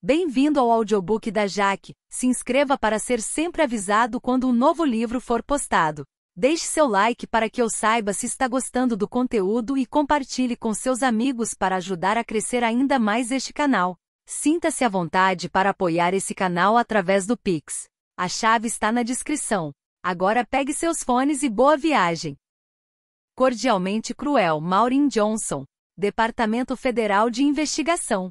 Bem-vindo ao audiobook da Jaque. Se inscreva para ser sempre avisado quando um novo livro for postado. Deixe seu like para que eu saiba se está gostando do conteúdo e compartilhe com seus amigos para ajudar a crescer ainda mais este canal. Sinta-se à vontade para apoiar esse canal através do Pix. A chave está na descrição. Agora pegue seus fones e boa viagem. Cordialmente cruel, Maureen Johnson, Departamento Federal de Investigação,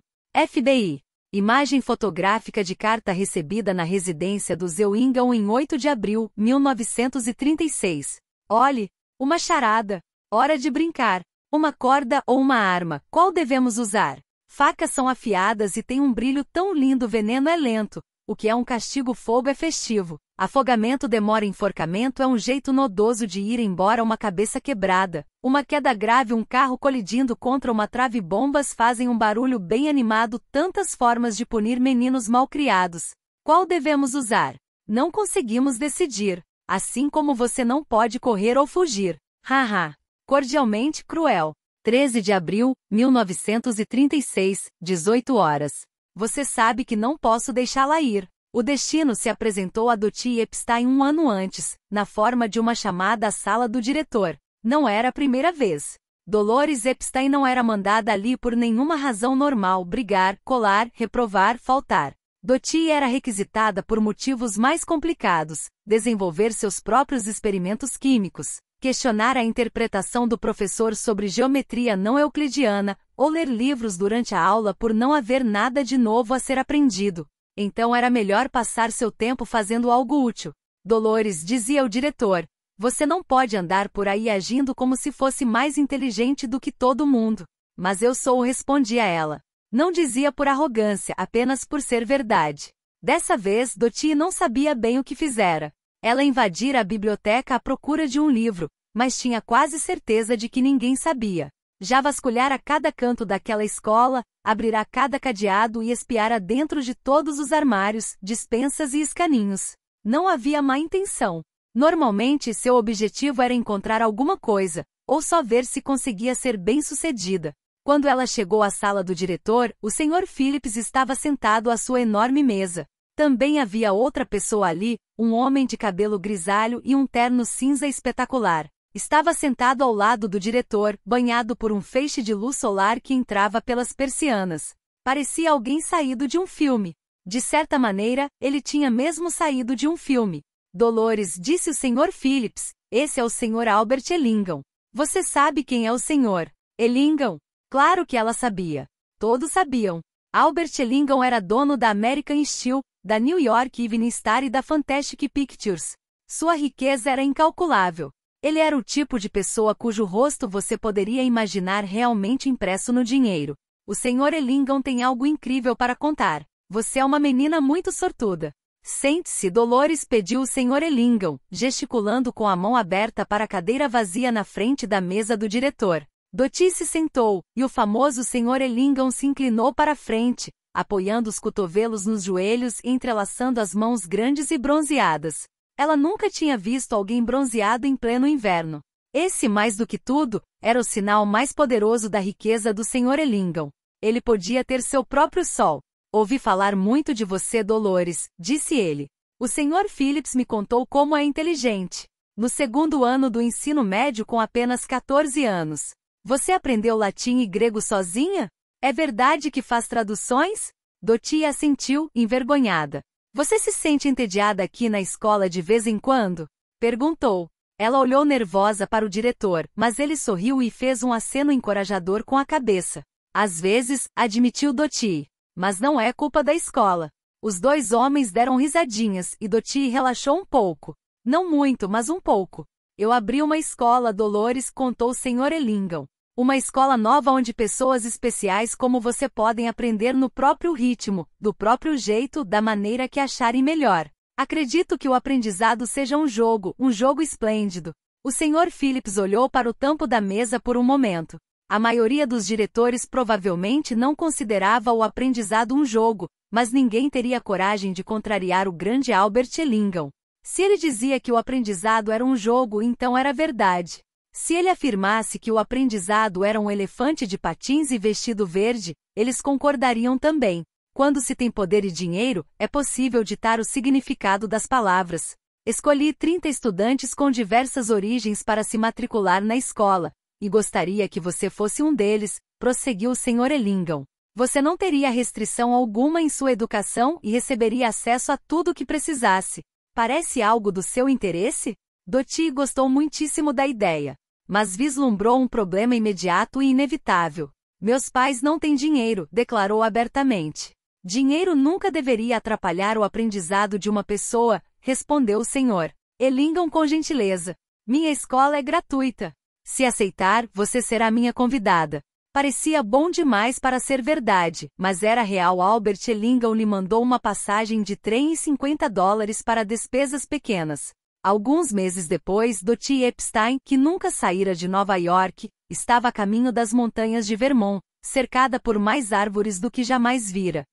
FBI. Imagem fotográfica de carta recebida na residência do Zeuingão em 8 de abril, 1936. Olhe, uma charada. Hora de brincar. Uma corda ou uma arma, qual devemos usar? Facas são afiadas e têm um brilho tão lindo, veneno é lento. O que é um castigo fogo é festivo. Afogamento demora enforcamento é um jeito nodoso de ir embora uma cabeça quebrada. Uma queda grave um carro colidindo contra uma trave bombas fazem um barulho bem animado tantas formas de punir meninos malcriados. Qual devemos usar? Não conseguimos decidir. Assim como você não pode correr ou fugir. Haha. Cordialmente cruel. 13 de abril, 1936, 18 horas. Você sabe que não posso deixá-la ir. O destino se apresentou a Doty Epstein um ano antes, na forma de uma chamada à sala do diretor. Não era a primeira vez. Dolores Epstein não era mandada ali por nenhuma razão normal brigar, colar, reprovar, faltar. Doty era requisitada por motivos mais complicados, desenvolver seus próprios experimentos químicos, questionar a interpretação do professor sobre geometria não euclidiana, ou ler livros durante a aula por não haver nada de novo a ser aprendido. Então era melhor passar seu tempo fazendo algo útil. Dolores dizia ao diretor: Você não pode andar por aí agindo como se fosse mais inteligente do que todo mundo. Mas eu sou, respondia ela. Não dizia por arrogância, apenas por ser verdade. Dessa vez, Doti não sabia bem o que fizera. Ela invadira a biblioteca à procura de um livro, mas tinha quase certeza de que ninguém sabia já vasculhara cada canto daquela escola, abrirá cada cadeado e espiara dentro de todos os armários, dispensas e escaninhos. Não havia má intenção. Normalmente seu objetivo era encontrar alguma coisa, ou só ver se conseguia ser bem-sucedida. Quando ela chegou à sala do diretor, o Sr. Phillips estava sentado à sua enorme mesa. Também havia outra pessoa ali, um homem de cabelo grisalho e um terno cinza espetacular. Estava sentado ao lado do diretor, banhado por um feixe de luz solar que entrava pelas persianas. Parecia alguém saído de um filme. De certa maneira, ele tinha mesmo saído de um filme. Dolores disse o Sr. Phillips, esse é o Sr. Albert Ellingham. Você sabe quem é o Sr. Ellingham? Claro que ela sabia. Todos sabiam. Albert Ellingham era dono da American Steel, da New York Evening Star e da Fantastic Pictures. Sua riqueza era incalculável. Ele era o tipo de pessoa cujo rosto você poderia imaginar realmente impresso no dinheiro. O Sr. Ellingham tem algo incrível para contar. Você é uma menina muito sortuda. Sente-se, Dolores pediu o Sr. Ellingham, gesticulando com a mão aberta para a cadeira vazia na frente da mesa do diretor. Doti se sentou, e o famoso Sr. Ellingham se inclinou para a frente, apoiando os cotovelos nos joelhos e entrelaçando as mãos grandes e bronzeadas. Ela nunca tinha visto alguém bronzeado em pleno inverno. Esse, mais do que tudo, era o sinal mais poderoso da riqueza do Sr. Elingam. Ele podia ter seu próprio sol. Ouvi falar muito de você, Dolores, disse ele. O Sr. Phillips me contou como é inteligente. No segundo ano do ensino médio, com apenas 14 anos. Você aprendeu latim e grego sozinha? É verdade que faz traduções? Dotia assentiu, envergonhada. Você se sente entediada aqui na escola de vez em quando? Perguntou. Ela olhou nervosa para o diretor, mas ele sorriu e fez um aceno encorajador com a cabeça. Às vezes, admitiu Doti. Mas não é culpa da escola. Os dois homens deram risadinhas e Doti relaxou um pouco. Não muito, mas um pouco. Eu abri uma escola, Dolores contou o senhor Elingam. Uma escola nova onde pessoas especiais como você podem aprender no próprio ritmo, do próprio jeito, da maneira que acharem melhor. Acredito que o aprendizado seja um jogo, um jogo esplêndido. O Sr. Phillips olhou para o tampo da mesa por um momento. A maioria dos diretores provavelmente não considerava o aprendizado um jogo, mas ninguém teria coragem de contrariar o grande Albert Ellingham. Se ele dizia que o aprendizado era um jogo, então era verdade. Se ele afirmasse que o aprendizado era um elefante de patins e vestido verde, eles concordariam também. Quando se tem poder e dinheiro, é possível ditar o significado das palavras. Escolhi 30 estudantes com diversas origens para se matricular na escola, e gostaria que você fosse um deles, prosseguiu o Sr. Elingam. Você não teria restrição alguma em sua educação e receberia acesso a tudo o que precisasse. Parece algo do seu interesse? Doti gostou muitíssimo da ideia mas vislumbrou um problema imediato e inevitável. Meus pais não têm dinheiro, declarou abertamente. Dinheiro nunca deveria atrapalhar o aprendizado de uma pessoa, respondeu o senhor. Elingam com gentileza. Minha escola é gratuita. Se aceitar, você será minha convidada. Parecia bom demais para ser verdade, mas era real. Albert Ellingham lhe mandou uma passagem de trem e 50 dólares para despesas pequenas. Alguns meses depois, Dottie Epstein, que nunca saíra de Nova York, estava a caminho das montanhas de Vermont, cercada por mais árvores do que jamais vira.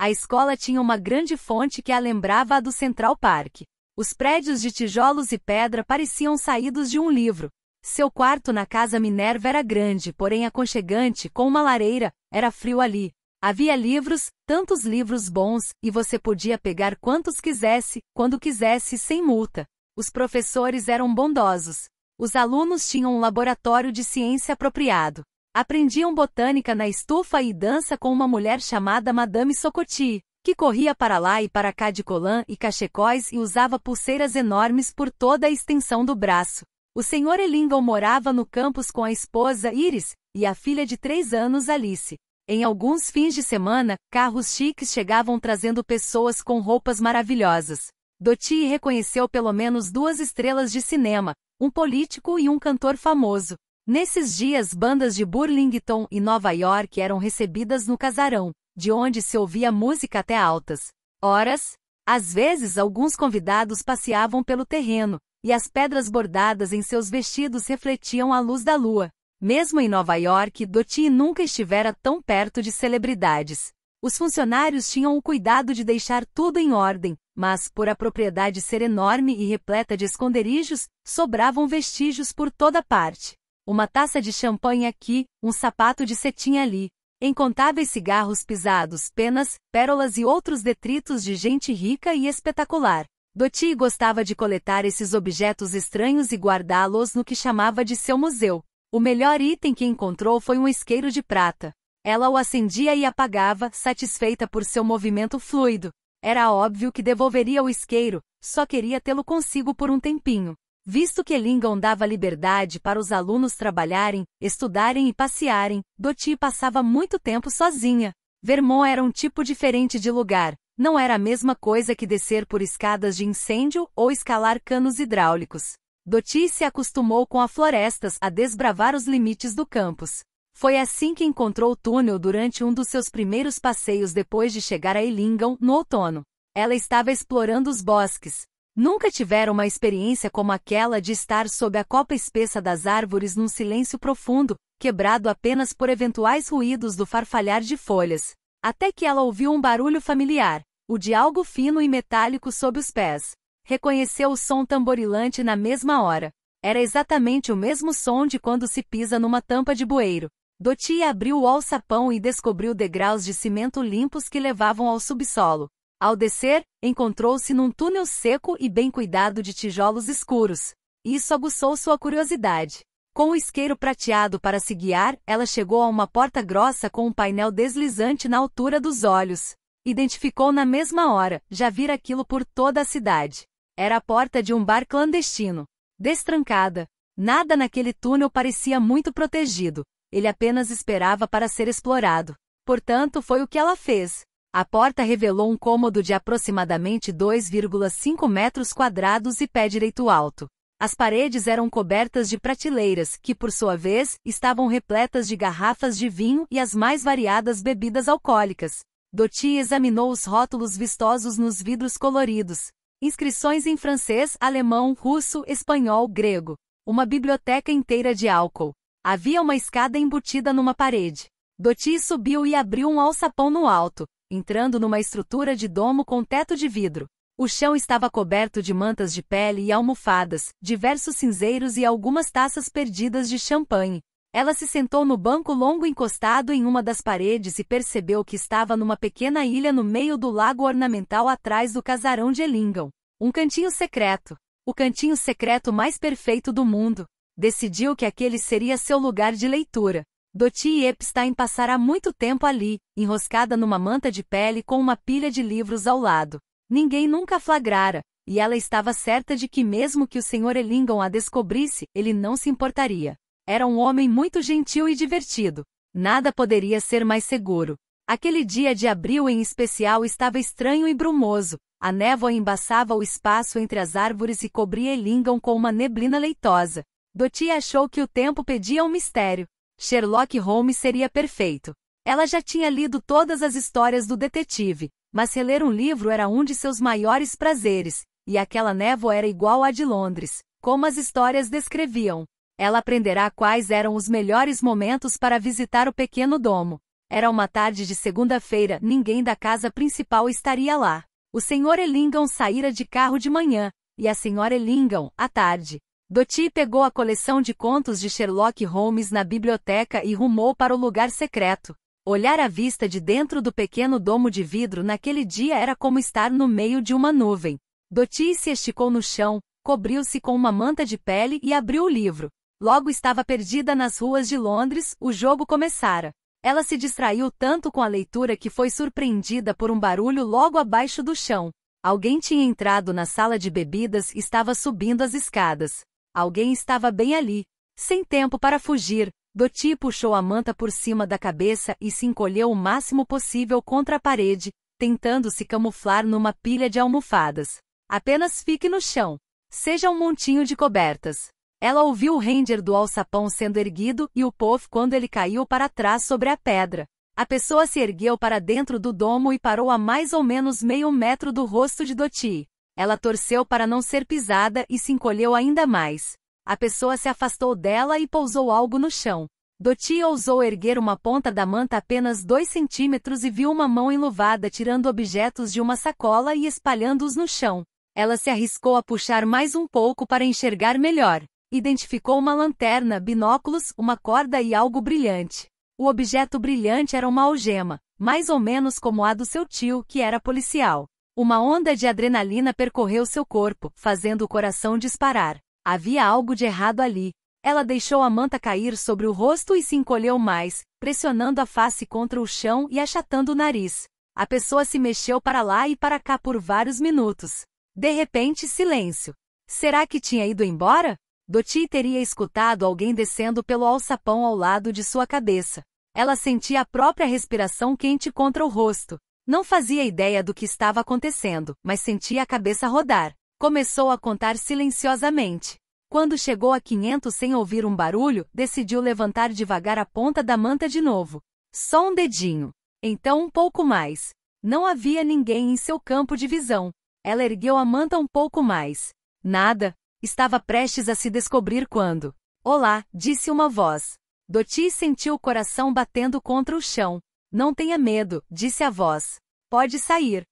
A escola tinha uma grande fonte que a lembrava a do Central Park. Os prédios de tijolos e pedra pareciam saídos de um livro. Seu quarto na casa Minerva era grande, porém aconchegante, com uma lareira, era frio ali, Havia livros, tantos livros bons, e você podia pegar quantos quisesse, quando quisesse, sem multa. Os professores eram bondosos. Os alunos tinham um laboratório de ciência apropriado. Aprendiam botânica na estufa e dança com uma mulher chamada Madame Socoti, que corria para lá e para cá de colã e cachecóis e usava pulseiras enormes por toda a extensão do braço. O senhor Elingon morava no campus com a esposa Iris e a filha de três anos Alice. Em alguns fins de semana, carros chiques chegavam trazendo pessoas com roupas maravilhosas. Doty reconheceu pelo menos duas estrelas de cinema, um político e um cantor famoso. Nesses dias, bandas de Burlington e Nova York eram recebidas no casarão, de onde se ouvia música até altas horas. Às vezes, alguns convidados passeavam pelo terreno, e as pedras bordadas em seus vestidos refletiam a luz da lua. Mesmo em Nova York, Doty nunca estivera tão perto de celebridades. Os funcionários tinham o cuidado de deixar tudo em ordem, mas, por a propriedade ser enorme e repleta de esconderijos, sobravam vestígios por toda parte. Uma taça de champanhe aqui, um sapato de cetim ali. Incontáveis cigarros pisados, penas, pérolas e outros detritos de gente rica e espetacular. Doty gostava de coletar esses objetos estranhos e guardá-los no que chamava de seu museu. O melhor item que encontrou foi um isqueiro de prata. Ela o acendia e apagava, satisfeita por seu movimento fluido. Era óbvio que devolveria o isqueiro, só queria tê-lo consigo por um tempinho. Visto que Lingon dava liberdade para os alunos trabalharem, estudarem e passearem, Doti passava muito tempo sozinha. Vermont era um tipo diferente de lugar. Não era a mesma coisa que descer por escadas de incêndio ou escalar canos hidráulicos. Doty se acostumou com as florestas a desbravar os limites do campus. Foi assim que encontrou o túnel durante um dos seus primeiros passeios depois de chegar a Ilingan no outono. Ela estava explorando os bosques. Nunca tivera uma experiência como aquela de estar sob a copa espessa das árvores num silêncio profundo, quebrado apenas por eventuais ruídos do farfalhar de folhas. Até que ela ouviu um barulho familiar, o de algo fino e metálico sob os pés. Reconheceu o som tamborilante na mesma hora. Era exatamente o mesmo som de quando se pisa numa tampa de bueiro. Doti abriu o alçapão e descobriu degraus de cimento limpos que levavam ao subsolo. Ao descer, encontrou-se num túnel seco e bem cuidado de tijolos escuros. Isso aguçou sua curiosidade. Com o isqueiro prateado para se guiar, ela chegou a uma porta grossa com um painel deslizante na altura dos olhos. Identificou na mesma hora, já vira aquilo por toda a cidade. Era a porta de um bar clandestino. Destrancada. Nada naquele túnel parecia muito protegido. Ele apenas esperava para ser explorado. Portanto, foi o que ela fez. A porta revelou um cômodo de aproximadamente 2,5 metros quadrados e pé direito alto. As paredes eram cobertas de prateleiras, que por sua vez, estavam repletas de garrafas de vinho e as mais variadas bebidas alcoólicas. Doti examinou os rótulos vistosos nos vidros coloridos. Inscrições em francês, alemão, russo, espanhol, grego. Uma biblioteca inteira de álcool. Havia uma escada embutida numa parede. Doti subiu e abriu um alçapão no alto, entrando numa estrutura de domo com teto de vidro. O chão estava coberto de mantas de pele e almofadas, diversos cinzeiros e algumas taças perdidas de champanhe. Ela se sentou no banco longo encostado em uma das paredes e percebeu que estava numa pequena ilha no meio do lago ornamental atrás do casarão de Elingam. Um cantinho secreto. O cantinho secreto mais perfeito do mundo. Decidiu que aquele seria seu lugar de leitura. Dottie Epstein passará muito tempo ali, enroscada numa manta de pele com uma pilha de livros ao lado. Ninguém nunca flagrara, e ela estava certa de que mesmo que o Sr. Elingam a descobrisse, ele não se importaria. Era um homem muito gentil e divertido. Nada poderia ser mais seguro. Aquele dia de abril em especial estava estranho e brumoso. A névoa embaçava o espaço entre as árvores e cobria Lingam com uma neblina leitosa. Doti achou que o tempo pedia um mistério. Sherlock Holmes seria perfeito. Ela já tinha lido todas as histórias do detetive, mas reler um livro era um de seus maiores prazeres, e aquela névoa era igual à de Londres, como as histórias descreviam. Ela aprenderá quais eram os melhores momentos para visitar o pequeno domo. Era uma tarde de segunda-feira, ninguém da casa principal estaria lá. O Sr. Ellingham saíra de carro de manhã, e a Sra. Ellingham, à tarde. Doti pegou a coleção de contos de Sherlock Holmes na biblioteca e rumou para o lugar secreto. Olhar a vista de dentro do pequeno domo de vidro naquele dia era como estar no meio de uma nuvem. Doti se esticou no chão, cobriu-se com uma manta de pele e abriu o livro. Logo estava perdida nas ruas de Londres, o jogo começara. Ela se distraiu tanto com a leitura que foi surpreendida por um barulho logo abaixo do chão. Alguém tinha entrado na sala de bebidas e estava subindo as escadas. Alguém estava bem ali. Sem tempo para fugir, Doti tipo, puxou a manta por cima da cabeça e se encolheu o máximo possível contra a parede, tentando se camuflar numa pilha de almofadas. Apenas fique no chão. Seja um montinho de cobertas. Ela ouviu o ranger do alçapão sendo erguido e o pof quando ele caiu para trás sobre a pedra. A pessoa se ergueu para dentro do domo e parou a mais ou menos meio metro do rosto de Doti. Ela torceu para não ser pisada e se encolheu ainda mais. A pessoa se afastou dela e pousou algo no chão. Doti ousou erguer uma ponta da manta apenas dois centímetros e viu uma mão enluvada tirando objetos de uma sacola e espalhando-os no chão. Ela se arriscou a puxar mais um pouco para enxergar melhor. Identificou uma lanterna, binóculos, uma corda e algo brilhante. O objeto brilhante era uma algema, mais ou menos como a do seu tio, que era policial. Uma onda de adrenalina percorreu seu corpo, fazendo o coração disparar. Havia algo de errado ali. Ela deixou a manta cair sobre o rosto e se encolheu mais, pressionando a face contra o chão e achatando o nariz. A pessoa se mexeu para lá e para cá por vários minutos. De repente, silêncio. Será que tinha ido embora? Doti teria escutado alguém descendo pelo alçapão ao lado de sua cabeça. Ela sentia a própria respiração quente contra o rosto. Não fazia ideia do que estava acontecendo, mas sentia a cabeça rodar. Começou a contar silenciosamente. Quando chegou a 500 sem ouvir um barulho, decidiu levantar devagar a ponta da manta de novo. Só um dedinho. Então um pouco mais. Não havia ninguém em seu campo de visão. Ela ergueu a manta um pouco mais. Nada. Estava prestes a se descobrir quando. Olá, disse uma voz. Doti sentiu o coração batendo contra o chão. Não tenha medo, disse a voz. Pode sair.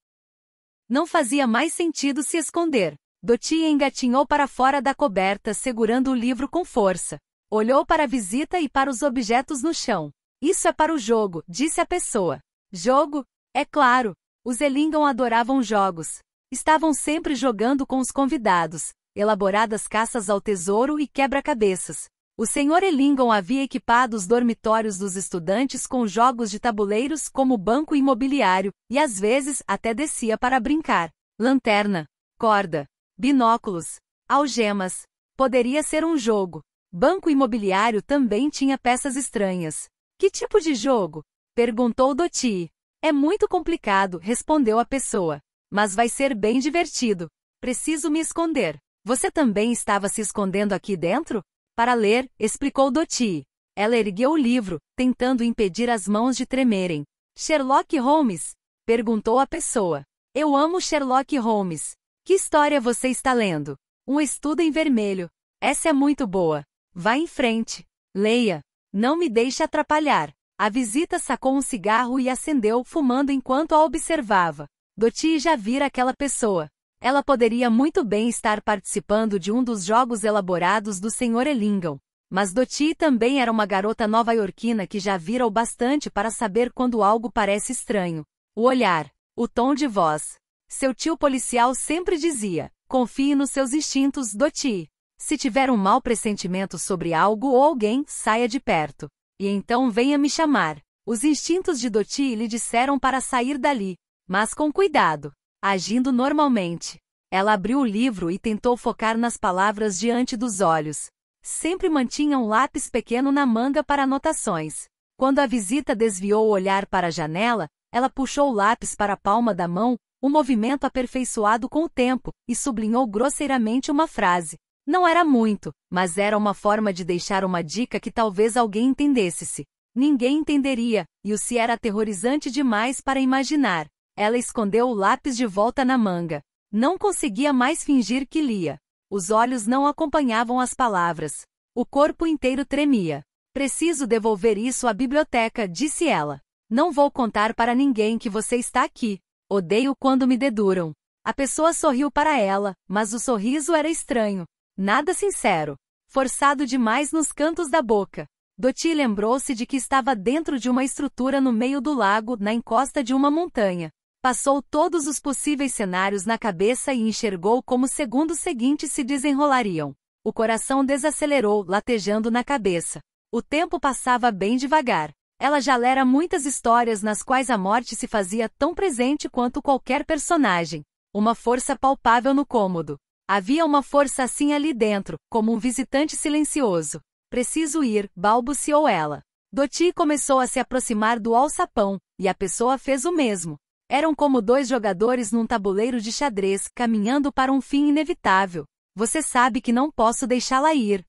Não fazia mais sentido se esconder. Doti engatinhou para fora da coberta, segurando o livro com força. Olhou para a visita e para os objetos no chão. Isso é para o jogo, disse a pessoa. Jogo? É claro. Os Elingon adoravam jogos. Estavam sempre jogando com os convidados, elaboradas caças ao tesouro e quebra-cabeças. O senhor Elingon havia equipado os dormitórios dos estudantes com jogos de tabuleiros como banco imobiliário, e às vezes até descia para brincar. Lanterna, corda, binóculos, algemas. Poderia ser um jogo. Banco imobiliário também tinha peças estranhas. Que tipo de jogo? perguntou Doti. É muito complicado, respondeu a pessoa. Mas vai ser bem divertido. Preciso me esconder. Você também estava se escondendo aqui dentro? Para ler, explicou Doti. Ela ergueu o livro, tentando impedir as mãos de tremerem. Sherlock Holmes? perguntou a pessoa. Eu amo Sherlock Holmes. Que história você está lendo? Um estudo em vermelho. Essa é muito boa. Vá em frente. Leia. Não me deixe atrapalhar. A visita sacou um cigarro e acendeu, fumando enquanto a observava. Doti já vira aquela pessoa. Ela poderia muito bem estar participando de um dos jogos elaborados do Sr. Ellingham. Mas Doti também era uma garota nova-iorquina que já vira o bastante para saber quando algo parece estranho. O olhar, o tom de voz. Seu tio policial sempre dizia: confie nos seus instintos, Doti. Se tiver um mau pressentimento sobre algo ou alguém, saia de perto. E então venha me chamar. Os instintos de Doti lhe disseram para sair dali, mas com cuidado agindo normalmente. Ela abriu o livro e tentou focar nas palavras diante dos olhos. Sempre mantinha um lápis pequeno na manga para anotações. Quando a visita desviou o olhar para a janela, ela puxou o lápis para a palma da mão, um movimento aperfeiçoado com o tempo, e sublinhou grosseiramente uma frase. Não era muito, mas era uma forma de deixar uma dica que talvez alguém entendesse-se. Ninguém entenderia, e o se era aterrorizante demais para imaginar. Ela escondeu o lápis de volta na manga. Não conseguia mais fingir que lia. Os olhos não acompanhavam as palavras. O corpo inteiro tremia. Preciso devolver isso à biblioteca, disse ela. Não vou contar para ninguém que você está aqui. Odeio quando me deduram. A pessoa sorriu para ela, mas o sorriso era estranho. Nada sincero. Forçado demais nos cantos da boca. Doti lembrou-se de que estava dentro de uma estrutura no meio do lago, na encosta de uma montanha. Passou todos os possíveis cenários na cabeça e enxergou como os segundos seguintes se desenrolariam. O coração desacelerou, latejando na cabeça. O tempo passava bem devagar. Ela já lera muitas histórias nas quais a morte se fazia tão presente quanto qualquer personagem. Uma força palpável no cômodo. Havia uma força assim ali dentro, como um visitante silencioso. Preciso ir, balbuciou ela. Doti começou a se aproximar do alçapão, e a pessoa fez o mesmo. Eram como dois jogadores num tabuleiro de xadrez, caminhando para um fim inevitável. Você sabe que não posso deixá-la ir,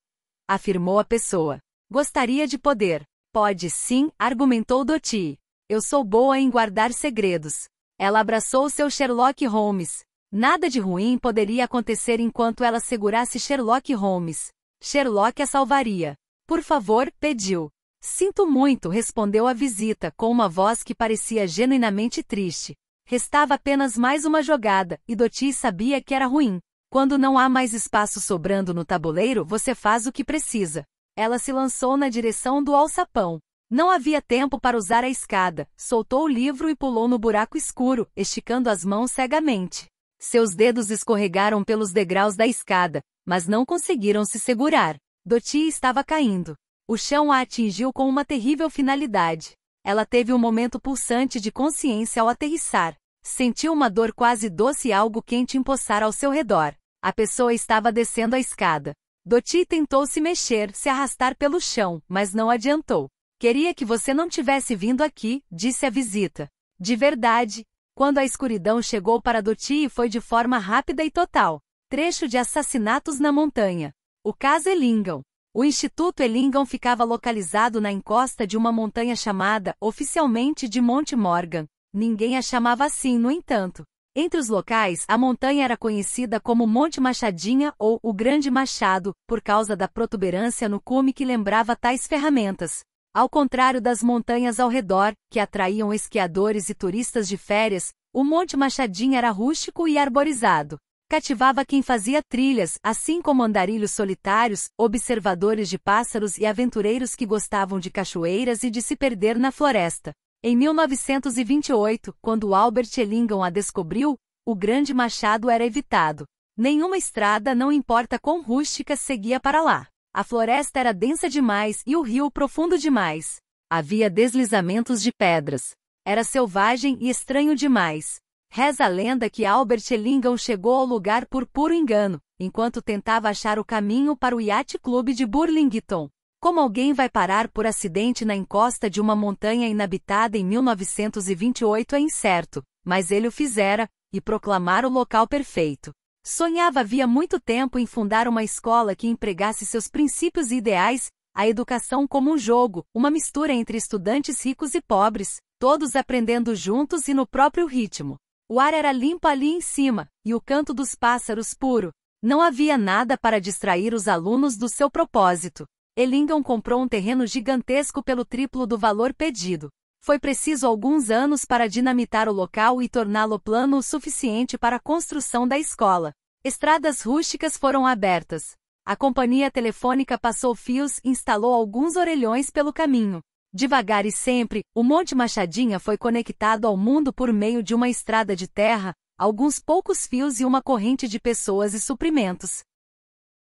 afirmou a pessoa. Gostaria de poder. Pode sim, argumentou Doti. Eu sou boa em guardar segredos. Ela abraçou seu Sherlock Holmes. Nada de ruim poderia acontecer enquanto ela segurasse Sherlock Holmes. Sherlock a salvaria. Por favor, pediu. Sinto muito, respondeu a visita com uma voz que parecia genuinamente triste. Restava apenas mais uma jogada, e Doti sabia que era ruim. Quando não há mais espaço sobrando no tabuleiro, você faz o que precisa. Ela se lançou na direção do alçapão. Não havia tempo para usar a escada, soltou o livro e pulou no buraco escuro, esticando as mãos cegamente. Seus dedos escorregaram pelos degraus da escada, mas não conseguiram se segurar. Doti estava caindo. O chão a atingiu com uma terrível finalidade. Ela teve um momento pulsante de consciência ao aterrissar. Sentiu uma dor quase doce e algo quente empossar ao seu redor. A pessoa estava descendo a escada. Doti tentou se mexer, se arrastar pelo chão, mas não adiantou. Queria que você não tivesse vindo aqui, disse a visita. De verdade, quando a escuridão chegou para Doti e foi de forma rápida e total. Trecho de assassinatos na montanha. O caso é Lingam. O Instituto Ellingham ficava localizado na encosta de uma montanha chamada, oficialmente, de Monte Morgan. Ninguém a chamava assim, no entanto. Entre os locais, a montanha era conhecida como Monte Machadinha ou o Grande Machado, por causa da protuberância no cume que lembrava tais ferramentas. Ao contrário das montanhas ao redor, que atraíam esquiadores e turistas de férias, o Monte Machadinha era rústico e arborizado. Cativava quem fazia trilhas, assim como andarilhos solitários, observadores de pássaros e aventureiros que gostavam de cachoeiras e de se perder na floresta. Em 1928, quando Albert Ellingham a descobriu, o grande machado era evitado. Nenhuma estrada, não importa quão rústica, seguia para lá. A floresta era densa demais e o rio profundo demais. Havia deslizamentos de pedras. Era selvagem e estranho demais. Reza a lenda que Albert Ellingham chegou ao lugar por puro engano, enquanto tentava achar o caminho para o Yacht Club de Burlington. Como alguém vai parar por acidente na encosta de uma montanha inabitada em 1928 é incerto, mas ele o fizera, e proclamara o local perfeito. Sonhava havia muito tempo em fundar uma escola que empregasse seus princípios e ideais, a educação como um jogo, uma mistura entre estudantes ricos e pobres, todos aprendendo juntos e no próprio ritmo. O ar era limpo ali em cima, e o canto dos pássaros puro. Não havia nada para distrair os alunos do seu propósito. Elingon comprou um terreno gigantesco pelo triplo do valor pedido. Foi preciso alguns anos para dinamitar o local e torná-lo plano o suficiente para a construção da escola. Estradas rústicas foram abertas. A companhia telefônica passou fios e instalou alguns orelhões pelo caminho. Devagar e sempre, o Monte Machadinha foi conectado ao mundo por meio de uma estrada de terra, alguns poucos fios e uma corrente de pessoas e suprimentos.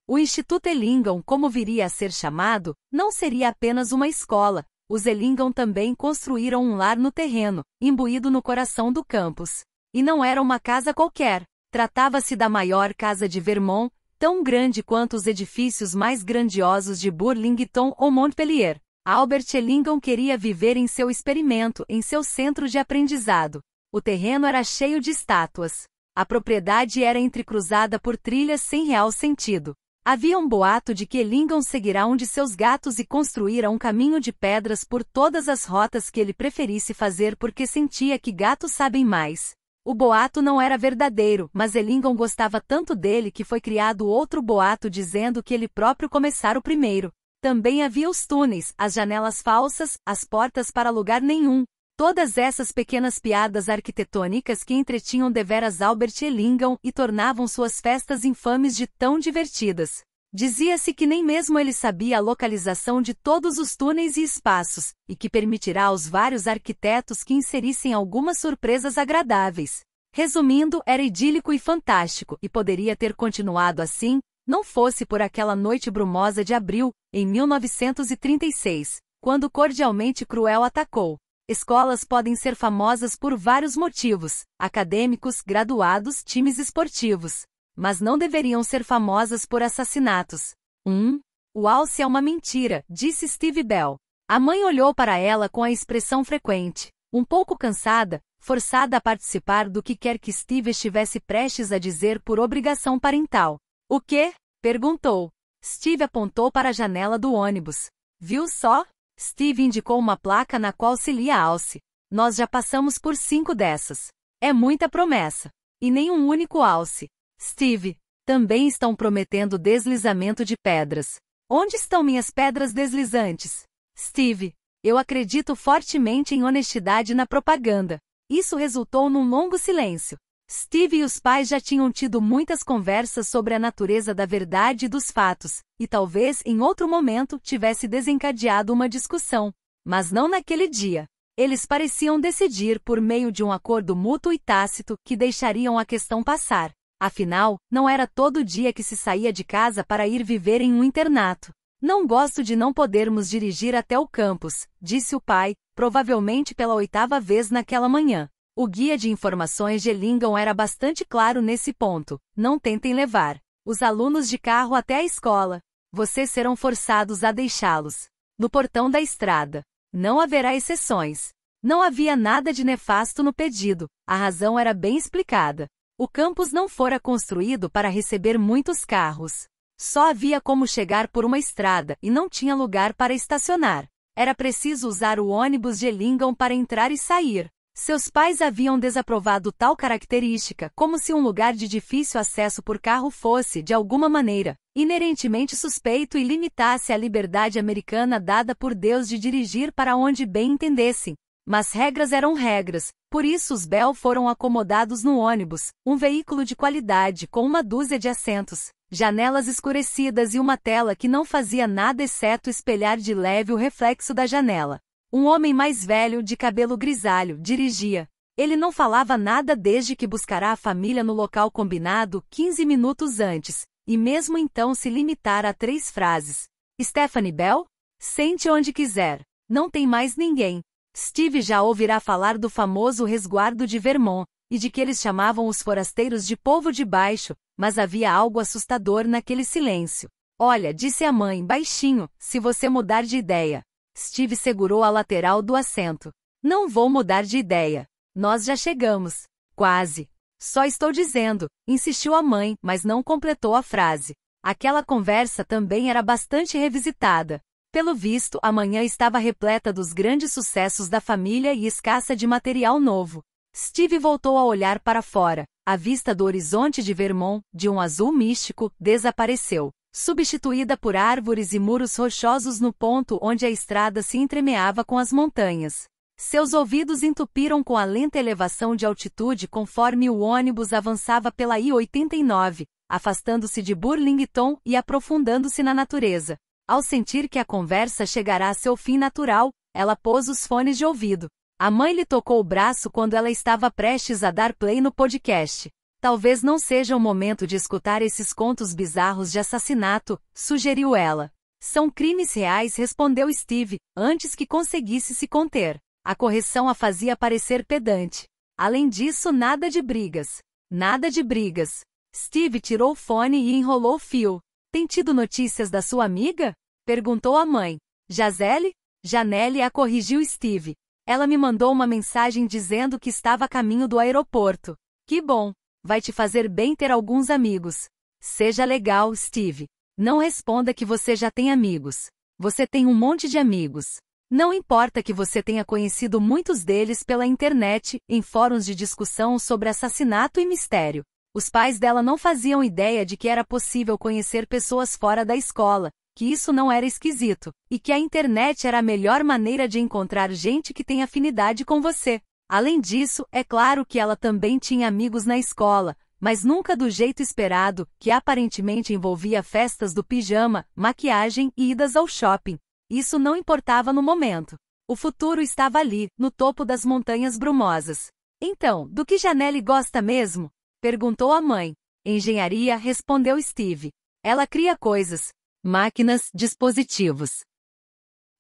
O Instituto Elingam, como viria a ser chamado, não seria apenas uma escola. Os Elingam também construíram um lar no terreno, imbuído no coração do campus. E não era uma casa qualquer. Tratava-se da maior casa de Vermont, tão grande quanto os edifícios mais grandiosos de Burlington ou Montpellier. Albert Ellingham queria viver em seu experimento, em seu centro de aprendizado. O terreno era cheio de estátuas. A propriedade era entrecruzada por trilhas sem real sentido. Havia um boato de que Ellingham seguirá um de seus gatos e construirá um caminho de pedras por todas as rotas que ele preferisse fazer porque sentia que gatos sabem mais. O boato não era verdadeiro, mas Ellingham gostava tanto dele que foi criado outro boato dizendo que ele próprio começara o primeiro. Também havia os túneis, as janelas falsas, as portas para lugar nenhum. Todas essas pequenas piadas arquitetônicas que entretinham deveras Albert Ellingham e tornavam suas festas infames de tão divertidas. Dizia-se que nem mesmo ele sabia a localização de todos os túneis e espaços, e que permitirá aos vários arquitetos que inserissem algumas surpresas agradáveis. Resumindo, era idílico e fantástico, e poderia ter continuado assim, não fosse por aquela noite brumosa de abril, em 1936, quando cordialmente Cruel atacou. Escolas podem ser famosas por vários motivos: acadêmicos, graduados, times esportivos. Mas não deveriam ser famosas por assassinatos. 1. Um, o alce é uma mentira, disse Steve Bell. A mãe olhou para ela com a expressão frequente, um pouco cansada, forçada a participar do que quer que Steve estivesse prestes a dizer por obrigação parental. O que? perguntou. Steve apontou para a janela do ônibus. Viu só? Steve indicou uma placa na qual se lia alce. Nós já passamos por cinco dessas. É muita promessa. E nenhum único alce. Steve, também estão prometendo deslizamento de pedras. Onde estão minhas pedras deslizantes? Steve, eu acredito fortemente em honestidade na propaganda. Isso resultou num longo silêncio. Steve e os pais já tinham tido muitas conversas sobre a natureza da verdade e dos fatos, e talvez em outro momento tivesse desencadeado uma discussão. Mas não naquele dia. Eles pareciam decidir por meio de um acordo mútuo e tácito que deixariam a questão passar. Afinal, não era todo dia que se saía de casa para ir viver em um internato. Não gosto de não podermos dirigir até o campus, disse o pai, provavelmente pela oitava vez naquela manhã. O guia de informações de Lingam era bastante claro nesse ponto. Não tentem levar os alunos de carro até a escola. Vocês serão forçados a deixá-los no portão da estrada. Não haverá exceções. Não havia nada de nefasto no pedido. A razão era bem explicada. O campus não fora construído para receber muitos carros. Só havia como chegar por uma estrada e não tinha lugar para estacionar. Era preciso usar o ônibus de Lingam para entrar e sair. Seus pais haviam desaprovado tal característica como se um lugar de difícil acesso por carro fosse, de alguma maneira, inerentemente suspeito e limitasse a liberdade americana dada por Deus de dirigir para onde bem entendessem. Mas regras eram regras, por isso os Bell foram acomodados no ônibus, um veículo de qualidade com uma dúzia de assentos, janelas escurecidas e uma tela que não fazia nada exceto espelhar de leve o reflexo da janela. Um homem mais velho, de cabelo grisalho, dirigia. Ele não falava nada desde que buscará a família no local combinado 15 minutos antes, e mesmo então se limitara a três frases. Stephanie Bell? Sente onde quiser. Não tem mais ninguém. Steve já ouvirá falar do famoso resguardo de Vermont, e de que eles chamavam os forasteiros de povo de baixo, mas havia algo assustador naquele silêncio. Olha, disse a mãe, baixinho, se você mudar de ideia, Steve segurou a lateral do assento. Não vou mudar de ideia. Nós já chegamos. Quase. Só estou dizendo, insistiu a mãe, mas não completou a frase. Aquela conversa também era bastante revisitada. Pelo visto, a manhã estava repleta dos grandes sucessos da família e escassa de material novo. Steve voltou a olhar para fora. A vista do horizonte de Vermont, de um azul místico, desapareceu substituída por árvores e muros rochosos no ponto onde a estrada se entremeava com as montanhas. Seus ouvidos entupiram com a lenta elevação de altitude conforme o ônibus avançava pela I-89, afastando-se de Burlington e aprofundando-se na natureza. Ao sentir que a conversa chegará a seu fim natural, ela pôs os fones de ouvido. A mãe lhe tocou o braço quando ela estava prestes a dar play no podcast. Talvez não seja o momento de escutar esses contos bizarros de assassinato, sugeriu ela. São crimes reais, respondeu Steve, antes que conseguisse se conter. A correção a fazia parecer pedante. Além disso, nada de brigas. Nada de brigas. Steve tirou o fone e enrolou o fio. Tem tido notícias da sua amiga? Perguntou a mãe. Jazelle? Janelle a corrigiu Steve. Ela me mandou uma mensagem dizendo que estava a caminho do aeroporto. Que bom. Vai te fazer bem ter alguns amigos. Seja legal, Steve. Não responda que você já tem amigos. Você tem um monte de amigos. Não importa que você tenha conhecido muitos deles pela internet, em fóruns de discussão sobre assassinato e mistério. Os pais dela não faziam ideia de que era possível conhecer pessoas fora da escola, que isso não era esquisito, e que a internet era a melhor maneira de encontrar gente que tem afinidade com você. Além disso, é claro que ela também tinha amigos na escola, mas nunca do jeito esperado, que aparentemente envolvia festas do pijama, maquiagem e idas ao shopping. Isso não importava no momento. O futuro estava ali, no topo das montanhas brumosas. Então, do que Janelle gosta mesmo? Perguntou a mãe. Engenharia, respondeu Steve. Ela cria coisas, máquinas, dispositivos.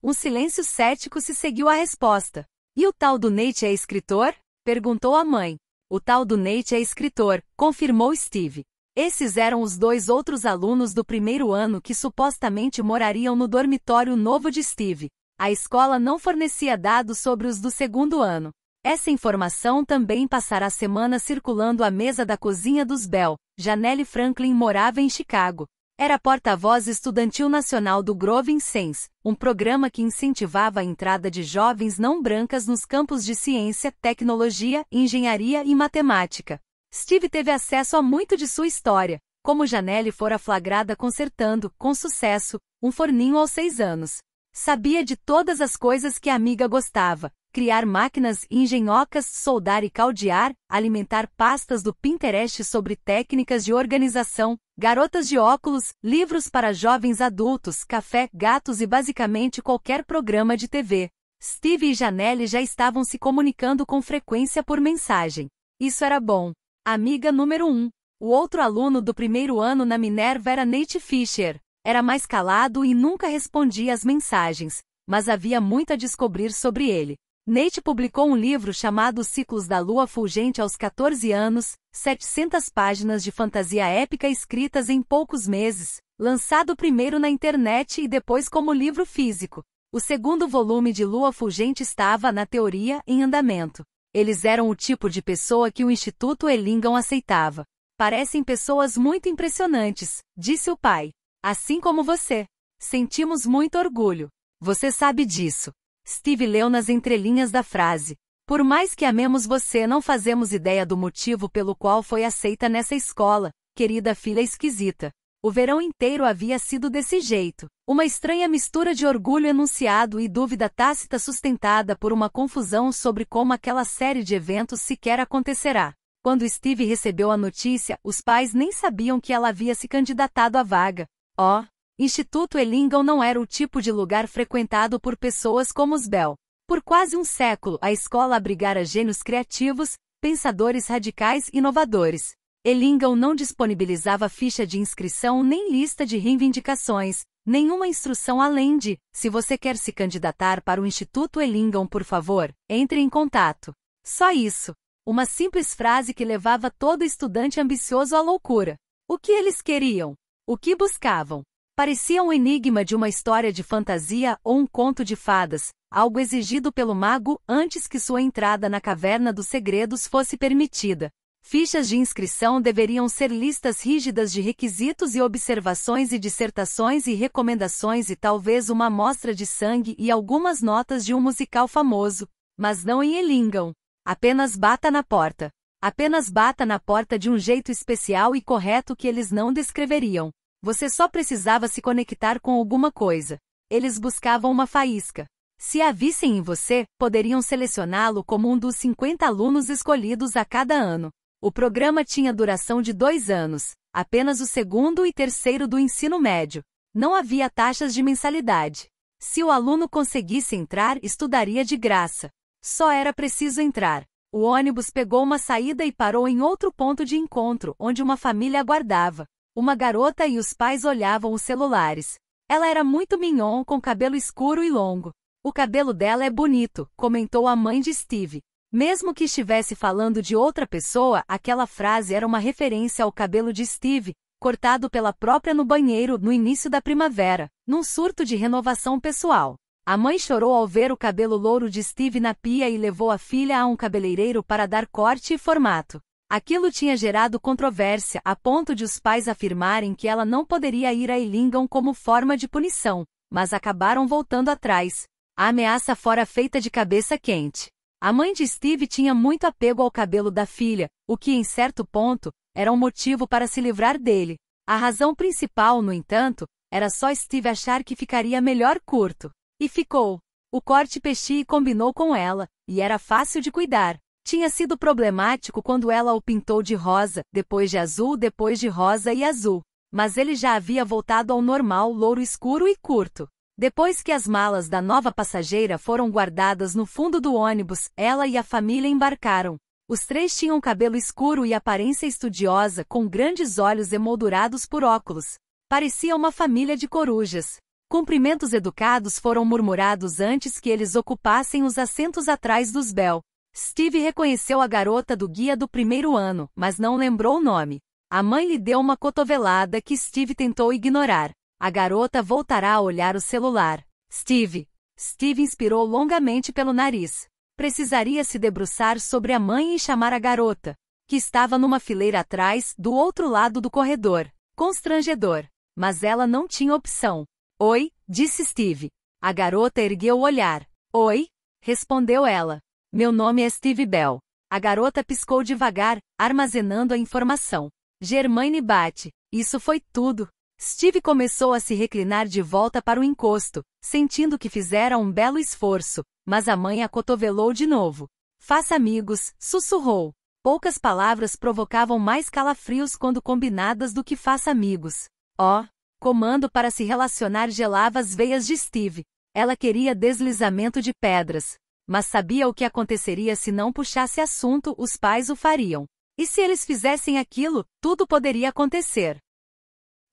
Um silêncio cético se seguiu à resposta. E o tal do Nate é escritor? perguntou a mãe. O tal do Nate é escritor, confirmou Steve. Esses eram os dois outros alunos do primeiro ano que supostamente morariam no dormitório novo de Steve. A escola não fornecia dados sobre os do segundo ano. Essa informação também passará a semana circulando a mesa da cozinha dos Bell. Janelle Franklin morava em Chicago. Era porta-voz estudantil nacional do Growing Sense, um programa que incentivava a entrada de jovens não brancas nos campos de ciência, tecnologia, engenharia e matemática. Steve teve acesso a muito de sua história, como Janelle fora flagrada consertando, com sucesso, um forninho aos seis anos. Sabia de todas as coisas que a amiga gostava: criar máquinas engenhocas, soldar e caldear, alimentar pastas do Pinterest sobre técnicas de organização, garotas de óculos, livros para jovens adultos, café, gatos e basicamente qualquer programa de TV. Steve e Janelle já estavam se comunicando com frequência por mensagem. Isso era bom. Amiga número 1. Um. O outro aluno do primeiro ano na Minerva era Nate Fisher. Era mais calado e nunca respondia às mensagens, mas havia muito a descobrir sobre ele. Nate publicou um livro chamado Ciclos da Lua Fulgente aos 14 anos, 700 páginas de fantasia épica escritas em poucos meses, lançado primeiro na internet e depois como livro físico. O segundo volume de Lua Fulgente estava, na teoria, em andamento. Eles eram o tipo de pessoa que o Instituto Elingam aceitava. Parecem pessoas muito impressionantes, disse o pai. Assim como você. Sentimos muito orgulho. Você sabe disso. Steve leu nas entrelinhas da frase. Por mais que amemos você, não fazemos ideia do motivo pelo qual foi aceita nessa escola, querida filha esquisita. O verão inteiro havia sido desse jeito. Uma estranha mistura de orgulho enunciado e dúvida tácita sustentada por uma confusão sobre como aquela série de eventos sequer acontecerá. Quando Steve recebeu a notícia, os pais nem sabiam que ela havia se candidatado à vaga. Ó, oh, Instituto Ellingham não era o tipo de lugar frequentado por pessoas como os Bell. Por quase um século, a escola abrigara gênios criativos, pensadores radicais e inovadores. Ellingham não disponibilizava ficha de inscrição nem lista de reivindicações, nenhuma instrução além de, se você quer se candidatar para o Instituto Ellingham, por favor, entre em contato. Só isso. Uma simples frase que levava todo estudante ambicioso à loucura. O que eles queriam? O que buscavam? Parecia um enigma de uma história de fantasia ou um conto de fadas, algo exigido pelo mago antes que sua entrada na Caverna dos Segredos fosse permitida. Fichas de inscrição deveriam ser listas rígidas de requisitos e observações e dissertações e recomendações e talvez uma amostra de sangue e algumas notas de um musical famoso. Mas não em Elingam. Apenas bata na porta. Apenas bata na porta de um jeito especial e correto que eles não descreveriam. Você só precisava se conectar com alguma coisa. Eles buscavam uma faísca. Se a vissem em você, poderiam selecioná-lo como um dos 50 alunos escolhidos a cada ano. O programa tinha duração de dois anos, apenas o segundo e terceiro do ensino médio. Não havia taxas de mensalidade. Se o aluno conseguisse entrar, estudaria de graça. Só era preciso entrar. O ônibus pegou uma saída e parou em outro ponto de encontro, onde uma família aguardava. Uma garota e os pais olhavam os celulares. Ela era muito mignon, com cabelo escuro e longo. O cabelo dela é bonito, comentou a mãe de Steve. Mesmo que estivesse falando de outra pessoa, aquela frase era uma referência ao cabelo de Steve, cortado pela própria no banheiro no início da primavera, num surto de renovação pessoal. A mãe chorou ao ver o cabelo louro de Steve na pia e levou a filha a um cabeleireiro para dar corte e formato. Aquilo tinha gerado controvérsia a ponto de os pais afirmarem que ela não poderia ir a Ilingham como forma de punição, mas acabaram voltando atrás. A ameaça fora feita de cabeça quente. A mãe de Steve tinha muito apego ao cabelo da filha, o que em certo ponto era um motivo para se livrar dele. A razão principal, no entanto, era só Steve achar que ficaria melhor curto. E ficou. O corte peixe combinou com ela, e era fácil de cuidar. Tinha sido problemático quando ela o pintou de rosa, depois de azul, depois de rosa e azul. Mas ele já havia voltado ao normal louro escuro e curto. Depois que as malas da nova passageira foram guardadas no fundo do ônibus, ela e a família embarcaram. Os três tinham cabelo escuro e aparência estudiosa, com grandes olhos emoldurados por óculos. Parecia uma família de corujas. Cumprimentos educados foram murmurados antes que eles ocupassem os assentos atrás dos Bell. Steve reconheceu a garota do guia do primeiro ano, mas não lembrou o nome. A mãe lhe deu uma cotovelada que Steve tentou ignorar. A garota voltará a olhar o celular. Steve. Steve inspirou longamente pelo nariz. Precisaria se debruçar sobre a mãe e chamar a garota, que estava numa fileira atrás, do outro lado do corredor. Constrangedor. Mas ela não tinha opção. Oi, disse Steve. A garota ergueu o olhar. Oi, respondeu ela. Meu nome é Steve Bell. A garota piscou devagar, armazenando a informação. Germaine bate. Isso foi tudo. Steve começou a se reclinar de volta para o encosto, sentindo que fizera um belo esforço, mas a mãe a cotovelou de novo. Faça amigos, sussurrou. Poucas palavras provocavam mais calafrios quando combinadas do que faça amigos. Ó, oh, comando para se relacionar gelava as veias de Steve. Ela queria deslizamento de pedras, mas sabia o que aconteceria se não puxasse assunto, os pais o fariam. E se eles fizessem aquilo, tudo poderia acontecer.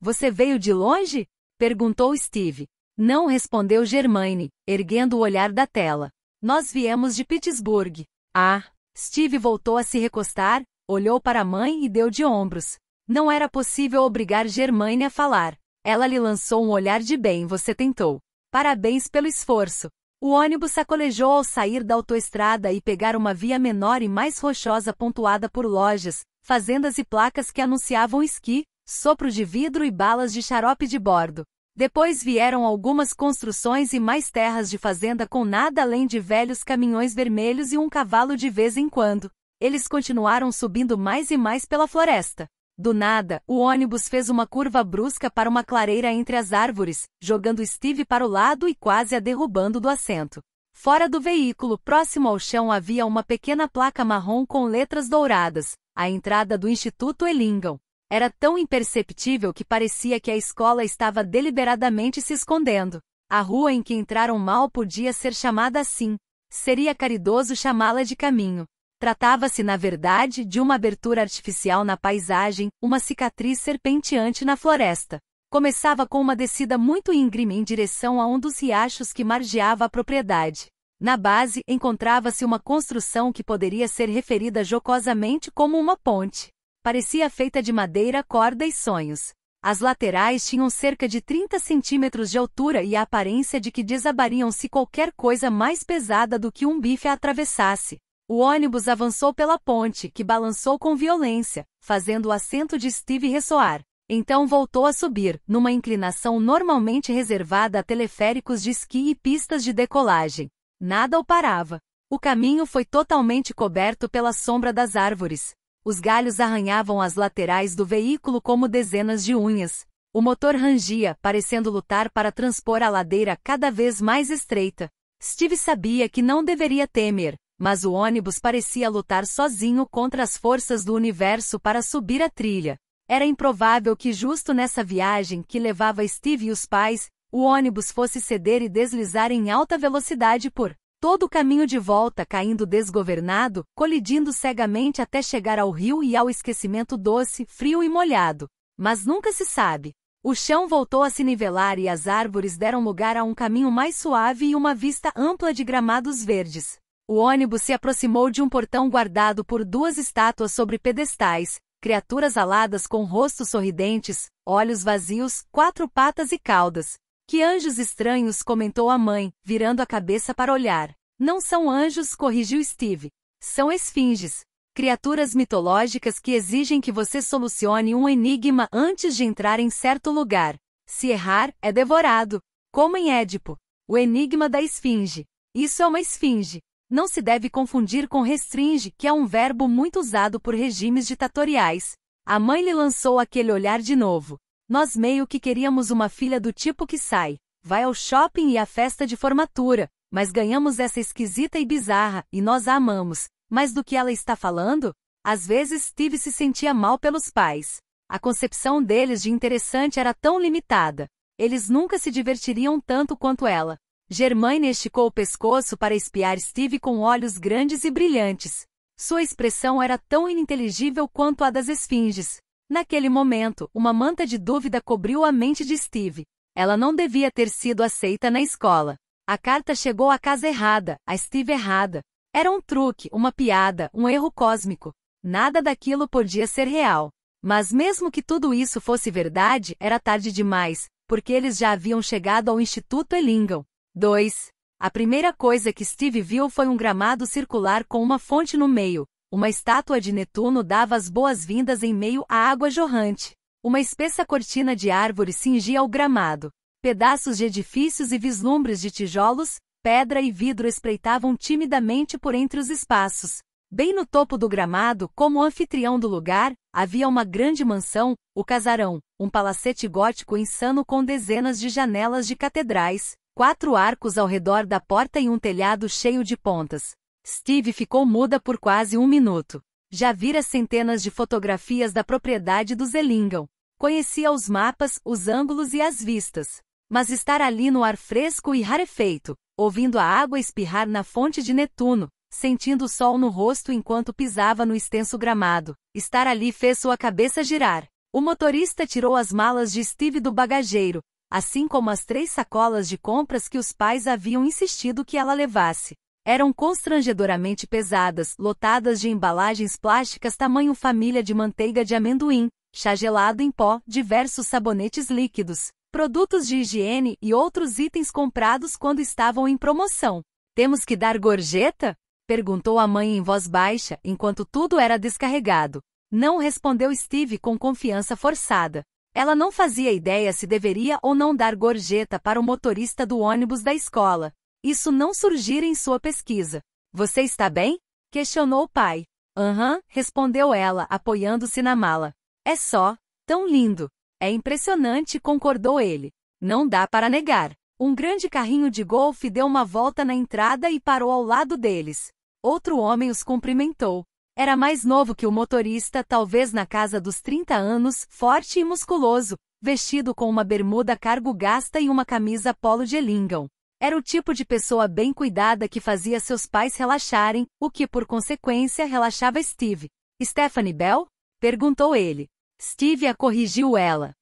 Você veio de longe? perguntou Steve. Não respondeu Germaine, erguendo o olhar da tela. Nós viemos de Pittsburgh. Ah! Steve voltou a se recostar, olhou para a mãe e deu de ombros. Não era possível obrigar Germaine a falar. Ela lhe lançou um olhar de bem, você tentou. Parabéns pelo esforço. O ônibus sacolejou ao sair da autoestrada e pegar uma via menor e mais rochosa pontuada por lojas, fazendas e placas que anunciavam esqui, sopro de vidro e balas de xarope de bordo. Depois vieram algumas construções e mais terras de fazenda com nada além de velhos caminhões vermelhos e um cavalo de vez em quando. Eles continuaram subindo mais e mais pela floresta. Do nada, o ônibus fez uma curva brusca para uma clareira entre as árvores, jogando Steve para o lado e quase a derrubando do assento. Fora do veículo, próximo ao chão havia uma pequena placa marrom com letras douradas, a entrada do Instituto Elingam. Era tão imperceptível que parecia que a escola estava deliberadamente se escondendo. A rua em que entraram mal podia ser chamada assim. Seria caridoso chamá-la de caminho. Tratava-se, na verdade, de uma abertura artificial na paisagem, uma cicatriz serpenteante na floresta. Começava com uma descida muito íngreme em direção a um dos riachos que margeava a propriedade. Na base, encontrava-se uma construção que poderia ser referida jocosamente como uma ponte. Parecia feita de madeira, corda e sonhos. As laterais tinham cerca de 30 centímetros de altura e a aparência de que desabariam se qualquer coisa mais pesada do que um bife a atravessasse. O ônibus avançou pela ponte, que balançou com violência, fazendo o assento de Steve ressoar. Então voltou a subir, numa inclinação normalmente reservada a teleféricos de esqui e pistas de decolagem. Nada o parava. O caminho foi totalmente coberto pela sombra das árvores. Os galhos arranhavam as laterais do veículo como dezenas de unhas. O motor rangia, parecendo lutar para transpor a ladeira cada vez mais estreita. Steve sabia que não deveria temer, mas o ônibus parecia lutar sozinho contra as forças do universo para subir a trilha. Era improvável que justo nessa viagem que levava Steve e os pais, o ônibus fosse ceder e deslizar em alta velocidade por todo o caminho de volta caindo desgovernado, colidindo cegamente até chegar ao rio e ao esquecimento doce, frio e molhado. Mas nunca se sabe. O chão voltou a se nivelar e as árvores deram lugar a um caminho mais suave e uma vista ampla de gramados verdes. O ônibus se aproximou de um portão guardado por duas estátuas sobre pedestais, criaturas aladas com rostos sorridentes, olhos vazios, quatro patas e caudas. Que anjos estranhos, comentou a mãe, virando a cabeça para olhar. Não são anjos, corrigiu Steve. São esfinges. Criaturas mitológicas que exigem que você solucione um enigma antes de entrar em certo lugar. Se errar, é devorado. Como em Édipo. O enigma da esfinge. Isso é uma esfinge. Não se deve confundir com restringe, que é um verbo muito usado por regimes ditatoriais. A mãe lhe lançou aquele olhar de novo. Nós meio que queríamos uma filha do tipo que sai, vai ao shopping e à festa de formatura, mas ganhamos essa esquisita e bizarra, e nós a amamos. Mas do que ela está falando? Às vezes Steve se sentia mal pelos pais. A concepção deles de interessante era tão limitada. Eles nunca se divertiriam tanto quanto ela. Germaine esticou o pescoço para espiar Steve com olhos grandes e brilhantes. Sua expressão era tão ininteligível quanto a das esfinges. Naquele momento, uma manta de dúvida cobriu a mente de Steve. Ela não devia ter sido aceita na escola. A carta chegou à casa errada, a Steve errada. Era um truque, uma piada, um erro cósmico. Nada daquilo podia ser real. Mas mesmo que tudo isso fosse verdade, era tarde demais, porque eles já haviam chegado ao Instituto Ellingham. 2. A primeira coisa que Steve viu foi um gramado circular com uma fonte no meio. Uma estátua de Netuno dava as boas-vindas em meio à água jorrante. Uma espessa cortina de árvores cingia o gramado. Pedaços de edifícios e vislumbres de tijolos, pedra e vidro espreitavam timidamente por entre os espaços. Bem no topo do gramado, como anfitrião do lugar, havia uma grande mansão, o casarão, um palacete gótico insano com dezenas de janelas de catedrais, quatro arcos ao redor da porta e um telhado cheio de pontas. Steve ficou muda por quase um minuto. Já vira centenas de fotografias da propriedade do Zelingon. Conhecia os mapas, os ângulos e as vistas. Mas estar ali no ar fresco e rarefeito, ouvindo a água espirrar na fonte de Netuno, sentindo o sol no rosto enquanto pisava no extenso gramado, estar ali fez sua cabeça girar. O motorista tirou as malas de Steve do bagageiro, assim como as três sacolas de compras que os pais haviam insistido que ela levasse. Eram constrangedoramente pesadas, lotadas de embalagens plásticas tamanho família de manteiga de amendoim, chá gelado em pó, diversos sabonetes líquidos, produtos de higiene e outros itens comprados quando estavam em promoção. Temos que dar gorjeta? perguntou a mãe em voz baixa, enquanto tudo era descarregado. Não respondeu Steve com confiança forçada. Ela não fazia ideia se deveria ou não dar gorjeta para o motorista do ônibus da escola. Isso não surgira em sua pesquisa. Você está bem? questionou o pai. Aham, uhum, respondeu ela, apoiando-se na mala. É só, tão lindo. É impressionante, concordou ele. Não dá para negar. Um grande carrinho de golfe deu uma volta na entrada e parou ao lado deles. Outro homem os cumprimentou. Era mais novo que o motorista, talvez na casa dos 30 anos, forte e musculoso, vestido com uma bermuda cargo gasta e uma camisa polo de Elingam. Era o tipo de pessoa bem cuidada que fazia seus pais relaxarem, o que por consequência relaxava Steve. Stephanie Bell? perguntou ele. Steve a corrigiu ela.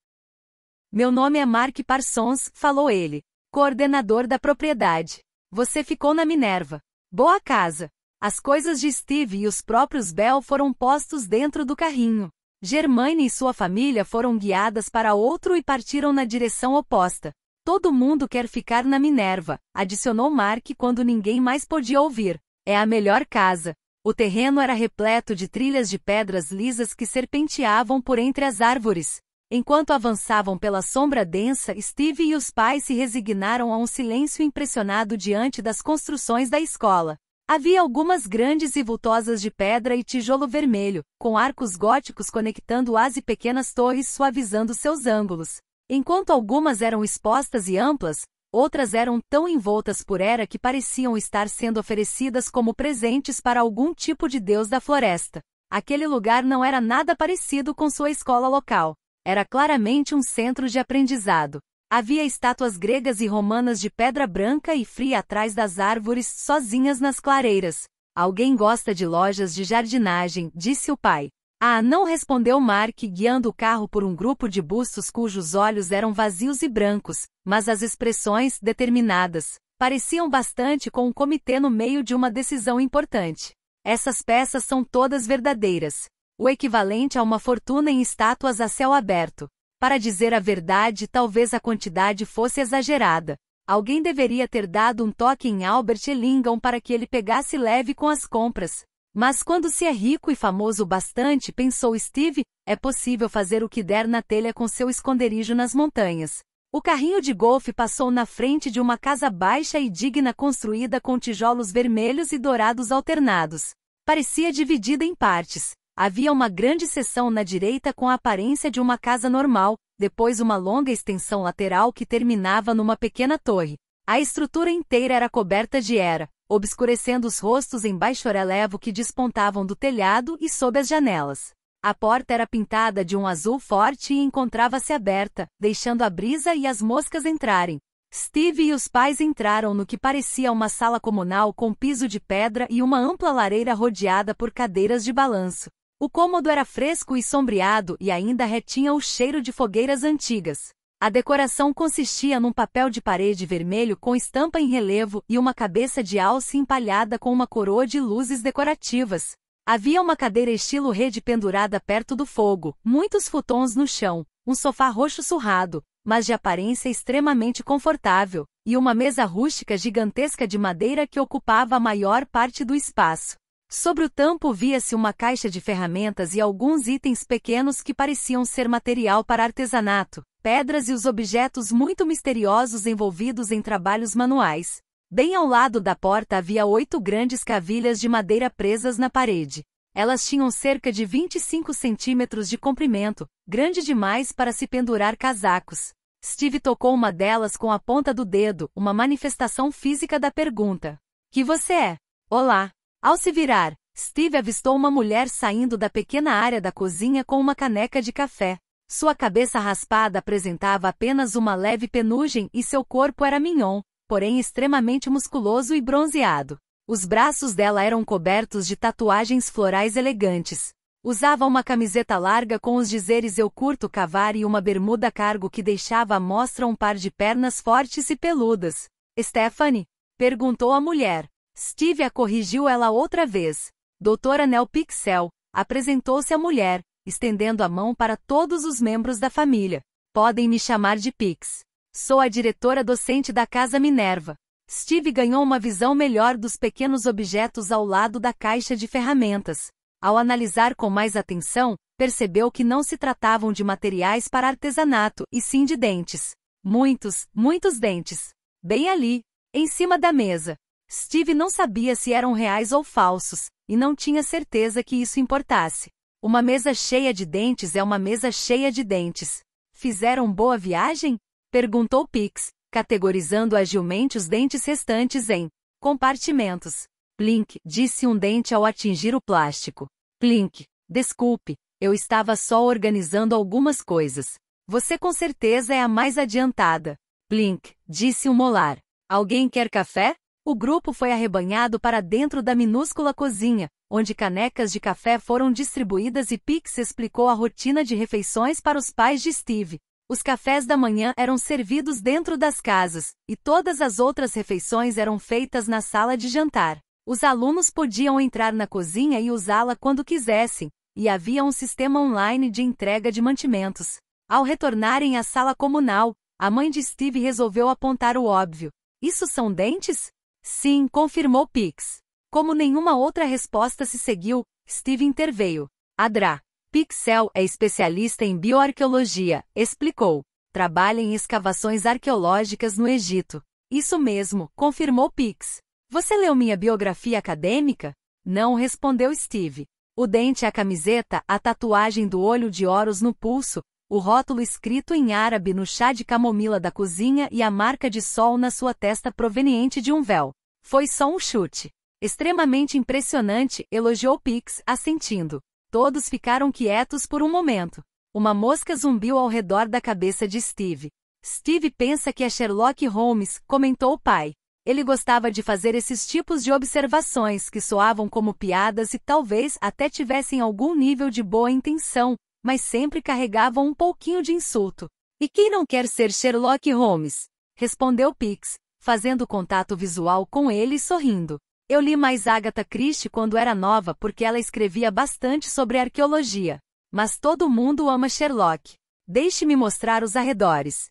Meu nome é Mark Parsons, falou ele, coordenador da propriedade. Você ficou na Minerva. Boa casa. As coisas de Steve e os próprios Bell foram postos dentro do carrinho. Germaine e sua família foram guiadas para outro e partiram na direção oposta. Todo mundo quer ficar na Minerva, adicionou Mark quando ninguém mais podia ouvir. É a melhor casa. O terreno era repleto de trilhas de pedras lisas que serpenteavam por entre as árvores. Enquanto avançavam pela sombra densa, Steve e os pais se resignaram a um silêncio impressionado diante das construções da escola. Havia algumas grandes e vultosas de pedra e tijolo vermelho, com arcos góticos conectando-as e pequenas torres suavizando seus ângulos. Enquanto algumas eram expostas e amplas, outras eram tão envoltas por era que pareciam estar sendo oferecidas como presentes para algum tipo de deus da floresta. Aquele lugar não era nada parecido com sua escola local. Era claramente um centro de aprendizado. Havia estátuas gregas e romanas de pedra branca e fria atrás das árvores, sozinhas nas clareiras. Alguém gosta de lojas de jardinagem, disse o pai. Ah, não respondeu Mark, guiando o carro por um grupo de bustos cujos olhos eram vazios e brancos, mas as expressões, determinadas, pareciam bastante com um comitê no meio de uma decisão importante. Essas peças são todas verdadeiras. O equivalente a uma fortuna em estátuas a céu aberto. Para dizer a verdade, talvez a quantidade fosse exagerada. Alguém deveria ter dado um toque em Albert Ellingham para que ele pegasse leve com as compras. Mas quando se é rico e famoso bastante, pensou Steve, é possível fazer o que der na telha com seu esconderijo nas montanhas. O carrinho de golfe passou na frente de uma casa baixa e digna construída com tijolos vermelhos e dourados alternados. Parecia dividida em partes. Havia uma grande seção na direita com a aparência de uma casa normal, depois uma longa extensão lateral que terminava numa pequena torre. A estrutura inteira era coberta de era, obscurecendo os rostos em baixo relevo que despontavam do telhado e sob as janelas. A porta era pintada de um azul forte e encontrava-se aberta, deixando a brisa e as moscas entrarem. Steve e os pais entraram no que parecia uma sala comunal com piso de pedra e uma ampla lareira rodeada por cadeiras de balanço. O cômodo era fresco e sombreado e ainda retinha o cheiro de fogueiras antigas. A decoração consistia num papel de parede vermelho com estampa em relevo e uma cabeça de alce empalhada com uma coroa de luzes decorativas. Havia uma cadeira estilo rede pendurada perto do fogo, muitos futons no chão, um sofá roxo surrado, mas de aparência extremamente confortável, e uma mesa rústica gigantesca de madeira que ocupava a maior parte do espaço. Sobre o tampo via-se uma caixa de ferramentas e alguns itens pequenos que pareciam ser material para artesanato, pedras e os objetos muito misteriosos envolvidos em trabalhos manuais. Bem ao lado da porta havia oito grandes cavilhas de madeira presas na parede. Elas tinham cerca de 25 centímetros de comprimento, grande demais para se pendurar casacos. Steve tocou uma delas com a ponta do dedo, uma manifestação física da pergunta: Que você é? Olá! Ao se virar, Steve avistou uma mulher saindo da pequena área da cozinha com uma caneca de café. Sua cabeça raspada apresentava apenas uma leve penugem e seu corpo era mignon, porém extremamente musculoso e bronzeado. Os braços dela eram cobertos de tatuagens florais elegantes. Usava uma camiseta larga com os dizeres Eu curto cavar e uma bermuda cargo que deixava à mostra um par de pernas fortes e peludas. Stephanie? perguntou a mulher. Steve a corrigiu ela outra vez. Doutora Nel Pixel apresentou-se à mulher, estendendo a mão para todos os membros da família. Podem me chamar de Pix. Sou a diretora docente da Casa Minerva. Steve ganhou uma visão melhor dos pequenos objetos ao lado da caixa de ferramentas. Ao analisar com mais atenção, percebeu que não se tratavam de materiais para artesanato, e sim de dentes. Muitos, muitos dentes. Bem ali, em cima da mesa. Steve não sabia se eram reais ou falsos, e não tinha certeza que isso importasse. Uma mesa cheia de dentes é uma mesa cheia de dentes. Fizeram boa viagem? perguntou Pix, categorizando agilmente os dentes restantes em compartimentos. Plink, disse um dente ao atingir o plástico. Plink, desculpe, eu estava só organizando algumas coisas. Você com certeza é a mais adiantada. Plink, disse o um molar. Alguém quer café? O grupo foi arrebanhado para dentro da minúscula cozinha, onde canecas de café foram distribuídas e Pix explicou a rotina de refeições para os pais de Steve. Os cafés da manhã eram servidos dentro das casas, e todas as outras refeições eram feitas na sala de jantar. Os alunos podiam entrar na cozinha e usá-la quando quisessem, e havia um sistema online de entrega de mantimentos. Ao retornarem à sala comunal, a mãe de Steve resolveu apontar o óbvio. Isso são dentes? Sim, confirmou Pix. Como nenhuma outra resposta se seguiu, Steve interveio. Adra. Pixel é especialista em bioarqueologia, explicou. Trabalha em escavações arqueológicas no Egito. Isso mesmo, confirmou Pix. Você leu minha biografia acadêmica? Não respondeu Steve. O dente à camiseta, a tatuagem do olho de Horus no pulso, o rótulo escrito em árabe no chá de camomila da cozinha e a marca de sol na sua testa proveniente de um véu. Foi só um chute. Extremamente impressionante, elogiou Pix, assentindo. Todos ficaram quietos por um momento. Uma mosca zumbiu ao redor da cabeça de Steve. Steve pensa que é Sherlock Holmes, comentou o pai. Ele gostava de fazer esses tipos de observações que soavam como piadas e talvez até tivessem algum nível de boa intenção, mas sempre carregava um pouquinho de insulto. E quem não quer ser Sherlock Holmes? Respondeu Pix, fazendo contato visual com ele e sorrindo. Eu li mais Agatha Christie quando era nova porque ela escrevia bastante sobre arqueologia. Mas todo mundo ama Sherlock. Deixe-me mostrar os arredores.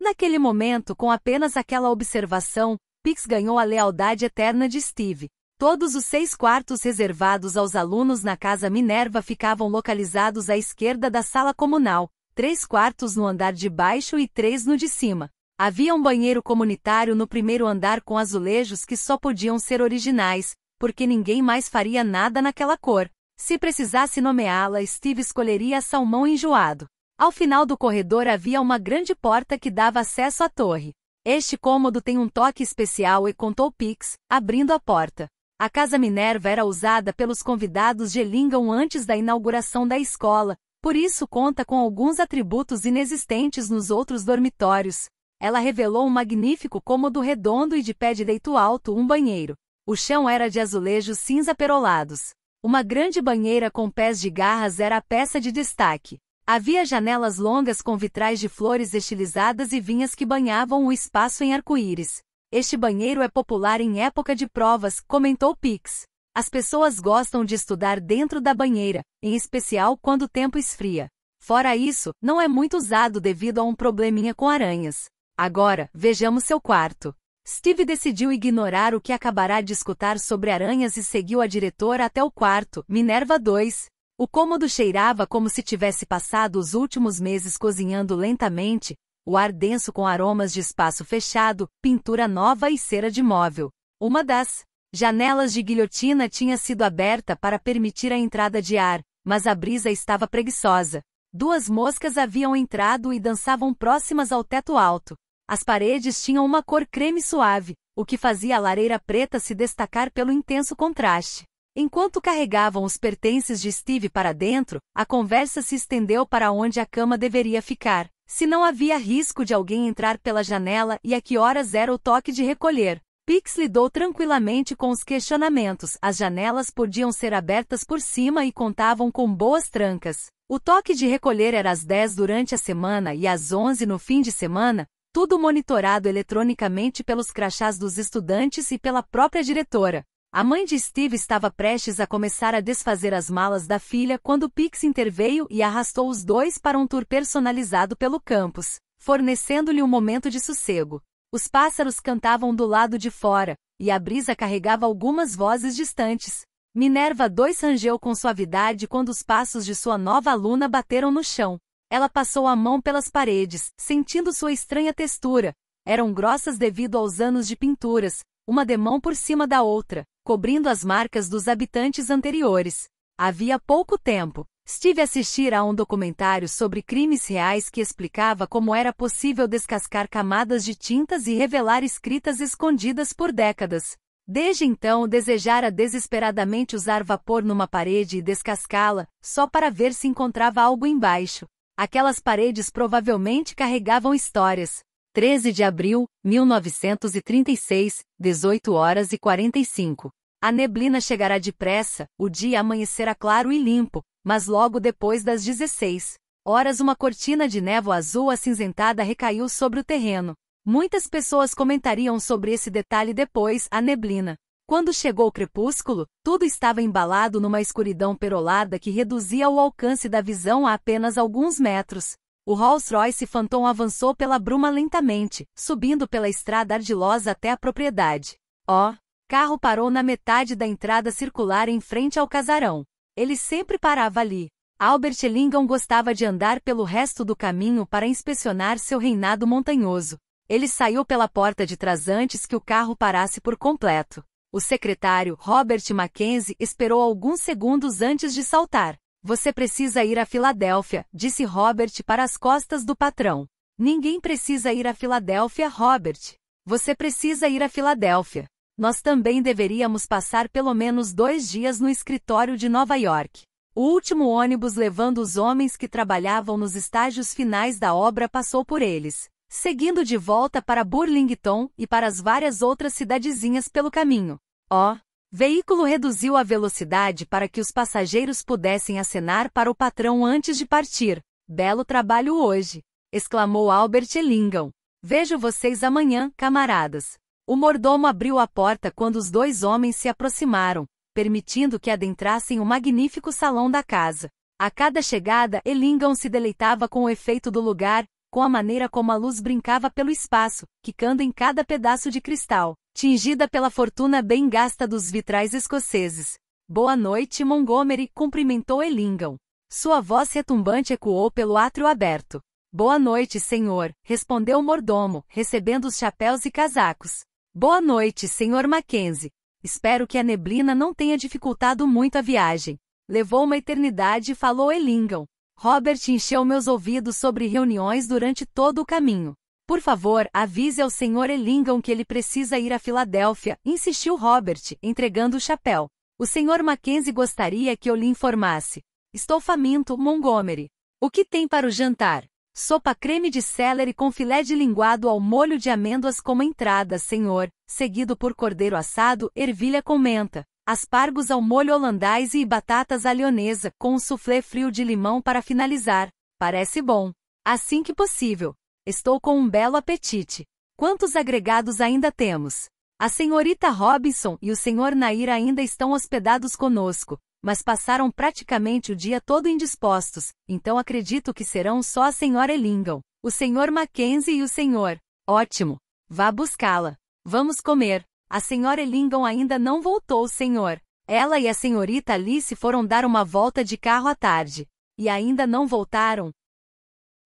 Naquele momento, com apenas aquela observação, Pix ganhou a lealdade eterna de Steve, Todos os seis quartos reservados aos alunos na Casa Minerva ficavam localizados à esquerda da sala comunal, três quartos no andar de baixo e três no de cima. Havia um banheiro comunitário no primeiro andar com azulejos que só podiam ser originais, porque ninguém mais faria nada naquela cor. Se precisasse nomeá-la, Steve escolheria salmão enjoado. Ao final do corredor havia uma grande porta que dava acesso à torre. Este cômodo tem um toque especial e contou Pix, abrindo a porta. A Casa Minerva era usada pelos convidados de Lingam antes da inauguração da escola, por isso conta com alguns atributos inexistentes nos outros dormitórios. Ela revelou um magnífico cômodo redondo e de pé de leito alto, um banheiro. O chão era de azulejos cinza perolados. Uma grande banheira com pés de garras era a peça de destaque. Havia janelas longas com vitrais de flores estilizadas e vinhas que banhavam o espaço em arco-íris. Este banheiro é popular em época de provas, comentou Pix. As pessoas gostam de estudar dentro da banheira, em especial quando o tempo esfria. Fora isso, não é muito usado devido a um probleminha com aranhas. Agora, vejamos seu quarto. Steve decidiu ignorar o que acabará de escutar sobre aranhas e seguiu a diretora até o quarto, Minerva 2. O cômodo cheirava como se tivesse passado os últimos meses cozinhando lentamente, o ar denso com aromas de espaço fechado, pintura nova e cera de móvel. Uma das janelas de guilhotina tinha sido aberta para permitir a entrada de ar, mas a brisa estava preguiçosa. Duas moscas haviam entrado e dançavam próximas ao teto alto. As paredes tinham uma cor creme suave, o que fazia a lareira preta se destacar pelo intenso contraste. Enquanto carregavam os pertences de Steve para dentro, a conversa se estendeu para onde a cama deveria ficar se não havia risco de alguém entrar pela janela e a que horas era o toque de recolher. Pix lidou tranquilamente com os questionamentos. As janelas podiam ser abertas por cima e contavam com boas trancas. O toque de recolher era às 10 durante a semana e às 11 no fim de semana, tudo monitorado eletronicamente pelos crachás dos estudantes e pela própria diretora. A mãe de Steve estava prestes a começar a desfazer as malas da filha quando Pix interveio e arrastou os dois para um tour personalizado pelo campus, fornecendo-lhe um momento de sossego. Os pássaros cantavam do lado de fora, e a brisa carregava algumas vozes distantes. Minerva 2 rangeu com suavidade quando os passos de sua nova aluna bateram no chão. Ela passou a mão pelas paredes, sentindo sua estranha textura. Eram grossas devido aos anos de pinturas, uma demão por cima da outra, cobrindo as marcas dos habitantes anteriores. Havia pouco tempo, estive a assistir a um documentário sobre crimes reais que explicava como era possível descascar camadas de tintas e revelar escritas escondidas por décadas. Desde então desejara desesperadamente usar vapor numa parede e descascá-la, só para ver se encontrava algo embaixo. Aquelas paredes provavelmente carregavam histórias, 13 de abril, 1936, 18 horas e 45. A neblina chegará depressa, o dia amanhecerá claro e limpo, mas logo depois das 16 horas uma cortina de névoa azul acinzentada recaiu sobre o terreno. Muitas pessoas comentariam sobre esse detalhe depois, a neblina. Quando chegou o crepúsculo, tudo estava embalado numa escuridão perolada que reduzia o alcance da visão a apenas alguns metros. O Rolls-Royce Phantom avançou pela bruma lentamente, subindo pela estrada argilosa até a propriedade. Ó, oh, carro parou na metade da entrada circular em frente ao casarão. Ele sempre parava ali. Albert Lingon gostava de andar pelo resto do caminho para inspecionar seu reinado montanhoso. Ele saiu pela porta de trás antes que o carro parasse por completo. O secretário, Robert Mackenzie, esperou alguns segundos antes de saltar. Você precisa ir a Filadélfia, disse Robert para as costas do patrão. Ninguém precisa ir a Filadélfia, Robert. Você precisa ir a Filadélfia. Nós também deveríamos passar pelo menos dois dias no escritório de Nova York. O último ônibus levando os homens que trabalhavam nos estágios finais da obra passou por eles, seguindo de volta para Burlington e para as várias outras cidadezinhas pelo caminho. Oh, Veículo reduziu a velocidade para que os passageiros pudessem acenar para o patrão antes de partir. Belo trabalho hoje! exclamou Albert Ellingham. Vejo vocês amanhã, camaradas. O mordomo abriu a porta quando os dois homens se aproximaram, permitindo que adentrassem o magnífico salão da casa. A cada chegada, Ellingham se deleitava com o efeito do lugar, com a maneira como a luz brincava pelo espaço, quicando em cada pedaço de cristal, tingida pela fortuna bem gasta dos vitrais escoceses. Boa noite, Montgomery, cumprimentou Ellingham. Sua voz retumbante ecoou pelo átrio aberto. Boa noite, senhor, respondeu o mordomo, recebendo os chapéus e casacos. Boa noite, senhor Mackenzie. Espero que a neblina não tenha dificultado muito a viagem. Levou uma eternidade, falou Ellingham. Robert encheu meus ouvidos sobre reuniões durante todo o caminho. Por favor, avise ao Sr. Ellingham que ele precisa ir a Filadélfia, insistiu Robert, entregando o chapéu. O Sr. Mackenzie gostaria que eu lhe informasse. Estou faminto, Montgomery. O que tem para o jantar? Sopa creme de celery com filé de linguado ao molho de amêndoas como entrada, senhor, seguido por cordeiro assado, ervilha com menta aspargos ao molho holandês e batatas à lionesa, com um soufflé frio de limão para finalizar. Parece bom. Assim que possível. Estou com um belo apetite. Quantos agregados ainda temos? A senhorita Robinson e o senhor Nair ainda estão hospedados conosco, mas passaram praticamente o dia todo indispostos, então acredito que serão só a senhora Ellingham, o senhor Mackenzie e o senhor. Ótimo. Vá buscá-la. Vamos comer. A senhora Elingon ainda não voltou, senhor. Ela e a senhorita Alice foram dar uma volta de carro à tarde. E ainda não voltaram?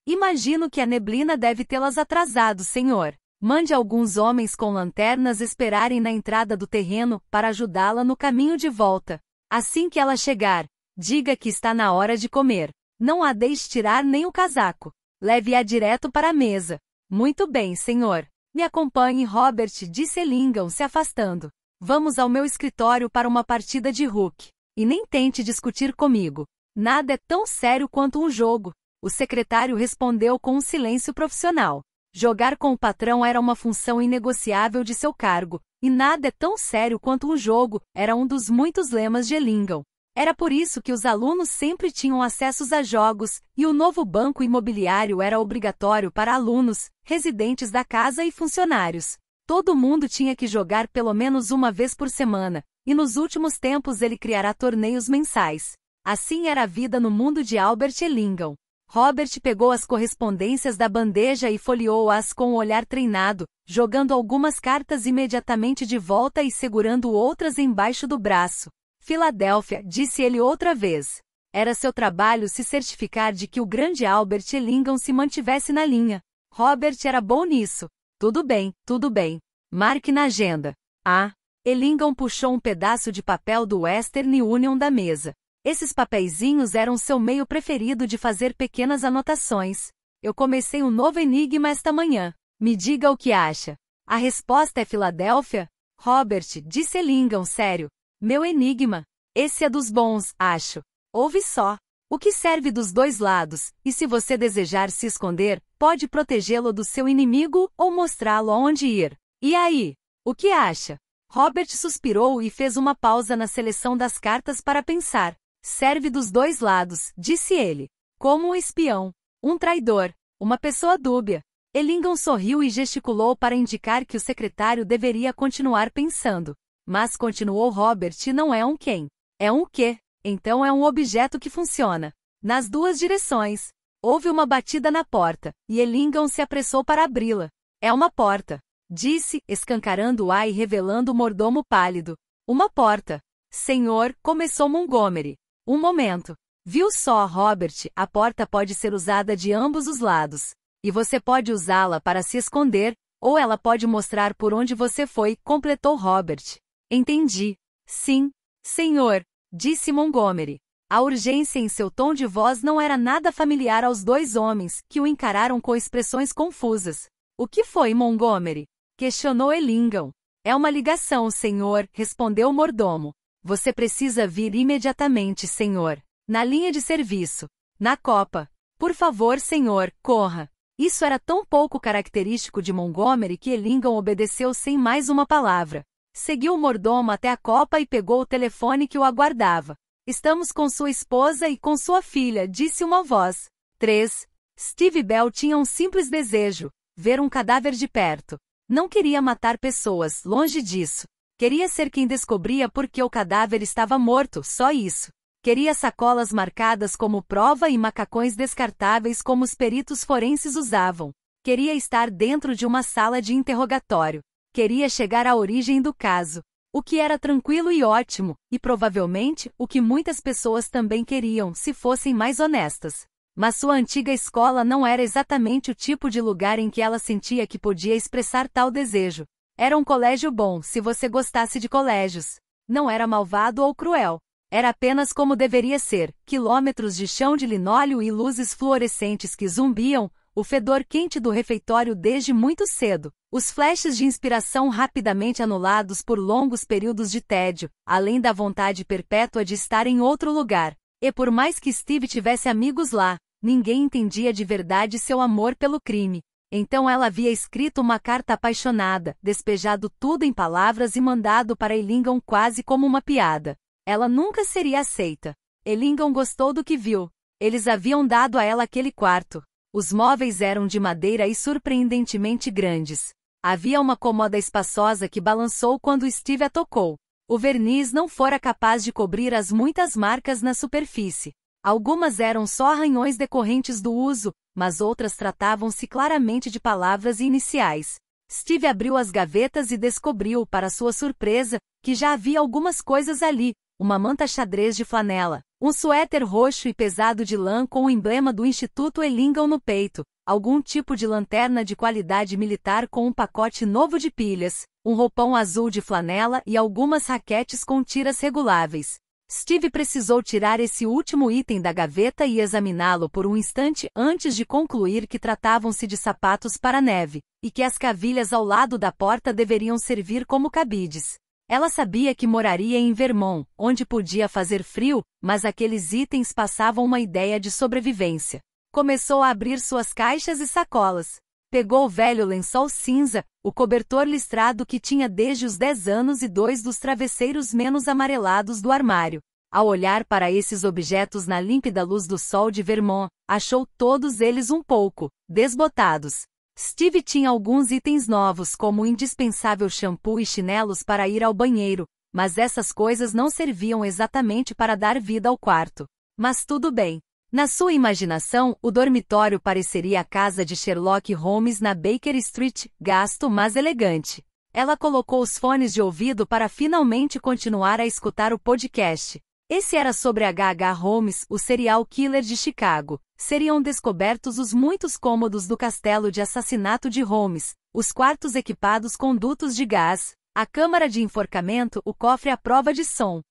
Imagino que a neblina deve tê-las atrasado, senhor. Mande alguns homens com lanternas esperarem na entrada do terreno para ajudá-la no caminho de volta. Assim que ela chegar, diga que está na hora de comer. Não a deixe tirar nem o casaco. Leve-a direto para a mesa. Muito bem, senhor. Me acompanhe Robert disse Lingam se afastando. Vamos ao meu escritório para uma partida de Hulk. E nem tente discutir comigo. Nada é tão sério quanto um jogo. O secretário respondeu com um silêncio profissional. Jogar com o patrão era uma função inegociável de seu cargo, e nada é tão sério quanto um jogo, era um dos muitos lemas de Lingam. Era por isso que os alunos sempre tinham acessos a jogos, e o novo banco imobiliário era obrigatório para alunos, residentes da casa e funcionários. Todo mundo tinha que jogar pelo menos uma vez por semana, e nos últimos tempos ele criará torneios mensais. Assim era a vida no mundo de Albert Ellingham. Robert pegou as correspondências da bandeja e folheou-as com o um olhar treinado, jogando algumas cartas imediatamente de volta e segurando outras embaixo do braço. Filadélfia, disse ele outra vez. Era seu trabalho se certificar de que o grande Albert Ellingham se mantivesse na linha. Robert era bom nisso. Tudo bem, tudo bem. Marque na agenda. Ah, Ellingham puxou um pedaço de papel do Western Union da mesa. Esses papeizinhos eram seu meio preferido de fazer pequenas anotações. Eu comecei um novo enigma esta manhã. Me diga o que acha. A resposta é Filadélfia? Robert, disse Ellingham sério. Meu enigma. Esse é dos bons, acho. Ouve só. O que serve dos dois lados, e se você desejar se esconder, pode protegê-lo do seu inimigo ou mostrá-lo aonde ir. E aí? O que acha? Robert suspirou e fez uma pausa na seleção das cartas para pensar. Serve dos dois lados, disse ele. Como um espião, um traidor, uma pessoa dúbia. Elingon sorriu e gesticulou para indicar que o secretário deveria continuar pensando. Mas continuou Robert, não é um quem. É um que. Então é um objeto que funciona. Nas duas direções. Houve uma batida na porta, e Elingham se apressou para abri-la. É uma porta. Disse, escancarando-a e revelando o mordomo pálido. Uma porta. Senhor, começou Montgomery. Um momento. Viu só, Robert, a porta pode ser usada de ambos os lados. E você pode usá-la para se esconder, ou ela pode mostrar por onde você foi, completou Robert. Entendi. Sim, senhor, disse Montgomery. A urgência em seu tom de voz não era nada familiar aos dois homens, que o encararam com expressões confusas. O que foi, Montgomery? questionou Elingham. É uma ligação, senhor, respondeu o mordomo. Você precisa vir imediatamente, senhor. Na linha de serviço. Na copa. Por favor, senhor, corra. Isso era tão pouco característico de Montgomery que Elingham obedeceu sem mais uma palavra. Seguiu o mordomo até a copa e pegou o telefone que o aguardava. Estamos com sua esposa e com sua filha, disse uma voz. 3. Steve Bell tinha um simples desejo: ver um cadáver de perto. Não queria matar pessoas, longe disso. Queria ser quem descobria por que o cadáver estava morto, só isso. Queria sacolas marcadas como prova e macacões descartáveis como os peritos forenses usavam. Queria estar dentro de uma sala de interrogatório. Queria chegar à origem do caso, o que era tranquilo e ótimo, e provavelmente o que muitas pessoas também queriam se fossem mais honestas. Mas sua antiga escola não era exatamente o tipo de lugar em que ela sentia que podia expressar tal desejo. Era um colégio bom se você gostasse de colégios. Não era malvado ou cruel. Era apenas como deveria ser, quilômetros de chão de linóleo e luzes fluorescentes que zumbiam, o fedor quente do refeitório desde muito cedo, os flashes de inspiração rapidamente anulados por longos períodos de tédio, além da vontade perpétua de estar em outro lugar. E por mais que Steve tivesse amigos lá, ninguém entendia de verdade seu amor pelo crime. Então ela havia escrito uma carta apaixonada, despejado tudo em palavras e mandado para Elingon quase como uma piada. Ela nunca seria aceita. Elingon gostou do que viu. Eles haviam dado a ela aquele quarto, os móveis eram de madeira e surpreendentemente grandes. Havia uma cômoda espaçosa que balançou quando Steve a tocou. O verniz não fora capaz de cobrir as muitas marcas na superfície. Algumas eram só arranhões decorrentes do uso, mas outras tratavam-se claramente de palavras e iniciais. Steve abriu as gavetas e descobriu, para sua surpresa, que já havia algumas coisas ali, uma manta xadrez de flanela, um suéter roxo e pesado de lã com o emblema do Instituto Ellingham no peito, algum tipo de lanterna de qualidade militar com um pacote novo de pilhas, um roupão azul de flanela e algumas raquetes com tiras reguláveis. Steve precisou tirar esse último item da gaveta e examiná-lo por um instante antes de concluir que tratavam-se de sapatos para neve, e que as cavilhas ao lado da porta deveriam servir como cabides. Ela sabia que moraria em Vermont, onde podia fazer frio, mas aqueles itens passavam uma ideia de sobrevivência. Começou a abrir suas caixas e sacolas. Pegou o velho lençol cinza, o cobertor listrado que tinha desde os 10 anos e dois dos travesseiros menos amarelados do armário. Ao olhar para esses objetos na límpida luz do sol de Vermont, achou todos eles um pouco desbotados. Steve tinha alguns itens novos, como o indispensável shampoo e chinelos para ir ao banheiro, mas essas coisas não serviam exatamente para dar vida ao quarto. Mas tudo bem. Na sua imaginação, o dormitório pareceria a casa de Sherlock Holmes na Baker Street, gasto mas elegante. Ela colocou os fones de ouvido para finalmente continuar a escutar o podcast, esse era sobre H.H. Holmes, o serial killer de Chicago. Seriam descobertos os muitos cômodos do castelo de assassinato de Holmes, os quartos equipados com dutos de gás, a câmara de enforcamento, o cofre à prova de som.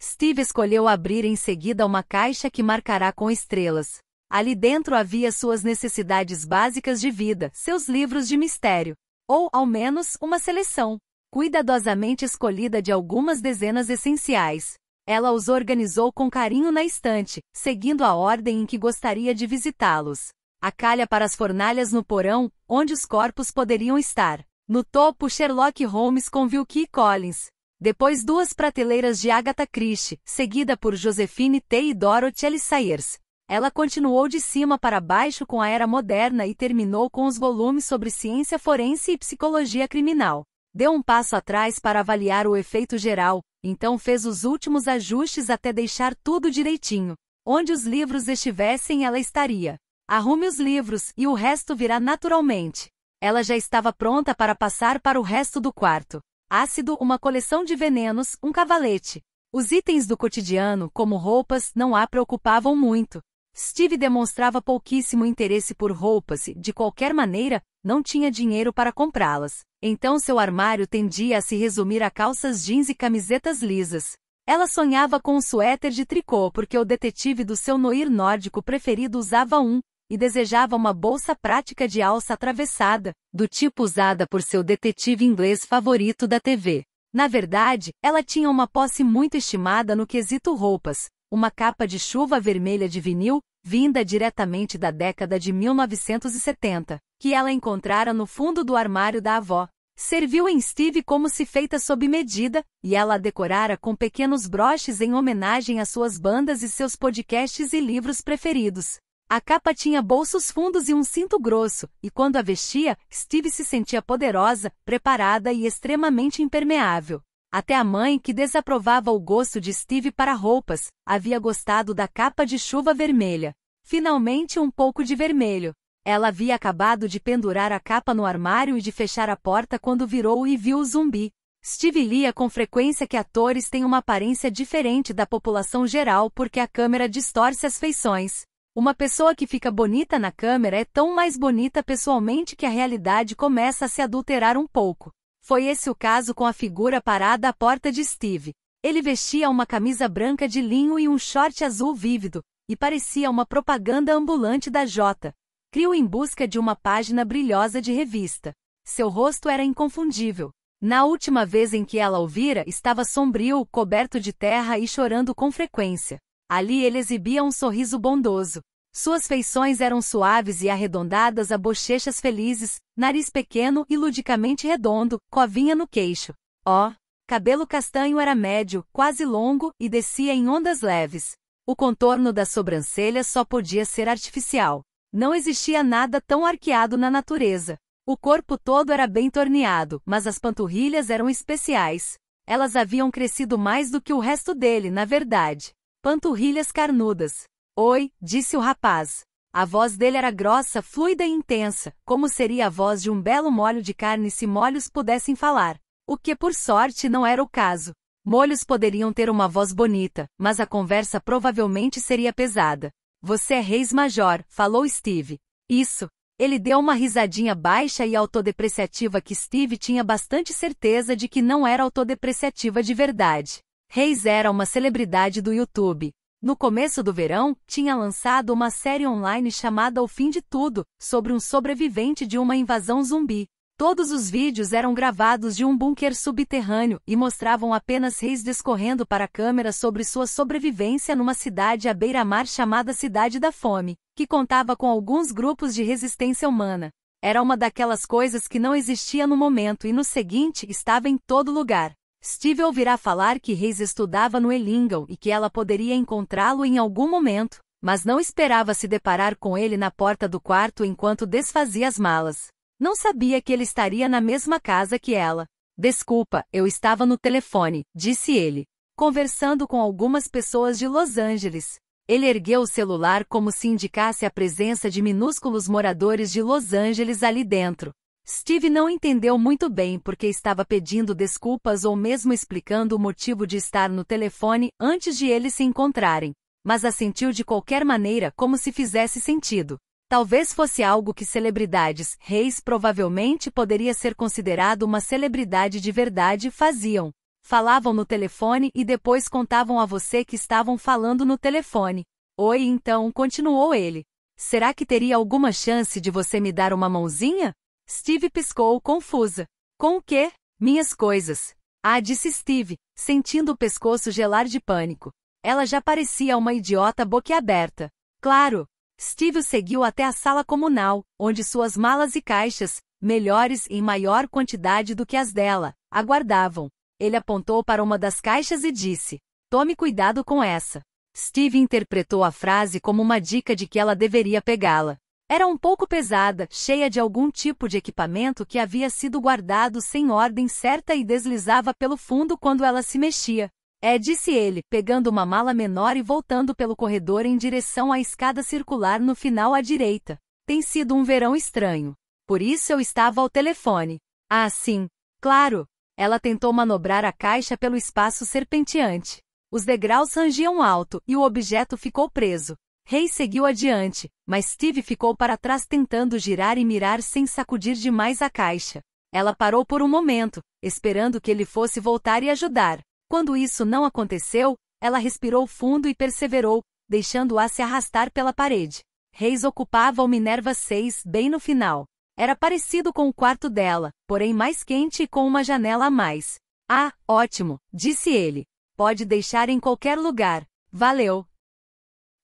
Steve escolheu abrir em seguida uma caixa que marcará com estrelas. Ali dentro havia suas necessidades básicas de vida, seus livros de mistério, ou, ao menos, uma seleção, cuidadosamente escolhida de algumas dezenas essenciais ela os organizou com carinho na estante, seguindo a ordem em que gostaria de visitá-los. A calha para as fornalhas no porão, onde os corpos poderiam estar. No topo, Sherlock Holmes com Wilkie Collins. Depois duas prateleiras de Agatha Christie, seguida por Josephine T. e Dorothy L. Sayers. Ela continuou de cima para baixo com a era moderna e terminou com os volumes sobre ciência forense e psicologia criminal. Deu um passo atrás para avaliar o efeito geral, então fez os últimos ajustes até deixar tudo direitinho. Onde os livros estivessem, ela estaria. Arrume os livros e o resto virá naturalmente. Ela já estava pronta para passar para o resto do quarto. Ácido, uma coleção de venenos, um cavalete. Os itens do cotidiano, como roupas, não a preocupavam muito. Steve demonstrava pouquíssimo interesse por roupas e, de qualquer maneira, não tinha dinheiro para comprá-las. Então seu armário tendia a se resumir a calças jeans e camisetas lisas. Ela sonhava com um suéter de tricô porque o detetive do seu noir nórdico preferido usava um, e desejava uma bolsa prática de alça atravessada, do tipo usada por seu detetive inglês favorito da TV. Na verdade, ela tinha uma posse muito estimada no quesito roupas, uma capa de chuva vermelha de vinil, vinda diretamente da década de 1970, que ela encontrara no fundo do armário da avó. Serviu em Steve como se feita sob medida, e ela a decorara com pequenos broches em homenagem às suas bandas e seus podcasts e livros preferidos. A capa tinha bolsos fundos e um cinto grosso, e quando a vestia, Steve se sentia poderosa, preparada e extremamente impermeável. Até a mãe, que desaprovava o gosto de Steve para roupas, havia gostado da capa de chuva vermelha. Finalmente um pouco de vermelho. Ela havia acabado de pendurar a capa no armário e de fechar a porta quando virou e viu o zumbi. Steve lia com frequência que atores têm uma aparência diferente da população geral porque a câmera distorce as feições. Uma pessoa que fica bonita na câmera é tão mais bonita pessoalmente que a realidade começa a se adulterar um pouco. Foi esse o caso com a figura parada à porta de Steve. Ele vestia uma camisa branca de linho e um short azul vívido, e parecia uma propaganda ambulante da Jota. Criou em busca de uma página brilhosa de revista. Seu rosto era inconfundível. Na última vez em que ela o vira, estava sombrio, coberto de terra e chorando com frequência. Ali ele exibia um sorriso bondoso. Suas feições eram suaves e arredondadas a bochechas felizes, nariz pequeno e ludicamente redondo, covinha no queixo. Ó! Oh, cabelo castanho era médio, quase longo, e descia em ondas leves. O contorno das sobrancelhas só podia ser artificial. Não existia nada tão arqueado na natureza. O corpo todo era bem torneado, mas as panturrilhas eram especiais. Elas haviam crescido mais do que o resto dele, na verdade. Panturrilhas carnudas. Oi, disse o rapaz. A voz dele era grossa, fluida e intensa, como seria a voz de um belo molho de carne se molhos pudessem falar. O que por sorte não era o caso. Molhos poderiam ter uma voz bonita, mas a conversa provavelmente seria pesada. Você é reis-major, falou Steve. Isso. Ele deu uma risadinha baixa e autodepreciativa que Steve tinha bastante certeza de que não era autodepreciativa de verdade. Reis era uma celebridade do YouTube, no começo do verão, tinha lançado uma série online chamada O Fim de Tudo, sobre um sobrevivente de uma invasão zumbi. Todos os vídeos eram gravados de um bunker subterrâneo e mostravam apenas reis descorrendo para a câmera sobre sua sobrevivência numa cidade à beira-mar chamada Cidade da Fome, que contava com alguns grupos de resistência humana. Era uma daquelas coisas que não existia no momento e no seguinte estava em todo lugar. Steve ouvirá falar que Reis estudava no Ellingham e que ela poderia encontrá-lo em algum momento, mas não esperava se deparar com ele na porta do quarto enquanto desfazia as malas. Não sabia que ele estaria na mesma casa que ela. Desculpa, eu estava no telefone, disse ele, conversando com algumas pessoas de Los Angeles. Ele ergueu o celular como se indicasse a presença de minúsculos moradores de Los Angeles ali dentro. Steve não entendeu muito bem porque estava pedindo desculpas ou mesmo explicando o motivo de estar no telefone antes de eles se encontrarem, mas assentiu de qualquer maneira como se fizesse sentido. Talvez fosse algo que celebridades, reis provavelmente poderia ser considerado uma celebridade de verdade, faziam. Falavam no telefone e depois contavam a você que estavam falando no telefone. Oi, então, continuou ele. Será que teria alguma chance de você me dar uma mãozinha? Steve piscou, confusa. Com o quê? Minhas coisas. Ah, disse Steve, sentindo o pescoço gelar de pânico. Ela já parecia uma idiota boquiaberta. Claro. Steve o seguiu até a sala comunal, onde suas malas e caixas, melhores e em maior quantidade do que as dela, aguardavam. Ele apontou para uma das caixas e disse: Tome cuidado com essa. Steve interpretou a frase como uma dica de que ela deveria pegá-la. Era um pouco pesada, cheia de algum tipo de equipamento que havia sido guardado sem ordem certa e deslizava pelo fundo quando ela se mexia. É, disse ele, pegando uma mala menor e voltando pelo corredor em direção à escada circular no final à direita. Tem sido um verão estranho. Por isso eu estava ao telefone. Ah, sim. Claro. Ela tentou manobrar a caixa pelo espaço serpenteante. Os degraus rangiam alto e o objeto ficou preso. Rei seguiu adiante, mas Steve ficou para trás tentando girar e mirar sem sacudir demais a caixa. Ela parou por um momento, esperando que ele fosse voltar e ajudar. Quando isso não aconteceu, ela respirou fundo e perseverou, deixando-a se arrastar pela parede. Reis ocupava o Minerva 6 bem no final. Era parecido com o quarto dela, porém mais quente e com uma janela a mais. Ah, ótimo, disse ele. Pode deixar em qualquer lugar. Valeu,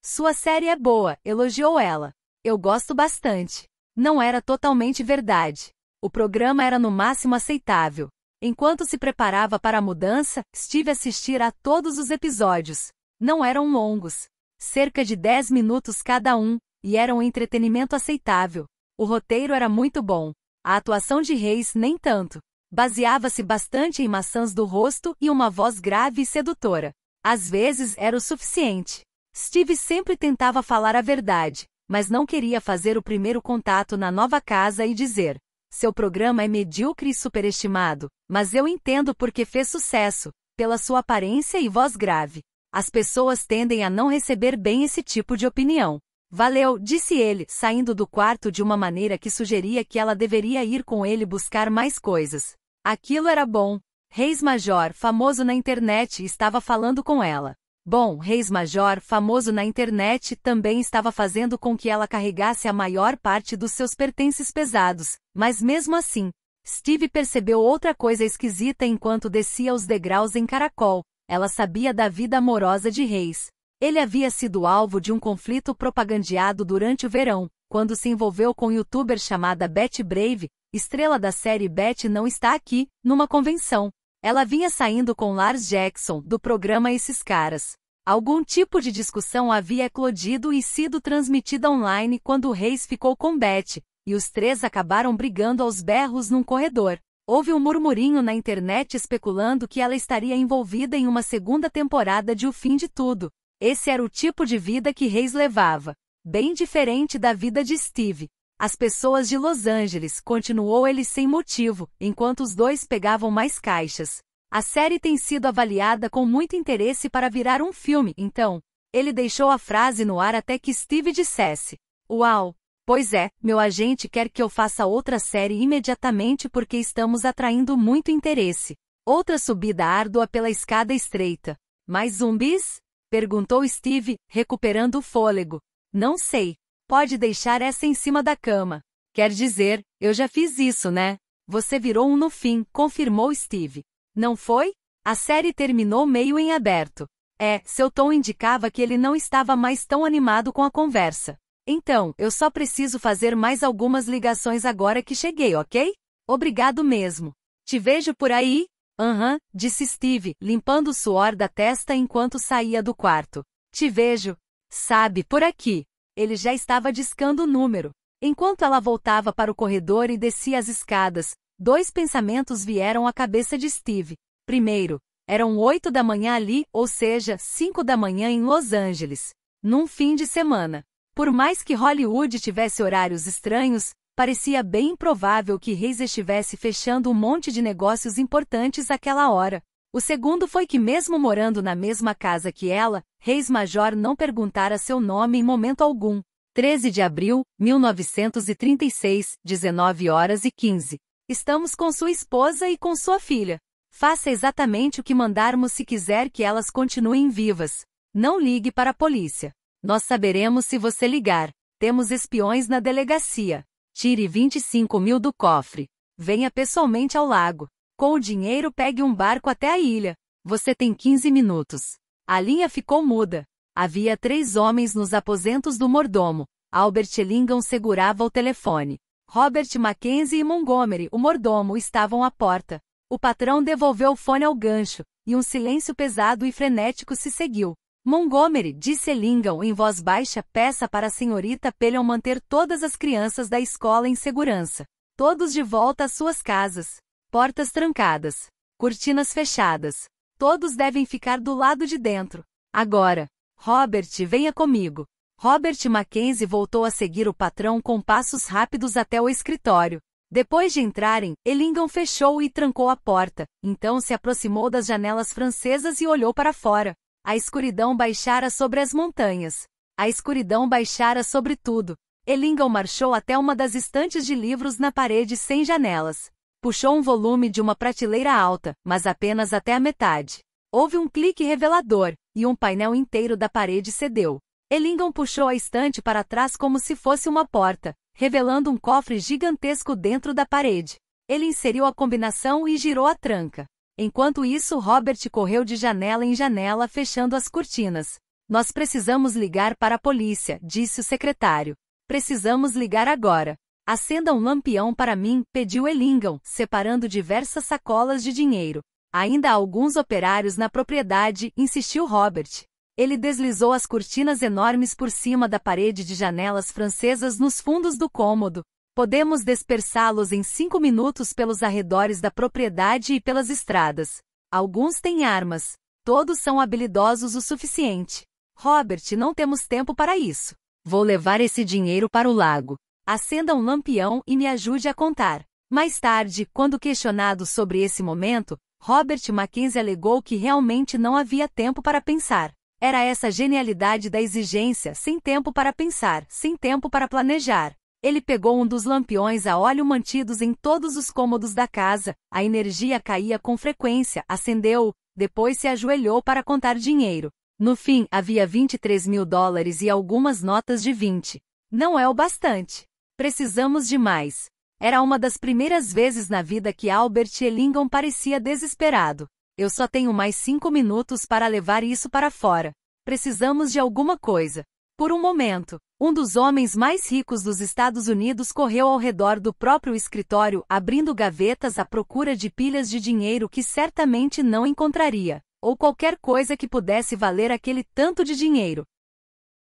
sua série é boa, elogiou ela. Eu gosto bastante. Não era totalmente verdade. O programa era no máximo aceitável. Enquanto se preparava para a mudança, estive a assistir a todos os episódios. Não eram longos, cerca de 10 minutos cada um, e era um entretenimento aceitável. O roteiro era muito bom. A atuação de Reis nem tanto. Baseava-se bastante em maçãs do rosto e uma voz grave e sedutora. Às vezes era o suficiente. Steve sempre tentava falar a verdade, mas não queria fazer o primeiro contato na nova casa e dizer: seu programa é medíocre e superestimado, mas eu entendo porque fez sucesso, pela sua aparência e voz grave. As pessoas tendem a não receber bem esse tipo de opinião. Valeu, disse ele, saindo do quarto de uma maneira que sugeria que ela deveria ir com ele buscar mais coisas. Aquilo era bom. Reis Major, famoso na internet, estava falando com ela. Bom, Reis Major, famoso na internet, também estava fazendo com que ela carregasse a maior parte dos seus pertences pesados, mas mesmo assim, Steve percebeu outra coisa esquisita enquanto descia os degraus em Caracol. Ela sabia da vida amorosa de Reis. Ele havia sido alvo de um conflito propagandeado durante o verão, quando se envolveu com youtuber chamada Betty Brave, estrela da série Betty não está aqui, numa convenção. Ela vinha saindo com Lars Jackson, do programa Esses Caras. Algum tipo de discussão havia eclodido e sido transmitida online quando o Reis ficou com Beth, e os três acabaram brigando aos berros num corredor. Houve um murmurinho na internet especulando que ela estaria envolvida em uma segunda temporada de O Fim de Tudo. Esse era o tipo de vida que Reis levava, bem diferente da vida de Steve. As pessoas de Los Angeles, continuou ele sem motivo, enquanto os dois pegavam mais caixas. A série tem sido avaliada com muito interesse para virar um filme, então. Ele deixou a frase no ar até que Steve dissesse: Uau! Pois é, meu agente quer que eu faça outra série imediatamente porque estamos atraindo muito interesse. Outra subida árdua pela escada estreita. Mais zumbis? perguntou Steve, recuperando o fôlego. Não sei pode deixar essa em cima da cama. Quer dizer, eu já fiz isso, né? Você virou um no fim, confirmou Steve. Não foi? A série terminou meio em aberto. É, seu tom indicava que ele não estava mais tão animado com a conversa. Então, eu só preciso fazer mais algumas ligações agora que cheguei, ok? Obrigado mesmo. Te vejo por aí? Aham, uhum, disse Steve, limpando o suor da testa enquanto saía do quarto. Te vejo. Sabe, por aqui. Ele já estava discando o número. Enquanto ela voltava para o corredor e descia as escadas, dois pensamentos vieram à cabeça de Steve. Primeiro, eram oito da manhã ali, ou seja, cinco da manhã em Los Angeles. Num fim de semana. Por mais que Hollywood tivesse horários estranhos, parecia bem improvável que Reis estivesse fechando um monte de negócios importantes àquela hora. O segundo foi que, mesmo morando na mesma casa que ela, Reis Major não perguntara seu nome em momento algum. 13 de abril, 1936, 19 horas e 15. Estamos com sua esposa e com sua filha. Faça exatamente o que mandarmos se quiser que elas continuem vivas. Não ligue para a polícia. Nós saberemos se você ligar. Temos espiões na delegacia. Tire 25 mil do cofre. Venha pessoalmente ao lago. Com o dinheiro, pegue um barco até a ilha. Você tem 15 minutos. A linha ficou muda. Havia três homens nos aposentos do mordomo. Albert Ellingham segurava o telefone. Robert Mackenzie e Montgomery, o mordomo, estavam à porta. O patrão devolveu o fone ao gancho, e um silêncio pesado e frenético se seguiu. Montgomery, disse Ellingham em voz baixa, peça para a senhorita Pelham manter todas as crianças da escola em segurança. Todos de volta às suas casas. Portas trancadas. Cortinas fechadas. Todos devem ficar do lado de dentro. Agora, Robert, venha comigo. Robert Mackenzie voltou a seguir o patrão com passos rápidos até o escritório. Depois de entrarem, Elingham fechou e trancou a porta, então se aproximou das janelas francesas e olhou para fora. A escuridão baixara sobre as montanhas. A escuridão baixara sobre tudo. Elingham marchou até uma das estantes de livros na parede sem janelas. Puxou um volume de uma prateleira alta, mas apenas até a metade. Houve um clique revelador, e um painel inteiro da parede cedeu. Ellingham puxou a estante para trás como se fosse uma porta, revelando um cofre gigantesco dentro da parede. Ele inseriu a combinação e girou a tranca. Enquanto isso, Robert correu de janela em janela, fechando as cortinas. Nós precisamos ligar para a polícia, disse o secretário. Precisamos ligar agora. Acenda um lampião para mim, pediu Elingão, separando diversas sacolas de dinheiro. Ainda há alguns operários na propriedade, insistiu Robert. Ele deslizou as cortinas enormes por cima da parede de janelas francesas nos fundos do cômodo. Podemos dispersá-los em cinco minutos pelos arredores da propriedade e pelas estradas. Alguns têm armas. Todos são habilidosos o suficiente. Robert, não temos tempo para isso. Vou levar esse dinheiro para o lago. Acenda um lampião e me ajude a contar. Mais tarde, quando questionado sobre esse momento, Robert Mackenzie alegou que realmente não havia tempo para pensar. Era essa genialidade da exigência, sem tempo para pensar, sem tempo para planejar. Ele pegou um dos lampiões a óleo mantidos em todos os cômodos da casa, a energia caía com frequência, acendeu-o, depois se ajoelhou para contar dinheiro. No fim, havia 23 mil dólares e algumas notas de 20. Não é o bastante. Precisamos de mais. Era uma das primeiras vezes na vida que Albert Ellingham parecia desesperado. Eu só tenho mais cinco minutos para levar isso para fora. Precisamos de alguma coisa. Por um momento, um dos homens mais ricos dos Estados Unidos correu ao redor do próprio escritório, abrindo gavetas à procura de pilhas de dinheiro que certamente não encontraria, ou qualquer coisa que pudesse valer aquele tanto de dinheiro.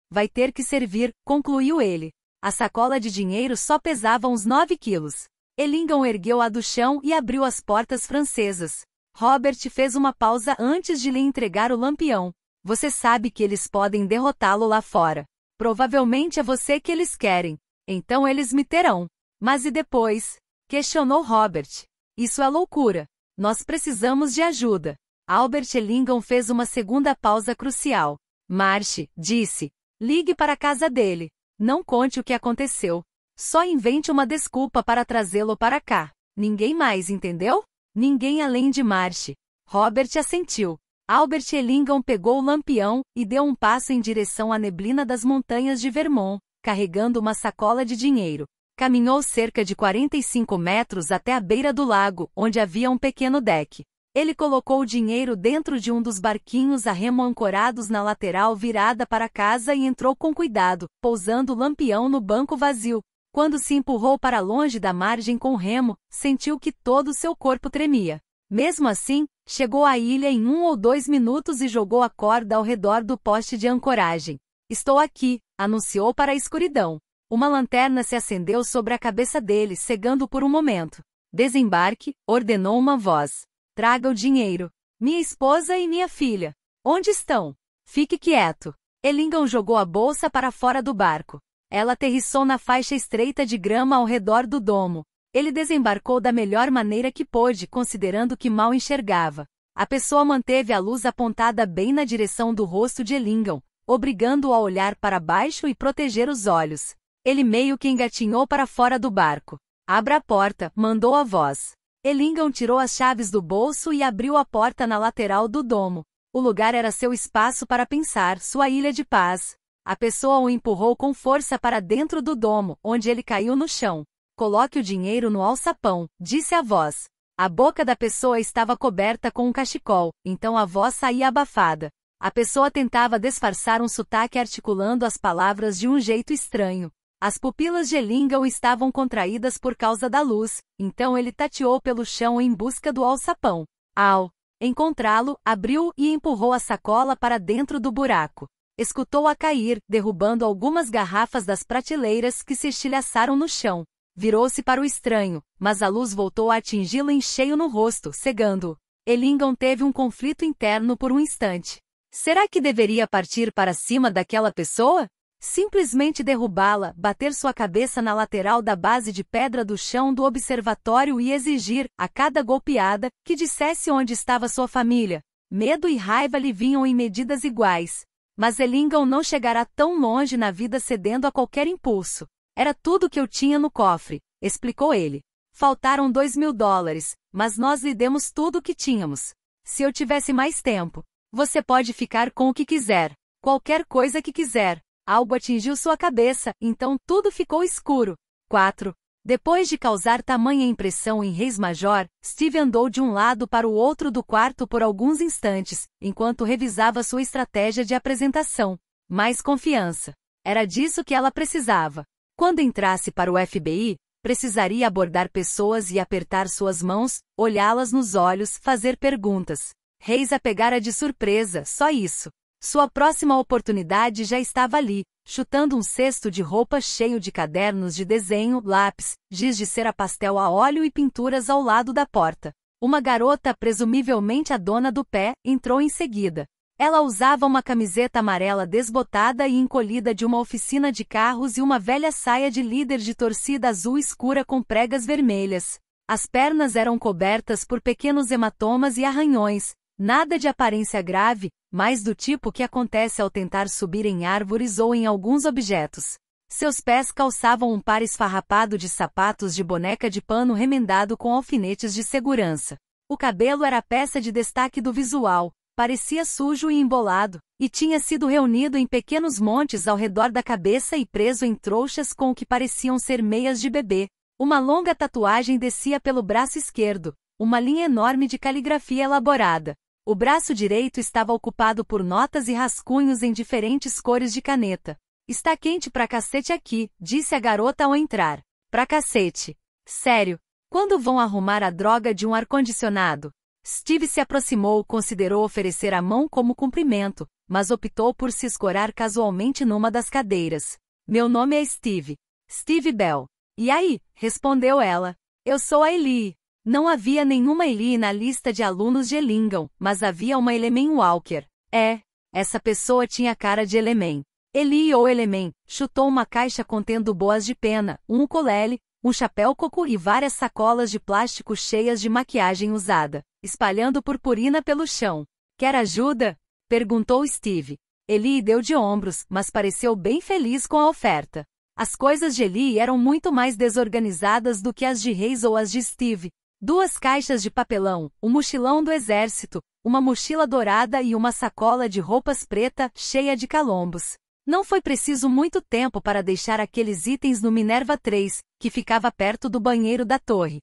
Vai ter que servir, concluiu ele. A sacola de dinheiro só pesava uns 9 quilos. Elingon ergueu-a do chão e abriu as portas francesas. Robert fez uma pausa antes de lhe entregar o lampião. Você sabe que eles podem derrotá-lo lá fora. Provavelmente é você que eles querem. Então eles me terão. Mas e depois? Questionou Robert. Isso é loucura. Nós precisamos de ajuda. Albert Elingon fez uma segunda pausa crucial. Marche, disse. Ligue para a casa dele. Não conte o que aconteceu. Só invente uma desculpa para trazê-lo para cá. Ninguém mais, entendeu? Ninguém além de Marche. Robert assentiu. Albert Ellingham pegou o lampião e deu um passo em direção à neblina das montanhas de Vermont, carregando uma sacola de dinheiro. Caminhou cerca de 45 metros até a beira do lago, onde havia um pequeno deck. Ele colocou o dinheiro dentro de um dos barquinhos a remo ancorados na lateral virada para casa e entrou com cuidado, pousando o lampião no banco vazio. Quando se empurrou para longe da margem com o remo, sentiu que todo seu corpo tremia. Mesmo assim, chegou à ilha em um ou dois minutos e jogou a corda ao redor do poste de ancoragem. Estou aqui, anunciou para a escuridão. Uma lanterna se acendeu sobre a cabeça dele, cegando por um momento. Desembarque, ordenou uma voz. Traga o dinheiro. Minha esposa e minha filha. Onde estão? Fique quieto. Elingon jogou a bolsa para fora do barco. Ela aterrissou na faixa estreita de grama ao redor do domo. Ele desembarcou da melhor maneira que pôde, considerando que mal enxergava. A pessoa manteve a luz apontada bem na direção do rosto de Elingon, obrigando-o a olhar para baixo e proteger os olhos. Ele meio que engatinhou para fora do barco. Abra a porta, mandou a voz. Elingam tirou as chaves do bolso e abriu a porta na lateral do domo. O lugar era seu espaço para pensar, sua ilha de paz. A pessoa o empurrou com força para dentro do domo, onde ele caiu no chão. Coloque o dinheiro no alçapão, disse a voz. A boca da pessoa estava coberta com um cachecol, então a voz saía abafada. A pessoa tentava disfarçar um sotaque articulando as palavras de um jeito estranho. As pupilas de Lingam estavam contraídas por causa da luz, então ele tateou pelo chão em busca do alçapão. Ao encontrá-lo, abriu e empurrou a sacola para dentro do buraco. Escutou-a cair, derrubando algumas garrafas das prateleiras que se estilhaçaram no chão. Virou-se para o estranho, mas a luz voltou a atingi-lo em cheio no rosto, cegando-o. Elingon teve um conflito interno por um instante. Será que deveria partir para cima daquela pessoa? Simplesmente derrubá-la, bater sua cabeça na lateral da base de pedra do chão do observatório e exigir, a cada golpeada, que dissesse onde estava sua família. Medo e raiva lhe vinham em medidas iguais. Mas Elingon não chegará tão longe na vida cedendo a qualquer impulso. Era tudo que eu tinha no cofre, explicou ele. Faltaram dois mil dólares, mas nós lhe demos tudo o que tínhamos. Se eu tivesse mais tempo, você pode ficar com o que quiser, qualquer coisa que quiser. Algo atingiu sua cabeça, então tudo ficou escuro. 4. Depois de causar tamanha impressão em Reis Major, Steve andou de um lado para o outro do quarto por alguns instantes, enquanto revisava sua estratégia de apresentação. Mais confiança. Era disso que ela precisava. Quando entrasse para o FBI, precisaria abordar pessoas e apertar suas mãos, olhá-las nos olhos, fazer perguntas. Reis a pegara de surpresa, só isso. Sua próxima oportunidade já estava ali, chutando um cesto de roupa cheio de cadernos de desenho, lápis, giz de cera pastel a óleo e pinturas ao lado da porta. Uma garota, presumivelmente a dona do pé, entrou em seguida. Ela usava uma camiseta amarela desbotada e encolhida de uma oficina de carros e uma velha saia de líder de torcida azul escura com pregas vermelhas. As pernas eram cobertas por pequenos hematomas e arranhões, Nada de aparência grave, mas do tipo que acontece ao tentar subir em árvores ou em alguns objetos. Seus pés calçavam um par esfarrapado de sapatos de boneca de pano remendado com alfinetes de segurança. O cabelo era a peça de destaque do visual, parecia sujo e embolado, e tinha sido reunido em pequenos montes ao redor da cabeça e preso em trouxas com o que pareciam ser meias de bebê. Uma longa tatuagem descia pelo braço esquerdo, uma linha enorme de caligrafia elaborada, o braço direito estava ocupado por notas e rascunhos em diferentes cores de caneta. Está quente pra cacete aqui, disse a garota ao entrar. Pra cacete. Sério. Quando vão arrumar a droga de um ar-condicionado? Steve se aproximou, considerou oferecer a mão como cumprimento, mas optou por se escorar casualmente numa das cadeiras. Meu nome é Steve. Steve Bell. E aí? respondeu ela. Eu sou a Eli. Não havia nenhuma Eli na lista de alunos de Elingon, mas havia uma Elemen Walker. É, essa pessoa tinha cara de Elemen. Eli ou Elemen chutou uma caixa contendo boas de pena, um ukulele, um chapéu coco e várias sacolas de plástico cheias de maquiagem usada, espalhando purpurina pelo chão. Quer ajuda? perguntou Steve. Eli deu de ombros, mas pareceu bem feliz com a oferta. As coisas de Eli eram muito mais desorganizadas do que as de Reis ou as de Steve, Duas caixas de papelão, um mochilão do exército, uma mochila dourada e uma sacola de roupas preta, cheia de calombos. Não foi preciso muito tempo para deixar aqueles itens no Minerva 3, que ficava perto do banheiro da torre.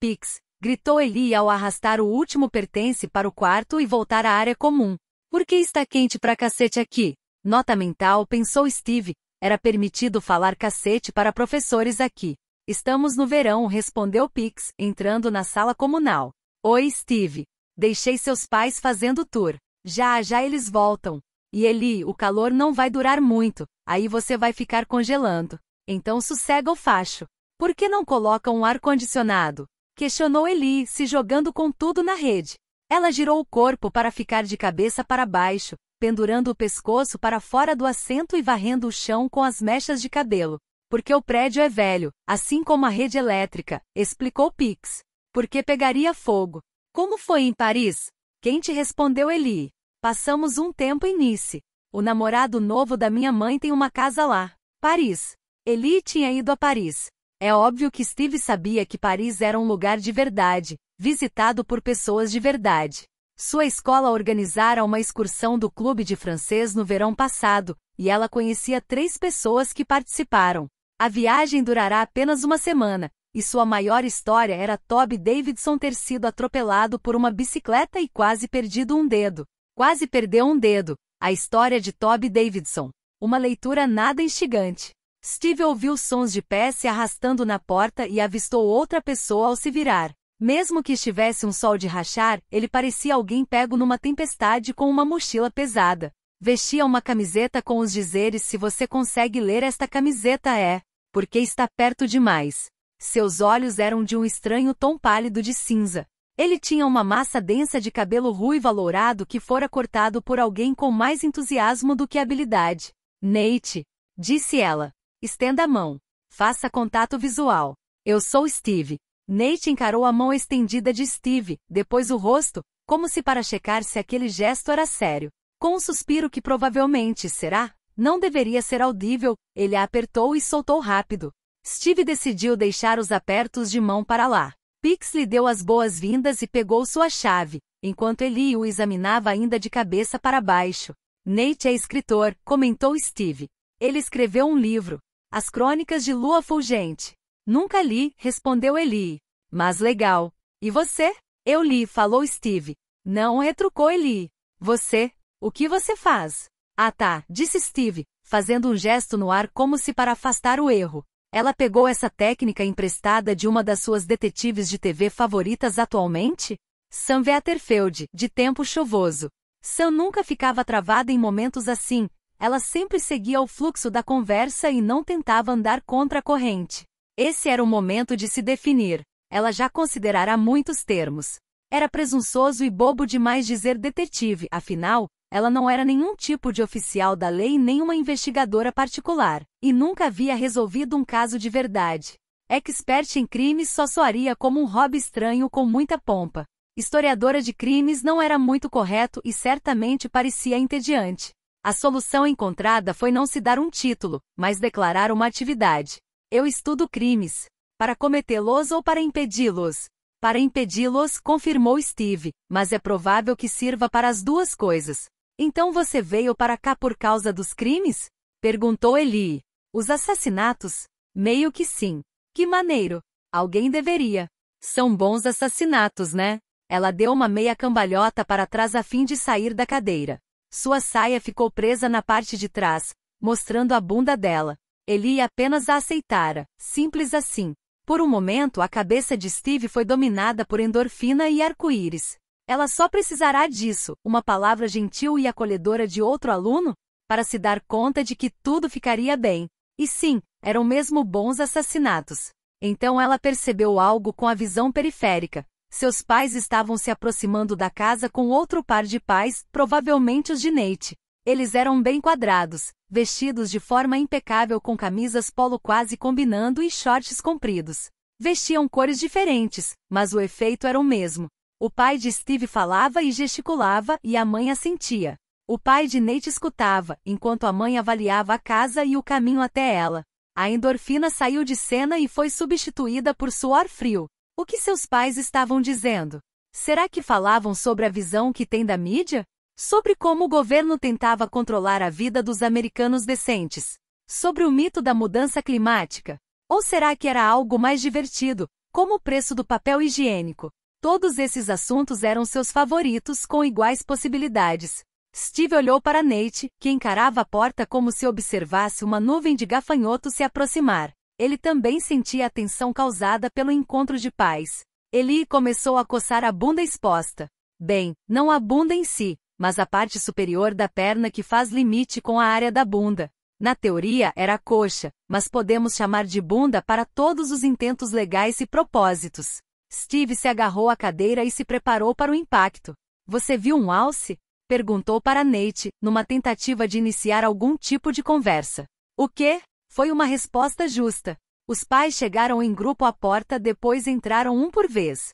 Pix, gritou Eli ao arrastar o último pertence para o quarto e voltar à área comum. Por que está quente pra cacete aqui? Nota mental, pensou Steve, era permitido falar cacete para professores aqui. Estamos no verão, respondeu Pix, entrando na sala comunal. Oi, Steve. Deixei seus pais fazendo tour. Já, já eles voltam. E Eli, o calor não vai durar muito, aí você vai ficar congelando. Então sossega o facho. Por que não coloca um ar-condicionado? Questionou Eli, se jogando com tudo na rede. Ela girou o corpo para ficar de cabeça para baixo, pendurando o pescoço para fora do assento e varrendo o chão com as mechas de cabelo. Porque o prédio é velho, assim como a rede elétrica, explicou Pix. Porque pegaria fogo. Como foi em Paris? Quem te respondeu Eli? Passamos um tempo em Nice. O namorado novo da minha mãe tem uma casa lá. Paris. Eli tinha ido a Paris. É óbvio que Steve sabia que Paris era um lugar de verdade, visitado por pessoas de verdade. Sua escola organizara uma excursão do clube de francês no verão passado, e ela conhecia três pessoas que participaram. A viagem durará apenas uma semana, e sua maior história era Toby Davidson ter sido atropelado por uma bicicleta e quase perdido um dedo. Quase perdeu um dedo. A história de Toby Davidson. Uma leitura nada instigante. Steve ouviu sons de pés se arrastando na porta e avistou outra pessoa ao se virar. Mesmo que estivesse um sol de rachar, ele parecia alguém pego numa tempestade com uma mochila pesada. Vestia uma camiseta com os dizeres: Se você consegue ler esta camiseta, é porque está perto demais. Seus olhos eram de um estranho tom pálido de cinza. Ele tinha uma massa densa de cabelo ruivo alourado que fora cortado por alguém com mais entusiasmo do que habilidade. Nate, disse ela. Estenda a mão. Faça contato visual. Eu sou Steve. Nate encarou a mão estendida de Steve, depois o rosto, como se para checar se aquele gesto era sério. Com um suspiro que provavelmente será, não deveria ser audível, ele a apertou e soltou rápido. Steve decidiu deixar os apertos de mão para lá. Pix lhe deu as boas-vindas e pegou sua chave, enquanto Eli o examinava ainda de cabeça para baixo. Nate é escritor, comentou Steve. Ele escreveu um livro. As Crônicas de Lua Fulgente. Nunca li, respondeu Eli. Mas legal. E você? Eu li, falou Steve. Não retrucou Eli. Você? O que você faz? Ah tá, disse Steve, fazendo um gesto no ar como se para afastar o erro. Ela pegou essa técnica emprestada de uma das suas detetives de TV favoritas atualmente? Sam Vetterfeld, de Tempo Chuvoso. Sam nunca ficava travada em momentos assim, ela sempre seguia o fluxo da conversa e não tentava andar contra a corrente. Esse era o momento de se definir. Ela já considerara muitos termos. Era presunçoso e bobo demais dizer detetive, afinal, ela não era nenhum tipo de oficial da lei nem uma investigadora particular, e nunca havia resolvido um caso de verdade. Expert em crimes só soaria como um hobby estranho com muita pompa. Historiadora de crimes não era muito correto e certamente parecia entediante. A solução encontrada foi não se dar um título, mas declarar uma atividade. Eu estudo crimes. Para cometê-los ou para impedi-los? Para impedi-los, confirmou Steve, mas é provável que sirva para as duas coisas. Então você veio para cá por causa dos crimes? Perguntou Eli. Os assassinatos? Meio que sim. Que maneiro. Alguém deveria. São bons assassinatos, né? Ela deu uma meia cambalhota para trás a fim de sair da cadeira. Sua saia ficou presa na parte de trás, mostrando a bunda dela. Eli apenas a aceitara, simples assim. Por um momento, a cabeça de Steve foi dominada por endorfina e arco-íris. Ela só precisará disso, uma palavra gentil e acolhedora de outro aluno, para se dar conta de que tudo ficaria bem. E sim, eram mesmo bons assassinatos. Então ela percebeu algo com a visão periférica. Seus pais estavam se aproximando da casa com outro par de pais, provavelmente os de Nate. Eles eram bem quadrados, vestidos de forma impecável com camisas polo quase combinando e shorts compridos. Vestiam cores diferentes, mas o efeito era o mesmo. O pai de Steve falava e gesticulava e a mãe assentia. O pai de Nate escutava, enquanto a mãe avaliava a casa e o caminho até ela. A endorfina saiu de cena e foi substituída por suor frio. O que seus pais estavam dizendo? Será que falavam sobre a visão que tem da mídia? Sobre como o governo tentava controlar a vida dos americanos decentes? Sobre o mito da mudança climática? Ou será que era algo mais divertido, como o preço do papel higiênico? Todos esses assuntos eram seus favoritos com iguais possibilidades. Steve olhou para Nate, que encarava a porta como se observasse uma nuvem de gafanhotos se aproximar. Ele também sentia a tensão causada pelo encontro de pais. Eli começou a coçar a bunda exposta. Bem, não a bunda em si, mas a parte superior da perna que faz limite com a área da bunda. Na teoria era a coxa, mas podemos chamar de bunda para todos os intentos legais e propósitos. Steve se agarrou à cadeira e se preparou para o impacto. Você viu um alce? Perguntou para Nate, numa tentativa de iniciar algum tipo de conversa. O quê? Foi uma resposta justa. Os pais chegaram em grupo à porta, depois entraram um por vez.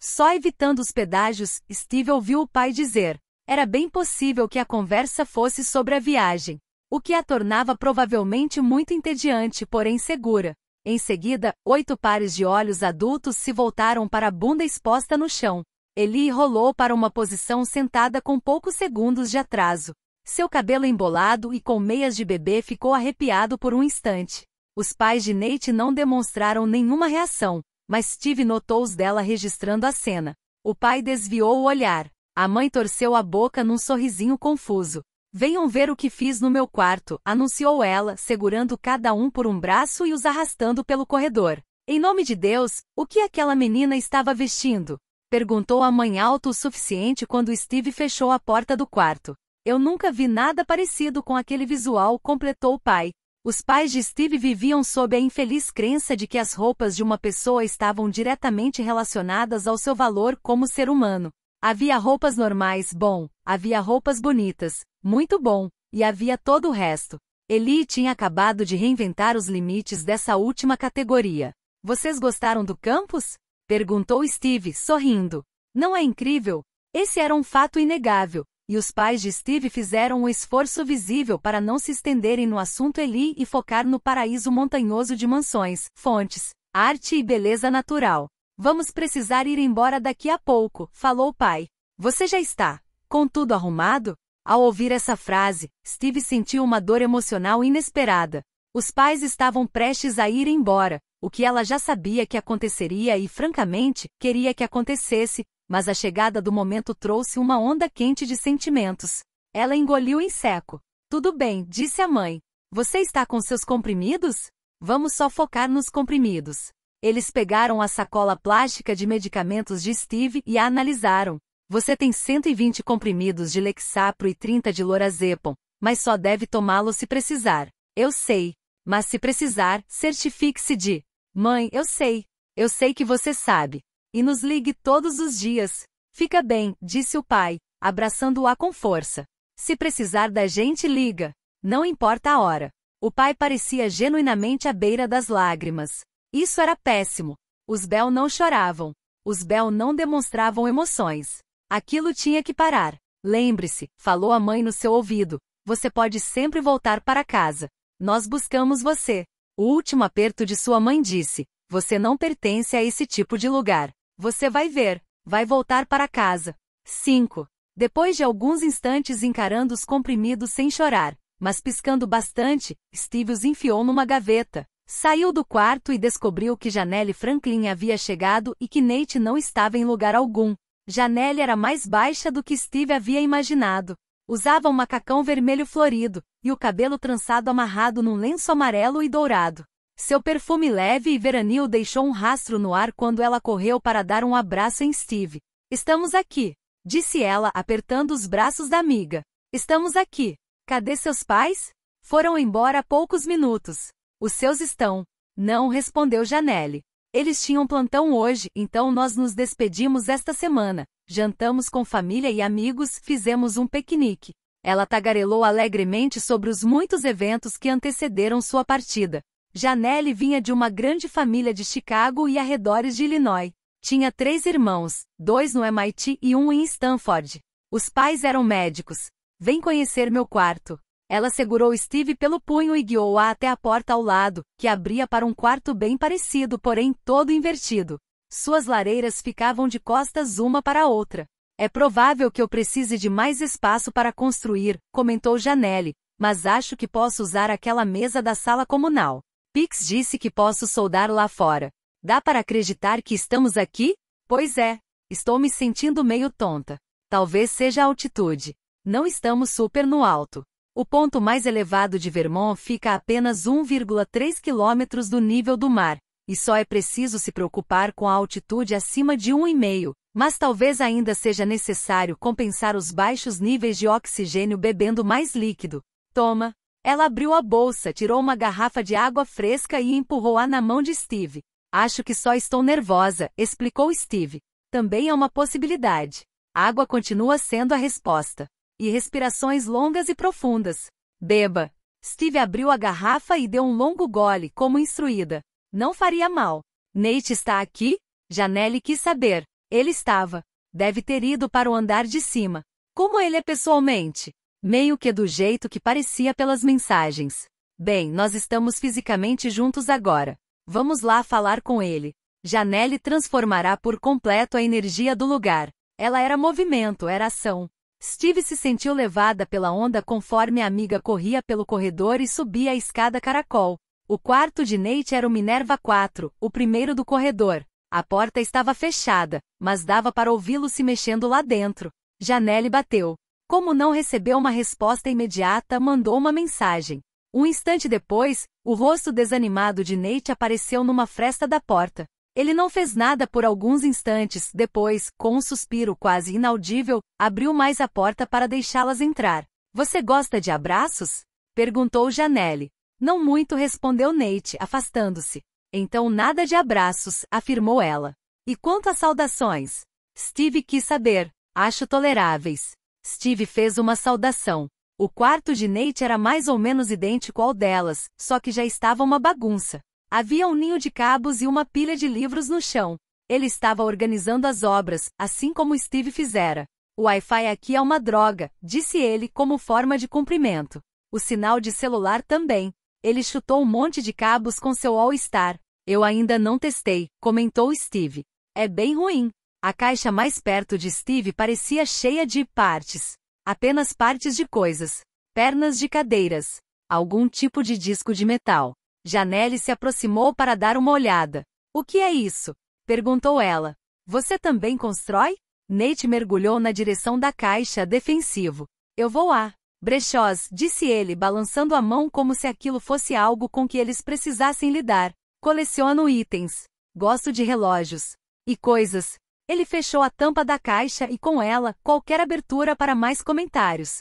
Só evitando os pedágios, Steve ouviu o pai dizer: era bem possível que a conversa fosse sobre a viagem, o que a tornava provavelmente muito entediante, porém segura. Em seguida, oito pares de olhos adultos se voltaram para a bunda exposta no chão. Eli rolou para uma posição sentada com poucos segundos de atraso. Seu cabelo embolado e com meias de bebê ficou arrepiado por um instante. Os pais de Nate não demonstraram nenhuma reação, mas Steve notou os dela registrando a cena. O pai desviou o olhar. A mãe torceu a boca num sorrisinho confuso. Venham ver o que fiz no meu quarto, anunciou ela, segurando cada um por um braço e os arrastando pelo corredor. Em nome de Deus, o que aquela menina estava vestindo? Perguntou a mãe alto o suficiente quando Steve fechou a porta do quarto. Eu nunca vi nada parecido com aquele visual, completou o pai. Os pais de Steve viviam sob a infeliz crença de que as roupas de uma pessoa estavam diretamente relacionadas ao seu valor como ser humano. Havia roupas normais, bom, havia roupas bonitas, muito bom, e havia todo o resto. Eli tinha acabado de reinventar os limites dessa última categoria. Vocês gostaram do campus? perguntou Steve, sorrindo. Não é incrível? Esse era um fato inegável, e os pais de Steve fizeram um esforço visível para não se estenderem no assunto Eli e focar no paraíso montanhoso de mansões, fontes, arte e beleza natural. Vamos precisar ir embora daqui a pouco, falou o pai. Você já está, contudo, arrumado? Ao ouvir essa frase, Steve sentiu uma dor emocional inesperada. Os pais estavam prestes a ir embora, o que ela já sabia que aconteceria e, francamente, queria que acontecesse, mas a chegada do momento trouxe uma onda quente de sentimentos. Ela engoliu em seco. Tudo bem, disse a mãe. Você está com seus comprimidos? Vamos só focar nos comprimidos. Eles pegaram a sacola plástica de medicamentos de Steve e a analisaram. Você tem 120 comprimidos de Lexapro e 30 de Lorazepam, mas só deve tomá-lo se precisar. Eu sei. Mas se precisar, certifique-se de: Mãe, eu sei. Eu sei que você sabe. E nos ligue todos os dias. Fica bem, disse o pai, abraçando-a com força. Se precisar da gente, liga. Não importa a hora. O pai parecia genuinamente à beira das lágrimas. Isso era péssimo. Os Bell não choravam. Os Bell não demonstravam emoções. Aquilo tinha que parar. Lembre-se, falou a mãe no seu ouvido. Você pode sempre voltar para casa. Nós buscamos você. O último aperto de sua mãe disse: Você não pertence a esse tipo de lugar. Você vai ver. Vai voltar para casa. 5. Depois de alguns instantes encarando os comprimidos sem chorar, mas piscando bastante, Steve os enfiou numa gaveta. Saiu do quarto e descobriu que Janelle Franklin havia chegado e que Nate não estava em lugar algum. Janelle era mais baixa do que Steve havia imaginado. Usava um macacão vermelho florido e o cabelo trançado amarrado num lenço amarelo e dourado. Seu perfume leve e veranil deixou um rastro no ar quando ela correu para dar um abraço em Steve. Estamos aqui, disse ela, apertando os braços da amiga. Estamos aqui. Cadê seus pais? Foram embora há poucos minutos. Os seus estão. Não respondeu Janelle. Eles tinham plantão hoje, então nós nos despedimos esta semana. Jantamos com família e amigos, fizemos um piquenique. Ela tagarelou alegremente sobre os muitos eventos que antecederam sua partida. Janelle vinha de uma grande família de Chicago e arredores de Illinois. Tinha três irmãos, dois no MIT e um em Stanford. Os pais eram médicos. Vem conhecer meu quarto. Ela segurou Steve pelo punho e guiou-a até a porta ao lado, que abria para um quarto bem parecido, porém todo invertido. Suas lareiras ficavam de costas uma para a outra. É provável que eu precise de mais espaço para construir, comentou Janelle, mas acho que posso usar aquela mesa da sala comunal. Pix disse que posso soldar lá fora. Dá para acreditar que estamos aqui? Pois é, estou me sentindo meio tonta. Talvez seja a altitude. Não estamos super no alto. O ponto mais elevado de Vermont fica a apenas 1,3 quilômetros do nível do mar, e só é preciso se preocupar com a altitude acima de 1,5, mas talvez ainda seja necessário compensar os baixos níveis de oxigênio bebendo mais líquido. Toma! Ela abriu a bolsa, tirou uma garrafa de água fresca e empurrou-a na mão de Steve. Acho que só estou nervosa, explicou Steve. Também é uma possibilidade. água continua sendo a resposta e respirações longas e profundas. Beba. Steve abriu a garrafa e deu um longo gole, como instruída. Não faria mal. Nate está aqui? Janelle quis saber. Ele estava. Deve ter ido para o andar de cima. Como ele é pessoalmente? Meio que do jeito que parecia pelas mensagens. Bem, nós estamos fisicamente juntos agora. Vamos lá falar com ele. Janelle transformará por completo a energia do lugar. Ela era movimento, era ação. Steve se sentiu levada pela onda conforme a amiga corria pelo corredor e subia a escada caracol. O quarto de Nate era o Minerva 4, o primeiro do corredor. A porta estava fechada, mas dava para ouvi-lo se mexendo lá dentro. Janelle bateu. Como não recebeu uma resposta imediata, mandou uma mensagem. Um instante depois, o rosto desanimado de Nate apareceu numa fresta da porta. Ele não fez nada por alguns instantes, depois, com um suspiro quase inaudível, abriu mais a porta para deixá-las entrar. Você gosta de abraços? perguntou Janelle. Não muito, respondeu Nate, afastando-se. Então nada de abraços, afirmou ela. E quanto às saudações? Steve quis saber. Acho toleráveis. Steve fez uma saudação. O quarto de Nate era mais ou menos idêntico ao delas, só que já estava uma bagunça. Havia um ninho de cabos e uma pilha de livros no chão. Ele estava organizando as obras, assim como Steve fizera. O Wi-Fi aqui é uma droga, disse ele como forma de cumprimento. O sinal de celular também. Ele chutou um monte de cabos com seu All-Star. Eu ainda não testei, comentou Steve. É bem ruim. A caixa mais perto de Steve parecia cheia de partes. Apenas partes de coisas. Pernas de cadeiras. Algum tipo de disco de metal. Janelle se aproximou para dar uma olhada. O que é isso? perguntou ela. Você também constrói? Nate mergulhou na direção da caixa defensivo. Eu vou lá. Brechós, disse ele, balançando a mão como se aquilo fosse algo com que eles precisassem lidar. Coleciono itens. Gosto de relógios. E coisas. Ele fechou a tampa da caixa e com ela, qualquer abertura para mais comentários.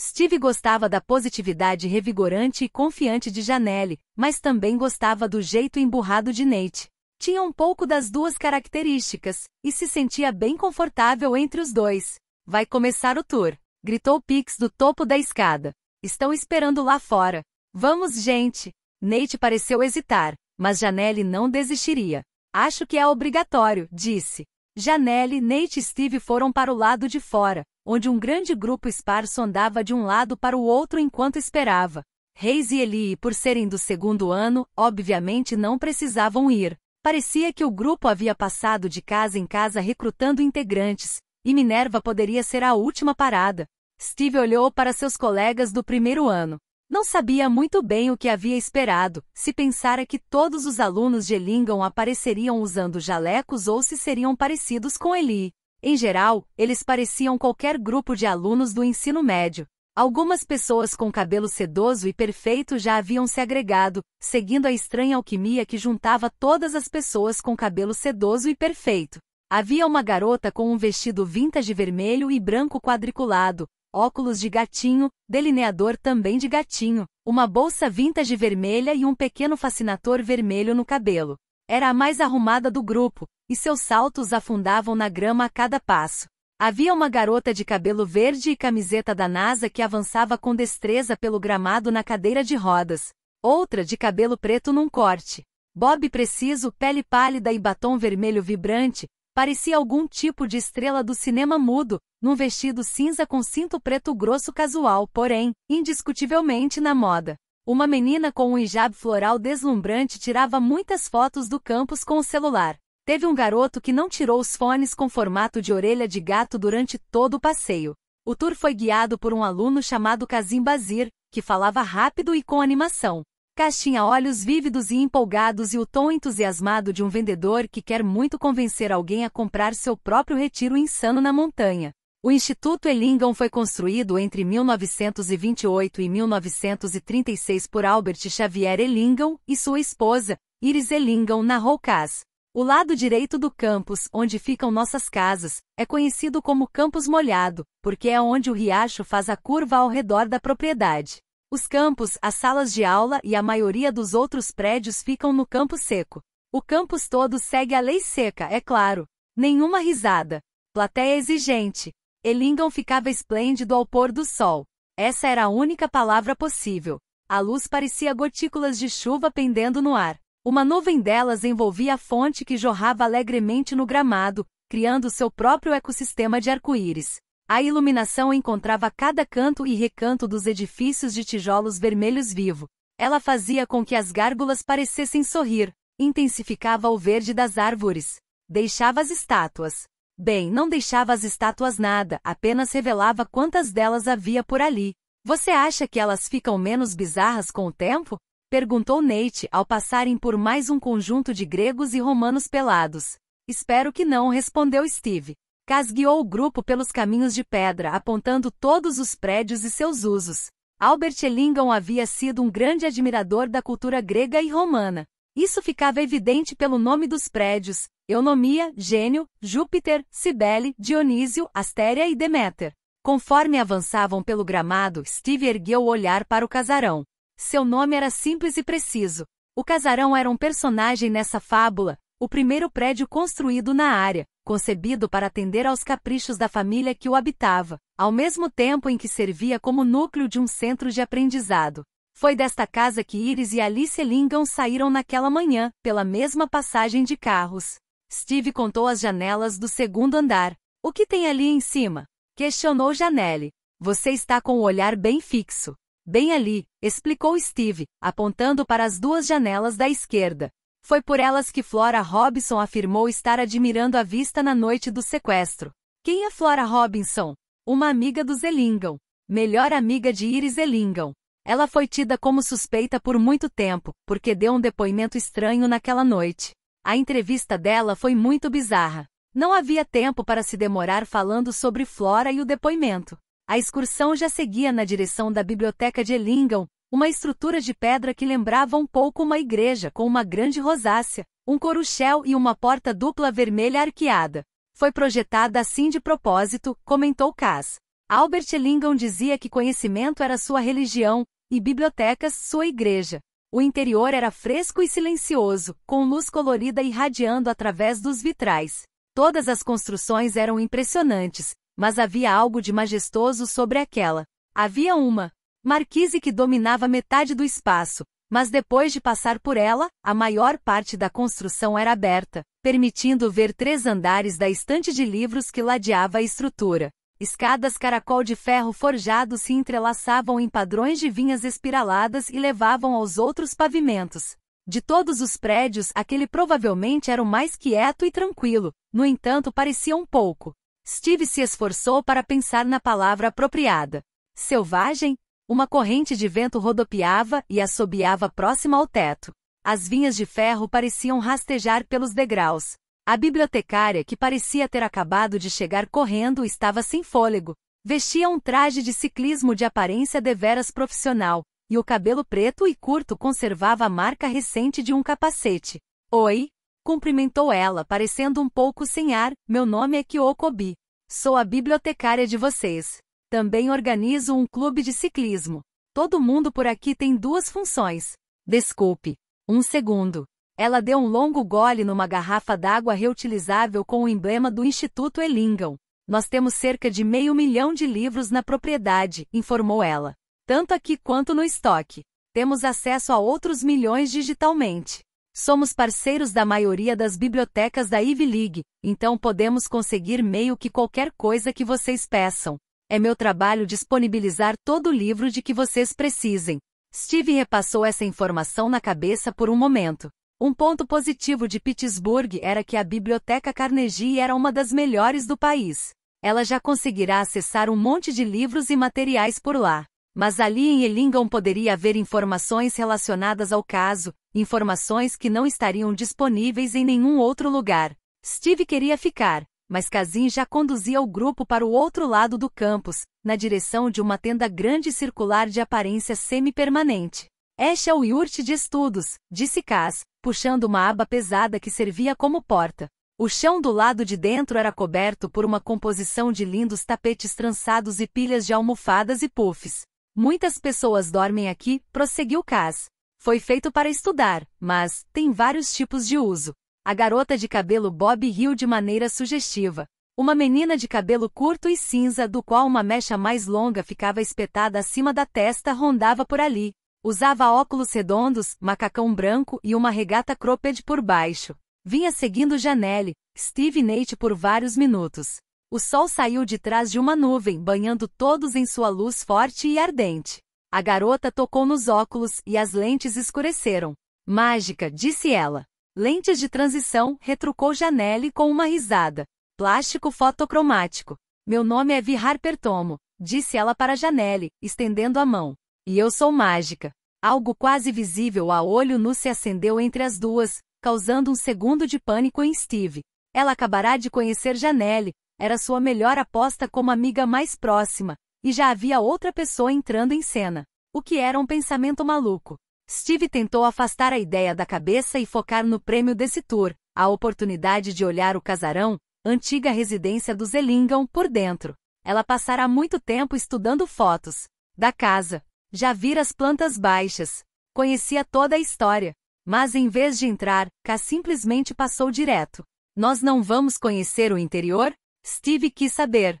Steve gostava da positividade revigorante e confiante de Janelle, mas também gostava do jeito emburrado de Nate. Tinha um pouco das duas características, e se sentia bem confortável entre os dois. Vai começar o tour, gritou Pix do topo da escada. Estão esperando lá fora. Vamos, gente! Nate pareceu hesitar, mas Janelle não desistiria. Acho que é obrigatório, disse. Janelle, Nate e Steve foram para o lado de fora, onde um grande grupo esparso andava de um lado para o outro enquanto esperava. Reis e Eli, por serem do segundo ano, obviamente não precisavam ir. Parecia que o grupo havia passado de casa em casa recrutando integrantes, e Minerva poderia ser a última parada. Steve olhou para seus colegas do primeiro ano. Não sabia muito bem o que havia esperado, se pensara que todos os alunos de Lingon apareceriam usando jalecos ou se seriam parecidos com Eli. Em geral, eles pareciam qualquer grupo de alunos do ensino médio. Algumas pessoas com cabelo sedoso e perfeito já haviam se agregado, seguindo a estranha alquimia que juntava todas as pessoas com cabelo sedoso e perfeito. Havia uma garota com um vestido vintage vermelho e branco quadriculado, óculos de gatinho, delineador também de gatinho, uma bolsa vintage vermelha e um pequeno fascinator vermelho no cabelo. Era a mais arrumada do grupo, e seus saltos afundavam na grama a cada passo. Havia uma garota de cabelo verde e camiseta da NASA que avançava com destreza pelo gramado na cadeira de rodas. Outra de cabelo preto num corte. Bob preciso, pele pálida e batom vermelho vibrante, parecia algum tipo de estrela do cinema mudo, num vestido cinza com cinto preto grosso casual, porém, indiscutivelmente na moda. Uma menina com um hijab floral deslumbrante tirava muitas fotos do campus com o celular. Teve um garoto que não tirou os fones com formato de orelha de gato durante todo o passeio. O tour foi guiado por um aluno chamado Kazim Bazir, que falava rápido e com animação. Cash tinha olhos vívidos e empolgados e o tom entusiasmado de um vendedor que quer muito convencer alguém a comprar seu próprio retiro insano na montanha. O Instituto Ellingham foi construído entre 1928 e 1936 por Albert Xavier Ellingham e sua esposa, Iris Ellingham, na Roucas. O lado direito do campus, onde ficam nossas casas, é conhecido como Campus Molhado, porque é onde o riacho faz a curva ao redor da propriedade. Os campos, as salas de aula e a maioria dos outros prédios ficam no campo seco. O campus todo segue a lei seca, é claro. Nenhuma risada. Plateia exigente. Elingon ficava esplêndido ao pôr do sol. Essa era a única palavra possível. A luz parecia gotículas de chuva pendendo no ar. Uma nuvem delas envolvia a fonte que jorrava alegremente no gramado, criando seu próprio ecossistema de arco-íris. A iluminação encontrava cada canto e recanto dos edifícios de tijolos vermelhos vivo. Ela fazia com que as gárgulas parecessem sorrir, intensificava o verde das árvores, deixava as estátuas, Bem, não deixava as estátuas nada, apenas revelava quantas delas havia por ali. Você acha que elas ficam menos bizarras com o tempo? Perguntou Nate ao passarem por mais um conjunto de gregos e romanos pelados. Espero que não, respondeu Steve. Casgueou o grupo pelos caminhos de pedra, apontando todos os prédios e seus usos. Albert Ellingham havia sido um grande admirador da cultura grega e romana. Isso ficava evidente pelo nome dos prédios, Eunomia, Gênio, Júpiter, Cibele, Dionísio, Astéria e Deméter. Conforme avançavam pelo gramado, Steve ergueu o olhar para o casarão. Seu nome era simples e preciso. O casarão era um personagem nessa fábula, o primeiro prédio construído na área, concebido para atender aos caprichos da família que o habitava, ao mesmo tempo em que servia como núcleo de um centro de aprendizado. Foi desta casa que Iris e Alice Lingam saíram naquela manhã, pela mesma passagem de carros. Steve contou as janelas do segundo andar. O que tem ali em cima? Questionou Janelle. Você está com o olhar bem fixo. Bem ali, explicou Steve, apontando para as duas janelas da esquerda. Foi por elas que Flora Robinson afirmou estar admirando a vista na noite do sequestro. Quem é Flora Robinson? Uma amiga do Zelingam. Melhor amiga de Iris Zelingam. Ela foi tida como suspeita por muito tempo, porque deu um depoimento estranho naquela noite. A entrevista dela foi muito bizarra. Não havia tempo para se demorar falando sobre Flora e o depoimento. A excursão já seguia na direção da biblioteca de Ellingham, uma estrutura de pedra que lembrava um pouco uma igreja com uma grande rosácea, um coruchel e uma porta dupla vermelha arqueada. Foi projetada assim de propósito, comentou Cass. Albert Lincoln dizia que conhecimento era sua religião e bibliotecas sua igreja. O interior era fresco e silencioso, com luz colorida irradiando através dos vitrais. Todas as construções eram impressionantes, mas havia algo de majestoso sobre aquela. Havia uma marquise que dominava metade do espaço, mas depois de passar por ela, a maior parte da construção era aberta, permitindo ver três andares da estante de livros que ladeava a estrutura. Escadas caracol de ferro forjado se entrelaçavam em padrões de vinhas espiraladas e levavam aos outros pavimentos. De todos os prédios, aquele provavelmente era o mais quieto e tranquilo, no entanto, parecia um pouco. Steve se esforçou para pensar na palavra apropriada. Selvagem? Uma corrente de vento rodopiava e assobiava próxima ao teto. As vinhas de ferro pareciam rastejar pelos degraus, a bibliotecária, que parecia ter acabado de chegar correndo, estava sem fôlego. Vestia um traje de ciclismo de aparência deveras profissional, e o cabelo preto e curto conservava a marca recente de um capacete. Oi? Cumprimentou ela, parecendo um pouco sem ar. Meu nome é Kyokobi. Sou a bibliotecária de vocês. Também organizo um clube de ciclismo. Todo mundo por aqui tem duas funções. Desculpe. Um segundo. Ela deu um longo gole numa garrafa d'água reutilizável com o emblema do Instituto Elingam. Nós temos cerca de meio milhão de livros na propriedade, informou ela. Tanto aqui quanto no estoque. Temos acesso a outros milhões digitalmente. Somos parceiros da maioria das bibliotecas da Ivy League, então podemos conseguir meio que qualquer coisa que vocês peçam. É meu trabalho disponibilizar todo o livro de que vocês precisem. Steve repassou essa informação na cabeça por um momento. Um ponto positivo de Pittsburgh era que a Biblioteca Carnegie era uma das melhores do país. Ela já conseguirá acessar um monte de livros e materiais por lá. Mas ali em Ellingham poderia haver informações relacionadas ao caso, informações que não estariam disponíveis em nenhum outro lugar. Steve queria ficar, mas Kazin já conduzia o grupo para o outro lado do campus, na direção de uma tenda grande circular de aparência semi-permanente. Este é o yurt de estudos, disse Cass, puxando uma aba pesada que servia como porta. O chão do lado de dentro era coberto por uma composição de lindos tapetes trançados e pilhas de almofadas e puffs. Muitas pessoas dormem aqui, prosseguiu Cass. Foi feito para estudar, mas tem vários tipos de uso. A garota de cabelo Bob riu de maneira sugestiva. Uma menina de cabelo curto e cinza, do qual uma mecha mais longa ficava espetada acima da testa, rondava por ali. Usava óculos redondos, macacão branco e uma regata cropped por baixo. Vinha seguindo Janelle, Steve e Nate por vários minutos. O sol saiu de trás de uma nuvem, banhando todos em sua luz forte e ardente. A garota tocou nos óculos e as lentes escureceram. Mágica, disse ela. Lentes de transição, retrucou Janelle com uma risada. Plástico fotocromático. Meu nome é Vi Harper Tomo, disse ela para Janelle, estendendo a mão. E eu sou mágica. Algo quase visível a olho nu se acendeu entre as duas, causando um segundo de pânico em Steve. Ela acabará de conhecer Janelle, era sua melhor aposta como amiga mais próxima, e já havia outra pessoa entrando em cena. O que era um pensamento maluco. Steve tentou afastar a ideia da cabeça e focar no prêmio desse tour, a oportunidade de olhar o casarão, antiga residência do Elingam, por dentro. Ela passará muito tempo estudando fotos da casa, já vira as plantas baixas. Conhecia toda a história. Mas em vez de entrar, Ká simplesmente passou direto. Nós não vamos conhecer o interior? Steve quis saber.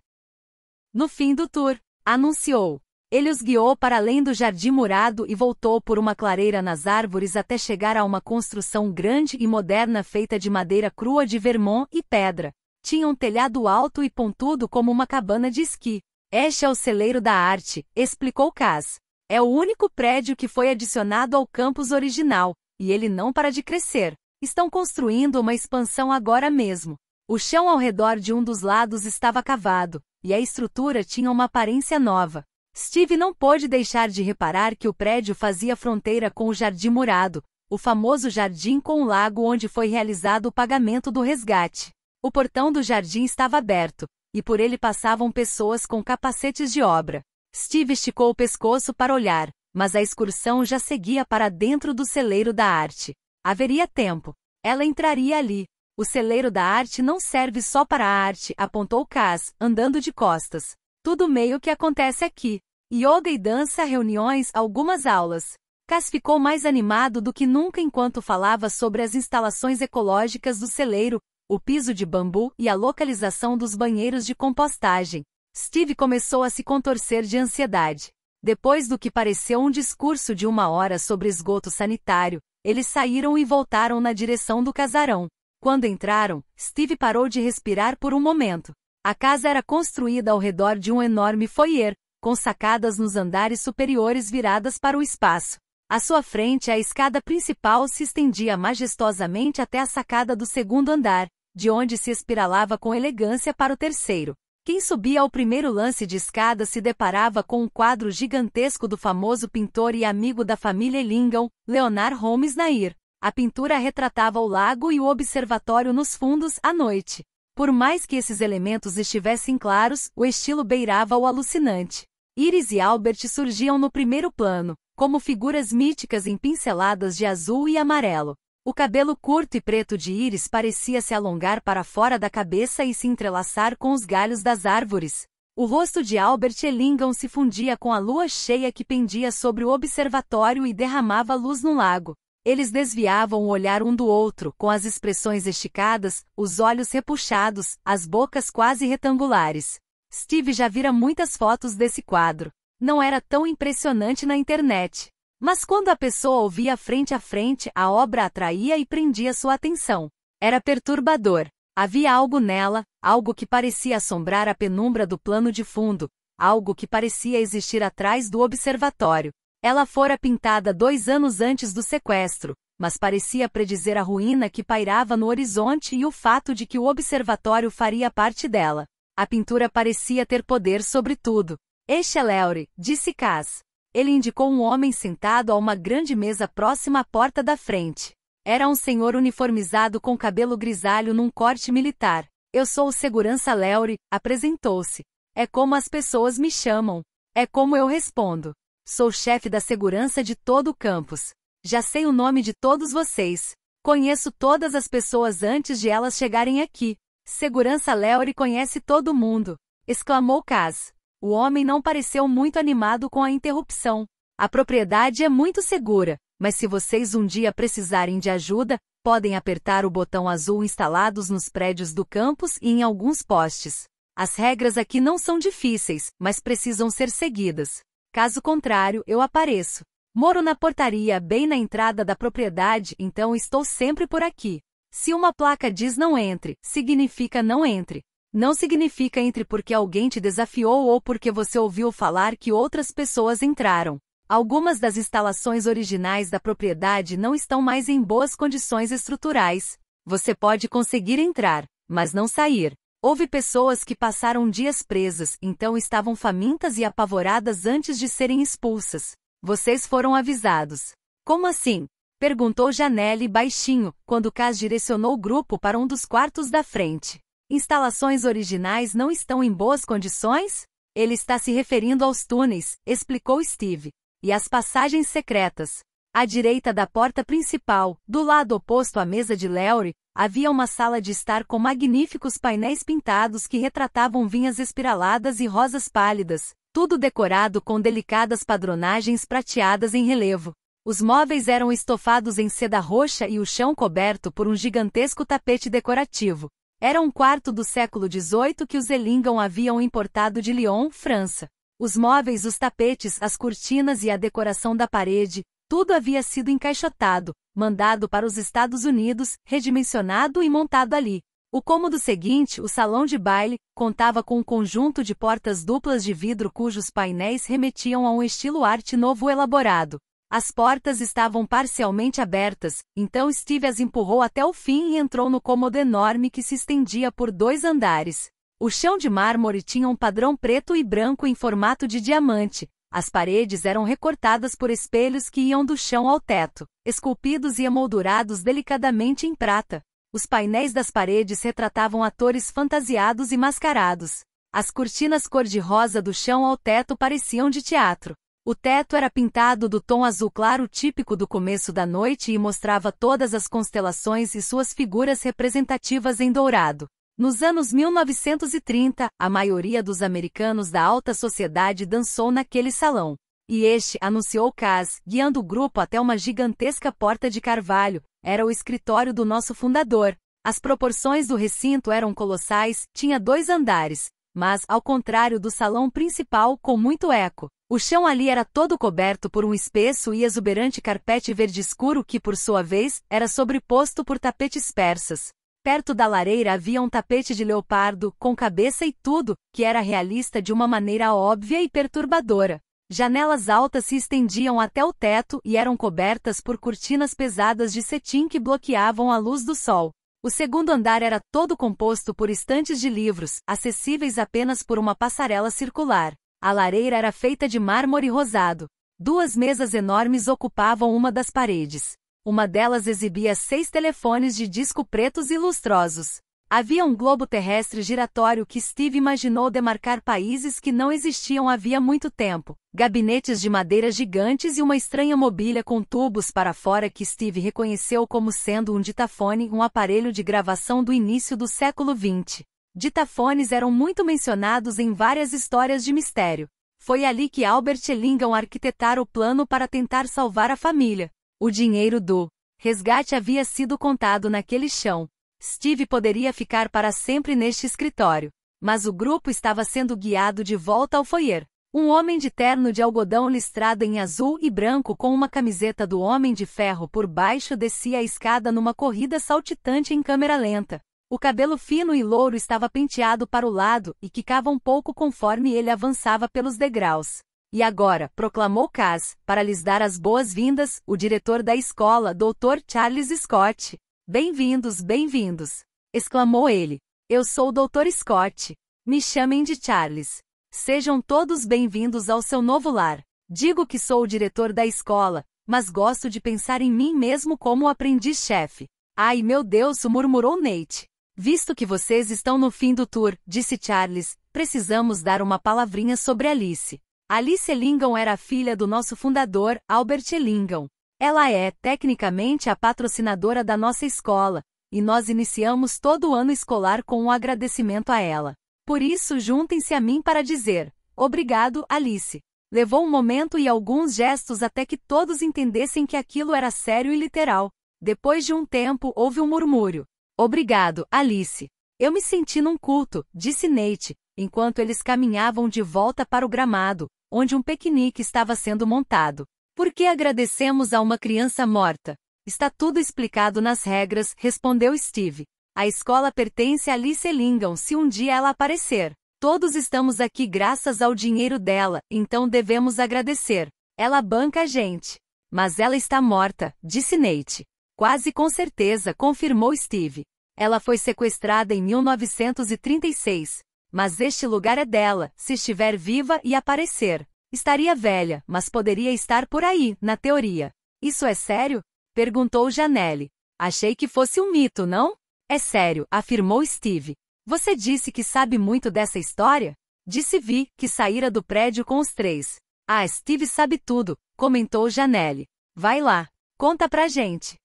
No fim do tour, anunciou. Ele os guiou para além do jardim murado e voltou por uma clareira nas árvores até chegar a uma construção grande e moderna feita de madeira crua de Vermont e pedra. Tinha um telhado alto e pontudo como uma cabana de esqui. Este é o celeiro da arte, explicou Cas. É o único prédio que foi adicionado ao campus original, e ele não para de crescer. Estão construindo uma expansão agora mesmo. O chão ao redor de um dos lados estava cavado, e a estrutura tinha uma aparência nova. Steve não pôde deixar de reparar que o prédio fazia fronteira com o Jardim Murado, o famoso jardim com o lago onde foi realizado o pagamento do resgate. O portão do jardim estava aberto, e por ele passavam pessoas com capacetes de obra. Steve esticou o pescoço para olhar, mas a excursão já seguia para dentro do celeiro da arte. Haveria tempo. Ela entraria ali. O celeiro da arte não serve só para a arte, apontou Cass, andando de costas. Tudo meio que acontece aqui. Yoga e dança, reuniões, algumas aulas. Cass ficou mais animado do que nunca enquanto falava sobre as instalações ecológicas do celeiro, o piso de bambu e a localização dos banheiros de compostagem. Steve começou a se contorcer de ansiedade. Depois do que pareceu um discurso de uma hora sobre esgoto sanitário, eles saíram e voltaram na direção do casarão. Quando entraram, Steve parou de respirar por um momento. A casa era construída ao redor de um enorme foyer, com sacadas nos andares superiores viradas para o espaço. À sua frente, a escada principal se estendia majestosamente até a sacada do segundo andar, de onde se espiralava com elegância para o terceiro. Quem subia ao primeiro lance de escada se deparava com um quadro gigantesco do famoso pintor e amigo da família Lingam, Leonard Holmes Nair. A pintura retratava o lago e o observatório nos fundos à noite. Por mais que esses elementos estivessem claros, o estilo beirava o alucinante. Iris e Albert surgiam no primeiro plano, como figuras míticas em pinceladas de azul e amarelo. O cabelo curto e preto de Iris parecia se alongar para fora da cabeça e se entrelaçar com os galhos das árvores. O rosto de Albert Ellingham se fundia com a lua cheia que pendia sobre o observatório e derramava luz no lago. Eles desviavam o olhar um do outro, com as expressões esticadas, os olhos repuxados, as bocas quase retangulares. Steve já vira muitas fotos desse quadro. Não era tão impressionante na internet. Mas quando a pessoa ouvia frente a frente, a obra atraía e prendia sua atenção. Era perturbador. Havia algo nela, algo que parecia assombrar a penumbra do plano de fundo, algo que parecia existir atrás do observatório. Ela fora pintada dois anos antes do sequestro, mas parecia predizer a ruína que pairava no horizonte e o fato de que o observatório faria parte dela. A pintura parecia ter poder sobre tudo. Echeleure, é disse Cass. Ele indicou um homem sentado a uma grande mesa próxima à porta da frente. Era um senhor uniformizado com cabelo grisalho num corte militar. Eu sou o segurança Leury, apresentou-se. É como as pessoas me chamam. É como eu respondo. Sou chefe da segurança de todo o campus. Já sei o nome de todos vocês. Conheço todas as pessoas antes de elas chegarem aqui. Segurança Leury conhece todo mundo. Exclamou Kaz. O homem não pareceu muito animado com a interrupção. A propriedade é muito segura, mas se vocês um dia precisarem de ajuda, podem apertar o botão azul instalados nos prédios do campus e em alguns postes. As regras aqui não são difíceis, mas precisam ser seguidas. Caso contrário, eu apareço. Moro na portaria, bem na entrada da propriedade, então estou sempre por aqui. Se uma placa diz não entre, significa não entre. Não significa entre porque alguém te desafiou ou porque você ouviu falar que outras pessoas entraram. Algumas das instalações originais da propriedade não estão mais em boas condições estruturais. Você pode conseguir entrar, mas não sair. Houve pessoas que passaram dias presas, então estavam famintas e apavoradas antes de serem expulsas. Vocês foram avisados. Como assim? Perguntou Janelle baixinho, quando Cas direcionou o grupo para um dos quartos da frente instalações originais não estão em boas condições? Ele está se referindo aos túneis, explicou Steve. E as passagens secretas. À direita da porta principal, do lado oposto à mesa de Lowry, havia uma sala de estar com magníficos painéis pintados que retratavam vinhas espiraladas e rosas pálidas, tudo decorado com delicadas padronagens prateadas em relevo. Os móveis eram estofados em seda roxa e o chão coberto por um gigantesco tapete decorativo. Era um quarto do século XVIII que os Ellingham haviam importado de Lyon, França. Os móveis, os tapetes, as cortinas e a decoração da parede, tudo havia sido encaixotado, mandado para os Estados Unidos, redimensionado e montado ali. O cômodo seguinte, o salão de baile, contava com um conjunto de portas duplas de vidro cujos painéis remetiam a um estilo arte novo elaborado. As portas estavam parcialmente abertas, então Steve as empurrou até o fim e entrou no cômodo enorme que se estendia por dois andares. O chão de mármore tinha um padrão preto e branco em formato de diamante. As paredes eram recortadas por espelhos que iam do chão ao teto, esculpidos e emoldurados delicadamente em prata. Os painéis das paredes retratavam atores fantasiados e mascarados. As cortinas cor-de-rosa do chão ao teto pareciam de teatro. O teto era pintado do tom azul claro típico do começo da noite e mostrava todas as constelações e suas figuras representativas em dourado. Nos anos 1930, a maioria dos americanos da alta sociedade dançou naquele salão. E este anunciou Cass, guiando o grupo até uma gigantesca porta de carvalho, era o escritório do nosso fundador. As proporções do recinto eram colossais, tinha dois andares, mas, ao contrário do salão principal, com muito eco. O chão ali era todo coberto por um espesso e exuberante carpete verde escuro que, por sua vez, era sobreposto por tapetes persas. Perto da lareira havia um tapete de leopardo, com cabeça e tudo, que era realista de uma maneira óbvia e perturbadora. Janelas altas se estendiam até o teto e eram cobertas por cortinas pesadas de cetim que bloqueavam a luz do sol. O segundo andar era todo composto por estantes de livros, acessíveis apenas por uma passarela circular. A lareira era feita de mármore rosado. Duas mesas enormes ocupavam uma das paredes. Uma delas exibia seis telefones de disco pretos e lustrosos. Havia um globo terrestre giratório que Steve imaginou demarcar países que não existiam havia muito tempo, gabinetes de madeira gigantes e uma estranha mobília com tubos para fora que Steve reconheceu como sendo um ditafone, um aparelho de gravação do início do século XX. Ditafones eram muito mencionados em várias histórias de mistério. Foi ali que Albert Ellingham arquitetara o plano para tentar salvar a família. O dinheiro do resgate havia sido contado naquele chão. Steve poderia ficar para sempre neste escritório, mas o grupo estava sendo guiado de volta ao foyer. Um homem de terno de algodão listrado em azul e branco com uma camiseta do Homem de Ferro por baixo descia a escada numa corrida saltitante em câmera lenta. O cabelo fino e louro estava penteado para o lado e quicava um pouco conforme ele avançava pelos degraus. E agora, proclamou Cass, para lhes dar as boas-vindas, o diretor da escola, Dr. Charles Scott. Bem-vindos, bem-vindos! exclamou ele. Eu sou o Dr. Scott. Me chamem de Charles. Sejam todos bem-vindos ao seu novo lar. Digo que sou o diretor da escola, mas gosto de pensar em mim mesmo como aprendiz-chefe. Ai meu Deus, murmurou Nate. Visto que vocês estão no fim do tour, disse Charles, precisamos dar uma palavrinha sobre Alice. Alice Lingam era filha do nosso fundador, Albert Lingam. Ela é, tecnicamente, a patrocinadora da nossa escola, e nós iniciamos todo o ano escolar com um agradecimento a ela. Por isso, juntem-se a mim para dizer: Obrigado, Alice. Levou um momento e alguns gestos até que todos entendessem que aquilo era sério e literal. Depois de um tempo, houve um murmúrio. Obrigado, Alice. Eu me senti num culto, disse Nate, enquanto eles caminhavam de volta para o gramado, onde um piquenique estava sendo montado. Por que agradecemos a uma criança morta? Está tudo explicado nas regras, respondeu Steve. A escola pertence a Alice Lingam se um dia ela aparecer. Todos estamos aqui graças ao dinheiro dela, então devemos agradecer. Ela banca a gente. Mas ela está morta, disse Nate. Quase com certeza, confirmou Steve. Ela foi sequestrada em 1936. Mas este lugar é dela, se estiver viva e aparecer. Estaria velha, mas poderia estar por aí, na teoria. Isso é sério? perguntou Janelle. Achei que fosse um mito, não? É sério, afirmou Steve. Você disse que sabe muito dessa história? Disse Vi, que saíra do prédio com os três. Ah, Steve sabe tudo, comentou Janelle. Vai lá, conta pra gente.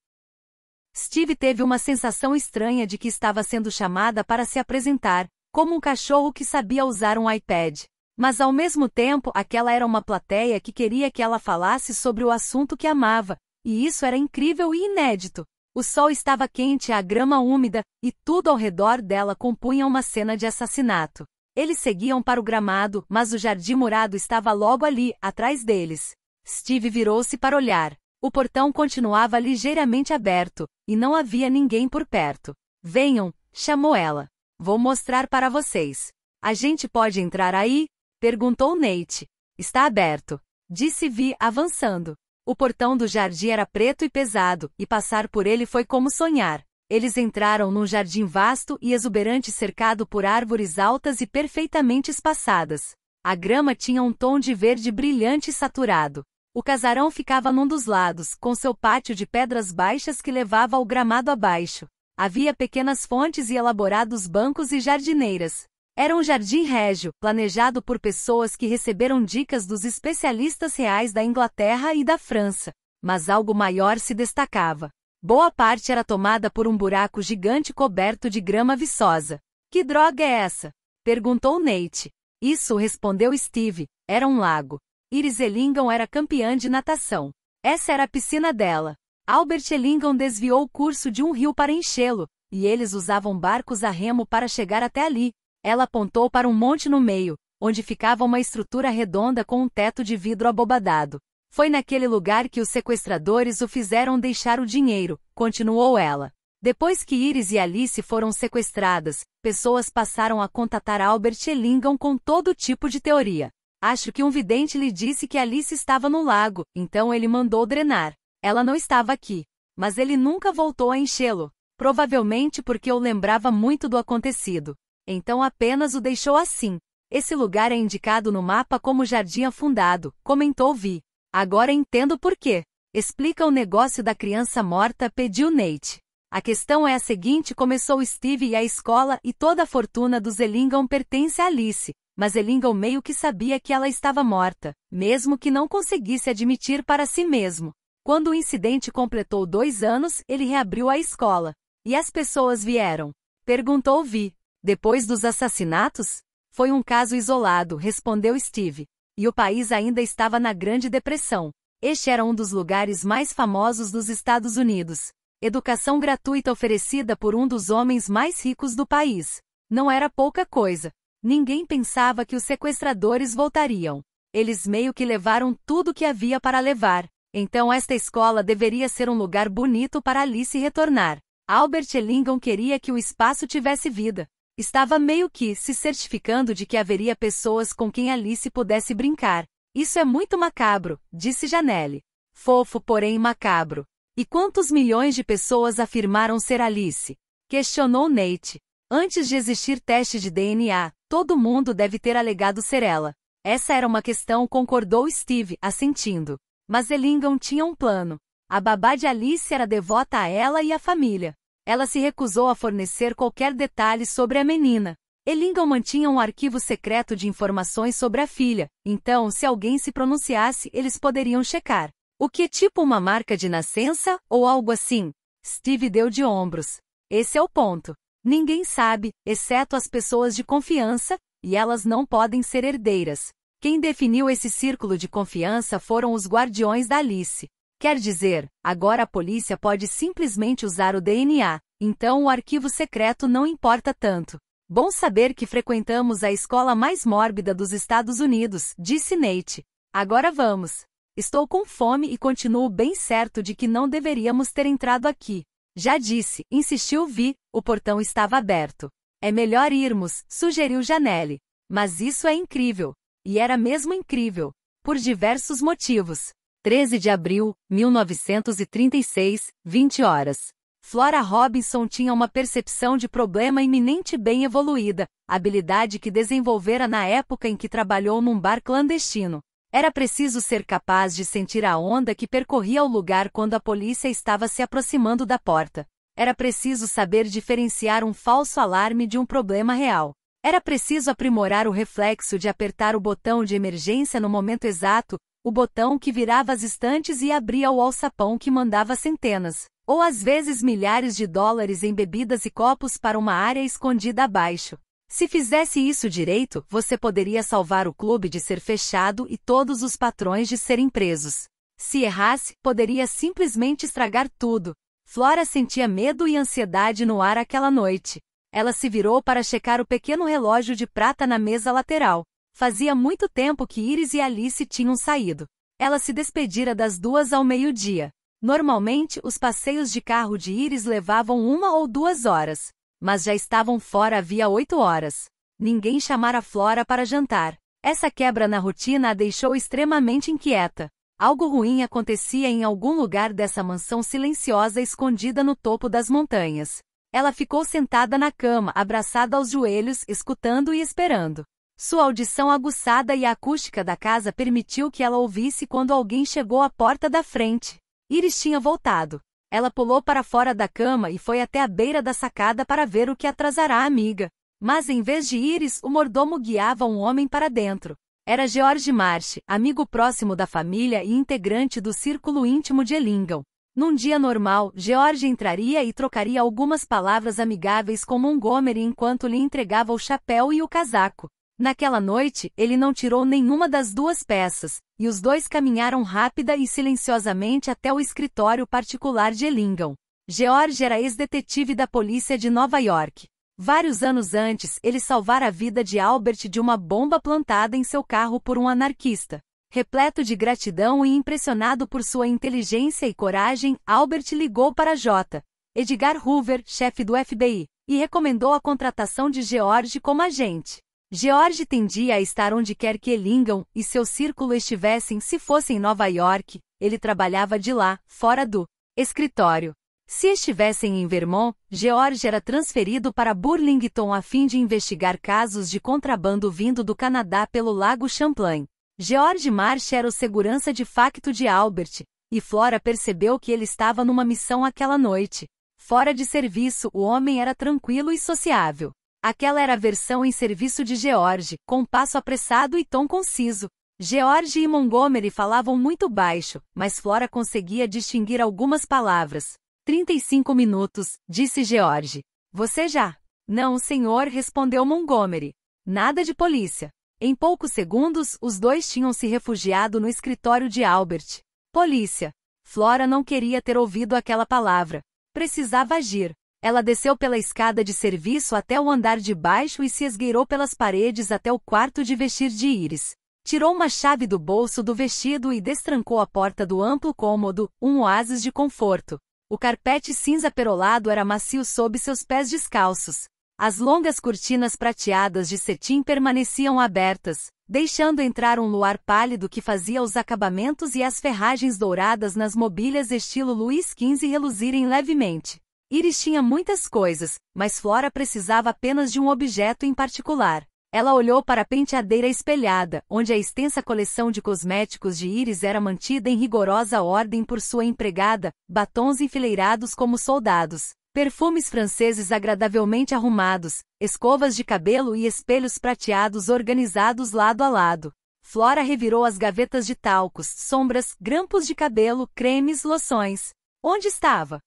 Steve teve uma sensação estranha de que estava sendo chamada para se apresentar, como um cachorro que sabia usar um iPad. Mas ao mesmo tempo, aquela era uma plateia que queria que ela falasse sobre o assunto que amava, e isso era incrível e inédito. O sol estava quente, a grama úmida, e tudo ao redor dela compunha uma cena de assassinato. Eles seguiam para o gramado, mas o jardim murado estava logo ali, atrás deles. Steve virou-se para olhar. O portão continuava ligeiramente aberto, e não havia ninguém por perto. Venham, chamou ela. Vou mostrar para vocês. A gente pode entrar aí? perguntou Nate. Está aberto, disse Vi, avançando. O portão do jardim era preto e pesado, e passar por ele foi como sonhar. Eles entraram num jardim vasto e exuberante cercado por árvores altas e perfeitamente espaçadas. A grama tinha um tom de verde brilhante e saturado. O casarão ficava num dos lados, com seu pátio de pedras baixas que levava ao gramado abaixo. Havia pequenas fontes e elaborados bancos e jardineiras. Era um jardim régio, planejado por pessoas que receberam dicas dos especialistas reais da Inglaterra e da França. Mas algo maior se destacava. Boa parte era tomada por um buraco gigante coberto de grama viçosa. Que droga é essa? perguntou Nate. Isso respondeu Steve. Era um lago. Iris Ellingham era campeã de natação. Essa era a piscina dela. Albert Ellingham desviou o curso de um rio para enchê-lo, e eles usavam barcos a remo para chegar até ali. Ela apontou para um monte no meio, onde ficava uma estrutura redonda com um teto de vidro abobadado. Foi naquele lugar que os sequestradores o fizeram deixar o dinheiro, continuou ela. Depois que Iris e Alice foram sequestradas, pessoas passaram a contatar Albert Ellingham com todo tipo de teoria. Acho que um vidente lhe disse que Alice estava no lago, então ele mandou drenar. Ela não estava aqui. Mas ele nunca voltou a enchê-lo, provavelmente porque eu lembrava muito do acontecido. Então apenas o deixou assim. Esse lugar é indicado no mapa como Jardim Afundado, comentou Vi. Agora entendo por quê. Explica o negócio da criança morta, pediu Nate. A questão é a seguinte: começou Steve e a escola e toda a fortuna do Zelingon pertence a Alice, mas Elingam meio que sabia que ela estava morta, mesmo que não conseguisse admitir para si mesmo. Quando o incidente completou dois anos, ele reabriu a escola. E as pessoas vieram? Perguntou Vi. Depois dos assassinatos? Foi um caso isolado, respondeu Steve. E o país ainda estava na Grande Depressão. Este era um dos lugares mais famosos dos Estados Unidos. Educação gratuita oferecida por um dos homens mais ricos do país. Não era pouca coisa. Ninguém pensava que os sequestradores voltariam. Eles meio que levaram tudo que havia para levar. Então esta escola deveria ser um lugar bonito para Alice retornar. Albert Lincoln queria que o espaço tivesse vida. Estava meio que se certificando de que haveria pessoas com quem Alice pudesse brincar. Isso é muito macabro, disse Janelle. Fofo, porém macabro. E quantos milhões de pessoas afirmaram ser Alice? Questionou Nate. Antes de existir teste de DNA, todo mundo deve ter alegado ser ela. Essa era uma questão, concordou Steve, assentindo. Mas Ellingham tinha um plano. A babá de Alice era devota a ela e à família. Ela se recusou a fornecer qualquer detalhe sobre a menina. Ellingham mantinha um arquivo secreto de informações sobre a filha, então, se alguém se pronunciasse, eles poderiam checar. O que tipo uma marca de nascença, ou algo assim? Steve deu de ombros. Esse é o ponto. Ninguém sabe, exceto as pessoas de confiança, e elas não podem ser herdeiras. Quem definiu esse círculo de confiança foram os guardiões da Alice. Quer dizer, agora a polícia pode simplesmente usar o DNA, então o arquivo secreto não importa tanto. Bom saber que frequentamos a escola mais mórbida dos Estados Unidos, disse Nate. Agora vamos. Estou com fome e continuo bem certo de que não deveríamos ter entrado aqui. Já disse, insistiu Vi, o portão estava aberto. É melhor irmos, sugeriu Janelle. Mas isso é incrível. E era mesmo incrível. Por diversos motivos. 13 de abril, 1936, 20 horas. Flora Robinson tinha uma percepção de problema iminente bem evoluída, habilidade que desenvolvera na época em que trabalhou num bar clandestino. Era preciso ser capaz de sentir a onda que percorria o lugar quando a polícia estava se aproximando da porta. Era preciso saber diferenciar um falso alarme de um problema real. Era preciso aprimorar o reflexo de apertar o botão de emergência no momento exato, o botão que virava as estantes e abria o alçapão que mandava centenas, ou às vezes milhares de dólares em bebidas e copos para uma área escondida abaixo. Se fizesse isso direito, você poderia salvar o clube de ser fechado e todos os patrões de serem presos. Se errasse, poderia simplesmente estragar tudo. Flora sentia medo e ansiedade no ar aquela noite. Ela se virou para checar o pequeno relógio de prata na mesa lateral. Fazia muito tempo que Iris e Alice tinham saído. Ela se despedira das duas ao meio-dia. Normalmente, os passeios de carro de Iris levavam uma ou duas horas mas já estavam fora havia oito horas. Ninguém chamara Flora para jantar. Essa quebra na rotina a deixou extremamente inquieta. Algo ruim acontecia em algum lugar dessa mansão silenciosa escondida no topo das montanhas. Ela ficou sentada na cama, abraçada aos joelhos, escutando e esperando. Sua audição aguçada e a acústica da casa permitiu que ela ouvisse quando alguém chegou à porta da frente. Iris tinha voltado. Ela pulou para fora da cama e foi até a beira da sacada para ver o que atrasará a amiga. Mas em vez de Iris, o mordomo guiava um homem para dentro. Era George Marsh, amigo próximo da família e integrante do círculo íntimo de Elingham. Num dia normal, George entraria e trocaria algumas palavras amigáveis com Montgomery enquanto lhe entregava o chapéu e o casaco. Naquela noite, ele não tirou nenhuma das duas peças, e os dois caminharam rápida e silenciosamente até o escritório particular de Ellingham. George era ex-detetive da polícia de Nova York. Vários anos antes, ele salvara a vida de Albert de uma bomba plantada em seu carro por um anarquista. Repleto de gratidão e impressionado por sua inteligência e coragem, Albert ligou para J. Edgar Hoover, chefe do FBI, e recomendou a contratação de George como agente. George tendia a estar onde quer que Ellingham e seu círculo estivessem se fosse em Nova York, ele trabalhava de lá, fora do escritório. Se estivessem em Vermont, George era transferido para Burlington a fim de investigar casos de contrabando vindo do Canadá pelo Lago Champlain. George Marsh era o segurança de facto de Albert, e Flora percebeu que ele estava numa missão aquela noite. Fora de serviço, o homem era tranquilo e sociável. Aquela era a versão em serviço de George, com passo apressado e tom conciso. George e Montgomery falavam muito baixo, mas Flora conseguia distinguir algumas palavras. 35 minutos, disse George. Você já? Não, senhor, respondeu Montgomery. Nada de polícia. Em poucos segundos, os dois tinham se refugiado no escritório de Albert. Polícia. Flora não queria ter ouvido aquela palavra. Precisava agir. Ela desceu pela escada de serviço até o andar de baixo e se esgueirou pelas paredes até o quarto de vestir de íris. Tirou uma chave do bolso do vestido e destrancou a porta do amplo cômodo, um oásis de conforto. O carpete cinza perolado era macio sob seus pés descalços. As longas cortinas prateadas de cetim permaneciam abertas, deixando entrar um luar pálido que fazia os acabamentos e as ferragens douradas nas mobílias estilo Luís XV reluzirem levemente. Iris tinha muitas coisas, mas Flora precisava apenas de um objeto em particular. Ela olhou para a penteadeira espelhada, onde a extensa coleção de cosméticos de Iris era mantida em rigorosa ordem por sua empregada, batons enfileirados como soldados, perfumes franceses agradavelmente arrumados, escovas de cabelo e espelhos prateados organizados lado a lado. Flora revirou as gavetas de talcos, sombras, grampos de cabelo, cremes, loções. Onde estava?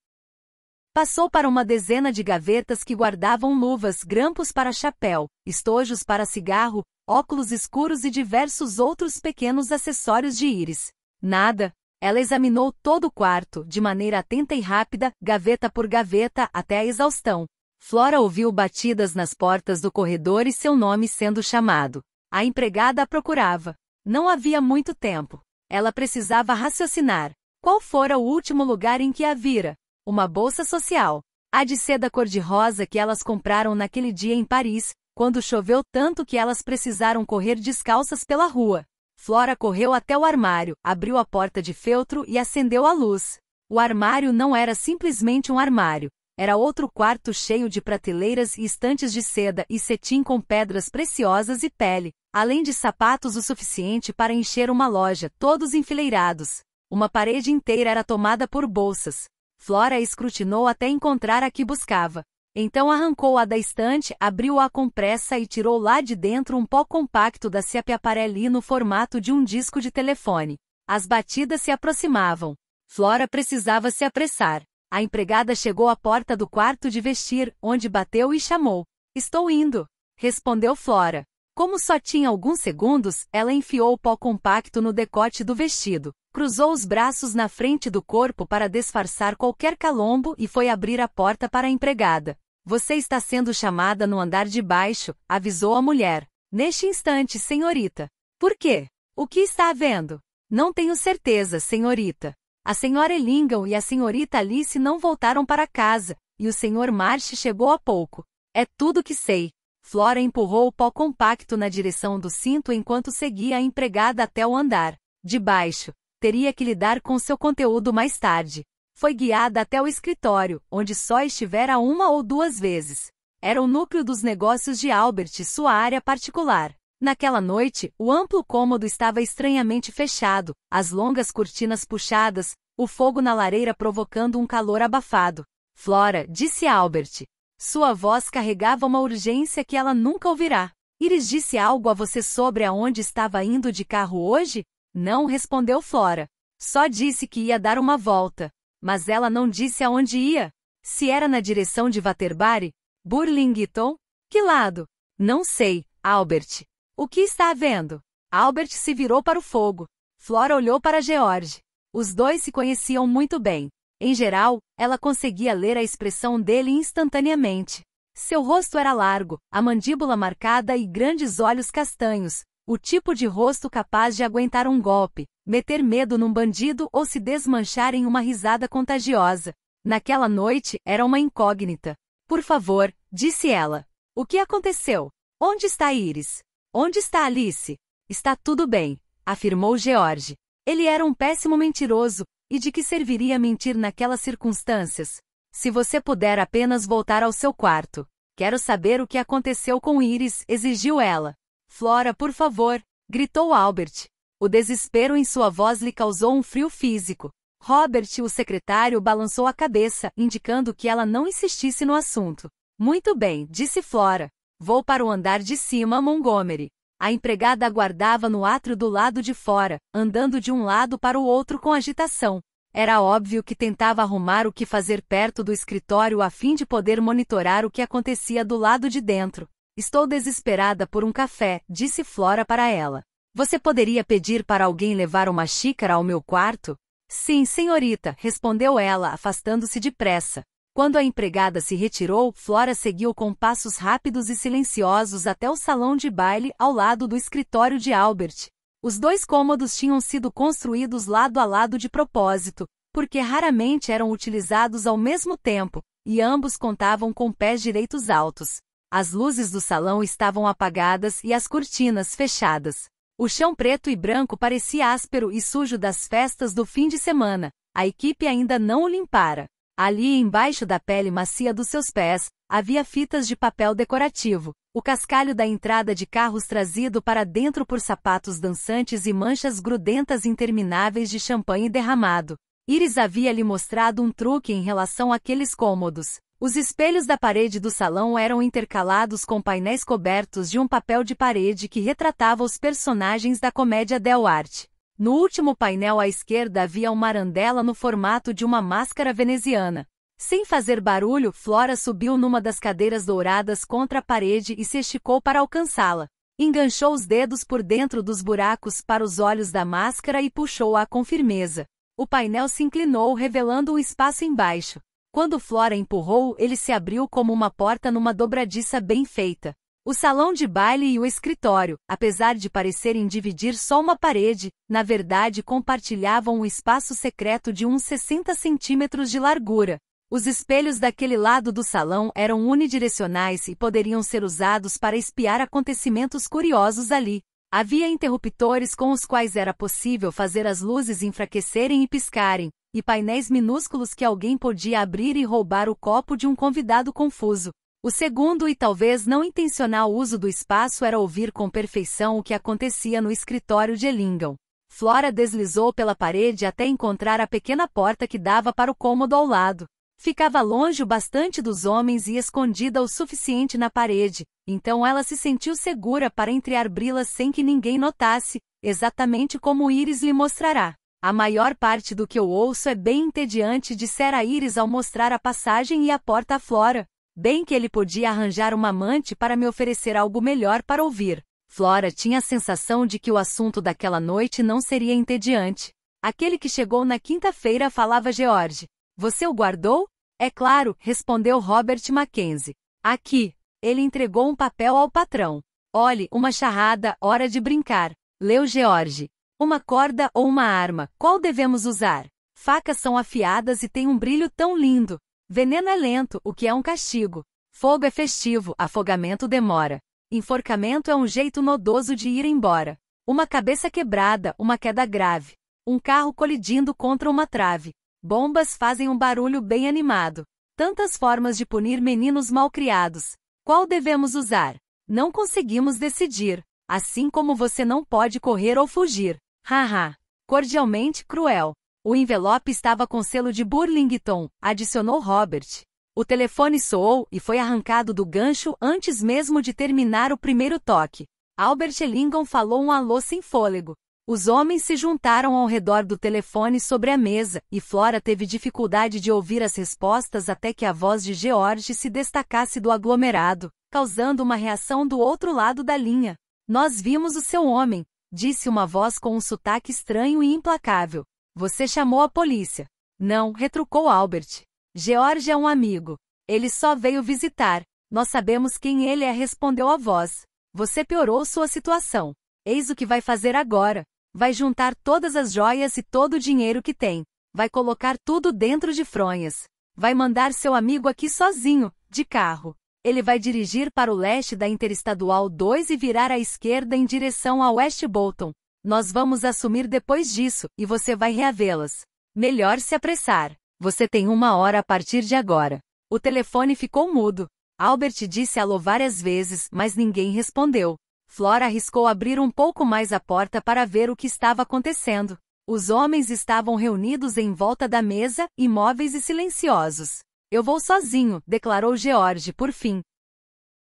Passou para uma dezena de gavetas que guardavam luvas, grampos para chapéu, estojos para cigarro, óculos escuros e diversos outros pequenos acessórios de íris. Nada. Ela examinou todo o quarto, de maneira atenta e rápida, gaveta por gaveta, até a exaustão. Flora ouviu batidas nas portas do corredor e seu nome sendo chamado. A empregada a procurava. Não havia muito tempo. Ela precisava raciocinar. Qual fora o último lugar em que a vira? uma bolsa social. A de seda cor-de-rosa que elas compraram naquele dia em Paris, quando choveu tanto que elas precisaram correr descalças pela rua. Flora correu até o armário, abriu a porta de feltro e acendeu a luz. O armário não era simplesmente um armário, era outro quarto cheio de prateleiras e estantes de seda e cetim com pedras preciosas e pele, além de sapatos o suficiente para encher uma loja, todos enfileirados. Uma parede inteira era tomada por bolsas, Flora escrutinou até encontrar a que buscava. Então arrancou-a da estante, abriu-a com pressa e tirou lá de dentro um pó compacto da Ciapiaparelli no formato de um disco de telefone. As batidas se aproximavam. Flora precisava se apressar. A empregada chegou à porta do quarto de vestir, onde bateu e chamou. Estou indo, respondeu Flora. Como só tinha alguns segundos, ela enfiou o pó compacto no decote do vestido, cruzou os braços na frente do corpo para disfarçar qualquer calombo e foi abrir a porta para a empregada. Você está sendo chamada no andar de baixo, avisou a mulher. Neste instante, senhorita. Por quê? O que está havendo? Não tenho certeza, senhorita. A senhora Ellingham e a senhorita Alice não voltaram para casa, e o senhor March chegou há pouco. É tudo que sei. Flora empurrou o pó compacto na direção do cinto enquanto seguia a empregada até o andar. De baixo, teria que lidar com seu conteúdo mais tarde. Foi guiada até o escritório, onde só estivera uma ou duas vezes. Era o núcleo dos negócios de Albert, sua área particular. Naquela noite, o amplo cômodo estava estranhamente fechado, as longas cortinas puxadas, o fogo na lareira provocando um calor abafado. Flora, disse a Albert, sua voz carregava uma urgência que ela nunca ouvirá. Iris disse algo a você sobre aonde estava indo de carro hoje? Não respondeu Flora. Só disse que ia dar uma volta. Mas ela não disse aonde ia. Se era na direção de Waterbury, Burlington? Que lado? Não sei, Albert. O que está havendo? Albert se virou para o fogo. Flora olhou para George. Os dois se conheciam muito bem. Em geral, ela conseguia ler a expressão dele instantaneamente. Seu rosto era largo, a mandíbula marcada e grandes olhos castanhos, o tipo de rosto capaz de aguentar um golpe, meter medo num bandido ou se desmanchar em uma risada contagiosa. Naquela noite, era uma incógnita. Por favor, disse ela. O que aconteceu? Onde está Iris? Onde está Alice? Está tudo bem, afirmou George. Ele era um péssimo mentiroso, e de que serviria mentir naquelas circunstâncias? Se você puder apenas voltar ao seu quarto. Quero saber o que aconteceu com Iris, exigiu ela. Flora, por favor, gritou Albert. O desespero em sua voz lhe causou um frio físico. Robert, o secretário, balançou a cabeça, indicando que ela não insistisse no assunto. Muito bem, disse Flora. Vou para o andar de cima, Montgomery. A empregada aguardava no átrio do lado de fora, andando de um lado para o outro com agitação. Era óbvio que tentava arrumar o que fazer perto do escritório a fim de poder monitorar o que acontecia do lado de dentro. Estou desesperada por um café, disse Flora para ela. Você poderia pedir para alguém levar uma xícara ao meu quarto? Sim, senhorita, respondeu ela, afastando-se depressa. Quando a empregada se retirou, Flora seguiu com passos rápidos e silenciosos até o salão de baile ao lado do escritório de Albert. Os dois cômodos tinham sido construídos lado a lado de propósito, porque raramente eram utilizados ao mesmo tempo, e ambos contavam com pés direitos altos. As luzes do salão estavam apagadas e as cortinas fechadas. O chão preto e branco parecia áspero e sujo das festas do fim de semana. A equipe ainda não o limpara. Ali embaixo da pele macia dos seus pés, havia fitas de papel decorativo, o cascalho da entrada de carros trazido para dentro por sapatos dançantes e manchas grudentas intermináveis de champanhe derramado. Iris havia lhe mostrado um truque em relação àqueles cômodos. Os espelhos da parede do salão eram intercalados com painéis cobertos de um papel de parede que retratava os personagens da comédia Del Arte. No último painel à esquerda havia uma arandela no formato de uma máscara veneziana. Sem fazer barulho, Flora subiu numa das cadeiras douradas contra a parede e se esticou para alcançá-la. Enganchou os dedos por dentro dos buracos para os olhos da máscara e puxou-a com firmeza. O painel se inclinou, revelando um espaço embaixo. Quando Flora empurrou, ele se abriu como uma porta numa dobradiça bem feita. O salão de baile e o escritório, apesar de parecerem dividir só uma parede, na verdade compartilhavam um espaço secreto de uns 60 centímetros de largura. Os espelhos daquele lado do salão eram unidirecionais e poderiam ser usados para espiar acontecimentos curiosos ali. Havia interruptores com os quais era possível fazer as luzes enfraquecerem e piscarem, e painéis minúsculos que alguém podia abrir e roubar o copo de um convidado confuso. O segundo e talvez não intencional uso do espaço era ouvir com perfeição o que acontecia no escritório de Lingon. Flora deslizou pela parede até encontrar a pequena porta que dava para o cômodo ao lado. Ficava longe o bastante dos homens e escondida o suficiente na parede, então ela se sentiu segura para entreabri-la sem que ninguém notasse, exatamente como Iris lhe mostrará. A maior parte do que eu ouço é bem entediante, dissera Iris ao mostrar a passagem e a porta a Flora. Bem que ele podia arranjar uma amante para me oferecer algo melhor para ouvir. Flora tinha a sensação de que o assunto daquela noite não seria entediante. Aquele que chegou na quinta-feira falava George. Você o guardou? É claro, respondeu Robert Mackenzie. Aqui. Ele entregou um papel ao patrão. Olhe, uma charrada, hora de brincar. Leu George. Uma corda ou uma arma, qual devemos usar? Facas são afiadas e têm um brilho tão lindo. Veneno é lento, o que é um castigo. Fogo é festivo, afogamento demora. Enforcamento é um jeito nodoso de ir embora. Uma cabeça quebrada, uma queda grave. Um carro colidindo contra uma trave. Bombas fazem um barulho bem animado. Tantas formas de punir meninos malcriados. Qual devemos usar? Não conseguimos decidir. Assim como você não pode correr ou fugir. Haha. Cordialmente cruel. O envelope estava com selo de Burlington, adicionou Robert. O telefone soou e foi arrancado do gancho antes mesmo de terminar o primeiro toque. Albert Ellingham falou um alô sem fôlego. Os homens se juntaram ao redor do telefone sobre a mesa, e Flora teve dificuldade de ouvir as respostas até que a voz de George se destacasse do aglomerado, causando uma reação do outro lado da linha. Nós vimos o seu homem, disse uma voz com um sotaque estranho e implacável. Você chamou a polícia. Não, retrucou Albert. George é um amigo. Ele só veio visitar. Nós sabemos quem ele é, respondeu a voz. Você piorou sua situação. Eis o que vai fazer agora. Vai juntar todas as joias e todo o dinheiro que tem. Vai colocar tudo dentro de fronhas. Vai mandar seu amigo aqui sozinho, de carro. Ele vai dirigir para o leste da Interestadual 2 e virar à esquerda em direção a West Bolton. Nós vamos assumir depois disso, e você vai reavê-las. Melhor se apressar. Você tem uma hora a partir de agora. O telefone ficou mudo. Albert disse alô várias vezes, mas ninguém respondeu. Flora arriscou abrir um pouco mais a porta para ver o que estava acontecendo. Os homens estavam reunidos em volta da mesa, imóveis e silenciosos. Eu vou sozinho, declarou George por fim.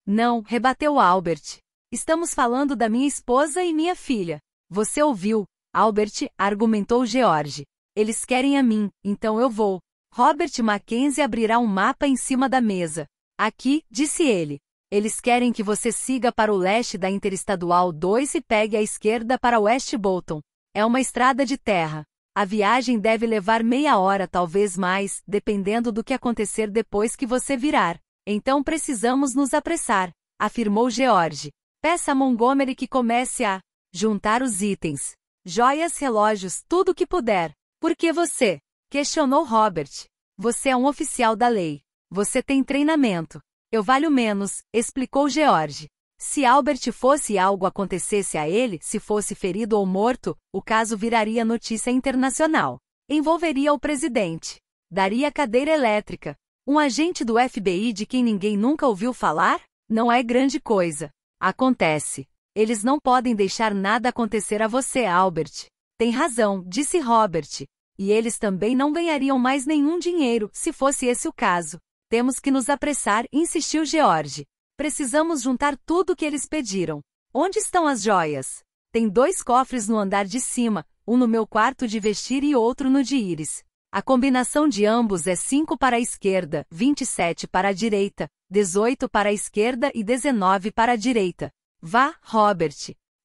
Não, rebateu Albert. Estamos falando da minha esposa e minha filha. Você ouviu? Albert, argumentou George. Eles querem a mim, então eu vou. Robert Mackenzie abrirá um mapa em cima da mesa. Aqui, disse ele. Eles querem que você siga para o leste da Interestadual 2 e pegue à esquerda para West Bolton. É uma estrada de terra. A viagem deve levar meia hora, talvez mais, dependendo do que acontecer depois que você virar. Então precisamos nos apressar, afirmou George. Peça a Montgomery que comece a Juntar os itens. Joias, relógios, tudo o que puder. Por que você? Questionou Robert. Você é um oficial da lei. Você tem treinamento. Eu valho menos, explicou George. Se Albert fosse algo acontecesse a ele, se fosse ferido ou morto, o caso viraria notícia internacional. Envolveria o presidente. Daria cadeira elétrica. Um agente do FBI de quem ninguém nunca ouviu falar? Não é grande coisa. Acontece. Eles não podem deixar nada acontecer a você, Albert. Tem razão, disse Robert. E eles também não ganhariam mais nenhum dinheiro, se fosse esse o caso. Temos que nos apressar, insistiu George. Precisamos juntar tudo o que eles pediram. Onde estão as joias? Tem dois cofres no andar de cima, um no meu quarto de vestir e outro no de Iris. A combinação de ambos é 5 para a esquerda, 27 para a direita, 18 para a esquerda e 19 para a direita. Vá, Robert.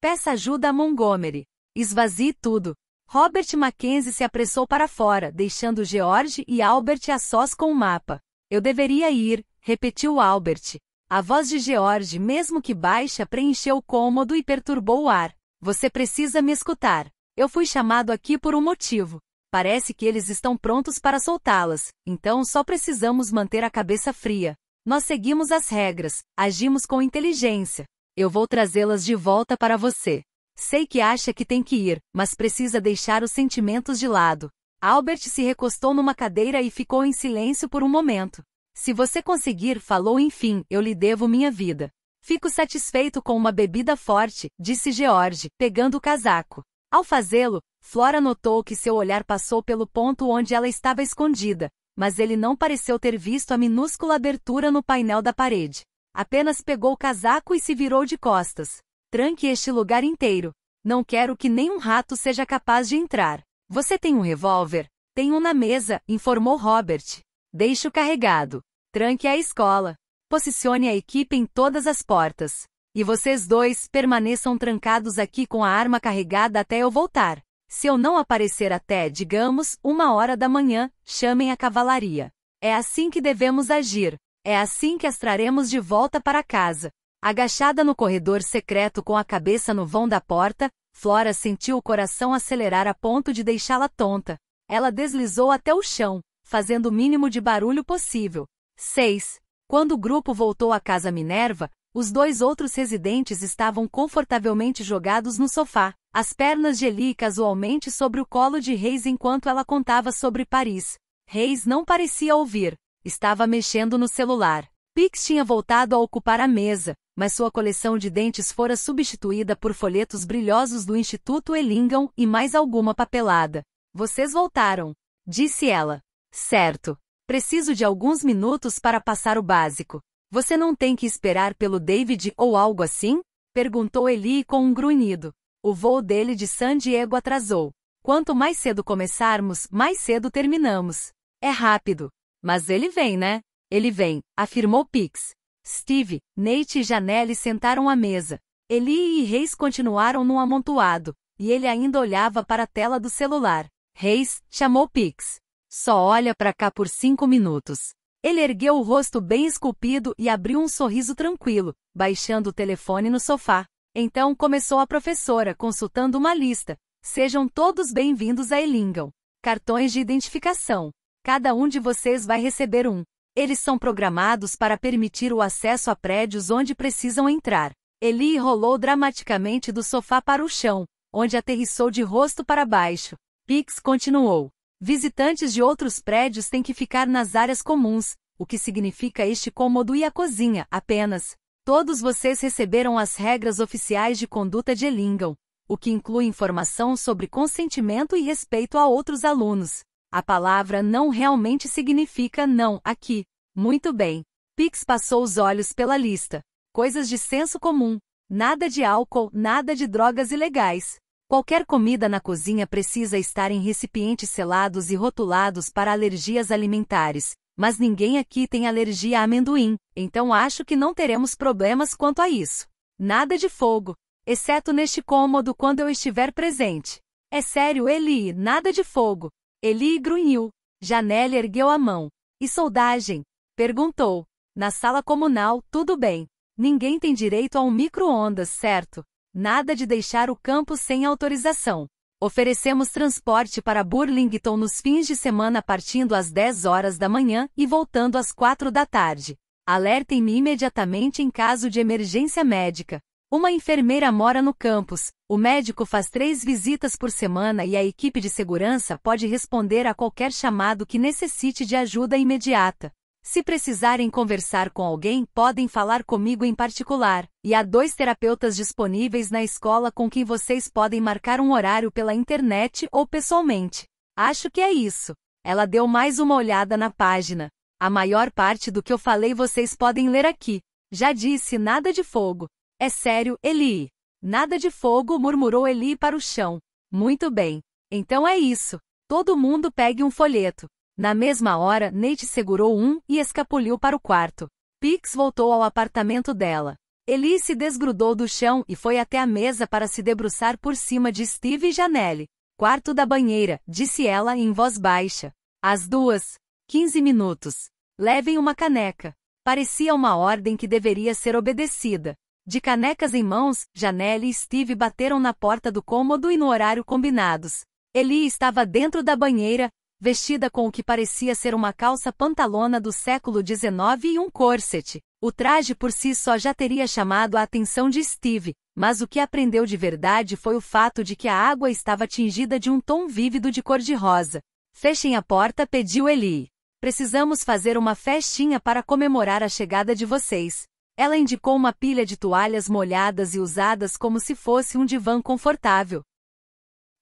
Peça ajuda a Montgomery. Esvazie tudo. Robert Mackenzie se apressou para fora, deixando George e Albert a sós com o mapa. Eu deveria ir, repetiu Albert. A voz de George, mesmo que baixa, preencheu o cômodo e perturbou o ar. Você precisa me escutar. Eu fui chamado aqui por um motivo. Parece que eles estão prontos para soltá-las, então só precisamos manter a cabeça fria. Nós seguimos as regras, agimos com inteligência, eu vou trazê-las de volta para você. Sei que acha que tem que ir, mas precisa deixar os sentimentos de lado. Albert se recostou numa cadeira e ficou em silêncio por um momento. Se você conseguir, falou enfim, eu lhe devo minha vida. Fico satisfeito com uma bebida forte, disse George, pegando o casaco. Ao fazê-lo, Flora notou que seu olhar passou pelo ponto onde ela estava escondida, mas ele não pareceu ter visto a minúscula abertura no painel da parede. Apenas pegou o casaco e se virou de costas. Tranque este lugar inteiro. Não quero que nenhum rato seja capaz de entrar. Você tem um revólver? Tem um na mesa, informou Robert. Deixe-o carregado. Tranque a escola. Posicione a equipe em todas as portas. E vocês dois permaneçam trancados aqui com a arma carregada até eu voltar. Se eu não aparecer até, digamos, uma hora da manhã, chamem a cavalaria. É assim que devemos agir. É assim que as traremos de volta para casa. Agachada no corredor secreto com a cabeça no vão da porta, Flora sentiu o coração acelerar a ponto de deixá-la tonta. Ela deslizou até o chão, fazendo o mínimo de barulho possível. 6. Quando o grupo voltou à casa Minerva, os dois outros residentes estavam confortavelmente jogados no sofá, as pernas de Eli casualmente sobre o colo de Reis enquanto ela contava sobre Paris. Reis não parecia ouvir. Estava mexendo no celular. Pix tinha voltado a ocupar a mesa, mas sua coleção de dentes fora substituída por folhetos brilhosos do Instituto Ellingham e mais alguma papelada. Vocês voltaram, disse ela. Certo. Preciso de alguns minutos para passar o básico. Você não tem que esperar pelo David ou algo assim? perguntou Eli com um grunhido. O voo dele de San Diego atrasou. Quanto mais cedo começarmos, mais cedo terminamos. É rápido. Mas ele vem, né? Ele vem, afirmou Pix. Steve, Nate e Janelle sentaram à mesa. Eli e Reis continuaram num amontoado, e ele ainda olhava para a tela do celular. Reis chamou Pix. Só olha para cá por cinco minutos. Ele ergueu o rosto bem esculpido e abriu um sorriso tranquilo, baixando o telefone no sofá. Então começou a professora, consultando uma lista. Sejam todos bem-vindos a Elingam. Cartões de identificação. Cada um de vocês vai receber um. Eles são programados para permitir o acesso a prédios onde precisam entrar. Eli rolou dramaticamente do sofá para o chão, onde aterrissou de rosto para baixo. Pix continuou. Visitantes de outros prédios têm que ficar nas áreas comuns, o que significa este cômodo e a cozinha, apenas. Todos vocês receberam as regras oficiais de conduta de Elingam, o que inclui informação sobre consentimento e respeito a outros alunos. A palavra não realmente significa não aqui. Muito bem. Pix passou os olhos pela lista. Coisas de senso comum. Nada de álcool, nada de drogas ilegais. Qualquer comida na cozinha precisa estar em recipientes selados e rotulados para alergias alimentares, mas ninguém aqui tem alergia a amendoim, então acho que não teremos problemas quanto a isso. Nada de fogo, exceto neste cômodo quando eu estiver presente. É sério, Eli, nada de fogo. Eli grunhiu. Janelle ergueu a mão. E soldagem? Perguntou. Na sala comunal, tudo bem. Ninguém tem direito a um micro-ondas, certo? Nada de deixar o campo sem autorização. Oferecemos transporte para Burlington nos fins de semana partindo às 10 horas da manhã e voltando às 4 da tarde. Alertem-me imediatamente em caso de emergência médica. Uma enfermeira mora no campus, o médico faz três visitas por semana e a equipe de segurança pode responder a qualquer chamado que necessite de ajuda imediata. Se precisarem conversar com alguém, podem falar comigo em particular, e há dois terapeutas disponíveis na escola com quem vocês podem marcar um horário pela internet ou pessoalmente. Acho que é isso. Ela deu mais uma olhada na página. A maior parte do que eu falei vocês podem ler aqui. Já disse nada de fogo. É sério, Eli. Nada de fogo, murmurou Eli para o chão. Muito bem. Então é isso. Todo mundo pegue um folheto. Na mesma hora, Nate segurou um e escapuliu para o quarto. Pix voltou ao apartamento dela. Eli se desgrudou do chão e foi até a mesa para se debruçar por cima de Steve e Janelle. Quarto da banheira, disse ela em voz baixa. Às duas. Quinze minutos. Levem uma caneca. Parecia uma ordem que deveria ser obedecida. De canecas em mãos, Janelle e Steve bateram na porta do cômodo e no horário combinados. Eli estava dentro da banheira, vestida com o que parecia ser uma calça pantalona do século XIX e um corset. O traje por si só já teria chamado a atenção de Steve, mas o que aprendeu de verdade foi o fato de que a água estava tingida de um tom vívido de cor-de-rosa. Fechem a porta, pediu Eli. Precisamos fazer uma festinha para comemorar a chegada de vocês. Ela indicou uma pilha de toalhas molhadas e usadas como se fosse um divã confortável.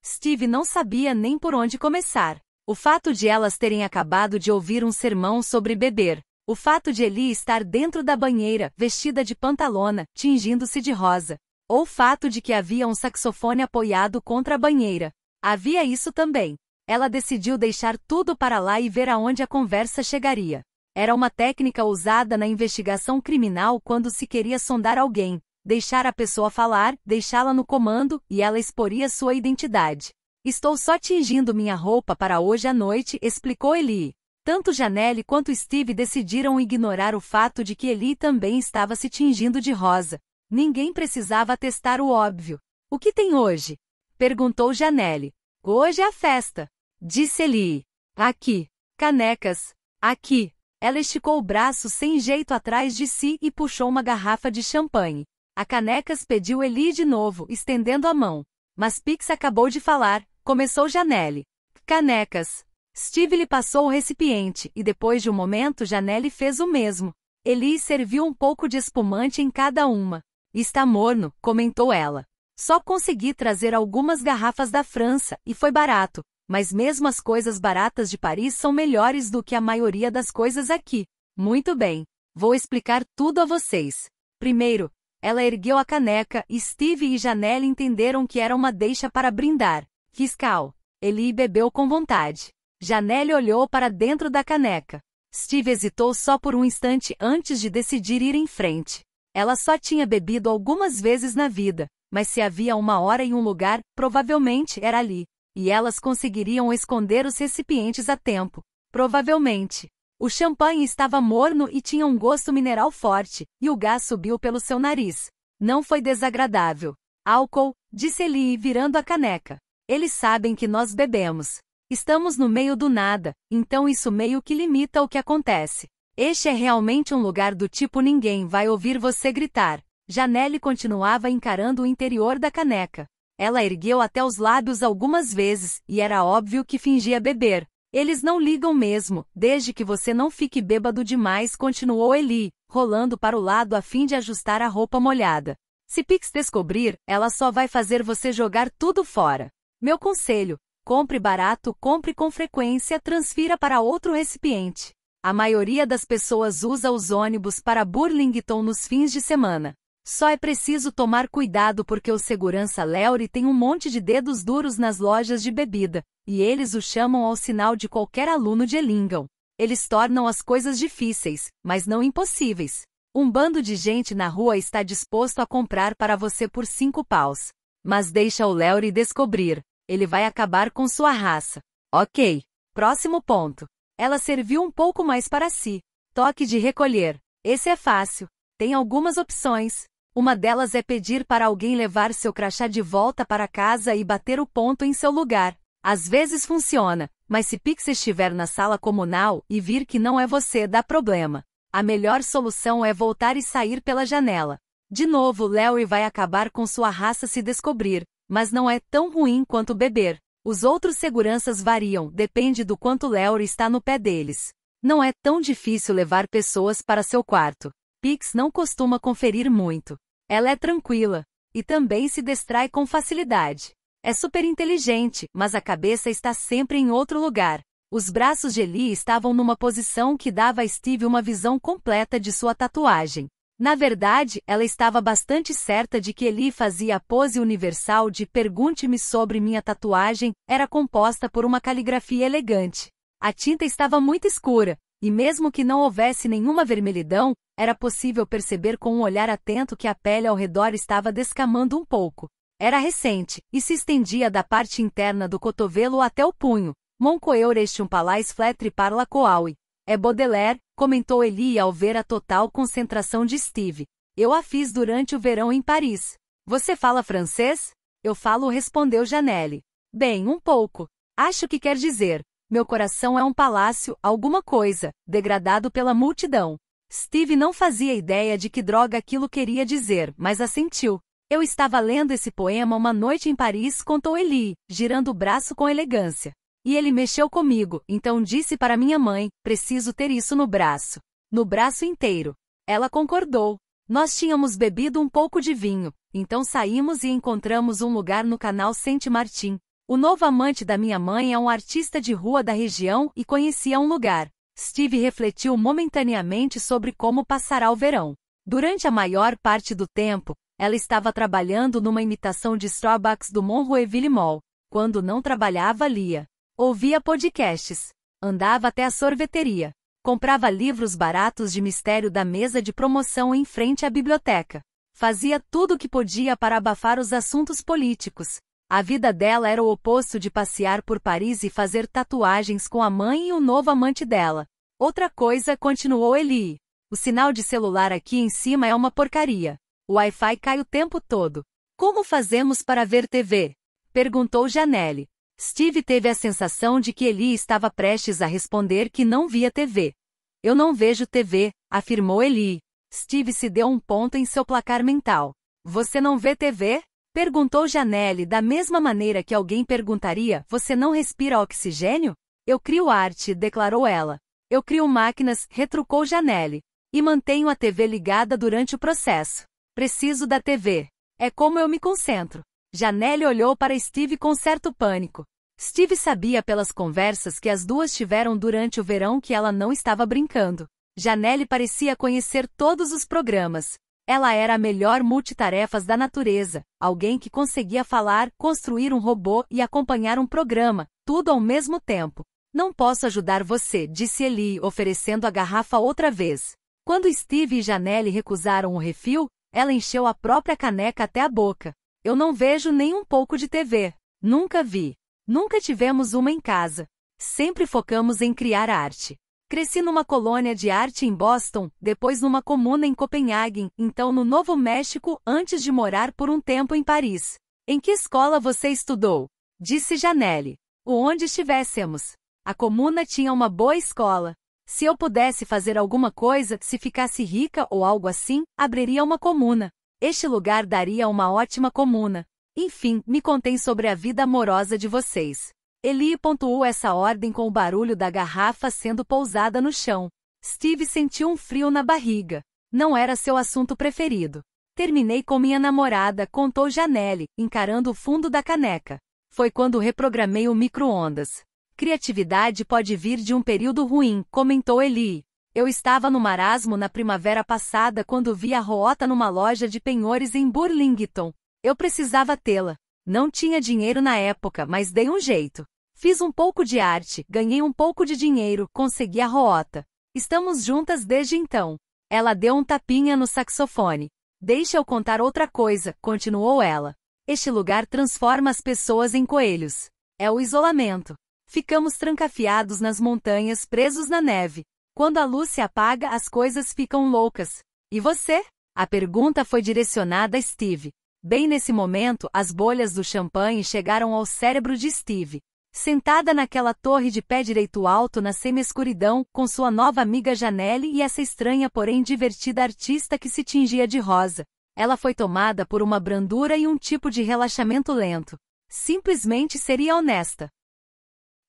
Steve não sabia nem por onde começar. O fato de elas terem acabado de ouvir um sermão sobre beber. O fato de Eli estar dentro da banheira, vestida de pantalona, tingindo-se de rosa. Ou o fato de que havia um saxofone apoiado contra a banheira. Havia isso também. Ela decidiu deixar tudo para lá e ver aonde a conversa chegaria. Era uma técnica usada na investigação criminal quando se queria sondar alguém, deixar a pessoa falar, deixá-la no comando, e ela exporia sua identidade. Estou só tingindo minha roupa para hoje à noite, explicou Eli. Tanto Janelle quanto Steve decidiram ignorar o fato de que Eli também estava se tingindo de rosa. Ninguém precisava testar o óbvio. O que tem hoje? Perguntou Janelle. Hoje é a festa. Disse Eli. Aqui. Canecas. Aqui. Ela esticou o braço sem jeito atrás de si e puxou uma garrafa de champanhe. A Canecas pediu Eli de novo, estendendo a mão. Mas Pix acabou de falar, começou Janelle. Canecas. Steve lhe passou o recipiente, e depois de um momento Janelle fez o mesmo. Eli serviu um pouco de espumante em cada uma. Está morno, comentou ela. Só consegui trazer algumas garrafas da França, e foi barato. Mas mesmo as coisas baratas de Paris são melhores do que a maioria das coisas aqui. Muito bem. Vou explicar tudo a vocês. Primeiro, ela ergueu a caneca e Steve e Janelle entenderam que era uma deixa para brindar. Fiscal. Eli bebeu com vontade. Janelle olhou para dentro da caneca. Steve hesitou só por um instante antes de decidir ir em frente. Ela só tinha bebido algumas vezes na vida, mas se havia uma hora e um lugar, provavelmente era ali. E elas conseguiriam esconder os recipientes a tempo. Provavelmente. O champanhe estava morno e tinha um gosto mineral forte, e o gás subiu pelo seu nariz. Não foi desagradável. Álcool, disse Eli virando a caneca. Eles sabem que nós bebemos. Estamos no meio do nada, então isso meio que limita o que acontece. Este é realmente um lugar do tipo ninguém vai ouvir você gritar. Janelle continuava encarando o interior da caneca. Ela ergueu até os lábios algumas vezes, e era óbvio que fingia beber. Eles não ligam mesmo, desde que você não fique bêbado demais, continuou Eli, rolando para o lado a fim de ajustar a roupa molhada. Se Pix descobrir, ela só vai fazer você jogar tudo fora. Meu conselho: compre barato, compre com frequência, transfira para outro recipiente. A maioria das pessoas usa os ônibus para Burlington nos fins de semana. Só é preciso tomar cuidado porque o segurança Leury tem um monte de dedos duros nas lojas de bebida, e eles o chamam ao sinal de qualquer aluno de Elingam. Eles tornam as coisas difíceis, mas não impossíveis. Um bando de gente na rua está disposto a comprar para você por cinco paus. Mas deixa o Leury descobrir. Ele vai acabar com sua raça. Ok. Próximo ponto. Ela serviu um pouco mais para si. Toque de recolher. Esse é fácil. Tem algumas opções, uma delas é pedir para alguém levar seu crachá de volta para casa e bater o ponto em seu lugar. Às vezes funciona, mas se Pix estiver na sala comunal e vir que não é você, dá problema. A melhor solução é voltar e sair pela janela. De novo, Larry vai acabar com sua raça se descobrir, mas não é tão ruim quanto beber. Os outros seguranças variam, depende do quanto Larry está no pé deles. Não é tão difícil levar pessoas para seu quarto. Pix não costuma conferir muito. Ela é tranquila e também se distrai com facilidade. É super inteligente, mas a cabeça está sempre em outro lugar. Os braços de Eli estavam numa posição que dava a Steve uma visão completa de sua tatuagem. Na verdade, ela estava bastante certa de que Eli fazia a pose universal de Pergunte-me sobre minha tatuagem, era composta por uma caligrafia elegante. A tinta estava muito escura, e mesmo que não houvesse nenhuma vermelhidão, era possível perceber com um olhar atento que a pele ao redor estava descamando um pouco. Era recente, e se estendia da parte interna do cotovelo até o punho. Moncoeur este um palais fletre par la coaui. É Baudelaire, comentou Eli ao ver a total concentração de Steve. Eu a fiz durante o verão em Paris. Você fala francês? Eu falo, respondeu Janelle. Bem, um pouco. Acho que quer dizer, meu coração é um palácio, alguma coisa, degradado pela multidão. Steve não fazia ideia de que droga aquilo queria dizer, mas assentiu. Eu estava lendo esse poema uma noite em Paris, contou Eli, girando o braço com elegância. E ele mexeu comigo, então disse para minha mãe: preciso ter isso no braço. No braço inteiro. Ela concordou. Nós tínhamos bebido um pouco de vinho, então saímos e encontramos um lugar no canal Sente Martin. O novo amante da minha mãe é um artista de rua da região e conhecia um lugar. Steve refletiu momentaneamente sobre como passará o verão. Durante a maior parte do tempo, ela estava trabalhando numa imitação de Starbucks do Monroeville Mall. Quando não trabalhava, lia. Ouvia podcasts. Andava até a sorveteria. Comprava livros baratos de mistério da mesa de promoção em frente à biblioteca. Fazia tudo o que podia para abafar os assuntos políticos, a vida dela era o oposto de passear por Paris e fazer tatuagens com a mãe e o novo amante dela. Outra coisa, continuou Eli. O sinal de celular aqui em cima é uma porcaria. O Wi-Fi cai o tempo todo. Como fazemos para ver TV? Perguntou Janelle. Steve teve a sensação de que Eli estava prestes a responder que não via TV. Eu não vejo TV, afirmou Eli. Steve se deu um ponto em seu placar mental. Você não vê TV? Perguntou Janelle da mesma maneira que alguém perguntaria: Você não respira oxigênio? Eu crio arte, declarou ela. Eu crio máquinas, retrucou Janelle. E mantenho a TV ligada durante o processo. Preciso da TV. É como eu me concentro. Janelle olhou para Steve com certo pânico. Steve sabia pelas conversas que as duas tiveram durante o verão que ela não estava brincando. Janelle parecia conhecer todos os programas, ela era a melhor multitarefas da natureza, alguém que conseguia falar, construir um robô e acompanhar um programa, tudo ao mesmo tempo. Não posso ajudar você, disse Eli, oferecendo a garrafa outra vez. Quando Steve e Janelle recusaram o refil, ela encheu a própria caneca até a boca. Eu não vejo nem um pouco de TV. Nunca vi. Nunca tivemos uma em casa. Sempre focamos em criar arte. Cresci numa colônia de arte em Boston, depois numa comuna em Copenhague, então no Novo México, antes de morar por um tempo em Paris. Em que escola você estudou? Disse Janelle. O onde estivéssemos. A comuna tinha uma boa escola. Se eu pudesse fazer alguma coisa, se ficasse rica ou algo assim, abriria uma comuna. Este lugar daria uma ótima comuna. Enfim, me contem sobre a vida amorosa de vocês. Eli pontuou essa ordem com o barulho da garrafa sendo pousada no chão. Steve sentiu um frio na barriga. Não era seu assunto preferido. Terminei com minha namorada, contou Janelle, encarando o fundo da caneca. Foi quando reprogramei o micro-ondas. Criatividade pode vir de um período ruim, comentou Eli. Eu estava no marasmo na primavera passada quando vi a Roota numa loja de penhores em Burlington. Eu precisava tê-la. Não tinha dinheiro na época, mas dei um jeito. Fiz um pouco de arte, ganhei um pouco de dinheiro, consegui a roota. Estamos juntas desde então. Ela deu um tapinha no saxofone. Deixa eu contar outra coisa, continuou ela. Este lugar transforma as pessoas em coelhos. É o isolamento. Ficamos trancafiados nas montanhas, presos na neve. Quando a luz se apaga, as coisas ficam loucas. E você? A pergunta foi direcionada a Steve. Bem nesse momento, as bolhas do champanhe chegaram ao cérebro de Steve. Sentada naquela torre de pé direito alto na semi-escuridão, com sua nova amiga Janelle e essa estranha porém divertida artista que se tingia de rosa. Ela foi tomada por uma brandura e um tipo de relaxamento lento. Simplesmente seria honesta.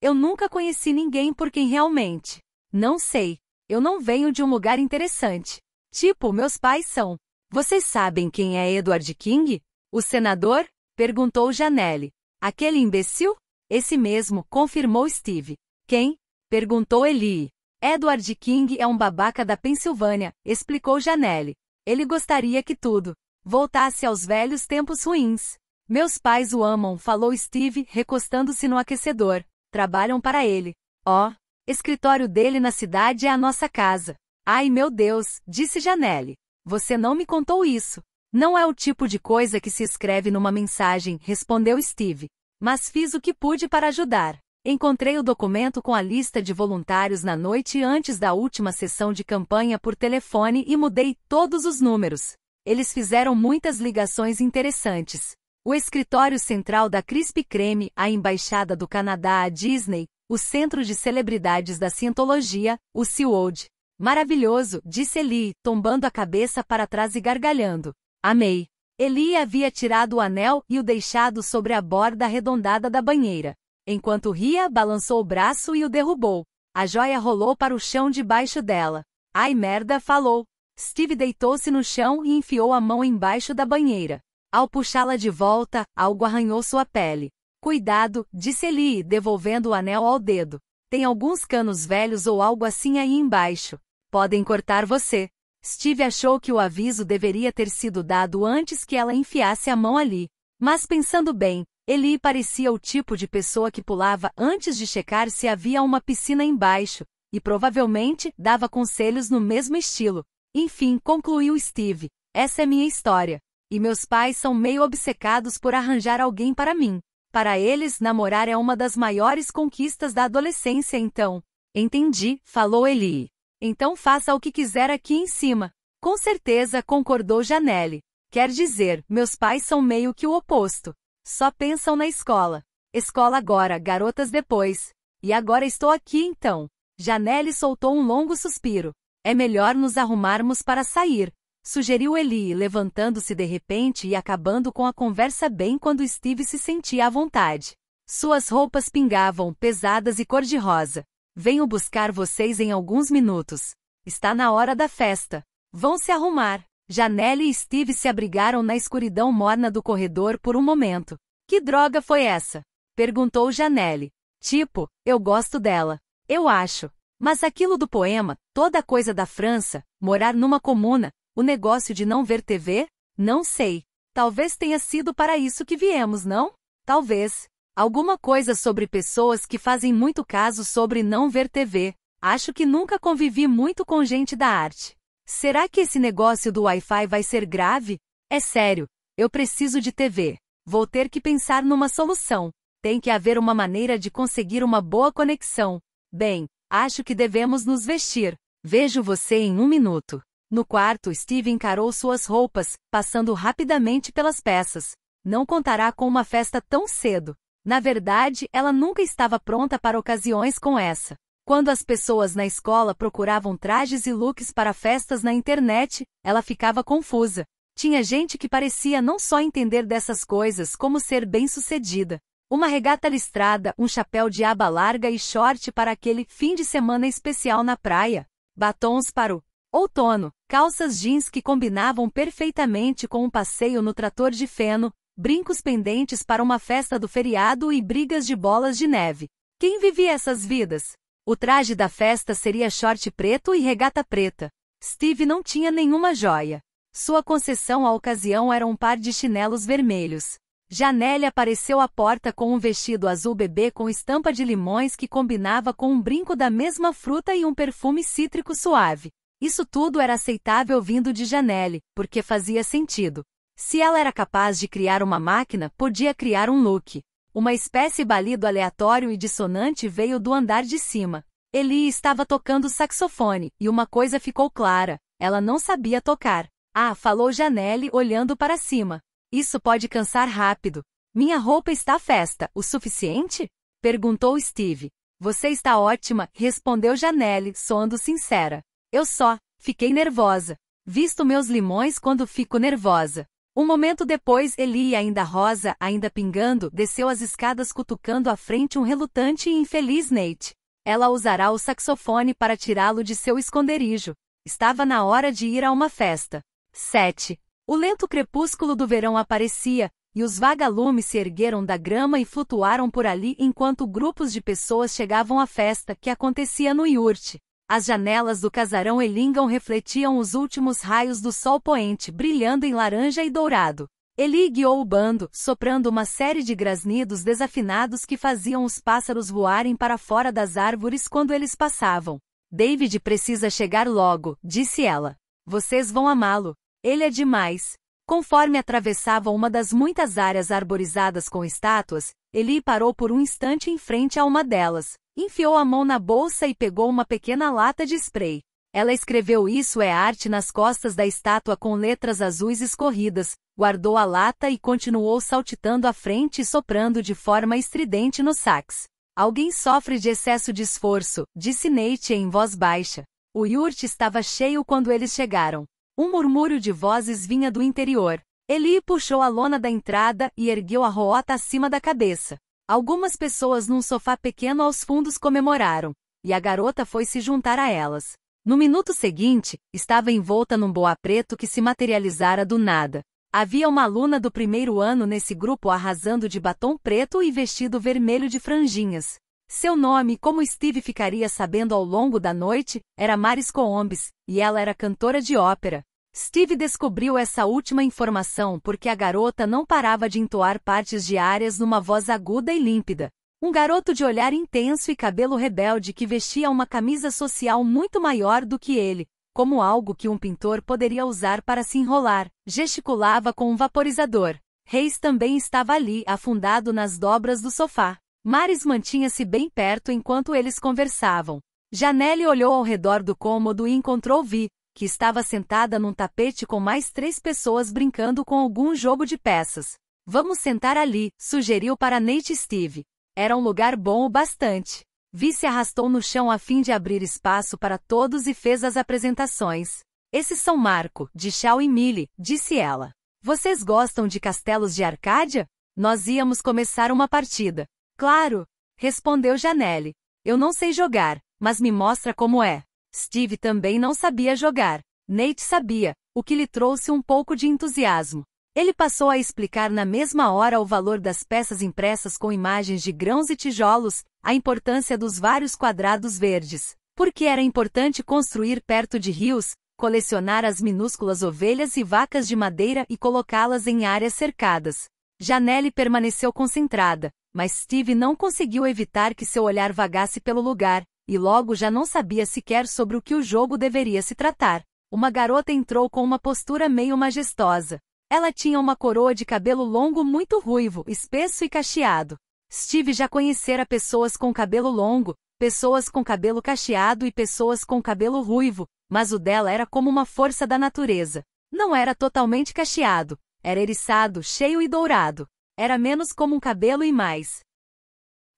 Eu nunca conheci ninguém por quem realmente. Não sei. Eu não venho de um lugar interessante. Tipo, meus pais são. Vocês sabem quem é Edward King? O senador? Perguntou Janelle. Aquele imbecil? Esse mesmo, confirmou Steve. Quem? perguntou Eli. Edward King é um babaca da Pensilvânia, explicou Janelle. Ele gostaria que tudo voltasse aos velhos tempos ruins. Meus pais o amam, falou Steve, recostando-se no aquecedor. Trabalham para ele. Ó, oh, escritório dele na cidade é a nossa casa. Ai meu Deus, disse Janelle. Você não me contou isso. Não é o tipo de coisa que se escreve numa mensagem, respondeu Steve. Mas fiz o que pude para ajudar. Encontrei o documento com a lista de voluntários na noite antes da última sessão de campanha por telefone e mudei todos os números. Eles fizeram muitas ligações interessantes. O escritório central da Crisp Kreme, a embaixada do Canadá à Disney, o centro de celebridades da Cientologia, o SeaWorld. Maravilhoso, disse Eli, tombando a cabeça para trás e gargalhando. Amei. Eli havia tirado o anel e o deixado sobre a borda arredondada da banheira. Enquanto ria, balançou o braço e o derrubou. A joia rolou para o chão debaixo dela. Ai merda, falou. Steve deitou-se no chão e enfiou a mão embaixo da banheira. Ao puxá-la de volta, algo arranhou sua pele. Cuidado, disse Eli, devolvendo o anel ao dedo. Tem alguns canos velhos ou algo assim aí embaixo. Podem cortar você. Steve achou que o aviso deveria ter sido dado antes que ela enfiasse a mão ali. Mas pensando bem, Eli parecia o tipo de pessoa que pulava antes de checar se havia uma piscina embaixo, e provavelmente dava conselhos no mesmo estilo. Enfim, concluiu Steve, essa é minha história. E meus pais são meio obcecados por arranjar alguém para mim. Para eles, namorar é uma das maiores conquistas da adolescência, então. Entendi, falou Eli. Então faça o que quiser aqui em cima. Com certeza, concordou Janelle. Quer dizer, meus pais são meio que o oposto. Só pensam na escola. Escola agora, garotas depois. E agora estou aqui então. Janelle soltou um longo suspiro. É melhor nos arrumarmos para sair, sugeriu Eli, levantando-se de repente e acabando com a conversa bem quando Steve se sentia à vontade. Suas roupas pingavam, pesadas e cor-de-rosa. Venho buscar vocês em alguns minutos. Está na hora da festa. Vão se arrumar. Janelle e Steve se abrigaram na escuridão morna do corredor por um momento. Que droga foi essa? Perguntou Janelle. Tipo, eu gosto dela. Eu acho. Mas aquilo do poema, toda coisa da França, morar numa comuna, o negócio de não ver TV? Não sei. Talvez tenha sido para isso que viemos, não? Talvez. Alguma coisa sobre pessoas que fazem muito caso sobre não ver TV. Acho que nunca convivi muito com gente da arte. Será que esse negócio do Wi-Fi vai ser grave? É sério, eu preciso de TV. Vou ter que pensar numa solução. Tem que haver uma maneira de conseguir uma boa conexão. Bem, acho que devemos nos vestir. Vejo você em um minuto. No quarto, Steve encarou suas roupas, passando rapidamente pelas peças. Não contará com uma festa tão cedo. Na verdade, ela nunca estava pronta para ocasiões como essa. Quando as pessoas na escola procuravam trajes e looks para festas na internet, ela ficava confusa. Tinha gente que parecia não só entender dessas coisas como ser bem-sucedida. Uma regata listrada, um chapéu de aba larga e short para aquele fim de semana especial na praia. Batons para o outono, calças jeans que combinavam perfeitamente com um passeio no trator de feno, brincos pendentes para uma festa do feriado e brigas de bolas de neve. Quem vivia essas vidas? O traje da festa seria short preto e regata preta. Steve não tinha nenhuma joia. Sua concessão à ocasião era um par de chinelos vermelhos. Janelle apareceu à porta com um vestido azul bebê com estampa de limões que combinava com um brinco da mesma fruta e um perfume cítrico suave. Isso tudo era aceitável vindo de Janelle, porque fazia sentido. Se ela era capaz de criar uma máquina, podia criar um look. Uma espécie balido aleatório e dissonante veio do andar de cima. Eli estava tocando saxofone, e uma coisa ficou clara: ela não sabia tocar. Ah, falou Janelle olhando para cima. Isso pode cansar rápido. Minha roupa está festa, o suficiente? perguntou Steve. Você está ótima, respondeu Janelle, soando sincera. Eu só fiquei nervosa. Visto meus limões quando fico nervosa. Um momento depois, Eli, ainda rosa, ainda pingando, desceu as escadas cutucando à frente um relutante e infeliz Nate. Ela usará o saxofone para tirá-lo de seu esconderijo. Estava na hora de ir a uma festa. 7. O lento crepúsculo do verão aparecia, e os vagalumes se ergueram da grama e flutuaram por ali enquanto grupos de pessoas chegavam à festa que acontecia no iurte. As janelas do casarão Elingão refletiam os últimos raios do sol poente brilhando em laranja e dourado. Eli guiou o bando, soprando uma série de grasnidos desafinados que faziam os pássaros voarem para fora das árvores quando eles passavam. David precisa chegar logo, disse ela. Vocês vão amá-lo. Ele é demais. Conforme atravessavam uma das muitas áreas arborizadas com estátuas, Eli parou por um instante em frente a uma delas, Enfiou a mão na bolsa e pegou uma pequena lata de spray. Ela escreveu Isso é arte nas costas da estátua com letras azuis escorridas, guardou a lata e continuou saltitando à frente e soprando de forma estridente no sax. Alguém sofre de excesso de esforço, disse Nate em voz baixa. O yurt estava cheio quando eles chegaram. Um murmúrio de vozes vinha do interior. Eli puxou a lona da entrada e ergueu a roota acima da cabeça. Algumas pessoas num sofá pequeno aos fundos comemoraram, e a garota foi se juntar a elas. No minuto seguinte, estava envolta num boa preto que se materializara do nada. Havia uma aluna do primeiro ano nesse grupo arrasando de batom preto e vestido vermelho de franjinhas. Seu nome, como Steve ficaria sabendo ao longo da noite, era Maris Coombs, e ela era cantora de ópera. Steve descobriu essa última informação porque a garota não parava de entoar partes diárias numa voz aguda e límpida. Um garoto de olhar intenso e cabelo rebelde que vestia uma camisa social muito maior do que ele, como algo que um pintor poderia usar para se enrolar, gesticulava com um vaporizador. Reis também estava ali, afundado nas dobras do sofá. Maris mantinha-se bem perto enquanto eles conversavam. Janelle olhou ao redor do cômodo e encontrou Vi, que estava sentada num tapete com mais três pessoas brincando com algum jogo de peças. Vamos sentar ali, sugeriu para Nate e Steve. Era um lugar bom o bastante. Vi se arrastou no chão a fim de abrir espaço para todos e fez as apresentações. Esses são Marco, de Shaw e Millie, disse ela. Vocês gostam de castelos de Arcádia? Nós íamos começar uma partida. Claro, respondeu Janelle. Eu não sei jogar, mas me mostra como é. Steve também não sabia jogar. Nate sabia, o que lhe trouxe um pouco de entusiasmo. Ele passou a explicar na mesma hora o valor das peças impressas com imagens de grãos e tijolos, a importância dos vários quadrados verdes, porque era importante construir perto de rios, colecionar as minúsculas ovelhas e vacas de madeira e colocá-las em áreas cercadas. Janelle permaneceu concentrada, mas Steve não conseguiu evitar que seu olhar vagasse pelo lugar, e logo já não sabia sequer sobre o que o jogo deveria se tratar. Uma garota entrou com uma postura meio majestosa. Ela tinha uma coroa de cabelo longo muito ruivo, espesso e cacheado. Steve já conhecera pessoas com cabelo longo, pessoas com cabelo cacheado e pessoas com cabelo ruivo, mas o dela era como uma força da natureza. Não era totalmente cacheado, era eriçado, cheio e dourado. Era menos como um cabelo e mais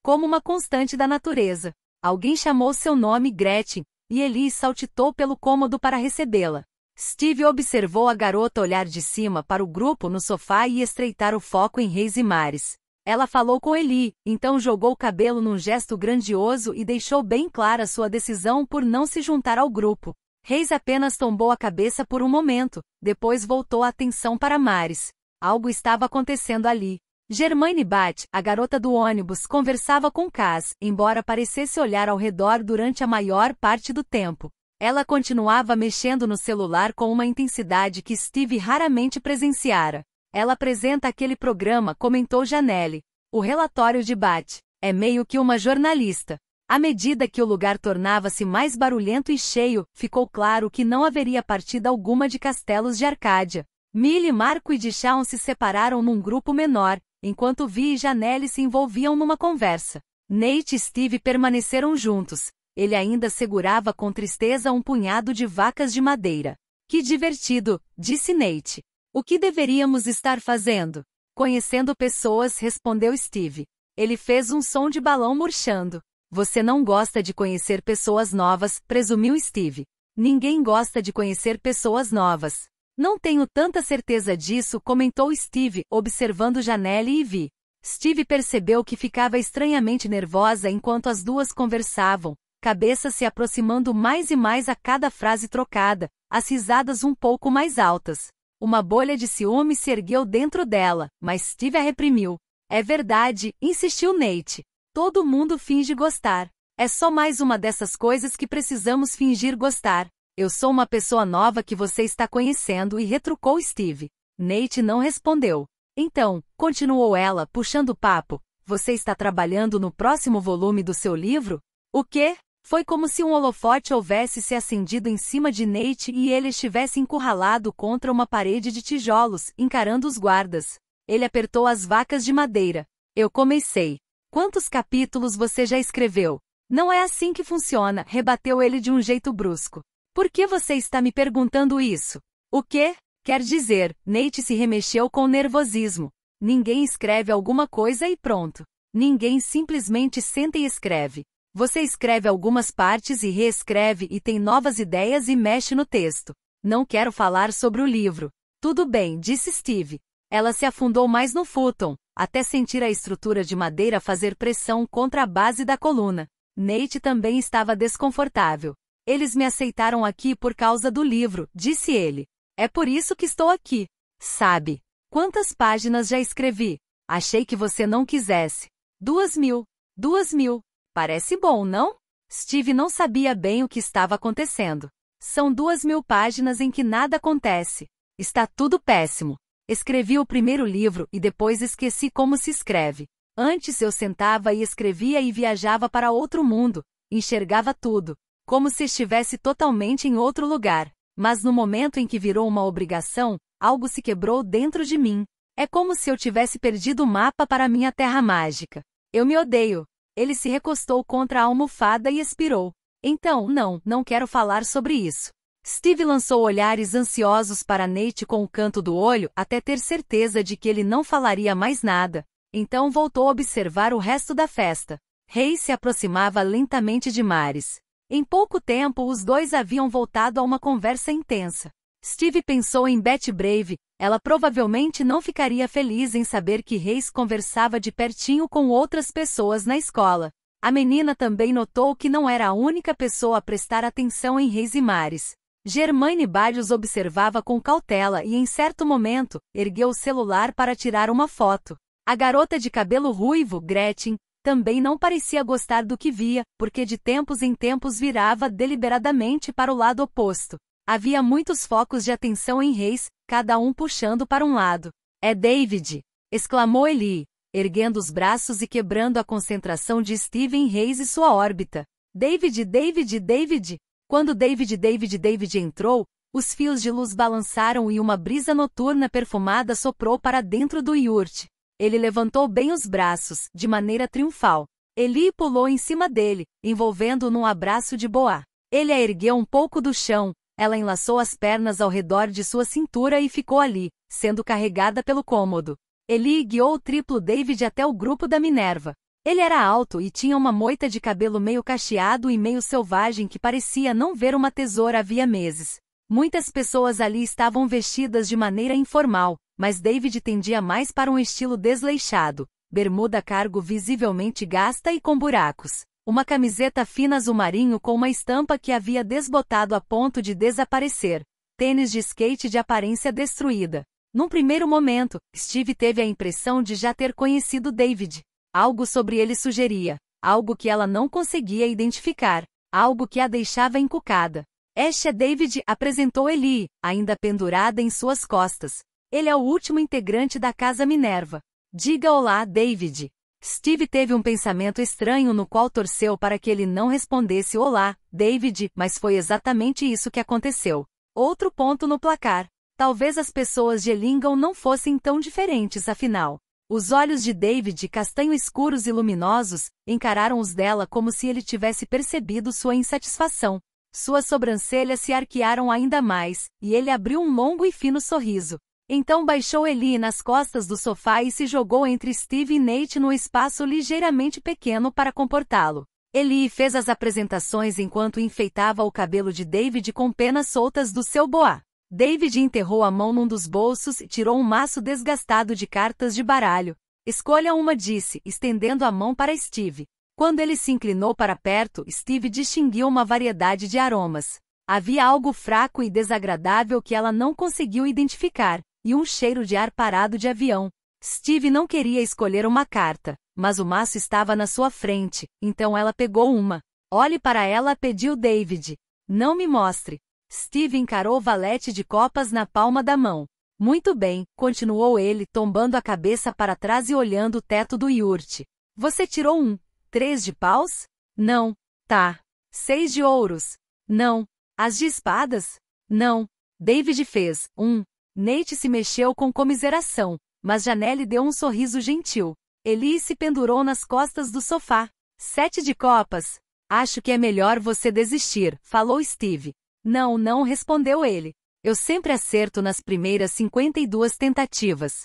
como uma constante da natureza. Alguém chamou seu nome Gretchen, e Elise saltitou pelo cômodo para recebê-la. Steve observou a garota olhar de cima para o grupo no sofá e estreitar o foco em Reis e Mares. Ela falou com Eli, então jogou o cabelo num gesto grandioso e deixou bem clara sua decisão por não se juntar ao grupo. Reis apenas tombou a cabeça por um momento, depois voltou a atenção para Mares. Algo estava acontecendo ali. Germaine Bat, a garota do ônibus, conversava com Cas, embora parecesse olhar ao redor durante a maior parte do tempo. Ela continuava mexendo no celular com uma intensidade que Steve raramente presenciara. Ela apresenta aquele programa, comentou Janelle. O relatório de Bat é meio que uma jornalista. À medida que o lugar tornava-se mais barulhento e cheio, ficou claro que não haveria partida alguma de castelos de Arcádia. Millie, Marco e Dichon se separaram num grupo menor, Enquanto Vi e Janelle se envolviam numa conversa, Nate e Steve permaneceram juntos. Ele ainda segurava com tristeza um punhado de vacas de madeira. Que divertido, disse Nate. O que deveríamos estar fazendo? Conhecendo pessoas, respondeu Steve. Ele fez um som de balão murchando. Você não gosta de conhecer pessoas novas, presumiu Steve. Ninguém gosta de conhecer pessoas novas. Não tenho tanta certeza disso, comentou Steve, observando Janelle e Vi. Steve percebeu que ficava estranhamente nervosa enquanto as duas conversavam, cabeça se aproximando mais e mais a cada frase trocada, as risadas um pouco mais altas. Uma bolha de ciúme se ergueu dentro dela, mas Steve a reprimiu. É verdade, insistiu Nate. Todo mundo finge gostar. É só mais uma dessas coisas que precisamos fingir gostar. Eu sou uma pessoa nova que você está conhecendo e retrucou Steve. Nate não respondeu. Então, continuou ela, puxando o papo, você está trabalhando no próximo volume do seu livro? O quê? Foi como se um holofote houvesse se acendido em cima de Nate e ele estivesse encurralado contra uma parede de tijolos, encarando os guardas. Ele apertou as vacas de madeira. Eu comecei. Quantos capítulos você já escreveu? Não é assim que funciona, rebateu ele de um jeito brusco. Por que você está me perguntando isso? O que? Quer dizer, Nate se remexeu com nervosismo. Ninguém escreve alguma coisa e pronto. Ninguém simplesmente senta e escreve. Você escreve algumas partes e reescreve e tem novas ideias e mexe no texto. Não quero falar sobre o livro. Tudo bem, disse Steve. Ela se afundou mais no futon, até sentir a estrutura de madeira fazer pressão contra a base da coluna. Nate também estava desconfortável. Eles me aceitaram aqui por causa do livro, disse ele. É por isso que estou aqui. Sabe, quantas páginas já escrevi? Achei que você não quisesse. Duas mil. Duas mil. Parece bom, não? Steve não sabia bem o que estava acontecendo. São duas mil páginas em que nada acontece. Está tudo péssimo. Escrevi o primeiro livro e depois esqueci como se escreve. Antes eu sentava e escrevia e viajava para outro mundo, enxergava tudo, como se estivesse totalmente em outro lugar. Mas no momento em que virou uma obrigação, algo se quebrou dentro de mim. É como se eu tivesse perdido o mapa para minha terra mágica. Eu me odeio. Ele se recostou contra a almofada e expirou. Então, não, não quero falar sobre isso. Steve lançou olhares ansiosos para Nate com o canto do olho até ter certeza de que ele não falaria mais nada. Então voltou a observar o resto da festa. Rei se aproximava lentamente de Mares. Em pouco tempo, os dois haviam voltado a uma conversa intensa. Steve pensou em Betty Brave, ela provavelmente não ficaria feliz em saber que Reis conversava de pertinho com outras pessoas na escola. A menina também notou que não era a única pessoa a prestar atenção em Reis e Mares. Germaine Barrios observava com cautela e, em certo momento, ergueu o celular para tirar uma foto. A garota de cabelo ruivo, Gretchen, também não parecia gostar do que via, porque de tempos em tempos virava deliberadamente para o lado oposto. Havia muitos focos de atenção em Reis, cada um puxando para um lado. É David! exclamou Eli, erguendo os braços e quebrando a concentração de Steven Reis e sua órbita. David, David, David! Quando David, David, David entrou, os fios de luz balançaram e uma brisa noturna perfumada soprou para dentro do iurte. Ele levantou bem os braços, de maneira triunfal. Eli pulou em cima dele, envolvendo-o num abraço de boa. Ele a ergueu um pouco do chão, ela enlaçou as pernas ao redor de sua cintura e ficou ali, sendo carregada pelo cômodo. Eli guiou o triplo David até o grupo da Minerva. Ele era alto e tinha uma moita de cabelo meio cacheado e meio selvagem que parecia não ver uma tesoura havia meses. Muitas pessoas ali estavam vestidas de maneira informal, mas David tendia mais para um estilo desleixado, bermuda cargo visivelmente gasta e com buracos, uma camiseta fina azul marinho com uma estampa que havia desbotado a ponto de desaparecer, tênis de skate de aparência destruída. Num primeiro momento, Steve teve a impressão de já ter conhecido David. Algo sobre ele sugeria, algo que ela não conseguia identificar, algo que a deixava encucada é David apresentou Eli, ainda pendurada em suas costas. Ele é o último integrante da casa Minerva. Diga olá, David. Steve teve um pensamento estranho no qual torceu para que ele não respondesse Olá, David, mas foi exatamente isso que aconteceu. Outro ponto no placar. Talvez as pessoas de Elingham não fossem tão diferentes afinal. Os olhos de David, castanho escuros e luminosos, encararam os dela como se ele tivesse percebido sua insatisfação. Suas sobrancelhas se arquearam ainda mais, e ele abriu um longo e fino sorriso. Então baixou Eli nas costas do sofá e se jogou entre Steve e Nate num espaço ligeiramente pequeno para comportá-lo. Eli fez as apresentações enquanto enfeitava o cabelo de David com penas soltas do seu boá. David enterrou a mão num dos bolsos e tirou um maço desgastado de cartas de baralho. Escolha uma, disse, estendendo a mão para Steve. Quando ele se inclinou para perto, Steve distinguiu uma variedade de aromas. Havia algo fraco e desagradável que ela não conseguiu identificar, e um cheiro de ar parado de avião. Steve não queria escolher uma carta, mas o maço estava na sua frente, então ela pegou uma. Olhe para ela, pediu David. Não me mostre. Steve encarou o valete de copas na palma da mão. Muito bem, continuou ele, tombando a cabeça para trás e olhando o teto do iurte. Você tirou um, Três de paus? Não. Tá. Seis de ouros? Não. As de espadas? Não. David fez. Um. Nate se mexeu com comiseração, mas Janelle deu um sorriso gentil. Eli se pendurou nas costas do sofá. Sete de copas. Acho que é melhor você desistir, falou Steve. Não, não, respondeu ele. Eu sempre acerto nas primeiras 52 tentativas.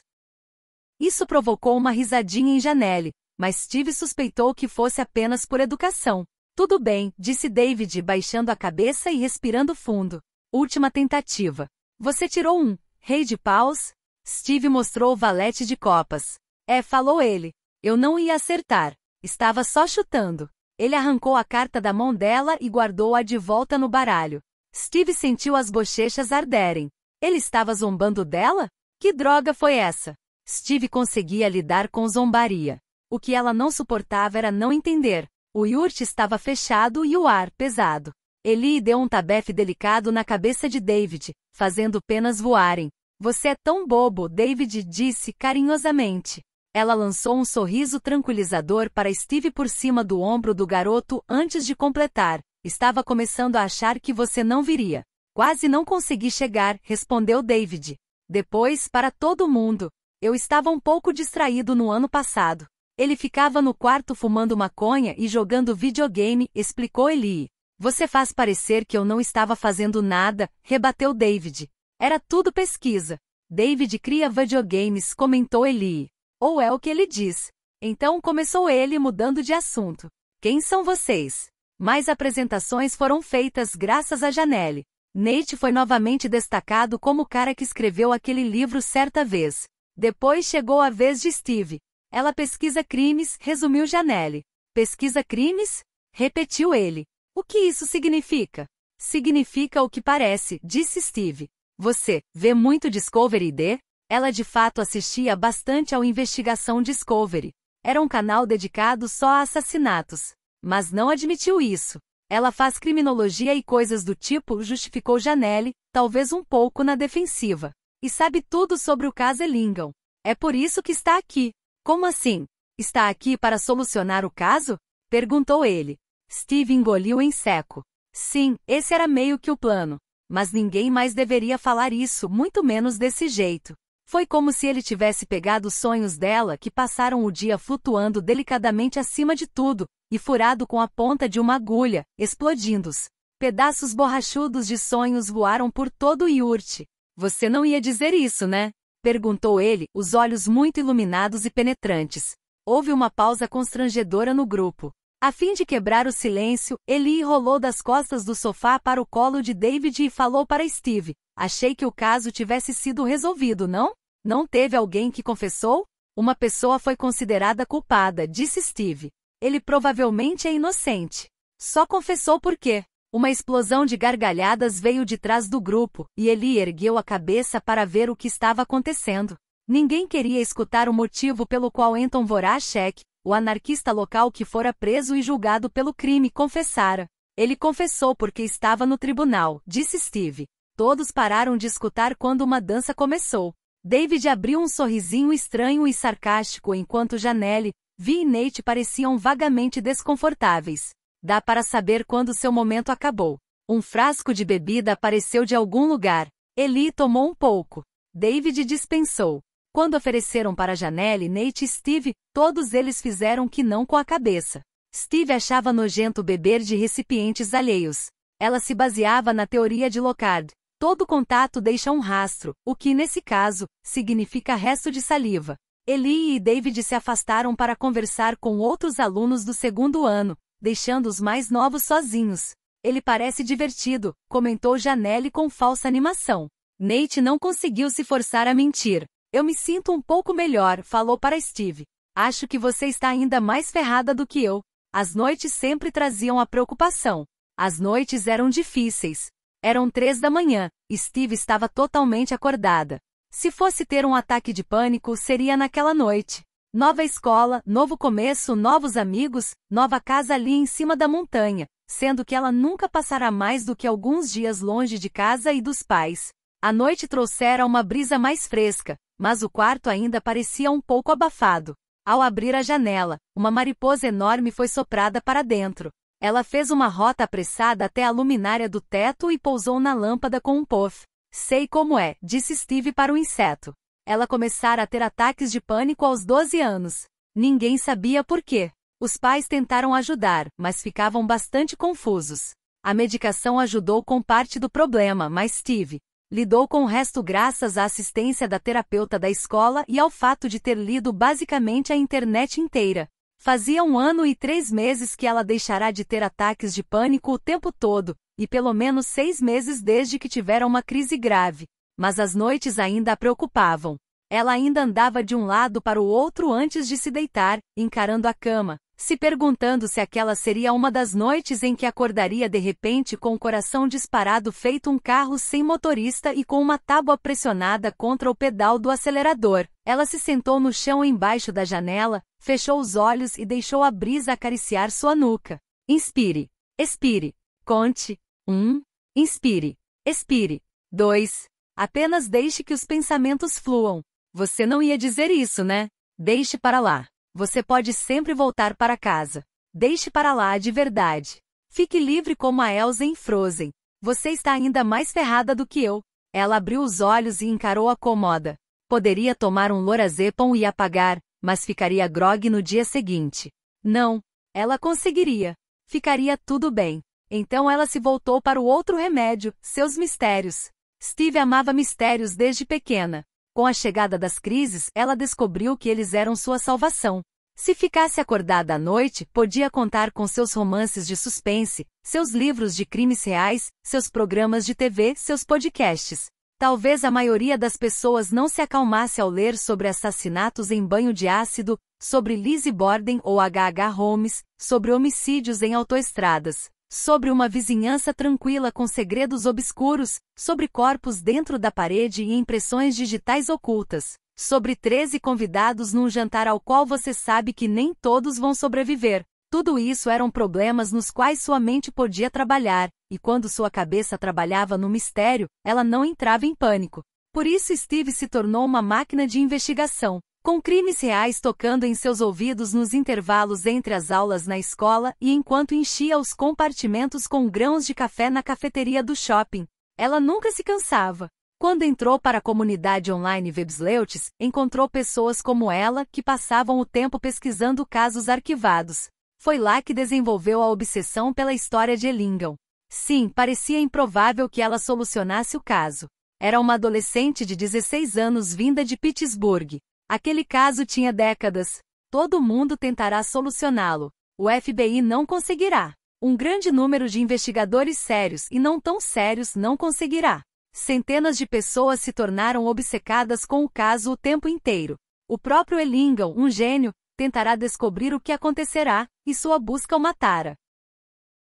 Isso provocou uma risadinha em Janelle, mas Steve suspeitou que fosse apenas por educação. Tudo bem, disse David, baixando a cabeça e respirando fundo. Última tentativa. Você tirou um, rei de paus? Steve mostrou o valete de copas. É, falou ele. Eu não ia acertar. Estava só chutando. Ele arrancou a carta da mão dela e guardou-a de volta no baralho. Steve sentiu as bochechas arderem. Ele estava zombando dela? Que droga foi essa? Steve conseguia lidar com zombaria. O que ela não suportava era não entender. O yurt estava fechado e o ar pesado. Eli deu um tabefe delicado na cabeça de David, fazendo penas voarem. Você é tão bobo, David disse carinhosamente. Ela lançou um sorriso tranquilizador para Steve por cima do ombro do garoto antes de completar. Estava começando a achar que você não viria. Quase não consegui chegar, respondeu David. Depois, para todo mundo. Eu estava um pouco distraído no ano passado. Ele ficava no quarto fumando maconha e jogando videogame, explicou Eli. Você faz parecer que eu não estava fazendo nada, rebateu David. Era tudo pesquisa. David cria videogames, comentou Eli. Ou é o que ele diz. Então começou ele mudando de assunto. Quem são vocês? Mais apresentações foram feitas graças a Janelle. Nate foi novamente destacado como o cara que escreveu aquele livro certa vez. Depois chegou a vez de Steve. Ela pesquisa crimes, resumiu Janelle. Pesquisa crimes? Repetiu ele. O que isso significa? Significa o que parece, disse Steve. Você vê muito Discovery D? Ela de fato assistia bastante ao Investigação Discovery. Era um canal dedicado só a assassinatos. Mas não admitiu isso. Ela faz criminologia e coisas do tipo, justificou Janelle, talvez um pouco na defensiva. E sabe tudo sobre o caso Ellingham. É por isso que está aqui. Como assim? Está aqui para solucionar o caso? perguntou ele. Steve engoliu em seco. Sim, esse era meio que o plano. Mas ninguém mais deveria falar isso, muito menos desse jeito. Foi como se ele tivesse pegado os sonhos dela que passaram o dia flutuando delicadamente acima de tudo, e furado com a ponta de uma agulha, explodindo-os. Pedaços borrachudos de sonhos voaram por todo o iurte. Você não ia dizer isso, né? Perguntou ele, os olhos muito iluminados e penetrantes. Houve uma pausa constrangedora no grupo. A fim de quebrar o silêncio, Eli rolou das costas do sofá para o colo de David e falou para Steve: Achei que o caso tivesse sido resolvido, não? Não teve alguém que confessou? Uma pessoa foi considerada culpada, disse Steve. Ele provavelmente é inocente. Só confessou por quê? Uma explosão de gargalhadas veio de trás do grupo, e ele ergueu a cabeça para ver o que estava acontecendo. Ninguém queria escutar o motivo pelo qual Anton Voracek, o anarquista local que fora preso e julgado pelo crime, confessara. Ele confessou porque estava no tribunal, disse Steve. Todos pararam de escutar quando uma dança começou. David abriu um sorrisinho estranho e sarcástico enquanto Janelle, Vi e Nate pareciam vagamente desconfortáveis. Dá para saber quando seu momento acabou. Um frasco de bebida apareceu de algum lugar. Eli tomou um pouco. David dispensou. Quando ofereceram para Janelle, Nate e Steve, todos eles fizeram que não com a cabeça. Steve achava nojento beber de recipientes alheios. Ela se baseava na teoria de Locard. Todo contato deixa um rastro, o que nesse caso significa resto de saliva. Eli e David se afastaram para conversar com outros alunos do segundo ano, deixando os mais novos sozinhos. Ele parece divertido, comentou Janelle com falsa animação. Nate não conseguiu se forçar a mentir. Eu me sinto um pouco melhor, falou para Steve. Acho que você está ainda mais ferrada do que eu. As noites sempre traziam a preocupação. As noites eram difíceis. Eram três da manhã, Steve estava totalmente acordada. Se fosse ter um ataque de pânico, seria naquela noite. Nova escola, novo começo, novos amigos, nova casa ali em cima da montanha, sendo que ela nunca passará mais do que alguns dias longe de casa e dos pais. A noite trouxera uma brisa mais fresca, mas o quarto ainda parecia um pouco abafado. Ao abrir a janela, uma mariposa enorme foi soprada para dentro. Ela fez uma rota apressada até a luminária do teto e pousou na lâmpada com um puff. Sei como é, disse Steve para o inseto. Ela começara a ter ataques de pânico aos 12 anos. Ninguém sabia por quê. Os pais tentaram ajudar, mas ficavam bastante confusos. A medicação ajudou com parte do problema, mas Steve lidou com o resto graças à assistência da terapeuta da escola e ao fato de ter lido basicamente a internet inteira. Fazia um ano e três meses que ela deixará de ter ataques de pânico o tempo todo, e pelo menos seis meses desde que tiveram uma crise grave. Mas as noites ainda a preocupavam. Ela ainda andava de um lado para o outro antes de se deitar, encarando a cama, se perguntando se aquela seria uma das noites em que acordaria de repente com o coração disparado feito um carro sem motorista e com uma tábua pressionada contra o pedal do acelerador. Ela se sentou no chão embaixo da janela, fechou os olhos e deixou a brisa acariciar sua nuca. Inspire. Expire. Conte. 1. Um. Inspire. Expire. 2. Apenas deixe que os pensamentos fluam. Você não ia dizer isso, né? Deixe para lá. Você pode sempre voltar para casa. Deixe para lá de verdade. Fique livre como a Elsa em Frozen. Você está ainda mais ferrada do que eu. Ela abriu os olhos e encarou a cômoda. Poderia tomar um lorazepam e apagar, mas ficaria grogue no dia seguinte. Não, ela conseguiria. Ficaria tudo bem. Então ela se voltou para o outro remédio, seus mistérios. Steve amava mistérios desde pequena. Com a chegada das crises, ela descobriu que eles eram sua salvação. Se ficasse acordada à noite, podia contar com seus romances de suspense, seus livros de crimes reais, seus programas de TV, seus podcasts. Talvez a maioria das pessoas não se acalmasse ao ler sobre assassinatos em banho de ácido, sobre Lizzie Borden ou H.H. Holmes, sobre homicídios em autoestradas sobre uma vizinhança tranquila com segredos obscuros, sobre corpos dentro da parede e impressões digitais ocultas, sobre 13 convidados num jantar ao qual você sabe que nem todos vão sobreviver. Tudo isso eram problemas nos quais sua mente podia trabalhar, e quando sua cabeça trabalhava no mistério, ela não entrava em pânico. Por isso Steve se tornou uma máquina de investigação com crimes reais tocando em seus ouvidos nos intervalos entre as aulas na escola e enquanto enchia os compartimentos com grãos de café na cafeteria do shopping. Ela nunca se cansava. Quando entrou para a comunidade online Websleuts, encontrou pessoas como ela que passavam o tempo pesquisando casos arquivados. Foi lá que desenvolveu a obsessão pela história de Elingal. Sim, parecia improvável que ela solucionasse o caso. Era uma adolescente de 16 anos vinda de Pittsburgh, Aquele caso tinha décadas. Todo mundo tentará solucioná-lo. O FBI não conseguirá. Um grande número de investigadores sérios e não tão sérios não conseguirá. Centenas de pessoas se tornaram obcecadas com o caso o tempo inteiro. O próprio Ellingham, um gênio, tentará descobrir o que acontecerá, e sua busca o matara.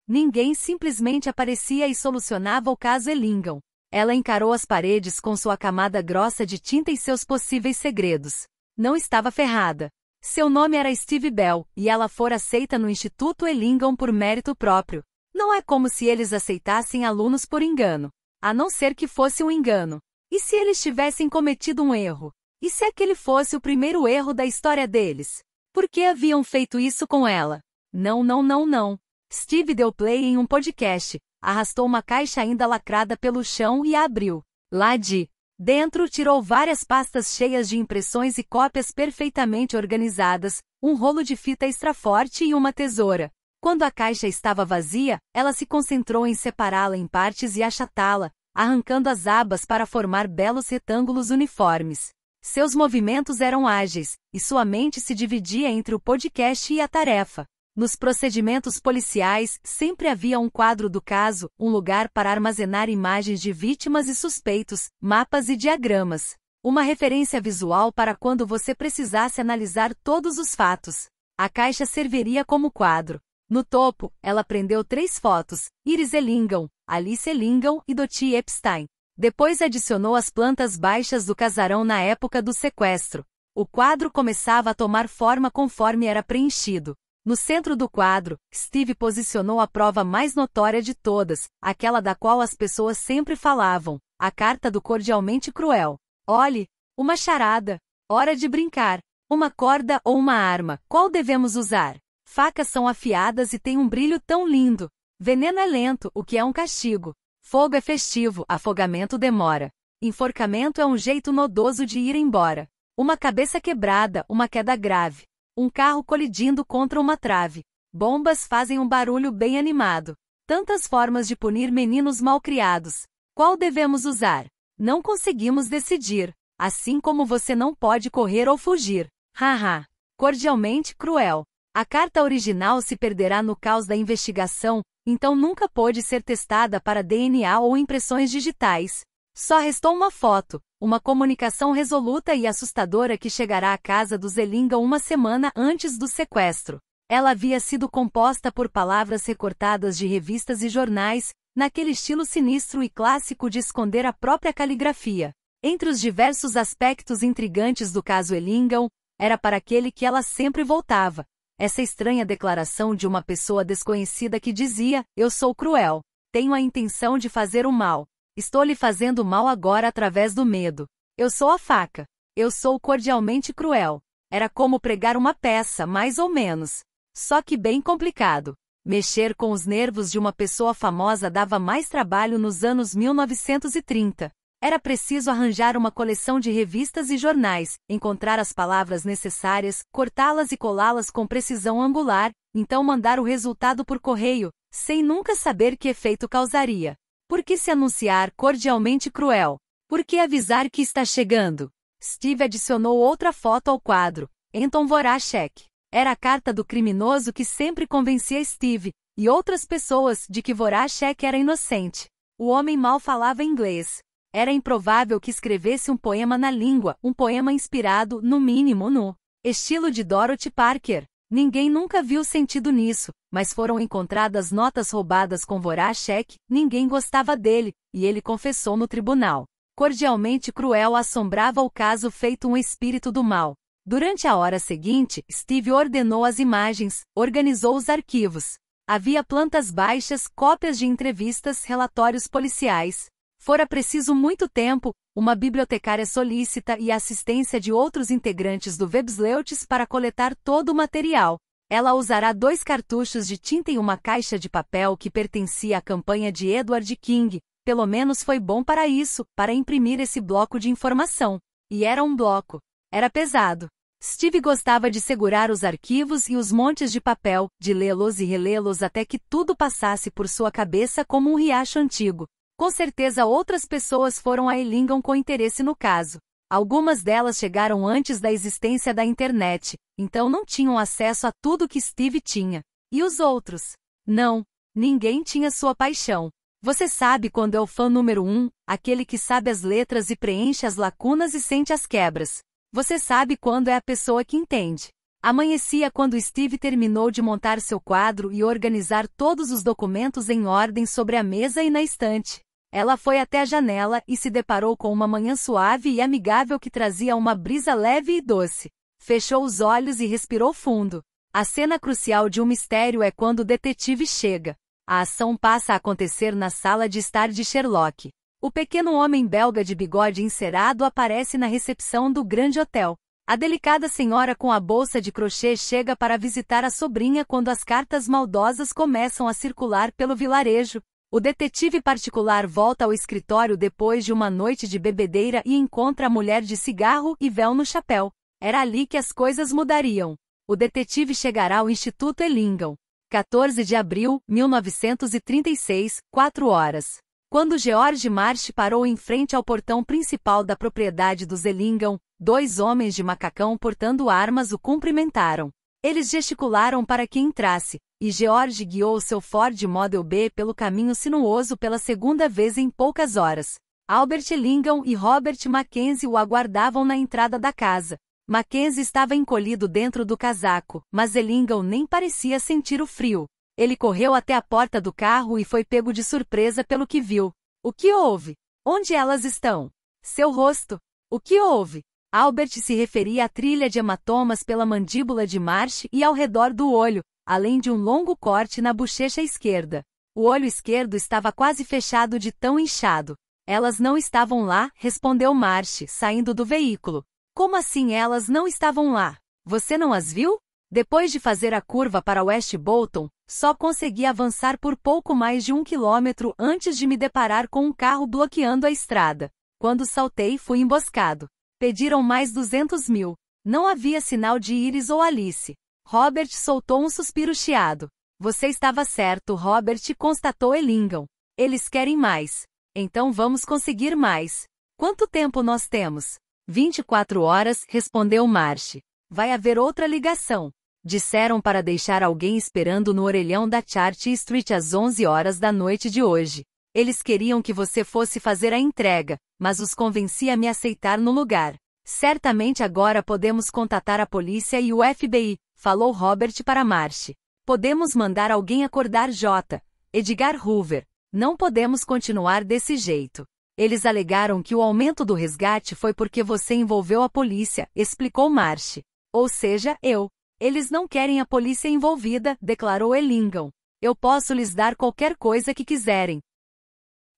Ninguém simplesmente aparecia e solucionava o caso Ellingham. Ela encarou as paredes com sua camada grossa de tinta e seus possíveis segredos. Não estava ferrada. Seu nome era Steve Bell, e ela fora aceita no Instituto Ellingham por mérito próprio. Não é como se eles aceitassem alunos por engano. A não ser que fosse um engano. E se eles tivessem cometido um erro? E se aquele fosse o primeiro erro da história deles? Por que haviam feito isso com ela? Não, não, não, não. Steve deu play em um podcast, arrastou uma caixa ainda lacrada pelo chão e a abriu. Lá de Dentro tirou várias pastas cheias de impressões e cópias perfeitamente organizadas, um rolo de fita extra forte e uma tesoura. Quando a caixa estava vazia, ela se concentrou em separá-la em partes e achatá-la, arrancando as abas para formar belos retângulos uniformes. Seus movimentos eram ágeis, e sua mente se dividia entre o podcast e a tarefa. Nos procedimentos policiais, sempre havia um quadro do caso, um lugar para armazenar imagens de vítimas e suspeitos, mapas e diagramas. Uma referência visual para quando você precisasse analisar todos os fatos. A caixa serviria como quadro. No topo, ela prendeu três fotos: Iris Ellingham, Alice Ellingham e Dottie Epstein. Depois adicionou as plantas baixas do casarão na época do sequestro. O quadro começava a tomar forma conforme era preenchido. No centro do quadro, Steve posicionou a prova mais notória de todas, aquela da qual as pessoas sempre falavam, a carta do cordialmente cruel. Olhe, uma charada, hora de brincar, uma corda ou uma arma, qual devemos usar? Facas são afiadas e têm um brilho tão lindo. Veneno é lento, o que é um castigo. Fogo é festivo, afogamento demora. Enforcamento é um jeito nodoso de ir embora. Uma cabeça quebrada, uma queda grave. Um carro colidindo contra uma trave. Bombas fazem um barulho bem animado. Tantas formas de punir meninos malcriados. Qual devemos usar? Não conseguimos decidir. Assim como você não pode correr ou fugir. Haha. Cordialmente cruel. A carta original se perderá no caos da investigação, então nunca pôde ser testada para DNA ou impressões digitais. Só restou uma foto. Uma comunicação resoluta e assustadora que chegará à casa do Zelinga uma semana antes do sequestro. Ela havia sido composta por palavras recortadas de revistas e jornais, naquele estilo sinistro e clássico de esconder a própria caligrafia. Entre os diversos aspectos intrigantes do caso Zelinga, era para aquele que ela sempre voltava. Essa estranha declaração de uma pessoa desconhecida que dizia: Eu sou cruel, tenho a intenção de fazer o mal, Estou lhe fazendo mal agora através do medo. Eu sou a faca. Eu sou cordialmente cruel. Era como pregar uma peça, mais ou menos. Só que bem complicado. Mexer com os nervos de uma pessoa famosa dava mais trabalho nos anos 1930. Era preciso arranjar uma coleção de revistas e jornais, encontrar as palavras necessárias, cortá-las e colá-las com precisão angular, então mandar o resultado por correio, sem nunca saber que efeito causaria. Por que se anunciar cordialmente cruel? Por que avisar que está chegando? Steve adicionou outra foto ao quadro, Anton Voracek. Era a carta do criminoso que sempre convencia Steve e outras pessoas de que Voracek era inocente. O homem mal falava inglês. Era improvável que escrevesse um poema na língua, um poema inspirado, no mínimo, no estilo de Dorothy Parker. Ninguém nunca viu sentido nisso, mas foram encontradas notas roubadas com Voracek, ninguém gostava dele, e ele confessou no tribunal. Cordialmente cruel assombrava o caso feito um espírito do mal. Durante a hora seguinte, Steve ordenou as imagens, organizou os arquivos. Havia plantas baixas, cópias de entrevistas, relatórios policiais, Fora preciso muito tempo, uma bibliotecária solícita e a assistência de outros integrantes do Websleutis para coletar todo o material. Ela usará dois cartuchos de tinta e uma caixa de papel que pertencia à campanha de Edward King. Pelo menos foi bom para isso, para imprimir esse bloco de informação. E era um bloco. Era pesado. Steve gostava de segurar os arquivos e os montes de papel, de lê-los e relê-los até que tudo passasse por sua cabeça como um riacho antigo. Com certeza outras pessoas foram a Ellingham com interesse no caso. Algumas delas chegaram antes da existência da internet, então não tinham acesso a tudo que Steve tinha. E os outros? Não, ninguém tinha sua paixão. Você sabe quando é o fã número um, aquele que sabe as letras e preenche as lacunas e sente as quebras. Você sabe quando é a pessoa que entende. Amanhecia quando Steve terminou de montar seu quadro e organizar todos os documentos em ordem sobre a mesa e na estante. Ela foi até a janela e se deparou com uma manhã suave e amigável que trazia uma brisa leve e doce. Fechou os olhos e respirou fundo. A cena crucial de um mistério é quando o detetive chega. A ação passa a acontecer na sala de estar de Sherlock. O pequeno homem belga de bigode encerado aparece na recepção do grande hotel. A delicada senhora com a bolsa de crochê chega para visitar a sobrinha quando as cartas maldosas começam a circular pelo vilarejo. O detetive particular volta ao escritório depois de uma noite de bebedeira e encontra a mulher de cigarro e véu no chapéu. Era ali que as coisas mudariam. O detetive chegará ao Instituto Ellingham. 14 de abril, 1936, 4 horas. Quando George Marsh parou em frente ao portão principal da propriedade dos Ellingham, dois homens de macacão portando armas o cumprimentaram. Eles gesticularam para que entrasse, e George guiou seu Ford Model B pelo caminho sinuoso pela segunda vez em poucas horas. Albert Lingham e Robert Mackenzie o aguardavam na entrada da casa. Mackenzie estava encolhido dentro do casaco, mas Lingham nem parecia sentir o frio. Ele correu até a porta do carro e foi pego de surpresa pelo que viu. O que houve? Onde elas estão? Seu rosto. O que houve? Albert se referia à trilha de hematomas pela mandíbula de Marsh e ao redor do olho, além de um longo corte na bochecha esquerda. O olho esquerdo estava quase fechado de tão inchado. Elas não estavam lá, respondeu Marsh, saindo do veículo. Como assim elas não estavam lá? Você não as viu? Depois de fazer a curva para West Bolton, só consegui avançar por pouco mais de um quilômetro antes de me deparar com um carro bloqueando a estrada. Quando saltei, fui emboscado. Pediram mais 200 mil. Não havia sinal de Iris ou Alice. Robert soltou um suspiro chiado. Você estava certo, Robert, constatou Elingam. Eles querem mais. Então vamos conseguir mais. Quanto tempo nós temos? 24 horas, respondeu Marsh. Vai haver outra ligação. Disseram para deixar alguém esperando no orelhão da Chart Street às 11 horas da noite de hoje. Eles queriam que você fosse fazer a entrega, mas os convenci a me aceitar no lugar. Certamente agora podemos contatar a polícia e o FBI, falou Robert para March. Podemos mandar alguém acordar J. Edgar Hoover. Não podemos continuar desse jeito. Eles alegaram que o aumento do resgate foi porque você envolveu a polícia, explicou March. Ou seja, eu. Eles não querem a polícia envolvida, declarou Ellingham. Eu posso lhes dar qualquer coisa que quiserem,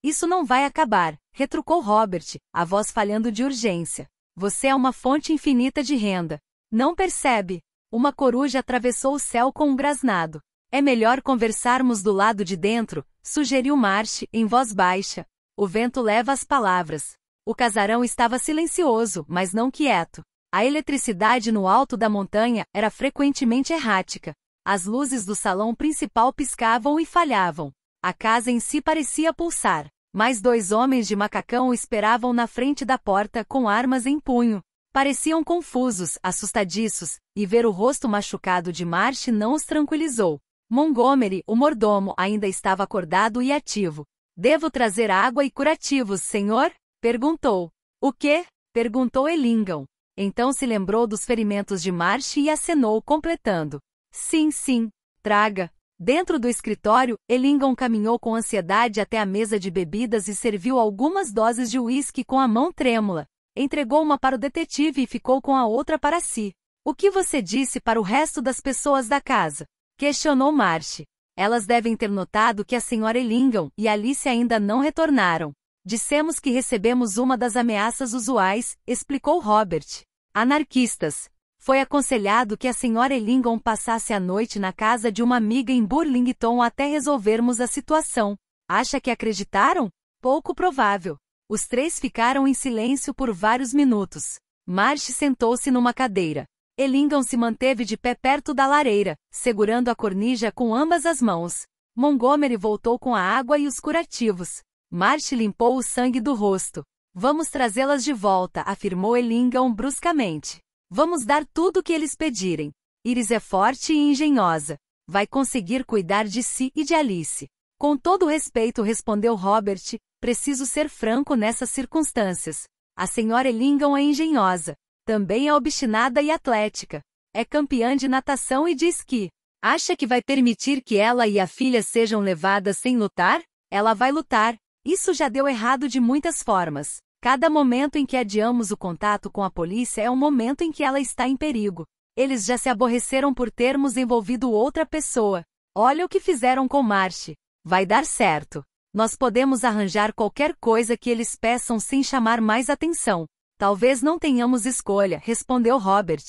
isso não vai acabar, retrucou Robert, a voz falhando de urgência. Você é uma fonte infinita de renda. Não percebe? Uma coruja atravessou o céu com um grasnado. É melhor conversarmos do lado de dentro, sugeriu Marche, em voz baixa. O vento leva as palavras. O casarão estava silencioso, mas não quieto. A eletricidade no alto da montanha era frequentemente errática. As luzes do salão principal piscavam e falhavam. A casa em si parecia pulsar. Mais dois homens de macacão esperavam na frente da porta com armas em punho. Pareciam confusos, assustadiços, e ver o rosto machucado de March não os tranquilizou. Montgomery, o mordomo, ainda estava acordado e ativo. Devo trazer água e curativos, senhor? perguntou. O quê? perguntou Elingam. Então se lembrou dos ferimentos de March e acenou, completando. Sim, sim, traga, Dentro do escritório, Elingon caminhou com ansiedade até a mesa de bebidas e serviu algumas doses de uísque com a mão trêmula. Entregou uma para o detetive e ficou com a outra para si. O que você disse para o resto das pessoas da casa? Questionou Marche. Elas devem ter notado que a senhora Elingon e Alice ainda não retornaram. Dissemos que recebemos uma das ameaças usuais, explicou Robert. Anarquistas, foi aconselhado que a senhora Elingon passasse a noite na casa de uma amiga em Burlington até resolvermos a situação. Acha que acreditaram? Pouco provável. Os três ficaram em silêncio por vários minutos. March sentou-se numa cadeira. Elingon se manteve de pé perto da lareira, segurando a cornija com ambas as mãos. Montgomery voltou com a água e os curativos. March limpou o sangue do rosto. Vamos trazê-las de volta, afirmou Elingon bruscamente. Vamos dar tudo o que eles pedirem. Iris é forte e engenhosa. Vai conseguir cuidar de si e de Alice. Com todo respeito, respondeu Robert, preciso ser franco nessas circunstâncias. A senhora Elingon é engenhosa. Também é obstinada e atlética. É campeã de natação e de esqui. Acha que vai permitir que ela e a filha sejam levadas sem lutar? Ela vai lutar. Isso já deu errado de muitas formas. Cada momento em que adiamos o contato com a polícia é um momento em que ela está em perigo. Eles já se aborreceram por termos envolvido outra pessoa. Olha o que fizeram com Marche. Vai dar certo. Nós podemos arranjar qualquer coisa que eles peçam sem chamar mais atenção. Talvez não tenhamos escolha, respondeu Robert.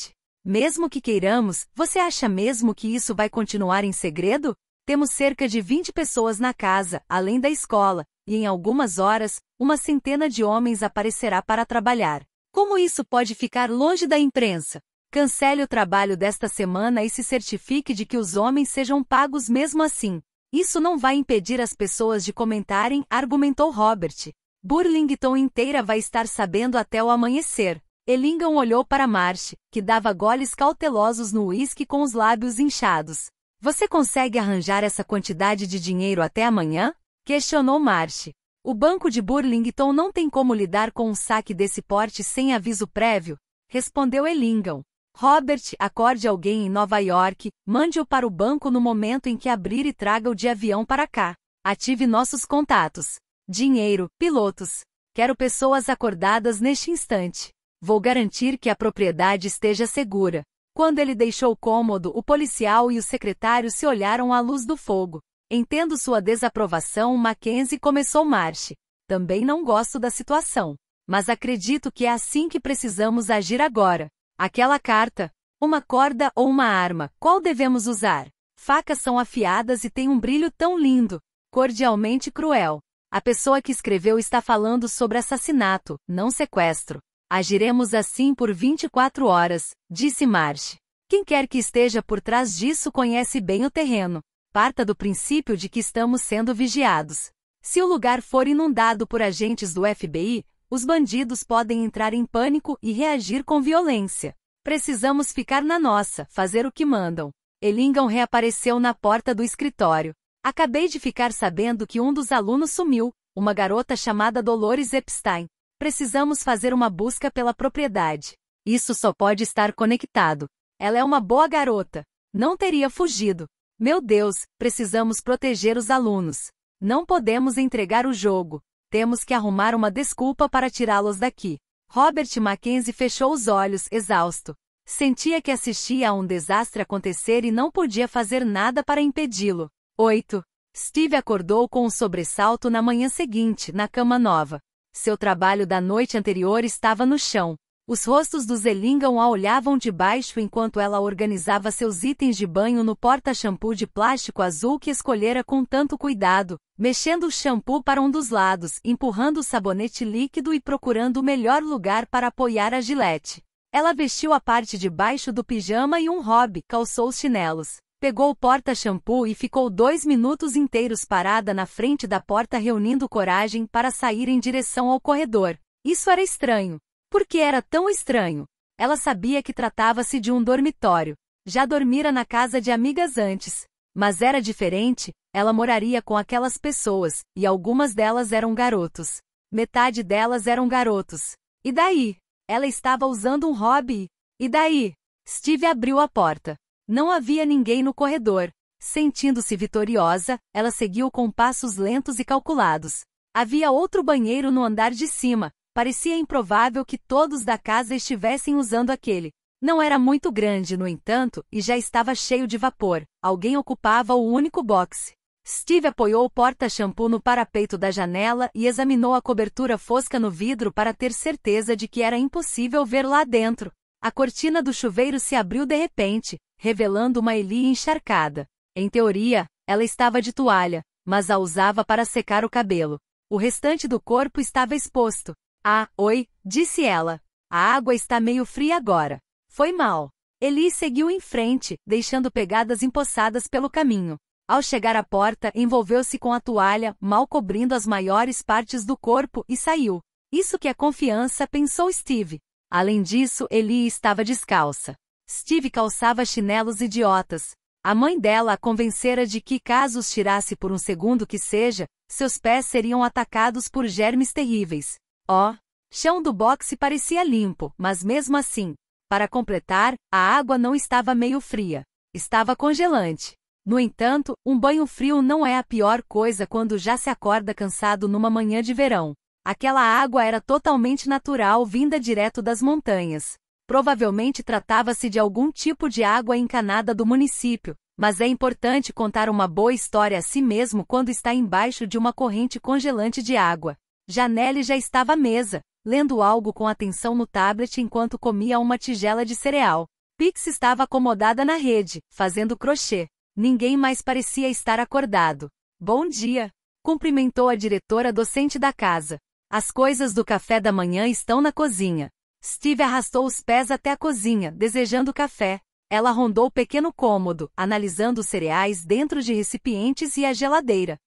Mesmo que queiramos, você acha mesmo que isso vai continuar em segredo? Temos cerca de 20 pessoas na casa, além da escola, e em algumas horas, uma centena de homens aparecerá para trabalhar. Como isso pode ficar longe da imprensa? Cancele o trabalho desta semana e se certifique de que os homens sejam pagos mesmo assim. Isso não vai impedir as pessoas de comentarem, argumentou Robert. Burlington inteira vai estar sabendo até o amanhecer. Elingham olhou para Marsh, que dava goles cautelosos no uísque com os lábios inchados. Você consegue arranjar essa quantidade de dinheiro até amanhã? Questionou Marsh. O banco de Burlington não tem como lidar com um saque desse porte sem aviso prévio, respondeu Ellingham. Robert, acorde alguém em Nova York, mande-o para o banco no momento em que abrir e traga-o de avião para cá. Ative nossos contatos. Dinheiro, pilotos. Quero pessoas acordadas neste instante. Vou garantir que a propriedade esteja segura. Quando ele deixou o cômodo, o policial e o secretário se olharam à luz do fogo. Entendo sua desaprovação, Mackenzie começou Marche. Também não gosto da situação. Mas acredito que é assim que precisamos agir agora. Aquela carta. Uma corda ou uma arma, qual devemos usar? Facas são afiadas e têm um brilho tão lindo. Cordialmente cruel. A pessoa que escreveu está falando sobre assassinato, não sequestro. Agiremos assim por 24 horas, disse Marche. Quem quer que esteja por trás disso conhece bem o terreno. Parta do princípio de que estamos sendo vigiados. Se o lugar for inundado por agentes do FBI, os bandidos podem entrar em pânico e reagir com violência. Precisamos ficar na nossa, fazer o que mandam. Elingham reapareceu na porta do escritório. Acabei de ficar sabendo que um dos alunos sumiu, uma garota chamada Dolores Epstein. Precisamos fazer uma busca pela propriedade. Isso só pode estar conectado. Ela é uma boa garota. Não teria fugido. Meu Deus, precisamos proteger os alunos. Não podemos entregar o jogo. Temos que arrumar uma desculpa para tirá-los daqui. Robert Mackenzie fechou os olhos, exausto. Sentia que assistia a um desastre acontecer e não podia fazer nada para impedi-lo. 8. Steve acordou com um sobressalto na manhã seguinte, na cama nova. Seu trabalho da noite anterior estava no chão. Os rostos dos Elingam a olhavam de baixo enquanto ela organizava seus itens de banho no porta-shampoo de plástico azul que escolhera com tanto cuidado, mexendo o shampoo para um dos lados, empurrando o sabonete líquido e procurando o melhor lugar para apoiar a gilete. Ela vestiu a parte de baixo do pijama e um hobby, calçou os chinelos. Pegou o porta-shampoo e ficou dois minutos inteiros parada na frente da porta reunindo coragem para sair em direção ao corredor. Isso era estranho. Porque era tão estranho. Ela sabia que tratava-se de um dormitório. Já dormira na casa de amigas antes. Mas era diferente, ela moraria com aquelas pessoas, e algumas delas eram garotos. Metade delas eram garotos. E daí? Ela estava usando um hobby. E daí? Steve abriu a porta. Não havia ninguém no corredor. Sentindo-se vitoriosa, ela seguiu com passos lentos e calculados. Havia outro banheiro no andar de cima, Parecia improvável que todos da casa estivessem usando aquele. Não era muito grande, no entanto, e já estava cheio de vapor. Alguém ocupava o único boxe. Steve apoiou o porta-shampoo no parapeito da janela e examinou a cobertura fosca no vidro para ter certeza de que era impossível ver lá dentro. A cortina do chuveiro se abriu de repente, revelando uma Eli encharcada. Em teoria, ela estava de toalha, mas a usava para secar o cabelo. O restante do corpo estava exposto, ah, oi, disse ela. A água está meio fria agora. Foi mal. Eli seguiu em frente, deixando pegadas empossadas pelo caminho. Ao chegar à porta, envolveu-se com a toalha, mal cobrindo as maiores partes do corpo, e saiu. Isso que é confiança, pensou Steve. Além disso, Eli estava descalça. Steve calçava chinelos idiotas. A mãe dela a convencera de que, caso os tirasse por um segundo que seja, seus pés seriam atacados por germes terríveis. Ó, oh, chão do boxe parecia limpo, mas mesmo assim, para completar, a água não estava meio fria. Estava congelante. No entanto, um banho frio não é a pior coisa quando já se acorda cansado numa manhã de verão. Aquela água era totalmente natural, vinda direto das montanhas. Provavelmente tratava-se de algum tipo de água encanada do município, mas é importante contar uma boa história a si mesmo quando está embaixo de uma corrente congelante de água. Janelle já estava à mesa, lendo algo com atenção no tablet enquanto comia uma tigela de cereal. Pix estava acomodada na rede, fazendo crochê. Ninguém mais parecia estar acordado. Bom dia! Cumprimentou a diretora docente da casa. As coisas do café da manhã estão na cozinha. Steve arrastou os pés até a cozinha, desejando café. Ela rondou o pequeno cômodo, analisando os cereais dentro de recipientes e a geladeira.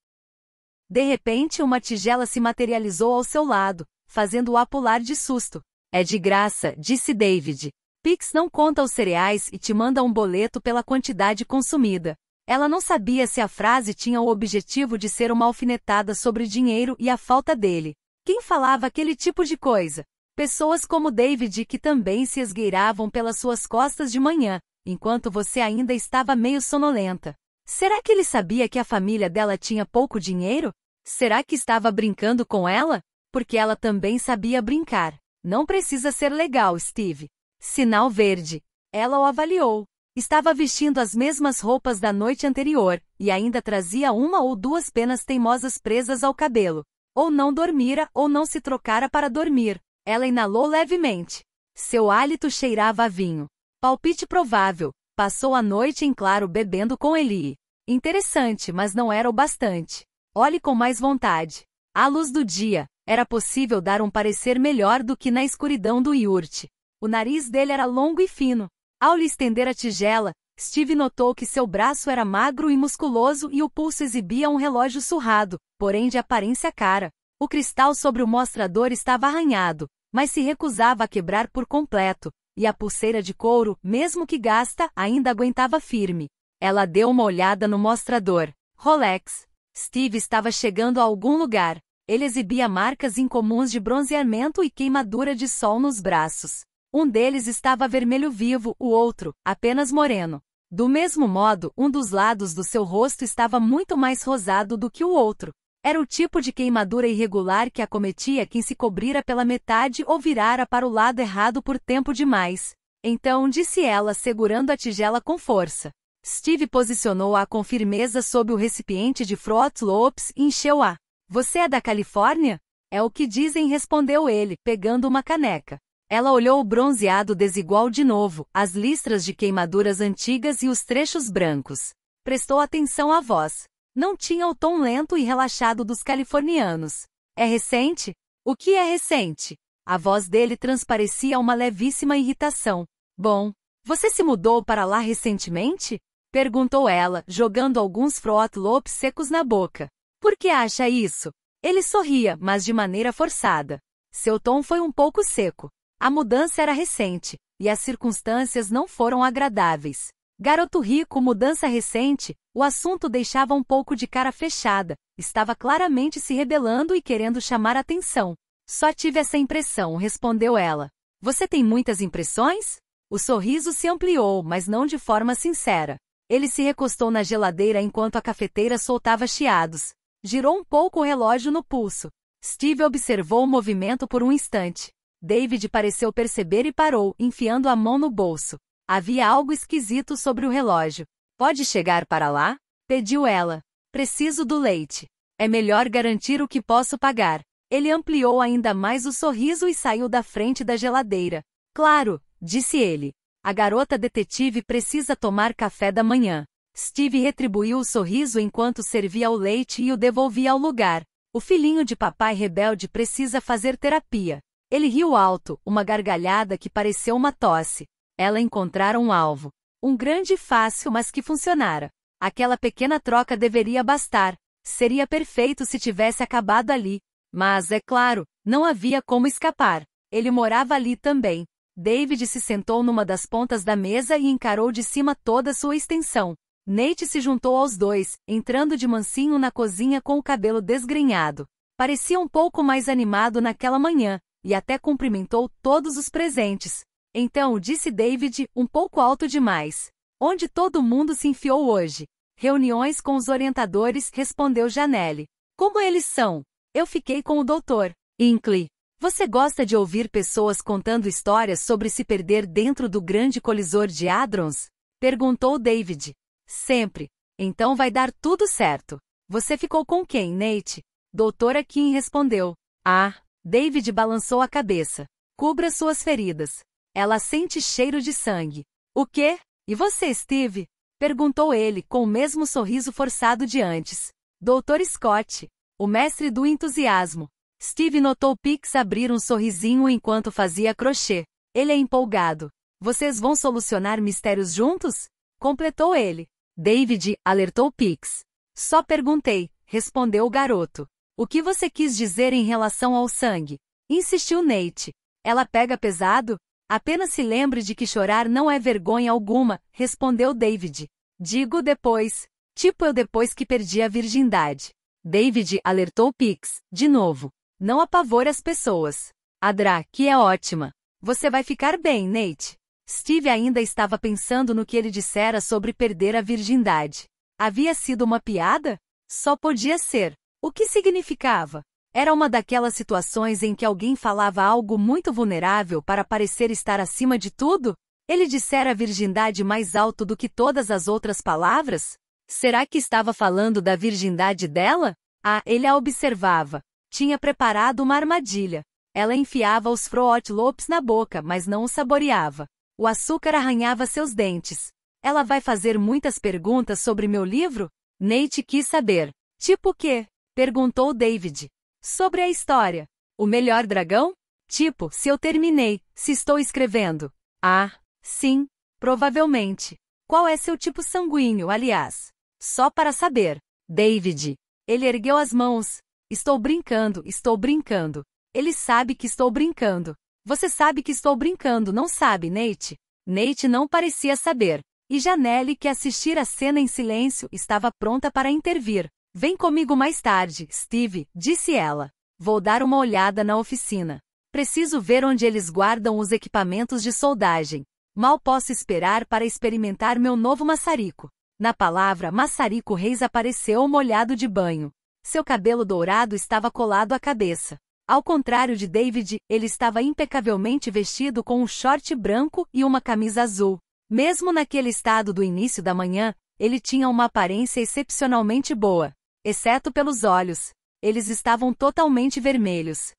De repente, uma tigela se materializou ao seu lado, fazendo-a pular de susto. É de graça, disse David. Pix não conta os cereais e te manda um boleto pela quantidade consumida. Ela não sabia se a frase tinha o objetivo de ser uma alfinetada sobre dinheiro e a falta dele. Quem falava aquele tipo de coisa? Pessoas como David que também se esgueiravam pelas suas costas de manhã, enquanto você ainda estava meio sonolenta. Será que ele sabia que a família dela tinha pouco dinheiro? Será que estava brincando com ela? Porque ela também sabia brincar. Não precisa ser legal, Steve. Sinal verde. Ela o avaliou. Estava vestindo as mesmas roupas da noite anterior e ainda trazia uma ou duas penas teimosas presas ao cabelo. Ou não dormira ou não se trocara para dormir. Ela inalou levemente. Seu hálito cheirava a vinho. Palpite provável, Passou a noite em claro bebendo com Eli. Interessante, mas não era o bastante. Olhe com mais vontade. À luz do dia, era possível dar um parecer melhor do que na escuridão do iurte. O nariz dele era longo e fino. Ao lhe estender a tigela, Steve notou que seu braço era magro e musculoso e o pulso exibia um relógio surrado, porém de aparência cara. O cristal sobre o mostrador estava arranhado, mas se recusava a quebrar por completo, e a pulseira de couro, mesmo que gasta, ainda aguentava firme. Ela deu uma olhada no mostrador. Rolex. Steve estava chegando a algum lugar. Ele exibia marcas incomuns de bronzeamento e queimadura de sol nos braços. Um deles estava vermelho vivo, o outro, apenas moreno. Do mesmo modo, um dos lados do seu rosto estava muito mais rosado do que o outro. Era o tipo de queimadura irregular que acometia quem se cobrira pela metade ou virara para o lado errado por tempo demais. Então disse ela, segurando a tigela com força. Steve posicionou-a com firmeza sob o recipiente de Frot Lopes e encheu-a. Você é da Califórnia? É o que dizem, respondeu ele, pegando uma caneca. Ela olhou o bronzeado desigual de novo, as listras de queimaduras antigas e os trechos brancos. Prestou atenção à voz não tinha o tom lento e relaxado dos californianos. É recente? O que é recente? A voz dele transparecia uma levíssima irritação. Bom, você se mudou para lá recentemente? Perguntou ela, jogando alguns loops secos na boca. Por que acha isso? Ele sorria, mas de maneira forçada. Seu tom foi um pouco seco. A mudança era recente, e as circunstâncias não foram agradáveis. Garoto rico, mudança recente, o assunto deixava um pouco de cara fechada, estava claramente se rebelando e querendo chamar atenção. Só tive essa impressão, respondeu ela. Você tem muitas impressões? O sorriso se ampliou, mas não de forma sincera. Ele se recostou na geladeira enquanto a cafeteira soltava chiados. Girou um pouco o relógio no pulso. Steve observou o movimento por um instante. David pareceu perceber e parou, enfiando a mão no bolso. Havia algo esquisito sobre o relógio. Pode chegar para lá? Pediu ela. Preciso do leite. É melhor garantir o que posso pagar. Ele ampliou ainda mais o sorriso e saiu da frente da geladeira. Claro, disse ele. A garota detetive precisa tomar café da manhã. Steve retribuiu o sorriso enquanto servia o leite e o devolvia ao lugar. O filhinho de papai rebelde precisa fazer terapia. Ele riu alto, uma gargalhada que pareceu uma tosse. Ela encontrara um alvo. Um grande e fácil, mas que funcionara. Aquela pequena troca deveria bastar. Seria perfeito se tivesse acabado ali. Mas, é claro, não havia como escapar. Ele morava ali também. David se sentou numa das pontas da mesa e encarou de cima toda sua extensão. Nate se juntou aos dois, entrando de mansinho na cozinha com o cabelo desgrenhado. Parecia um pouco mais animado naquela manhã, e até cumprimentou todos os presentes, então, disse David, um pouco alto demais. Onde todo mundo se enfiou hoje? Reuniões com os orientadores, respondeu Janelle. Como eles são? Eu fiquei com o doutor. Inkle. Você gosta de ouvir pessoas contando histórias sobre se perder dentro do grande colisor de hadrons? Perguntou David. Sempre. Então vai dar tudo certo. Você ficou com quem, Nate? Doutora Kim respondeu. Ah. David balançou a cabeça. Cubra suas feridas. Ela sente cheiro de sangue. O quê? E você, Steve? Perguntou ele, com o mesmo sorriso forçado de antes. Doutor Scott, o mestre do entusiasmo. Steve notou Pix abrir um sorrisinho enquanto fazia crochê. Ele é empolgado. Vocês vão solucionar mistérios juntos? Completou ele. David alertou Pix. Só perguntei, respondeu o garoto. O que você quis dizer em relação ao sangue? Insistiu Nate. Ela pega pesado? Apenas se lembre de que chorar não é vergonha alguma, respondeu David. Digo depois. Tipo eu depois que perdi a virgindade. David alertou Pix, de novo. Não apavore as pessoas. Adra, que é ótima. Você vai ficar bem, Nate. Steve ainda estava pensando no que ele dissera sobre perder a virgindade. Havia sido uma piada? Só podia ser. O que significava? Era uma daquelas situações em que alguém falava algo muito vulnerável para parecer estar acima de tudo? Ele dissera a virgindade mais alto do que todas as outras palavras? Será que estava falando da virgindade dela? Ah, ele a observava. Tinha preparado uma armadilha. Ela enfiava os lopes na boca, mas não o saboreava. O açúcar arranhava seus dentes. Ela vai fazer muitas perguntas sobre meu livro? Nate quis saber. Tipo o quê? Perguntou David. Sobre a história. O melhor dragão? Tipo, se eu terminei, se estou escrevendo. Ah, sim, provavelmente. Qual é seu tipo sanguíneo, aliás? Só para saber. David. Ele ergueu as mãos. Estou brincando, estou brincando. Ele sabe que estou brincando. Você sabe que estou brincando, não sabe, Nate? Nate não parecia saber. E Janelle, que assistira a cena em silêncio, estava pronta para intervir. Vem comigo mais tarde, Steve, disse ela. Vou dar uma olhada na oficina. Preciso ver onde eles guardam os equipamentos de soldagem. Mal posso esperar para experimentar meu novo maçarico. Na palavra, Maçarico Reis apareceu molhado de banho. Seu cabelo dourado estava colado à cabeça. Ao contrário de David, ele estava impecavelmente vestido com um short branco e uma camisa azul. Mesmo naquele estado do início da manhã, ele tinha uma aparência excepcionalmente boa exceto pelos olhos. Eles estavam totalmente vermelhos.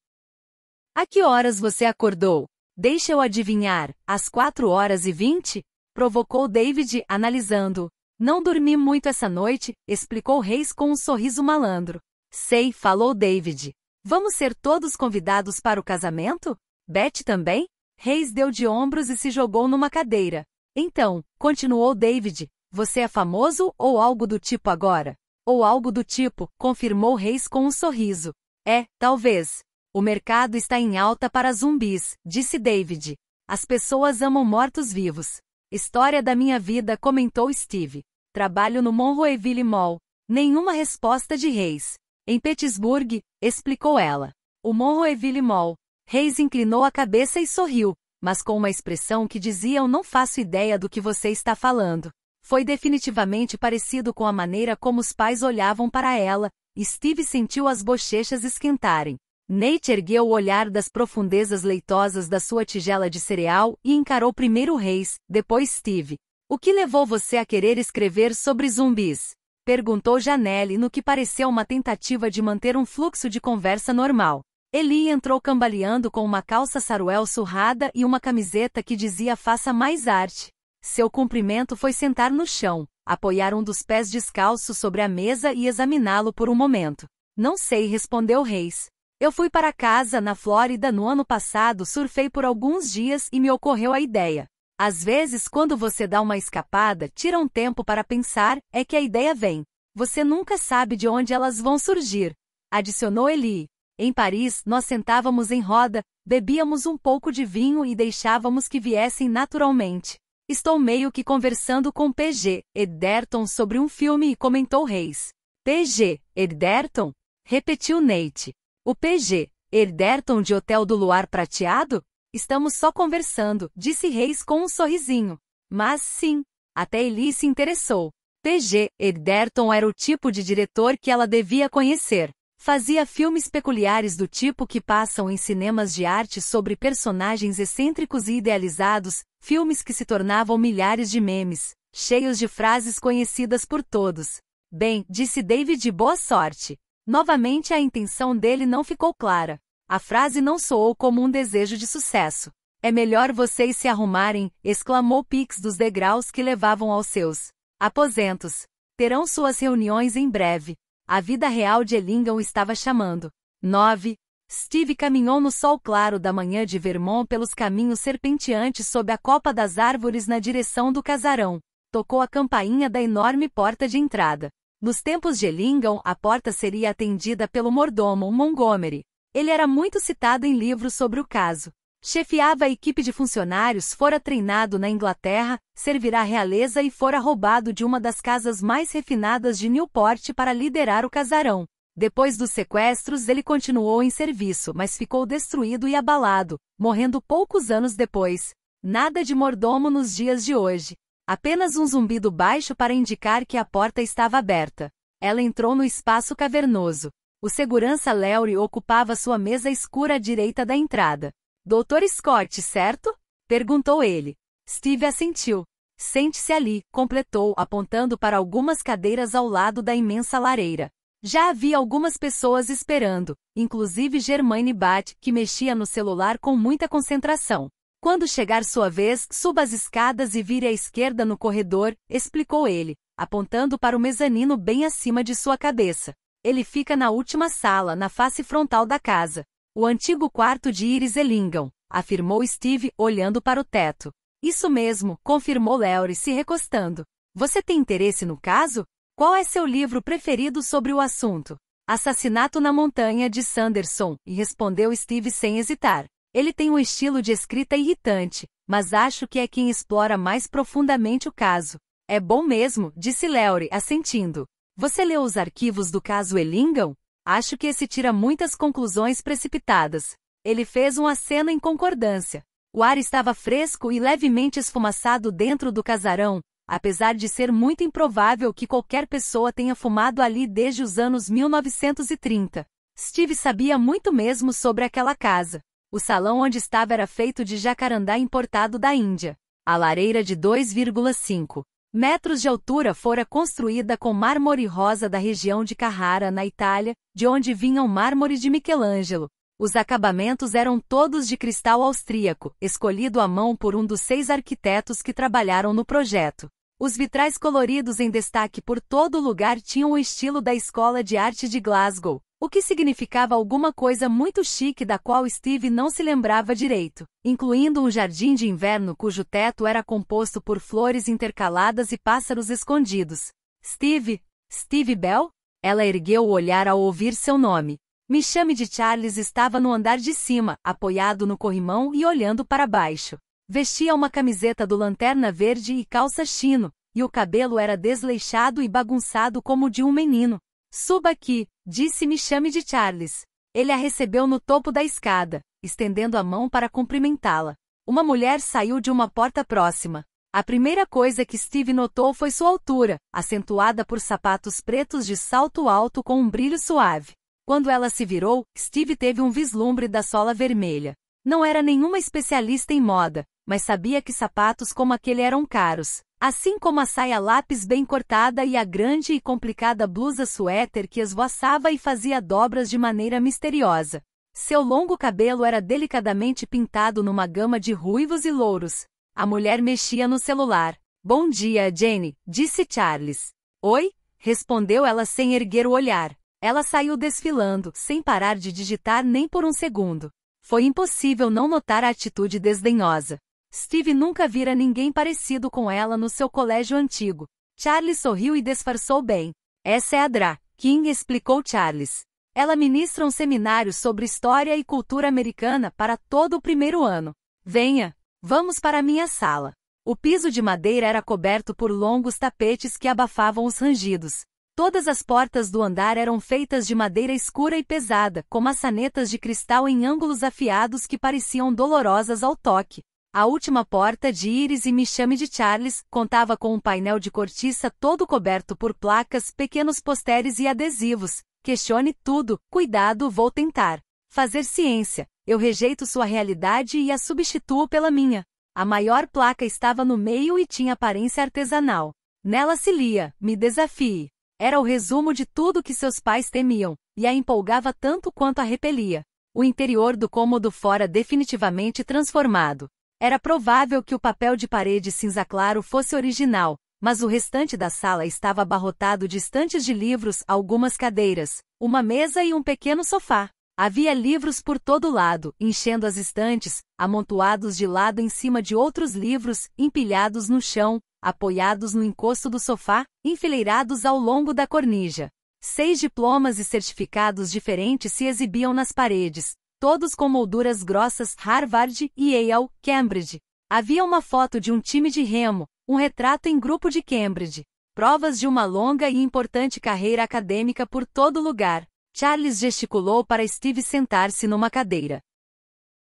A que horas você acordou? Deixa eu adivinhar, às 4 horas e 20? Provocou David, analisando. Não dormi muito essa noite, explicou Reis com um sorriso malandro. Sei, falou David. Vamos ser todos convidados para o casamento? Beth também? Reis deu de ombros e se jogou numa cadeira. Então, continuou David, você é famoso ou algo do tipo agora? ou algo do tipo, confirmou Reis com um sorriso. É, talvez. O mercado está em alta para zumbis, disse David. As pessoas amam mortos-vivos. História da minha vida, comentou Steve. Trabalho no Monroeville Mall. Nenhuma resposta de Reis. Em Petersburg, explicou ela. O Monroeville Mall. Reis inclinou a cabeça e sorriu, mas com uma expressão que dizia eu não faço ideia do que você está falando. Foi definitivamente parecido com a maneira como os pais olhavam para ela, Steve sentiu as bochechas esquentarem. Nate ergueu o olhar das profundezas leitosas da sua tigela de cereal e encarou primeiro Reis, depois Steve. O que levou você a querer escrever sobre zumbis? Perguntou Janelle no que pareceu uma tentativa de manter um fluxo de conversa normal. Eli entrou cambaleando com uma calça saruel surrada e uma camiseta que dizia faça mais arte. Seu cumprimento foi sentar no chão, apoiar um dos pés descalço sobre a mesa e examiná-lo por um momento. Não sei, respondeu Reis. Eu fui para casa, na Flórida, no ano passado, surfei por alguns dias e me ocorreu a ideia. Às vezes, quando você dá uma escapada, tira um tempo para pensar, é que a ideia vem. Você nunca sabe de onde elas vão surgir. Adicionou Eli. Em Paris, nós sentávamos em roda, bebíamos um pouco de vinho e deixávamos que viessem naturalmente. Estou meio que conversando com PG, Ederton sobre um filme e comentou Reis. PG, Ederton, Repetiu Nate. O PG, Ederton de Hotel do Luar Prateado? Estamos só conversando, disse Reis com um sorrisinho. Mas sim, até Eli se interessou. PG, Ederton era o tipo de diretor que ela devia conhecer. Fazia filmes peculiares do tipo que passam em cinemas de arte sobre personagens excêntricos e idealizados, filmes que se tornavam milhares de memes, cheios de frases conhecidas por todos. Bem, disse David, boa sorte. Novamente a intenção dele não ficou clara. A frase não soou como um desejo de sucesso. É melhor vocês se arrumarem, exclamou Pix dos degraus que levavam aos seus aposentos. Terão suas reuniões em breve. A vida real de Ellingham estava chamando. 9. Steve caminhou no sol claro da manhã de Vermont pelos caminhos serpenteantes sob a copa das árvores na direção do casarão. Tocou a campainha da enorme porta de entrada. Nos tempos de Ellingham, a porta seria atendida pelo mordomo Montgomery. Ele era muito citado em livros sobre o caso. Chefiava a equipe de funcionários fora treinado na Inglaterra, servirá a realeza e fora roubado de uma das casas mais refinadas de Newport para liderar o casarão. Depois dos sequestros, ele continuou em serviço, mas ficou destruído e abalado, morrendo poucos anos depois. Nada de mordomo nos dias de hoje. Apenas um zumbido baixo para indicar que a porta estava aberta. Ela entrou no espaço cavernoso. O segurança Lowry ocupava sua mesa escura à direita da entrada. Doutor Scott, certo? Perguntou ele. Steve assentiu. Sente-se ali, completou, apontando para algumas cadeiras ao lado da imensa lareira. Já havia algumas pessoas esperando, inclusive Germaine Bat, que mexia no celular com muita concentração. Quando chegar sua vez, suba as escadas e vire à esquerda no corredor, explicou ele, apontando para o mezanino bem acima de sua cabeça. Ele fica na última sala, na face frontal da casa. O antigo quarto de Iris Elingam, afirmou Steve, olhando para o teto. Isso mesmo, confirmou Leore, se recostando. Você tem interesse no caso? Qual é seu livro preferido sobre o assunto? Assassinato na Montanha de Sanderson, e respondeu Steve sem hesitar. Ele tem um estilo de escrita irritante, mas acho que é quem explora mais profundamente o caso. É bom mesmo, disse Leore, assentindo. Você leu os arquivos do caso Elingam? Acho que esse tira muitas conclusões precipitadas. Ele fez um aceno em concordância. O ar estava fresco e levemente esfumaçado dentro do casarão, apesar de ser muito improvável que qualquer pessoa tenha fumado ali desde os anos 1930. Steve sabia muito mesmo sobre aquela casa. O salão onde estava era feito de jacarandá importado da Índia. A lareira de 2,5 metros de altura fora construída com mármore rosa da região de Carrara, na Itália, de onde vinham mármores de Michelangelo. Os acabamentos eram todos de cristal austríaco, escolhido à mão por um dos seis arquitetos que trabalharam no projeto. Os vitrais coloridos em destaque por todo o lugar tinham o estilo da Escola de Arte de Glasgow, o que significava alguma coisa muito chique da qual Steve não se lembrava direito, incluindo um jardim de inverno cujo teto era composto por flores intercaladas e pássaros escondidos. Steve, Steve Bell? Ela ergueu o olhar ao ouvir seu nome. Me chame de Charles estava no andar de cima, apoiado no corrimão e olhando para baixo. Vestia uma camiseta do lanterna verde e calça chino, e o cabelo era desleixado e bagunçado como o de um menino. Suba aqui, Disse-me chame de Charles. Ele a recebeu no topo da escada, estendendo a mão para cumprimentá-la. Uma mulher saiu de uma porta próxima. A primeira coisa que Steve notou foi sua altura, acentuada por sapatos pretos de salto alto com um brilho suave. Quando ela se virou, Steve teve um vislumbre da sola vermelha. Não era nenhuma especialista em moda, mas sabia que sapatos como aquele eram caros. Assim como a saia lápis bem cortada e a grande e complicada blusa suéter que esvoaçava e fazia dobras de maneira misteriosa. Seu longo cabelo era delicadamente pintado numa gama de ruivos e louros. A mulher mexia no celular. Bom dia, Jenny, disse Charles. Oi? respondeu ela sem erguer o olhar. Ela saiu desfilando, sem parar de digitar nem por um segundo. Foi impossível não notar a atitude desdenhosa. Steve nunca vira ninguém parecido com ela no seu colégio antigo. Charles sorriu e disfarçou bem. Essa é a Dra. King explicou Charles. Ela ministra um seminário sobre história e cultura americana para todo o primeiro ano. Venha, vamos para a minha sala. O piso de madeira era coberto por longos tapetes que abafavam os rangidos. Todas as portas do andar eram feitas de madeira escura e pesada, com maçanetas de cristal em ângulos afiados que pareciam dolorosas ao toque. A última porta de íris e me chame de Charles contava com um painel de cortiça todo coberto por placas, pequenos posteres e adesivos. Questione tudo, cuidado, vou tentar. Fazer ciência. Eu rejeito sua realidade e a substituo pela minha. A maior placa estava no meio e tinha aparência artesanal. Nela se lia: Me desafie. Era o resumo de tudo que seus pais temiam, e a empolgava tanto quanto a repelia. O interior do cômodo fora definitivamente transformado. Era provável que o papel de parede cinza claro fosse original, mas o restante da sala estava abarrotado de estantes de livros, algumas cadeiras, uma mesa e um pequeno sofá. Havia livros por todo lado, enchendo as estantes, amontoados de lado em cima de outros livros, empilhados no chão, apoiados no encosto do sofá, enfileirados ao longo da cornija. Seis diplomas e certificados diferentes se exibiam nas paredes, todos com molduras grossas, Harvard, Yale, Cambridge. Havia uma foto de um time de remo, um retrato em grupo de Cambridge. Provas de uma longa e importante carreira acadêmica por todo lugar. Charles gesticulou para Steve sentar-se numa cadeira.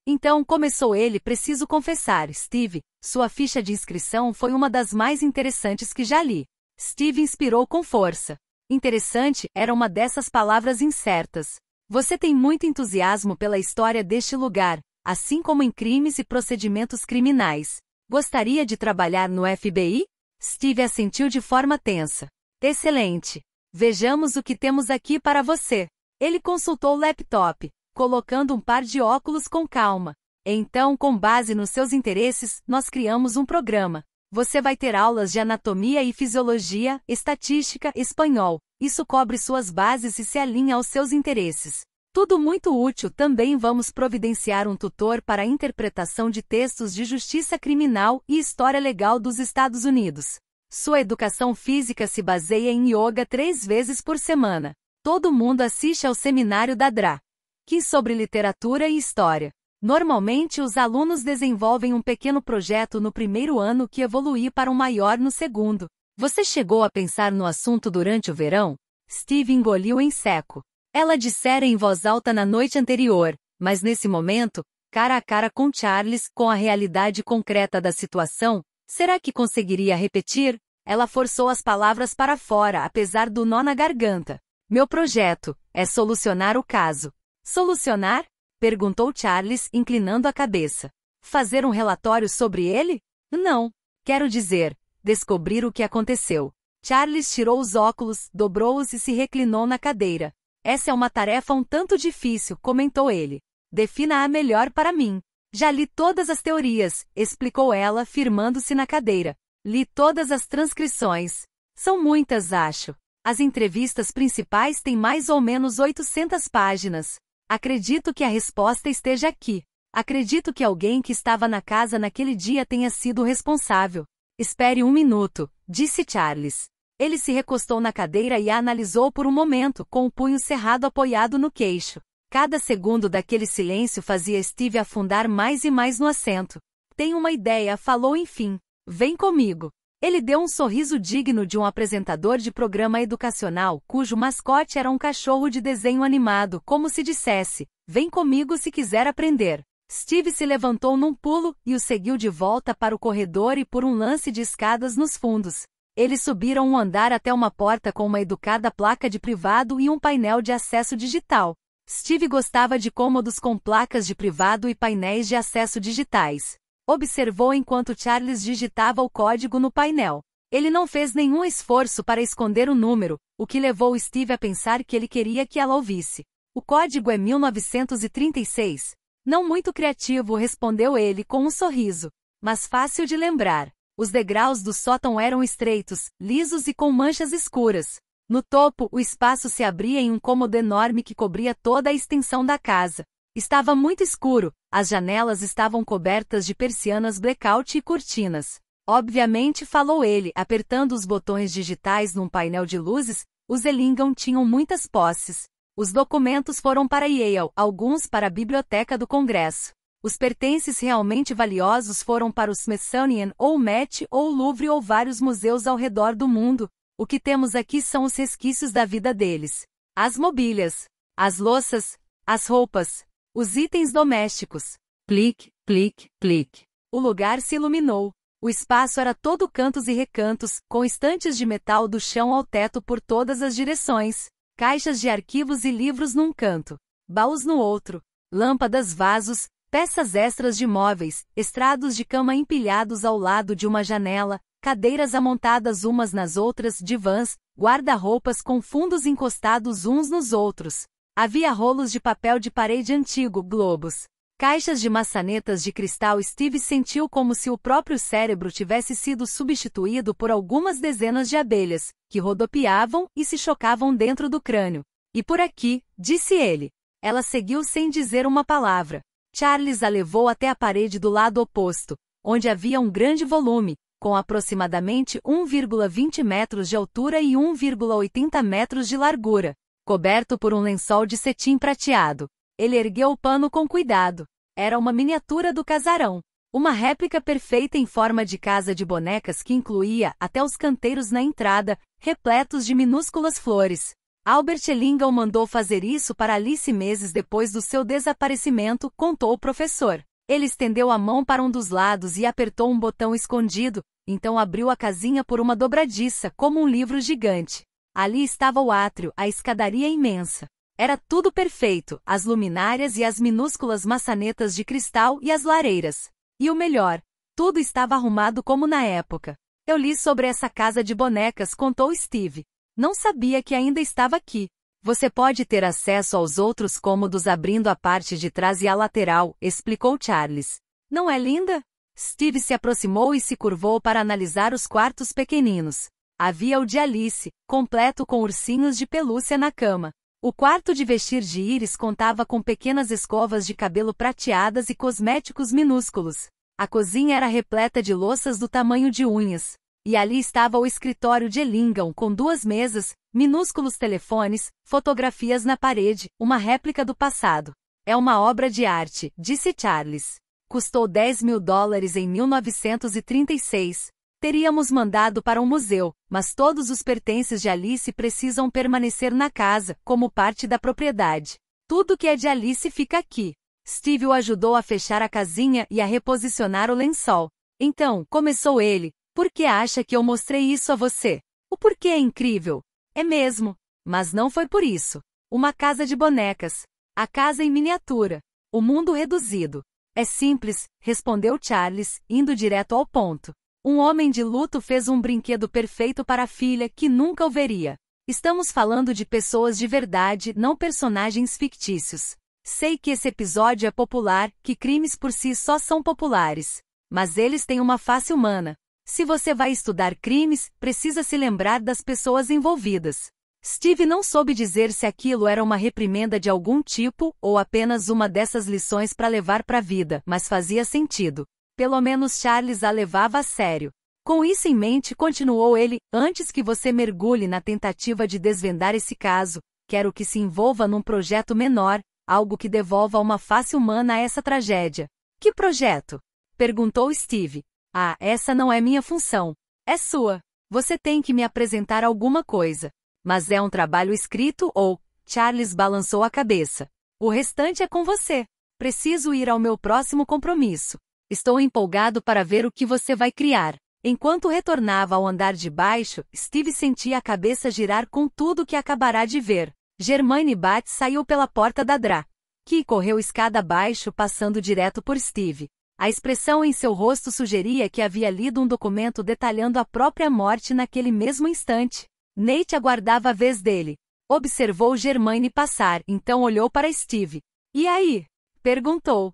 Então começou ele, preciso confessar, Steve, sua ficha de inscrição foi uma das mais interessantes que já li. Steve inspirou com força. Interessante era uma dessas palavras incertas. Você tem muito entusiasmo pela história deste lugar, assim como em crimes e procedimentos criminais. Gostaria de trabalhar no FBI? Steve assentiu de forma tensa. Excelente! Vejamos o que temos aqui para você. Ele consultou o laptop, colocando um par de óculos com calma. Então, com base nos seus interesses, nós criamos um programa. Você vai ter aulas de anatomia e fisiologia, estatística, espanhol. Isso cobre suas bases e se alinha aos seus interesses. Tudo muito útil. Também vamos providenciar um tutor para a interpretação de textos de justiça criminal e história legal dos Estados Unidos. Sua educação física se baseia em yoga três vezes por semana. Todo mundo assiste ao seminário da DRA, que sobre literatura e história. Normalmente os alunos desenvolvem um pequeno projeto no primeiro ano que evolui para um maior no segundo. Você chegou a pensar no assunto durante o verão? Steve engoliu em seco. Ela dissera em voz alta na noite anterior, mas nesse momento, cara a cara com Charles, com a realidade concreta da situação, será que conseguiria repetir? Ela forçou as palavras para fora, apesar do nó na garganta. Meu projeto é solucionar o caso. Solucionar? Perguntou Charles, inclinando a cabeça. Fazer um relatório sobre ele? Não. Quero dizer, descobrir o que aconteceu. Charles tirou os óculos, dobrou-os e se reclinou na cadeira. Essa é uma tarefa um tanto difícil, comentou ele. Defina-a melhor para mim. Já li todas as teorias, explicou ela, firmando-se na cadeira. Li todas as transcrições. São muitas, acho. As entrevistas principais têm mais ou menos 800 páginas. Acredito que a resposta esteja aqui. Acredito que alguém que estava na casa naquele dia tenha sido o responsável. Espere um minuto, disse Charles. Ele se recostou na cadeira e a analisou por um momento, com o punho cerrado apoiado no queixo. Cada segundo daquele silêncio fazia Steve afundar mais e mais no assento. Tenho uma ideia, falou enfim. Vem comigo. Ele deu um sorriso digno de um apresentador de programa educacional, cujo mascote era um cachorro de desenho animado, como se dissesse: Vem comigo se quiser aprender. Steve se levantou num pulo e o seguiu de volta para o corredor e por um lance de escadas nos fundos. Eles subiram um andar até uma porta com uma educada placa de privado e um painel de acesso digital. Steve gostava de cômodos com placas de privado e painéis de acesso digitais observou enquanto Charles digitava o código no painel. Ele não fez nenhum esforço para esconder o número, o que levou Steve a pensar que ele queria que ela ouvisse. O código é 1936. Não muito criativo, respondeu ele com um sorriso, mas fácil de lembrar. Os degraus do sótão eram estreitos, lisos e com manchas escuras. No topo, o espaço se abria em um cômodo enorme que cobria toda a extensão da casa. Estava muito escuro, as janelas estavam cobertas de persianas blackout e cortinas. Obviamente, falou ele, apertando os botões digitais num painel de luzes, os Elingam tinham muitas posses. Os documentos foram para Yale, alguns para a Biblioteca do Congresso. Os pertences realmente valiosos foram para o Smithsonian ou Met ou Louvre ou vários museus ao redor do mundo. O que temos aqui são os resquícios da vida deles. As mobílias, as louças, as roupas, os itens domésticos. Clique, clique, clique. O lugar se iluminou. O espaço era todo cantos e recantos, com estantes de metal do chão ao teto por todas as direções, caixas de arquivos e livros num canto, baús no outro, lâmpadas, vasos, peças extras de móveis, estrados de cama empilhados ao lado de uma janela, cadeiras amontadas umas nas outras, divãs, guarda-roupas com fundos encostados uns nos outros, Havia rolos de papel de parede antigo, globos, caixas de maçanetas de cristal. Steve sentiu como se o próprio cérebro tivesse sido substituído por algumas dezenas de abelhas, que rodopiavam e se chocavam dentro do crânio. E por aqui, disse ele. Ela seguiu sem dizer uma palavra. Charles a levou até a parede do lado oposto, onde havia um grande volume, com aproximadamente 1,20 metros de altura e 1,80 metros de largura coberto por um lençol de cetim prateado. Ele ergueu o pano com cuidado. Era uma miniatura do casarão. Uma réplica perfeita em forma de casa de bonecas que incluía até os canteiros na entrada, repletos de minúsculas flores. Albert Ellingham mandou fazer isso para Alice meses depois do seu desaparecimento, contou o professor. Ele estendeu a mão para um dos lados e apertou um botão escondido, então abriu a casinha por uma dobradiça, como um livro gigante. Ali estava o átrio, a escadaria imensa. Era tudo perfeito, as luminárias e as minúsculas maçanetas de cristal e as lareiras. E o melhor, tudo estava arrumado como na época. Eu li sobre essa casa de bonecas, contou Steve. Não sabia que ainda estava aqui. Você pode ter acesso aos outros cômodos abrindo a parte de trás e a lateral, explicou Charles. Não é linda? Steve se aproximou e se curvou para analisar os quartos pequeninos. Havia o de Alice, completo com ursinhos de pelúcia na cama. O quarto de vestir de Iris contava com pequenas escovas de cabelo prateadas e cosméticos minúsculos. A cozinha era repleta de louças do tamanho de unhas. E ali estava o escritório de Elingam, com duas mesas, minúsculos telefones, fotografias na parede, uma réplica do passado. É uma obra de arte, disse Charles. Custou 10 mil dólares em 1936, Teríamos mandado para um museu, mas todos os pertences de Alice precisam permanecer na casa, como parte da propriedade. Tudo que é de Alice fica aqui. Steve o ajudou a fechar a casinha e a reposicionar o lençol. Então, começou ele, por que acha que eu mostrei isso a você? O porquê é incrível. É mesmo. Mas não foi por isso. Uma casa de bonecas. A casa em miniatura. O mundo reduzido. É simples, respondeu Charles, indo direto ao ponto. Um homem de luto fez um brinquedo perfeito para a filha que nunca o veria. Estamos falando de pessoas de verdade, não personagens fictícios. Sei que esse episódio é popular, que crimes por si só são populares. Mas eles têm uma face humana. Se você vai estudar crimes, precisa se lembrar das pessoas envolvidas. Steve não soube dizer se aquilo era uma reprimenda de algum tipo ou apenas uma dessas lições para levar para a vida, mas fazia sentido pelo menos Charles a levava a sério. Com isso em mente, continuou ele, antes que você mergulhe na tentativa de desvendar esse caso, quero que se envolva num projeto menor, algo que devolva uma face humana a essa tragédia. Que projeto? perguntou Steve. Ah, essa não é minha função. É sua. Você tem que me apresentar alguma coisa. Mas é um trabalho escrito ou. Charles balançou a cabeça. O restante é com você. Preciso ir ao meu próximo compromisso. Estou empolgado para ver o que você vai criar. Enquanto retornava ao andar de baixo, Steve sentia a cabeça girar com tudo que acabará de ver. Germaine Bat saiu pela porta da Dra. Que correu escada abaixo, passando direto por Steve. A expressão em seu rosto sugeria que havia lido um documento detalhando a própria morte naquele mesmo instante. Nate aguardava a vez dele. Observou Germaine passar, então olhou para Steve. E aí? perguntou.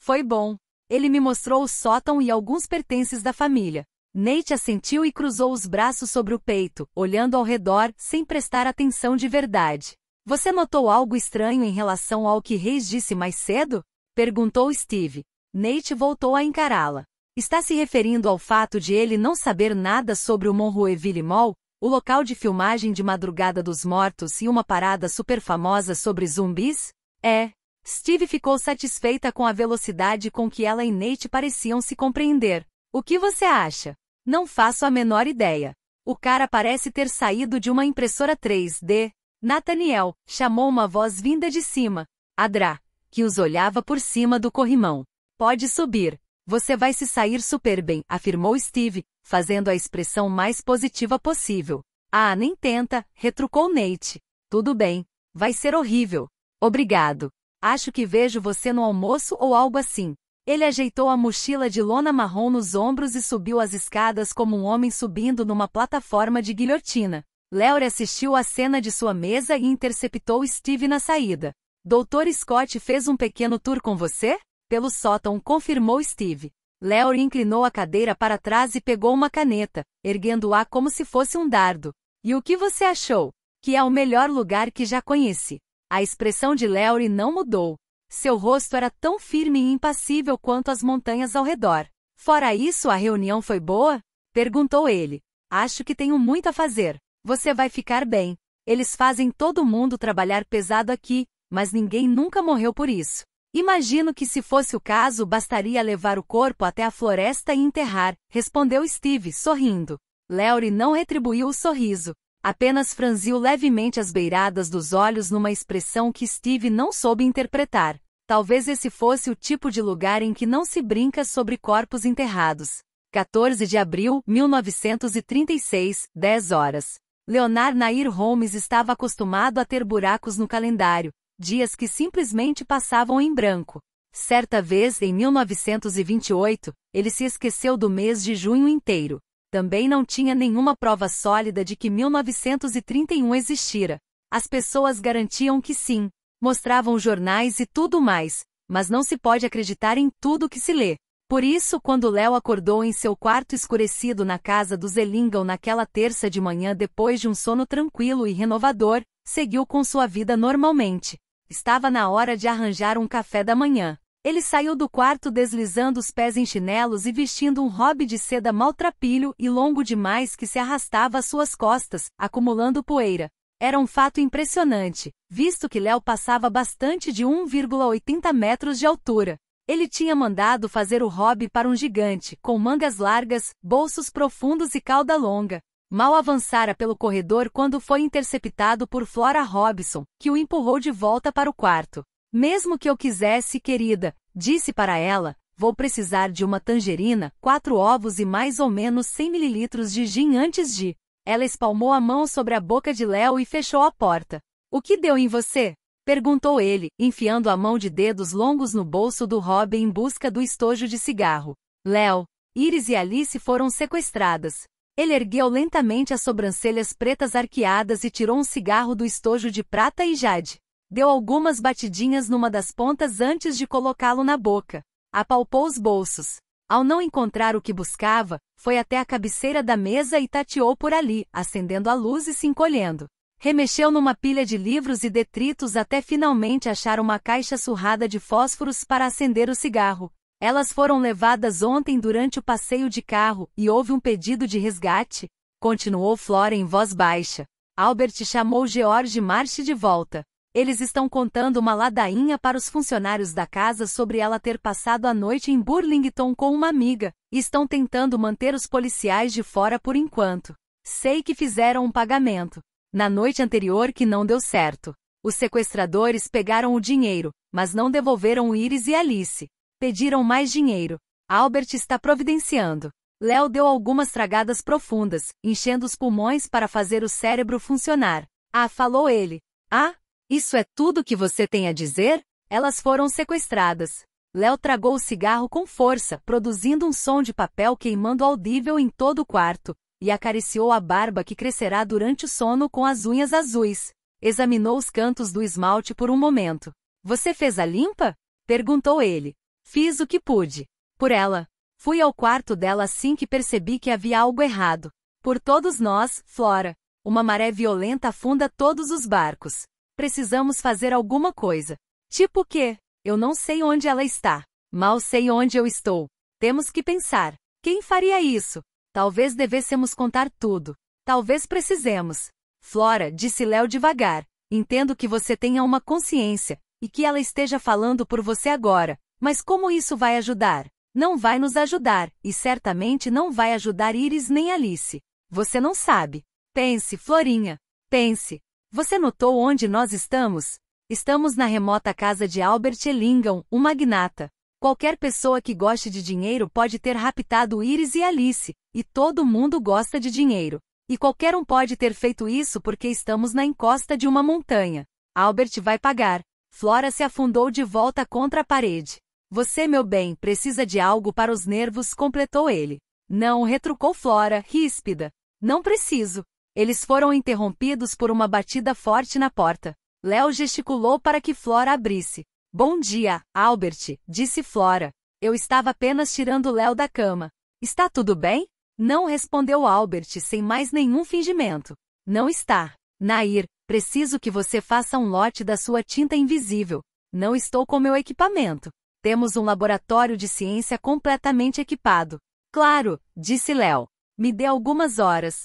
Foi bom. Ele me mostrou o sótão e alguns pertences da família. Nate assentiu e cruzou os braços sobre o peito, olhando ao redor, sem prestar atenção de verdade. Você notou algo estranho em relação ao que Reis disse mais cedo? Perguntou Steve. Nate voltou a encará-la. Está se referindo ao fato de ele não saber nada sobre o Monroeville Mall, o local de filmagem de Madrugada dos Mortos e uma parada super famosa sobre zumbis? É, Steve ficou satisfeita com a velocidade com que ela e Nate pareciam se compreender. O que você acha? Não faço a menor ideia. O cara parece ter saído de uma impressora 3D. Nathaniel chamou uma voz vinda de cima. Adra, que os olhava por cima do corrimão. Pode subir. Você vai se sair super bem, afirmou Steve, fazendo a expressão mais positiva possível. Ah, nem tenta, retrucou Nate. Tudo bem. Vai ser horrível. Obrigado. Acho que vejo você no almoço ou algo assim. Ele ajeitou a mochila de lona marrom nos ombros e subiu as escadas como um homem subindo numa plataforma de guilhotina. Larry assistiu à cena de sua mesa e interceptou Steve na saída. Doutor Scott fez um pequeno tour com você? Pelo sótão, confirmou Steve. Larry inclinou a cadeira para trás e pegou uma caneta, erguendo-a como se fosse um dardo. E o que você achou? Que é o melhor lugar que já conheci. A expressão de Larry não mudou. Seu rosto era tão firme e impassível quanto as montanhas ao redor. Fora isso, a reunião foi boa? Perguntou ele. Acho que tenho muito a fazer. Você vai ficar bem. Eles fazem todo mundo trabalhar pesado aqui, mas ninguém nunca morreu por isso. Imagino que se fosse o caso, bastaria levar o corpo até a floresta e enterrar, respondeu Steve, sorrindo. Leury não retribuiu o sorriso. Apenas franziu levemente as beiradas dos olhos numa expressão que Steve não soube interpretar. Talvez esse fosse o tipo de lugar em que não se brinca sobre corpos enterrados. 14 de abril, 1936, 10 horas. Leonard Nair Holmes estava acostumado a ter buracos no calendário, dias que simplesmente passavam em branco. Certa vez, em 1928, ele se esqueceu do mês de junho inteiro também não tinha nenhuma prova sólida de que 1931 existira. As pessoas garantiam que sim, mostravam jornais e tudo mais, mas não se pode acreditar em tudo que se lê. Por isso, quando Léo acordou em seu quarto escurecido na casa do Zelingão naquela terça de manhã depois de um sono tranquilo e renovador, seguiu com sua vida normalmente. Estava na hora de arranjar um café da manhã. Ele saiu do quarto deslizando os pés em chinelos e vestindo um hobby de seda maltrapilho e longo demais que se arrastava às suas costas, acumulando poeira. Era um fato impressionante, visto que Léo passava bastante de 1,80 metros de altura. Ele tinha mandado fazer o hobby para um gigante, com mangas largas, bolsos profundos e cauda longa. Mal avançara pelo corredor quando foi interceptado por Flora Robson, que o empurrou de volta para o quarto. Mesmo que eu quisesse, querida, disse para ela, vou precisar de uma tangerina, quatro ovos e mais ou menos 100 mililitros de gin antes de. Ela espalmou a mão sobre a boca de Léo e fechou a porta. O que deu em você? Perguntou ele, enfiando a mão de dedos longos no bolso do Robin em busca do estojo de cigarro. Léo, Iris e Alice foram sequestradas. Ele ergueu lentamente as sobrancelhas pretas arqueadas e tirou um cigarro do estojo de prata e jade. Deu algumas batidinhas numa das pontas antes de colocá-lo na boca. Apalpou os bolsos. Ao não encontrar o que buscava, foi até a cabeceira da mesa e tateou por ali, acendendo a luz e se encolhendo. Remexeu numa pilha de livros e detritos até finalmente achar uma caixa surrada de fósforos para acender o cigarro. Elas foram levadas ontem durante o passeio de carro e houve um pedido de resgate, continuou Flora em voz baixa. Albert chamou George Marsh de volta. Eles estão contando uma ladainha para os funcionários da casa sobre ela ter passado a noite em Burlington com uma amiga, e estão tentando manter os policiais de fora por enquanto. Sei que fizeram um pagamento. Na noite anterior que não deu certo. Os sequestradores pegaram o dinheiro, mas não devolveram Iris e Alice. Pediram mais dinheiro. Albert está providenciando. Léo deu algumas tragadas profundas, enchendo os pulmões para fazer o cérebro funcionar. Ah, falou ele. Ah, isso é tudo que você tem a dizer? Elas foram sequestradas. Léo tragou o cigarro com força, produzindo um som de papel queimando audível em todo o quarto, e acariciou a barba que crescerá durante o sono com as unhas azuis. Examinou os cantos do esmalte por um momento. Você fez a limpa? perguntou ele. Fiz o que pude. Por ela. Fui ao quarto dela assim que percebi que havia algo errado. Por todos nós, Flora. Uma maré violenta afunda todos os barcos. Precisamos fazer alguma coisa. Tipo que? Eu não sei onde ela está. Mal sei onde eu estou. Temos que pensar. Quem faria isso? Talvez devêssemos contar tudo. Talvez precisemos. Flora, disse Léo devagar. Entendo que você tenha uma consciência, e que ela esteja falando por você agora, mas como isso vai ajudar? Não vai nos ajudar, e certamente não vai ajudar Iris nem Alice. Você não sabe. Pense, Florinha. Pense. Você notou onde nós estamos? Estamos na remota casa de Albert Ellingham, um magnata. Qualquer pessoa que goste de dinheiro pode ter raptado Iris e Alice, e todo mundo gosta de dinheiro. E qualquer um pode ter feito isso porque estamos na encosta de uma montanha. Albert vai pagar. Flora se afundou de volta contra a parede. Você, meu bem, precisa de algo para os nervos, completou ele. Não, retrucou Flora, ríspida. Não preciso. Eles foram interrompidos por uma batida forte na porta. Léo gesticulou para que Flora abrisse. Bom dia, Albert, disse Flora. Eu estava apenas tirando Léo da cama. Está tudo bem? Não respondeu Albert sem mais nenhum fingimento. Não está. Nair, preciso que você faça um lote da sua tinta invisível. Não estou com meu equipamento. Temos um laboratório de ciência completamente equipado. Claro, disse Léo. Me dê algumas horas,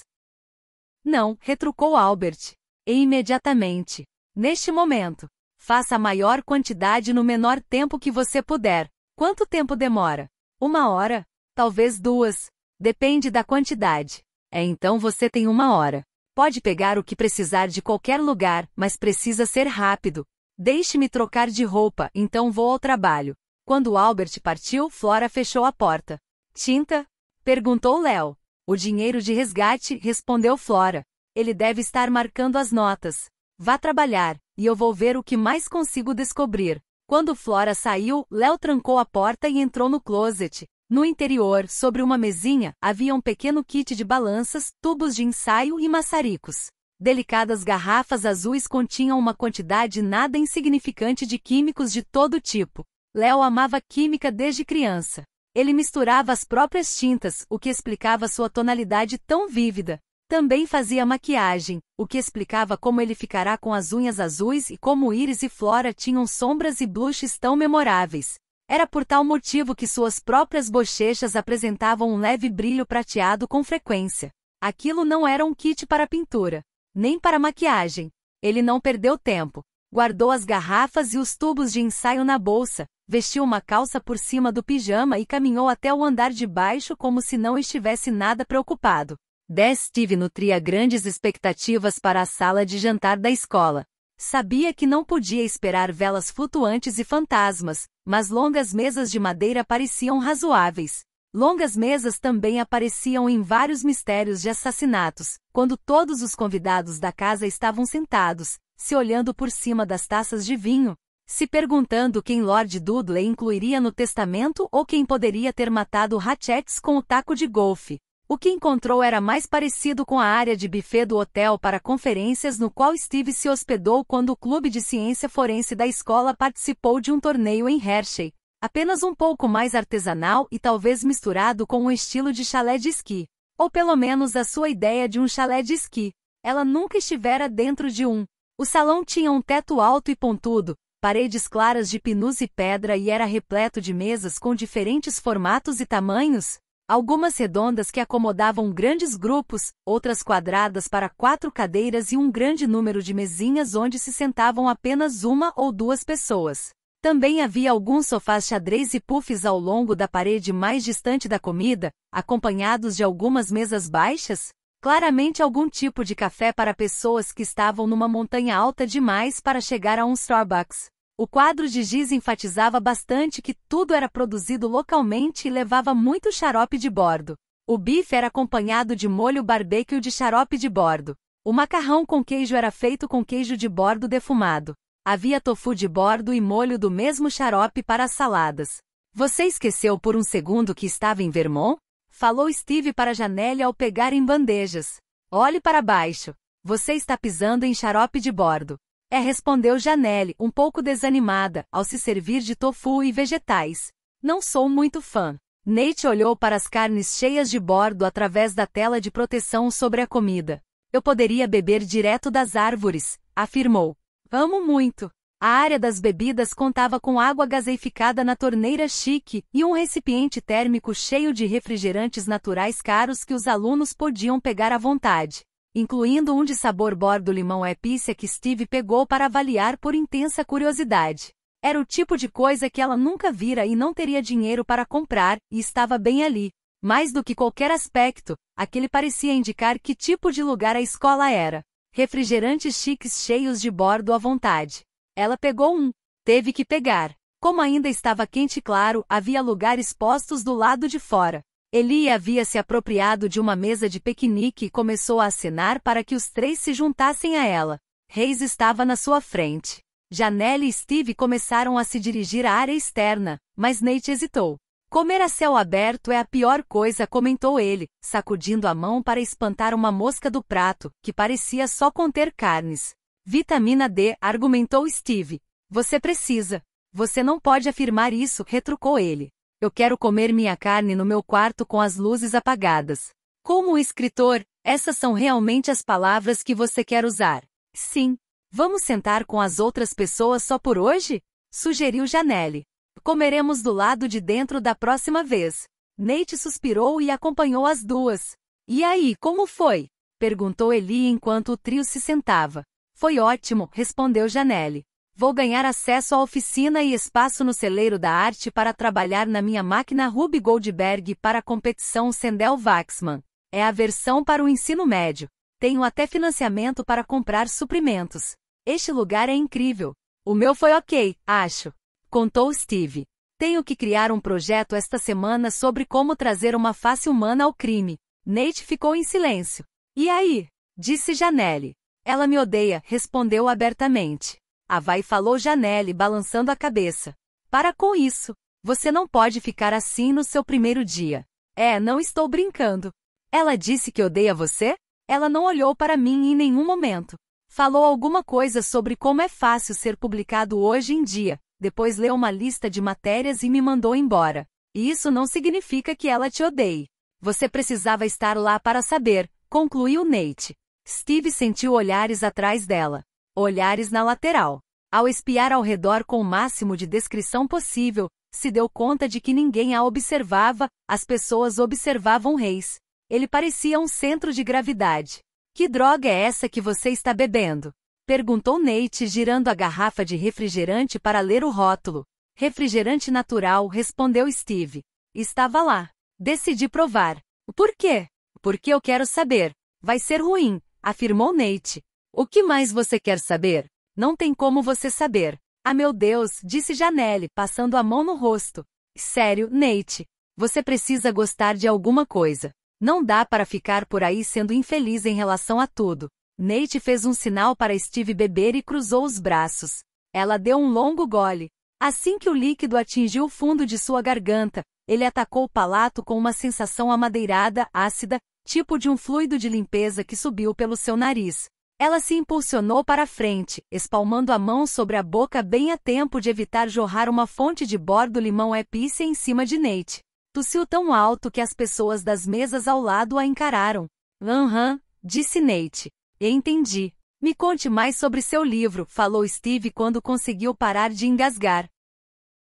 não, retrucou Albert. E imediatamente. Neste momento. Faça a maior quantidade no menor tempo que você puder. Quanto tempo demora? Uma hora? Talvez duas. Depende da quantidade. É então você tem uma hora. Pode pegar o que precisar de qualquer lugar, mas precisa ser rápido. Deixe-me trocar de roupa, então vou ao trabalho. Quando Albert partiu, Flora fechou a porta. Tinta? Perguntou Léo. O dinheiro de resgate, respondeu Flora. Ele deve estar marcando as notas. Vá trabalhar, e eu vou ver o que mais consigo descobrir. Quando Flora saiu, Léo trancou a porta e entrou no closet. No interior, sobre uma mesinha, havia um pequeno kit de balanças, tubos de ensaio e maçaricos. Delicadas garrafas azuis continham uma quantidade nada insignificante de químicos de todo tipo. Léo amava química desde criança. Ele misturava as próprias tintas, o que explicava sua tonalidade tão vívida. Também fazia maquiagem, o que explicava como ele ficará com as unhas azuis e como Iris e Flora tinham sombras e blushes tão memoráveis. Era por tal motivo que suas próprias bochechas apresentavam um leve brilho prateado com frequência. Aquilo não era um kit para pintura, nem para maquiagem. Ele não perdeu tempo guardou as garrafas e os tubos de ensaio na bolsa, vestiu uma calça por cima do pijama e caminhou até o andar de baixo como se não estivesse nada preocupado. 10 Steve nutria grandes expectativas para a sala de jantar da escola. Sabia que não podia esperar velas flutuantes e fantasmas, mas longas mesas de madeira pareciam razoáveis. Longas mesas também apareciam em vários mistérios de assassinatos, quando todos os convidados da casa estavam sentados, se olhando por cima das taças de vinho, se perguntando quem Lord Dudley incluiria no testamento ou quem poderia ter matado Ratchets com o taco de golfe. O que encontrou era mais parecido com a área de buffet do hotel para conferências no qual Steve se hospedou quando o clube de ciência forense da escola participou de um torneio em Hershey. Apenas um pouco mais artesanal e talvez misturado com um estilo de chalé de esqui. Ou pelo menos a sua ideia de um chalé de esqui. Ela nunca estivera dentro de um. O salão tinha um teto alto e pontudo, paredes claras de pinus e pedra e era repleto de mesas com diferentes formatos e tamanhos, algumas redondas que acomodavam grandes grupos, outras quadradas para quatro cadeiras e um grande número de mesinhas onde se sentavam apenas uma ou duas pessoas. Também havia alguns sofás xadrez e puffs ao longo da parede mais distante da comida, acompanhados de algumas mesas baixas, Claramente algum tipo de café para pessoas que estavam numa montanha alta demais para chegar a um Starbucks. O quadro de giz enfatizava bastante que tudo era produzido localmente e levava muito xarope de bordo. O bife era acompanhado de molho barbecue de xarope de bordo. O macarrão com queijo era feito com queijo de bordo defumado. Havia tofu de bordo e molho do mesmo xarope para as saladas. Você esqueceu por um segundo que estava em Vermont? Falou Steve para a janela ao pegar em bandejas. Olhe para baixo. Você está pisando em xarope de bordo. É, respondeu Janelle, um pouco desanimada, ao se servir de tofu e vegetais. Não sou muito fã. Nate olhou para as carnes cheias de bordo através da tela de proteção sobre a comida. Eu poderia beber direto das árvores, afirmou. Amo muito. A área das bebidas contava com água gaseificada na torneira chique e um recipiente térmico cheio de refrigerantes naturais caros que os alunos podiam pegar à vontade, incluindo um de sabor bordo limão epícia que Steve pegou para avaliar por intensa curiosidade. Era o tipo de coisa que ela nunca vira e não teria dinheiro para comprar, e estava bem ali. Mais do que qualquer aspecto, aquele parecia indicar que tipo de lugar a escola era. Refrigerantes chiques cheios de bordo à vontade ela pegou um. Teve que pegar. Como ainda estava quente e claro, havia lugares postos do lado de fora. Eli havia se apropriado de uma mesa de piquenique e começou a acenar para que os três se juntassem a ela. Reis estava na sua frente. Janelle e Steve começaram a se dirigir à área externa, mas Nate hesitou. Comer a céu aberto é a pior coisa, comentou ele, sacudindo a mão para espantar uma mosca do prato, que parecia só conter carnes. Vitamina D, argumentou Steve. Você precisa. Você não pode afirmar isso, retrucou ele. Eu quero comer minha carne no meu quarto com as luzes apagadas. Como escritor, essas são realmente as palavras que você quer usar. Sim. Vamos sentar com as outras pessoas só por hoje? Sugeriu Janelle. Comeremos do lado de dentro da próxima vez. Nate suspirou e acompanhou as duas. E aí, como foi? Perguntou Eli enquanto o trio se sentava. Foi ótimo, respondeu Janelle. Vou ganhar acesso à oficina e espaço no celeiro da arte para trabalhar na minha máquina Ruby Goldberg para a competição Sendel Waxman. É a versão para o ensino médio. Tenho até financiamento para comprar suprimentos. Este lugar é incrível. O meu foi ok, acho. Contou Steve. Tenho que criar um projeto esta semana sobre como trazer uma face humana ao crime. Nate ficou em silêncio. E aí? Disse Janelle. Ela me odeia, respondeu abertamente. A vai falou Janelle, balançando a cabeça. Para com isso. Você não pode ficar assim no seu primeiro dia. É, não estou brincando. Ela disse que odeia você? Ela não olhou para mim em nenhum momento. Falou alguma coisa sobre como é fácil ser publicado hoje em dia, depois leu uma lista de matérias e me mandou embora. E isso não significa que ela te odeie. Você precisava estar lá para saber, concluiu Nate. Steve sentiu olhares atrás dela, olhares na lateral. Ao espiar ao redor com o máximo de descrição possível, se deu conta de que ninguém a observava, as pessoas observavam Reis. Ele parecia um centro de gravidade. Que droga é essa que você está bebendo? Perguntou Nate, girando a garrafa de refrigerante para ler o rótulo. Refrigerante natural, respondeu Steve. Estava lá. Decidi provar. Por quê? Porque eu quero saber. Vai ser ruim, afirmou Nate. O que mais você quer saber? Não tem como você saber. Ah, meu Deus, disse Janelle, passando a mão no rosto. Sério, Nate. Você precisa gostar de alguma coisa. Não dá para ficar por aí sendo infeliz em relação a tudo. Nate fez um sinal para Steve beber e cruzou os braços. Ela deu um longo gole. Assim que o líquido atingiu o fundo de sua garganta, ele atacou o palato com uma sensação amadeirada, ácida, tipo de um fluido de limpeza que subiu pelo seu nariz. Ela se impulsionou para a frente, espalmando a mão sobre a boca bem a tempo de evitar jorrar uma fonte de bordo limão epice em cima de Nate. Tossiu tão alto que as pessoas das mesas ao lado a encararam. Aham, uhum, disse Nate. Entendi. Me conte mais sobre seu livro, falou Steve quando conseguiu parar de engasgar.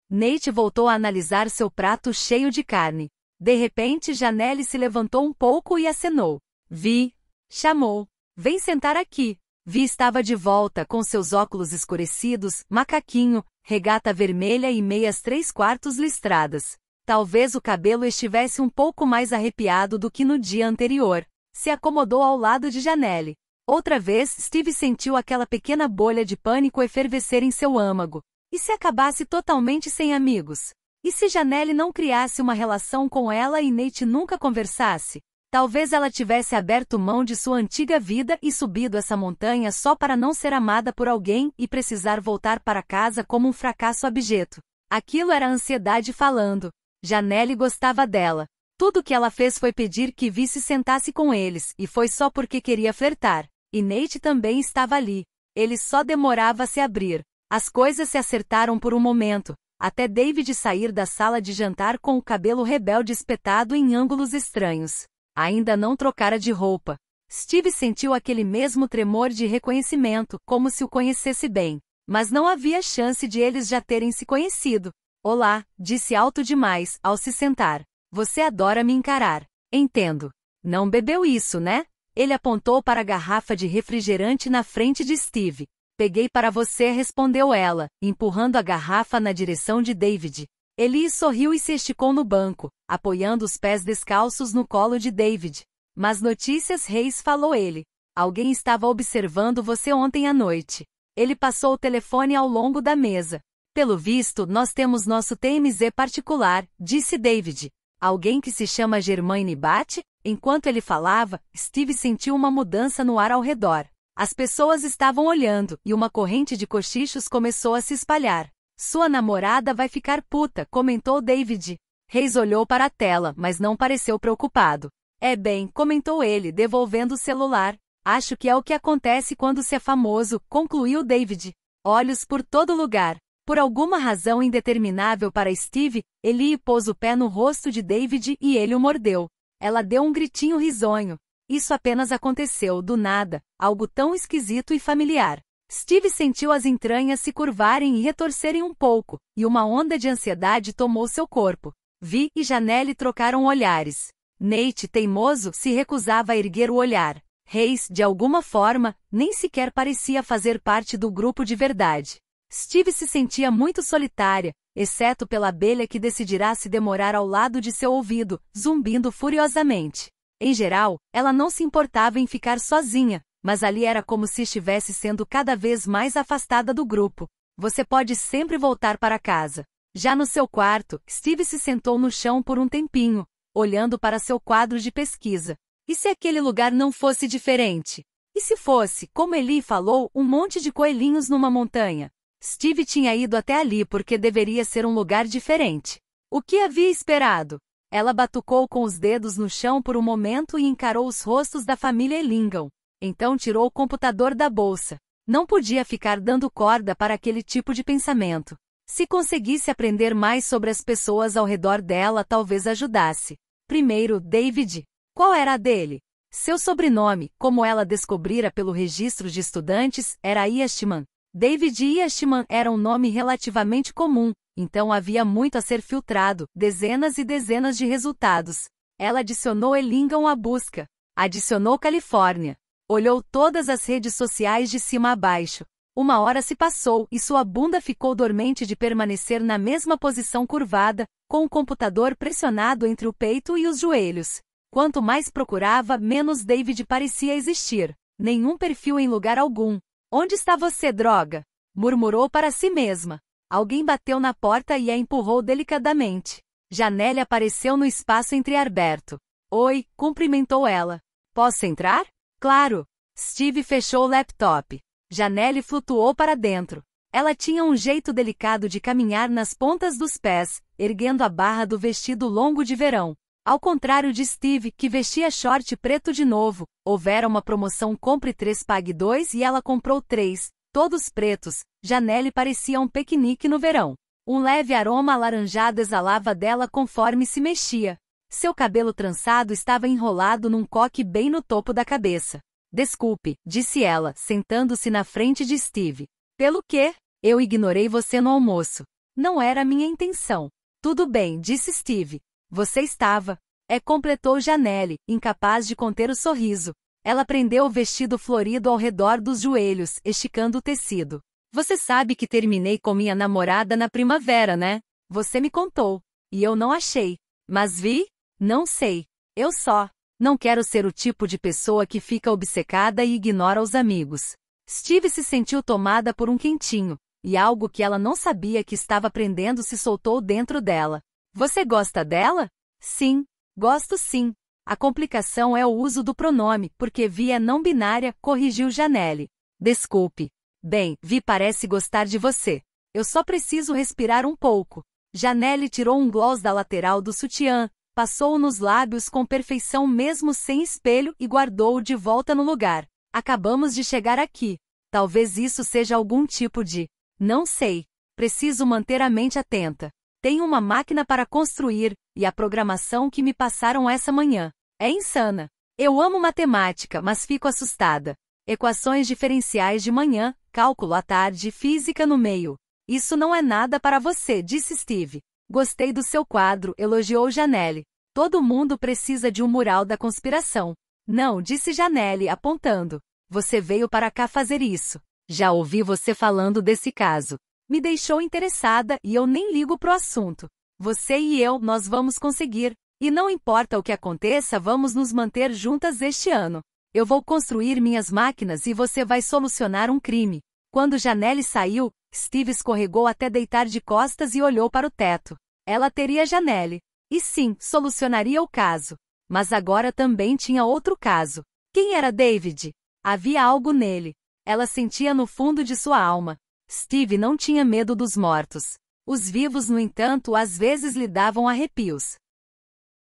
Nate voltou a analisar seu prato cheio de carne. De repente, Janelle se levantou um pouco e acenou. Vi. Chamou. Vem sentar aqui. Vi estava de volta com seus óculos escurecidos, macaquinho, regata vermelha e meias três quartos listradas. Talvez o cabelo estivesse um pouco mais arrepiado do que no dia anterior. Se acomodou ao lado de Janelle. Outra vez, Steve sentiu aquela pequena bolha de pânico efervescer em seu âmago. E se acabasse totalmente sem amigos? E se Janelle não criasse uma relação com ela e Nate nunca conversasse? Talvez ela tivesse aberto mão de sua antiga vida e subido essa montanha só para não ser amada por alguém e precisar voltar para casa como um fracasso abjeto. Aquilo era ansiedade falando. Janelle gostava dela. Tudo que ela fez foi pedir que Vi se sentasse com eles, e foi só porque queria flertar. E Nate também estava ali. Ele só demorava a se abrir. As coisas se acertaram por um momento, até David sair da sala de jantar com o cabelo rebelde espetado em ângulos estranhos. Ainda não trocara de roupa. Steve sentiu aquele mesmo tremor de reconhecimento, como se o conhecesse bem. Mas não havia chance de eles já terem se conhecido. Olá, disse alto demais, ao se sentar. Você adora me encarar. Entendo. Não bebeu isso, né? Ele apontou para a garrafa de refrigerante na frente de Steve. Peguei para você, respondeu ela, empurrando a garrafa na direção de David. Eli sorriu e se esticou no banco, apoiando os pés descalços no colo de David. Mas notícias reis falou ele. Alguém estava observando você ontem à noite. Ele passou o telefone ao longo da mesa. Pelo visto, nós temos nosso TMZ particular, disse David. Alguém que se chama Germaine Bate? Enquanto ele falava, Steve sentiu uma mudança no ar ao redor. As pessoas estavam olhando e uma corrente de cochichos começou a se espalhar. Sua namorada vai ficar puta, comentou David. Reis olhou para a tela, mas não pareceu preocupado. É bem, comentou ele, devolvendo o celular. Acho que é o que acontece quando se é famoso, concluiu David. Olhos por todo lugar. Por alguma razão indeterminável para Steve, Eli pôs o pé no rosto de David e ele o mordeu. Ela deu um gritinho risonho. Isso apenas aconteceu, do nada, algo tão esquisito e familiar. Steve sentiu as entranhas se curvarem e retorcerem um pouco, e uma onda de ansiedade tomou seu corpo. Vi e Janelle trocaram olhares. Nate, teimoso, se recusava a erguer o olhar. Reis, de alguma forma, nem sequer parecia fazer parte do grupo de verdade. Steve se sentia muito solitária, exceto pela abelha que decidirá se demorar ao lado de seu ouvido, zumbindo furiosamente. Em geral, ela não se importava em ficar sozinha, mas ali era como se estivesse sendo cada vez mais afastada do grupo. Você pode sempre voltar para casa. Já no seu quarto, Steve se sentou no chão por um tempinho, olhando para seu quadro de pesquisa. E se aquele lugar não fosse diferente? E se fosse, como Eli falou, um monte de coelhinhos numa montanha? Steve tinha ido até ali porque deveria ser um lugar diferente. O que havia esperado? Ela batucou com os dedos no chão por um momento e encarou os rostos da família Elingam. Então tirou o computador da bolsa. Não podia ficar dando corda para aquele tipo de pensamento. Se conseguisse aprender mais sobre as pessoas ao redor dela, talvez ajudasse. Primeiro, David. Qual era a dele? Seu sobrenome, como ela descobrira pelo registro de estudantes, era Yashman. David e Eastman era um nome relativamente comum, então havia muito a ser filtrado, dezenas e dezenas de resultados. Ela adicionou Elingam à busca, adicionou Califórnia, olhou todas as redes sociais de cima a baixo. Uma hora se passou e sua bunda ficou dormente de permanecer na mesma posição curvada, com o computador pressionado entre o peito e os joelhos. Quanto mais procurava, menos David parecia existir. Nenhum perfil em lugar algum, Onde está você, droga? murmurou para si mesma. Alguém bateu na porta e a empurrou delicadamente. Janelle apareceu no espaço entre Alberto. Oi, cumprimentou ela. Posso entrar? Claro. Steve fechou o laptop. Janelle flutuou para dentro. Ela tinha um jeito delicado de caminhar nas pontas dos pés, erguendo a barra do vestido longo de verão. Ao contrário de Steve, que vestia short preto de novo, houvera uma promoção compre 3 pague 2 e ela comprou 3, todos pretos. Janelle parecia um piquenique no verão. Um leve aroma alaranjado exalava dela conforme se mexia. Seu cabelo trançado estava enrolado num coque bem no topo da cabeça. Desculpe, disse ela, sentando-se na frente de Steve. Pelo quê? Eu ignorei você no almoço. Não era minha intenção. Tudo bem, disse Steve, você estava. É completou Janelle, incapaz de conter o sorriso. Ela prendeu o vestido florido ao redor dos joelhos, esticando o tecido. Você sabe que terminei com minha namorada na primavera, né? Você me contou. E eu não achei. Mas vi? Não sei. Eu só. Não quero ser o tipo de pessoa que fica obcecada e ignora os amigos. Steve se sentiu tomada por um quentinho, e algo que ela não sabia que estava prendendo se soltou dentro dela. Você gosta dela? Sim, gosto sim. A complicação é o uso do pronome, porque Vi é não binária, corrigiu Janelle. Desculpe. Bem, Vi parece gostar de você. Eu só preciso respirar um pouco. Janelle tirou um gloss da lateral do sutiã, passou-o nos lábios com perfeição mesmo sem espelho e guardou-o de volta no lugar. Acabamos de chegar aqui. Talvez isso seja algum tipo de. Não sei. Preciso manter a mente atenta. Tenho uma máquina para construir, e a programação que me passaram essa manhã. É insana. Eu amo matemática, mas fico assustada. Equações diferenciais de manhã, cálculo à tarde, física no meio. Isso não é nada para você, disse Steve. Gostei do seu quadro, elogiou Janelle. Todo mundo precisa de um mural da conspiração. Não, disse Janelle, apontando. Você veio para cá fazer isso. Já ouvi você falando desse caso me deixou interessada e eu nem ligo pro assunto. Você e eu, nós vamos conseguir. E não importa o que aconteça, vamos nos manter juntas este ano. Eu vou construir minhas máquinas e você vai solucionar um crime. Quando Janelle saiu, Steve escorregou até deitar de costas e olhou para o teto. Ela teria Janelle. E sim, solucionaria o caso. Mas agora também tinha outro caso. Quem era David? Havia algo nele. Ela sentia no fundo de sua alma. Steve não tinha medo dos mortos. Os vivos, no entanto, às vezes lhe davam arrepios.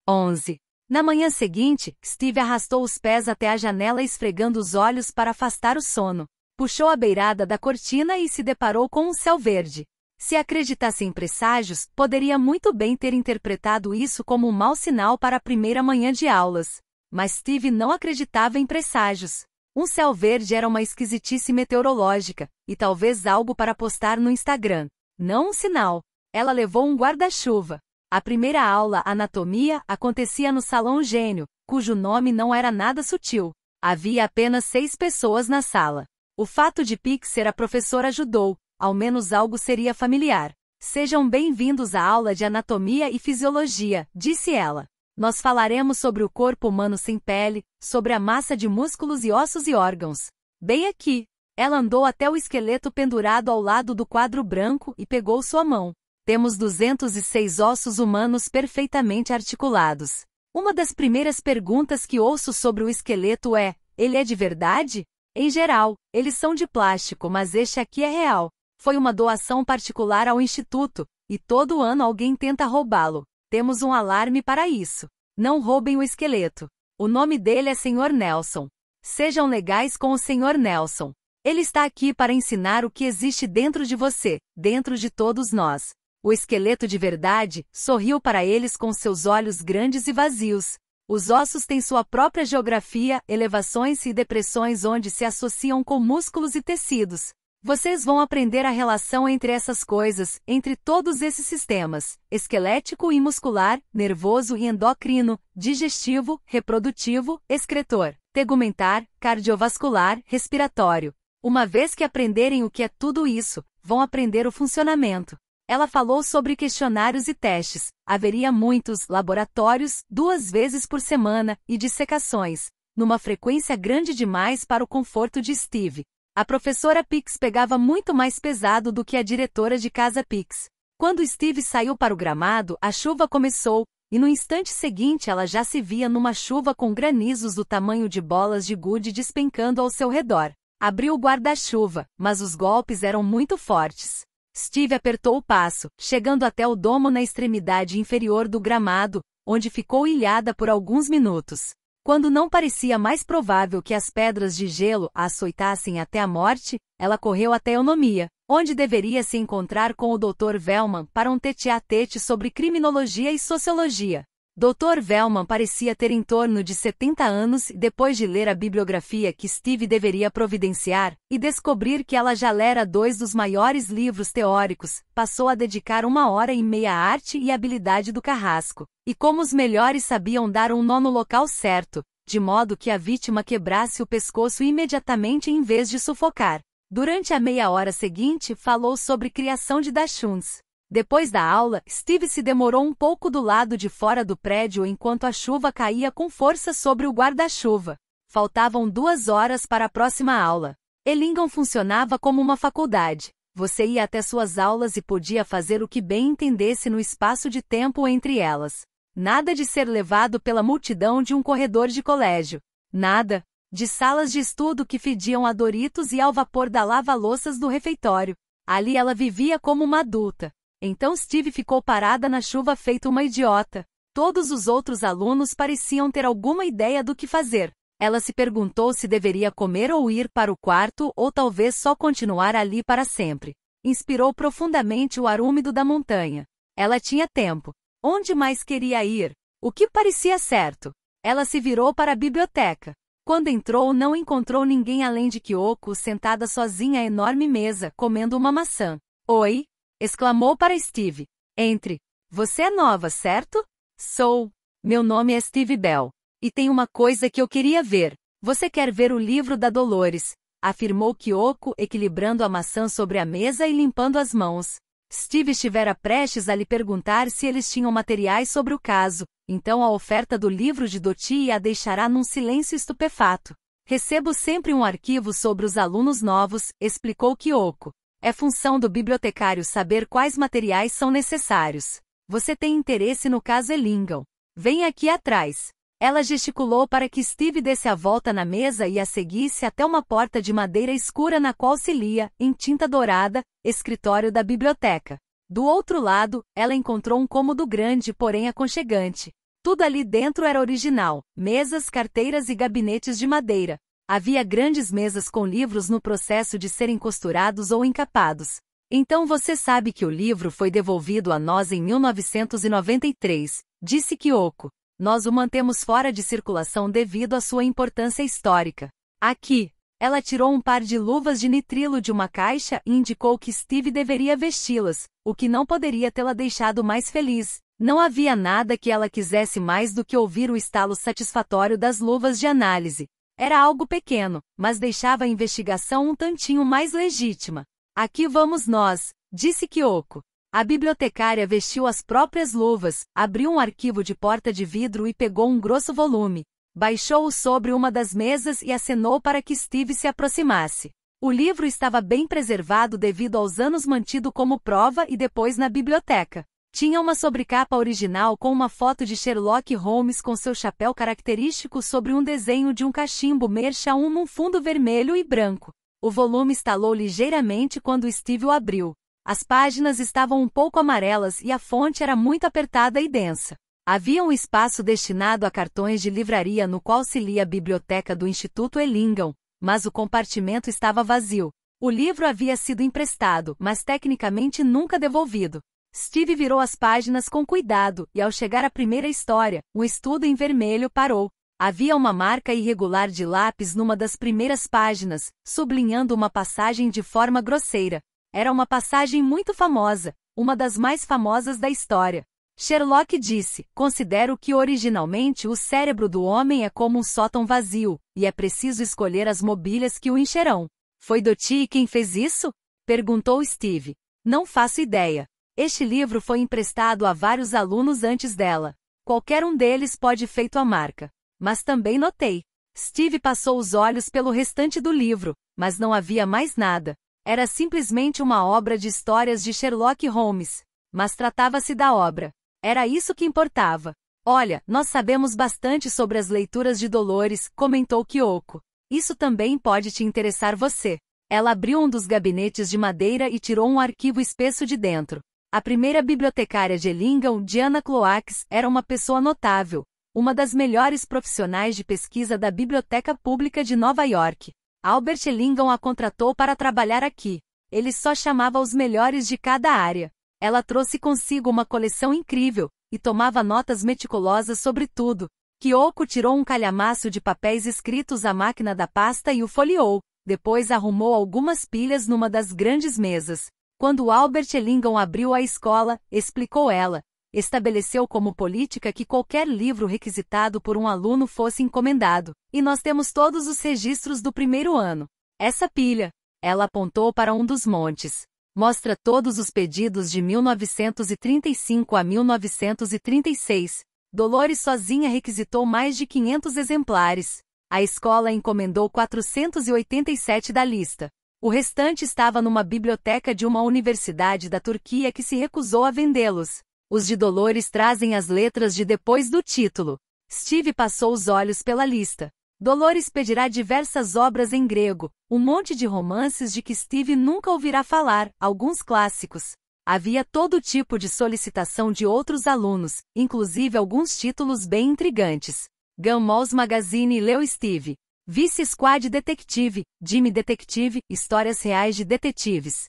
11. Na manhã seguinte, Steve arrastou os pés até a janela esfregando os olhos para afastar o sono. Puxou a beirada da cortina e se deparou com um céu verde. Se acreditasse em presságios, poderia muito bem ter interpretado isso como um mau sinal para a primeira manhã de aulas. Mas Steve não acreditava em presságios. Um céu verde era uma esquisitice meteorológica, e talvez algo para postar no Instagram. Não um sinal. Ela levou um guarda-chuva. A primeira aula, Anatomia, acontecia no Salão Gênio, cujo nome não era nada sutil. Havia apenas seis pessoas na sala. O fato de Pix ser a professora ajudou, ao menos algo seria familiar. Sejam bem-vindos à aula de Anatomia e Fisiologia, disse ela nós falaremos sobre o corpo humano sem pele, sobre a massa de músculos e ossos e órgãos. Bem aqui. Ela andou até o esqueleto pendurado ao lado do quadro branco e pegou sua mão. Temos 206 ossos humanos perfeitamente articulados. Uma das primeiras perguntas que ouço sobre o esqueleto é: ele é de verdade? Em geral, eles são de plástico, mas este aqui é real. Foi uma doação particular ao Instituto, e todo ano alguém tenta roubá-lo. Temos um alarme para isso. Não roubem o esqueleto. O nome dele é Sr. Nelson. Sejam legais com o Sr. Nelson. Ele está aqui para ensinar o que existe dentro de você, dentro de todos nós. O esqueleto de verdade sorriu para eles com seus olhos grandes e vazios. Os ossos têm sua própria geografia, elevações e depressões onde se associam com músculos e tecidos. Vocês vão aprender a relação entre essas coisas, entre todos esses sistemas: esquelético e muscular, nervoso e endocrino, digestivo, reprodutivo, excretor, tegumentar, cardiovascular, respiratório. Uma vez que aprenderem o que é tudo isso, vão aprender o funcionamento. Ela falou sobre questionários e testes. Haveria muitos laboratórios, duas vezes por semana, e dissecações, numa frequência grande demais para o conforto de Steve. A professora Pix pegava muito mais pesado do que a diretora de casa Pix. Quando Steve saiu para o gramado, a chuva começou, e no instante seguinte ela já se via numa chuva com granizos do tamanho de bolas de gude despencando ao seu redor. Abriu o guarda-chuva, mas os golpes eram muito fortes. Steve apertou o passo, chegando até o domo na extremidade inferior do gramado, onde ficou ilhada por alguns minutos. Quando não parecia mais provável que as pedras de gelo a açoitassem até a morte, ela correu até Eunomia, onde deveria se encontrar com o Dr. Velman para um tete-a-tete -tete sobre criminologia e sociologia. Dr. Velman parecia ter em torno de 70 anos e depois de ler a bibliografia que Steve deveria providenciar e descobrir que ela já lera dois dos maiores livros teóricos, passou a dedicar uma hora e meia à arte e habilidade do carrasco, e como os melhores sabiam dar um nó no local certo, de modo que a vítima quebrasse o pescoço imediatamente em vez de sufocar. Durante a meia hora seguinte, falou sobre criação de dashuns, depois da aula, Steve se demorou um pouco do lado de fora do prédio enquanto a chuva caía com força sobre o guarda-chuva. Faltavam duas horas para a próxima aula. Elingham funcionava como uma faculdade. Você ia até suas aulas e podia fazer o que bem entendesse no espaço de tempo entre elas. Nada de ser levado pela multidão de um corredor de colégio. Nada de salas de estudo que fediam a Doritos e ao vapor da lava-louças do refeitório. Ali ela vivia como uma adulta. Então Steve ficou parada na chuva feito uma idiota. Todos os outros alunos pareciam ter alguma ideia do que fazer. Ela se perguntou se deveria comer ou ir para o quarto ou talvez só continuar ali para sempre. Inspirou profundamente o ar úmido da montanha. Ela tinha tempo. Onde mais queria ir? O que parecia certo? Ela se virou para a biblioteca. Quando entrou, não encontrou ninguém além de Kyoko sentada sozinha à enorme mesa, comendo uma maçã. Oi? exclamou para Steve. Entre. Você é nova, certo? Sou. Meu nome é Steve Bell. E tem uma coisa que eu queria ver. Você quer ver o livro da Dolores? Afirmou Kyoko, equilibrando a maçã sobre a mesa e limpando as mãos. Steve estivera prestes a lhe perguntar se eles tinham materiais sobre o caso, então a oferta do livro de Doti a deixará num silêncio estupefato. Recebo sempre um arquivo sobre os alunos novos, explicou Kyoko. É função do bibliotecário saber quais materiais são necessários. Você tem interesse no caso Elingon. Vem aqui atrás. Ela gesticulou para que Steve desse a volta na mesa e a seguisse até uma porta de madeira escura na qual se lia, em tinta dourada, escritório da biblioteca. Do outro lado, ela encontrou um cômodo grande, porém aconchegante. Tudo ali dentro era original: mesas, carteiras e gabinetes de madeira. Havia grandes mesas com livros no processo de serem costurados ou encapados. Então você sabe que o livro foi devolvido a nós em 1993, disse Kyoko. Nós o mantemos fora de circulação devido à sua importância histórica. Aqui, ela tirou um par de luvas de nitrilo de uma caixa e indicou que Steve deveria vesti-las, o que não poderia tê-la deixado mais feliz. Não havia nada que ela quisesse mais do que ouvir o estalo satisfatório das luvas de análise, era algo pequeno, mas deixava a investigação um tantinho mais legítima. Aqui vamos nós, disse Kyoko. A bibliotecária vestiu as próprias luvas, abriu um arquivo de porta de vidro e pegou um grosso volume. Baixou-o sobre uma das mesas e acenou para que Steve se aproximasse. O livro estava bem preservado devido aos anos mantido como prova e depois na biblioteca. Tinha uma sobrecapa original com uma foto de Sherlock Holmes com seu chapéu característico sobre um desenho de um cachimbo mercha um num fundo vermelho e branco. O volume estalou ligeiramente quando Steve o abriu. As páginas estavam um pouco amarelas e a fonte era muito apertada e densa. Havia um espaço destinado a cartões de livraria no qual se lia a biblioteca do Instituto Ellingham, mas o compartimento estava vazio. O livro havia sido emprestado, mas tecnicamente nunca devolvido. Steve virou as páginas com cuidado e, ao chegar à primeira história, o estudo em vermelho parou. Havia uma marca irregular de lápis numa das primeiras páginas, sublinhando uma passagem de forma grosseira. Era uma passagem muito famosa, uma das mais famosas da história. Sherlock disse: Considero que originalmente o cérebro do homem é como um sótão vazio, e é preciso escolher as mobílias que o encherão. Foi Doty quem fez isso? perguntou Steve. Não faço ideia. Este livro foi emprestado a vários alunos antes dela. Qualquer um deles pode feito a marca. Mas também notei. Steve passou os olhos pelo restante do livro, mas não havia mais nada. Era simplesmente uma obra de histórias de Sherlock Holmes. Mas tratava-se da obra. Era isso que importava. Olha, nós sabemos bastante sobre as leituras de Dolores, comentou Kyoko. Isso também pode te interessar você. Ela abriu um dos gabinetes de madeira e tirou um arquivo espesso de dentro. A primeira bibliotecária de Lincoln, Diana Cloax, era uma pessoa notável, uma das melhores profissionais de pesquisa da Biblioteca Pública de Nova York. Albert Lincoln a contratou para trabalhar aqui. Ele só chamava os melhores de cada área. Ela trouxe consigo uma coleção incrível e tomava notas meticulosas sobre tudo. Kyoko tirou um calhamaço de papéis escritos à máquina da pasta e o folheou. Depois arrumou algumas pilhas numa das grandes mesas. Quando Albert Ellingham abriu a escola, explicou ela, estabeleceu como política que qualquer livro requisitado por um aluno fosse encomendado, e nós temos todos os registros do primeiro ano. Essa pilha, ela apontou para um dos montes, mostra todos os pedidos de 1935 a 1936. Dolores sozinha requisitou mais de 500 exemplares. A escola encomendou 487 da lista. O restante estava numa biblioteca de uma universidade da Turquia que se recusou a vendê-los. Os de Dolores trazem as letras de depois do título. Steve passou os olhos pela lista. Dolores pedirá diversas obras em grego, um monte de romances de que Steve nunca ouvirá falar, alguns clássicos. Havia todo tipo de solicitação de outros alunos, inclusive alguns títulos bem intrigantes. Gunn Magazine leu Steve, Vice Squad Detective, Jimmy Detective, Histórias Reais de Detetives.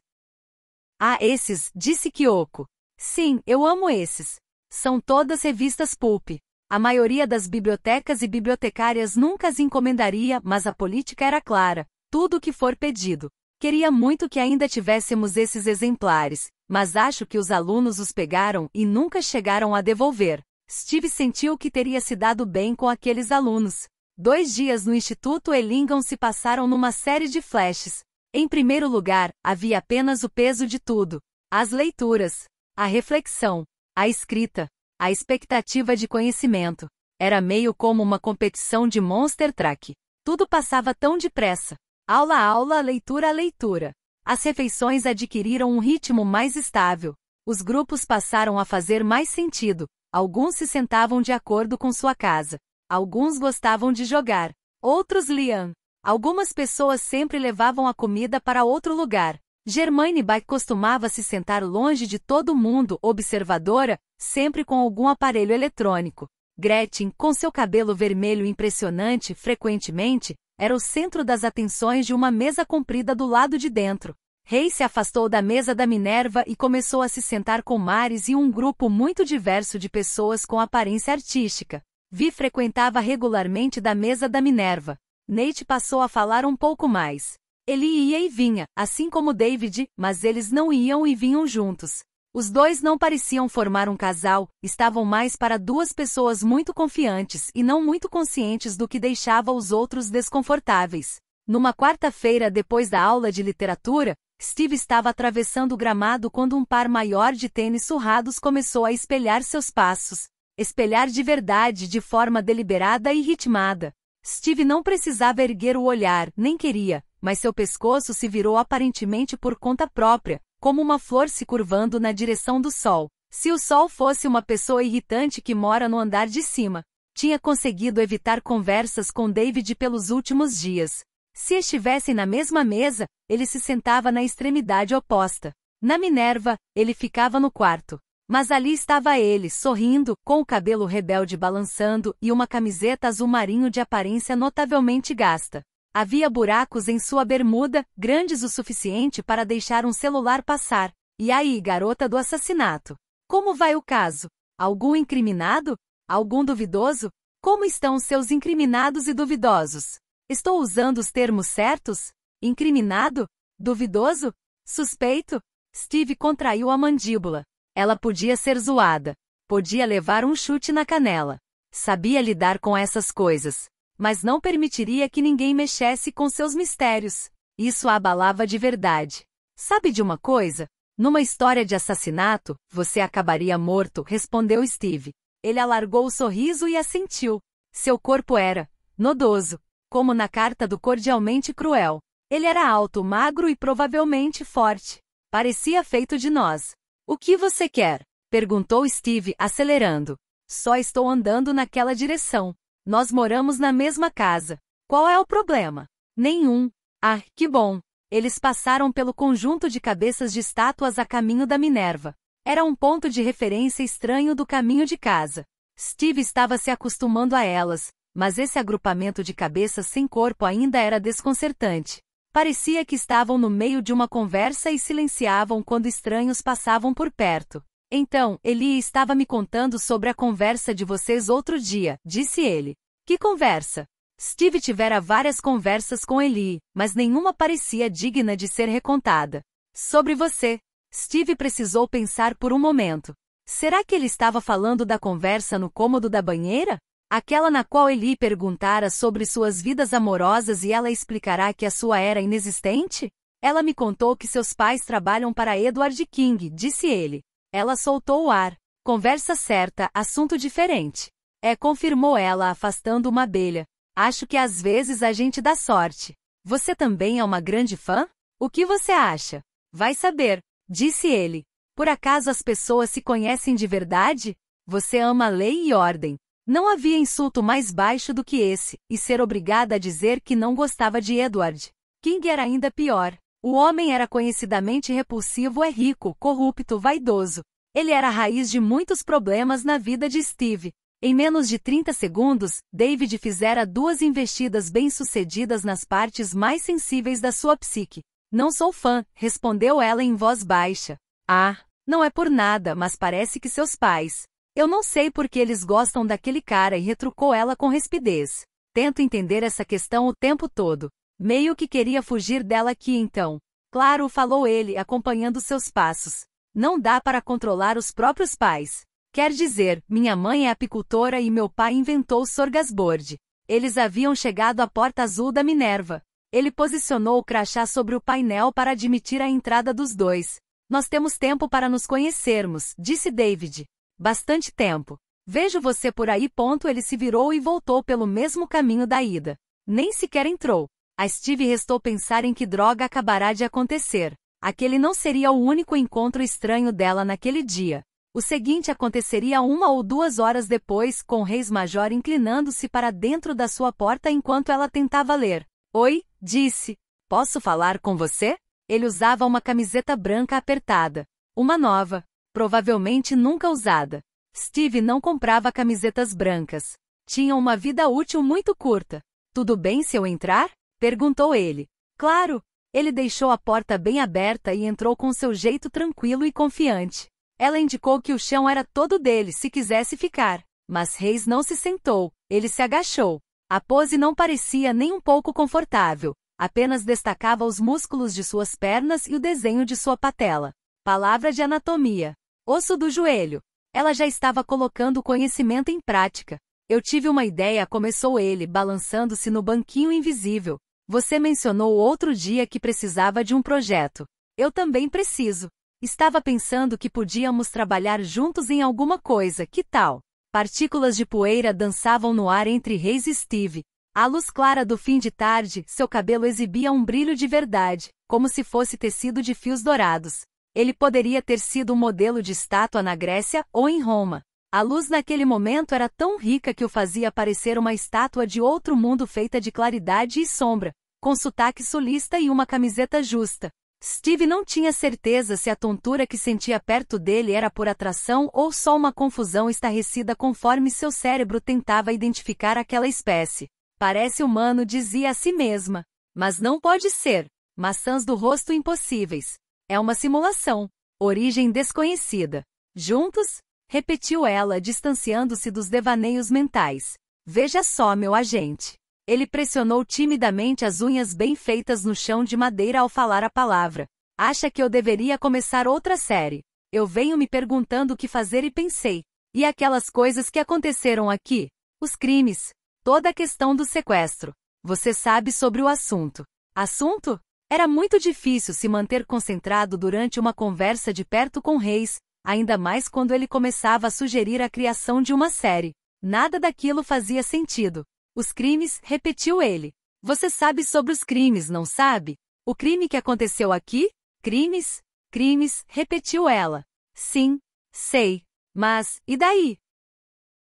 Ah, esses, disse Kyoko. Sim, eu amo esses. São todas revistas pulp. A maioria das bibliotecas e bibliotecárias nunca as encomendaria, mas a política era clara. Tudo o que for pedido. Queria muito que ainda tivéssemos esses exemplares, mas acho que os alunos os pegaram e nunca chegaram a devolver. Steve sentiu que teria se dado bem com aqueles alunos. Dois dias no Instituto Ellingham se passaram numa série de flashes. Em primeiro lugar, havia apenas o peso de tudo: as leituras, a reflexão, a escrita, a expectativa de conhecimento. Era meio como uma competição de monster track. Tudo passava tão depressa. Aula a aula, leitura a leitura. As refeições adquiriram um ritmo mais estável. Os grupos passaram a fazer mais sentido. Alguns se sentavam de acordo com sua casa, Alguns gostavam de jogar, outros liam. Algumas pessoas sempre levavam a comida para outro lugar. Germaine Bach costumava se sentar longe de todo mundo, observadora, sempre com algum aparelho eletrônico. Gretchen, com seu cabelo vermelho impressionante, frequentemente, era o centro das atenções de uma mesa comprida do lado de dentro. Rei se afastou da mesa da Minerva e começou a se sentar com Mares e um grupo muito diverso de pessoas com aparência artística. Vi frequentava regularmente da mesa da Minerva. Nate passou a falar um pouco mais. Ele ia e vinha, assim como David, mas eles não iam e vinham juntos. Os dois não pareciam formar um casal, estavam mais para duas pessoas muito confiantes e não muito conscientes do que deixava os outros desconfortáveis. Numa quarta-feira depois da aula de literatura, Steve estava atravessando o gramado quando um par maior de tênis surrados começou a espelhar seus passos. Espelhar de verdade de forma deliberada e ritmada. Steve não precisava erguer o olhar, nem queria, mas seu pescoço se virou aparentemente por conta própria, como uma flor se curvando na direção do sol. Se o sol fosse uma pessoa irritante que mora no andar de cima, tinha conseguido evitar conversas com David pelos últimos dias. Se estivessem na mesma mesa, ele se sentava na extremidade oposta. Na Minerva, ele ficava no quarto. Mas ali estava ele, sorrindo, com o cabelo rebelde balançando e uma camiseta azul marinho de aparência notavelmente gasta. Havia buracos em sua bermuda, grandes o suficiente para deixar um celular passar. E aí, garota do assassinato? Como vai o caso? Algum incriminado? Algum duvidoso? Como estão seus incriminados e duvidosos? Estou usando os termos certos? Incriminado? Duvidoso? Suspeito? Steve contraiu a mandíbula. Ela podia ser zoada, podia levar um chute na canela. Sabia lidar com essas coisas, mas não permitiria que ninguém mexesse com seus mistérios. Isso a abalava de verdade. Sabe de uma coisa? Numa história de assassinato, você acabaria morto, respondeu Steve. Ele alargou o sorriso e assentiu. Seu corpo era nodoso, como na carta do cordialmente cruel. Ele era alto, magro e provavelmente forte. Parecia feito de nós. O que você quer? perguntou Steve, acelerando. Só estou andando naquela direção. Nós moramos na mesma casa. Qual é o problema? Nenhum. Ah, que bom. Eles passaram pelo conjunto de cabeças de estátuas a caminho da Minerva. Era um ponto de referência estranho do caminho de casa. Steve estava se acostumando a elas, mas esse agrupamento de cabeças sem corpo ainda era desconcertante. Parecia que estavam no meio de uma conversa e silenciavam quando estranhos passavam por perto. Então, Eli estava me contando sobre a conversa de vocês outro dia, disse ele. Que conversa? Steve tivera várias conversas com Eli, mas nenhuma parecia digna de ser recontada. Sobre você. Steve precisou pensar por um momento. Será que ele estava falando da conversa no cômodo da banheira? aquela na qual ele perguntara sobre suas vidas amorosas e ela explicará que a sua era inexistente? Ela me contou que seus pais trabalham para Edward King, disse ele. Ela soltou o ar. Conversa certa, assunto diferente. É, confirmou ela, afastando uma abelha. Acho que às vezes a gente dá sorte. Você também é uma grande fã? O que você acha? Vai saber, disse ele. Por acaso as pessoas se conhecem de verdade? Você ama lei e ordem. Não havia insulto mais baixo do que esse, e ser obrigada a dizer que não gostava de Edward. King era ainda pior. O homem era conhecidamente repulsivo, é rico, corrupto, vaidoso. Ele era a raiz de muitos problemas na vida de Steve. Em menos de 30 segundos, David fizera duas investidas bem-sucedidas nas partes mais sensíveis da sua psique. Não sou fã, respondeu ela em voz baixa. Ah, não é por nada, mas parece que seus pais, eu não sei por que eles gostam daquele cara e retrucou ela com rispidez. Tento entender essa questão o tempo todo. Meio que queria fugir dela aqui então. Claro, falou ele, acompanhando seus passos. Não dá para controlar os próprios pais. Quer dizer, minha mãe é apicultora e meu pai inventou o sorgasbord. Eles haviam chegado à porta azul da Minerva. Ele posicionou o crachá sobre o painel para admitir a entrada dos dois. Nós temos tempo para nos conhecermos, disse David. Bastante tempo. Vejo você por aí. Ponto. Ele se virou e voltou pelo mesmo caminho da ida. Nem sequer entrou. A Steve restou pensar em que droga acabará de acontecer. Aquele não seria o único encontro estranho dela naquele dia. O seguinte aconteceria uma ou duas horas depois, com o Reis Major inclinando-se para dentro da sua porta enquanto ela tentava ler. Oi, disse. Posso falar com você? Ele usava uma camiseta branca apertada. Uma nova provavelmente nunca usada. Steve não comprava camisetas brancas. Tinha uma vida útil muito curta. Tudo bem se eu entrar? perguntou ele. Claro! Ele deixou a porta bem aberta e entrou com seu jeito tranquilo e confiante. Ela indicou que o chão era todo dele se quisesse ficar, mas Reis não se sentou, ele se agachou. A pose não parecia nem um pouco confortável, apenas destacava os músculos de suas pernas e o desenho de sua patela. Palavra de anatomia. Osso do joelho. Ela já estava colocando o conhecimento em prática. Eu tive uma ideia, começou ele, balançando-se no banquinho invisível. Você mencionou outro dia que precisava de um projeto. Eu também preciso. Estava pensando que podíamos trabalhar juntos em alguma coisa, que tal? Partículas de poeira dançavam no ar entre Reis e Steve. À luz clara do fim de tarde, seu cabelo exibia um brilho de verdade, como se fosse tecido de fios dourados. Ele poderia ter sido um modelo de estátua na Grécia ou em Roma. A luz naquele momento era tão rica que o fazia parecer uma estátua de outro mundo feita de claridade e sombra, com sotaque solista e uma camiseta justa. Steve não tinha certeza se a tontura que sentia perto dele era por atração ou só uma confusão estarrecida conforme seu cérebro tentava identificar aquela espécie. Parece humano, dizia a si mesma. Mas não pode ser. Maçãs do rosto impossíveis. É uma simulação. Origem desconhecida. Juntos? Repetiu ela, distanciando-se dos devaneios mentais. Veja só, meu agente. Ele pressionou timidamente as unhas bem feitas no chão de madeira ao falar a palavra. Acha que eu deveria começar outra série? Eu venho me perguntando o que fazer e pensei. E aquelas coisas que aconteceram aqui? Os crimes. Toda a questão do sequestro. Você sabe sobre o assunto. Assunto? Era muito difícil se manter concentrado durante uma conversa de perto com Reis, ainda mais quando ele começava a sugerir a criação de uma série. Nada daquilo fazia sentido. Os crimes, repetiu ele. Você sabe sobre os crimes, não sabe? O crime que aconteceu aqui? Crimes? Crimes, repetiu ela. Sim, sei. Mas, e daí?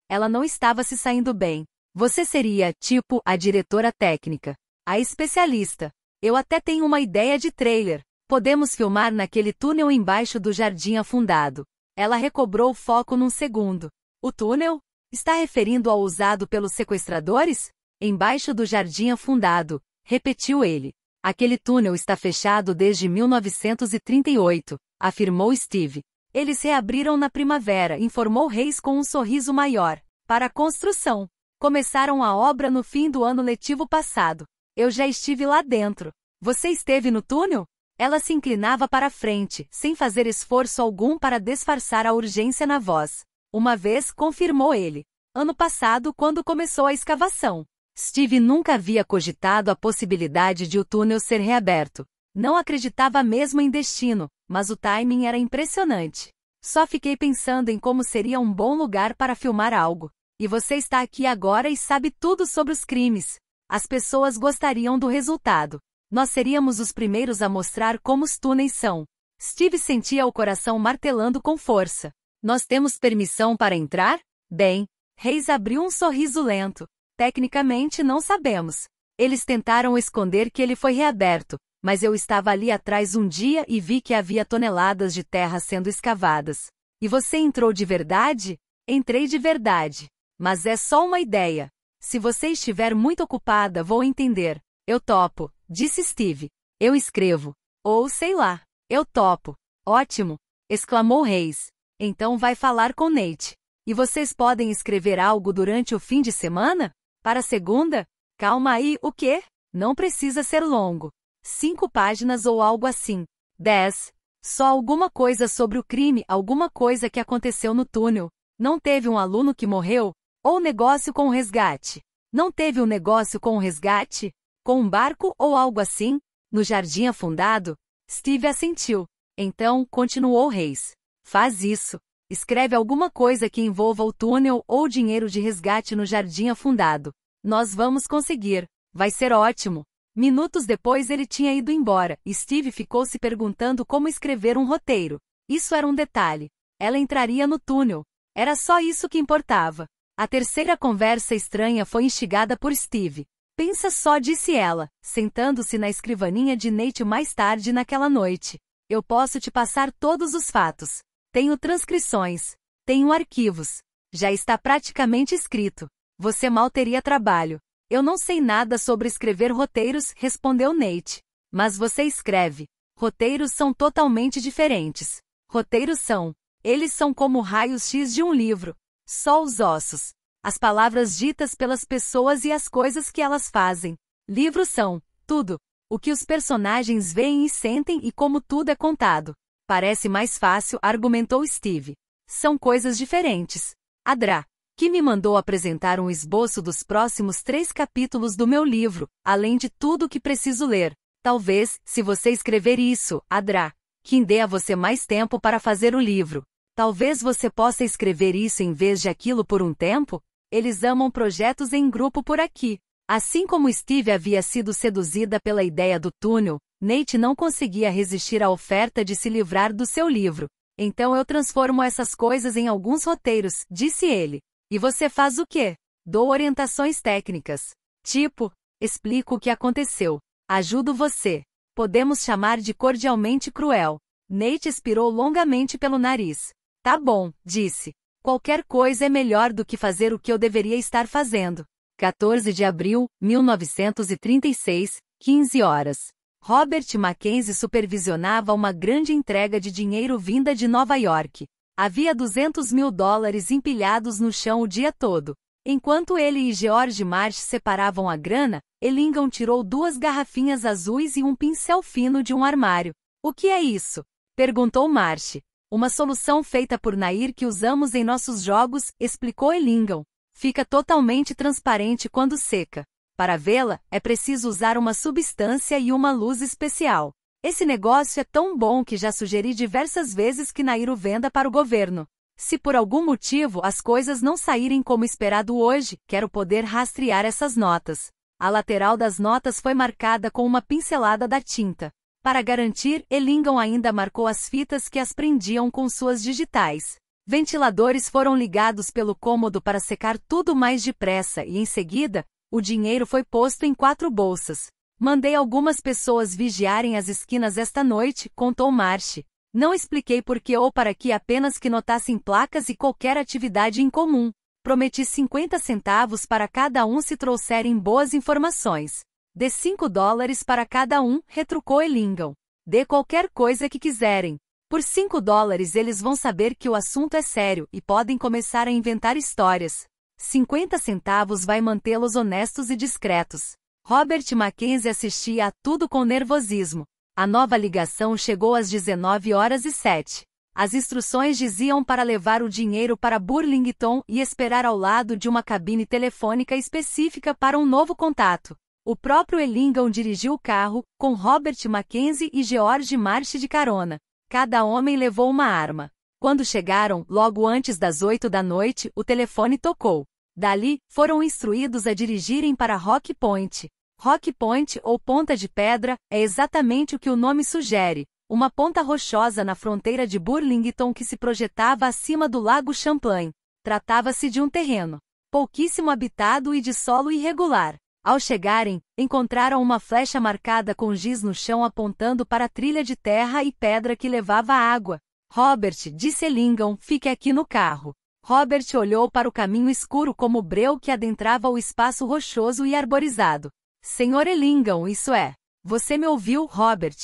Ela não estava se saindo bem. Você seria, tipo, a diretora técnica, a especialista, eu até tenho uma ideia de trailer. Podemos filmar naquele túnel embaixo do jardim afundado. Ela recobrou o foco num segundo. O túnel? Está referindo ao usado pelos sequestradores? Embaixo do jardim afundado, repetiu ele. Aquele túnel está fechado desde 1938, afirmou Steve. Eles reabriram na primavera, informou Reis com um sorriso maior. Para a construção. Começaram a obra no fim do ano letivo passado. Eu já estive lá dentro. Você esteve no túnel? Ela se inclinava para a frente, sem fazer esforço algum para disfarçar a urgência na voz. Uma vez, confirmou ele. Ano passado, quando começou a escavação. Steve nunca havia cogitado a possibilidade de o túnel ser reaberto. Não acreditava mesmo em destino, mas o timing era impressionante. Só fiquei pensando em como seria um bom lugar para filmar algo. E você está aqui agora e sabe tudo sobre os crimes. As pessoas gostariam do resultado. Nós seríamos os primeiros a mostrar como os túneis são. Steve sentia o coração martelando com força. Nós temos permissão para entrar? Bem, Reis abriu um sorriso lento. Tecnicamente não sabemos. Eles tentaram esconder que ele foi reaberto, mas eu estava ali atrás um dia e vi que havia toneladas de terra sendo escavadas. E você entrou de verdade? Entrei de verdade. Mas é só uma ideia. Se você estiver muito ocupada, vou entender. Eu topo, disse Steve. Eu escrevo. Ou sei lá. Eu topo. Ótimo! exclamou Reis. Então vai falar com Nate. E vocês podem escrever algo durante o fim de semana? Para segunda? Calma aí, o quê? Não precisa ser longo. Cinco páginas ou algo assim. Dez. Só alguma coisa sobre o crime, alguma coisa que aconteceu no túnel. Não teve um aluno que morreu? Ou negócio com resgate. Não teve um negócio com resgate? Com um barco ou algo assim? No jardim afundado? Steve assentiu. Então, continuou Reis. Faz isso. Escreve alguma coisa que envolva o túnel ou dinheiro de resgate no jardim afundado. Nós vamos conseguir. Vai ser ótimo. Minutos depois ele tinha ido embora. e Steve ficou se perguntando como escrever um roteiro. Isso era um detalhe. Ela entraria no túnel. Era só isso que importava. A terceira conversa estranha foi instigada por Steve. Pensa só, disse ela, sentando-se na escrivaninha de Nate mais tarde naquela noite. Eu posso te passar todos os fatos. Tenho transcrições. Tenho arquivos. Já está praticamente escrito. Você mal teria trabalho. Eu não sei nada sobre escrever roteiros, respondeu Nate. Mas você escreve. Roteiros são totalmente diferentes. Roteiros são. Eles são como raios-x de um livro só os ossos, as palavras ditas pelas pessoas e as coisas que elas fazem. Livros são, tudo, o que os personagens veem e sentem e como tudo é contado. Parece mais fácil, argumentou Steve. São coisas diferentes. Adra, que me mandou apresentar um esboço dos próximos três capítulos do meu livro, além de tudo o que preciso ler. Talvez, se você escrever isso, Adra, que dê a você mais tempo para fazer o livro. Talvez você possa escrever isso em vez de aquilo por um tempo? Eles amam projetos em grupo por aqui. Assim como Steve havia sido seduzida pela ideia do túnel, Nate não conseguia resistir à oferta de se livrar do seu livro. Então eu transformo essas coisas em alguns roteiros, disse ele. E você faz o quê? Dou orientações técnicas. Tipo, explico o que aconteceu. Ajudo você. Podemos chamar de cordialmente cruel. Nate expirou longamente pelo nariz. Tá bom, disse. Qualquer coisa é melhor do que fazer o que eu deveria estar fazendo. 14 de abril, 1936, 15 horas. Robert Mackenzie supervisionava uma grande entrega de dinheiro vinda de Nova York. Havia 200 mil dólares empilhados no chão o dia todo. Enquanto ele e George March separavam a grana, Ellingham tirou duas garrafinhas azuis e um pincel fino de um armário. O que é isso? perguntou March. Uma solução feita por Nair que usamos em nossos jogos, explicou Elingal. Fica totalmente transparente quando seca. Para vê-la, é preciso usar uma substância e uma luz especial. Esse negócio é tão bom que já sugeri diversas vezes que Nair o venda para o governo. Se por algum motivo as coisas não saírem como esperado hoje, quero poder rastrear essas notas. A lateral das notas foi marcada com uma pincelada da tinta. Para garantir, Elingon ainda marcou as fitas que as prendiam com suas digitais. Ventiladores foram ligados pelo cômodo para secar tudo mais depressa e, em seguida, o dinheiro foi posto em quatro bolsas. Mandei algumas pessoas vigiarem as esquinas esta noite, contou Marche. Não expliquei por que ou para que apenas que notassem placas e qualquer atividade em comum. Prometi 50 centavos para cada um se trouxerem boas informações. Dê 5 dólares para cada um, retrucou Elingham. Dê qualquer coisa que quiserem. Por 5 dólares eles vão saber que o assunto é sério e podem começar a inventar histórias. 50 centavos vai mantê-los honestos e discretos. Robert Mackenzie assistia a tudo com nervosismo. A nova ligação chegou às 19 horas e 7. As instruções diziam para levar o dinheiro para Burlington e esperar ao lado de uma cabine telefônica específica para um novo contato. O próprio Ellingham dirigiu o carro, com Robert Mackenzie e George Marsh de carona. Cada homem levou uma arma. Quando chegaram, logo antes das oito da noite, o telefone tocou. Dali, foram instruídos a dirigirem para Rock Point. Rock Point, ou Ponta de Pedra, é exatamente o que o nome sugere, uma ponta rochosa na fronteira de Burlington que se projetava acima do Lago Champlain. Tratava-se de um terreno pouquíssimo habitado e de solo irregular. Ao chegarem, encontraram uma flecha marcada com giz no chão apontando para a trilha de terra e pedra que levava à água. Robert, disse Lingon, fique aqui no carro. Robert olhou para o caminho escuro como breu que adentrava o espaço rochoso e arborizado. Senhor Elingam, isso é. Você me ouviu, Robert?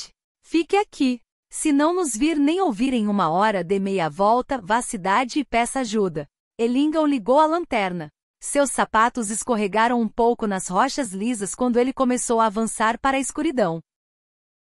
Fique aqui. Se não nos vir nem ouvir em uma hora, dê meia volta, vá à cidade e peça ajuda. Elingam ligou a lanterna. Seus sapatos escorregaram um pouco nas rochas lisas quando ele começou a avançar para a escuridão.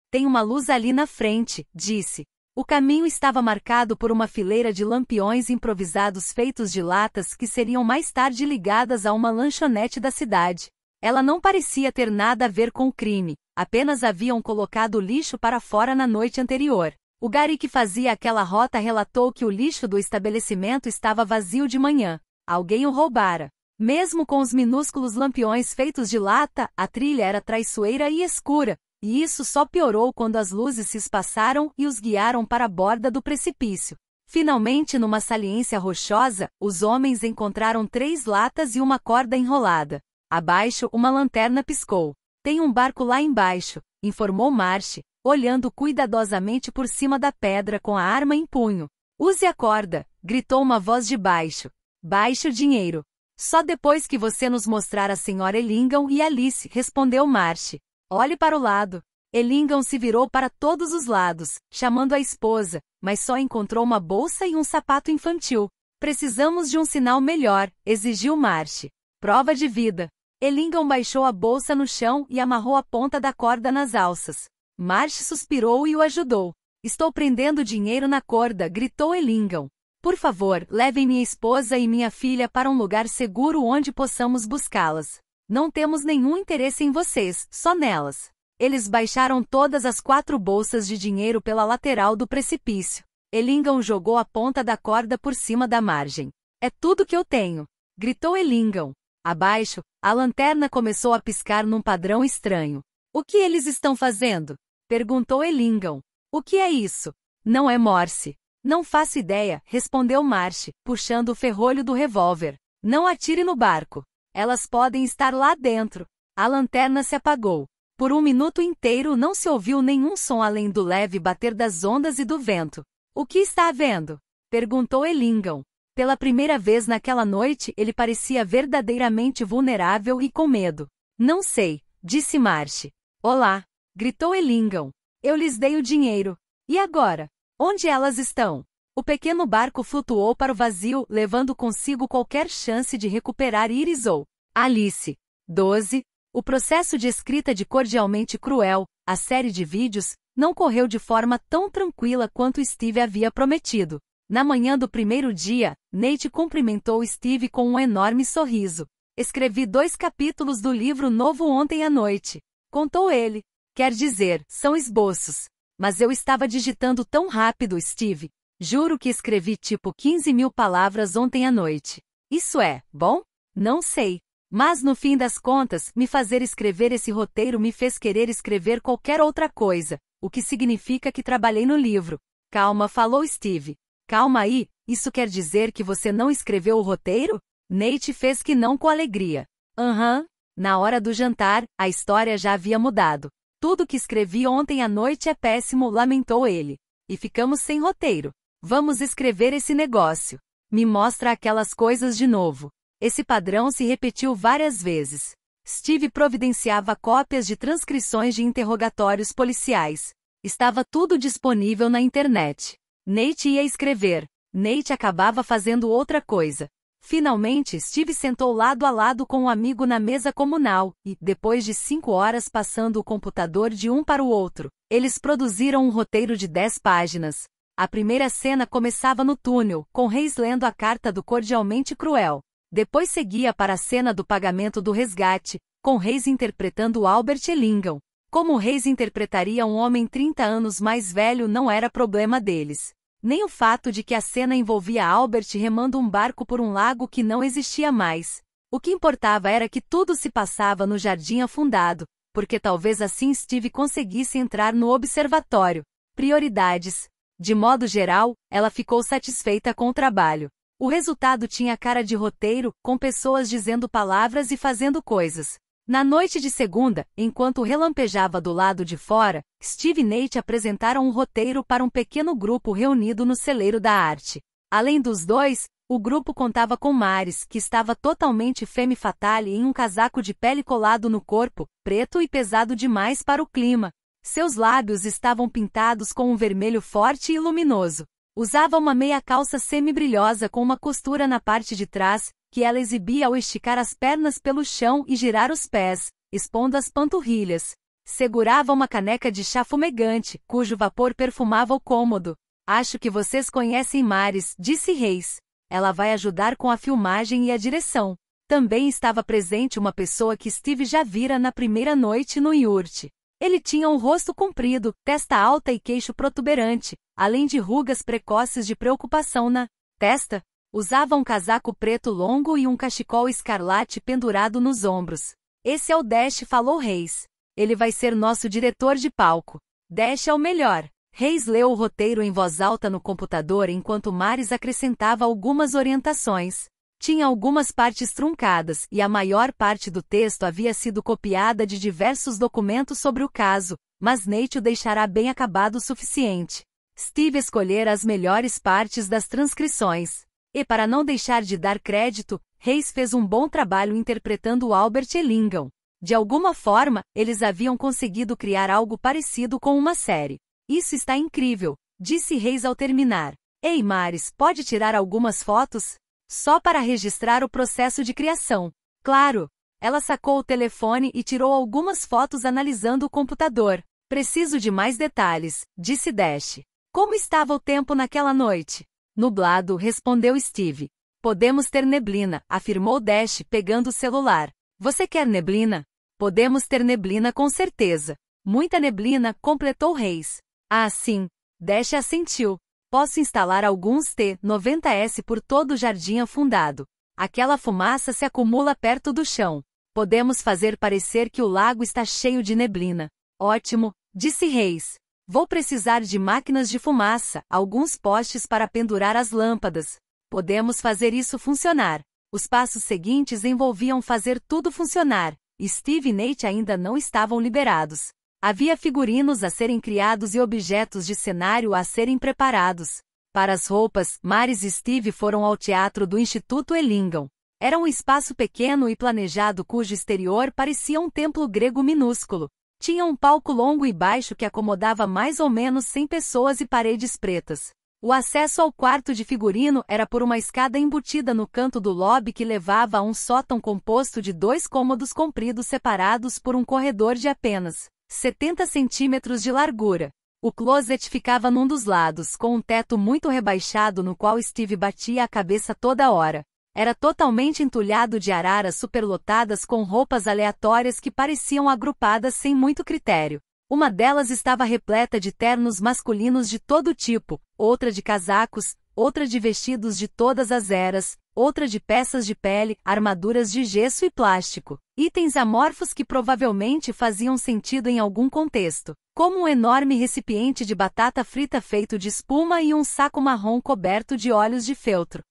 Tem uma luz ali na frente, disse. O caminho estava marcado por uma fileira de lampiões improvisados feitos de latas que seriam mais tarde ligadas a uma lanchonete da cidade. Ela não parecia ter nada a ver com o crime, apenas haviam colocado o lixo para fora na noite anterior. O gari que fazia aquela rota relatou que o lixo do estabelecimento estava vazio de manhã. Alguém o roubara. Mesmo com os minúsculos lampiões feitos de lata, a trilha era traiçoeira e escura, e isso só piorou quando as luzes se espaçaram e os guiaram para a borda do precipício. Finalmente, numa saliência rochosa, os homens encontraram três latas e uma corda enrolada. Abaixo, uma lanterna piscou. Tem um barco lá embaixo, informou Marche, olhando cuidadosamente por cima da pedra com a arma em punho. Use a corda, gritou uma voz de baixo. Baixe o dinheiro. Só depois que você nos mostrar a senhora Elingam e Alice, respondeu Marche. Olhe para o lado. Elingam se virou para todos os lados, chamando a esposa, mas só encontrou uma bolsa e um sapato infantil. Precisamos de um sinal melhor, exigiu Marche. Prova de vida. Elingam baixou a bolsa no chão e amarrou a ponta da corda nas alças. Marche suspirou e o ajudou. Estou prendendo dinheiro na corda, gritou Elingam. Por favor, levem minha esposa e minha filha para um lugar seguro onde possamos buscá-las. Não temos nenhum interesse em vocês, só nelas. Eles baixaram todas as quatro bolsas de dinheiro pela lateral do precipício. Elingham jogou a ponta da corda por cima da margem. É tudo que eu tenho! gritou Elingham. Abaixo, a lanterna começou a piscar num padrão estranho. O que eles estão fazendo? perguntou Elingham. O que é isso? Não é morse. Não faço ideia, respondeu Marche, puxando o ferrolho do revólver. Não atire no barco. Elas podem estar lá dentro. A lanterna se apagou. Por um minuto inteiro não se ouviu nenhum som além do leve bater das ondas e do vento. O que está havendo? perguntou Elingam. Pela primeira vez naquela noite, ele parecia verdadeiramente vulnerável e com medo. Não sei, disse Marche. Olá, gritou Elingam. Eu lhes dei o dinheiro. E agora? Onde elas estão? O pequeno barco flutuou para o vazio, levando consigo qualquer chance de recuperar Iris ou Alice. 12. O processo de escrita de Cordialmente Cruel, a série de vídeos, não correu de forma tão tranquila quanto Steve havia prometido. Na manhã do primeiro dia, Nate cumprimentou Steve com um enorme sorriso. Escrevi dois capítulos do livro novo ontem à noite. Contou ele. Quer dizer, são esboços. Mas eu estava digitando tão rápido, Steve. Juro que escrevi tipo 15 mil palavras ontem à noite. Isso é, bom? Não sei. Mas no fim das contas, me fazer escrever esse roteiro me fez querer escrever qualquer outra coisa, o que significa que trabalhei no livro. Calma, falou Steve. Calma aí, isso quer dizer que você não escreveu o roteiro? Nate fez que não com alegria. Aham. Uhum. Na hora do jantar, a história já havia mudado. Tudo que escrevi ontem à noite é péssimo, lamentou ele. E ficamos sem roteiro. Vamos escrever esse negócio. Me mostra aquelas coisas de novo. Esse padrão se repetiu várias vezes. Steve providenciava cópias de transcrições de interrogatórios policiais. Estava tudo disponível na internet. Nate ia escrever. Nate acabava fazendo outra coisa. Finalmente Steve sentou lado a lado com o um amigo na mesa comunal, e, depois de cinco horas passando o computador de um para o outro, eles produziram um roteiro de dez páginas. A primeira cena começava no túnel, com Reis lendo a carta do cordialmente cruel. Depois seguia para a cena do pagamento do resgate, com Reis interpretando Albert Ellingham. Como Reis interpretaria um homem 30 anos mais velho não era problema deles. Nem o fato de que a cena envolvia Albert remando um barco por um lago que não existia mais. O que importava era que tudo se passava no jardim afundado, porque talvez assim Steve conseguisse entrar no observatório. Prioridades. De modo geral, ela ficou satisfeita com o trabalho. O resultado tinha cara de roteiro, com pessoas dizendo palavras e fazendo coisas. Na noite de segunda, enquanto relampejava do lado de fora, Steve e Nate apresentaram um roteiro para um pequeno grupo reunido no celeiro da arte. Além dos dois, o grupo contava com Maris, que estava totalmente femme fatale em um casaco de pele colado no corpo, preto e pesado demais para o clima. Seus lábios estavam pintados com um vermelho forte e luminoso. Usava uma meia calça semi-brilhosa com uma costura na parte de trás, que ela exibia ao esticar as pernas pelo chão e girar os pés, expondo as panturrilhas. Segurava uma caneca de chá fumegante, cujo vapor perfumava o cômodo. Acho que vocês conhecem Mares, disse Reis. Ela vai ajudar com a filmagem e a direção. Também estava presente uma pessoa que Steve já vira na primeira noite no Yurt. Ele tinha um rosto comprido, testa alta e queixo protuberante, além de rugas precoces de preocupação na testa. Usava um casaco preto longo e um cachecol escarlate pendurado nos ombros. Esse é o Dash, falou Reis. Ele vai ser nosso diretor de palco. Dash é o melhor. Reis leu o roteiro em voz alta no computador enquanto Mares acrescentava algumas orientações. Tinha algumas partes truncadas e a maior parte do texto havia sido copiada de diversos documentos sobre o caso, mas Nate o deixará bem acabado o suficiente. Steve escolhera as melhores partes das transcrições. E para não deixar de dar crédito, Reis fez um bom trabalho interpretando Albert Ellingham. De alguma forma, eles haviam conseguido criar algo parecido com uma série. Isso está incrível, disse Reis ao terminar. Ei, Maris, pode tirar algumas fotos? Só para registrar o processo de criação. Claro. Ela sacou o telefone e tirou algumas fotos analisando o computador. Preciso de mais detalhes, disse Dash. Como estava o tempo naquela noite? Nublado, respondeu Steve. Podemos ter neblina, afirmou Dash, pegando o celular. Você quer neblina? Podemos ter neblina com certeza. Muita neblina, completou Reis. Ah, sim. Dash assentiu. Posso instalar alguns T90S por todo o jardim afundado. Aquela fumaça se acumula perto do chão. Podemos fazer parecer que o lago está cheio de neblina. Ótimo, disse Reis. Vou precisar de máquinas de fumaça, alguns postes para pendurar as lâmpadas. Podemos fazer isso funcionar. Os passos seguintes envolviam fazer tudo funcionar. Steve e Nate ainda não estavam liberados. Havia figurinos a serem criados e objetos de cenário a serem preparados. Para as roupas, Maris e Steve foram ao teatro do Instituto Ellingham. Era um espaço pequeno e planejado cujo exterior parecia um templo grego minúsculo. Tinha um palco longo e baixo que acomodava mais ou menos 100 pessoas e paredes pretas. O acesso ao quarto de figurino era por uma escada embutida no canto do lobby que levava a um sótão composto de dois cômodos compridos separados por um corredor de apenas 70 centímetros de largura. O closet ficava num dos lados, com um teto muito rebaixado no qual Steve batia a cabeça toda hora. Era totalmente entulhado de araras superlotadas com roupas aleatórias que pareciam agrupadas sem muito critério. Uma delas estava repleta de ternos masculinos de todo tipo, outra de casacos, outra de vestidos de todas as eras, outra de peças de pele, armaduras de gesso e plástico. Itens amorfos que provavelmente faziam sentido em algum contexto, como um enorme recipiente de batata frita feito de espuma e um saco marrom coberto de olhos de feltro.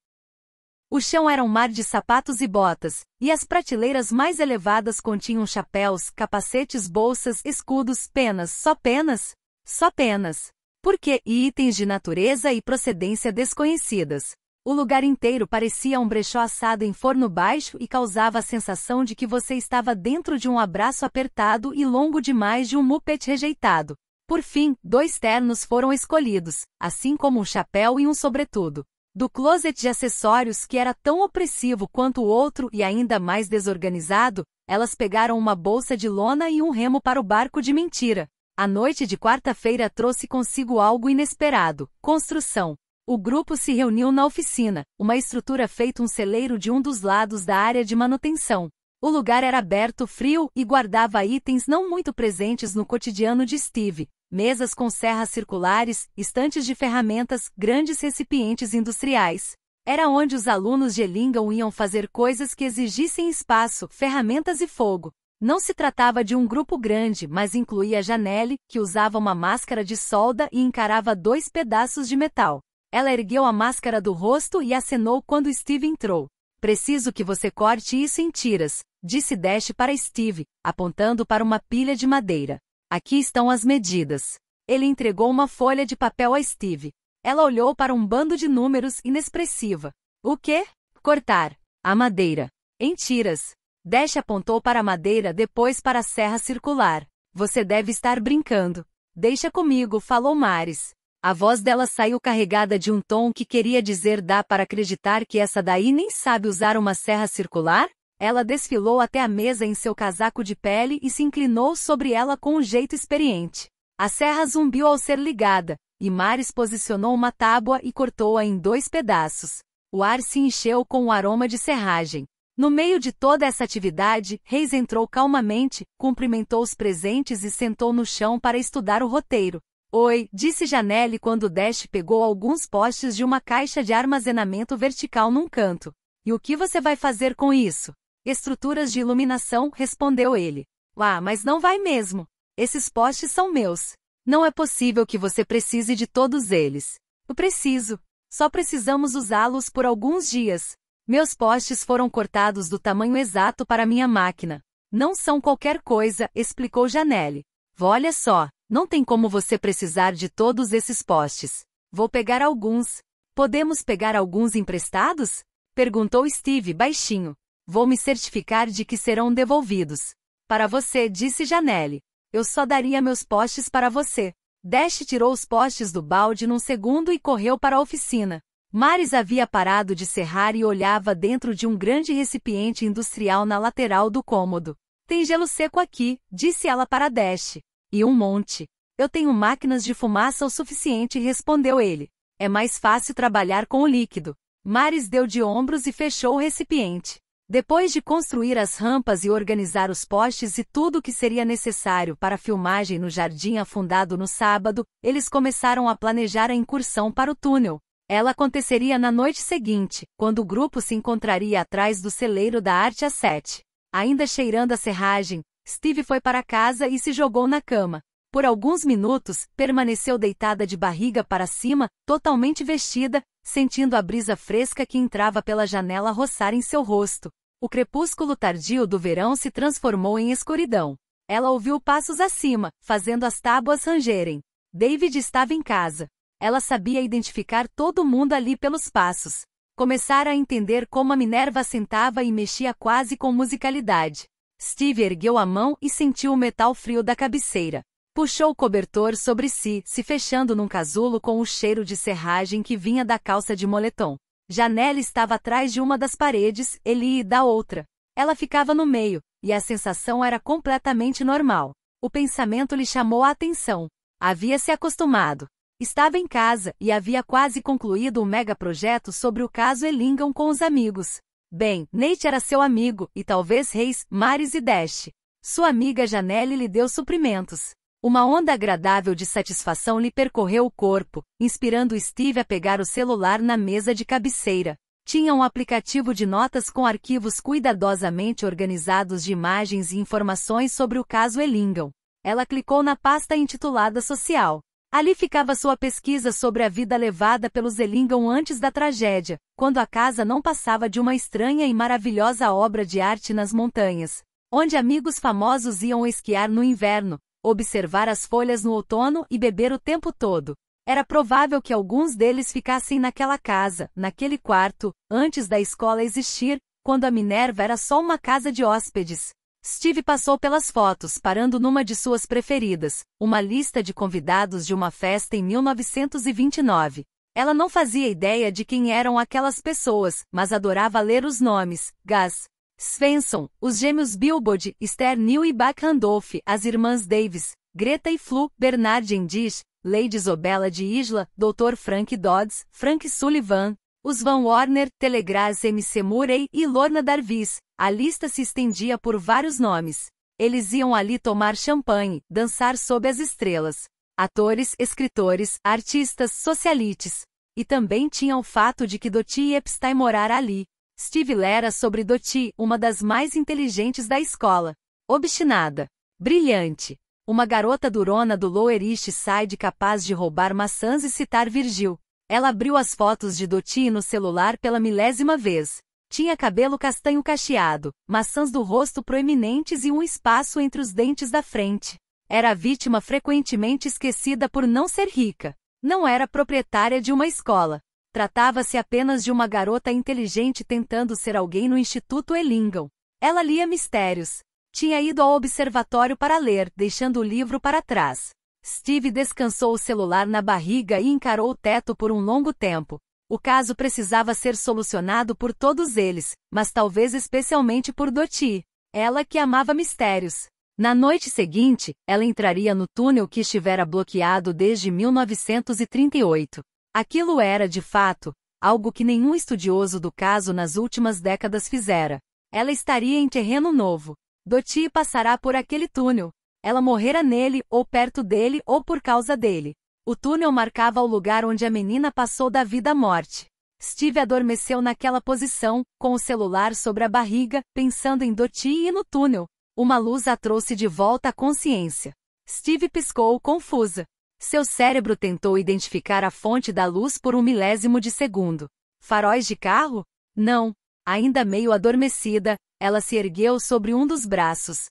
O chão era um mar de sapatos e botas, e as prateleiras mais elevadas continham chapéus, capacetes, bolsas, escudos, penas, só penas? Só penas. Por que? E itens de natureza e procedência desconhecidas. O lugar inteiro parecia um brechó assado em forno baixo e causava a sensação de que você estava dentro de um abraço apertado e longo demais de um mupete rejeitado. Por fim, dois ternos foram escolhidos, assim como um chapéu e um sobretudo. Do closet de acessórios que era tão opressivo quanto o outro e ainda mais desorganizado, elas pegaram uma bolsa de lona e um remo para o barco de mentira. A noite de quarta-feira trouxe consigo algo inesperado: construção. O grupo se reuniu na oficina, uma estrutura feita um celeiro de um dos lados da área de manutenção. O lugar era aberto, frio e guardava itens não muito presentes no cotidiano de Steve: mesas com serras circulares, estantes de ferramentas, grandes recipientes industriais. Era onde os alunos de Elingam iam fazer coisas que exigissem espaço, ferramentas e fogo. Não se tratava de um grupo grande, mas incluía Janelle, que usava uma máscara de solda e encarava dois pedaços de metal. Ela ergueu a máscara do rosto e acenou quando Steve entrou. Preciso que você corte isso em tiras, disse Dash para Steve, apontando para uma pilha de madeira. Aqui estão as medidas. Ele entregou uma folha de papel a Steve. Ela olhou para um bando de números inexpressiva. O quê? Cortar. A madeira. Em tiras. Dash apontou para a madeira, depois para a serra circular. Você deve estar brincando. Deixa comigo, falou Mares. A voz dela saiu carregada de um tom que queria dizer dá para acreditar que essa daí nem sabe usar uma serra circular? Ela desfilou até a mesa em seu casaco de pele e se inclinou sobre ela com um jeito experiente. A serra zumbiu ao ser ligada, e Maris posicionou uma tábua e cortou-a em dois pedaços. O ar se encheu com o aroma de serragem. No meio de toda essa atividade, Reis entrou calmamente, cumprimentou os presentes e sentou no chão para estudar o roteiro. Oi, disse Janelle quando Dash pegou alguns postes de uma caixa de armazenamento vertical num canto. E o que você vai fazer com isso? Estruturas de iluminação, respondeu ele. Ah, mas não vai mesmo. Esses postes são meus. Não é possível que você precise de todos eles. Eu preciso. Só precisamos usá-los por alguns dias. Meus postes foram cortados do tamanho exato para minha máquina. Não são qualquer coisa, explicou Janelle. Olha só, não tem como você precisar de todos esses postes. Vou pegar alguns. Podemos pegar alguns emprestados? Perguntou Steve baixinho. Vou me certificar de que serão devolvidos. Para você, disse Janelle. Eu só daria meus postes para você. Dash tirou os postes do balde num segundo e correu para a oficina. Maris havia parado de serrar e olhava dentro de um grande recipiente industrial na lateral do cômodo. Tem gelo seco aqui, disse ela para Dash. E um monte. Eu tenho máquinas de fumaça o suficiente, respondeu ele. É mais fácil trabalhar com o líquido. Mares deu de ombros e fechou o recipiente. Depois de construir as rampas e organizar os postes e tudo o que seria necessário para a filmagem no jardim afundado no sábado, eles começaram a planejar a incursão para o túnel. Ela aconteceria na noite seguinte, quando o grupo se encontraria atrás do celeiro da Arte às sete. Ainda cheirando a serragem, Steve foi para casa e se jogou na cama. Por alguns minutos, permaneceu deitada de barriga para cima, totalmente vestida, sentindo a brisa fresca que entrava pela janela roçar em seu rosto. O crepúsculo tardio do verão se transformou em escuridão. Ela ouviu passos acima, fazendo as tábuas rangerem. David estava em casa. Ela sabia identificar todo mundo ali pelos passos. Começara a entender como a Minerva sentava e mexia quase com musicalidade. Steve ergueu a mão e sentiu o metal frio da cabeceira. Puxou o cobertor sobre si, se fechando num casulo com o cheiro de serragem que vinha da calça de moletom. Janela estava atrás de uma das paredes, Eli da outra. Ela ficava no meio, e a sensação era completamente normal. O pensamento lhe chamou a atenção. Havia se acostumado. Estava em casa e havia quase concluído um megaprojeto sobre o caso Elingam com os amigos. Bem, Nate era seu amigo, e talvez Reis, Mares e Dash. Sua amiga Janelle lhe deu suprimentos. Uma onda agradável de satisfação lhe percorreu o corpo, inspirando Steve a pegar o celular na mesa de cabeceira. Tinha um aplicativo de notas com arquivos cuidadosamente organizados de imagens e informações sobre o caso Ellingham. Ela clicou na pasta intitulada Social. Ali ficava sua pesquisa sobre a vida levada pelo Zelingam antes da tragédia, quando a casa não passava de uma estranha e maravilhosa obra de arte nas montanhas, onde amigos famosos iam esquiar no inverno, observar as folhas no outono e beber o tempo todo. Era provável que alguns deles ficassem naquela casa, naquele quarto, antes da escola existir, quando a Minerva era só uma casa de hóspedes. Steve passou pelas fotos, parando numa de suas preferidas, uma lista de convidados de uma festa em 1929. Ela não fazia ideia de quem eram aquelas pessoas, mas adorava ler os nomes: Gas, Svensson, os gêmeos Billboard, Esther New e Bach Randolph, as irmãs Davis, Greta e Flu, Bernard Endish, Lady Zobella de Isla, Dr. Frank Dodds, Frank Sullivan, os Van Warner, Telegraz MC Murray e Lorna Darvis, a lista se estendia por vários nomes. Eles iam ali tomar champanhe, dançar sob as estrelas. Atores, escritores, artistas, socialites. E também tinha o fato de que e Epstein morara ali. Steve lera sobre Doty, uma das mais inteligentes da escola. Obstinada. Brilhante. Uma garota durona do Lower East Side capaz de roubar maçãs e citar Virgil. Ela abriu as fotos de Doti no celular pela milésima vez. Tinha cabelo castanho cacheado, maçãs do rosto proeminentes e um espaço entre os dentes da frente. Era vítima frequentemente esquecida por não ser rica. Não era proprietária de uma escola. Tratava-se apenas de uma garota inteligente tentando ser alguém no Instituto Ellingham. Ela lia mistérios, tinha ido ao observatório para ler, deixando o livro para trás. Steve descansou o celular na barriga e encarou o teto por um longo tempo. O caso precisava ser solucionado por todos eles, mas talvez especialmente por Doti, ela que amava mistérios. Na noite seguinte, ela entraria no túnel que estivera bloqueado desde 1938. Aquilo era, de fato, algo que nenhum estudioso do caso nas últimas décadas fizera. Ela estaria em terreno novo. Doti passará por aquele túnel. Ela morrera nele, ou perto dele, ou por causa dele. O túnel marcava o lugar onde a menina passou da vida à morte. Steve adormeceu naquela posição, com o celular sobre a barriga, pensando em Doti e no túnel. Uma luz a trouxe de volta à consciência. Steve piscou, confusa. Seu cérebro tentou identificar a fonte da luz por um milésimo de segundo. Faróis de carro? Não. Ainda meio adormecida, ela se ergueu sobre um dos braços,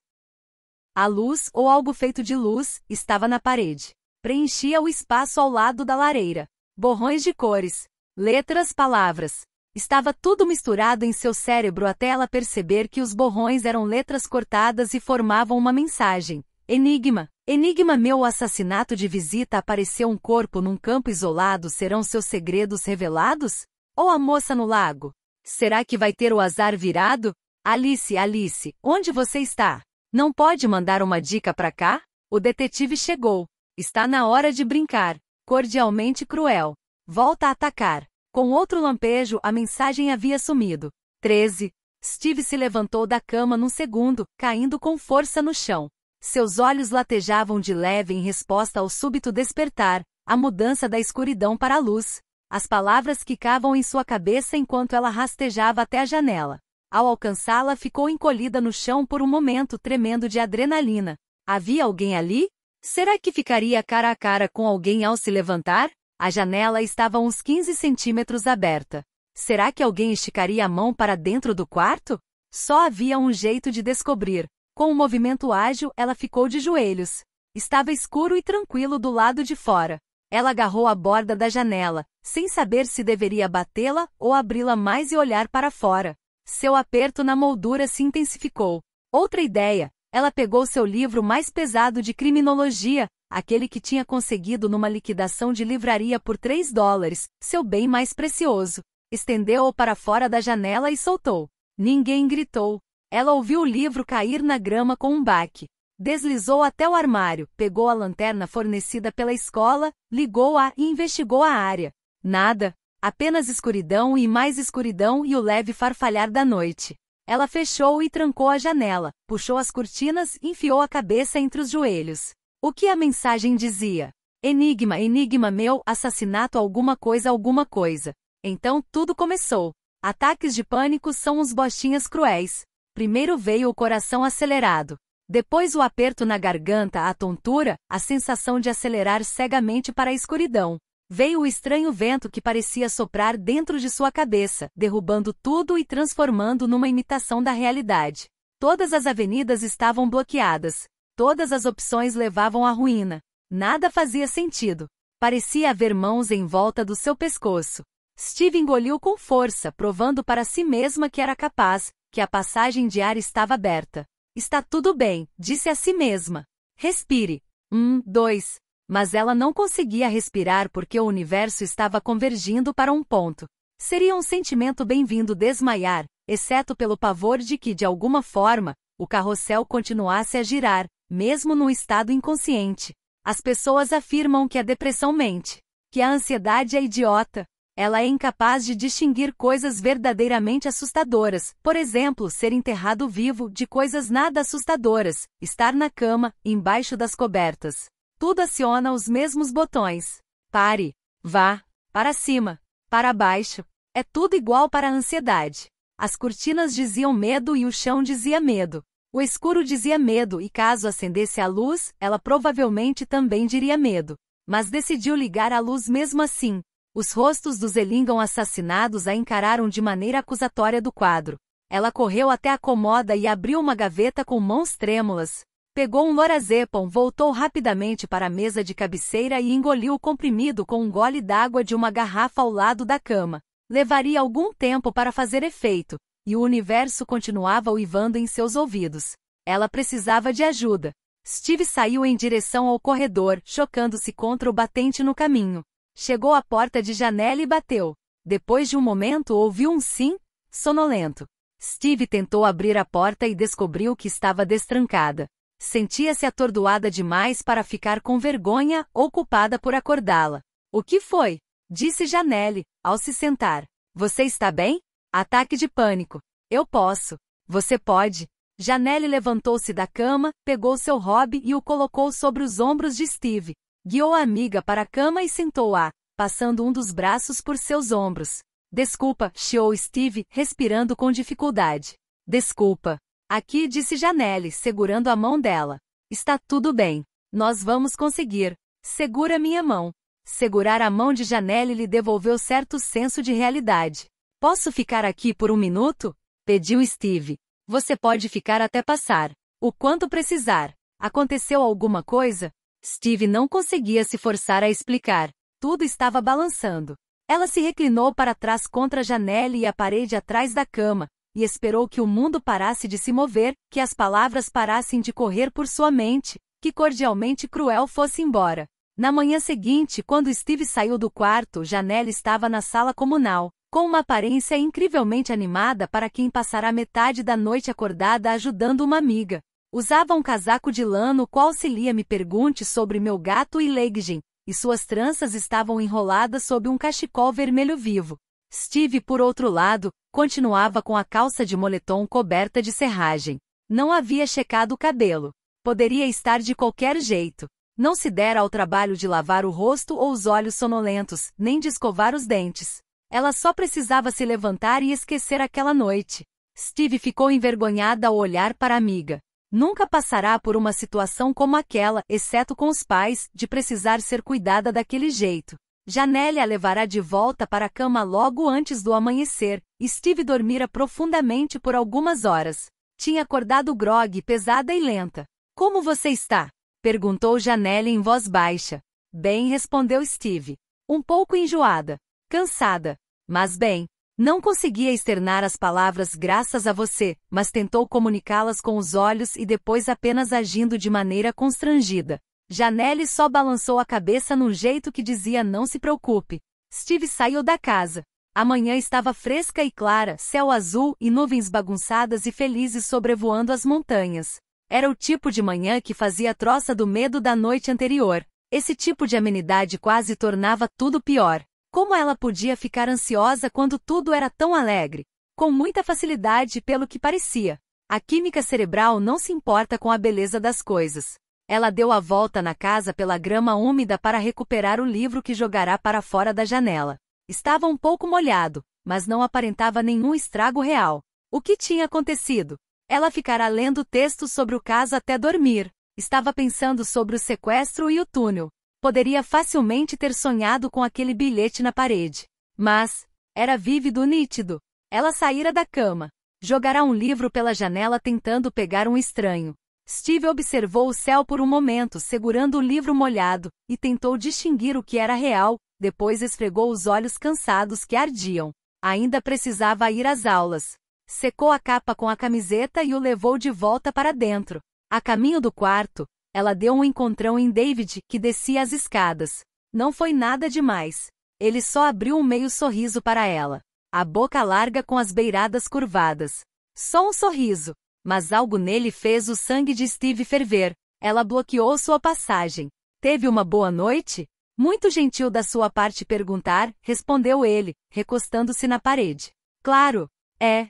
a luz, ou algo feito de luz, estava na parede. Preenchia o espaço ao lado da lareira. Borrões de cores, letras, palavras. Estava tudo misturado em seu cérebro até ela perceber que os borrões eram letras cortadas e formavam uma mensagem. Enigma. Enigma meu assassinato de visita apareceu um corpo num campo isolado serão seus segredos revelados? Ou a moça no lago? Será que vai ter o azar virado? Alice, Alice, onde você está? Não pode mandar uma dica pra cá? O detetive chegou. Está na hora de brincar. Cordialmente cruel. Volta a atacar. Com outro lampejo, a mensagem havia sumido. 13. Steve se levantou da cama num segundo, caindo com força no chão. Seus olhos latejavam de leve em resposta ao súbito despertar, a mudança da escuridão para a luz, as palavras quicavam em sua cabeça enquanto ela rastejava até a janela. Ao alcançá-la, ficou encolhida no chão por um momento tremendo de adrenalina. Havia alguém ali? Será que ficaria cara a cara com alguém ao se levantar? A janela estava uns 15 centímetros aberta. Será que alguém esticaria a mão para dentro do quarto? Só havia um jeito de descobrir. Com um movimento ágil, ela ficou de joelhos. Estava escuro e tranquilo do lado de fora. Ela agarrou a borda da janela, sem saber se deveria batê-la ou abri-la mais e olhar para fora. Seu aperto na moldura se intensificou. Outra ideia, ela pegou seu livro mais pesado de criminologia, aquele que tinha conseguido numa liquidação de livraria por 3 dólares, seu bem mais precioso. Estendeu-o para fora da janela e soltou. Ninguém gritou. Ela ouviu o livro cair na grama com um baque. Deslizou até o armário, pegou a lanterna fornecida pela escola, ligou-a e investigou a área. Nada. Apenas escuridão e mais escuridão e o leve farfalhar da noite. Ela fechou e trancou a janela, puxou as cortinas e enfiou a cabeça entre os joelhos. O que a mensagem dizia? Enigma, enigma meu, assassinato alguma coisa, alguma coisa. Então tudo começou. Ataques de pânico são uns bostinhas cruéis. Primeiro veio o coração acelerado. Depois o aperto na garganta, a tontura, a sensação de acelerar cegamente para a escuridão. Veio o estranho vento que parecia soprar dentro de sua cabeça, derrubando tudo e transformando numa imitação da realidade. Todas as avenidas estavam bloqueadas. Todas as opções levavam à ruína. Nada fazia sentido. Parecia haver mãos em volta do seu pescoço. Steve engoliu com força, provando para si mesma que era capaz, que a passagem de ar estava aberta. Está tudo bem, disse a si mesma. Respire. Um, dois, mas ela não conseguia respirar porque o universo estava convergindo para um ponto. Seria um sentimento bem-vindo desmaiar, exceto pelo pavor de que, de alguma forma, o carrossel continuasse a girar, mesmo num estado inconsciente. As pessoas afirmam que a depressão mente, que a ansiedade é idiota. Ela é incapaz de distinguir coisas verdadeiramente assustadoras, por exemplo, ser enterrado vivo, de coisas nada assustadoras, estar na cama, embaixo das cobertas. Tudo aciona os mesmos botões. Pare, vá, para cima, para baixo. É tudo igual para a ansiedade. As cortinas diziam medo e o chão dizia medo. O escuro dizia medo e caso acendesse a luz, ela provavelmente também diria medo. Mas decidiu ligar a luz mesmo assim. Os rostos dos Elingam assassinados a encararam de maneira acusatória do quadro. Ela correu até a comoda e abriu uma gaveta com mãos trêmulas. Pegou um lorazepam, voltou rapidamente para a mesa de cabeceira e engoliu o comprimido com um gole d'água de uma garrafa ao lado da cama. Levaria algum tempo para fazer efeito, e o universo continuava uivando em seus ouvidos. Ela precisava de ajuda. Steve saiu em direção ao corredor, chocando-se contra o batente no caminho. Chegou à porta de janela e bateu. Depois de um momento, ouviu um sim, sonolento. Steve tentou abrir a porta e descobriu que estava destrancada. Sentia-se atordoada demais para ficar com vergonha ou culpada por acordá-la. O que foi? Disse Janelle, ao se sentar. Você está bem? Ataque de pânico. Eu posso. Você pode. Janelle levantou-se da cama, pegou seu hobby e o colocou sobre os ombros de Steve. Guiou a amiga para a cama e sentou-a, passando um dos braços por seus ombros. Desculpa, chiou Steve, respirando com dificuldade. Desculpa. Aqui disse Janelle, segurando a mão dela. Está tudo bem. Nós vamos conseguir. Segura minha mão. Segurar a mão de Janelle lhe devolveu certo senso de realidade. Posso ficar aqui por um minuto? Pediu Steve. Você pode ficar até passar. O quanto precisar. Aconteceu alguma coisa? Steve não conseguia se forçar a explicar. Tudo estava balançando. Ela se reclinou para trás contra a janela e a parede atrás da cama, e esperou que o mundo parasse de se mover, que as palavras parassem de correr por sua mente, que cordialmente Cruel fosse embora. Na manhã seguinte, quando Steve saiu do quarto, Janelle estava na sala comunal, com uma aparência incrivelmente animada para quem passará metade da noite acordada ajudando uma amiga. Usava um casaco de lã no qual se lia me pergunte sobre meu gato e Leggen, e suas tranças estavam enroladas sob um cachecol vermelho vivo. Steve, por outro lado, continuava com a calça de moletom coberta de serragem. Não havia checado o cabelo. Poderia estar de qualquer jeito. Não se dera ao trabalho de lavar o rosto ou os olhos sonolentos, nem de escovar os dentes. Ela só precisava se levantar e esquecer aquela noite. Steve ficou envergonhada ao olhar para a amiga. Nunca passará por uma situação como aquela, exceto com os pais, de precisar ser cuidada daquele jeito. Janelle a levará de volta para a cama logo antes do amanhecer. Steve dormira profundamente por algumas horas. Tinha acordado grogue, pesada e lenta. Como você está? Perguntou Janelle em voz baixa. Bem, respondeu Steve. Um pouco enjoada. Cansada. Mas bem. Não conseguia externar as palavras graças a você, mas tentou comunicá-las com os olhos e depois apenas agindo de maneira constrangida. Janelle só balançou a cabeça num jeito que dizia não se preocupe. Steve saiu da casa. A manhã estava fresca e clara, céu azul e nuvens bagunçadas e felizes sobrevoando as montanhas. Era o tipo de manhã que fazia troça do medo da noite anterior. Esse tipo de amenidade quase tornava tudo pior. Como ela podia ficar ansiosa quando tudo era tão alegre? Com muita facilidade, pelo que parecia. A química cerebral não se importa com a beleza das coisas. Ela deu a volta na casa pela grama úmida para recuperar o livro que jogará para fora da janela. Estava um pouco molhado, mas não aparentava nenhum estrago real. O que tinha acontecido? Ela ficará lendo textos sobre o caso até dormir. Estava pensando sobre o sequestro e o túnel. Poderia facilmente ter sonhado com aquele bilhete na parede. Mas, era vívido nítido. Ela saíra da cama. Jogará um livro pela janela tentando pegar um estranho. Steve observou o céu por um momento segurando o livro molhado, e tentou distinguir o que era real, depois esfregou os olhos cansados que ardiam. Ainda precisava ir às aulas. Secou a capa com a camiseta e o levou de volta para dentro. A caminho do quarto, ela deu um encontrão em David, que descia as escadas. Não foi nada demais. Ele só abriu um meio sorriso para ela. A boca larga com as beiradas curvadas. Só um sorriso mas algo nele fez o sangue de Steve ferver. Ela bloqueou sua passagem. Teve uma boa noite? Muito gentil da sua parte perguntar, respondeu ele, recostando-se na parede. Claro, é.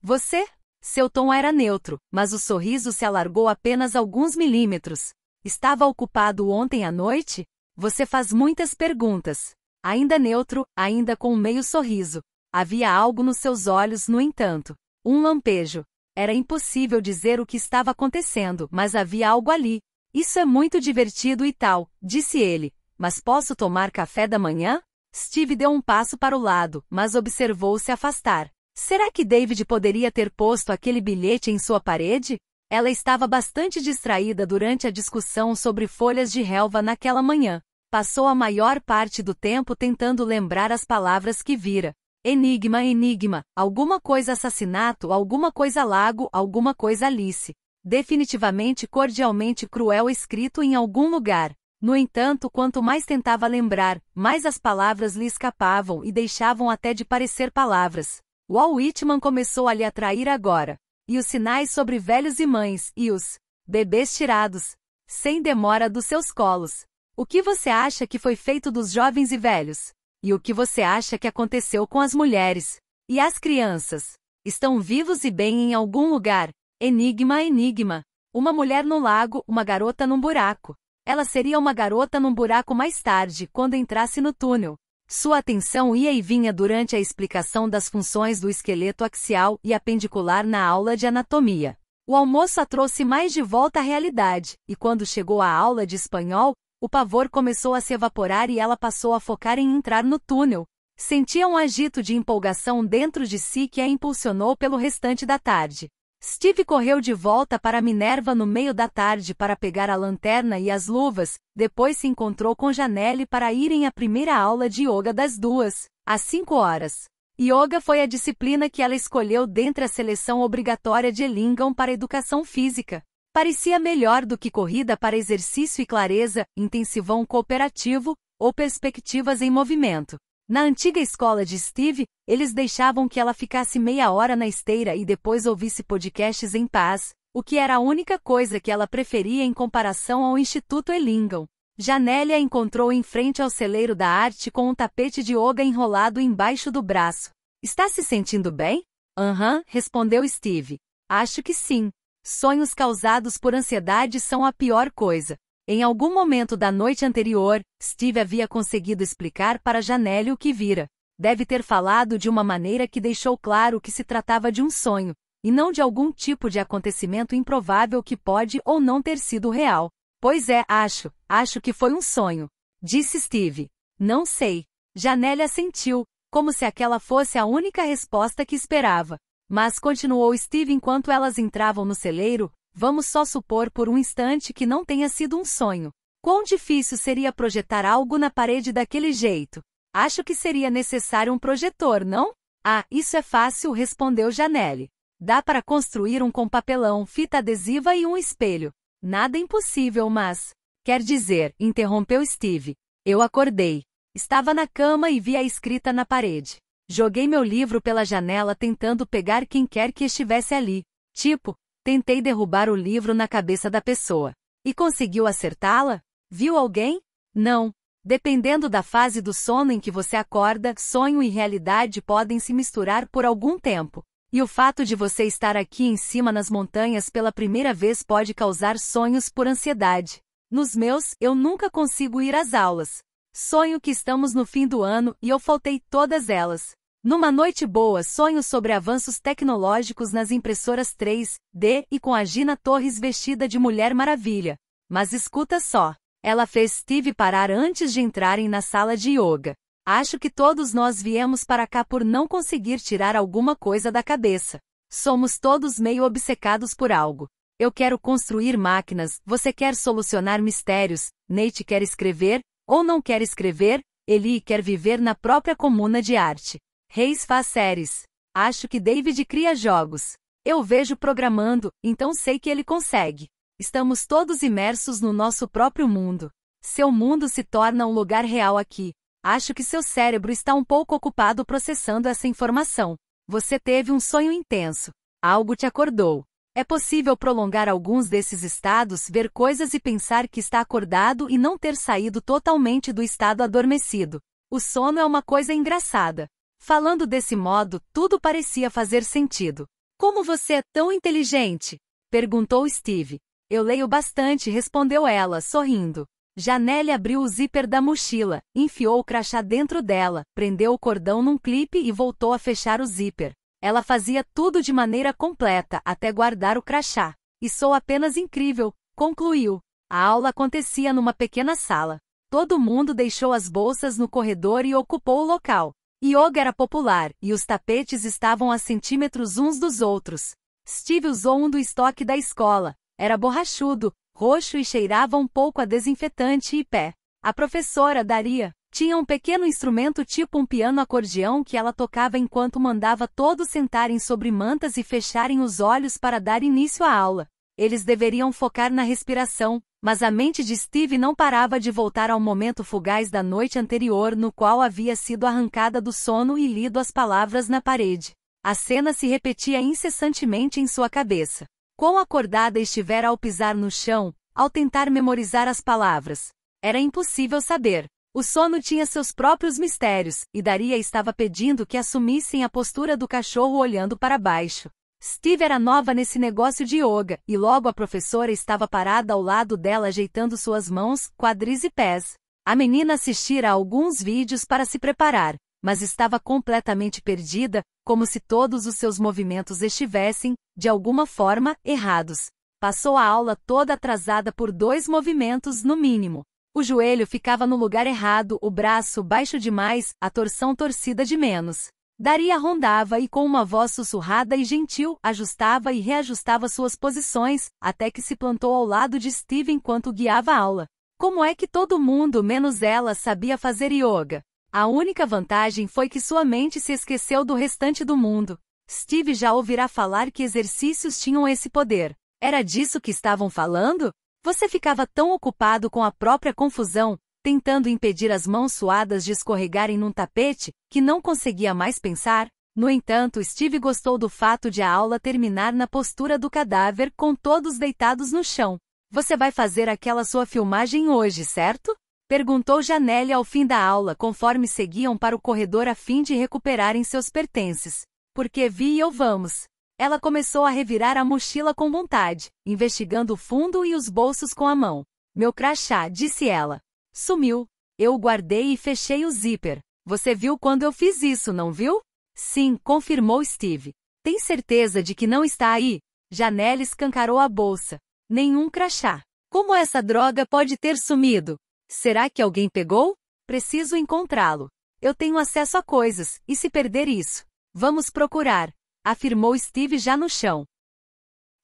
Você? Seu tom era neutro, mas o sorriso se alargou apenas alguns milímetros. Estava ocupado ontem à noite? Você faz muitas perguntas. Ainda neutro, ainda com um meio sorriso. Havia algo nos seus olhos, no entanto. Um lampejo. Era impossível dizer o que estava acontecendo, mas havia algo ali. Isso é muito divertido e tal, disse ele. Mas posso tomar café da manhã? Steve deu um passo para o lado, mas observou-se afastar. Será que David poderia ter posto aquele bilhete em sua parede? Ela estava bastante distraída durante a discussão sobre folhas de relva naquela manhã. Passou a maior parte do tempo tentando lembrar as palavras que vira, Enigma, enigma, alguma coisa assassinato, alguma coisa lago, alguma coisa Alice. Definitivamente cordialmente cruel escrito em algum lugar. No entanto, quanto mais tentava lembrar, mais as palavras lhe escapavam e deixavam até de parecer palavras. Walt Whitman começou a lhe atrair agora. E os sinais sobre velhos e mães, e os bebês tirados, sem demora dos seus colos. O que você acha que foi feito dos jovens e velhos? E o que você acha que aconteceu com as mulheres? E as crianças? Estão vivos e bem em algum lugar? Enigma, enigma. Uma mulher no lago, uma garota num buraco. Ela seria uma garota num buraco mais tarde, quando entrasse no túnel. Sua atenção ia e vinha durante a explicação das funções do esqueleto axial e apendicular na aula de anatomia. O almoço a trouxe mais de volta à realidade, e quando chegou à aula de espanhol, o pavor começou a se evaporar e ela passou a focar em entrar no túnel. Sentia um agito de empolgação dentro de si que a impulsionou pelo restante da tarde. Steve correu de volta para Minerva no meio da tarde para pegar a lanterna e as luvas, depois se encontrou com Janelle para irem à primeira aula de yoga das duas, às 5 horas. Yoga foi a disciplina que ela escolheu dentre a seleção obrigatória de Lingam para educação física. Parecia melhor do que corrida para exercício e clareza, intensivão cooperativo, ou perspectivas em movimento. Na antiga escola de Steve, eles deixavam que ela ficasse meia hora na esteira e depois ouvisse podcasts em paz, o que era a única coisa que ela preferia em comparação ao Instituto Ellingham. Janélia encontrou em frente ao celeiro da arte com um tapete de yoga enrolado embaixo do braço. Está se sentindo bem? Aham, uhum, respondeu Steve. Acho que sim. Sonhos causados por ansiedade são a pior coisa. Em algum momento da noite anterior, Steve havia conseguido explicar para Janelle o que vira. Deve ter falado de uma maneira que deixou claro que se tratava de um sonho, e não de algum tipo de acontecimento improvável que pode ou não ter sido real. Pois é, acho, acho que foi um sonho. Disse Steve. Não sei. Janelle assentiu, como se aquela fosse a única resposta que esperava. Mas continuou Steve enquanto elas entravam no celeiro, vamos só supor por um instante que não tenha sido um sonho. Quão difícil seria projetar algo na parede daquele jeito? Acho que seria necessário um projetor, não? Ah, isso é fácil, respondeu Janelle. Dá para construir um com papelão, fita adesiva e um espelho. Nada impossível, mas. Quer dizer, interrompeu Steve. Eu acordei. Estava na cama e vi a escrita na parede. Joguei meu livro pela janela tentando pegar quem quer que estivesse ali. Tipo, tentei derrubar o livro na cabeça da pessoa. E conseguiu acertá-la? Viu alguém? Não. Dependendo da fase do sono em que você acorda, sonho e realidade podem se misturar por algum tempo. E o fato de você estar aqui em cima nas montanhas pela primeira vez pode causar sonhos por ansiedade. Nos meus, eu nunca consigo ir às aulas. Sonho que estamos no fim do ano e eu faltei todas elas. Numa noite boa, sonho sobre avanços tecnológicos nas impressoras 3D e com a Gina Torres vestida de Mulher Maravilha. Mas escuta só. Ela fez Steve parar antes de entrarem na sala de yoga. Acho que todos nós viemos para cá por não conseguir tirar alguma coisa da cabeça. Somos todos meio obcecados por algo. Eu quero construir máquinas, você quer solucionar mistérios, Nate quer escrever, ou não quer escrever, Eli quer viver na própria comuna de arte. Reis faz séries. Acho que David cria jogos. Eu vejo programando, então sei que ele consegue. Estamos todos imersos no nosso próprio mundo. Seu mundo se torna um lugar real aqui. Acho que seu cérebro está um pouco ocupado processando essa informação. Você teve um sonho intenso. Algo te acordou. É possível prolongar alguns desses estados, ver coisas e pensar que está acordado e não ter saído totalmente do estado adormecido. O sono é uma coisa engraçada. Falando desse modo, tudo parecia fazer sentido. Como você é tão inteligente? perguntou Steve. Eu leio bastante, respondeu ela, sorrindo. Janelle abriu o zíper da mochila, enfiou o crachá dentro dela, prendeu o cordão num clipe e voltou a fechar o zíper. Ela fazia tudo de maneira completa, até guardar o crachá. E sou apenas incrível, concluiu. A aula acontecia numa pequena sala. Todo mundo deixou as bolsas no corredor e ocupou o local. Yoga era popular, e os tapetes estavam a centímetros uns dos outros. Steve usou um do estoque da escola. Era borrachudo, roxo e cheirava um pouco a desinfetante e pé. A professora Daria tinha um pequeno instrumento tipo um piano-acordeão que ela tocava enquanto mandava todos sentarem sobre mantas e fecharem os olhos para dar início à aula. Eles deveriam focar na respiração, mas a mente de Steve não parava de voltar ao momento fugaz da noite anterior no qual havia sido arrancada do sono e lido as palavras na parede. A cena se repetia incessantemente em sua cabeça. Quão acordada estivera ao pisar no chão, ao tentar memorizar as palavras. Era impossível saber. O sono tinha seus próprios mistérios, e Daria estava pedindo que assumissem a postura do cachorro olhando para baixo. Steve era nova nesse negócio de yoga, e logo a professora estava parada ao lado dela ajeitando suas mãos, quadris e pés. A menina assistira a alguns vídeos para se preparar, mas estava completamente perdida, como se todos os seus movimentos estivessem, de alguma forma, errados. Passou a aula toda atrasada por dois movimentos, no mínimo. O joelho ficava no lugar errado, o braço baixo demais, a torção torcida de menos. Daria rondava e com uma voz sussurrada e gentil, ajustava e reajustava suas posições, até que se plantou ao lado de Steve enquanto guiava a aula. Como é que todo mundo, menos ela, sabia fazer yoga? A única vantagem foi que sua mente se esqueceu do restante do mundo. Steve já ouvirá falar que exercícios tinham esse poder. Era disso que estavam falando? Você ficava tão ocupado com a própria confusão, tentando impedir as mãos suadas de escorregarem num tapete, que não conseguia mais pensar. No entanto, Steve gostou do fato de a aula terminar na postura do cadáver com todos deitados no chão. Você vai fazer aquela sua filmagem hoje, certo? Perguntou Janelle ao fim da aula conforme seguiam para o corredor a fim de recuperarem seus pertences. Porque vi e eu vamos. Ela começou a revirar a mochila com vontade, investigando o fundo e os bolsos com a mão. Meu crachá, disse ela. Sumiu. Eu guardei e fechei o zíper. Você viu quando eu fiz isso, não viu? Sim, confirmou Steve. Tem certeza de que não está aí? Janelle escancarou a bolsa. Nenhum crachá. Como essa droga pode ter sumido? Será que alguém pegou? Preciso encontrá-lo. Eu tenho acesso a coisas, e se perder isso? Vamos procurar, afirmou Steve já no chão.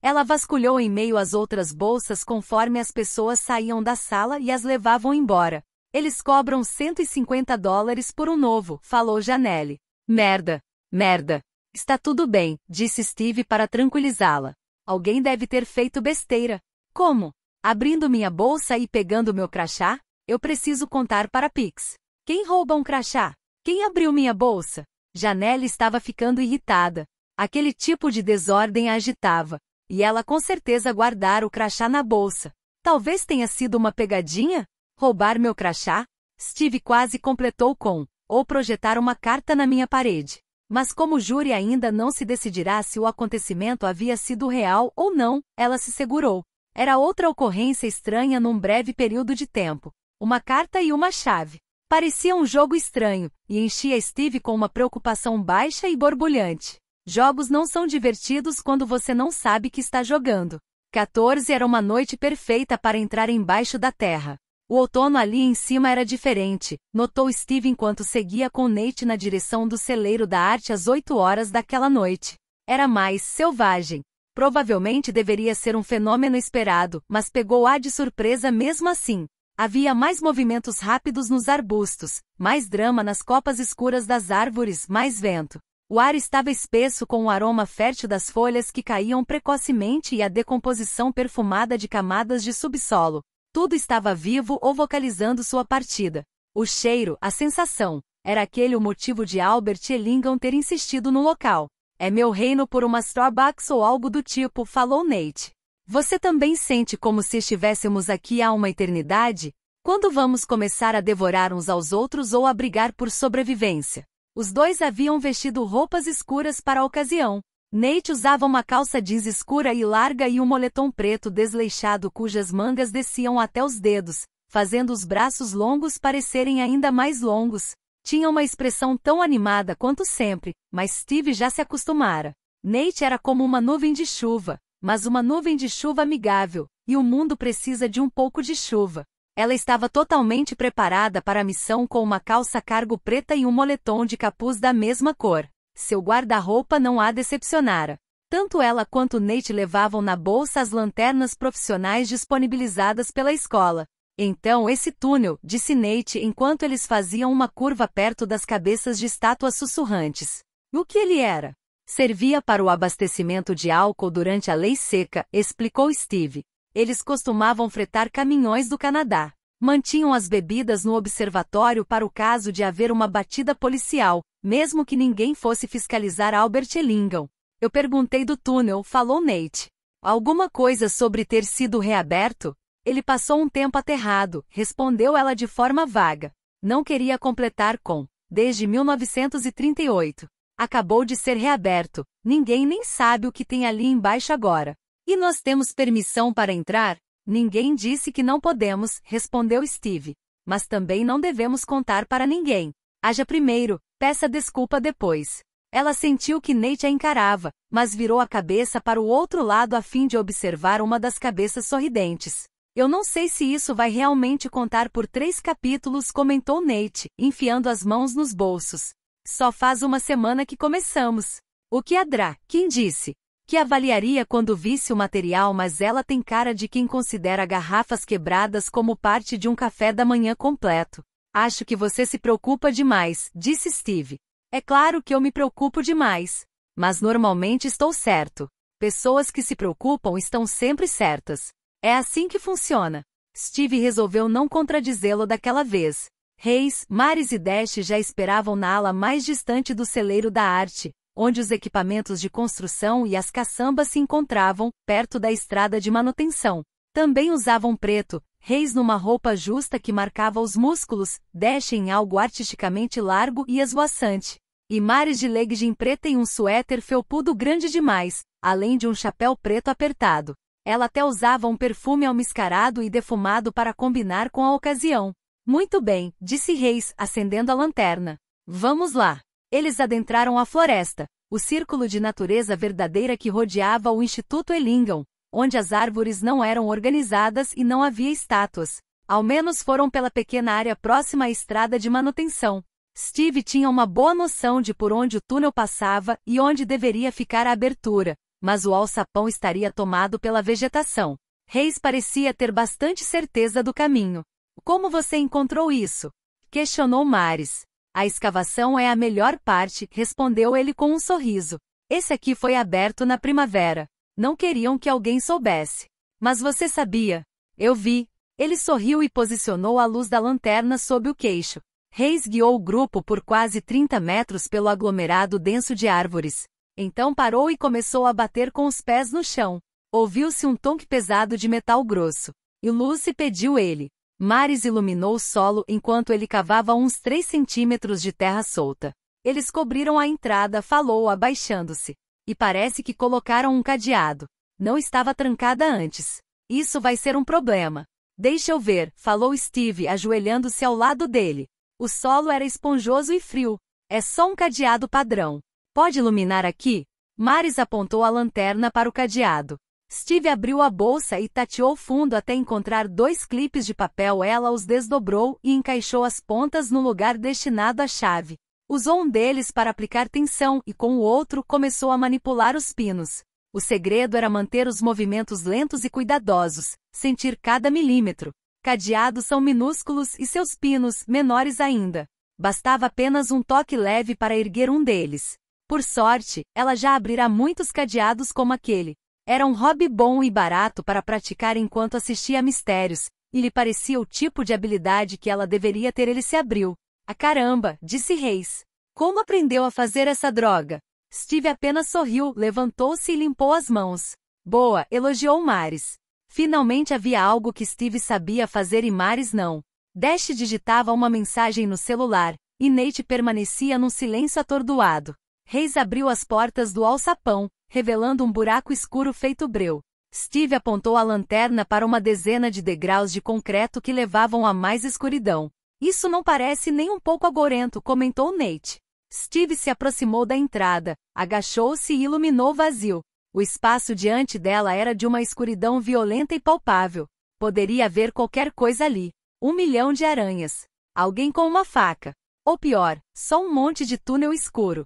Ela vasculhou em meio às outras bolsas conforme as pessoas saíam da sala e as levavam embora. Eles cobram 150 dólares por um novo, falou Janelle. Merda, merda. Está tudo bem, disse Steve para tranquilizá-la. Alguém deve ter feito besteira. Como? Abrindo minha bolsa e pegando meu crachá? Eu preciso contar para Pix. Quem rouba um crachá? Quem abriu minha bolsa? Janelle estava ficando irritada. Aquele tipo de desordem a agitava. E ela com certeza guardar o crachá na bolsa. Talvez tenha sido uma pegadinha? Roubar meu crachá? Steve quase completou com, ou projetar uma carta na minha parede. Mas como o júri ainda não se decidirá se o acontecimento havia sido real ou não, ela se segurou. Era outra ocorrência estranha num breve período de tempo. Uma carta e uma chave. Parecia um jogo estranho, e enchia Steve com uma preocupação baixa e borbulhante. Jogos não são divertidos quando você não sabe que está jogando. 14 era uma noite perfeita para entrar embaixo da terra. O outono ali em cima era diferente, notou Steve enquanto seguia com Nate na direção do celeiro da arte às 8 horas daquela noite. Era mais selvagem. Provavelmente deveria ser um fenômeno esperado, mas pegou-a de surpresa mesmo assim. Havia mais movimentos rápidos nos arbustos, mais drama nas copas escuras das árvores, mais vento. O ar estava espesso com o aroma fértil das folhas que caíam precocemente e a decomposição perfumada de camadas de subsolo. Tudo estava vivo ou vocalizando sua partida. O cheiro, a sensação, era aquele o motivo de Albert Ellingham ter insistido no local. É meu reino por uma Starbucks ou algo do tipo, falou Nate. Você também sente como se estivéssemos aqui há uma eternidade? Quando vamos começar a devorar uns aos outros ou a brigar por sobrevivência? Os dois haviam vestido roupas escuras para a ocasião. Nate usava uma calça jeans escura e larga e um moletom preto desleixado cujas mangas desciam até os dedos, fazendo os braços longos parecerem ainda mais longos. Tinha uma expressão tão animada quanto sempre, mas Steve já se acostumara. Nate era como uma nuvem de chuva, mas uma nuvem de chuva amigável, e o mundo precisa de um pouco de chuva. Ela estava totalmente preparada para a missão com uma calça cargo preta e um moletom de capuz da mesma cor. Seu guarda-roupa não a decepcionara. Tanto ela quanto Nate levavam na bolsa as lanternas profissionais disponibilizadas pela escola. Então esse túnel, disse Nate enquanto eles faziam uma curva perto das cabeças de estátuas sussurrantes. O que ele era? Servia para o abastecimento de álcool durante a lei seca, explicou Steve eles costumavam fretar caminhões do Canadá. Mantinham as bebidas no observatório para o caso de haver uma batida policial, mesmo que ninguém fosse fiscalizar Albert Ellingham. Eu perguntei do túnel, falou Nate. Alguma coisa sobre ter sido reaberto? Ele passou um tempo aterrado, respondeu ela de forma vaga. Não queria completar com, desde 1938. Acabou de ser reaberto, ninguém nem sabe o que tem ali embaixo agora. E nós temos permissão para entrar? Ninguém disse que não podemos, respondeu Steve. Mas também não devemos contar para ninguém. Haja primeiro, peça desculpa depois. Ela sentiu que Nate a encarava, mas virou a cabeça para o outro lado a fim de observar uma das cabeças sorridentes. Eu não sei se isso vai realmente contar por três capítulos, comentou Nate, enfiando as mãos nos bolsos. Só faz uma semana que começamos. O que a Dra. Quem disse, que avaliaria quando visse o material, mas ela tem cara de quem considera garrafas quebradas como parte de um café da manhã completo. Acho que você se preocupa demais, disse Steve. É claro que eu me preocupo demais, mas normalmente estou certo. Pessoas que se preocupam estão sempre certas. É assim que funciona. Steve resolveu não contradizê-lo daquela vez. Reis, Mares e Dash já esperavam na ala mais distante do celeiro da arte, onde os equipamentos de construção e as caçambas se encontravam, perto da estrada de manutenção. Também usavam preto, reis numa roupa justa que marcava os músculos, dash em algo artisticamente largo e esvoaçante. E mares de legging preta e um suéter felpudo grande demais, além de um chapéu preto apertado. Ela até usava um perfume almiscarado e defumado para combinar com a ocasião. Muito bem, disse Reis, acendendo a lanterna. Vamos lá. Eles adentraram a floresta, o círculo de natureza verdadeira que rodeava o Instituto Ellingham, onde as árvores não eram organizadas e não havia estátuas. Ao menos foram pela pequena área próxima à estrada de manutenção. Steve tinha uma boa noção de por onde o túnel passava e onde deveria ficar a abertura, mas o alçapão estaria tomado pela vegetação. Reis parecia ter bastante certeza do caminho. Como você encontrou isso? Questionou Mares. A escavação é a melhor parte, respondeu ele com um sorriso. Esse aqui foi aberto na primavera. Não queriam que alguém soubesse. Mas você sabia? Eu vi. Ele sorriu e posicionou a luz da lanterna sob o queixo. Reis guiou o grupo por quase 30 metros pelo aglomerado denso de árvores. Então parou e começou a bater com os pés no chão. Ouviu-se um tonque pesado de metal grosso. E Lucy pediu ele. Mares iluminou o solo enquanto ele cavava uns três centímetros de terra solta. Eles cobriram a entrada, falou, abaixando-se. E parece que colocaram um cadeado. Não estava trancada antes. Isso vai ser um problema. Deixa eu ver, falou Steve, ajoelhando-se ao lado dele. O solo era esponjoso e frio. É só um cadeado padrão. Pode iluminar aqui? Mares apontou a lanterna para o cadeado. Steve abriu a bolsa e tateou fundo até encontrar dois clipes de papel. Ela os desdobrou e encaixou as pontas no lugar destinado à chave. Usou um deles para aplicar tensão e com o outro começou a manipular os pinos. O segredo era manter os movimentos lentos e cuidadosos, sentir cada milímetro. Cadeados são minúsculos e seus pinos, menores ainda. Bastava apenas um toque leve para erguer um deles. Por sorte, ela já abrirá muitos cadeados como aquele. Era um hobby bom e barato para praticar enquanto assistia a mistérios, e lhe parecia o tipo de habilidade que ela deveria ter. Ele se abriu. A caramba, disse Reis. Como aprendeu a fazer essa droga? Steve apenas sorriu, levantou-se e limpou as mãos. Boa, elogiou Mares. Finalmente havia algo que Steve sabia fazer e Mares não. Dash digitava uma mensagem no celular, e Nate permanecia num silêncio atordoado. Reis abriu as portas do alçapão, revelando um buraco escuro feito breu. Steve apontou a lanterna para uma dezena de degraus de concreto que levavam a mais escuridão. Isso não parece nem um pouco agorento, comentou Nate. Steve se aproximou da entrada, agachou-se e iluminou o vazio. O espaço diante dela era de uma escuridão violenta e palpável. Poderia haver qualquer coisa ali. Um milhão de aranhas. Alguém com uma faca. Ou pior, só um monte de túnel escuro.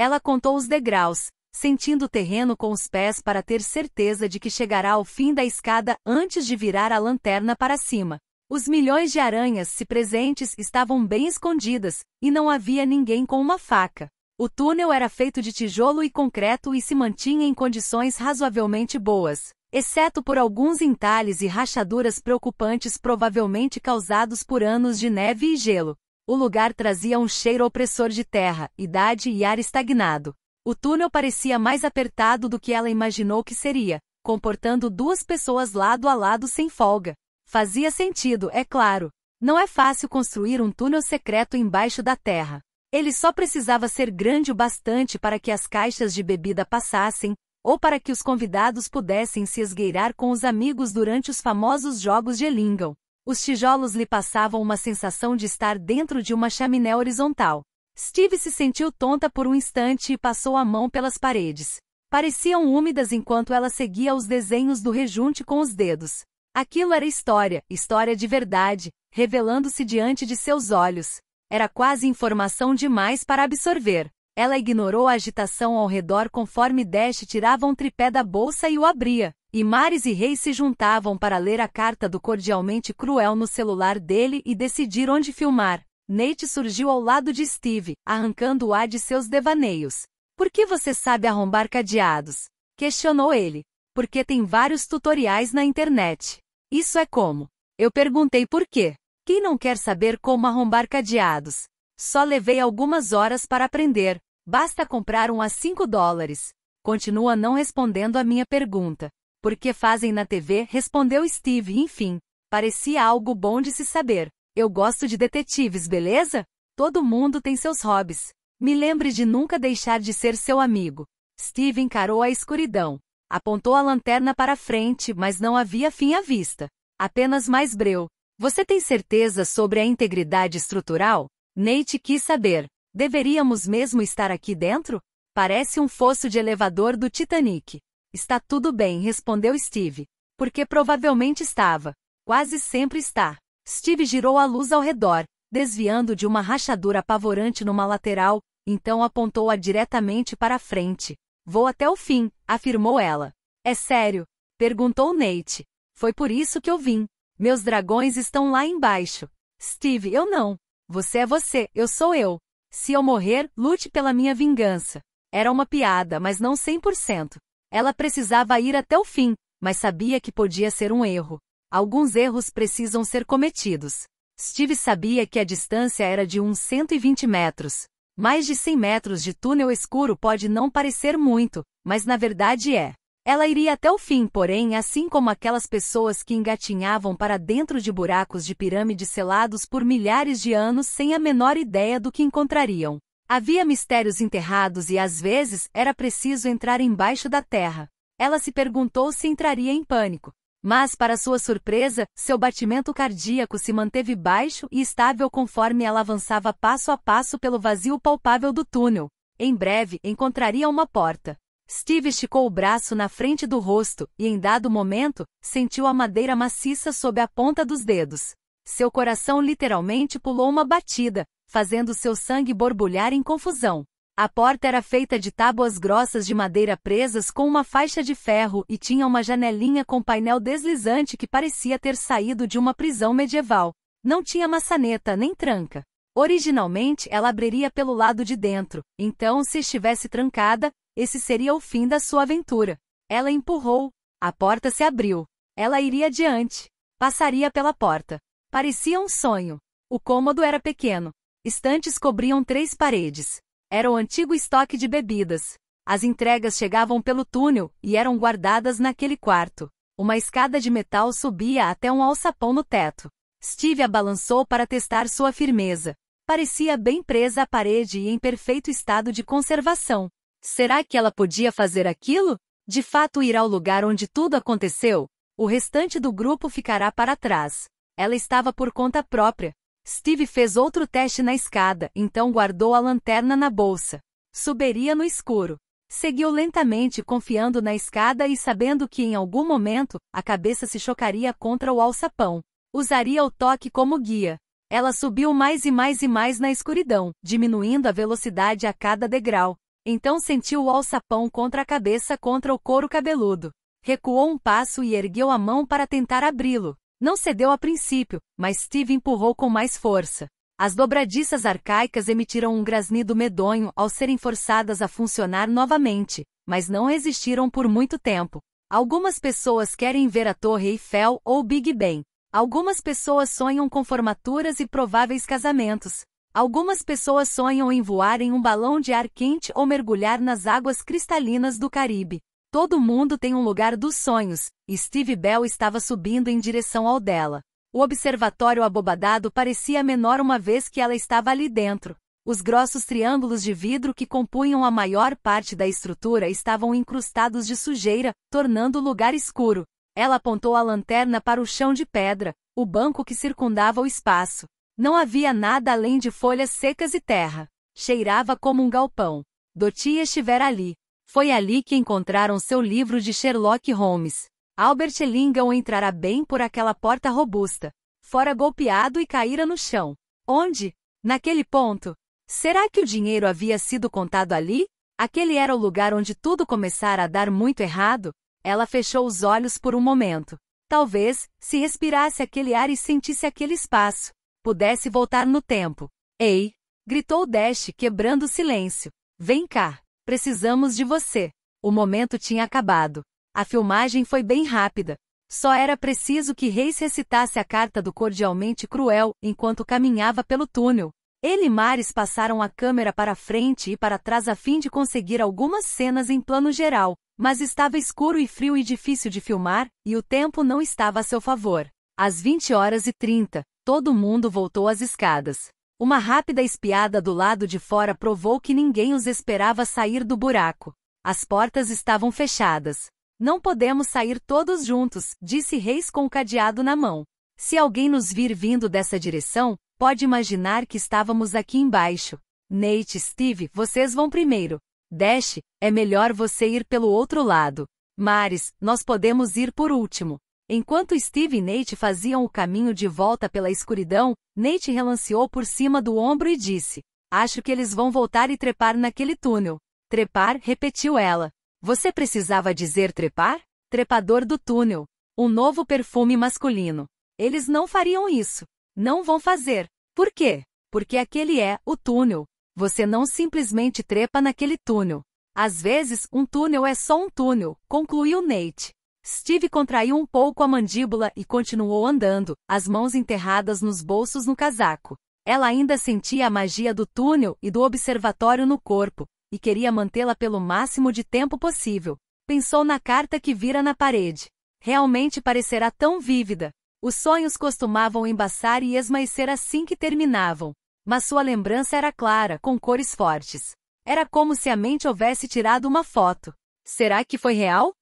Ela contou os degraus, sentindo o terreno com os pés para ter certeza de que chegará ao fim da escada antes de virar a lanterna para cima. Os milhões de aranhas se presentes estavam bem escondidas, e não havia ninguém com uma faca. O túnel era feito de tijolo e concreto e se mantinha em condições razoavelmente boas, exceto por alguns entalhes e rachaduras preocupantes provavelmente causados por anos de neve e gelo. O lugar trazia um cheiro opressor de terra, idade e ar estagnado. O túnel parecia mais apertado do que ela imaginou que seria, comportando duas pessoas lado a lado sem folga. Fazia sentido, é claro. Não é fácil construir um túnel secreto embaixo da terra. Ele só precisava ser grande o bastante para que as caixas de bebida passassem, ou para que os convidados pudessem se esgueirar com os amigos durante os famosos jogos de lingam. Os tijolos lhe passavam uma sensação de estar dentro de uma chaminé horizontal. Steve se sentiu tonta por um instante e passou a mão pelas paredes. Pareciam úmidas enquanto ela seguia os desenhos do rejunte com os dedos. Aquilo era história, história de verdade, revelando-se diante de seus olhos. Era quase informação demais para absorver. Ela ignorou a agitação ao redor conforme Dash tirava um tripé da bolsa e o abria. E Mares e Reis se juntavam para ler a carta do cordialmente cruel no celular dele e decidir onde filmar. Nate surgiu ao lado de Steve, arrancando o ar de seus devaneios. Por que você sabe arrombar cadeados? Questionou ele. Porque tem vários tutoriais na internet. Isso é como? Eu perguntei por quê. Quem não quer saber como arrombar cadeados? Só levei algumas horas para aprender. Basta comprar um a 5 dólares. Continua não respondendo a minha pergunta. Por que fazem na TV? Respondeu Steve, enfim. Parecia algo bom de se saber. Eu gosto de detetives, beleza? Todo mundo tem seus hobbies. Me lembre de nunca deixar de ser seu amigo. Steve encarou a escuridão. Apontou a lanterna para frente, mas não havia fim à vista. Apenas mais breu. Você tem certeza sobre a integridade estrutural? Nate quis saber. Deveríamos mesmo estar aqui dentro? Parece um fosso de elevador do Titanic. Está tudo bem, respondeu Steve. Porque provavelmente estava. Quase sempre está. Steve girou a luz ao redor, desviando de uma rachadura apavorante numa lateral, então apontou-a diretamente para a frente. Vou até o fim, afirmou ela. É sério? perguntou Nate. Foi por isso que eu vim. Meus dragões estão lá embaixo. Steve, eu não. Você é você, eu sou eu. Se eu morrer, lute pela minha vingança. Era uma piada, mas não 100%. Ela precisava ir até o fim, mas sabia que podia ser um erro. Alguns erros precisam ser cometidos. Steve sabia que a distância era de uns 120 metros. Mais de 100 metros de túnel escuro pode não parecer muito, mas na verdade é. Ela iria até o fim, porém, assim como aquelas pessoas que engatinhavam para dentro de buracos de pirâmide selados por milhares de anos sem a menor ideia do que encontrariam. Havia mistérios enterrados e às vezes era preciso entrar embaixo da terra. Ela se perguntou se entraria em pânico. Mas, para sua surpresa, seu batimento cardíaco se manteve baixo e estável conforme ela avançava passo a passo pelo vazio palpável do túnel. Em breve, encontraria uma porta. Steve esticou o braço na frente do rosto e, em dado momento, sentiu a madeira maciça sob a ponta dos dedos. Seu coração literalmente pulou uma batida, fazendo seu sangue borbulhar em confusão. A porta era feita de tábuas grossas de madeira presas com uma faixa de ferro e tinha uma janelinha com painel deslizante que parecia ter saído de uma prisão medieval. Não tinha maçaneta nem tranca. Originalmente ela abriria pelo lado de dentro, então se estivesse trancada, esse seria o fim da sua aventura. Ela empurrou, a porta se abriu. Ela iria adiante, passaria pela porta. Parecia um sonho. O cômodo era pequeno, Estantes cobriam três paredes. Era o antigo estoque de bebidas. As entregas chegavam pelo túnel e eram guardadas naquele quarto. Uma escada de metal subia até um alçapão no teto. Steve a balançou para testar sua firmeza. Parecia bem presa à parede e em perfeito estado de conservação. Será que ela podia fazer aquilo? De fato, ir ao lugar onde tudo aconteceu? O restante do grupo ficará para trás. Ela estava por conta própria, Steve fez outro teste na escada, então guardou a lanterna na bolsa. Subiria no escuro. Seguiu lentamente, confiando na escada e sabendo que em algum momento a cabeça se chocaria contra o alçapão. Usaria o toque como guia. Ela subiu mais e mais e mais na escuridão, diminuindo a velocidade a cada degrau. Então sentiu o alçapão contra a cabeça contra o couro cabeludo. Recuou um passo e ergueu a mão para tentar abri-lo. Não cedeu a princípio, mas Steve empurrou com mais força. As dobradiças arcaicas emitiram um grasnido medonho ao serem forçadas a funcionar novamente, mas não resistiram por muito tempo. Algumas pessoas querem ver a Torre Eiffel ou Big Ben. Algumas pessoas sonham com formaturas e prováveis casamentos. Algumas pessoas sonham em voar em um balão de ar quente ou mergulhar nas águas cristalinas do Caribe. Todo mundo tem um lugar dos sonhos, Steve Bell estava subindo em direção ao dela. O observatório abobadado parecia menor uma vez que ela estava ali dentro. Os grossos triângulos de vidro que compunham a maior parte da estrutura estavam incrustados de sujeira, tornando o lugar escuro. Ela apontou a lanterna para o chão de pedra, o banco que circundava o espaço. Não havia nada além de folhas secas e terra. Cheirava como um galpão. Doti estivera ali, foi ali que encontraram seu livro de Sherlock Holmes. Albert Ellingham entrara bem por aquela porta robusta, fora golpeado e caíra no chão. Onde? Naquele ponto. Será que o dinheiro havia sido contado ali? Aquele era o lugar onde tudo começara a dar muito errado? Ela fechou os olhos por um momento. Talvez, se respirasse aquele ar e sentisse aquele espaço, pudesse voltar no tempo. Ei! gritou Dash, quebrando o silêncio. Vem cá! Precisamos de você. O momento tinha acabado. A filmagem foi bem rápida. Só era preciso que Reis recitasse a carta do cordialmente cruel enquanto caminhava pelo túnel. Ele e Mares passaram a câmera para frente e para trás a fim de conseguir algumas cenas em plano geral, mas estava escuro e frio e difícil de filmar, e o tempo não estava a seu favor. Às 20 horas e 30, todo mundo voltou às escadas. Uma rápida espiada do lado de fora provou que ninguém os esperava sair do buraco. As portas estavam fechadas. Não podemos sair todos juntos, disse Reis com o cadeado na mão. Se alguém nos vir vindo dessa direção, pode imaginar que estávamos aqui embaixo. Nate, Steve, vocês vão primeiro. Dash, é melhor você ir pelo outro lado. Mares, nós podemos ir por último. Enquanto Steve e Nate faziam o caminho de volta pela escuridão, Nate relanceou por cima do ombro e disse: Acho que eles vão voltar e trepar naquele túnel. Trepar, repetiu ela. Você precisava dizer trepar? Trepador do túnel. Um novo perfume masculino. Eles não fariam isso. Não vão fazer. Por quê? Porque aquele é o túnel. Você não simplesmente trepa naquele túnel. Às vezes, um túnel é só um túnel, concluiu Nate. Steve contraiu um pouco a mandíbula e continuou andando, as mãos enterradas nos bolsos no casaco. Ela ainda sentia a magia do túnel e do observatório no corpo, e queria mantê-la pelo máximo de tempo possível. Pensou na carta que vira na parede. Realmente parecerá tão vívida. Os sonhos costumavam embaçar e esmaecer assim que terminavam. Mas sua lembrança era clara, com cores fortes. Era como se a mente houvesse tirado uma foto. Será que foi real?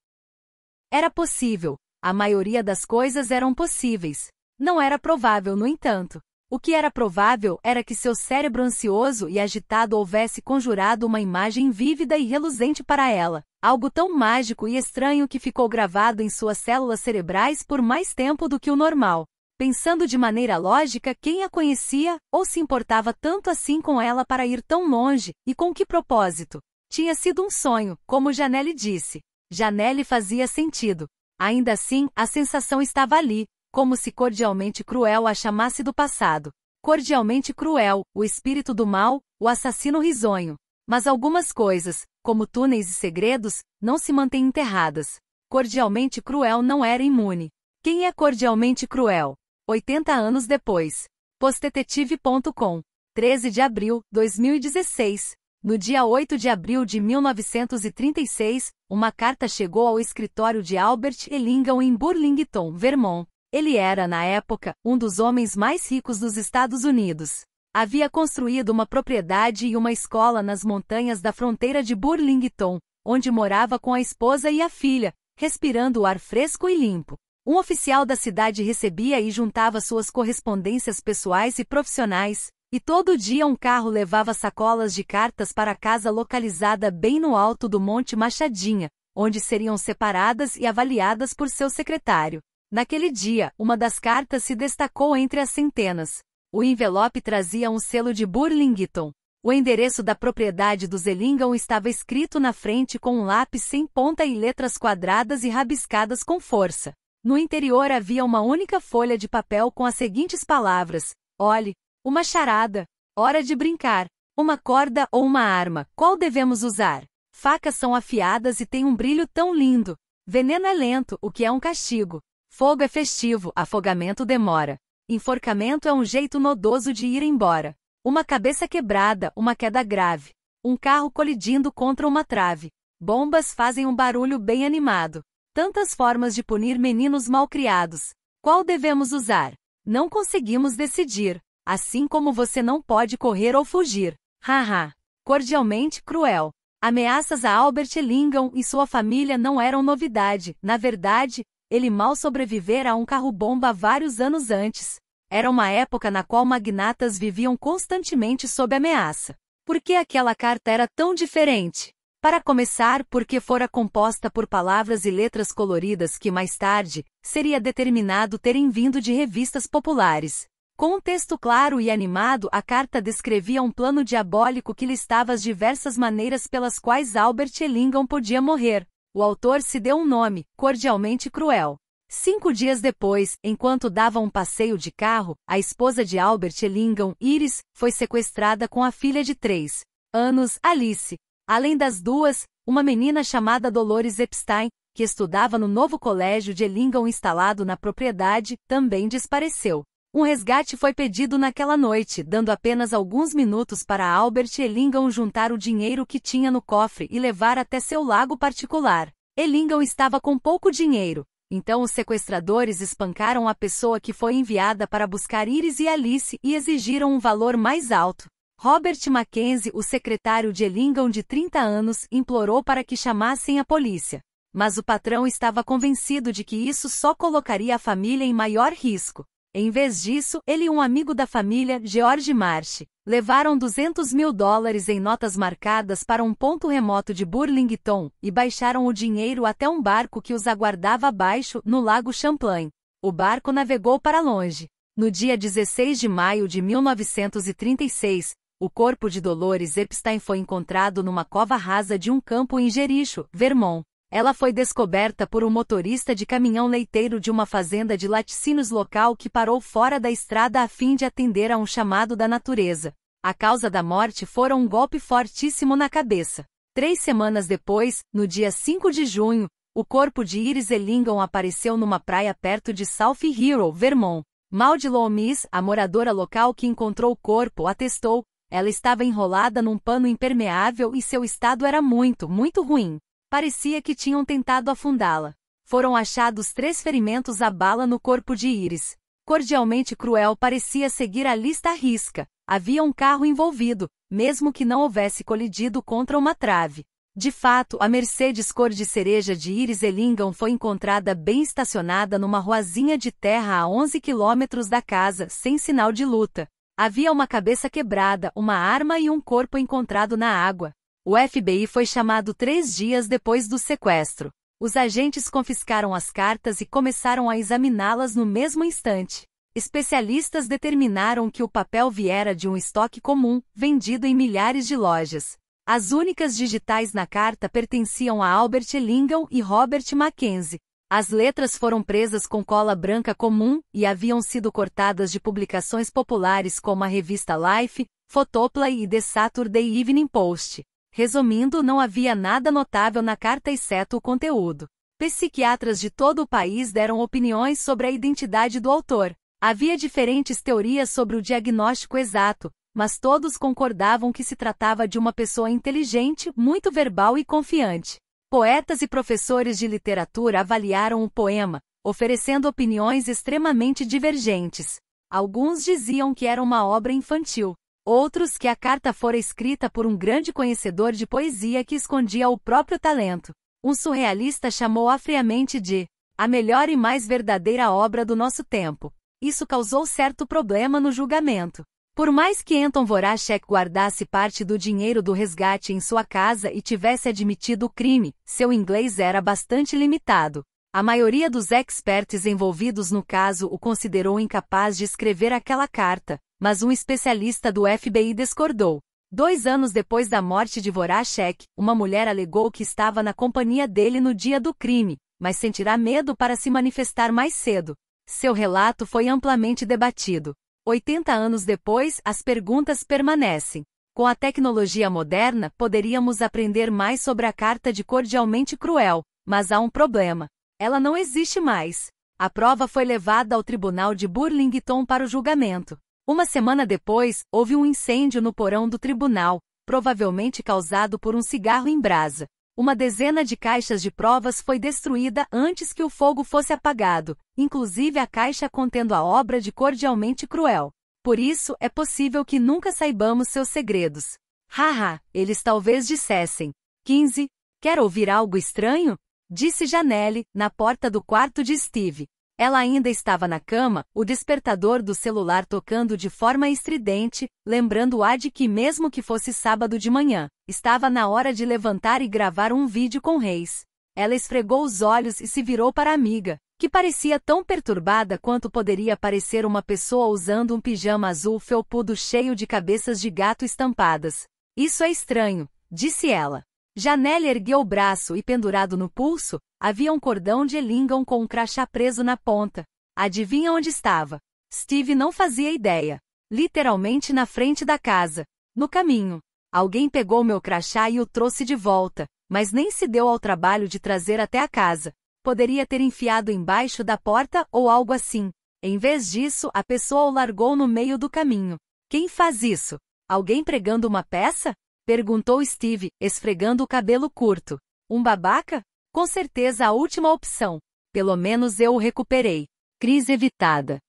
Era possível, a maioria das coisas eram possíveis. Não era provável, no entanto. O que era provável era que seu cérebro ansioso e agitado houvesse conjurado uma imagem vívida e reluzente para ela, algo tão mágico e estranho que ficou gravado em suas células cerebrais por mais tempo do que o normal. Pensando de maneira lógica, quem a conhecia ou se importava tanto assim com ela para ir tão longe e com que propósito? Tinha sido um sonho, como Janelle disse. Janelle fazia sentido. Ainda assim, a sensação estava ali, como se cordialmente cruel a chamasse do passado. Cordialmente cruel, o espírito do mal, o assassino risonho. Mas algumas coisas, como túneis e segredos, não se mantêm enterradas. Cordialmente cruel não era imune. Quem é cordialmente cruel? 80 anos depois. Postdetetive.com. 13 de abril, 2016. No dia 8 de abril de 1936, uma carta chegou ao escritório de Albert Ellingham em Burlington, Vermont. Ele era, na época, um dos homens mais ricos dos Estados Unidos. Havia construído uma propriedade e uma escola nas montanhas da fronteira de Burlington, onde morava com a esposa e a filha, respirando o ar fresco e limpo. Um oficial da cidade recebia e juntava suas correspondências pessoais e profissionais, e todo dia um carro levava sacolas de cartas para a casa localizada bem no alto do Monte Machadinha, onde seriam separadas e avaliadas por seu secretário. Naquele dia, uma das cartas se destacou entre as centenas. O envelope trazia um selo de Burlington. O endereço da propriedade do Zelingon estava escrito na frente com um lápis sem ponta e letras quadradas e rabiscadas com força. No interior havia uma única folha de papel com as seguintes palavras: Olhe, uma charada. Hora de brincar. Uma corda ou uma arma, qual devemos usar? Facas são afiadas e têm um brilho tão lindo. Veneno é lento, o que é um castigo. Fogo é festivo, afogamento demora. Enforcamento é um jeito nodoso de ir embora. Uma cabeça quebrada, uma queda grave. Um carro colidindo contra uma trave. Bombas fazem um barulho bem animado. Tantas formas de punir meninos malcriados. Qual devemos usar? Não conseguimos decidir. Assim como você não pode correr ou fugir. Haha. Cordialmente cruel. Ameaças a Albert Lingham e sua família não eram novidade. Na verdade, ele mal sobrevivera a um carro-bomba vários anos antes. Era uma época na qual magnatas viviam constantemente sob ameaça. Por que aquela carta era tão diferente? Para começar, porque fora composta por palavras e letras coloridas que mais tarde seria determinado terem vindo de revistas populares. Com um texto claro e animado, a carta descrevia um plano diabólico que listava as diversas maneiras pelas quais Albert Ellingham podia morrer. O autor se deu um nome, cordialmente cruel. Cinco dias depois, enquanto dava um passeio de carro, a esposa de Albert Ellingham, Iris, foi sequestrada com a filha de três anos, Alice. Além das duas, uma menina chamada Dolores Epstein, que estudava no novo colégio de Ellingham instalado na propriedade, também desapareceu. Um resgate foi pedido naquela noite, dando apenas alguns minutos para Albert Ellingham juntar o dinheiro que tinha no cofre e levar até seu lago particular. Ellingham estava com pouco dinheiro, então os sequestradores espancaram a pessoa que foi enviada para buscar Iris e Alice e exigiram um valor mais alto. Robert Mackenzie, o secretário de Ellingham de 30 anos, implorou para que chamassem a polícia. Mas o patrão estava convencido de que isso só colocaria a família em maior risco. Em vez disso, ele e um amigo da família, George March, levaram 200 mil dólares em notas marcadas para um ponto remoto de Burlington e baixaram o dinheiro até um barco que os aguardava abaixo, no Lago Champlain. O barco navegou para longe. No dia 16 de maio de 1936, o corpo de Dolores Epstein foi encontrado numa cova rasa de um campo em Jericho, Vermont. Ela foi descoberta por um motorista de caminhão leiteiro de uma fazenda de laticínios local que parou fora da estrada a fim de atender a um chamado da natureza. A causa da morte fora um golpe fortíssimo na cabeça. Três semanas depois, no dia 5 de junho, o corpo de Iris Ellingham apareceu numa praia perto de South Hero, Vermont. Maudie Loomis, a moradora local que encontrou o corpo, atestou, ela estava enrolada num pano impermeável e seu estado era muito, muito ruim. Parecia que tinham tentado afundá-la. Foram achados três ferimentos à bala no corpo de Iris. Cordialmente Cruel parecia seguir a lista à risca. Havia um carro envolvido, mesmo que não houvesse colidido contra uma trave. De fato, a Mercedes cor de cereja de Iris Ellingham foi encontrada bem estacionada numa ruazinha de terra a 11 quilômetros da casa, sem sinal de luta. Havia uma cabeça quebrada, uma arma e um corpo encontrado na água. O FBI foi chamado três dias depois do sequestro. Os agentes confiscaram as cartas e começaram a examiná-las no mesmo instante. Especialistas determinaram que o papel viera de um estoque comum, vendido em milhares de lojas. As únicas digitais na carta pertenciam a Albert Lingham e Robert Mackenzie. As letras foram presas com cola branca comum e haviam sido cortadas de publicações populares como a revista Life, Photoplay e The Saturday Evening Post. Resumindo, não havia nada notável na carta exceto o conteúdo. Psiquiatras de todo o país deram opiniões sobre a identidade do autor. Havia diferentes teorias sobre o diagnóstico exato, mas todos concordavam que se tratava de uma pessoa inteligente, muito verbal e confiante. Poetas e professores de literatura avaliaram o poema, oferecendo opiniões extremamente divergentes. Alguns diziam que era uma obra infantil, Outros que a carta fora escrita por um grande conhecedor de poesia que escondia o próprio talento. Um surrealista chamou-a friamente de a melhor e mais verdadeira obra do nosso tempo. Isso causou certo problema no julgamento. Por mais que Anton Voracek guardasse parte do dinheiro do resgate em sua casa e tivesse admitido o crime, seu inglês era bastante limitado. A maioria dos experts envolvidos no caso o considerou incapaz de escrever aquela carta, mas um especialista do FBI discordou. Dois anos depois da morte de Voracek, uma mulher alegou que estava na companhia dele no dia do crime, mas sentirá medo para se manifestar mais cedo. Seu relato foi amplamente debatido. 80 anos depois, as perguntas permanecem. Com a tecnologia moderna, poderíamos aprender mais sobre a carta de cordialmente cruel, mas há um problema. Ela não existe mais. A prova foi levada ao tribunal de Burlington para o julgamento. Uma semana depois, houve um incêndio no porão do tribunal, provavelmente causado por um cigarro em brasa. Uma dezena de caixas de provas foi destruída antes que o fogo fosse apagado, inclusive a caixa contendo a obra de Cordialmente Cruel. Por isso, é possível que nunca saibamos seus segredos. Haha, eles talvez dissessem. 15. Quer ouvir algo estranho? Disse Janelle, na porta do quarto de Steve. Ela ainda estava na cama, o despertador do celular tocando de forma estridente, lembrando a de que mesmo que fosse sábado de manhã, estava na hora de levantar e gravar um vídeo com Reis. Ela esfregou os olhos e se virou para a amiga, que parecia tão perturbada quanto poderia parecer uma pessoa usando um pijama azul felpudo cheio de cabeças de gato estampadas. Isso é estranho, disse ela. Janelle ergueu o braço e, pendurado no pulso, havia um cordão de Elingam com um crachá preso na ponta. Adivinha onde estava? Steve não fazia ideia. Literalmente na frente da casa. No caminho. Alguém pegou meu crachá e o trouxe de volta, mas nem se deu ao trabalho de trazer até a casa. Poderia ter enfiado embaixo da porta ou algo assim. Em vez disso, a pessoa o largou no meio do caminho. Quem faz isso? Alguém pregando uma peça? Perguntou Steve, esfregando o cabelo curto. Um babaca? Com certeza a última opção. Pelo menos eu o recuperei. Crise evitada.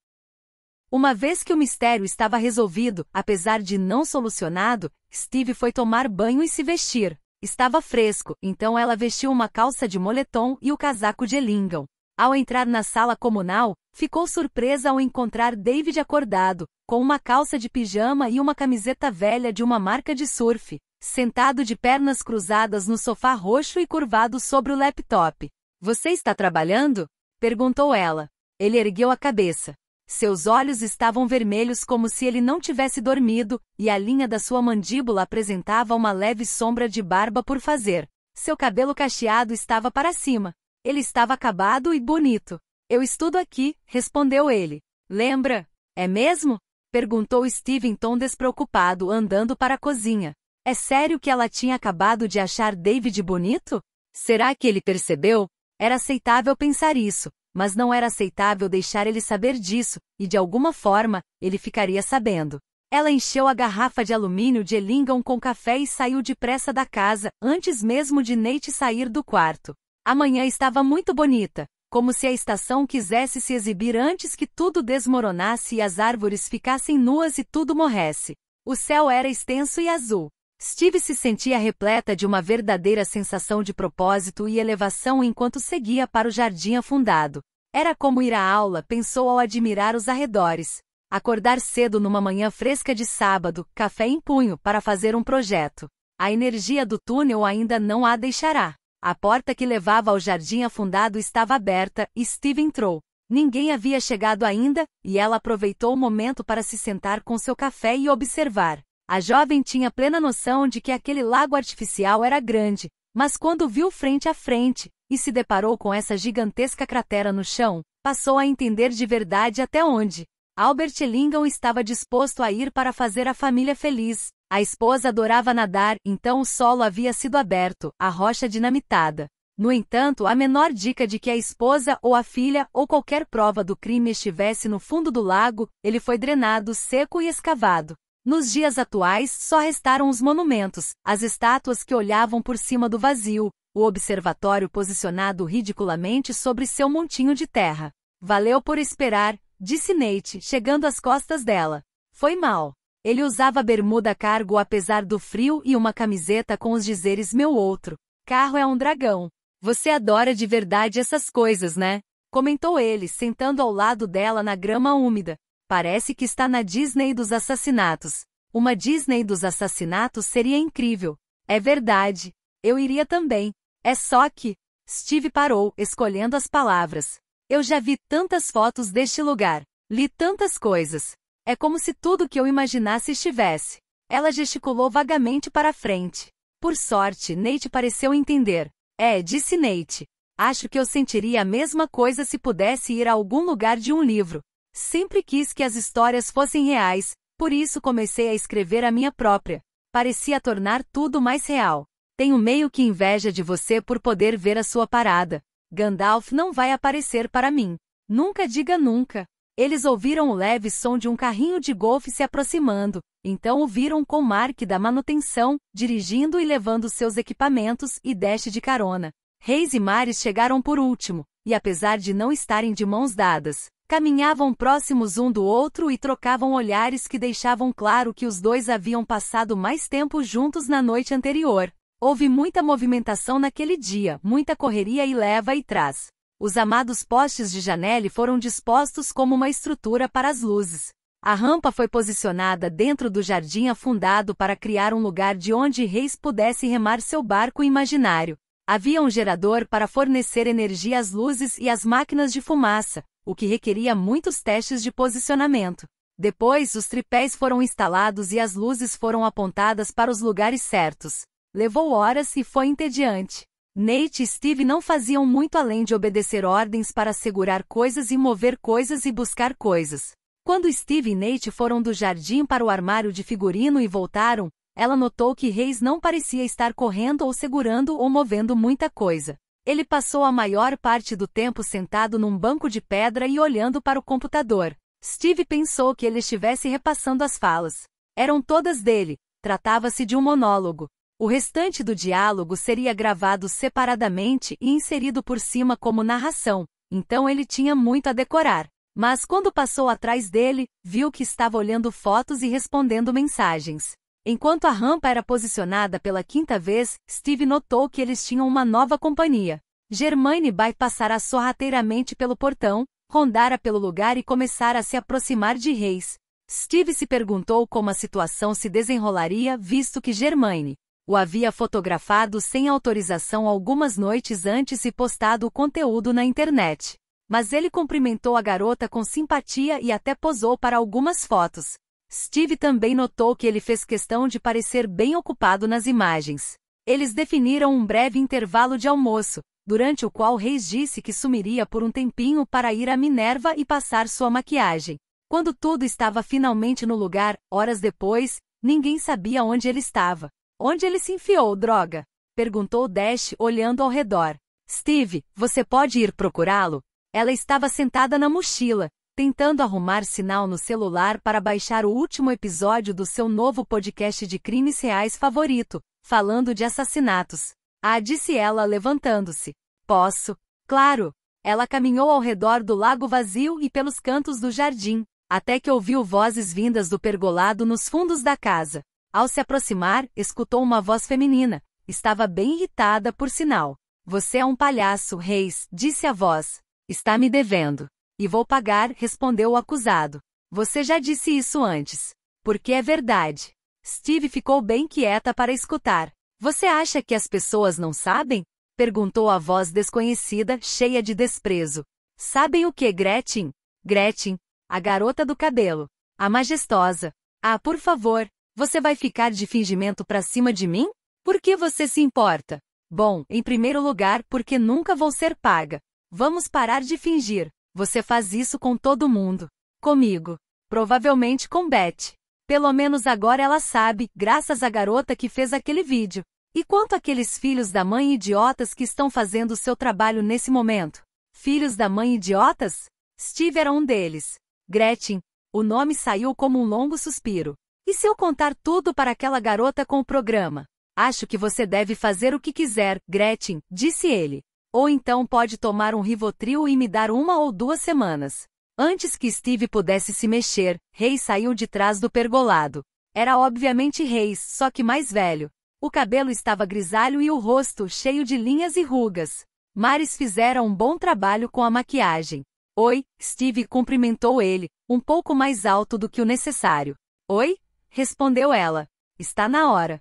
Uma vez que o mistério estava resolvido, apesar de não solucionado, Steve foi tomar banho e se vestir. Estava fresco, então ela vestiu uma calça de moletom e o casaco de Elingam. Ao entrar na sala comunal, ficou surpresa ao encontrar David acordado, com uma calça de pijama e uma camiseta velha de uma marca de surf sentado de pernas cruzadas no sofá roxo e curvado sobre o laptop. Você está trabalhando? perguntou ela. Ele ergueu a cabeça. Seus olhos estavam vermelhos como se ele não tivesse dormido, e a linha da sua mandíbula apresentava uma leve sombra de barba por fazer. Seu cabelo cacheado estava para cima. Ele estava acabado e bonito. Eu estudo aqui, respondeu ele. Lembra? É mesmo? perguntou Steve em tom despreocupado, andando para a cozinha. É sério que ela tinha acabado de achar David bonito? Será que ele percebeu? Era aceitável pensar isso, mas não era aceitável deixar ele saber disso, e de alguma forma, ele ficaria sabendo. Ela encheu a garrafa de alumínio de Ellingham com café e saiu depressa da casa, antes mesmo de Nate sair do quarto. A manhã estava muito bonita, como se a estação quisesse se exibir antes que tudo desmoronasse e as árvores ficassem nuas e tudo morresse. O céu era extenso e azul. Steve se sentia repleta de uma verdadeira sensação de propósito e elevação enquanto seguia para o jardim afundado. Era como ir à aula, pensou ao admirar os arredores. Acordar cedo numa manhã fresca de sábado, café em punho, para fazer um projeto. A energia do túnel ainda não a deixará. A porta que levava ao jardim afundado estava aberta e Steve entrou. Ninguém havia chegado ainda, e ela aproveitou o momento para se sentar com seu café e observar. A jovem tinha plena noção de que aquele lago artificial era grande, mas quando viu frente a frente e se deparou com essa gigantesca cratera no chão, passou a entender de verdade até onde Albert Lingam estava disposto a ir para fazer a família feliz. A esposa adorava nadar, então o solo havia sido aberto, a rocha dinamitada. No entanto, a menor dica de que a esposa ou a filha ou qualquer prova do crime estivesse no fundo do lago, ele foi drenado, seco e escavado. Nos dias atuais, só restaram os monumentos, as estátuas que olhavam por cima do vazio, o observatório posicionado ridiculamente sobre seu montinho de terra. Valeu por esperar, disse Nate, chegando às costas dela. Foi mal. Ele usava bermuda cargo apesar do frio e uma camiseta com os dizeres meu outro. Carro é um dragão. Você adora de verdade essas coisas, né? Comentou ele, sentando ao lado dela na grama úmida. Parece que está na Disney dos assassinatos. Uma Disney dos assassinatos seria incrível. É verdade. Eu iria também. É só que. Steve parou, escolhendo as palavras. Eu já vi tantas fotos deste lugar. Li tantas coisas. É como se tudo que eu imaginasse estivesse. Ela gesticulou vagamente para a frente. Por sorte, Nate pareceu entender. É, disse Nate. Acho que eu sentiria a mesma coisa se pudesse ir a algum lugar de um livro. Sempre quis que as histórias fossem reais, por isso comecei a escrever a minha própria. Parecia tornar tudo mais real. Tenho meio que inveja de você por poder ver a sua parada. Gandalf não vai aparecer para mim. Nunca diga nunca. Eles ouviram o leve som de um carrinho de golfe se aproximando, então ouviram com Mark da manutenção, dirigindo e levando seus equipamentos e deixe de carona. Reis e Mares chegaram por último, e apesar de não estarem de mãos dadas, Caminhavam próximos um do outro e trocavam olhares que deixavam claro que os dois haviam passado mais tempo juntos na noite anterior. Houve muita movimentação naquele dia, muita correria e leva e traz. Os amados postes de janela foram dispostos como uma estrutura para as luzes. A rampa foi posicionada dentro do jardim afundado para criar um lugar de onde Reis pudesse remar seu barco imaginário. Havia um gerador para fornecer energia às luzes e às máquinas de fumaça, o que requeria muitos testes de posicionamento. Depois, os tripés foram instalados e as luzes foram apontadas para os lugares certos. Levou horas e foi entediante. Nate e Steve não faziam muito além de obedecer ordens para segurar coisas e mover coisas e buscar coisas. Quando Steve e Nate foram do jardim para o armário de figurino e voltaram, ela notou que Reis não parecia estar correndo ou segurando ou movendo muita coisa. Ele passou a maior parte do tempo sentado num banco de pedra e olhando para o computador. Steve pensou que ele estivesse repassando as falas. Eram todas dele, tratava-se de um monólogo. O restante do diálogo seria gravado separadamente e inserido por cima como narração, então ele tinha muito a decorar. Mas quando passou atrás dele, viu que estava olhando fotos e respondendo mensagens. Enquanto a rampa era posicionada pela quinta vez, Steve notou que eles tinham uma nova companhia. Germaine Bay passara sorrateiramente pelo portão, rondara pelo lugar e começara a se aproximar de Reis. Steve se perguntou como a situação se desenrolaria, visto que Germaine o havia fotografado sem autorização algumas noites antes e postado o conteúdo na internet. Mas ele cumprimentou a garota com simpatia e até posou para algumas fotos. Steve também notou que ele fez questão de parecer bem ocupado nas imagens. Eles definiram um breve intervalo de almoço, durante o qual Reis disse que sumiria por um tempinho para ir a Minerva e passar sua maquiagem. Quando tudo estava finalmente no lugar, horas depois, ninguém sabia onde ele estava. Onde ele se enfiou, droga? perguntou Dash, olhando ao redor. Steve, você pode ir procurá-lo? Ela estava sentada na mochila, tentando arrumar sinal no celular para baixar o último episódio do seu novo podcast de crimes reais favorito, falando de assassinatos. Ah, disse ela levantando-se. Posso? Claro. Ela caminhou ao redor do lago vazio e pelos cantos do jardim, até que ouviu vozes vindas do pergolado nos fundos da casa. Ao se aproximar, escutou uma voz feminina. Estava bem irritada, por sinal. Você é um palhaço, Reis, disse a voz. Está me devendo. E vou pagar, respondeu o acusado. Você já disse isso antes. Porque é verdade. Steve ficou bem quieta para escutar. Você acha que as pessoas não sabem? Perguntou a voz desconhecida, cheia de desprezo. Sabem o que, Gretchen? Gretchen, a garota do cabelo. A majestosa. Ah, por favor, você vai ficar de fingimento para cima de mim? Por que você se importa? Bom, em primeiro lugar, porque nunca vou ser paga. Vamos parar de fingir. Você faz isso com todo mundo. Comigo. Provavelmente com Beth. Pelo menos agora ela sabe, graças à garota que fez aquele vídeo. E quanto àqueles filhos da mãe idiotas que estão fazendo o seu trabalho nesse momento? Filhos da mãe idiotas? Steve era um deles. Gretchen. O nome saiu como um longo suspiro. E se eu contar tudo para aquela garota com o programa? Acho que você deve fazer o que quiser, Gretchen, disse ele. Ou então pode tomar um Rivotril e me dar uma ou duas semanas. Antes que Steve pudesse se mexer, Reis saiu de trás do pergolado. Era obviamente Reis, só que mais velho. O cabelo estava grisalho e o rosto cheio de linhas e rugas. Maris fizeram um bom trabalho com a maquiagem. Oi, Steve cumprimentou ele, um pouco mais alto do que o necessário. Oi? respondeu ela. Está na hora.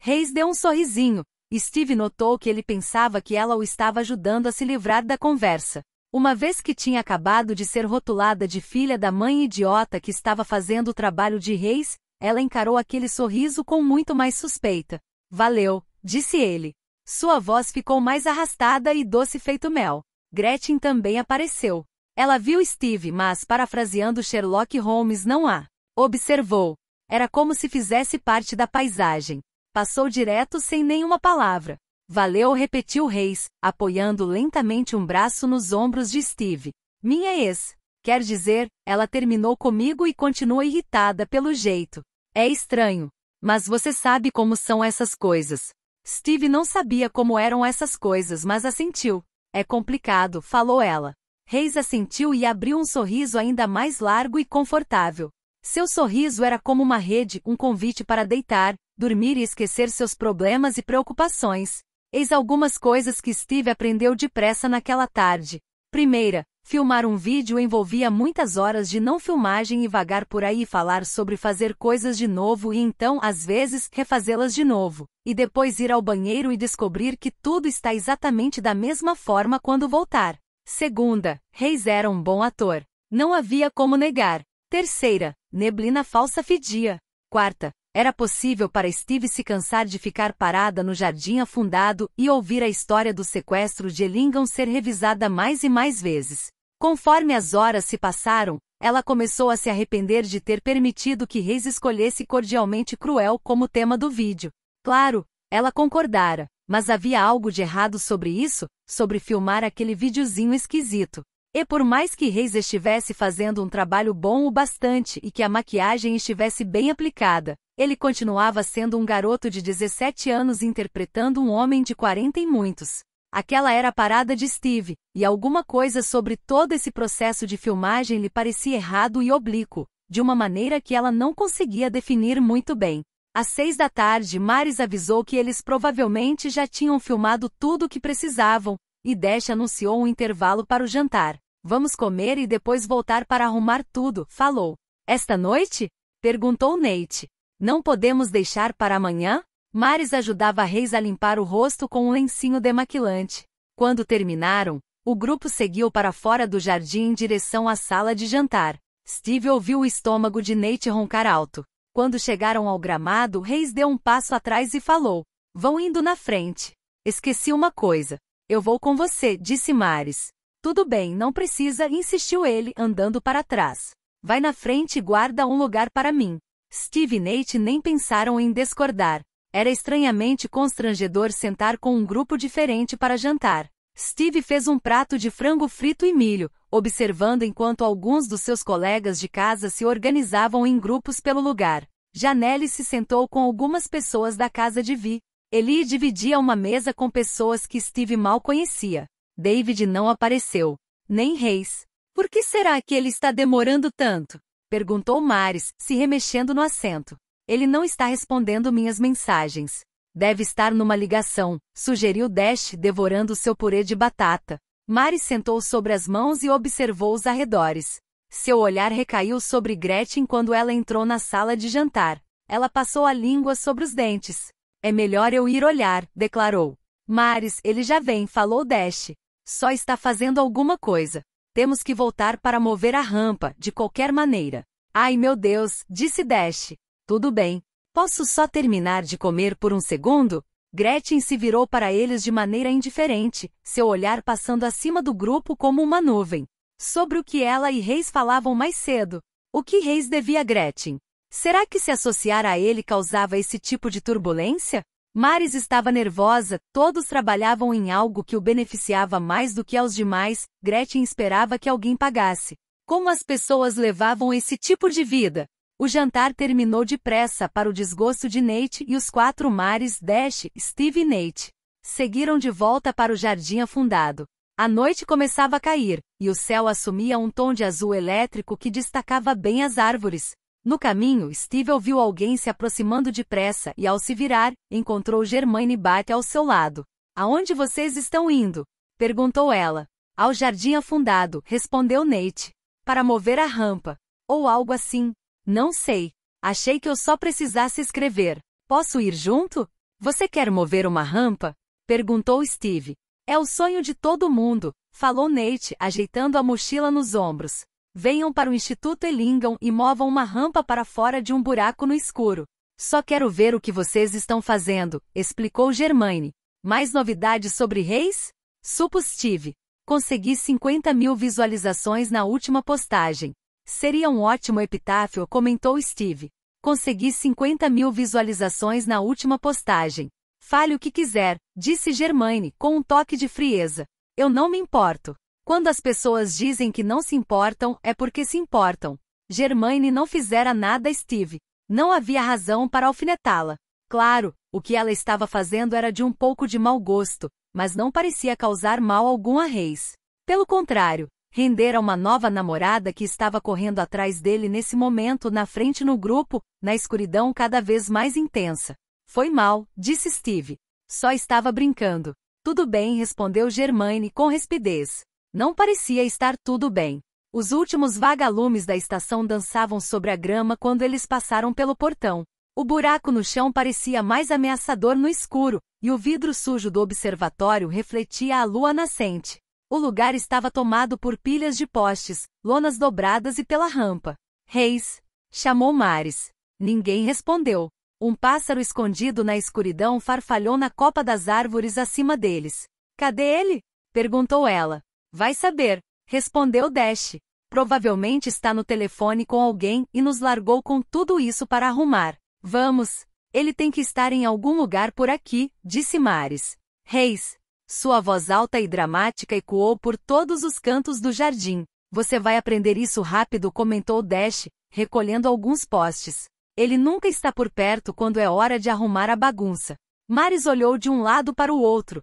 Reis deu um sorrisinho, Steve notou que ele pensava que ela o estava ajudando a se livrar da conversa. Uma vez que tinha acabado de ser rotulada de filha da mãe idiota que estava fazendo o trabalho de reis, ela encarou aquele sorriso com muito mais suspeita. Valeu, disse ele. Sua voz ficou mais arrastada e doce feito mel. Gretchen também apareceu. Ela viu Steve, mas, parafraseando Sherlock Holmes, não a observou. Era como se fizesse parte da paisagem. Passou direto sem nenhuma palavra. Valeu, repetiu Reis, apoiando lentamente um braço nos ombros de Steve. Minha ex. Quer dizer, ela terminou comigo e continua irritada pelo jeito. É estranho. Mas você sabe como são essas coisas. Steve não sabia como eram essas coisas, mas assentiu. É complicado, falou ela. Reis assentiu e abriu um sorriso ainda mais largo e confortável. Seu sorriso era como uma rede, um convite para deitar, dormir e esquecer seus problemas e preocupações. Eis algumas coisas que Steve aprendeu depressa naquela tarde. Primeira, filmar um vídeo envolvia muitas horas de não filmagem e vagar por aí e falar sobre fazer coisas de novo e então, às vezes, refazê-las de novo, e depois ir ao banheiro e descobrir que tudo está exatamente da mesma forma quando voltar. Segunda, Reis era um bom ator. Não havia como negar. Terceira, neblina falsa fedia. Quarta, era possível para Steve se cansar de ficar parada no jardim afundado e ouvir a história do sequestro de Lingon ser revisada mais e mais vezes. Conforme as horas se passaram, ela começou a se arrepender de ter permitido que Reis escolhesse cordialmente cruel como tema do vídeo. Claro, ela concordara, mas havia algo de errado sobre isso, sobre filmar aquele videozinho esquisito. E por mais que Reis estivesse fazendo um trabalho bom o bastante e que a maquiagem estivesse bem aplicada, ele continuava sendo um garoto de 17 anos interpretando um homem de 40 e muitos. Aquela era a parada de Steve, e alguma coisa sobre todo esse processo de filmagem lhe parecia errado e oblíquo, de uma maneira que ela não conseguia definir muito bem. Às seis da tarde, Maris avisou que eles provavelmente já tinham filmado tudo o que precisavam, e Dash anunciou um intervalo para o jantar. Vamos comer e depois voltar para arrumar tudo, falou. Esta noite? Perguntou Nate. Não podemos deixar para amanhã? Maris ajudava Reis a limpar o rosto com um lencinho demaquilante. Quando terminaram, o grupo seguiu para fora do jardim em direção à sala de jantar. Steve ouviu o estômago de Nate roncar alto. Quando chegaram ao gramado, Reis deu um passo atrás e falou: Vão indo na frente. Esqueci uma coisa. Eu vou com você, disse Mares. Tudo bem, não precisa, insistiu ele, andando para trás. Vai na frente e guarda um lugar para mim. Steve e Nate nem pensaram em discordar. Era estranhamente constrangedor sentar com um grupo diferente para jantar. Steve fez um prato de frango frito e milho, observando enquanto alguns dos seus colegas de casa se organizavam em grupos pelo lugar. Janelle se sentou com algumas pessoas da casa de Vi, Eli dividia uma mesa com pessoas que Steve mal conhecia. David não apareceu. Nem Reis. Por que será que ele está demorando tanto? Perguntou Maris, se remexendo no assento. Ele não está respondendo minhas mensagens. Deve estar numa ligação, sugeriu Dash, devorando seu purê de batata. Maris sentou sobre as mãos e observou os arredores. Seu olhar recaiu sobre Gretchen quando ela entrou na sala de jantar. Ela passou a língua sobre os dentes. É melhor eu ir olhar, declarou. Mares, ele já vem, falou Dash. Só está fazendo alguma coisa. Temos que voltar para mover a rampa, de qualquer maneira. Ai meu Deus, disse Dash. Tudo bem. Posso só terminar de comer por um segundo? Gretchen se virou para eles de maneira indiferente, seu olhar passando acima do grupo como uma nuvem. Sobre o que ela e Reis falavam mais cedo. O que Reis devia a Gretchen? Será que se associar a ele causava esse tipo de turbulência? Maris estava nervosa, todos trabalhavam em algo que o beneficiava mais do que aos demais, Gretchen esperava que alguém pagasse. Como as pessoas levavam esse tipo de vida? O jantar terminou depressa para o desgosto de Nate e os quatro mares Dash, Steve e Nate. Seguiram de volta para o jardim afundado. A noite começava a cair, e o céu assumia um tom de azul elétrico que destacava bem as árvores. No caminho, Steve ouviu alguém se aproximando depressa e, ao se virar, encontrou Germaine Bate ao seu lado. Aonde vocês estão indo? perguntou ela. Ao jardim afundado, respondeu Nate. Para mover a rampa. Ou algo assim. Não sei. Achei que eu só precisasse escrever. Posso ir junto? Você quer mover uma rampa? perguntou Steve. É o sonho de todo mundo, falou Nate, ajeitando a mochila nos ombros. Venham para o Instituto Elingam e movam uma rampa para fora de um buraco no escuro. Só quero ver o que vocês estão fazendo, explicou Germaine. Mais novidades sobre reis? Steve. Consegui 50 mil visualizações na última postagem. Seria um ótimo epitáfio, comentou Steve. Consegui 50 mil visualizações na última postagem. Fale o que quiser, disse Germaine, com um toque de frieza. Eu não me importo. Quando as pessoas dizem que não se importam, é porque se importam. Germaine não fizera nada a Steve. Não havia razão para alfinetá-la. Claro, o que ela estava fazendo era de um pouco de mau gosto, mas não parecia causar mal algum a Reis. Pelo contrário, render a uma nova namorada que estava correndo atrás dele nesse momento na frente no grupo, na escuridão cada vez mais intensa. Foi mal, disse Steve. Só estava brincando. Tudo bem, respondeu Germaine com rispidez. Não parecia estar tudo bem. Os últimos vagalumes da estação dançavam sobre a grama quando eles passaram pelo portão. O buraco no chão parecia mais ameaçador no escuro, e o vidro sujo do observatório refletia a lua nascente. O lugar estava tomado por pilhas de postes, lonas dobradas e pela rampa. Reis! chamou Mares. Ninguém respondeu. Um pássaro escondido na escuridão farfalhou na copa das árvores acima deles. Cadê ele? perguntou ela. Vai saber, respondeu Dash. Provavelmente está no telefone com alguém e nos largou com tudo isso para arrumar. Vamos, ele tem que estar em algum lugar por aqui, disse Mares. Reis. Sua voz alta e dramática ecoou por todos os cantos do jardim. Você vai aprender isso rápido, comentou Dash, recolhendo alguns postes. Ele nunca está por perto quando é hora de arrumar a bagunça. Mares olhou de um lado para o outro,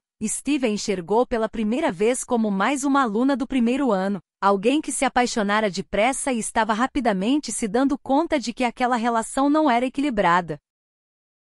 a enxergou pela primeira vez como mais uma aluna do primeiro ano, alguém que se apaixonara depressa e estava rapidamente se dando conta de que aquela relação não era equilibrada.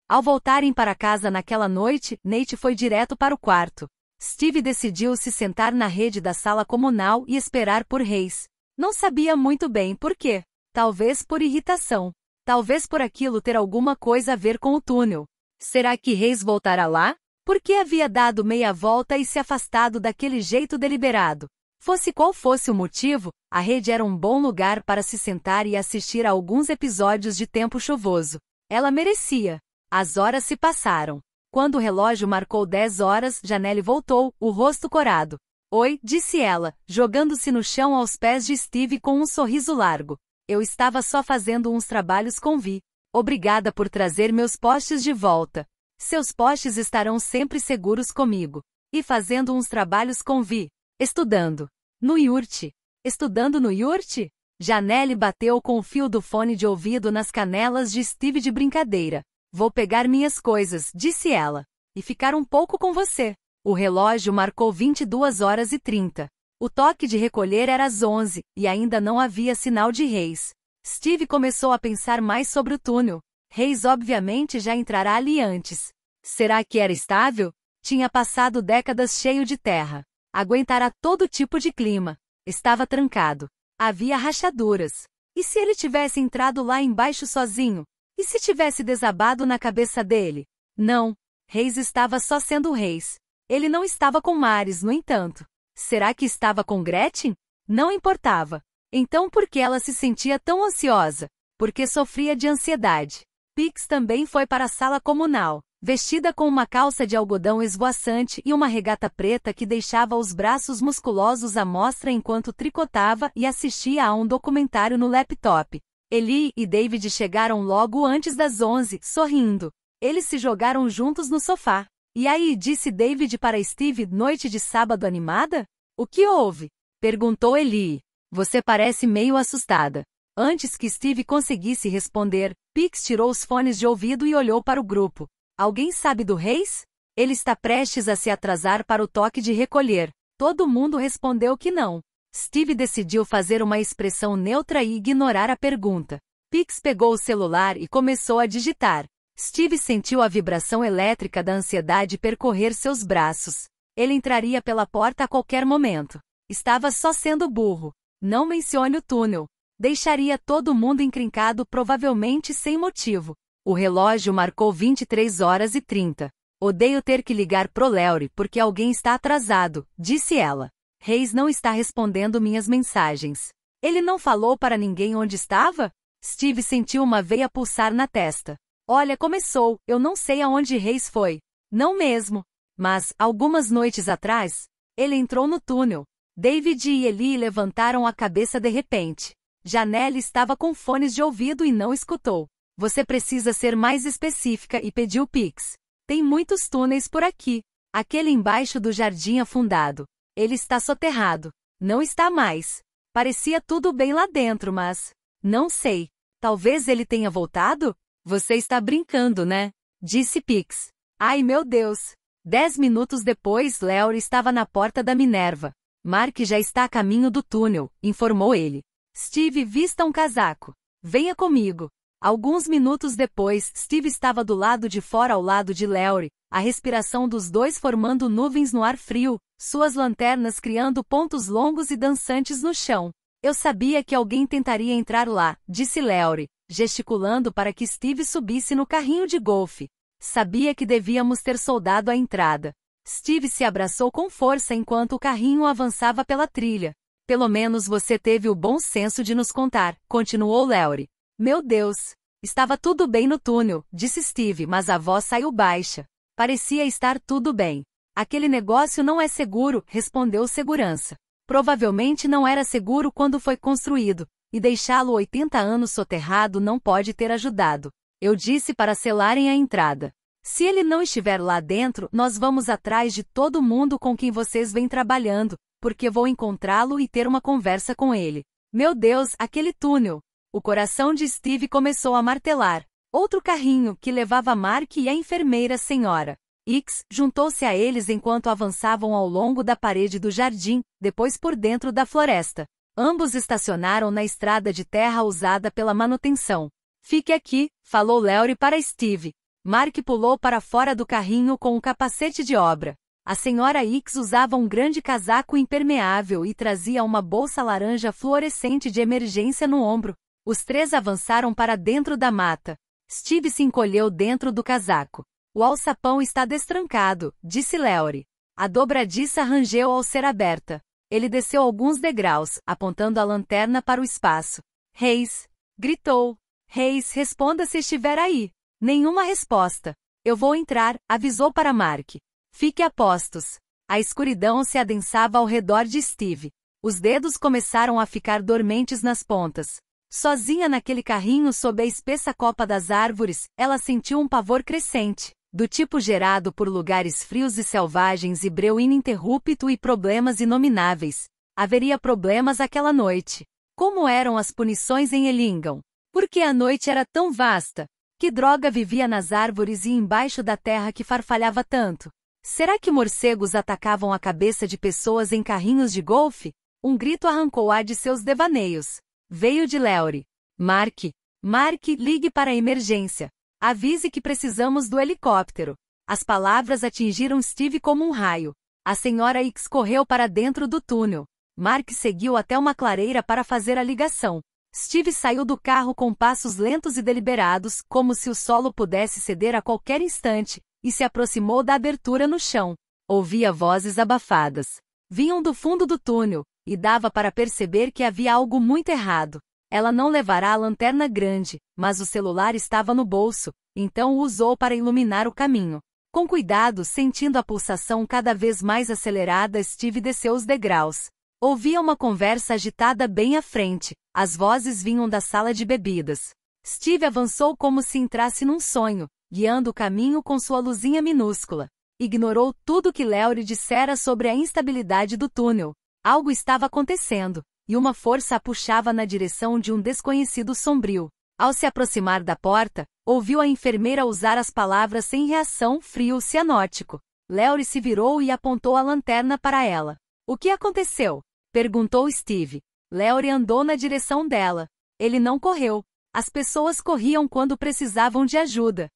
Ao voltarem para casa naquela noite, Nate foi direto para o quarto. Steve decidiu se sentar na rede da sala comunal e esperar por Reis. Não sabia muito bem por quê. Talvez por irritação. Talvez por aquilo ter alguma coisa a ver com o túnel. Será que Reis voltará lá? Por que havia dado meia volta e se afastado daquele jeito deliberado. Fosse qual fosse o motivo, a rede era um bom lugar para se sentar e assistir a alguns episódios de tempo chuvoso. Ela merecia. As horas se passaram. Quando o relógio marcou 10 horas, Janelle voltou, o rosto corado. Oi, disse ela, jogando-se no chão aos pés de Steve com um sorriso largo. Eu estava só fazendo uns trabalhos com Vi. Obrigada por trazer meus postes de volta. Seus postes estarão sempre seguros comigo. E fazendo uns trabalhos com Vi. Estudando. No Yurt. Estudando no Yurt? Janelle bateu com o fio do fone de ouvido nas canelas de Steve de brincadeira. Vou pegar minhas coisas, disse ela. E ficar um pouco com você. O relógio marcou 22 horas e 30. O toque de recolher era às 11 e ainda não havia sinal de reis. Steve começou a pensar mais sobre o túnel. Reis obviamente já entrará ali antes. Será que era estável? Tinha passado décadas cheio de terra. Aguentará todo tipo de clima. Estava trancado. Havia rachaduras. E se ele tivesse entrado lá embaixo sozinho? E se tivesse desabado na cabeça dele? Não. Reis estava só sendo reis. Ele não estava com Mares, no entanto. Será que estava com Gretchen? Não importava. Então por que ela se sentia tão ansiosa? Porque sofria de ansiedade. Pix também foi para a sala comunal, vestida com uma calça de algodão esvoaçante e uma regata preta que deixava os braços musculosos à mostra enquanto tricotava e assistia a um documentário no laptop. Eli e David chegaram logo antes das 11, sorrindo. Eles se jogaram juntos no sofá. E aí, disse David para Steve, noite de sábado animada? O que houve? Perguntou Eli. Você parece meio assustada. Antes que Steve conseguisse responder, Pix tirou os fones de ouvido e olhou para o grupo. Alguém sabe do Reis? Ele está prestes a se atrasar para o toque de recolher. Todo mundo respondeu que não. Steve decidiu fazer uma expressão neutra e ignorar a pergunta. Pix pegou o celular e começou a digitar. Steve sentiu a vibração elétrica da ansiedade percorrer seus braços. Ele entraria pela porta a qualquer momento. Estava só sendo burro. Não mencione o túnel. Deixaria todo mundo encrencado provavelmente sem motivo. O relógio marcou 23 horas e 30. Odeio ter que ligar pro Leury porque alguém está atrasado, disse ela. Reis não está respondendo minhas mensagens. Ele não falou para ninguém onde estava? Steve sentiu uma veia pulsar na testa. Olha, começou, eu não sei aonde Reis foi. Não mesmo. Mas, algumas noites atrás, ele entrou no túnel. David e Eli levantaram a cabeça de repente. Janelle estava com fones de ouvido e não escutou. Você precisa ser mais específica e pediu Pix. Tem muitos túneis por aqui. Aquele embaixo do jardim afundado. Ele está soterrado. Não está mais. Parecia tudo bem lá dentro, mas. Não sei. Talvez ele tenha voltado? Você está brincando, né? Disse Pix. Ai meu Deus! Dez minutos depois, Léo estava na porta da Minerva. Mark já está a caminho do túnel, informou ele. Steve vista um casaco. Venha comigo. Alguns minutos depois, Steve estava do lado de fora ao lado de Larry, a respiração dos dois formando nuvens no ar frio, suas lanternas criando pontos longos e dançantes no chão. Eu sabia que alguém tentaria entrar lá, disse Larry, gesticulando para que Steve subisse no carrinho de golfe. Sabia que devíamos ter soldado a entrada. Steve se abraçou com força enquanto o carrinho avançava pela trilha. Pelo menos você teve o bom senso de nos contar, continuou Larry. Meu Deus! Estava tudo bem no túnel, disse Steve, mas a voz saiu baixa. Parecia estar tudo bem. Aquele negócio não é seguro, respondeu o segurança. Provavelmente não era seguro quando foi construído, e deixá-lo 80 anos soterrado não pode ter ajudado. Eu disse para selarem a entrada. Se ele não estiver lá dentro, nós vamos atrás de todo mundo com quem vocês vêm trabalhando, porque vou encontrá-lo e ter uma conversa com ele. Meu Deus, aquele túnel! O coração de Steve começou a martelar. Outro carrinho que levava Mark e a enfermeira senhora. X juntou-se a eles enquanto avançavam ao longo da parede do jardim, depois por dentro da floresta. Ambos estacionaram na estrada de terra usada pela manutenção. Fique aqui, falou Larry para Steve. Mark pulou para fora do carrinho com o um capacete de obra. A senhora X usava um grande casaco impermeável e trazia uma bolsa laranja fluorescente de emergência no ombro. Os três avançaram para dentro da mata. Steve se encolheu dentro do casaco. O alçapão está destrancado, disse Leory. A dobradiça rangeu ao ser aberta. Ele desceu alguns degraus, apontando a lanterna para o espaço. Reis! gritou. Reis, responda se estiver aí. Nenhuma resposta. Eu vou entrar, avisou para Mark. Fique a postos. A escuridão se adensava ao redor de Steve. Os dedos começaram a ficar dormentes nas pontas. Sozinha naquele carrinho sob a espessa copa das árvores, ela sentiu um pavor crescente, do tipo gerado por lugares frios e selvagens e breu ininterrupto e problemas inomináveis. Haveria problemas aquela noite. Como eram as punições em Elingam? Porque a noite era tão vasta? Que droga vivia nas árvores e embaixo da terra que farfalhava tanto? Será que morcegos atacavam a cabeça de pessoas em carrinhos de golfe? Um grito arrancou-a de seus devaneios. Veio de Leore. Marque. Marque, ligue para a emergência. Avise que precisamos do helicóptero. As palavras atingiram Steve como um raio. A senhora X correu para dentro do túnel. Mark seguiu até uma clareira para fazer a ligação. Steve saiu do carro com passos lentos e deliberados, como se o solo pudesse ceder a qualquer instante, e se aproximou da abertura no chão. Ouvia vozes abafadas. Vinham do fundo do túnel, e dava para perceber que havia algo muito errado. Ela não levará a lanterna grande, mas o celular estava no bolso, então o usou para iluminar o caminho. Com cuidado, sentindo a pulsação cada vez mais acelerada, Steve desceu os degraus. Ouvia uma conversa agitada bem à frente, as vozes vinham da sala de bebidas. Steve avançou como se entrasse num sonho, guiando o caminho com sua luzinha minúscula. Ignorou tudo que Léo dissera sobre a instabilidade do túnel. Algo estava acontecendo, e uma força a puxava na direção de um desconhecido sombrio. Ao se aproximar da porta, ouviu a enfermeira usar as palavras sem reação frio cianótico. Léo se virou e apontou a lanterna para ela. O que aconteceu? perguntou Steve. Léo andou na direção dela. Ele não correu. As pessoas corriam quando precisavam de ajuda.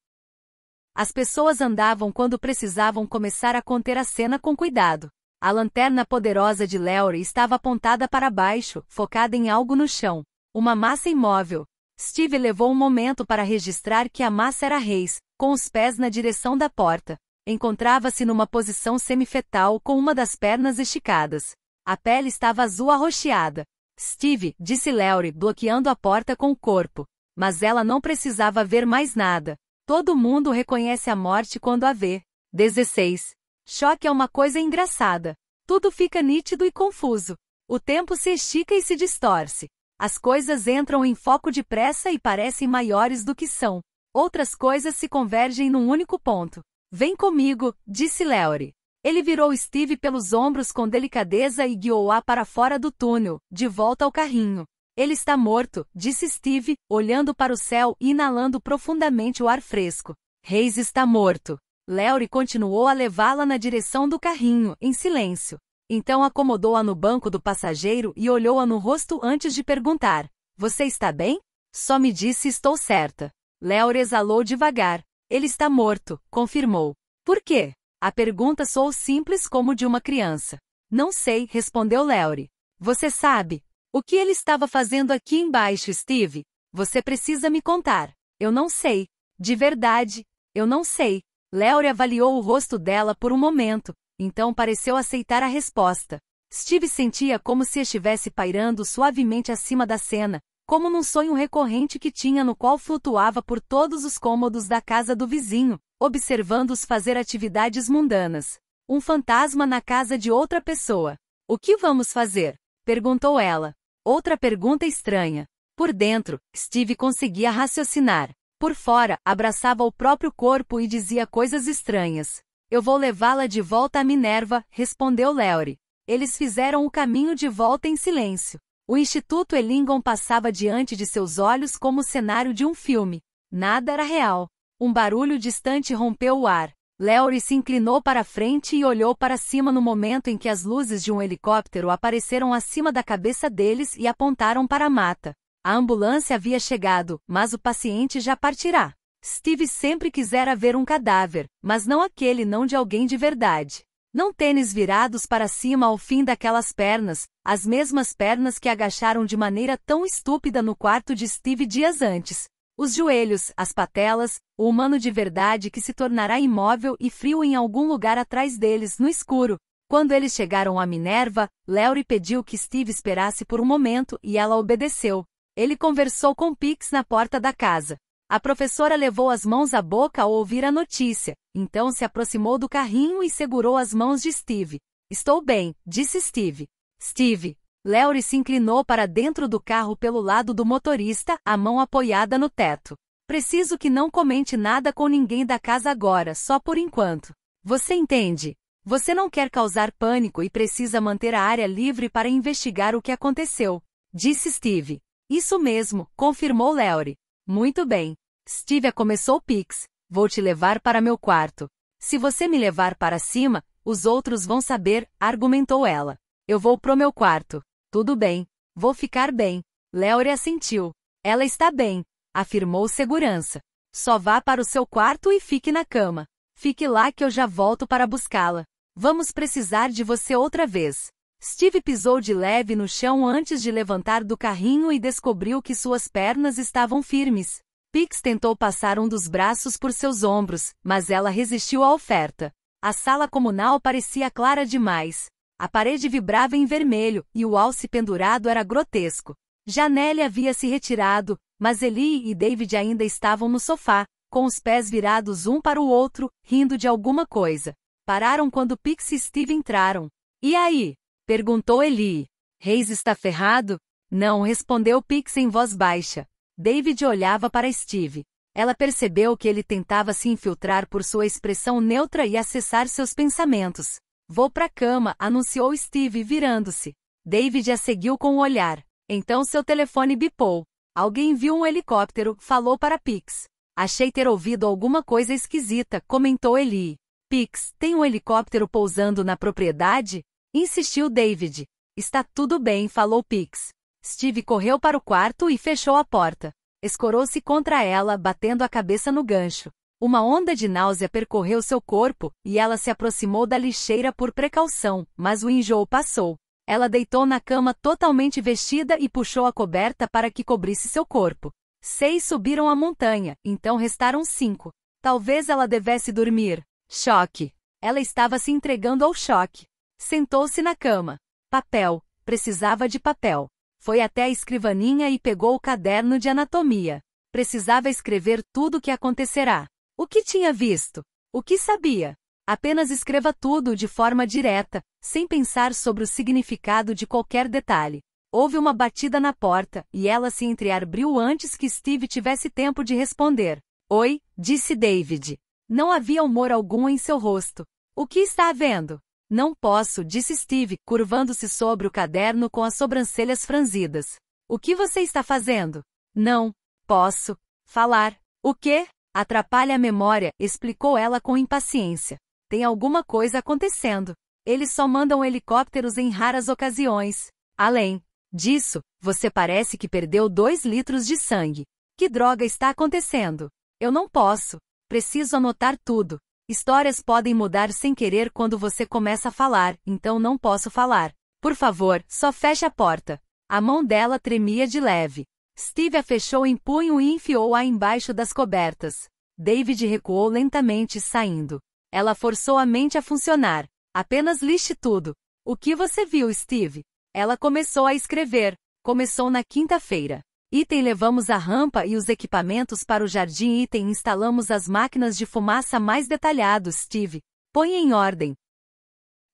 As pessoas andavam quando precisavam começar a conter a cena com cuidado. A lanterna poderosa de Lowry estava apontada para baixo, focada em algo no chão. Uma massa imóvel. Steve levou um momento para registrar que a massa era Reis, com os pés na direção da porta. Encontrava-se numa posição semifetal com uma das pernas esticadas. A pele estava azul arroxeada. Steve, disse Lowry, bloqueando a porta com o corpo. Mas ela não precisava ver mais nada. Todo mundo reconhece a morte quando a vê. 16. Choque é uma coisa engraçada. Tudo fica nítido e confuso. O tempo se estica e se distorce. As coisas entram em foco depressa e parecem maiores do que são. Outras coisas se convergem num único ponto. Vem comigo, disse Leory. Ele virou Steve pelos ombros com delicadeza e guiou-a para fora do túnel, de volta ao carrinho. Ele está morto, disse Steve, olhando para o céu e inalando profundamente o ar fresco. Reis está morto. Larry continuou a levá-la na direção do carrinho, em silêncio. Então acomodou-a no banco do passageiro e olhou-a no rosto antes de perguntar: Você está bem? Só me disse estou certa. Larry exalou devagar. Ele está morto, confirmou. Por quê? A pergunta soou simples como de uma criança. Não sei, respondeu Larry. Você sabe, o que ele estava fazendo aqui embaixo, Steve? Você precisa me contar. Eu não sei. De verdade, eu não sei. Léore avaliou o rosto dela por um momento, então pareceu aceitar a resposta. Steve sentia como se estivesse pairando suavemente acima da cena, como num sonho recorrente que tinha no qual flutuava por todos os cômodos da casa do vizinho, observando-os fazer atividades mundanas. Um fantasma na casa de outra pessoa. O que vamos fazer? perguntou ela. Outra pergunta estranha. Por dentro, Steve conseguia raciocinar. Por fora, abraçava o próprio corpo e dizia coisas estranhas. Eu vou levá-la de volta a Minerva, respondeu Leory. Eles fizeram o caminho de volta em silêncio. O Instituto Elingon passava diante de seus olhos como o cenário de um filme. Nada era real. Um barulho distante rompeu o ar. Lowry se inclinou para frente e olhou para cima no momento em que as luzes de um helicóptero apareceram acima da cabeça deles e apontaram para a mata. A ambulância havia chegado, mas o paciente já partirá. Steve sempre quisera ver um cadáver, mas não aquele não de alguém de verdade. Não tênis virados para cima ao fim daquelas pernas, as mesmas pernas que agacharam de maneira tão estúpida no quarto de Steve dias antes, os joelhos, as patelas, o humano de verdade que se tornará imóvel e frio em algum lugar atrás deles, no escuro. Quando eles chegaram a Minerva, Leury pediu que Steve esperasse por um momento e ela obedeceu. Ele conversou com Pix na porta da casa. A professora levou as mãos à boca ao ouvir a notícia, então se aproximou do carrinho e segurou as mãos de Steve. Estou bem, disse Steve. Steve, Larry se inclinou para dentro do carro pelo lado do motorista, a mão apoiada no teto. Preciso que não comente nada com ninguém da casa agora, só por enquanto. Você entende? Você não quer causar pânico e precisa manter a área livre para investigar o que aconteceu, disse Steve. Isso mesmo, confirmou Larry. Muito bem. Steve começou Pix. Vou te levar para meu quarto. Se você me levar para cima, os outros vão saber, argumentou ela. Eu vou pro meu quarto. Tudo bem. Vou ficar bem. Léore assentiu. Ela está bem, afirmou segurança. Só vá para o seu quarto e fique na cama. Fique lá que eu já volto para buscá-la. Vamos precisar de você outra vez. Steve pisou de leve no chão antes de levantar do carrinho e descobriu que suas pernas estavam firmes. Pix tentou passar um dos braços por seus ombros, mas ela resistiu à oferta. A sala comunal parecia clara demais. A parede vibrava em vermelho e o alce pendurado era grotesco. Janelle havia se retirado, mas Eli e David ainda estavam no sofá, com os pés virados um para o outro, rindo de alguma coisa. Pararam quando Pix e Steve entraram. E aí? perguntou Eli. Reis está ferrado? Não, respondeu Pix em voz baixa. David olhava para Steve. Ela percebeu que ele tentava se infiltrar por sua expressão neutra e acessar seus pensamentos. Vou pra cama, anunciou Steve virando-se. David a seguiu com o olhar. Então seu telefone bipou. Alguém viu um helicóptero, falou para Pix. Achei ter ouvido alguma coisa esquisita, comentou Eli. Pix, tem um helicóptero pousando na propriedade? Insistiu David. Está tudo bem, falou Pix. Steve correu para o quarto e fechou a porta. Escorou-se contra ela, batendo a cabeça no gancho. Uma onda de náusea percorreu seu corpo, e ela se aproximou da lixeira por precaução, mas o enjoo passou. Ela deitou na cama totalmente vestida e puxou a coberta para que cobrisse seu corpo. Seis subiram a montanha, então restaram cinco. Talvez ela devesse dormir. Choque. Ela estava se entregando ao choque. Sentou-se na cama. Papel. Precisava de papel. Foi até a escrivaninha e pegou o caderno de anatomia. Precisava escrever tudo o que acontecerá. O que tinha visto? O que sabia? Apenas escreva tudo de forma direta, sem pensar sobre o significado de qualquer detalhe. Houve uma batida na porta, e ela se entreabriu antes que Steve tivesse tempo de responder. Oi, disse David. Não havia humor algum em seu rosto. O que está havendo? Não posso, disse Steve, curvando-se sobre o caderno com as sobrancelhas franzidas. O que você está fazendo? Não posso falar. O quê? Atrapalha a memória, explicou ela com impaciência. Tem alguma coisa acontecendo. Eles só mandam helicópteros em raras ocasiões. Além disso, você parece que perdeu dois litros de sangue. Que droga está acontecendo? Eu não posso. Preciso anotar tudo. Histórias podem mudar sem querer quando você começa a falar, então não posso falar. Por favor, só feche a porta. A mão dela tremia de leve. Steve a fechou em punho e enfiou-a embaixo das cobertas. David recuou lentamente, saindo. Ela forçou a mente a funcionar. Apenas liste tudo. O que você viu, Steve? Ela começou a escrever. Começou na quinta-feira. Item levamos a rampa e os equipamentos para o jardim. Item instalamos as máquinas de fumaça mais detalhados, Steve. Põe em ordem.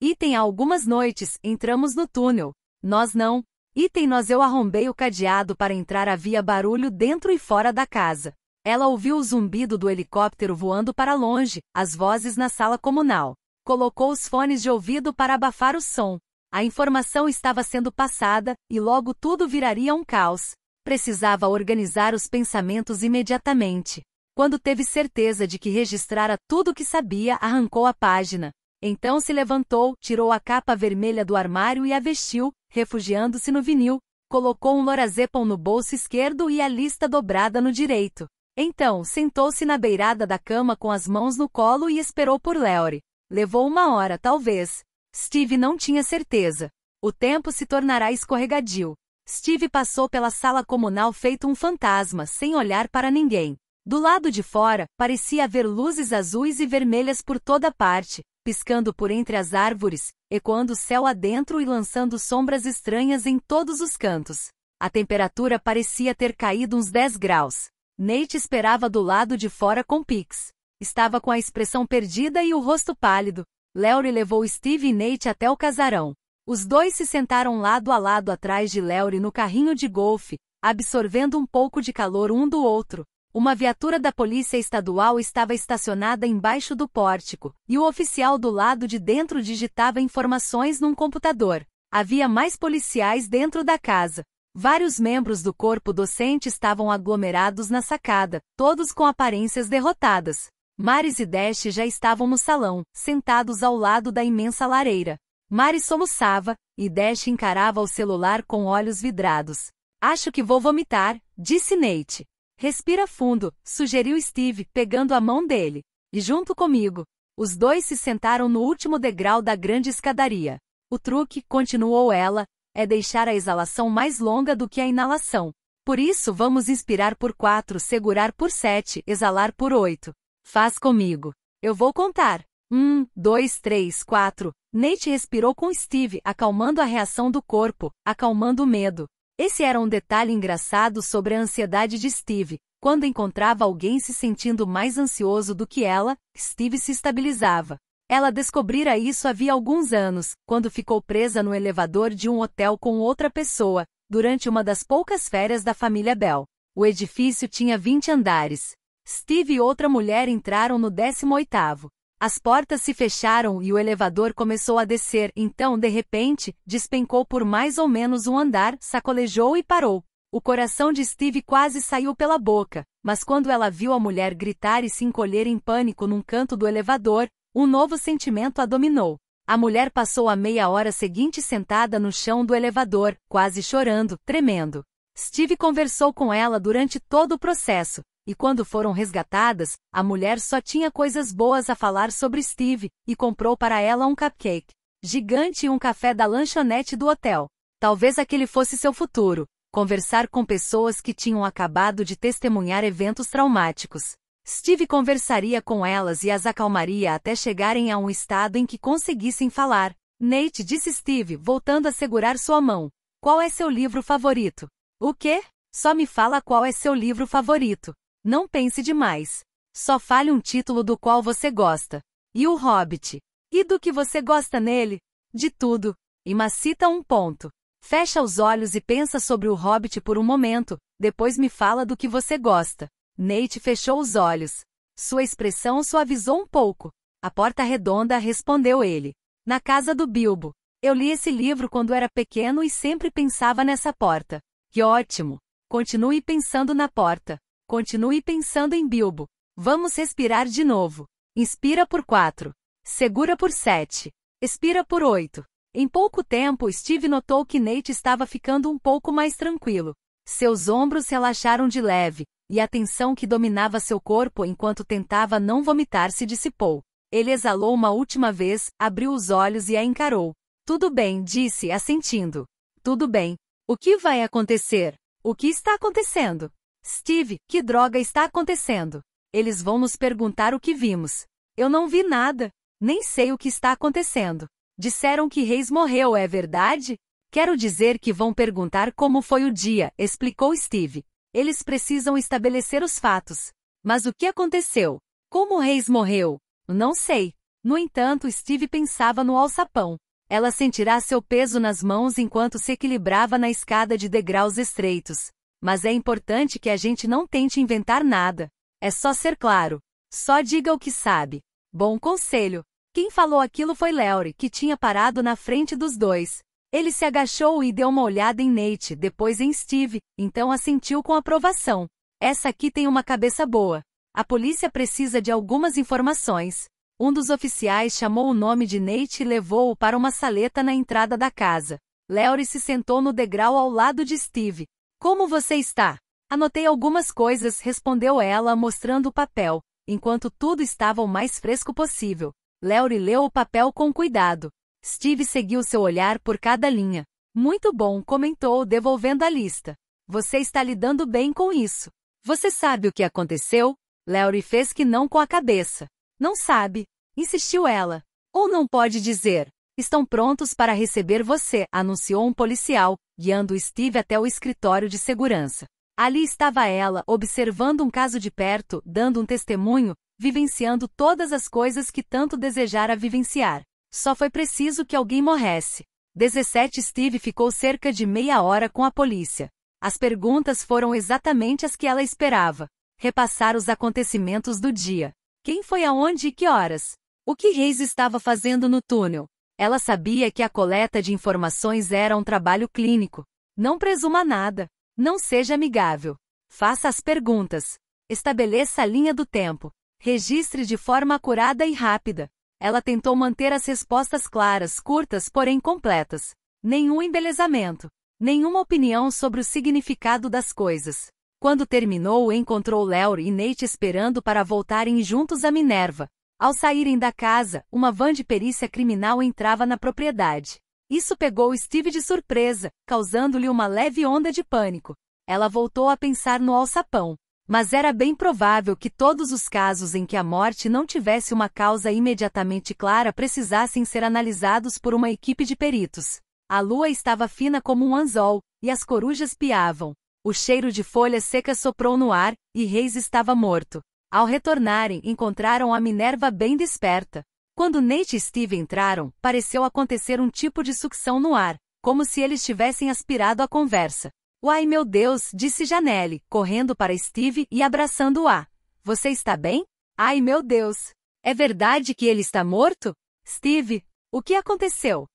Item algumas noites entramos no túnel. Nós não. Item nós eu arrombei o cadeado para entrar havia barulho dentro e fora da casa. Ela ouviu o zumbido do helicóptero voando para longe, as vozes na sala comunal. Colocou os fones de ouvido para abafar o som. A informação estava sendo passada, e logo tudo viraria um caos. Precisava organizar os pensamentos imediatamente. Quando teve certeza de que registrara tudo o que sabia, arrancou a página. Então se levantou, tirou a capa vermelha do armário e a vestiu, refugiando-se no vinil, colocou um lorazepam no bolso esquerdo e a lista dobrada no direito. Então, sentou-se na beirada da cama com as mãos no colo e esperou por Leore. Levou uma hora, talvez. Steve não tinha certeza. O tempo se tornará escorregadio. Steve passou pela sala comunal feito um fantasma, sem olhar para ninguém. Do lado de fora, parecia haver luzes azuis e vermelhas por toda parte, piscando por entre as árvores, ecoando céu adentro e lançando sombras estranhas em todos os cantos. A temperatura parecia ter caído uns 10 graus. Nate esperava do lado de fora com Pix. Estava com a expressão perdida e o rosto pálido. Leury levou Steve e Nate até o casarão. Os dois se sentaram lado a lado atrás de Leury no carrinho de golfe, absorvendo um pouco de calor um do outro. Uma viatura da Polícia Estadual estava estacionada embaixo do pórtico, e o oficial do lado de dentro digitava informações num computador. Havia mais policiais dentro da casa. Vários membros do corpo docente estavam aglomerados na sacada, todos com aparências derrotadas. Maris e Dash já estavam no salão, sentados ao lado da imensa lareira. Maris soluçava, e Dash encarava o celular com olhos vidrados. Acho que vou vomitar, disse Nate. Respira fundo, sugeriu Steve, pegando a mão dele. E junto comigo. Os dois se sentaram no último degrau da grande escadaria. O truque, continuou ela, é deixar a exalação mais longa do que a inalação. Por isso, vamos inspirar por 4, segurar por 7, exalar por 8. Faz comigo. Eu vou contar. 1, 2, 3, 4. Nate respirou com Steve, acalmando a reação do corpo, acalmando o medo. Esse era um detalhe engraçado sobre a ansiedade de Steve. Quando encontrava alguém se sentindo mais ansioso do que ela, Steve se estabilizava. Ela descobrira isso havia alguns anos, quando ficou presa no elevador de um hotel com outra pessoa, durante uma das poucas férias da família Bell. O edifício tinha 20 andares. Steve e outra mulher entraram no 18º. As portas se fecharam e o elevador começou a descer, então, de repente, despencou por mais ou menos um andar, sacolejou e parou. O coração de Steve quase saiu pela boca, mas quando ela viu a mulher gritar e se encolher em pânico num canto do elevador, um novo sentimento a dominou. A mulher passou a meia hora seguinte sentada no chão do elevador, quase chorando, tremendo. Steve conversou com ela durante todo o processo, e quando foram resgatadas, a mulher só tinha coisas boas a falar sobre Steve, e comprou para ela um cupcake gigante e um café da lanchonete do hotel. Talvez aquele fosse seu futuro, conversar com pessoas que tinham acabado de testemunhar eventos traumáticos. Steve conversaria com elas e as acalmaria até chegarem a um estado em que conseguissem falar. Nate disse Steve, voltando a segurar sua mão. Qual é seu livro favorito? O quê? Só me fala qual é seu livro favorito. Não pense demais. Só fale um título do qual você gosta. E o Hobbit? E do que você gosta nele? De tudo. E macita um ponto. Fecha os olhos e pensa sobre o Hobbit por um momento, depois me fala do que você gosta. Nate fechou os olhos. Sua expressão suavizou um pouco. A porta redonda respondeu ele. Na casa do Bilbo. Eu li esse livro quando era pequeno e sempre pensava nessa porta. Que ótimo! Continue pensando na porta. Continue pensando em Bilbo. Vamos respirar de novo. Inspira por 4. Segura por 7. Expira por 8. Em pouco tempo, Steve notou que Nate estava ficando um pouco mais tranquilo. Seus ombros relaxaram de leve, e a tensão que dominava seu corpo enquanto tentava não vomitar se dissipou. Ele exalou uma última vez, abriu os olhos e a encarou. Tudo bem, disse, assentindo. Tudo bem. O que vai acontecer? O que está acontecendo? Steve, que droga está acontecendo? Eles vão nos perguntar o que vimos. Eu não vi nada. Nem sei o que está acontecendo. Disseram que Reis morreu, é verdade? Quero dizer que vão perguntar como foi o dia, explicou Steve. Eles precisam estabelecer os fatos. Mas o que aconteceu? Como Reis morreu? Não sei. No entanto, Steve pensava no alçapão. Ela sentirá seu peso nas mãos enquanto se equilibrava na escada de degraus estreitos. Mas é importante que a gente não tente inventar nada. É só ser claro. Só diga o que sabe. Bom conselho. Quem falou aquilo foi Leury, que tinha parado na frente dos dois. Ele se agachou e deu uma olhada em Nate, depois em Steve, então assentiu com aprovação. Essa aqui tem uma cabeça boa. A polícia precisa de algumas informações. Um dos oficiais chamou o nome de Nate e levou-o para uma saleta na entrada da casa. Leury se sentou no degrau ao lado de Steve, como você está? Anotei algumas coisas, respondeu ela, mostrando o papel, enquanto tudo estava o mais fresco possível. Leury leu o papel com cuidado. Steve seguiu seu olhar por cada linha. Muito bom, comentou, devolvendo a lista. Você está lidando bem com isso. Você sabe o que aconteceu? Leury fez que não com a cabeça. Não sabe, insistiu ela. Ou não pode dizer. Estão prontos para receber você, anunciou um policial, guiando Steve até o escritório de segurança. Ali estava ela, observando um caso de perto, dando um testemunho, vivenciando todas as coisas que tanto desejara vivenciar. Só foi preciso que alguém morresse. 17 Steve ficou cerca de meia hora com a polícia. As perguntas foram exatamente as que ela esperava. Repassar os acontecimentos do dia. Quem foi aonde e que horas? O que Reis estava fazendo no túnel? Ela sabia que a coleta de informações era um trabalho clínico. Não presuma nada. Não seja amigável. Faça as perguntas. Estabeleça a linha do tempo. Registre de forma acurada e rápida. Ela tentou manter as respostas claras, curtas, porém completas. Nenhum embelezamento. Nenhuma opinião sobre o significado das coisas. Quando terminou, encontrou Léo e Nate esperando para voltarem juntos a Minerva. Ao saírem da casa, uma van de perícia criminal entrava na propriedade. Isso pegou Steve de surpresa, causando-lhe uma leve onda de pânico. Ela voltou a pensar no alçapão. Mas era bem provável que todos os casos em que a morte não tivesse uma causa imediatamente clara precisassem ser analisados por uma equipe de peritos. A lua estava fina como um anzol, e as corujas piavam. O cheiro de folhas secas soprou no ar, e Reis estava morto. Ao retornarem, encontraram a Minerva bem desperta. Quando Nate e Steve entraram, pareceu acontecer um tipo de sucção no ar, como se eles tivessem aspirado a conversa. Uai meu Deus, disse Janelle, correndo para Steve e abraçando-a. Ah, você está bem? Ai meu Deus! É verdade que ele está morto? Steve, o que aconteceu?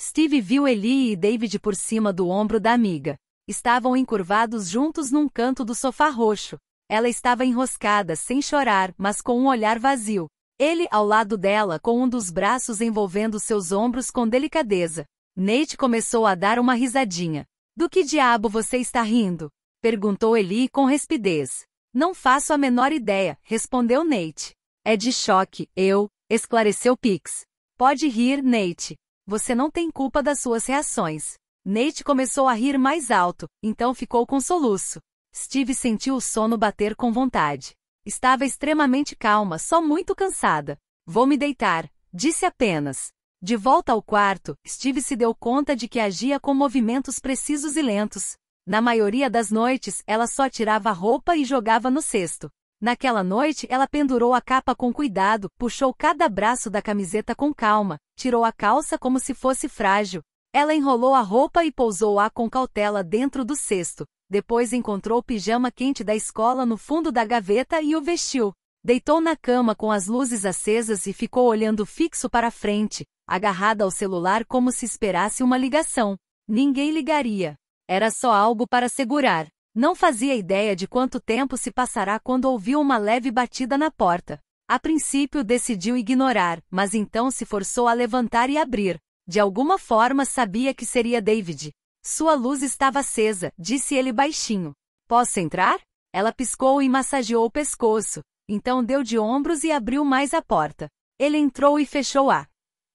Steve viu Eli e David por cima do ombro da amiga. Estavam encurvados juntos num canto do sofá roxo. Ela estava enroscada, sem chorar, mas com um olhar vazio. Ele, ao lado dela, com um dos braços envolvendo seus ombros com delicadeza. Nate começou a dar uma risadinha. Do que diabo você está rindo? perguntou Eli com rispidez. Não faço a menor ideia, respondeu Nate. É de choque, eu, esclareceu Pix. Pode rir, Nate. Você não tem culpa das suas reações. Nate começou a rir mais alto, então ficou com soluço. Steve sentiu o sono bater com vontade. Estava extremamente calma, só muito cansada. Vou me deitar, disse apenas. De volta ao quarto, Steve se deu conta de que agia com movimentos precisos e lentos. Na maioria das noites, ela só tirava a roupa e jogava no cesto. Naquela noite, ela pendurou a capa com cuidado, puxou cada braço da camiseta com calma, tirou a calça como se fosse frágil. Ela enrolou a roupa e pousou-a com cautela dentro do cesto, depois encontrou o pijama quente da escola no fundo da gaveta e o vestiu. Deitou na cama com as luzes acesas e ficou olhando fixo para frente, agarrada ao celular como se esperasse uma ligação. Ninguém ligaria. Era só algo para segurar. Não fazia ideia de quanto tempo se passará quando ouviu uma leve batida na porta. A princípio decidiu ignorar, mas então se forçou a levantar e abrir. De alguma forma sabia que seria David, sua luz estava acesa, disse ele baixinho. Posso entrar? Ela piscou e massageou o pescoço, então deu de ombros e abriu mais a porta. Ele entrou e fechou-a.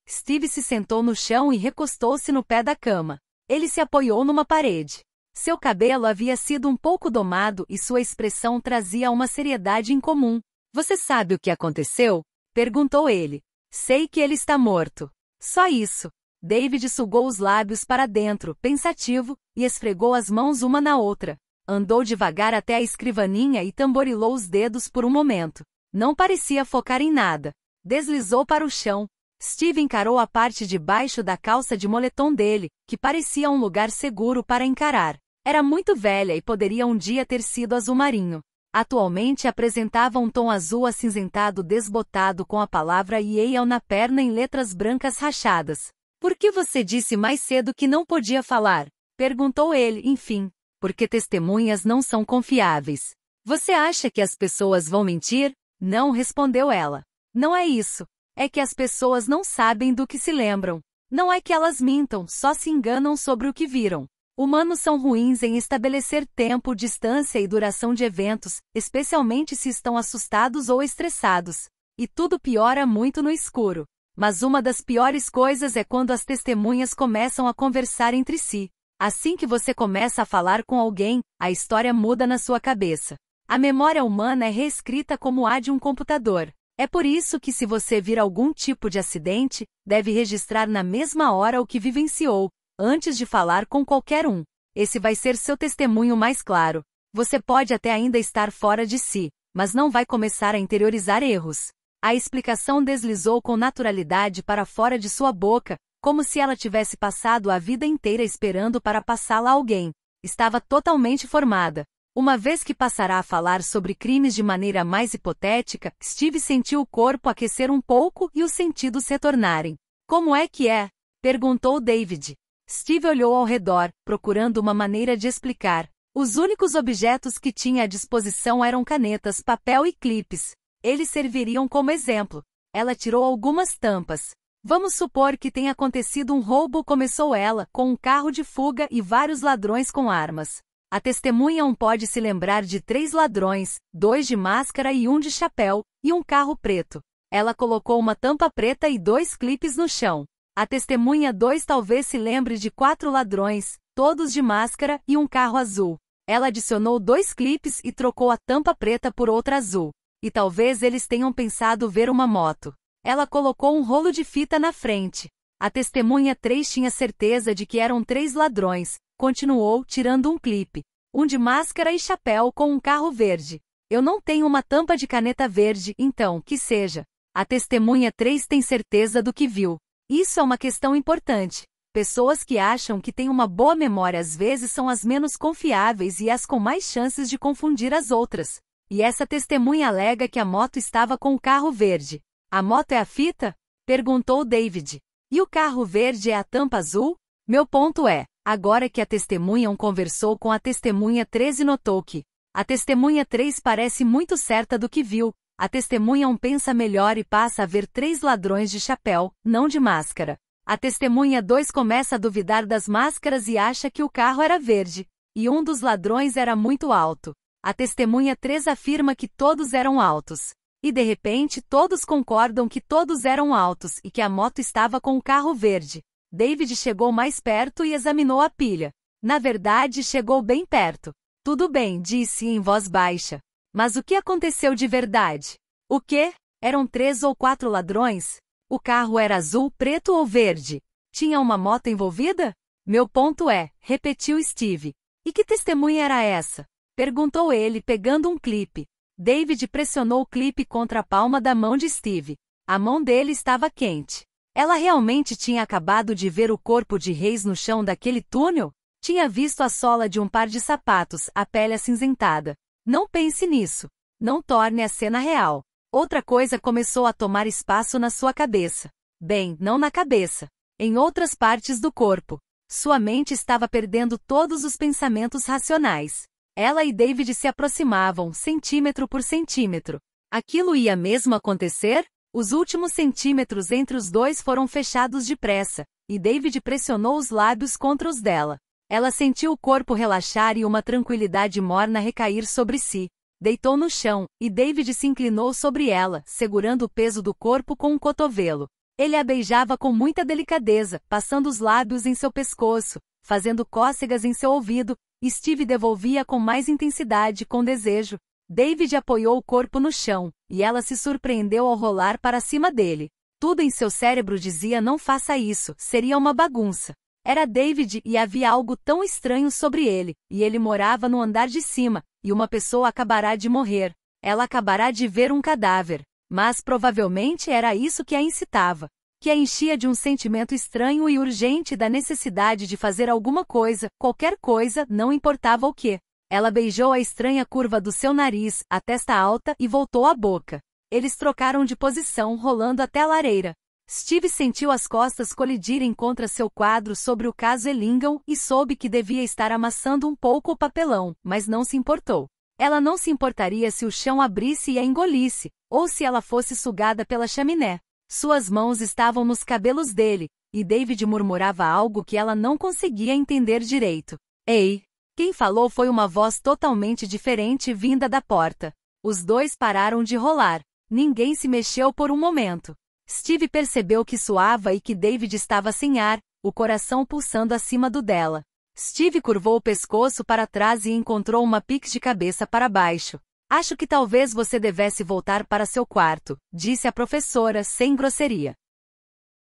Steve se sentou no chão e recostou-se no pé da cama. Ele se apoiou numa parede. Seu cabelo havia sido um pouco domado e sua expressão trazia uma seriedade incomum. Você sabe o que aconteceu? perguntou ele. Sei que ele está morto. Só isso. David sugou os lábios para dentro, pensativo, e esfregou as mãos uma na outra. Andou devagar até a escrivaninha e tamborilou os dedos por um momento. Não parecia focar em nada. Deslizou para o chão. Steve encarou a parte de baixo da calça de moletom dele, que parecia um lugar seguro para encarar. Era muito velha e poderia um dia ter sido azul marinho. Atualmente apresentava um tom azul acinzentado desbotado com a palavra Yale na perna em letras brancas rachadas. Por que você disse mais cedo que não podia falar? Perguntou ele, enfim. Porque testemunhas não são confiáveis. Você acha que as pessoas vão mentir? Não, respondeu ela. Não é isso. É que as pessoas não sabem do que se lembram. Não é que elas mintam, só se enganam sobre o que viram. Humanos são ruins em estabelecer tempo, distância e duração de eventos, especialmente se estão assustados ou estressados. E tudo piora muito no escuro. Mas uma das piores coisas é quando as testemunhas começam a conversar entre si. Assim que você começa a falar com alguém, a história muda na sua cabeça. A memória humana é reescrita como a de um computador. É por isso que se você vir algum tipo de acidente, deve registrar na mesma hora o que vivenciou, antes de falar com qualquer um. Esse vai ser seu testemunho mais claro. Você pode até ainda estar fora de si, mas não vai começar a interiorizar erros. A explicação deslizou com naturalidade para fora de sua boca, como se ela tivesse passado a vida inteira esperando para passá-la a alguém. Estava totalmente formada. Uma vez que passará a falar sobre crimes de maneira mais hipotética, Steve sentiu o corpo aquecer um pouco e os sentidos retornarem. Como é que é? perguntou David. Steve olhou ao redor, procurando uma maneira de explicar. Os únicos objetos que tinha à disposição eram canetas, papel e clipes. Eles serviriam como exemplo. Ela tirou algumas tampas. Vamos supor que tenha acontecido um roubo, começou ela, com um carro de fuga e vários ladrões com armas. A testemunha um pode se lembrar de três ladrões, dois de máscara e um de chapéu, e um carro preto. Ela colocou uma tampa preta e dois clipes no chão. A testemunha 2 talvez se lembre de quatro ladrões, todos de máscara e um carro azul. Ela adicionou dois clipes e trocou a tampa preta por outra azul. E talvez eles tenham pensado ver uma moto. Ela colocou um rolo de fita na frente. A testemunha 3 tinha certeza de que eram três ladrões, continuou, tirando um clipe. Um de máscara e chapéu com um carro verde. Eu não tenho uma tampa de caneta verde, então, que seja. A testemunha 3 tem certeza do que viu. Isso é uma questão importante. Pessoas que acham que têm uma boa memória às vezes são as menos confiáveis e as com mais chances de confundir as outras. E essa testemunha alega que a moto estava com o carro verde. A moto é a fita? Perguntou David. E o carro verde é a tampa azul? Meu ponto é, agora que a testemunha 1 conversou com a testemunha 13 notou que a testemunha 3 parece muito certa do que viu, a testemunha 1 pensa melhor e passa a ver três ladrões de chapéu, não de máscara. A testemunha 2 começa a duvidar das máscaras e acha que o carro era verde, e um dos ladrões era muito alto. A testemunha 3 afirma que todos eram altos. E de repente todos concordam que todos eram altos e que a moto estava com o um carro verde. David chegou mais perto e examinou a pilha. Na verdade, chegou bem perto. Tudo bem, disse em voz baixa. Mas o que aconteceu de verdade? O quê? Eram três ou quatro ladrões? O carro era azul, preto ou verde? Tinha uma moto envolvida? Meu ponto é, repetiu Steve. E que testemunha era essa? Perguntou ele pegando um clipe. David pressionou o clipe contra a palma da mão de Steve. A mão dele estava quente. Ela realmente tinha acabado de ver o corpo de Reis no chão daquele túnel? Tinha visto a sola de um par de sapatos, a pele acinzentada. Não pense nisso. Não torne a cena real. Outra coisa começou a tomar espaço na sua cabeça. Bem, não na cabeça. Em outras partes do corpo. Sua mente estava perdendo todos os pensamentos racionais. Ela e David se aproximavam, centímetro por centímetro. Aquilo ia mesmo acontecer? Os últimos centímetros entre os dois foram fechados depressa, e David pressionou os lábios contra os dela. Ela sentiu o corpo relaxar e uma tranquilidade morna recair sobre si. Deitou no chão, e David se inclinou sobre ela, segurando o peso do corpo com um cotovelo. Ele a beijava com muita delicadeza, passando os lábios em seu pescoço, fazendo cócegas em seu ouvido, Steve devolvia com mais intensidade, com desejo. David apoiou o corpo no chão, e ela se surpreendeu ao rolar para cima dele. Tudo em seu cérebro dizia não faça isso, seria uma bagunça. Era David e havia algo tão estranho sobre ele, e ele morava no andar de cima, e uma pessoa acabará de morrer. Ela acabará de ver um cadáver. Mas provavelmente era isso que a incitava que a enchia de um sentimento estranho e urgente da necessidade de fazer alguma coisa, qualquer coisa, não importava o que. Ela beijou a estranha curva do seu nariz, a testa alta, e voltou a boca. Eles trocaram de posição, rolando até a lareira. Steve sentiu as costas colidirem contra seu quadro sobre o caso Ellingham e soube que devia estar amassando um pouco o papelão, mas não se importou. Ela não se importaria se o chão abrisse e a engolisse, ou se ela fosse sugada pela chaminé. Suas mãos estavam nos cabelos dele, e David murmurava algo que ela não conseguia entender direito. Ei! Quem falou foi uma voz totalmente diferente vinda da porta. Os dois pararam de rolar. Ninguém se mexeu por um momento. Steve percebeu que suava e que David estava sem ar, o coração pulsando acima do dela. Steve curvou o pescoço para trás e encontrou uma pique de cabeça para baixo. Acho que talvez você devesse voltar para seu quarto, disse a professora, sem grosseria.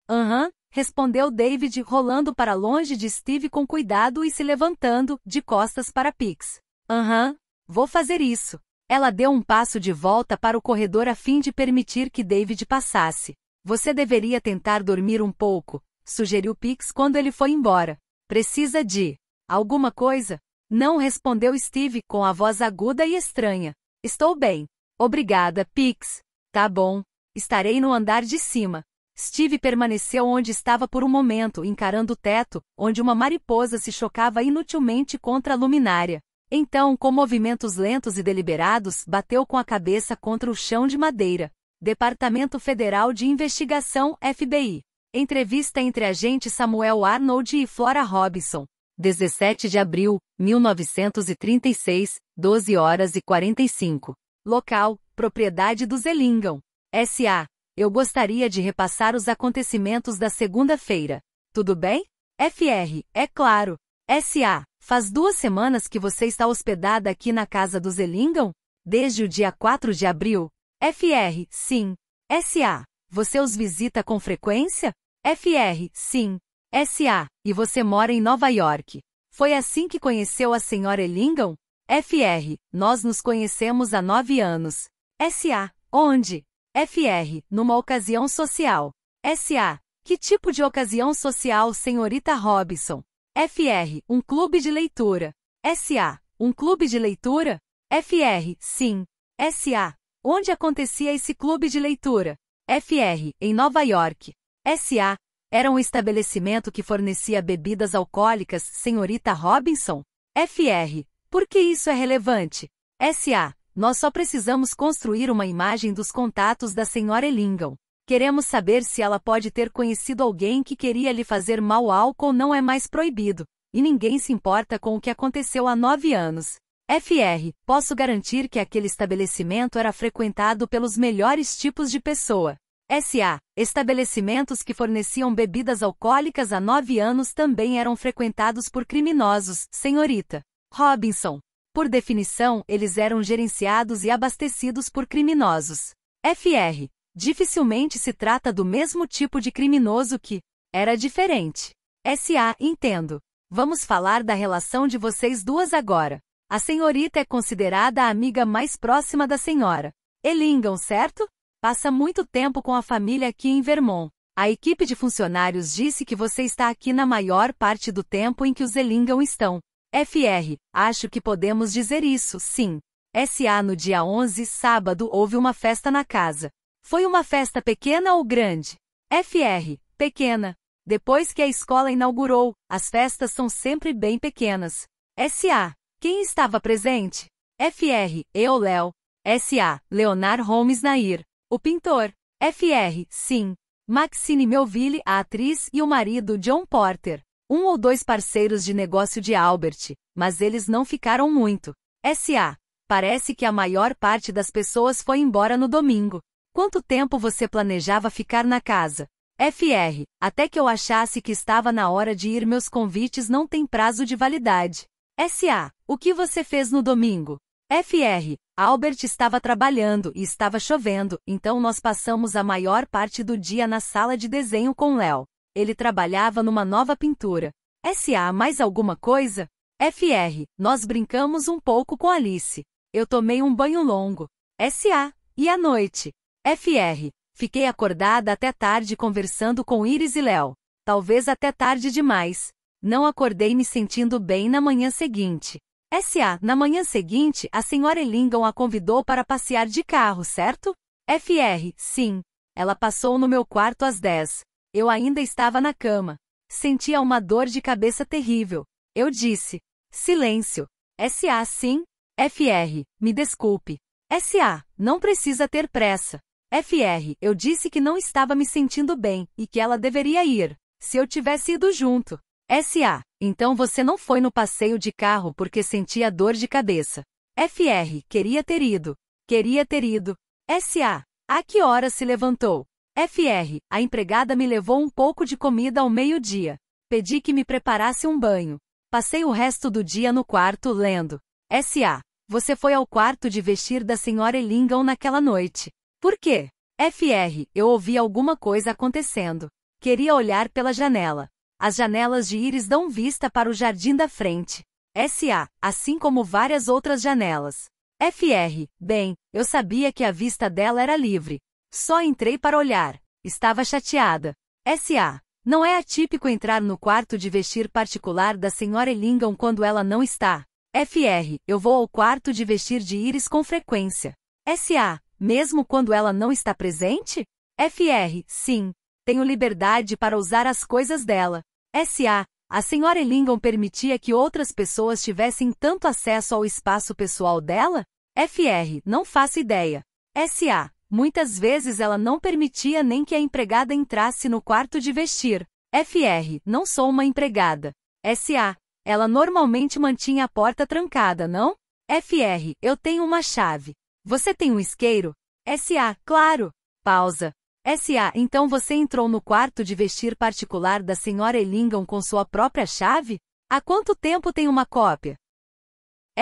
Aham, uhum, respondeu David, rolando para longe de Steve com cuidado e se levantando, de costas para Pix. Aham, uhum, vou fazer isso. Ela deu um passo de volta para o corredor a fim de permitir que David passasse. Você deveria tentar dormir um pouco, sugeriu Pix quando ele foi embora. Precisa de alguma coisa? Não respondeu Steve com a voz aguda e estranha. Estou bem. Obrigada, Pix. Tá bom. Estarei no andar de cima. Steve permaneceu onde estava por um momento, encarando o teto, onde uma mariposa se chocava inutilmente contra a luminária. Então, com movimentos lentos e deliberados, bateu com a cabeça contra o chão de madeira. Departamento Federal de Investigação, FBI. Entrevista entre agente Samuel Arnold e Flora Robinson. 17 de abril, 1936, 12 horas e 45. Local, propriedade do Zelingam. S.A. Eu gostaria de repassar os acontecimentos da segunda-feira. Tudo bem? F.R. É claro. S.A. Faz duas semanas que você está hospedada aqui na casa do Zelingam? Desde o dia 4 de abril? F.R. Sim. S.A. Você os visita com frequência? F.R. Sim. S.A. E você mora em Nova York. Foi assim que conheceu a senhora Elingam? FR, nós nos conhecemos há nove anos. SA, onde? FR, numa ocasião social. SA, que tipo de ocasião social, senhorita Robinson? FR, um clube de leitura. SA, um clube de leitura? FR, sim. SA, onde acontecia esse clube de leitura? FR, em Nova York. SA, era um estabelecimento que fornecia bebidas alcoólicas, senhorita Robinson? FR, por que isso é relevante? SA. Nós só precisamos construir uma imagem dos contatos da senhora Elingham. Queremos saber se ela pode ter conhecido alguém que queria lhe fazer mal álcool não é mais proibido. E ninguém se importa com o que aconteceu há nove anos. FR, posso garantir que aquele estabelecimento era frequentado pelos melhores tipos de pessoa. SA, estabelecimentos que forneciam bebidas alcoólicas há nove anos também eram frequentados por criminosos, senhorita. Robinson. Por definição, eles eram gerenciados e abastecidos por criminosos. FR. Dificilmente se trata do mesmo tipo de criminoso que era diferente. SA, entendo. Vamos falar da relação de vocês duas agora. A senhorita é considerada a amiga mais próxima da senhora. Elingam, certo? Passa muito tempo com a família aqui em Vermont. A equipe de funcionários disse que você está aqui na maior parte do tempo em que os Elingam estão. FR, acho que podemos dizer isso, sim. SA no dia 11, sábado, houve uma festa na casa. Foi uma festa pequena ou grande? FR, pequena. Depois que a escola inaugurou, as festas são sempre bem pequenas. SA, quem estava presente? FR, eu Léo. SA, Leonard Holmes Nair. O pintor. FR, sim. Maxine Melville, a atriz e o marido John Porter um ou dois parceiros de negócio de Albert, mas eles não ficaram muito. S.A. Parece que a maior parte das pessoas foi embora no domingo. Quanto tempo você planejava ficar na casa? FR. Até que eu achasse que estava na hora de ir, meus convites não têm prazo de validade. S.A. O que você fez no domingo? FR. Albert estava trabalhando e estava chovendo, então nós passamos a maior parte do dia na sala de desenho com Léo. Ele trabalhava numa nova pintura. S.A. mais alguma coisa? F.R. Nós brincamos um pouco com Alice. Eu tomei um banho longo. S.A. E à noite? F.R. Fiquei acordada até tarde conversando com Iris e Léo. Talvez até tarde demais. Não acordei me sentindo bem na manhã seguinte. S.A. Na manhã seguinte, a senhora Lingon a convidou para passear de carro, certo? F.R. Sim. Ela passou no meu quarto às 10. Eu ainda estava na cama. Sentia uma dor de cabeça terrível. Eu disse: Silêncio. SA sim? FR, me desculpe. SA, não precisa ter pressa. FR, eu disse que não estava me sentindo bem e que ela deveria ir, se eu tivesse ido junto. SA, então você não foi no passeio de carro porque sentia dor de cabeça. FR, queria ter ido. Queria ter ido. SA, a que hora se levantou? FR, a empregada me levou um pouco de comida ao meio-dia. Pedi que me preparasse um banho. Passei o resto do dia no quarto lendo. S.A. Você foi ao quarto de vestir da senhora Elingham naquela noite. Por quê? FR, eu ouvi alguma coisa acontecendo. Queria olhar pela janela. As janelas de íris dão vista para o jardim da frente. S.A., assim como várias outras janelas. FR, bem, eu sabia que a vista dela era livre, só entrei para olhar. Estava chateada. S.A. Não é atípico entrar no quarto de vestir particular da senhora Elingham quando ela não está. F.R. Eu vou ao quarto de vestir de Iris com frequência. S.A. Mesmo quando ela não está presente? F.R. Sim. Tenho liberdade para usar as coisas dela. S.A. A senhora Elingham permitia que outras pessoas tivessem tanto acesso ao espaço pessoal dela? F.R. Não faço ideia. S.A. Muitas vezes ela não permitia nem que a empregada entrasse no quarto de vestir. FR, não sou uma empregada. SA, ela normalmente mantinha a porta trancada, não? FR, eu tenho uma chave. Você tem um isqueiro? SA, claro. Pausa. SA, então você entrou no quarto de vestir particular da senhora Ellingham com sua própria chave? Há quanto tempo tem uma cópia?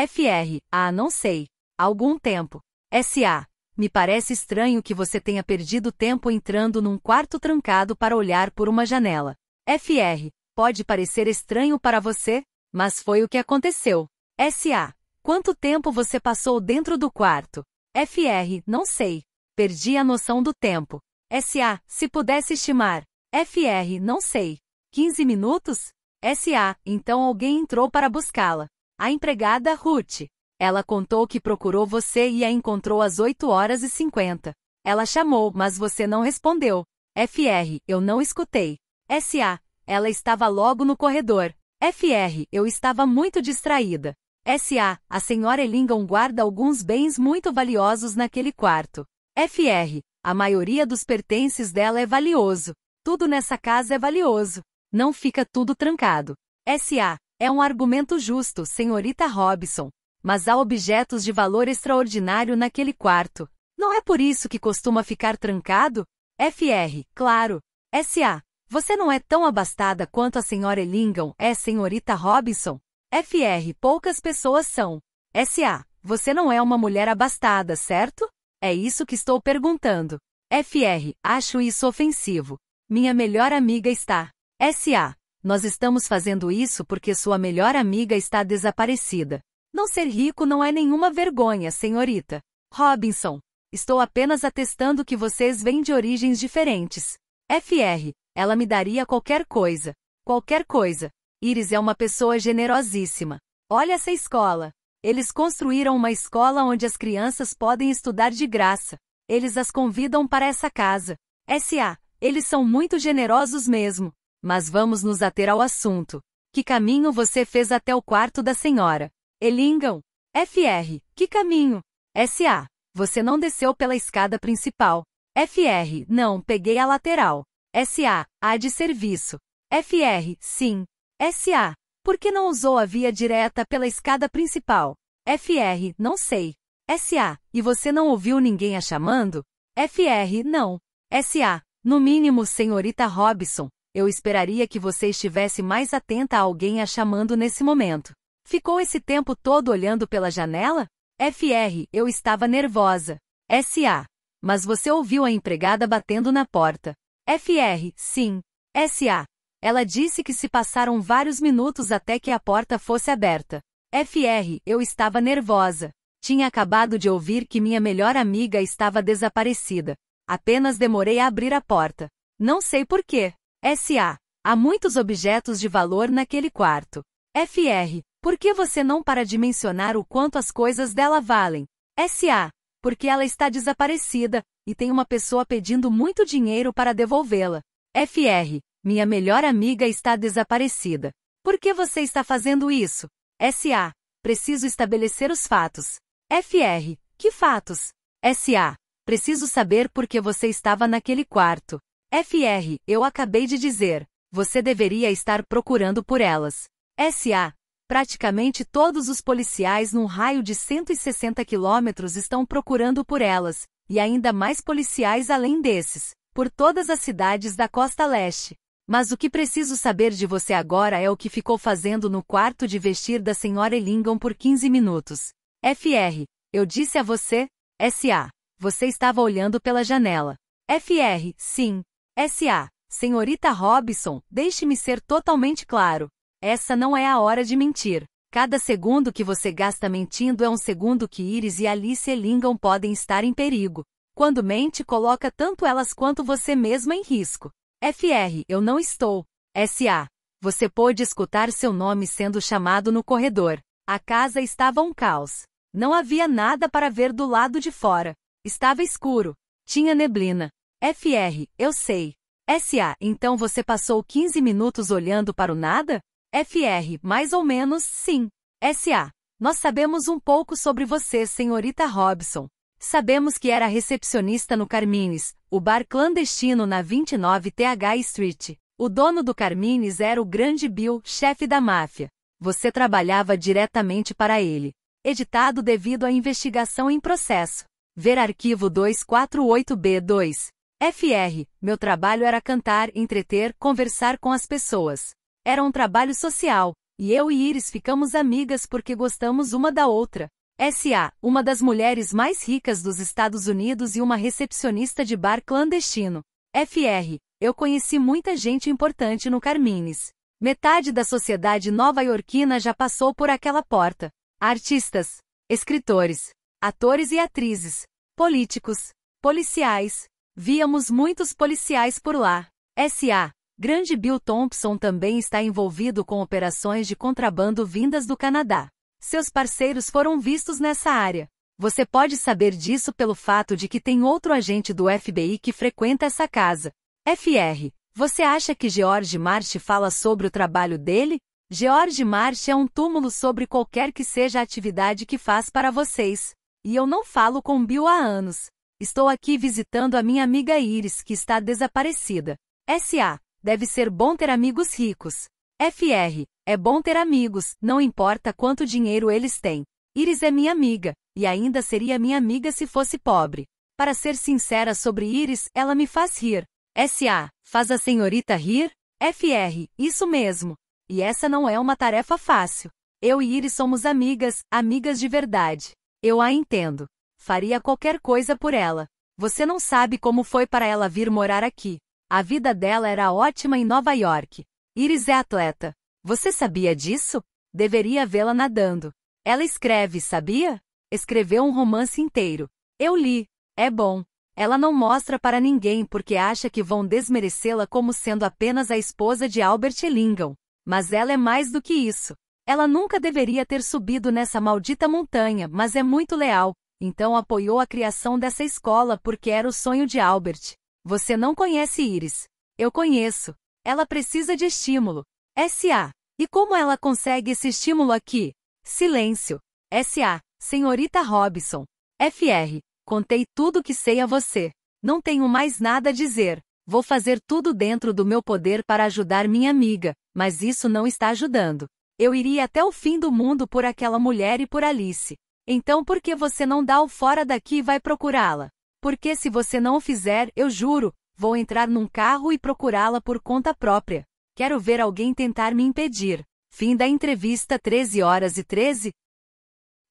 FR, ah, não sei. Algum tempo. SA, me parece estranho que você tenha perdido tempo entrando num quarto trancado para olhar por uma janela. FR, pode parecer estranho para você, mas foi o que aconteceu. SA, quanto tempo você passou dentro do quarto? FR, não sei. Perdi a noção do tempo. SA, se pudesse estimar. FR, não sei. 15 minutos? SA, então alguém entrou para buscá-la. A empregada Ruth. Ela contou que procurou você e a encontrou às 8 horas e 50. Ela chamou, mas você não respondeu. FR, eu não escutei. SA, ela estava logo no corredor. FR, eu estava muito distraída. SA, a senhora Elingon guarda alguns bens muito valiosos naquele quarto. FR, a maioria dos pertences dela é valioso. Tudo nessa casa é valioso. Não fica tudo trancado. SA, é um argumento justo, senhorita Robson mas há objetos de valor extraordinário naquele quarto. Não é por isso que costuma ficar trancado? FR, claro. SA, você não é tão abastada quanto a senhora Ellingham é senhorita Robinson? FR, poucas pessoas são. SA, você não é uma mulher abastada, certo? É isso que estou perguntando. FR, acho isso ofensivo. Minha melhor amiga está. SA, nós estamos fazendo isso porque sua melhor amiga está desaparecida. Não ser rico não é nenhuma vergonha, senhorita. Robinson, estou apenas atestando que vocês vêm de origens diferentes. FR, ela me daria qualquer coisa. Qualquer coisa. Iris é uma pessoa generosíssima. Olha essa escola. Eles construíram uma escola onde as crianças podem estudar de graça. Eles as convidam para essa casa. S.A. Eles são muito generosos mesmo. Mas vamos nos ater ao assunto. Que caminho você fez até o quarto da senhora? Elingam. FR. Que caminho? SA. Você não desceu pela escada principal. FR. Não, peguei a lateral. SA. A de serviço. FR. Sim. SA. Por que não usou a via direta pela escada principal? FR. Não sei. SA. E você não ouviu ninguém a chamando? FR. Não. SA. No mínimo, senhorita Robson, eu esperaria que você estivesse mais atenta a alguém a chamando nesse momento. Ficou esse tempo todo olhando pela janela? FR, eu estava nervosa. SA, mas você ouviu a empregada batendo na porta. FR, sim. SA, ela disse que se passaram vários minutos até que a porta fosse aberta. FR, eu estava nervosa. Tinha acabado de ouvir que minha melhor amiga estava desaparecida. Apenas demorei a abrir a porta. Não sei por quê. SA. Há muitos objetos de valor naquele quarto. FR. Por que você não para de mencionar o quanto as coisas dela valem? S.A. Porque ela está desaparecida e tem uma pessoa pedindo muito dinheiro para devolvê-la. F.R. Minha melhor amiga está desaparecida. Por que você está fazendo isso? S.A. Preciso estabelecer os fatos. F.R. Que fatos? S.A. Preciso saber por que você estava naquele quarto. F.R. Eu acabei de dizer. Você deveria estar procurando por elas. S.A. Praticamente todos os policiais num raio de 160 quilômetros estão procurando por elas, e ainda mais policiais além desses, por todas as cidades da costa leste. Mas o que preciso saber de você agora é o que ficou fazendo no quarto de vestir da senhora Elingham por 15 minutos. FR, eu disse a você, SA, você estava olhando pela janela. FR, sim. SA, senhorita Robson, deixe-me ser totalmente claro. Essa não é a hora de mentir. Cada segundo que você gasta mentindo é um segundo que Iris e Alice Lingam podem estar em perigo. Quando mente, coloca tanto elas quanto você mesma em risco. FR, eu não estou. SA. Você pôde escutar seu nome sendo chamado no corredor. A casa estava um caos. Não havia nada para ver do lado de fora. Estava escuro. Tinha neblina. FR, eu sei. SA, então você passou 15 minutos olhando para o nada? FR, mais ou menos, sim. SA. Nós sabemos um pouco sobre você, senhorita Robson. Sabemos que era recepcionista no Carmines, o bar clandestino na 29 TH Street. O dono do Carmines era o grande Bill, chefe da máfia. Você trabalhava diretamente para ele. Editado devido à investigação em processo. Ver arquivo 248B2. FR, meu trabalho era cantar, entreter, conversar com as pessoas. Era um trabalho social, e eu e Iris ficamos amigas porque gostamos uma da outra. S.A., uma das mulheres mais ricas dos Estados Unidos e uma recepcionista de bar clandestino. F.R., eu conheci muita gente importante no Carmines. Metade da sociedade nova-iorquina já passou por aquela porta. Artistas, escritores, atores e atrizes, políticos, policiais. Víamos muitos policiais por lá. S.A. Grande Bill Thompson também está envolvido com operações de contrabando vindas do Canadá. Seus parceiros foram vistos nessa área. Você pode saber disso pelo fato de que tem outro agente do FBI que frequenta essa casa. FR, você acha que George Marsh fala sobre o trabalho dele? George Marsh é um túmulo sobre qualquer que seja a atividade que faz para vocês. E eu não falo com Bill há anos. Estou aqui visitando a minha amiga Iris, que está desaparecida. S.A. Deve ser bom ter amigos ricos. FR. É bom ter amigos, não importa quanto dinheiro eles têm. Iris é minha amiga, e ainda seria minha amiga se fosse pobre. Para ser sincera sobre Iris, ela me faz rir. S.A. Faz a senhorita rir? FR. Isso mesmo. E essa não é uma tarefa fácil. Eu e Iris somos amigas, amigas de verdade. Eu a entendo. Faria qualquer coisa por ela. Você não sabe como foi para ela vir morar aqui. A vida dela era ótima em Nova York. Iris é atleta. Você sabia disso? Deveria vê-la nadando. Ela escreve, sabia? Escreveu um romance inteiro. Eu li. É bom. Ela não mostra para ninguém porque acha que vão desmerecê-la como sendo apenas a esposa de Albert Lingam. Mas ela é mais do que isso. Ela nunca deveria ter subido nessa maldita montanha, mas é muito leal, então apoiou a criação dessa escola porque era o sonho de Albert. Você não conhece Iris. Eu conheço. Ela precisa de estímulo. S.A. E como ela consegue esse estímulo aqui? Silêncio. S.A. Senhorita Robson. F.R. Contei tudo que sei a você. Não tenho mais nada a dizer. Vou fazer tudo dentro do meu poder para ajudar minha amiga, mas isso não está ajudando. Eu iria até o fim do mundo por aquela mulher e por Alice. Então por que você não dá o fora daqui e vai procurá-la? Porque se você não o fizer, eu juro, vou entrar num carro e procurá-la por conta própria. Quero ver alguém tentar me impedir. Fim da entrevista 13 horas e 13.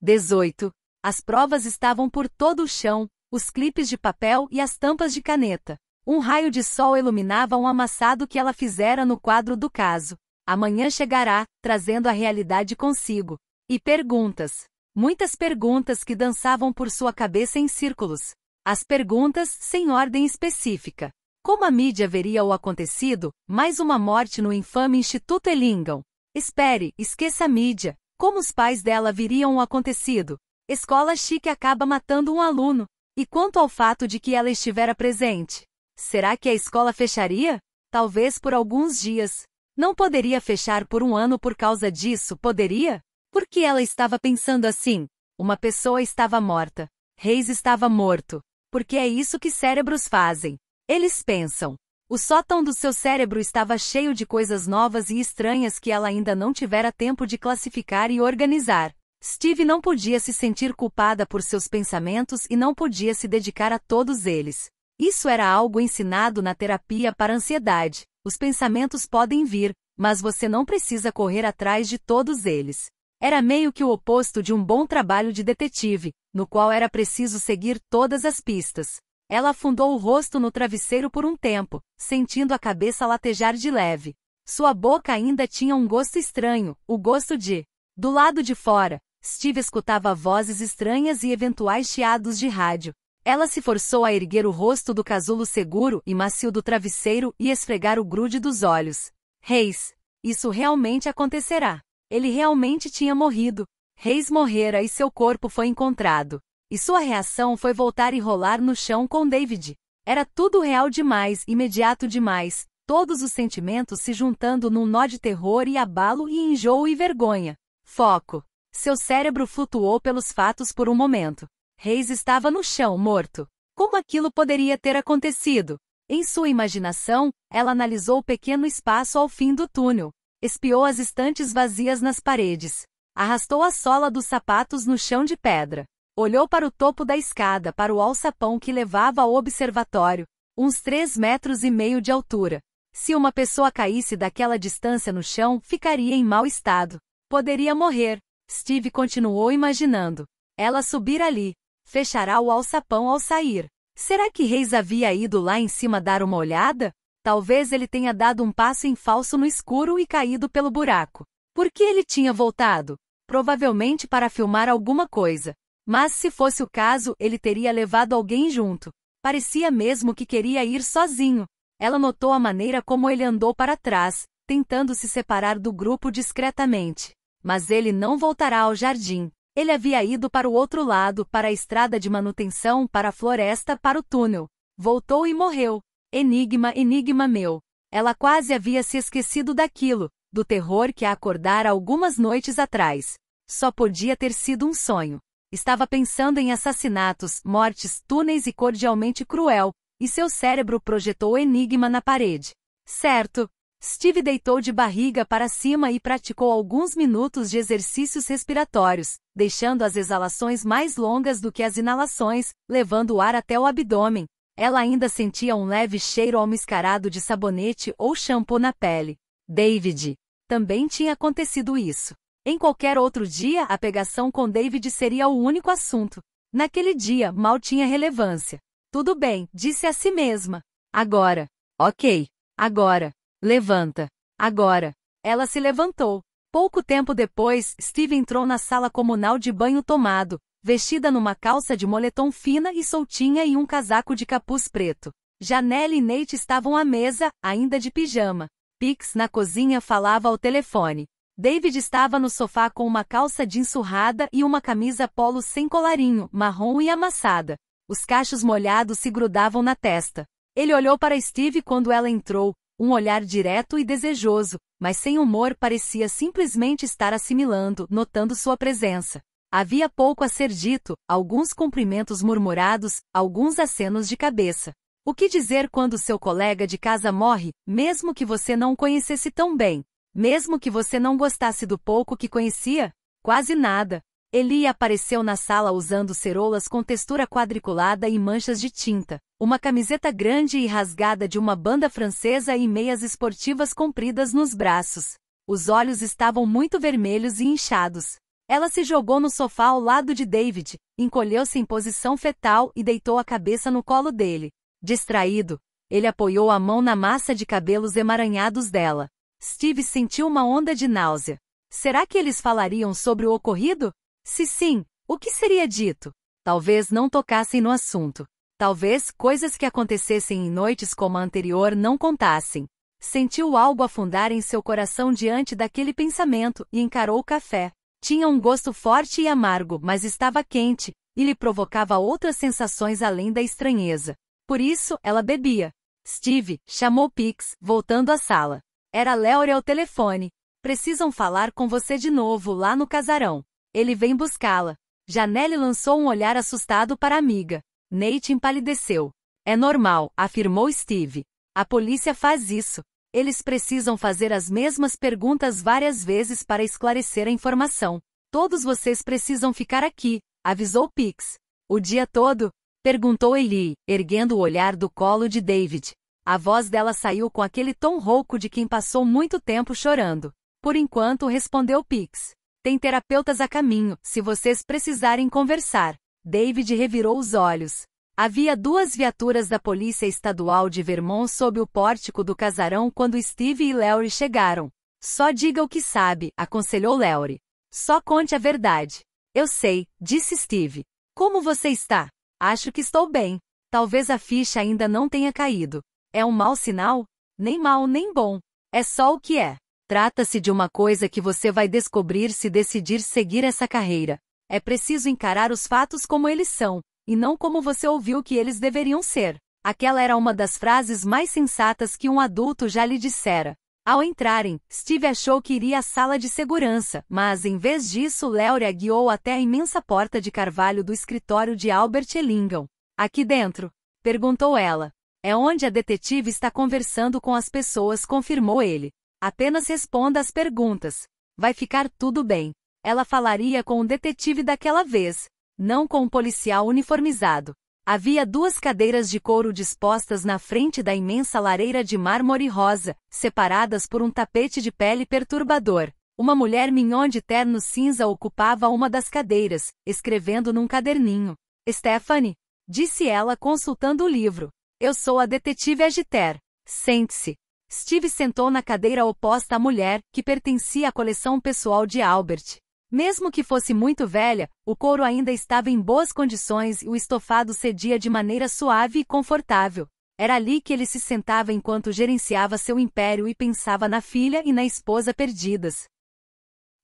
18. As provas estavam por todo o chão, os clipes de papel e as tampas de caneta. Um raio de sol iluminava um amassado que ela fizera no quadro do caso. Amanhã chegará, trazendo a realidade consigo. E perguntas. Muitas perguntas que dançavam por sua cabeça em círculos. As perguntas, sem ordem específica. Como a mídia veria o acontecido? Mais uma morte no infame Instituto Elingam. Espere, esqueça a mídia. Como os pais dela viriam o acontecido? Escola chique acaba matando um aluno. E quanto ao fato de que ela estivera presente? Será que a escola fecharia? Talvez por alguns dias. Não poderia fechar por um ano por causa disso, poderia? Por que ela estava pensando assim? Uma pessoa estava morta. Reis estava morto porque é isso que cérebros fazem. Eles pensam. O sótão do seu cérebro estava cheio de coisas novas e estranhas que ela ainda não tivera tempo de classificar e organizar. Steve não podia se sentir culpada por seus pensamentos e não podia se dedicar a todos eles. Isso era algo ensinado na terapia para ansiedade. Os pensamentos podem vir, mas você não precisa correr atrás de todos eles. Era meio que o oposto de um bom trabalho de detetive, no qual era preciso seguir todas as pistas. Ela afundou o rosto no travesseiro por um tempo, sentindo a cabeça latejar de leve. Sua boca ainda tinha um gosto estranho, o gosto de. Do lado de fora, Steve escutava vozes estranhas e eventuais chiados de rádio. Ela se forçou a erguer o rosto do casulo seguro e macio do travesseiro e esfregar o grude dos olhos. Reis, isso realmente acontecerá. Ele realmente tinha morrido, Reis morrera e seu corpo foi encontrado. E sua reação foi voltar e rolar no chão com David. Era tudo real demais, imediato demais, todos os sentimentos se juntando num nó de terror e abalo e enjoo e vergonha. Foco. Seu cérebro flutuou pelos fatos por um momento. Reis estava no chão, morto. Como aquilo poderia ter acontecido? Em sua imaginação, ela analisou o pequeno espaço ao fim do túnel. Espiou as estantes vazias nas paredes. Arrastou a sola dos sapatos no chão de pedra. Olhou para o topo da escada para o alçapão que levava ao observatório, uns três metros e meio de altura. Se uma pessoa caísse daquela distância no chão, ficaria em mau estado. Poderia morrer. Steve continuou imaginando. Ela subir ali. Fechará o alçapão ao sair. Será que Reis havia ido lá em cima dar uma olhada? Talvez ele tenha dado um passo em falso no escuro e caído pelo buraco. Por que ele tinha voltado? provavelmente para filmar alguma coisa. Mas se fosse o caso, ele teria levado alguém junto. Parecia mesmo que queria ir sozinho. Ela notou a maneira como ele andou para trás, tentando se separar do grupo discretamente. Mas ele não voltará ao jardim. Ele havia ido para o outro lado, para a estrada de manutenção, para a floresta, para o túnel. Voltou e morreu. Enigma, enigma meu. Ela quase havia se esquecido daquilo, do terror que a acordara algumas noites atrás. Só podia ter sido um sonho. Estava pensando em assassinatos, mortes, túneis e cordialmente cruel, e seu cérebro projetou o enigma na parede. Certo. Steve deitou de barriga para cima e praticou alguns minutos de exercícios respiratórios, deixando as exalações mais longas do que as inalações, levando o ar até o abdômen. Ela ainda sentia um leve cheiro almiscarado de sabonete ou shampoo na pele. David. Também tinha acontecido isso. Em qualquer outro dia, a pegação com David seria o único assunto. Naquele dia, mal tinha relevância. Tudo bem, disse a si mesma. Agora. Ok. Agora. Levanta. Agora. Ela se levantou. Pouco tempo depois, Steve entrou na sala comunal de banho tomado, vestida numa calça de moletom fina e soltinha e um casaco de capuz preto. Janelle e Nate estavam à mesa, ainda de pijama. Pix na cozinha falava ao telefone. David estava no sofá com uma calça de ensurrada e uma camisa polo sem colarinho, marrom e amassada. Os cachos molhados se grudavam na testa. Ele olhou para Steve quando ela entrou, um olhar direto e desejoso, mas sem humor parecia simplesmente estar assimilando, notando sua presença. Havia pouco a ser dito, alguns cumprimentos murmurados, alguns acenos de cabeça. O que dizer quando seu colega de casa morre, mesmo que você não o conhecesse tão bem? Mesmo que você não gostasse do pouco que conhecia? Quase nada. Eli apareceu na sala usando ceroulas com textura quadriculada e manchas de tinta, uma camiseta grande e rasgada de uma banda francesa e meias esportivas compridas nos braços. Os olhos estavam muito vermelhos e inchados. Ela se jogou no sofá ao lado de David, encolheu-se em posição fetal e deitou a cabeça no colo dele. Distraído, ele apoiou a mão na massa de cabelos emaranhados dela. Steve sentiu uma onda de náusea. Será que eles falariam sobre o ocorrido? Se sim, o que seria dito? Talvez não tocassem no assunto. Talvez coisas que acontecessem em noites como a anterior não contassem. Sentiu algo afundar em seu coração diante daquele pensamento e encarou o café. Tinha um gosto forte e amargo, mas estava quente, e lhe provocava outras sensações além da estranheza. Por isso, ela bebia. Steve chamou Pix, voltando à sala. Era Léore ao telefone. Precisam falar com você de novo lá no casarão. Ele vem buscá-la. Janelle lançou um olhar assustado para a amiga. Nate empalideceu. É normal, afirmou Steve. A polícia faz isso. Eles precisam fazer as mesmas perguntas várias vezes para esclarecer a informação. Todos vocês precisam ficar aqui, avisou Pix. O dia todo, Perguntou Eli, erguendo o olhar do colo de David. A voz dela saiu com aquele tom rouco de quem passou muito tempo chorando. Por enquanto, respondeu Pix. Tem terapeutas a caminho, se vocês precisarem conversar. David revirou os olhos. Havia duas viaturas da Polícia Estadual de Vermont sob o pórtico do casarão quando Steve e Larry chegaram. Só diga o que sabe, aconselhou Larry. Só conte a verdade. Eu sei, disse Steve. Como você está? Acho que estou bem. Talvez a ficha ainda não tenha caído. É um mau sinal? Nem mal nem bom. É só o que é. Trata-se de uma coisa que você vai descobrir se decidir seguir essa carreira. É preciso encarar os fatos como eles são, e não como você ouviu que eles deveriam ser. Aquela era uma das frases mais sensatas que um adulto já lhe dissera. Ao entrarem, Steve achou que iria à sala de segurança, mas em vez disso Léurea guiou até a imensa porta de carvalho do escritório de Albert Ellingham. Aqui dentro? Perguntou ela. É onde a detetive está conversando com as pessoas, confirmou ele. Apenas responda às perguntas. Vai ficar tudo bem. Ela falaria com o detetive daquela vez, não com o policial uniformizado. Havia duas cadeiras de couro dispostas na frente da imensa lareira de mármore rosa, separadas por um tapete de pele perturbador. Uma mulher mignon de terno cinza ocupava uma das cadeiras, escrevendo num caderninho. Stephanie, disse ela consultando o livro. Eu sou a detetive Agiter. Sente-se. Steve sentou na cadeira oposta à mulher, que pertencia à coleção pessoal de Albert. Mesmo que fosse muito velha, o couro ainda estava em boas condições e o estofado cedia de maneira suave e confortável. Era ali que ele se sentava enquanto gerenciava seu império e pensava na filha e na esposa perdidas.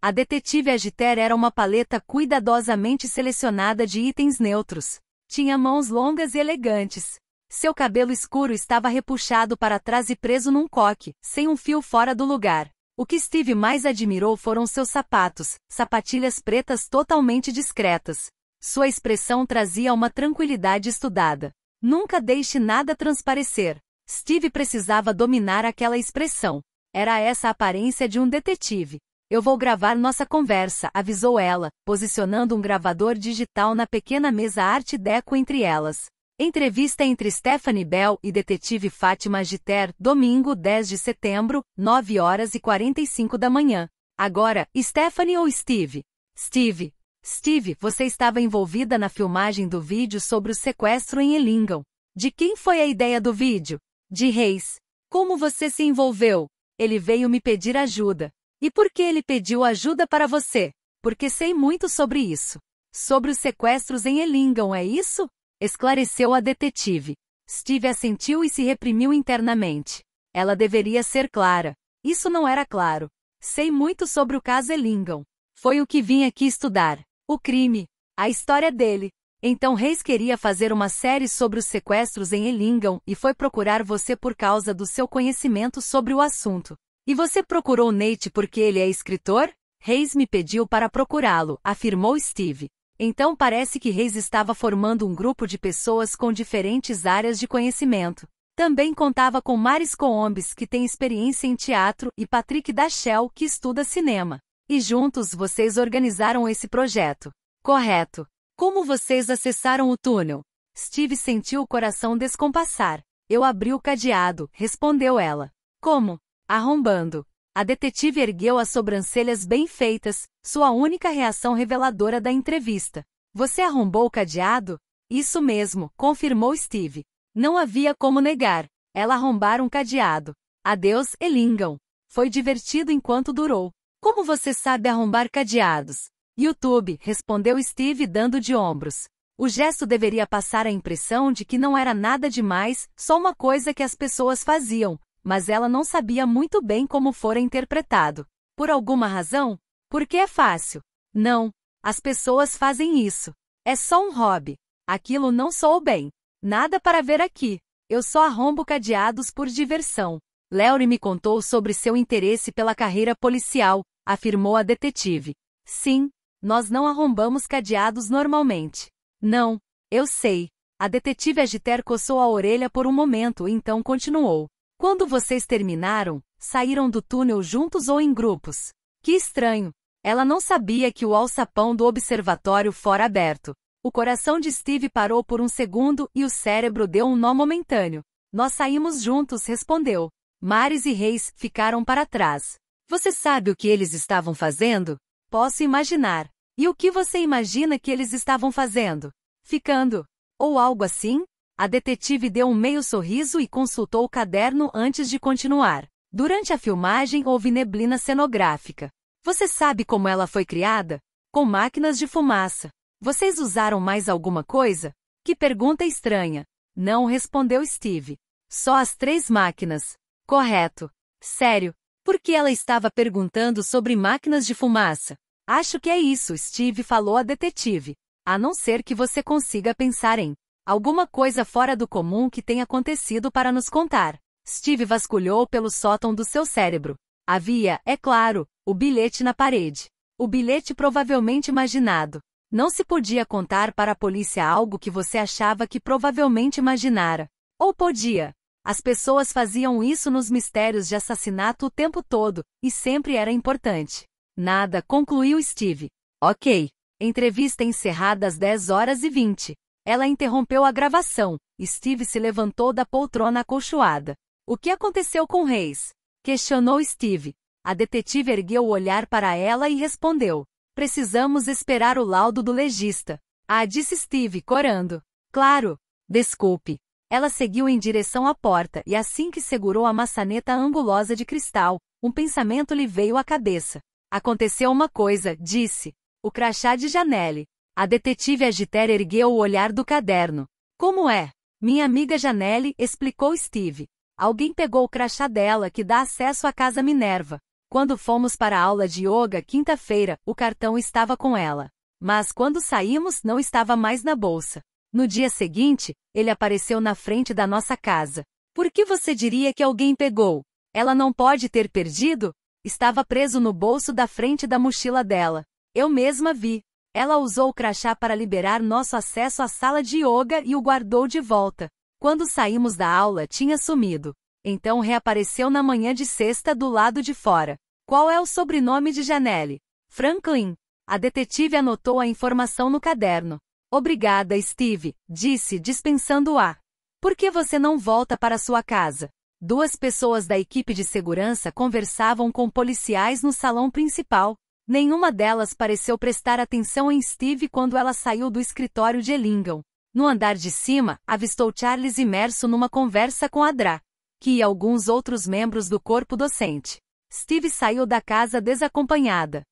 A detetive Agiter era uma paleta cuidadosamente selecionada de itens neutros. Tinha mãos longas e elegantes. Seu cabelo escuro estava repuxado para trás e preso num coque, sem um fio fora do lugar. O que Steve mais admirou foram seus sapatos, sapatilhas pretas totalmente discretas. Sua expressão trazia uma tranquilidade estudada. Nunca deixe nada transparecer. Steve precisava dominar aquela expressão. Era essa a aparência de um detetive. Eu vou gravar nossa conversa, avisou ela, posicionando um gravador digital na pequena mesa arte deco entre elas. Entrevista entre Stephanie Bell e detetive Fátima Giter, domingo 10 de setembro, 9 horas e 45 da manhã. Agora, Stephanie ou Steve? Steve. Steve, você estava envolvida na filmagem do vídeo sobre o sequestro em Elingam. De quem foi a ideia do vídeo? De Reis. Como você se envolveu? Ele veio me pedir ajuda. E por que ele pediu ajuda para você? Porque sei muito sobre isso. Sobre os sequestros em Elingam, é isso? Esclareceu a detetive. Steve assentiu e se reprimiu internamente. Ela deveria ser clara. Isso não era claro. Sei muito sobre o caso Ellingham. Foi o que vim aqui estudar. O crime. A história dele. Então Reis queria fazer uma série sobre os sequestros em Ellingham e foi procurar você por causa do seu conhecimento sobre o assunto. E você procurou Nate porque ele é escritor? Reis me pediu para procurá-lo, afirmou Steve. Então parece que Reis estava formando um grupo de pessoas com diferentes áreas de conhecimento. Também contava com Maris Coombes, que tem experiência em teatro, e Patrick Dachel, que estuda cinema. E juntos vocês organizaram esse projeto. Correto. Como vocês acessaram o túnel? Steve sentiu o coração descompassar. Eu abri o cadeado, respondeu ela. Como? Arrombando. A detetive ergueu as sobrancelhas bem feitas, sua única reação reveladora da entrevista. Você arrombou o cadeado? Isso mesmo, confirmou Steve. Não havia como negar. Ela arrombara um cadeado. Adeus, Elingam. Foi divertido enquanto durou. Como você sabe arrombar cadeados? YouTube, respondeu Steve dando de ombros. O gesto deveria passar a impressão de que não era nada demais, só uma coisa que as pessoas faziam, mas ela não sabia muito bem como fora interpretado. Por alguma razão? Porque é fácil. Não, as pessoas fazem isso. É só um hobby. Aquilo não sou bem. Nada para ver aqui. Eu só arrombo cadeados por diversão. Leury me contou sobre seu interesse pela carreira policial, afirmou a detetive. Sim, nós não arrombamos cadeados normalmente. Não, eu sei. A detetive Agiter coçou a orelha por um momento, então continuou. Quando vocês terminaram, saíram do túnel juntos ou em grupos. Que estranho. Ela não sabia que o alçapão do observatório fora aberto. O coração de Steve parou por um segundo e o cérebro deu um nó momentâneo. Nós saímos juntos, respondeu. Mares e Reis ficaram para trás. Você sabe o que eles estavam fazendo? Posso imaginar. E o que você imagina que eles estavam fazendo? Ficando. Ou algo assim? A detetive deu um meio sorriso e consultou o caderno antes de continuar. Durante a filmagem houve neblina cenográfica. Você sabe como ela foi criada? Com máquinas de fumaça. Vocês usaram mais alguma coisa? Que pergunta estranha. Não respondeu Steve. Só as três máquinas. Correto. Sério. Por que ela estava perguntando sobre máquinas de fumaça? Acho que é isso, Steve falou à detetive. A não ser que você consiga pensar em Alguma coisa fora do comum que tenha acontecido para nos contar. Steve vasculhou pelo sótão do seu cérebro. Havia, é claro, o bilhete na parede. O bilhete provavelmente imaginado. Não se podia contar para a polícia algo que você achava que provavelmente imaginara. Ou podia. As pessoas faziam isso nos mistérios de assassinato o tempo todo, e sempre era importante. Nada, concluiu Steve. Ok. Entrevista encerrada às 10 horas e 20. Ela interrompeu a gravação. Steve se levantou da poltrona acolchoada. O que aconteceu com Reis? Questionou Steve. A detetive ergueu o olhar para ela e respondeu. Precisamos esperar o laudo do legista. Ah, disse Steve, corando. Claro. Desculpe. Ela seguiu em direção à porta e assim que segurou a maçaneta angulosa de cristal, um pensamento lhe veio à cabeça. Aconteceu uma coisa, disse. O crachá de Janelle. A detetive agitera ergueu o olhar do caderno. Como é? Minha amiga Janelle, explicou Steve. Alguém pegou o crachá dela que dá acesso à casa Minerva. Quando fomos para a aula de yoga quinta-feira, o cartão estava com ela. Mas quando saímos, não estava mais na bolsa. No dia seguinte, ele apareceu na frente da nossa casa. Por que você diria que alguém pegou? Ela não pode ter perdido? Estava preso no bolso da frente da mochila dela. Eu mesma vi. Ela usou o crachá para liberar nosso acesso à sala de yoga e o guardou de volta. Quando saímos da aula, tinha sumido. Então reapareceu na manhã de sexta do lado de fora. Qual é o sobrenome de Janelle? Franklin. A detetive anotou a informação no caderno. Obrigada, Steve, disse, dispensando-a. Por que você não volta para sua casa? Duas pessoas da equipe de segurança conversavam com policiais no salão principal. Nenhuma delas pareceu prestar atenção em Steve quando ela saiu do escritório de Ellingham. No andar de cima, avistou Charles imerso numa conversa com Adra, que e alguns outros membros do corpo docente. Steve saiu da casa desacompanhada.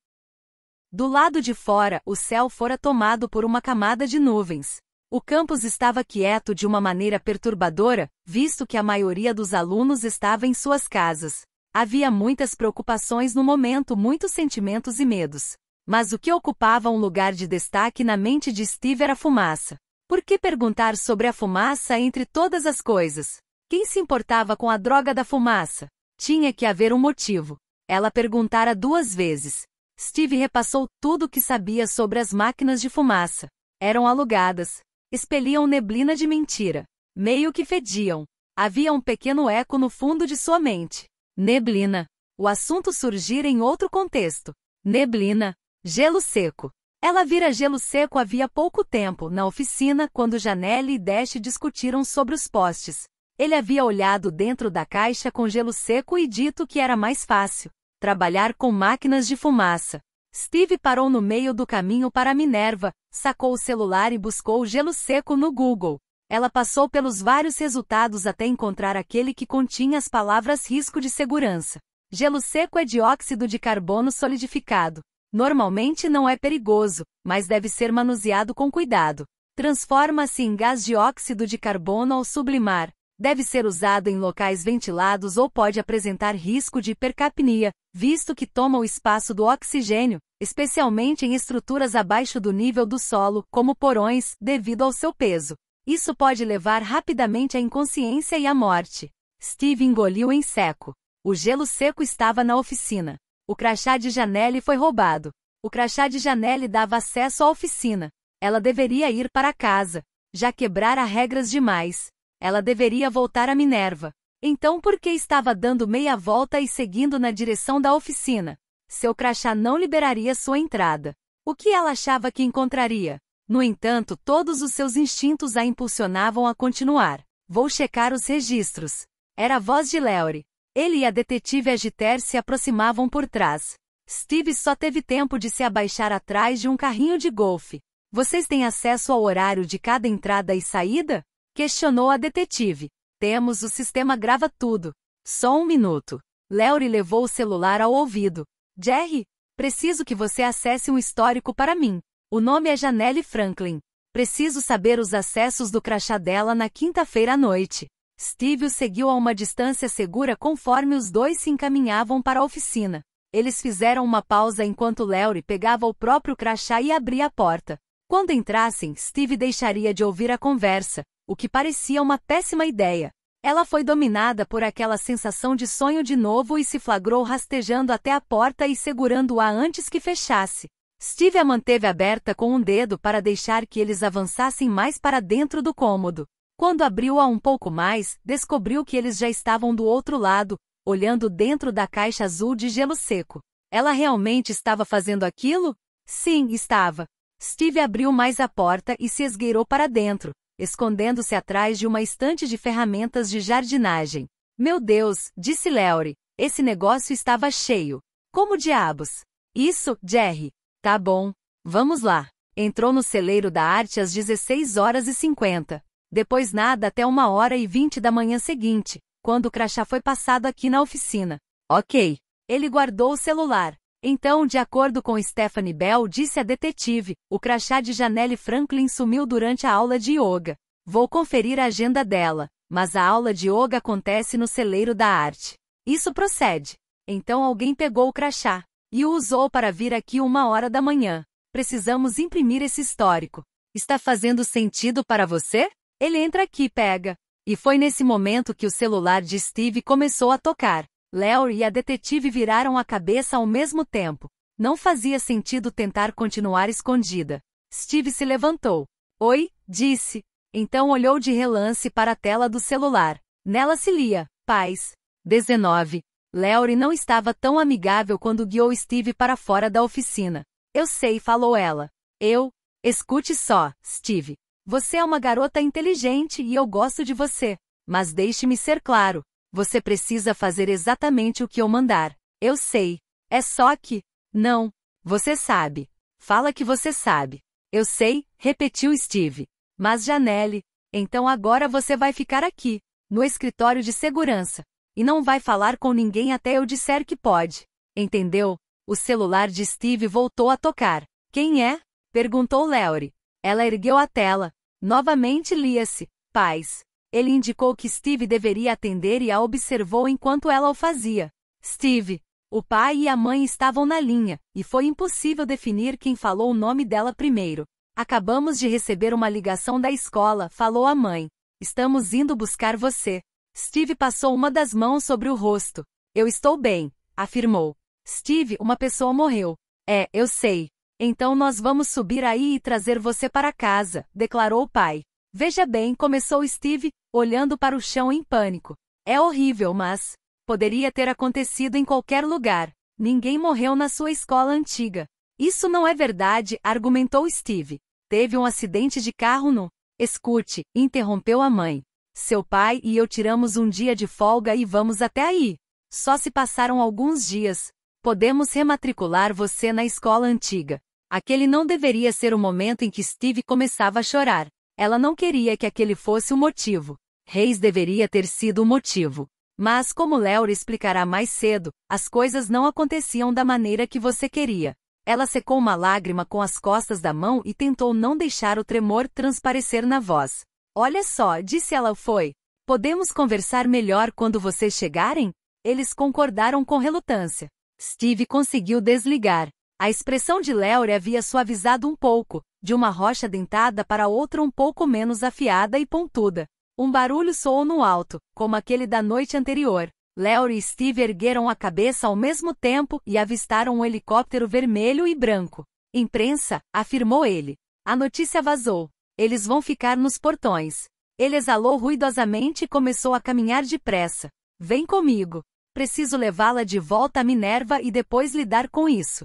Do lado de fora, o céu fora tomado por uma camada de nuvens. O campus estava quieto de uma maneira perturbadora, visto que a maioria dos alunos estava em suas casas. Havia muitas preocupações no momento, muitos sentimentos e medos. Mas o que ocupava um lugar de destaque na mente de Steve era a fumaça. Por que perguntar sobre a fumaça entre todas as coisas? Quem se importava com a droga da fumaça? Tinha que haver um motivo. Ela perguntara duas vezes. Steve repassou tudo o que sabia sobre as máquinas de fumaça. Eram alugadas, expeliam neblina de mentira, meio que fediam. Havia um pequeno eco no fundo de sua mente. Neblina. O assunto surgir em outro contexto. Neblina. Gelo seco. Ela vira gelo seco havia pouco tempo, na oficina, quando Janelle e Dash discutiram sobre os postes. Ele havia olhado dentro da caixa com gelo seco e dito que era mais fácil trabalhar com máquinas de fumaça. Steve parou no meio do caminho para Minerva, sacou o celular e buscou gelo seco no Google. Ela passou pelos vários resultados até encontrar aquele que continha as palavras risco de segurança. Gelo seco é dióxido de carbono solidificado. Normalmente não é perigoso, mas deve ser manuseado com cuidado. Transforma-se em gás dióxido de carbono ao sublimar. Deve ser usado em locais ventilados ou pode apresentar risco de hipercapnia, visto que toma o espaço do oxigênio, especialmente em estruturas abaixo do nível do solo, como porões, devido ao seu peso. Isso pode levar rapidamente à inconsciência e à morte. Steve engoliu em seco. O gelo seco estava na oficina. O crachá de Janelle foi roubado. O crachá de Janelle dava acesso à oficina. Ela deveria ir para casa. Já quebrara regras demais. Ela deveria voltar a Minerva. Então por que estava dando meia volta e seguindo na direção da oficina? Seu crachá não liberaria sua entrada. O que ela achava que encontraria? No entanto, todos os seus instintos a impulsionavam a continuar. Vou checar os registros. Era a voz de Leory. Ele e a detetive Agiter se aproximavam por trás. Steve só teve tempo de se abaixar atrás de um carrinho de golfe. Vocês têm acesso ao horário de cada entrada e saída? Questionou a detetive. Temos, o sistema grava tudo. Só um minuto. Leury levou o celular ao ouvido. Jerry, preciso que você acesse um histórico para mim. O nome é Janelle Franklin. Preciso saber os acessos do crachá dela na quinta-feira à noite. Steve o seguiu a uma distância segura conforme os dois se encaminhavam para a oficina. Eles fizeram uma pausa enquanto Larry pegava o próprio crachá e abria a porta. Quando entrassem, Steve deixaria de ouvir a conversa, o que parecia uma péssima ideia. Ela foi dominada por aquela sensação de sonho de novo e se flagrou rastejando até a porta e segurando-a antes que fechasse. Steve a manteve aberta com um dedo para deixar que eles avançassem mais para dentro do cômodo. Quando abriu-a um pouco mais, descobriu que eles já estavam do outro lado, olhando dentro da caixa azul de gelo seco. Ela realmente estava fazendo aquilo? Sim, estava. Steve abriu mais a porta e se esgueirou para dentro, escondendo-se atrás de uma estante de ferramentas de jardinagem. Meu Deus, disse Larry, esse negócio estava cheio. Como diabos? Isso, Jerry, Tá bom, vamos lá. Entrou no celeiro da arte às 16 horas e 50. Depois nada até uma hora e 20 da manhã seguinte, quando o crachá foi passado aqui na oficina. Ok. Ele guardou o celular. Então, de acordo com Stephanie Bell, disse a detetive, o crachá de Janelle Franklin sumiu durante a aula de yoga. Vou conferir a agenda dela, mas a aula de yoga acontece no celeiro da arte. Isso procede. Então alguém pegou o crachá. E o usou para vir aqui uma hora da manhã. Precisamos imprimir esse histórico. Está fazendo sentido para você? Ele entra aqui, pega. E foi nesse momento que o celular de Steve começou a tocar. Larry e a detetive viraram a cabeça ao mesmo tempo. Não fazia sentido tentar continuar escondida. Steve se levantou. Oi, disse. Então olhou de relance para a tela do celular. Nela se lia: Paz. 19. Larry não estava tão amigável quando guiou Steve para fora da oficina. Eu sei, falou ela. Eu. Escute só, Steve. Você é uma garota inteligente e eu gosto de você. Mas deixe-me ser claro. Você precisa fazer exatamente o que eu mandar. Eu sei. É só que. Não. Você sabe. Fala que você sabe. Eu sei, repetiu Steve. Mas Janelle, então agora você vai ficar aqui, no escritório de segurança. E não vai falar com ninguém até eu disser que pode. Entendeu? O celular de Steve voltou a tocar. Quem é? perguntou Larry. Ela ergueu a tela. Novamente lia-se: Paz. Ele indicou que Steve deveria atender e a observou enquanto ela o fazia. Steve. O pai e a mãe estavam na linha, e foi impossível definir quem falou o nome dela primeiro. Acabamos de receber uma ligação da escola, falou a mãe. Estamos indo buscar você. Steve passou uma das mãos sobre o rosto. Eu estou bem, afirmou. Steve, uma pessoa morreu. É, eu sei. Então nós vamos subir aí e trazer você para casa, declarou o pai. Veja bem, começou Steve, olhando para o chão em pânico. É horrível, mas poderia ter acontecido em qualquer lugar. Ninguém morreu na sua escola antiga. Isso não é verdade, argumentou Steve. Teve um acidente de carro no. Escute, interrompeu a mãe. Seu pai e eu tiramos um dia de folga e vamos até aí. Só se passaram alguns dias. Podemos rematricular você na escola antiga. Aquele não deveria ser o momento em que Steve começava a chorar. Ela não queria que aquele fosse o motivo. Reis deveria ter sido o motivo. Mas, como Laura explicará mais cedo, as coisas não aconteciam da maneira que você queria. Ela secou uma lágrima com as costas da mão e tentou não deixar o tremor transparecer na voz. Olha só, disse ela foi. Podemos conversar melhor quando vocês chegarem? Eles concordaram com relutância. Steve conseguiu desligar. A expressão de Léore havia suavizado um pouco, de uma rocha dentada para outra um pouco menos afiada e pontuda. Um barulho soou no alto, como aquele da noite anterior. Léore e Steve ergueram a cabeça ao mesmo tempo e avistaram um helicóptero vermelho e branco. Imprensa, afirmou ele. A notícia vazou. Eles vão ficar nos portões. Ele exalou ruidosamente e começou a caminhar depressa. Vem comigo. Preciso levá-la de volta a Minerva e depois lidar com isso.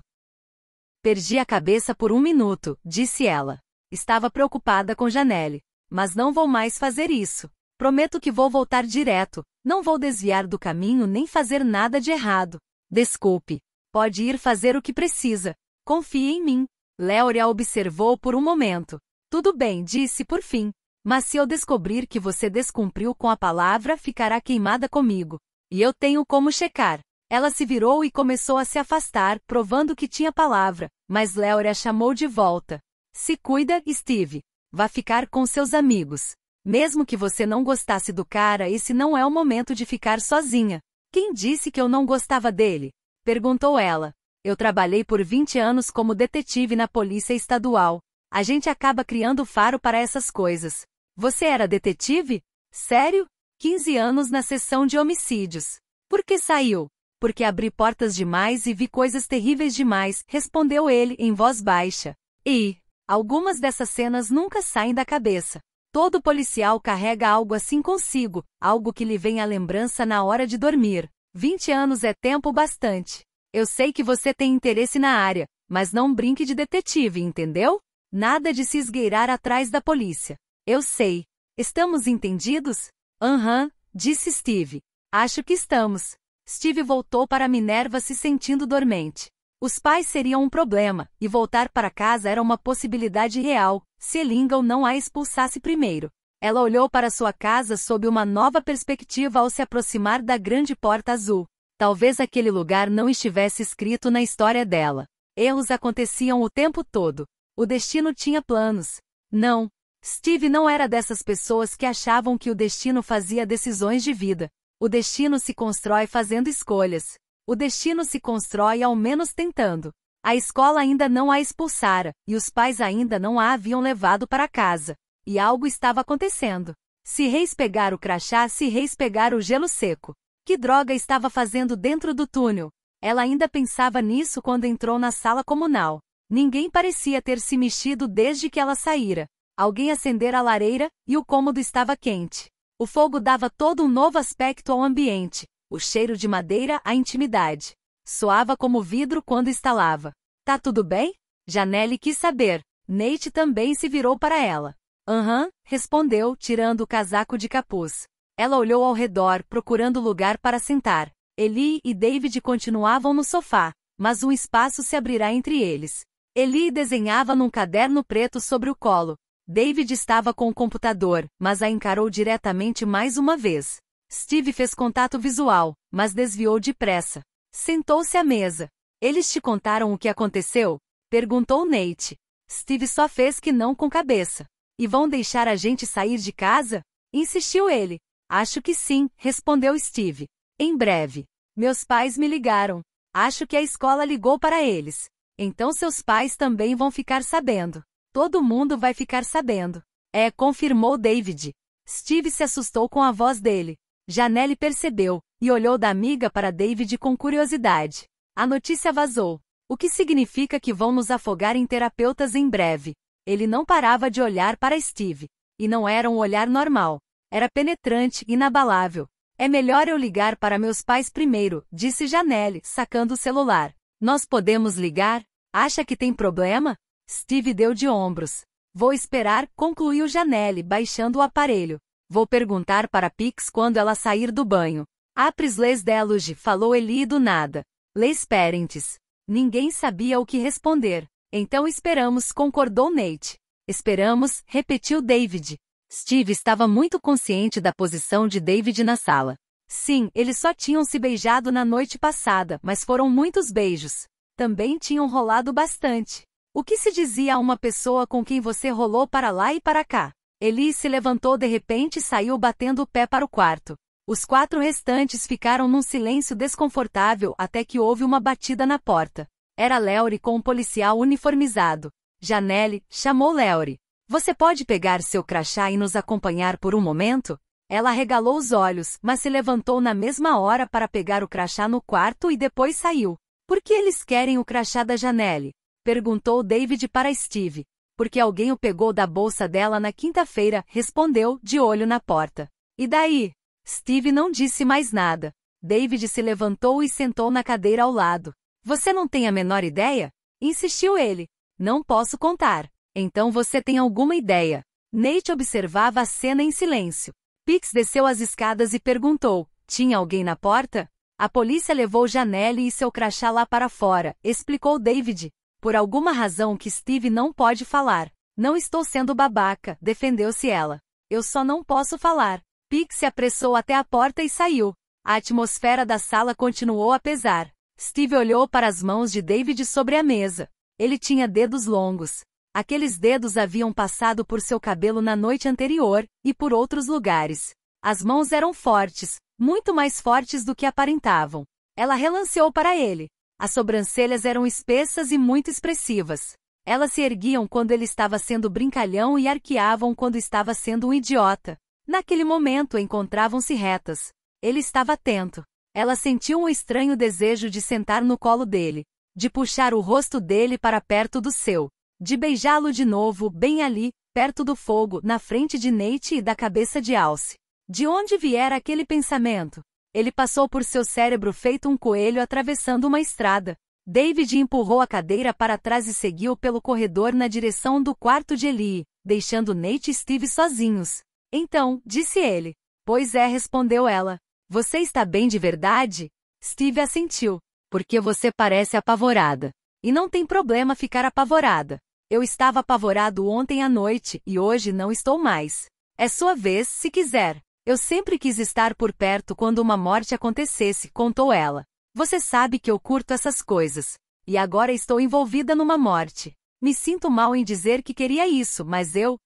Perdi a cabeça por um minuto, disse ela. Estava preocupada com Janelle. Mas não vou mais fazer isso. Prometo que vou voltar direto. Não vou desviar do caminho nem fazer nada de errado. Desculpe. Pode ir fazer o que precisa. Confie em mim. Léoria observou por um momento. Tudo bem, disse por fim. Mas se eu descobrir que você descumpriu com a palavra, ficará queimada comigo. E eu tenho como checar. Ela se virou e começou a se afastar, provando que tinha palavra, mas Léora chamou de volta. Se cuida, Steve. Vá ficar com seus amigos. Mesmo que você não gostasse do cara, esse não é o momento de ficar sozinha. Quem disse que eu não gostava dele? Perguntou ela. Eu trabalhei por 20 anos como detetive na Polícia Estadual. A gente acaba criando faro para essas coisas. Você era detetive? Sério? 15 anos na seção de homicídios. Por que saiu? Porque abri portas demais e vi coisas terríveis demais, respondeu ele em voz baixa. E algumas dessas cenas nunca saem da cabeça. Todo policial carrega algo assim consigo, algo que lhe vem à lembrança na hora de dormir. 20 anos é tempo bastante. Eu sei que você tem interesse na área, mas não brinque de detetive, entendeu? Nada de se esgueirar atrás da polícia. Eu sei. Estamos entendidos? Aham, uhum, disse Steve. Acho que estamos. Steve voltou para Minerva se sentindo dormente. Os pais seriam um problema, e voltar para casa era uma possibilidade real, se Lingal não a expulsasse primeiro. Ela olhou para sua casa sob uma nova perspectiva ao se aproximar da grande porta azul. Talvez aquele lugar não estivesse escrito na história dela. Erros aconteciam o tempo todo, o destino tinha planos. Não. Steve não era dessas pessoas que achavam que o destino fazia decisões de vida. O destino se constrói fazendo escolhas. O destino se constrói ao menos tentando. A escola ainda não a expulsara, e os pais ainda não a haviam levado para casa. E algo estava acontecendo. Se Reis pegar o crachá, se Reis pegar o gelo seco. Que droga estava fazendo dentro do túnel? Ela ainda pensava nisso quando entrou na sala comunal. Ninguém parecia ter se mexido desde que ela saíra. Alguém acendera a lareira, e o cômodo estava quente. O fogo dava todo um novo aspecto ao ambiente, o cheiro de madeira à intimidade. Soava como vidro quando estalava. Tá tudo bem? Janelle quis saber. Nate também se virou para ela. Aham, uhum, respondeu, tirando o casaco de capuz. Ela olhou ao redor, procurando lugar para sentar. Eli e David continuavam no sofá, mas um espaço se abrirá entre eles. Eli desenhava num caderno preto sobre o colo. David estava com o computador, mas a encarou diretamente mais uma vez. Steve fez contato visual, mas desviou depressa. Sentou-se à mesa. Eles te contaram o que aconteceu? Perguntou Nate. Steve só fez que não com cabeça. E vão deixar a gente sair de casa? Insistiu ele. Acho que sim, respondeu Steve. Em breve. Meus pais me ligaram. Acho que a escola ligou para eles. Então seus pais também vão ficar sabendo. Todo mundo vai ficar sabendo. É, confirmou David. Steve se assustou com a voz dele. Janelle percebeu e olhou da amiga para David com curiosidade. A notícia vazou, o que significa que vão nos afogar em terapeutas em breve. Ele não parava de olhar para Steve, e não era um olhar normal. Era penetrante, inabalável. É melhor eu ligar para meus pais primeiro, disse Janelle, sacando o celular. Nós podemos ligar? Acha que tem problema? Steve deu de ombros. Vou esperar, concluiu Janelle, baixando o aparelho. Vou perguntar para Pix quando ela sair do banho. Apres les deluge, falou Eli do nada. Les parentes. Ninguém sabia o que responder. Então esperamos, concordou Nate. Esperamos, repetiu David. Steve estava muito consciente da posição de David na sala. Sim, eles só tinham se beijado na noite passada, mas foram muitos beijos. Também tinham rolado bastante. O que se dizia a uma pessoa com quem você rolou para lá e para cá? Eli se levantou de repente e saiu batendo o pé para o quarto. Os quatro restantes ficaram num silêncio desconfortável até que houve uma batida na porta. Era Leury com um policial uniformizado. Janelle chamou Leury. Você pode pegar seu crachá e nos acompanhar por um momento? Ela regalou os olhos, mas se levantou na mesma hora para pegar o crachá no quarto e depois saiu. Por que eles querem o crachá da Janelle? Perguntou David para Steve. Porque alguém o pegou da bolsa dela na quinta-feira, respondeu, de olho na porta. E daí? Steve não disse mais nada. David se levantou e sentou na cadeira ao lado. Você não tem a menor ideia? Insistiu ele. Não posso contar. Então você tem alguma ideia. Nate observava a cena em silêncio. Pix desceu as escadas e perguntou: Tinha alguém na porta? A polícia levou Janelle e seu crachá lá para fora, explicou David. Por alguma razão que Steve não pode falar. Não estou sendo babaca, defendeu-se ela. Eu só não posso falar. Pix se apressou até a porta e saiu. A atmosfera da sala continuou a pesar. Steve olhou para as mãos de David sobre a mesa. Ele tinha dedos longos, Aqueles dedos haviam passado por seu cabelo na noite anterior, e por outros lugares. As mãos eram fortes, muito mais fortes do que aparentavam. Ela relanceou para ele. As sobrancelhas eram espessas e muito expressivas. Elas se erguiam quando ele estava sendo brincalhão e arqueavam quando estava sendo um idiota. Naquele momento encontravam-se retas. Ele estava atento. Ela sentiu um estranho desejo de sentar no colo dele, de puxar o rosto dele para perto do seu. De beijá-lo de novo, bem ali, perto do fogo, na frente de Nate e da cabeça de Alce. De onde viera aquele pensamento? Ele passou por seu cérebro feito um coelho atravessando uma estrada. David empurrou a cadeira para trás e seguiu pelo corredor na direção do quarto de Eli, deixando Nate e Steve sozinhos. Então, disse ele. Pois é, respondeu ela. Você está bem de verdade? Steve assentiu. Porque você parece apavorada. E não tem problema ficar apavorada. Eu estava apavorado ontem à noite e hoje não estou mais. É sua vez, se quiser. Eu sempre quis estar por perto quando uma morte acontecesse, contou ela. Você sabe que eu curto essas coisas. E agora estou envolvida numa morte. Me sinto mal em dizer que queria isso, mas eu.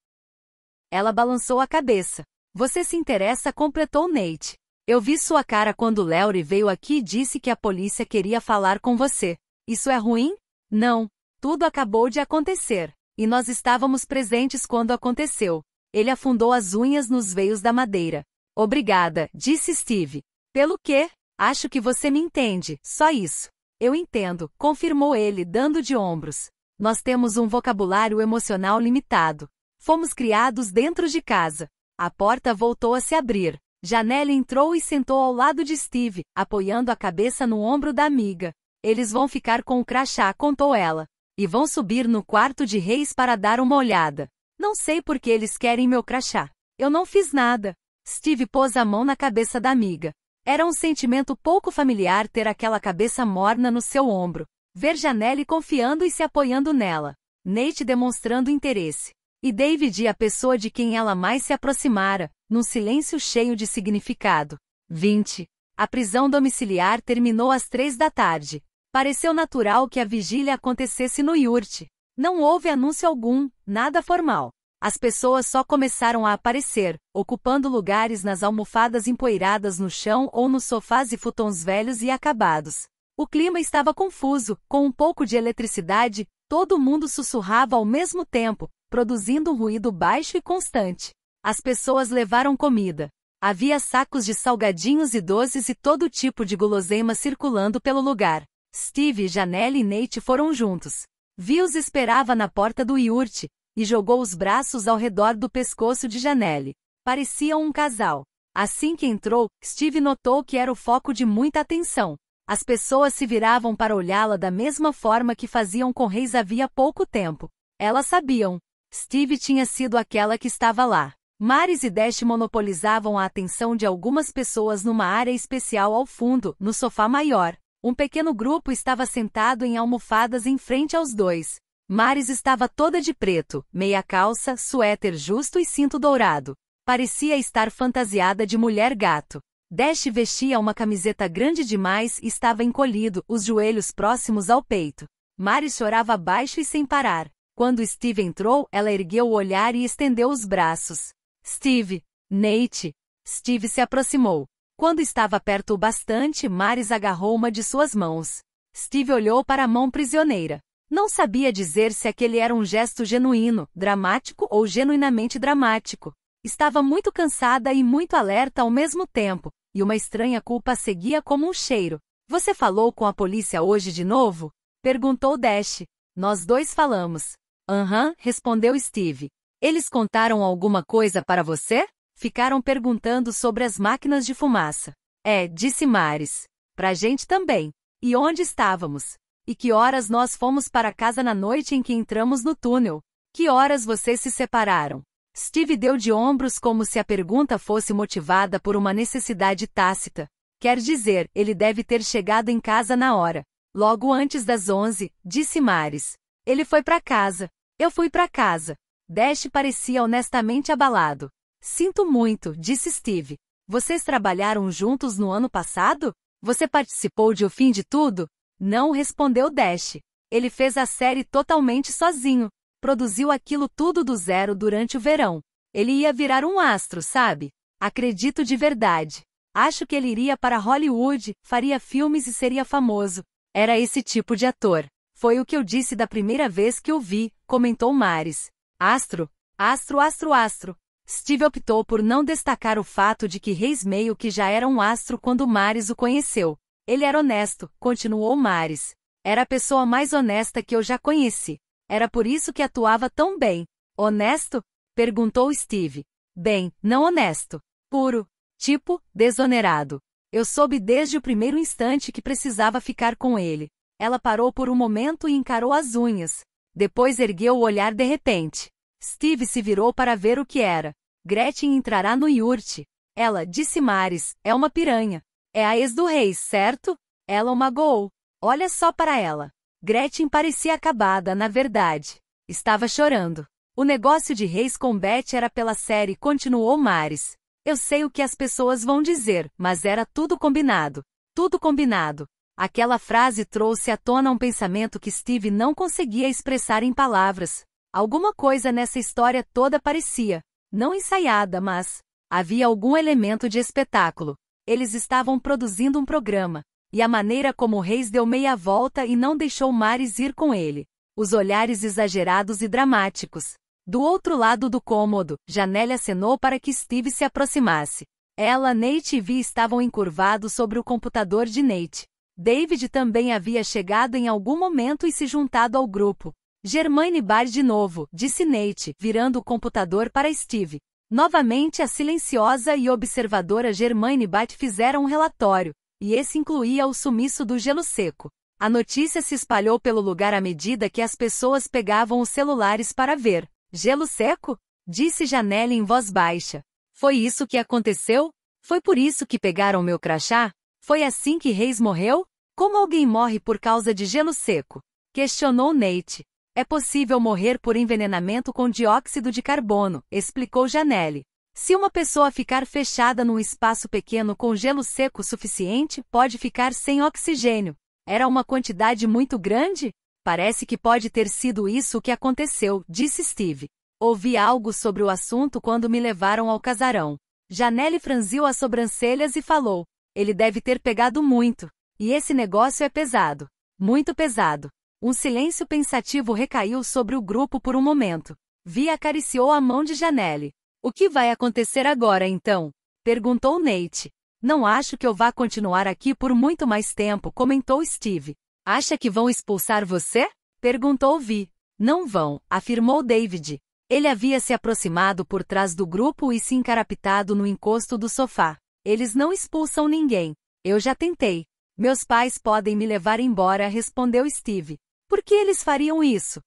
Ela balançou a cabeça. Você se interessa, completou Nate. Eu vi sua cara quando Lowry veio aqui e disse que a polícia queria falar com você. Isso é ruim? Não, tudo acabou de acontecer, e nós estávamos presentes quando aconteceu. Ele afundou as unhas nos veios da madeira. Obrigada, disse Steve. Pelo quê? Acho que você me entende, só isso. Eu entendo, confirmou ele, dando de ombros. Nós temos um vocabulário emocional limitado. Fomos criados dentro de casa. A porta voltou a se abrir. Janelle entrou e sentou ao lado de Steve, apoiando a cabeça no ombro da amiga. Eles vão ficar com o crachá, contou ela e vão subir no quarto de reis para dar uma olhada. Não sei por que eles querem meu crachá. Eu não fiz nada. Steve pôs a mão na cabeça da amiga. Era um sentimento pouco familiar ter aquela cabeça morna no seu ombro. Ver Janelle confiando e se apoiando nela. Nate demonstrando interesse. E David a pessoa de quem ela mais se aproximara, num silêncio cheio de significado. 20. A prisão domiciliar terminou às três da tarde. Pareceu natural que a vigília acontecesse no iurte. Não houve anúncio algum, nada formal. As pessoas só começaram a aparecer, ocupando lugares nas almofadas empoeiradas no chão ou nos sofás e futons velhos e acabados. O clima estava confuso, com um pouco de eletricidade, todo mundo sussurrava ao mesmo tempo, produzindo um ruído baixo e constante. As pessoas levaram comida. Havia sacos de salgadinhos e doces e todo tipo de guloseima circulando pelo lugar. Steve, Janelle e Nate foram juntos. Vils esperava na porta do iurte e jogou os braços ao redor do pescoço de Janelle. Pareciam um casal. Assim que entrou, Steve notou que era o foco de muita atenção. As pessoas se viravam para olhá-la da mesma forma que faziam com Reis havia pouco tempo. Elas sabiam. Steve tinha sido aquela que estava lá. Maris e Dash monopolizavam a atenção de algumas pessoas numa área especial ao fundo, no sofá maior. Um pequeno grupo estava sentado em almofadas em frente aos dois. Maris estava toda de preto, meia calça, suéter justo e cinto dourado. Parecia estar fantasiada de mulher gato. Dash vestia uma camiseta grande demais e estava encolhido, os joelhos próximos ao peito. Maris chorava baixo e sem parar. Quando Steve entrou, ela ergueu o olhar e estendeu os braços. Steve! Nate! Steve se aproximou. Quando estava perto o bastante, Maris agarrou uma de suas mãos. Steve olhou para a mão prisioneira. Não sabia dizer se aquele era um gesto genuíno, dramático ou genuinamente dramático. Estava muito cansada e muito alerta ao mesmo tempo, e uma estranha culpa seguia como um cheiro. Você falou com a polícia hoje de novo? Perguntou Dash. Nós dois falamos. Aham, uhum, respondeu Steve. Eles contaram alguma coisa para você? Ficaram perguntando sobre as máquinas de fumaça. É, disse Mares. Pra gente também. E onde estávamos? E que horas nós fomos para casa na noite em que entramos no túnel? Que horas vocês se separaram? Steve deu de ombros como se a pergunta fosse motivada por uma necessidade tácita. Quer dizer, ele deve ter chegado em casa na hora. Logo antes das onze, disse Mares. Ele foi para casa. Eu fui para casa. Dash parecia honestamente abalado. Sinto muito, disse Steve. Vocês trabalharam juntos no ano passado? Você participou de O Fim de Tudo? Não respondeu Dash. Ele fez a série totalmente sozinho. Produziu aquilo tudo do zero durante o verão. Ele ia virar um astro, sabe? Acredito de verdade. Acho que ele iria para Hollywood, faria filmes e seria famoso. Era esse tipo de ator. Foi o que eu disse da primeira vez que o vi, comentou Mares. Astro, astro, astro, astro. Steve optou por não destacar o fato de que Reis meio que já era um astro quando Mares o conheceu. Ele era honesto, continuou Mares. Era a pessoa mais honesta que eu já conheci. Era por isso que atuava tão bem. Honesto? perguntou Steve. Bem, não honesto. Puro. Tipo, desonerado. Eu soube desde o primeiro instante que precisava ficar com ele. Ela parou por um momento e encarou as unhas. Depois ergueu o olhar de repente. Steve se virou para ver o que era. Gretchen entrará no yurt. Ela, disse Mares, é uma piranha. É a ex do rei, certo? Ela o magoou. Olha só para ela. Gretchen parecia acabada, na verdade. Estava chorando. O negócio de Reis com Beth era pela série, continuou Mares. Eu sei o que as pessoas vão dizer, mas era tudo combinado. Tudo combinado. Aquela frase trouxe à tona um pensamento que Steve não conseguia expressar em palavras. Alguma coisa nessa história toda parecia não ensaiada, mas havia algum elemento de espetáculo. Eles estavam produzindo um programa, e a maneira como o Reis deu meia volta e não deixou Mares ir com ele. Os olhares exagerados e dramáticos. Do outro lado do cômodo, Janelle acenou para que Steve se aproximasse. Ela, Nate e Vi estavam encurvados sobre o computador de Nate. David também havia chegado em algum momento e se juntado ao grupo. Germaine Bar de novo, disse Nate, virando o computador para Steve. Novamente a silenciosa e observadora Germaine Bat fizeram um relatório, e esse incluía o sumiço do gelo seco. A notícia se espalhou pelo lugar à medida que as pessoas pegavam os celulares para ver. Gelo seco? Disse Janelle em voz baixa. Foi isso que aconteceu? Foi por isso que pegaram meu crachá? Foi assim que Reis morreu? Como alguém morre por causa de gelo seco? Questionou Nate. É possível morrer por envenenamento com dióxido de carbono, explicou Janelle. Se uma pessoa ficar fechada num espaço pequeno com gelo seco suficiente, pode ficar sem oxigênio. Era uma quantidade muito grande? Parece que pode ter sido isso o que aconteceu, disse Steve. Ouvi algo sobre o assunto quando me levaram ao casarão. Janelle franziu as sobrancelhas e falou: Ele deve ter pegado muito. E esse negócio é pesado. Muito pesado. Um silêncio pensativo recaiu sobre o grupo por um momento. Vi acariciou a mão de Janelle. O que vai acontecer agora, então? Perguntou Nate. Não acho que eu vá continuar aqui por muito mais tempo, comentou Steve. Acha que vão expulsar você? Perguntou Vi. Não vão, afirmou David. Ele havia se aproximado por trás do grupo e se encarapitado no encosto do sofá. Eles não expulsam ninguém. Eu já tentei. Meus pais podem me levar embora, respondeu Steve. Por que eles fariam isso?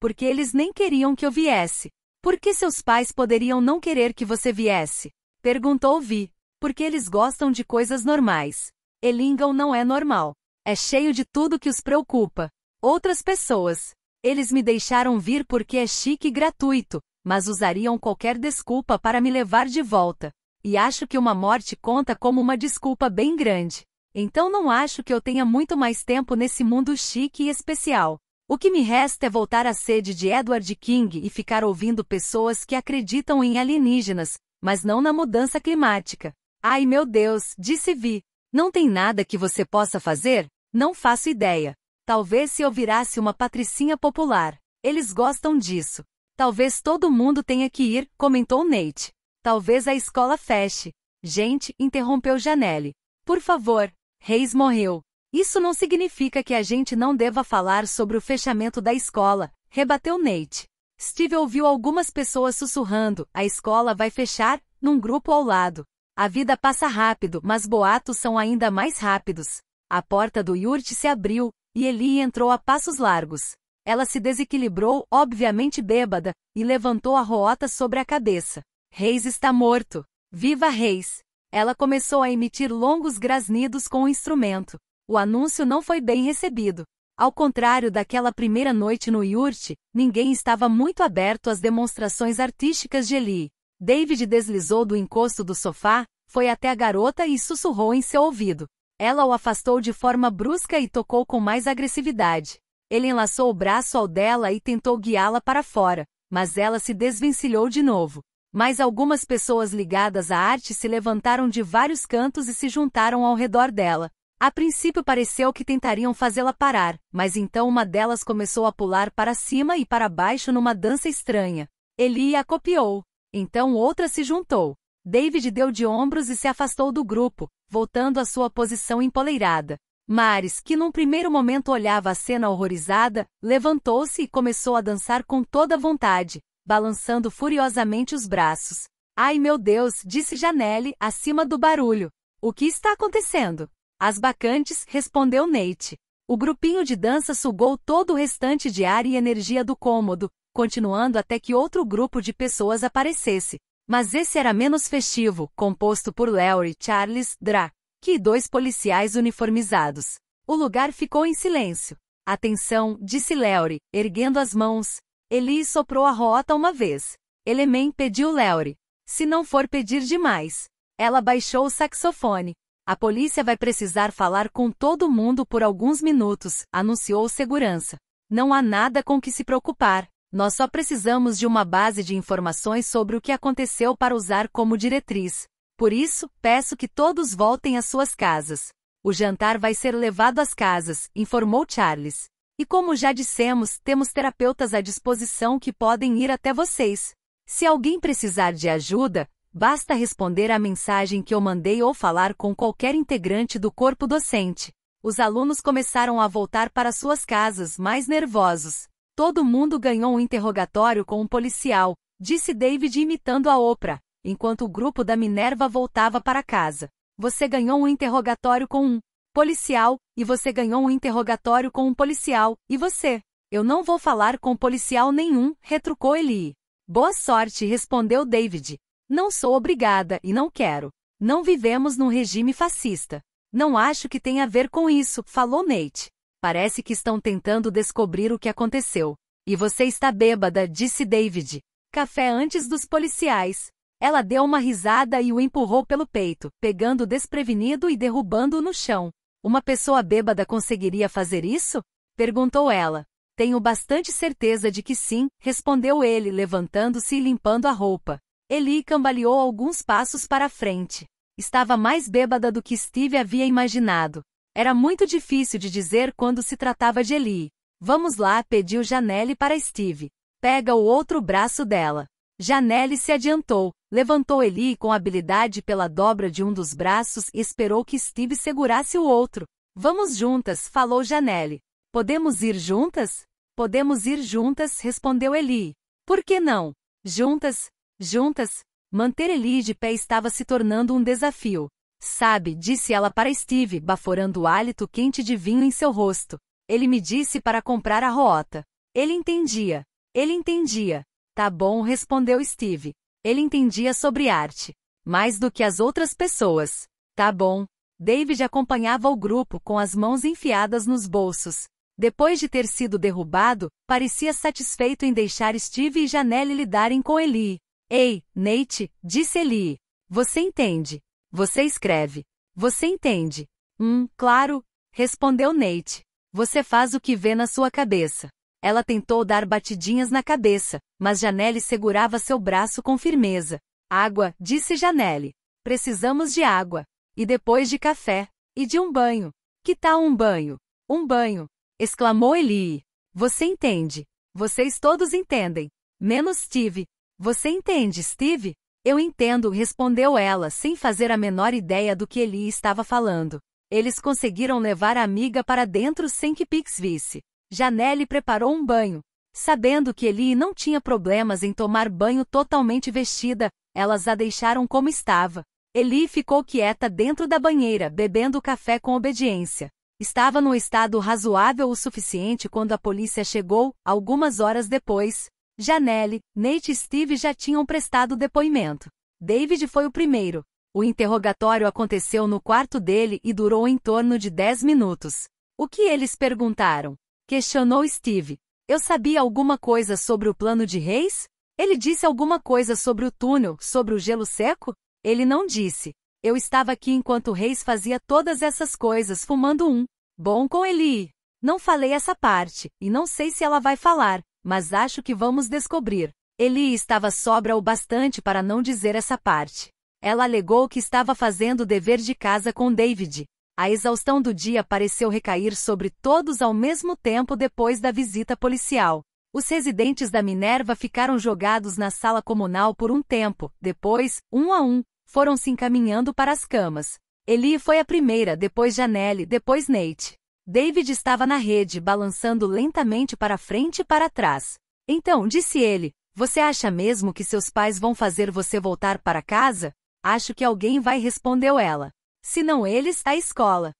Porque eles nem queriam que eu viesse. Por que seus pais poderiam não querer que você viesse? Perguntou Vi. Porque eles gostam de coisas normais. Elingon não é normal. É cheio de tudo que os preocupa. Outras pessoas. Eles me deixaram vir porque é chique e gratuito, mas usariam qualquer desculpa para me levar de volta. E acho que uma morte conta como uma desculpa bem grande. Então não acho que eu tenha muito mais tempo nesse mundo chique e especial. O que me resta é voltar à sede de Edward King e ficar ouvindo pessoas que acreditam em alienígenas, mas não na mudança climática. Ai meu Deus, disse Vi. Não tem nada que você possa fazer? Não faço ideia. Talvez se eu virasse uma patricinha popular. Eles gostam disso. Talvez todo mundo tenha que ir, comentou Nate. Talvez a escola feche. Gente, interrompeu Janelle. Por favor, Reis morreu. Isso não significa que a gente não deva falar sobre o fechamento da escola, rebateu Nate. Steve ouviu algumas pessoas sussurrando: a escola vai fechar, num grupo ao lado. A vida passa rápido, mas boatos são ainda mais rápidos. A porta do yurt se abriu, e Eli entrou a passos largos. Ela se desequilibrou, obviamente bêbada, e levantou a roota sobre a cabeça. Reis está morto. Viva Reis! Ela começou a emitir longos grasnidos com o instrumento. O anúncio não foi bem recebido. Ao contrário daquela primeira noite no Yurt, ninguém estava muito aberto às demonstrações artísticas de Eli. David deslizou do encosto do sofá, foi até a garota e sussurrou em seu ouvido. Ela o afastou de forma brusca e tocou com mais agressividade. Ele enlaçou o braço ao dela e tentou guiá-la para fora, mas ela se desvencilhou de novo. Mas algumas pessoas ligadas à arte se levantaram de vários cantos e se juntaram ao redor dela. A princípio pareceu que tentariam fazê-la parar, mas então uma delas começou a pular para cima e para baixo numa dança estranha. Eli a copiou. Então outra se juntou. David deu de ombros e se afastou do grupo, voltando à sua posição empoleirada. Maris, que num primeiro momento olhava a cena horrorizada, levantou-se e começou a dançar com toda vontade balançando furiosamente os braços. Ai meu Deus, disse Janelle, acima do barulho. O que está acontecendo? As bacantes, respondeu Nate. O grupinho de dança sugou todo o restante de ar e energia do cômodo, continuando até que outro grupo de pessoas aparecesse. Mas esse era menos festivo, composto por Larry Charles Dra, que dois policiais uniformizados. O lugar ficou em silêncio. Atenção, disse Larry, erguendo as mãos, Eli soprou a rota uma vez. Elemen pediu Leore. Se não for pedir demais. Ela baixou o saxofone. A polícia vai precisar falar com todo mundo por alguns minutos, anunciou o segurança. Não há nada com que se preocupar. Nós só precisamos de uma base de informações sobre o que aconteceu para usar como diretriz. Por isso, peço que todos voltem às suas casas. O jantar vai ser levado às casas, informou Charles. E como já dissemos, temos terapeutas à disposição que podem ir até vocês. Se alguém precisar de ajuda, basta responder à mensagem que eu mandei ou falar com qualquer integrante do corpo docente. Os alunos começaram a voltar para suas casas mais nervosos. Todo mundo ganhou um interrogatório com um policial, disse David imitando a Oprah, enquanto o grupo da Minerva voltava para casa. Você ganhou um interrogatório com um policial, e você ganhou um interrogatório com um policial, e você. Eu não vou falar com policial nenhum, retrucou ele. Boa sorte, respondeu David. Não sou obrigada e não quero. Não vivemos num regime fascista. Não acho que tenha a ver com isso, falou Nate. Parece que estão tentando descobrir o que aconteceu. E você está bêbada, disse David. Café antes dos policiais. Ela deu uma risada e o empurrou pelo peito, pegando desprevenido e derrubando-o no chão. Uma pessoa bêbada conseguiria fazer isso? perguntou ela. Tenho bastante certeza de que sim, respondeu ele, levantando-se e limpando a roupa. Eli cambaleou alguns passos para frente. Estava mais bêbada do que Steve havia imaginado. Era muito difícil de dizer quando se tratava de Eli. Vamos lá, pediu Janelle para Steve. Pega o outro braço dela. Janelle se adiantou. Levantou Eli com habilidade pela dobra de um dos braços e esperou que Steve segurasse o outro. Vamos juntas, falou Janelle. Podemos ir juntas? Podemos ir juntas, respondeu Eli. Por que não? Juntas, juntas. Manter Eli de pé estava se tornando um desafio. Sabe, disse ela para Steve, baforando o hálito quente de vinho em seu rosto. Ele me disse para comprar a rota. Ele entendia. Ele entendia. Tá bom, respondeu Steve. Ele entendia sobre arte, mais do que as outras pessoas. Tá bom. David acompanhava o grupo com as mãos enfiadas nos bolsos. Depois de ter sido derrubado, parecia satisfeito em deixar Steve e Janelle lidarem com Eli. Ei, Nate, disse Eli. Você entende. Você escreve. Você entende. Hum, claro, respondeu Nate. Você faz o que vê na sua cabeça. Ela tentou dar batidinhas na cabeça, mas Janelle segurava seu braço com firmeza. Água, disse Janelle. Precisamos de água. E depois de café. E de um banho. Que tal um banho? Um banho. Exclamou Eli. Você entende. Vocês todos entendem. Menos Steve. Você entende, Steve? Eu entendo, respondeu ela, sem fazer a menor ideia do que Eli estava falando. Eles conseguiram levar a amiga para dentro sem que Pix visse. Janelle preparou um banho. Sabendo que Eli não tinha problemas em tomar banho totalmente vestida, elas a deixaram como estava. Eli ficou quieta dentro da banheira, bebendo café com obediência. Estava no estado razoável o suficiente quando a polícia chegou, algumas horas depois. Janelle, Nate e Steve já tinham prestado depoimento. David foi o primeiro. O interrogatório aconteceu no quarto dele e durou em torno de 10 minutos. O que eles perguntaram? Questionou Steve. Eu sabia alguma coisa sobre o plano de Reis? Ele disse alguma coisa sobre o túnel, sobre o gelo seco? Ele não disse. Eu estava aqui enquanto Reis fazia todas essas coisas fumando um. Bom com Eli. Não falei essa parte, e não sei se ela vai falar, mas acho que vamos descobrir. Eli estava sobra o bastante para não dizer essa parte. Ela alegou que estava fazendo o dever de casa com David, a exaustão do dia pareceu recair sobre todos ao mesmo tempo depois da visita policial. Os residentes da Minerva ficaram jogados na sala comunal por um tempo, depois, um a um, foram se encaminhando para as camas. Eli foi a primeira, depois Janelle, depois Nate. David estava na rede, balançando lentamente para frente e para trás. Então, disse ele, você acha mesmo que seus pais vão fazer você voltar para casa? Acho que alguém vai, respondeu ela. Senão eles, a escola.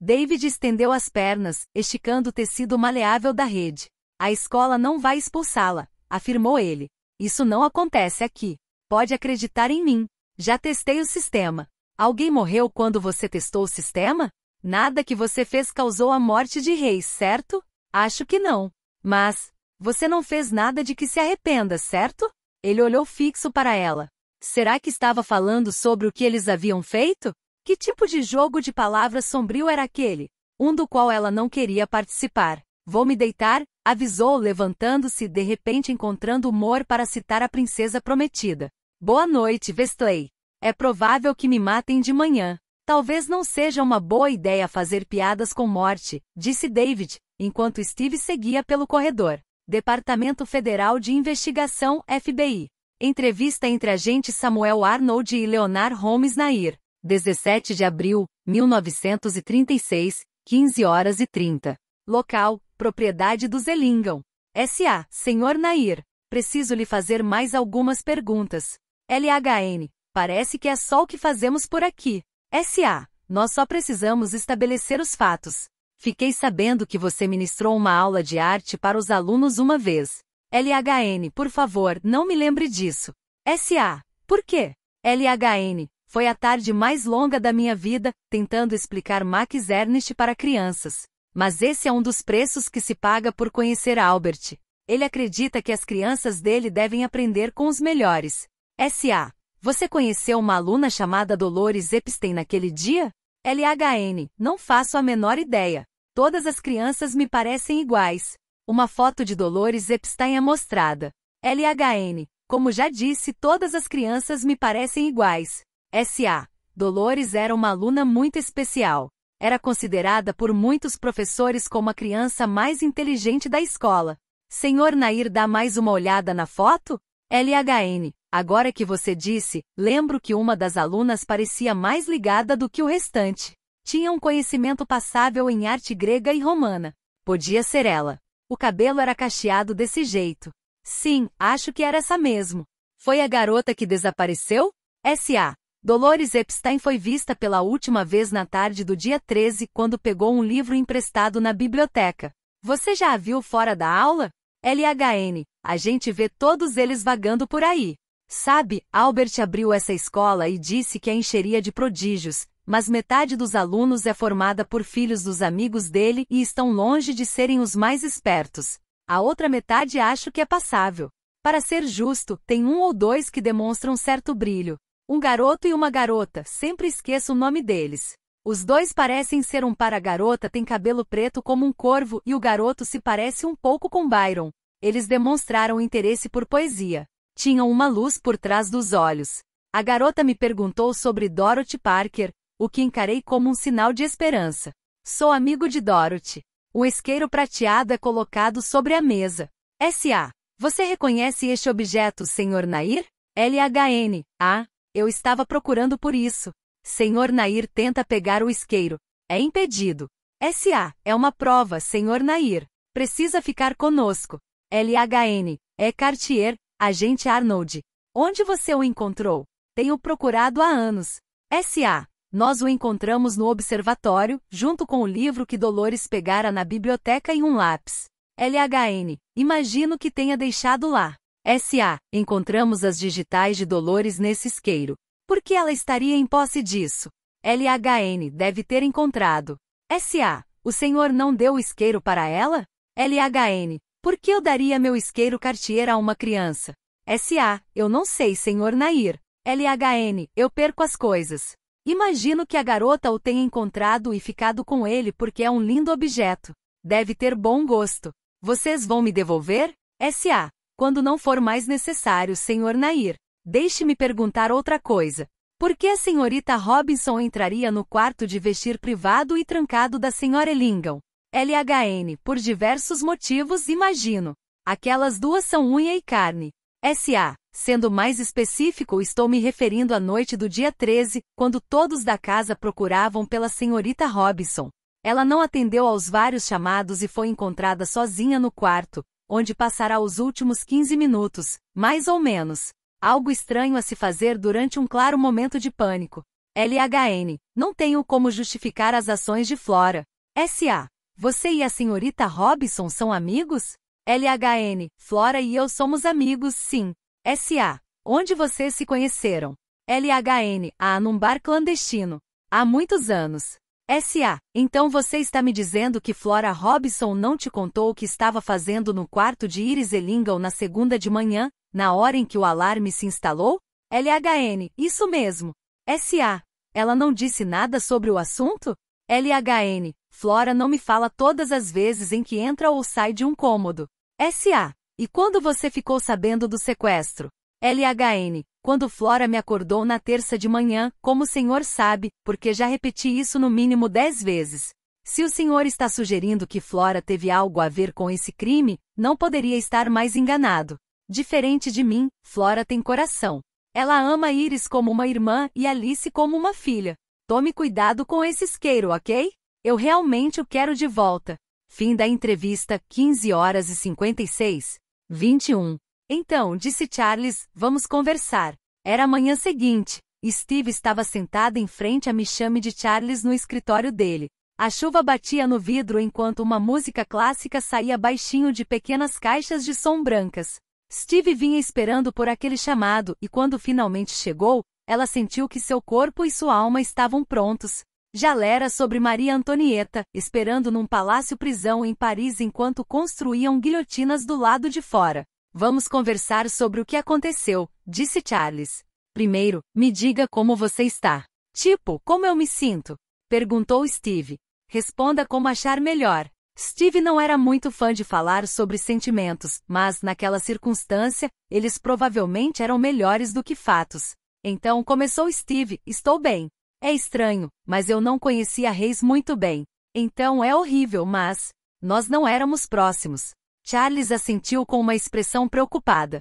David estendeu as pernas, esticando o tecido maleável da rede. A escola não vai expulsá-la, afirmou ele. Isso não acontece aqui. Pode acreditar em mim. Já testei o sistema. Alguém morreu quando você testou o sistema? Nada que você fez causou a morte de reis, certo? Acho que não. Mas, você não fez nada de que se arrependa, certo? Ele olhou fixo para ela. Será que estava falando sobre o que eles haviam feito? Que tipo de jogo de palavras sombrio era aquele? Um do qual ela não queria participar. Vou me deitar, avisou, levantando-se de repente encontrando humor para citar a princesa prometida. Boa noite, Vestley. É provável que me matem de manhã. Talvez não seja uma boa ideia fazer piadas com morte, disse David, enquanto Steve seguia pelo corredor. Departamento Federal de Investigação, FBI. Entrevista entre agente Samuel Arnold e Leonard Holmes Nair, 17 de abril, 1936, 15 horas e 30. Local, propriedade do Zelingam. S.A., Senhor Nair, preciso lhe fazer mais algumas perguntas. LHN, parece que é só o que fazemos por aqui. S.A., nós só precisamos estabelecer os fatos. Fiquei sabendo que você ministrou uma aula de arte para os alunos uma vez. LHN, por favor, não me lembre disso. SA. Por quê? LHN. Foi a tarde mais longa da minha vida, tentando explicar Max Ernest para crianças. Mas esse é um dos preços que se paga por conhecer Albert. Ele acredita que as crianças dele devem aprender com os melhores. SA. Você conheceu uma aluna chamada Dolores Epstein naquele dia? LHN. Não faço a menor ideia. Todas as crianças me parecem iguais. Uma foto de Dolores Epstein é mostrada. LHN. Como já disse, todas as crianças me parecem iguais. S.A. Dolores era uma aluna muito especial. Era considerada por muitos professores como a criança mais inteligente da escola. Senhor Nair dá mais uma olhada na foto? LHN. Agora que você disse, lembro que uma das alunas parecia mais ligada do que o restante. Tinha um conhecimento passável em arte grega e romana. Podia ser ela. O cabelo era cacheado desse jeito. Sim, acho que era essa mesmo. Foi a garota que desapareceu? S.A. Dolores Epstein foi vista pela última vez na tarde do dia 13 quando pegou um livro emprestado na biblioteca. Você já a viu fora da aula? LHN, a gente vê todos eles vagando por aí. Sabe, Albert abriu essa escola e disse que a encheria de prodígios, mas metade dos alunos é formada por filhos dos amigos dele e estão longe de serem os mais espertos. A outra metade acho que é passável. Para ser justo, tem um ou dois que demonstram certo brilho. Um garoto e uma garota, sempre esqueço o nome deles. Os dois parecem ser um para a garota tem cabelo preto como um corvo e o garoto se parece um pouco com Byron. Eles demonstraram interesse por poesia. Tinham uma luz por trás dos olhos. A garota me perguntou sobre Dorothy Parker, o que encarei como um sinal de esperança. Sou amigo de Dorothy. O isqueiro prateado é colocado sobre a mesa. S.A. Você reconhece este objeto, Sr. Nair? L.H.N. Ah, eu estava procurando por isso. Sr. Nair tenta pegar o isqueiro. É impedido. S.A. É uma prova, Sr. Nair. Precisa ficar conosco. L.H.N. É Cartier, agente Arnold. Onde você o encontrou? Tenho procurado há anos. S.A. Nós o encontramos no observatório, junto com o livro que Dolores pegara na biblioteca e um lápis. LHN, imagino que tenha deixado lá. SA, encontramos as digitais de Dolores nesse isqueiro. Por que ela estaria em posse disso? LHN deve ter encontrado. SA, o senhor não deu o isqueiro para ela? LHN, por que eu daria meu isqueiro Cartier a uma criança? SA, eu não sei, senhor Nair. LHN, eu perco as coisas. Imagino que a garota o tenha encontrado e ficado com ele porque é um lindo objeto. Deve ter bom gosto. Vocês vão me devolver? S.A. Quando não for mais necessário, senhor Nair. Deixe-me perguntar outra coisa. Por que a senhorita Robinson entraria no quarto de vestir privado e trancado da senhora Ellingham? LHN, por diversos motivos, imagino. Aquelas duas são unha e carne. S.A. Sendo mais específico, estou me referindo à noite do dia 13, quando todos da casa procuravam pela senhorita Robinson. Ela não atendeu aos vários chamados e foi encontrada sozinha no quarto, onde passará os últimos 15 minutos, mais ou menos. Algo estranho a se fazer durante um claro momento de pânico. LHN, não tenho como justificar as ações de Flora. S.A. Você e a senhorita Robson são amigos? LHN, Flora e eu somos amigos, sim, SA. Onde vocês se conheceram? LHN. A num bar clandestino. Há muitos anos. SA. Então você está me dizendo que Flora Robson não te contou o que estava fazendo no quarto de Iris Elingal na segunda de manhã, na hora em que o alarme se instalou? LHN. Isso mesmo. SA. Ela não disse nada sobre o assunto? LHN. Flora não me fala todas as vezes em que entra ou sai de um cômodo. SA. E quando você ficou sabendo do sequestro? LHN, quando Flora me acordou na terça de manhã, como o senhor sabe, porque já repeti isso no mínimo dez vezes. Se o senhor está sugerindo que Flora teve algo a ver com esse crime, não poderia estar mais enganado. Diferente de mim, Flora tem coração. Ela ama Iris como uma irmã e Alice como uma filha. Tome cuidado com esse isqueiro, ok? Eu realmente o quero de volta. Fim da entrevista, 15 horas e 56. 21. Então, disse Charles, vamos conversar. Era a manhã seguinte. Steve estava sentado em frente à michame de Charles no escritório dele. A chuva batia no vidro enquanto uma música clássica saía baixinho de pequenas caixas de som brancas. Steve vinha esperando por aquele chamado e quando finalmente chegou, ela sentiu que seu corpo e sua alma estavam prontos. Já lera sobre Maria Antonieta, esperando num palácio-prisão em Paris enquanto construíam guilhotinas do lado de fora. Vamos conversar sobre o que aconteceu, disse Charles. Primeiro, me diga como você está. Tipo, como eu me sinto? Perguntou Steve. Responda como achar melhor. Steve não era muito fã de falar sobre sentimentos, mas, naquela circunstância, eles provavelmente eram melhores do que fatos. Então começou Steve: Estou bem. É estranho, mas eu não conhecia Reis muito bem. Então é horrível, mas nós não éramos próximos. Charles assentiu com uma expressão preocupada.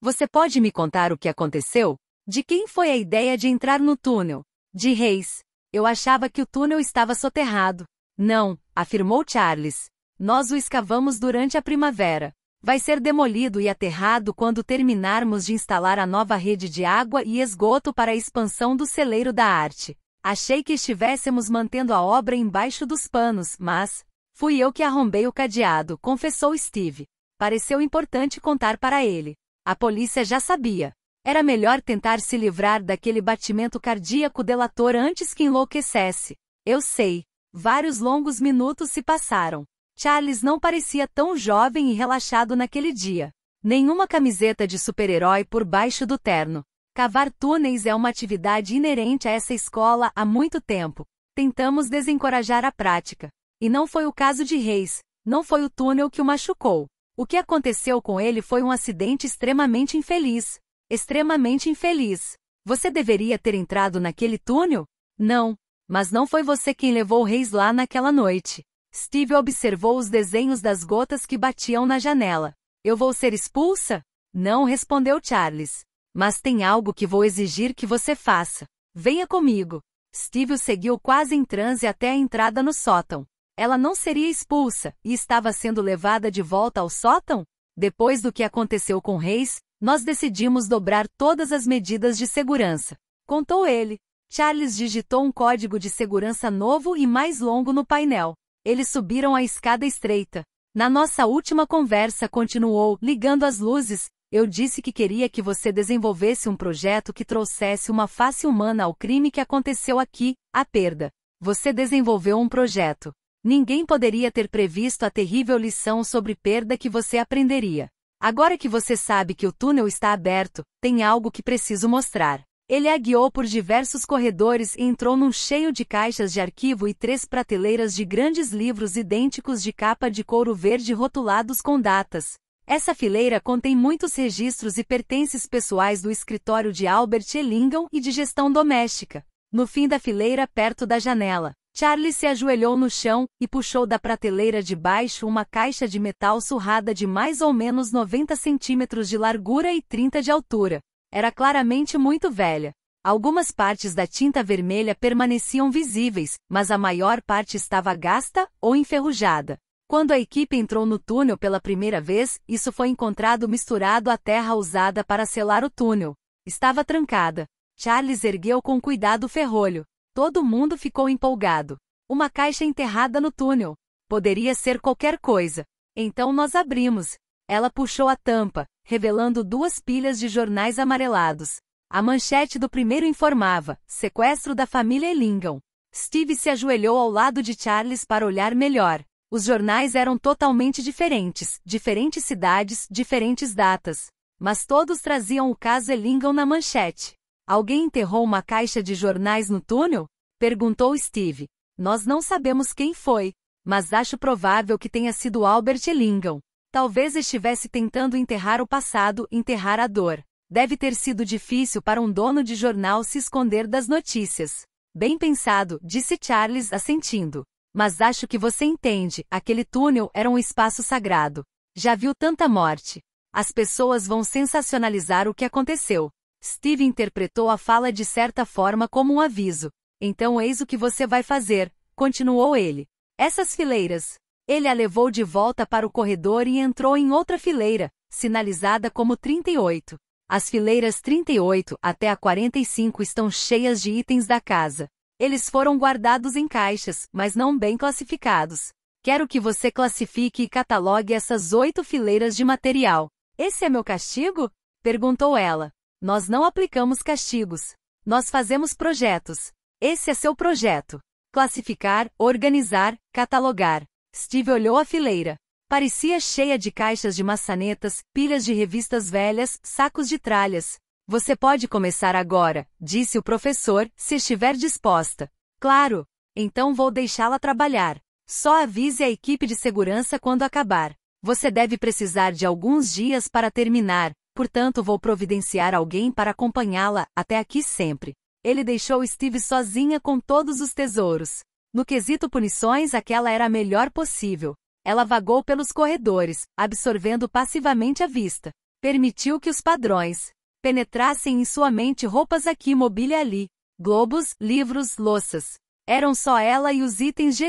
Você pode me contar o que aconteceu? De quem foi a ideia de entrar no túnel? De Reis. Eu achava que o túnel estava soterrado. Não, afirmou Charles. Nós o escavamos durante a primavera vai ser demolido e aterrado quando terminarmos de instalar a nova rede de água e esgoto para a expansão do celeiro da arte. Achei que estivéssemos mantendo a obra embaixo dos panos, mas fui eu que arrombei o cadeado, confessou Steve. Pareceu importante contar para ele. A polícia já sabia. Era melhor tentar se livrar daquele batimento cardíaco delator antes que enlouquecesse. Eu sei. Vários longos minutos se passaram. Charles não parecia tão jovem e relaxado naquele dia. Nenhuma camiseta de super-herói por baixo do terno. Cavar túneis é uma atividade inerente a essa escola há muito tempo. Tentamos desencorajar a prática. E não foi o caso de Reis, não foi o túnel que o machucou. O que aconteceu com ele foi um acidente extremamente infeliz. Extremamente infeliz. Você deveria ter entrado naquele túnel? Não, mas não foi você quem levou o Reis lá naquela noite. Steve observou os desenhos das gotas que batiam na janela. Eu vou ser expulsa? Não respondeu Charles. Mas tem algo que vou exigir que você faça. Venha comigo. Steve o seguiu quase em transe até a entrada no sótão. Ela não seria expulsa e estava sendo levada de volta ao sótão? Depois do que aconteceu com Reis, nós decidimos dobrar todas as medidas de segurança. Contou ele. Charles digitou um código de segurança novo e mais longo no painel. Eles subiram a escada estreita. Na nossa última conversa, continuou, ligando as luzes, eu disse que queria que você desenvolvesse um projeto que trouxesse uma face humana ao crime que aconteceu aqui, a perda. Você desenvolveu um projeto. Ninguém poderia ter previsto a terrível lição sobre perda que você aprenderia. Agora que você sabe que o túnel está aberto, tem algo que preciso mostrar. Ele a guiou por diversos corredores e entrou num cheio de caixas de arquivo e três prateleiras de grandes livros idênticos de capa de couro verde rotulados com datas. Essa fileira contém muitos registros e pertences pessoais do escritório de Albert Ellingham e de gestão doméstica. No fim da fileira, perto da janela, Charlie se ajoelhou no chão e puxou da prateleira de baixo uma caixa de metal surrada de mais ou menos 90 centímetros de largura e 30 de altura. Era claramente muito velha. Algumas partes da tinta vermelha permaneciam visíveis, mas a maior parte estava gasta ou enferrujada. Quando a equipe entrou no túnel pela primeira vez, isso foi encontrado misturado à terra usada para selar o túnel. Estava trancada. Charles ergueu com cuidado o ferrolho. Todo mundo ficou empolgado. Uma caixa enterrada no túnel. Poderia ser qualquer coisa. Então nós abrimos. Ela puxou a tampa revelando duas pilhas de jornais amarelados. A manchete do primeiro informava: sequestro da família Ellingham". Steve se ajoelhou ao lado de Charles para olhar melhor. Os jornais eram totalmente diferentes, diferentes cidades, diferentes datas. Mas todos traziam o caso Elingon na manchete. Alguém enterrou uma caixa de jornais no túnel? Perguntou Steve. Nós não sabemos quem foi, mas acho provável que tenha sido Albert Elingon. Talvez estivesse tentando enterrar o passado, enterrar a dor. Deve ter sido difícil para um dono de jornal se esconder das notícias. Bem pensado, disse Charles assentindo. Mas acho que você entende, aquele túnel era um espaço sagrado. Já viu tanta morte. As pessoas vão sensacionalizar o que aconteceu. Steve interpretou a fala de certa forma como um aviso. Então eis o que você vai fazer, continuou ele. Essas fileiras, ele a levou de volta para o corredor e entrou em outra fileira, sinalizada como 38. As fileiras 38 até a 45 estão cheias de itens da casa. Eles foram guardados em caixas, mas não bem classificados. Quero que você classifique e catalogue essas oito fileiras de material. Esse é meu castigo? perguntou ela. Nós não aplicamos castigos. Nós fazemos projetos. Esse é seu projeto. Classificar, organizar, catalogar. Steve olhou a fileira. Parecia cheia de caixas de maçanetas, pilhas de revistas velhas, sacos de tralhas. Você pode começar agora, disse o professor, se estiver disposta. Claro, então vou deixá-la trabalhar. Só avise a equipe de segurança quando acabar. Você deve precisar de alguns dias para terminar, portanto vou providenciar alguém para acompanhá-la até aqui sempre. Ele deixou Steve sozinha com todos os tesouros. No quesito punições, aquela era a melhor possível. Ela vagou pelos corredores, absorvendo passivamente a vista. Permitiu que os padrões penetrassem em sua mente roupas aqui, mobília ali, globos, livros, louças. Eram só ela e os itens de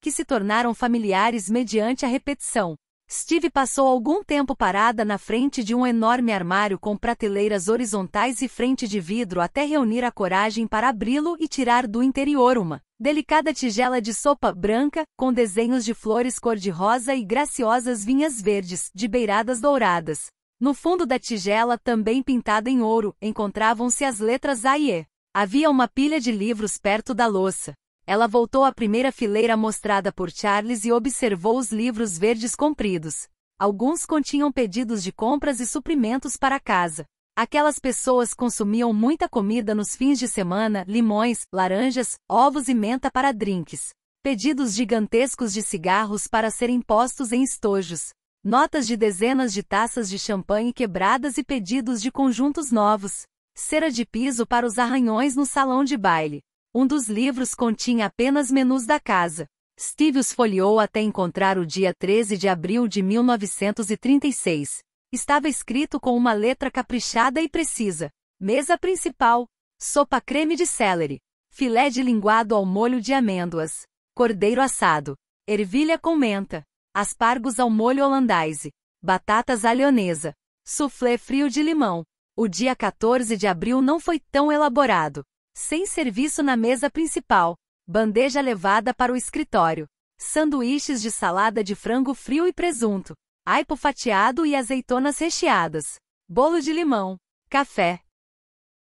que se tornaram familiares mediante a repetição. Steve passou algum tempo parada na frente de um enorme armário com prateleiras horizontais e frente de vidro até reunir a coragem para abri-lo e tirar do interior uma delicada tigela de sopa branca, com desenhos de flores cor-de-rosa e graciosas vinhas verdes, de beiradas douradas. No fundo da tigela, também pintada em ouro, encontravam-se as letras A e E. Havia uma pilha de livros perto da louça. Ela voltou à primeira fileira mostrada por Charles e observou os livros verdes compridos. Alguns continham pedidos de compras e suprimentos para casa. Aquelas pessoas consumiam muita comida nos fins de semana, limões, laranjas, ovos e menta para drinks. Pedidos gigantescos de cigarros para serem postos em estojos. Notas de dezenas de taças de champanhe quebradas e pedidos de conjuntos novos. Cera de piso para os arranhões no salão de baile. Um dos livros continha apenas menus da casa. Steve os folheou até encontrar o dia 13 de abril de 1936. Estava escrito com uma letra caprichada e precisa. Mesa principal. Sopa creme de celery. Filé de linguado ao molho de amêndoas. Cordeiro assado. Ervilha com menta. Aspargos ao molho holandaise. Batatas à lioneza, Soufflé frio de limão. O dia 14 de abril não foi tão elaborado. Sem serviço na mesa principal. Bandeja levada para o escritório. Sanduíches de salada de frango frio e presunto. Aipo fatiado e azeitonas recheadas. Bolo de limão. Café.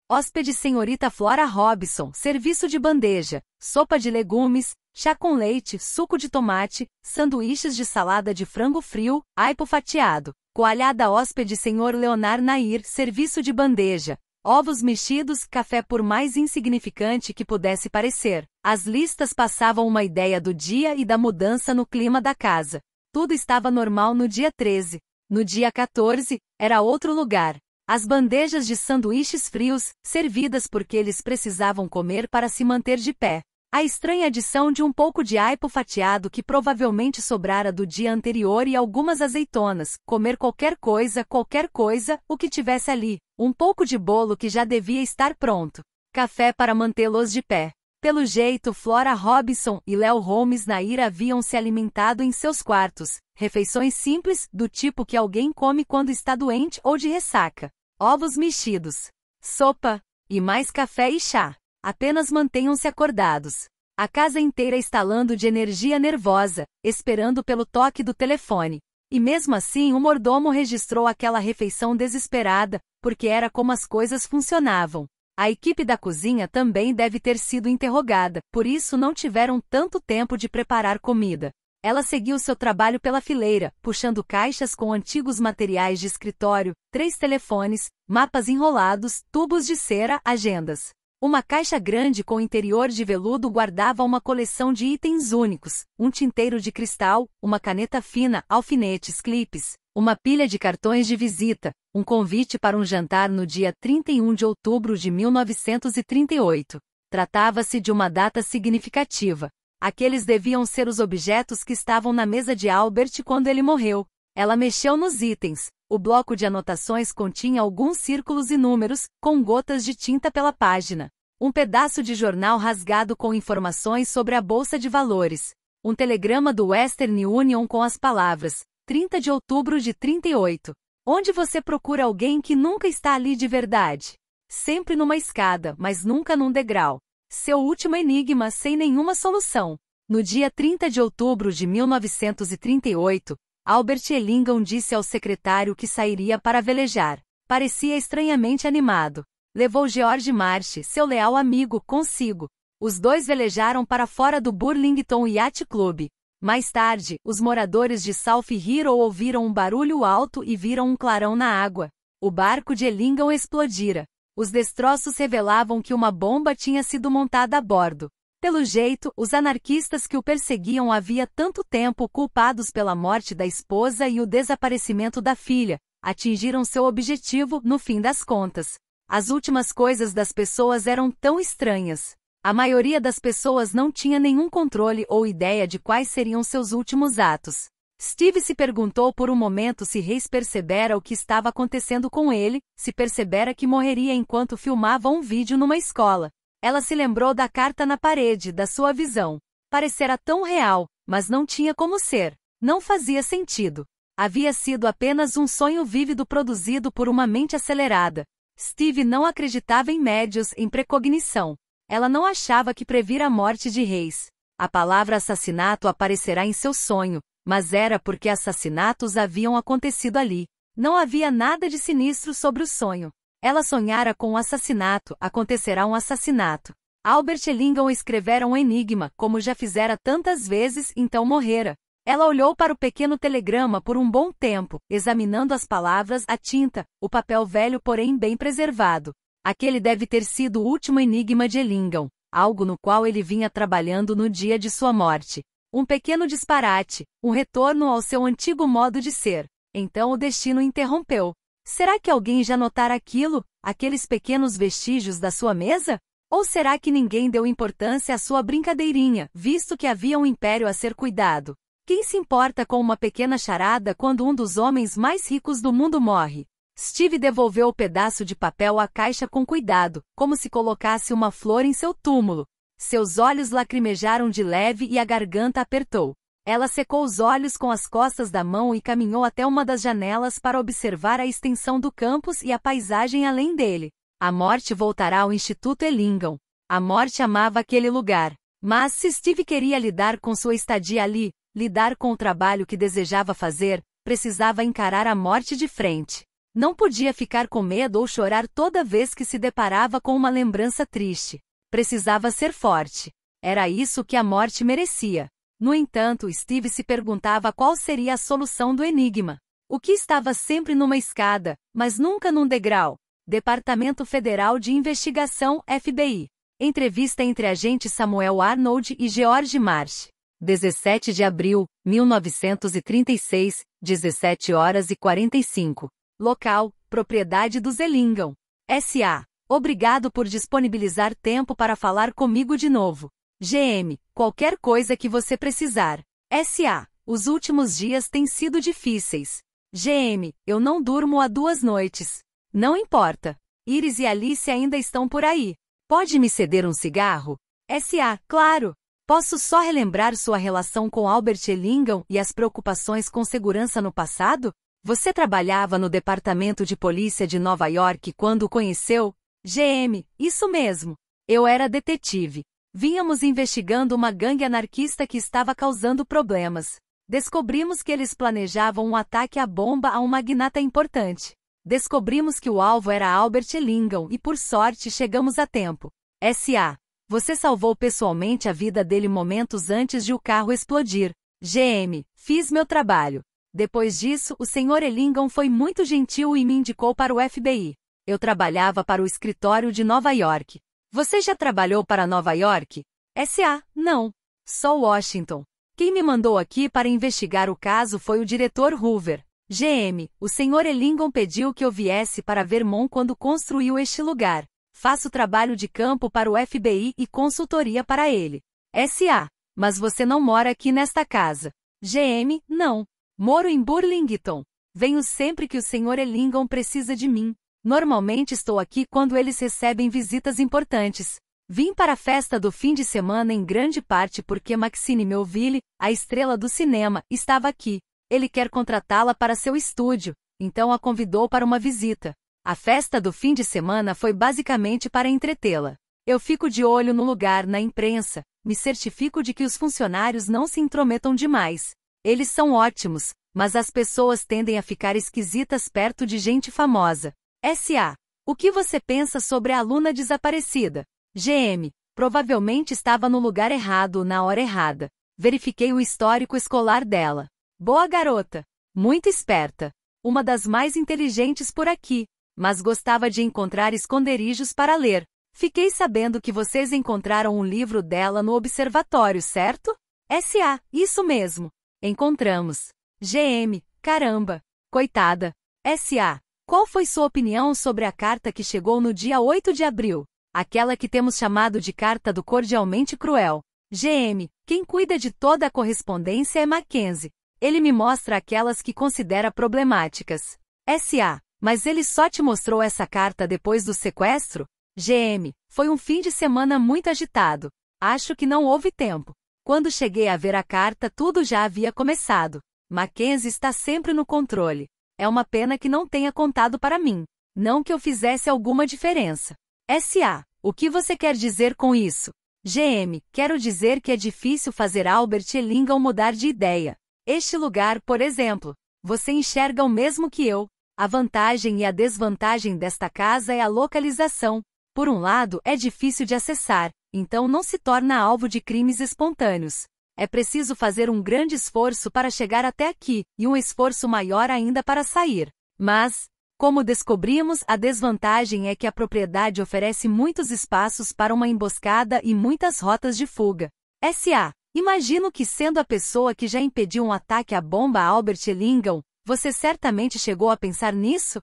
Hóspede Senhorita Flora Robson, serviço de bandeja, sopa de legumes, chá com leite, suco de tomate, sanduíches de salada de frango frio, aipo fatiado. Coalhada Hóspede Senhor Leonardo Nair, serviço de bandeja, Ovos mexidos, café por mais insignificante que pudesse parecer. As listas passavam uma ideia do dia e da mudança no clima da casa. Tudo estava normal no dia 13. No dia 14, era outro lugar. As bandejas de sanduíches frios, servidas porque eles precisavam comer para se manter de pé. A estranha adição de um pouco de aipo fatiado que provavelmente sobrara do dia anterior e algumas azeitonas, comer qualquer coisa, qualquer coisa, o que tivesse ali, um pouco de bolo que já devia estar pronto, café para mantê-los de pé. Pelo jeito, Flora Robinson e Léo Holmes Nair haviam se alimentado em seus quartos, refeições simples, do tipo que alguém come quando está doente ou de ressaca. Ovos mexidos, sopa, e mais café e chá. Apenas mantenham-se acordados. A casa inteira estalando de energia nervosa, esperando pelo toque do telefone. E mesmo assim o mordomo registrou aquela refeição desesperada, porque era como as coisas funcionavam. A equipe da cozinha também deve ter sido interrogada, por isso não tiveram tanto tempo de preparar comida. Ela seguiu seu trabalho pela fileira, puxando caixas com antigos materiais de escritório, três telefones, mapas enrolados, tubos de cera, agendas. Uma caixa grande com interior de veludo guardava uma coleção de itens únicos, um tinteiro de cristal, uma caneta fina, alfinetes, clipes, uma pilha de cartões de visita, um convite para um jantar no dia 31 de outubro de 1938. Tratava-se de uma data significativa. Aqueles deviam ser os objetos que estavam na mesa de Albert quando ele morreu. Ela mexeu nos itens, o bloco de anotações continha alguns círculos e números, com gotas de tinta pela página. Um pedaço de jornal rasgado com informações sobre a Bolsa de Valores. Um telegrama do Western Union com as palavras 30 de outubro de 38. Onde você procura alguém que nunca está ali de verdade. Sempre numa escada, mas nunca num degrau. Seu último enigma sem nenhuma solução. No dia 30 de outubro de 1938, Albert Ellingham disse ao secretário que sairia para velejar. Parecia estranhamente animado. Levou George Marsh, seu leal amigo, consigo. Os dois velejaram para fora do Burlington Yacht Club. Mais tarde, os moradores de South Hero ouviram um barulho alto e viram um clarão na água. O barco de Ellingham explodira. Os destroços revelavam que uma bomba tinha sido montada a bordo. Pelo jeito, os anarquistas que o perseguiam havia tanto tempo culpados pela morte da esposa e o desaparecimento da filha, atingiram seu objetivo, no fim das contas. As últimas coisas das pessoas eram tão estranhas. A maioria das pessoas não tinha nenhum controle ou ideia de quais seriam seus últimos atos. Steve se perguntou por um momento se Reis percebera o que estava acontecendo com ele, se percebera que morreria enquanto filmava um vídeo numa escola. Ela se lembrou da carta na parede, da sua visão. Parecera tão real, mas não tinha como ser. Não fazia sentido. Havia sido apenas um sonho vívido produzido por uma mente acelerada. Steve não acreditava em médios, em precognição. Ela não achava que previra a morte de reis. A palavra assassinato aparecerá em seu sonho, mas era porque assassinatos haviam acontecido ali. Não havia nada de sinistro sobre o sonho. Ela sonhara com um assassinato, acontecerá um assassinato. Albert Ellingham escrevera um enigma, como já fizera tantas vezes, então morrera. Ela olhou para o pequeno telegrama por um bom tempo, examinando as palavras, a tinta, o papel velho porém bem preservado. Aquele deve ter sido o último enigma de Ellingham, algo no qual ele vinha trabalhando no dia de sua morte. Um pequeno disparate, um retorno ao seu antigo modo de ser. Então o destino interrompeu. Será que alguém já notara aquilo, aqueles pequenos vestígios da sua mesa? Ou será que ninguém deu importância à sua brincadeirinha, visto que havia um império a ser cuidado? Quem se importa com uma pequena charada quando um dos homens mais ricos do mundo morre? Steve devolveu o pedaço de papel à caixa com cuidado, como se colocasse uma flor em seu túmulo. Seus olhos lacrimejaram de leve e a garganta apertou. Ela secou os olhos com as costas da mão e caminhou até uma das janelas para observar a extensão do campus e a paisagem além dele. A morte voltará ao Instituto Ellingham. A morte amava aquele lugar. Mas se Steve queria lidar com sua estadia ali, lidar com o trabalho que desejava fazer, precisava encarar a morte de frente. Não podia ficar com medo ou chorar toda vez que se deparava com uma lembrança triste. Precisava ser forte. Era isso que a morte merecia. No entanto, Steve se perguntava qual seria a solução do enigma. O que estava sempre numa escada, mas nunca num degrau? Departamento Federal de Investigação, FBI. Entrevista entre agente Samuel Arnold e George Marsh. 17 de abril, 1936, 17 horas e 45. Local, propriedade do Zelingam. S.A. Obrigado por disponibilizar tempo para falar comigo de novo. GM, qualquer coisa que você precisar. SA, os últimos dias têm sido difíceis. GM, eu não durmo há duas noites. Não importa. Iris e Alice ainda estão por aí. Pode me ceder um cigarro? SA, claro. Posso só relembrar sua relação com Albert Ellingham e as preocupações com segurança no passado? Você trabalhava no departamento de polícia de Nova York quando o conheceu? GM, isso mesmo. Eu era detetive. Vínhamos investigando uma gangue anarquista que estava causando problemas. Descobrimos que eles planejavam um ataque à bomba a um magnata importante. Descobrimos que o alvo era Albert Ellingham e por sorte chegamos a tempo. S.A. Você salvou pessoalmente a vida dele momentos antes de o carro explodir. GM, fiz meu trabalho. Depois disso, o Sr. Elingon foi muito gentil e me indicou para o FBI. Eu trabalhava para o escritório de Nova York. Você já trabalhou para Nova York? S.A. Não. Só Washington. Quem me mandou aqui para investigar o caso foi o diretor Hoover. GM, o Sr. Elingon pediu que eu viesse para Vermont quando construiu este lugar. Faço trabalho de campo para o FBI e consultoria para ele. S.A. Mas você não mora aqui nesta casa. GM, não. Moro em Burlington. Venho sempre que o Sr. Elingon precisa de mim. Normalmente estou aqui quando eles recebem visitas importantes. Vim para a festa do fim de semana em grande parte porque Maxine Melville, a estrela do cinema, estava aqui. Ele quer contratá-la para seu estúdio, então a convidou para uma visita. A festa do fim de semana foi basicamente para entretê-la. Eu fico de olho no lugar na imprensa, me certifico de que os funcionários não se intrometam demais. Eles são ótimos, mas as pessoas tendem a ficar esquisitas perto de gente famosa. SA. O que você pensa sobre a aluna desaparecida? GM. Provavelmente estava no lugar errado na hora errada. Verifiquei o histórico escolar dela. Boa garota. Muito esperta. Uma das mais inteligentes por aqui. Mas gostava de encontrar esconderijos para ler. Fiquei sabendo que vocês encontraram um livro dela no observatório, certo? SA. Isso mesmo. Encontramos. GM. Caramba. Coitada. SA. Qual foi sua opinião sobre a carta que chegou no dia 8 de abril? Aquela que temos chamado de carta do cordialmente cruel. GM, quem cuida de toda a correspondência é Mackenzie. Ele me mostra aquelas que considera problemáticas. SA, mas ele só te mostrou essa carta depois do sequestro? GM, foi um fim de semana muito agitado. Acho que não houve tempo. Quando cheguei a ver a carta, tudo já havia começado. Mackenzie está sempre no controle. É uma pena que não tenha contado para mim. Não que eu fizesse alguma diferença. S.A. O que você quer dizer com isso? GM, quero dizer que é difícil fazer Albert Ellingham mudar de ideia. Este lugar, por exemplo, você enxerga o mesmo que eu. A vantagem e a desvantagem desta casa é a localização. Por um lado, é difícil de acessar, então não se torna alvo de crimes espontâneos. É preciso fazer um grande esforço para chegar até aqui, e um esforço maior ainda para sair. Mas, como descobrimos, a desvantagem é que a propriedade oferece muitos espaços para uma emboscada e muitas rotas de fuga. S.A. Imagino que, sendo a pessoa que já impediu um ataque à bomba Albert Lingam, você certamente chegou a pensar nisso?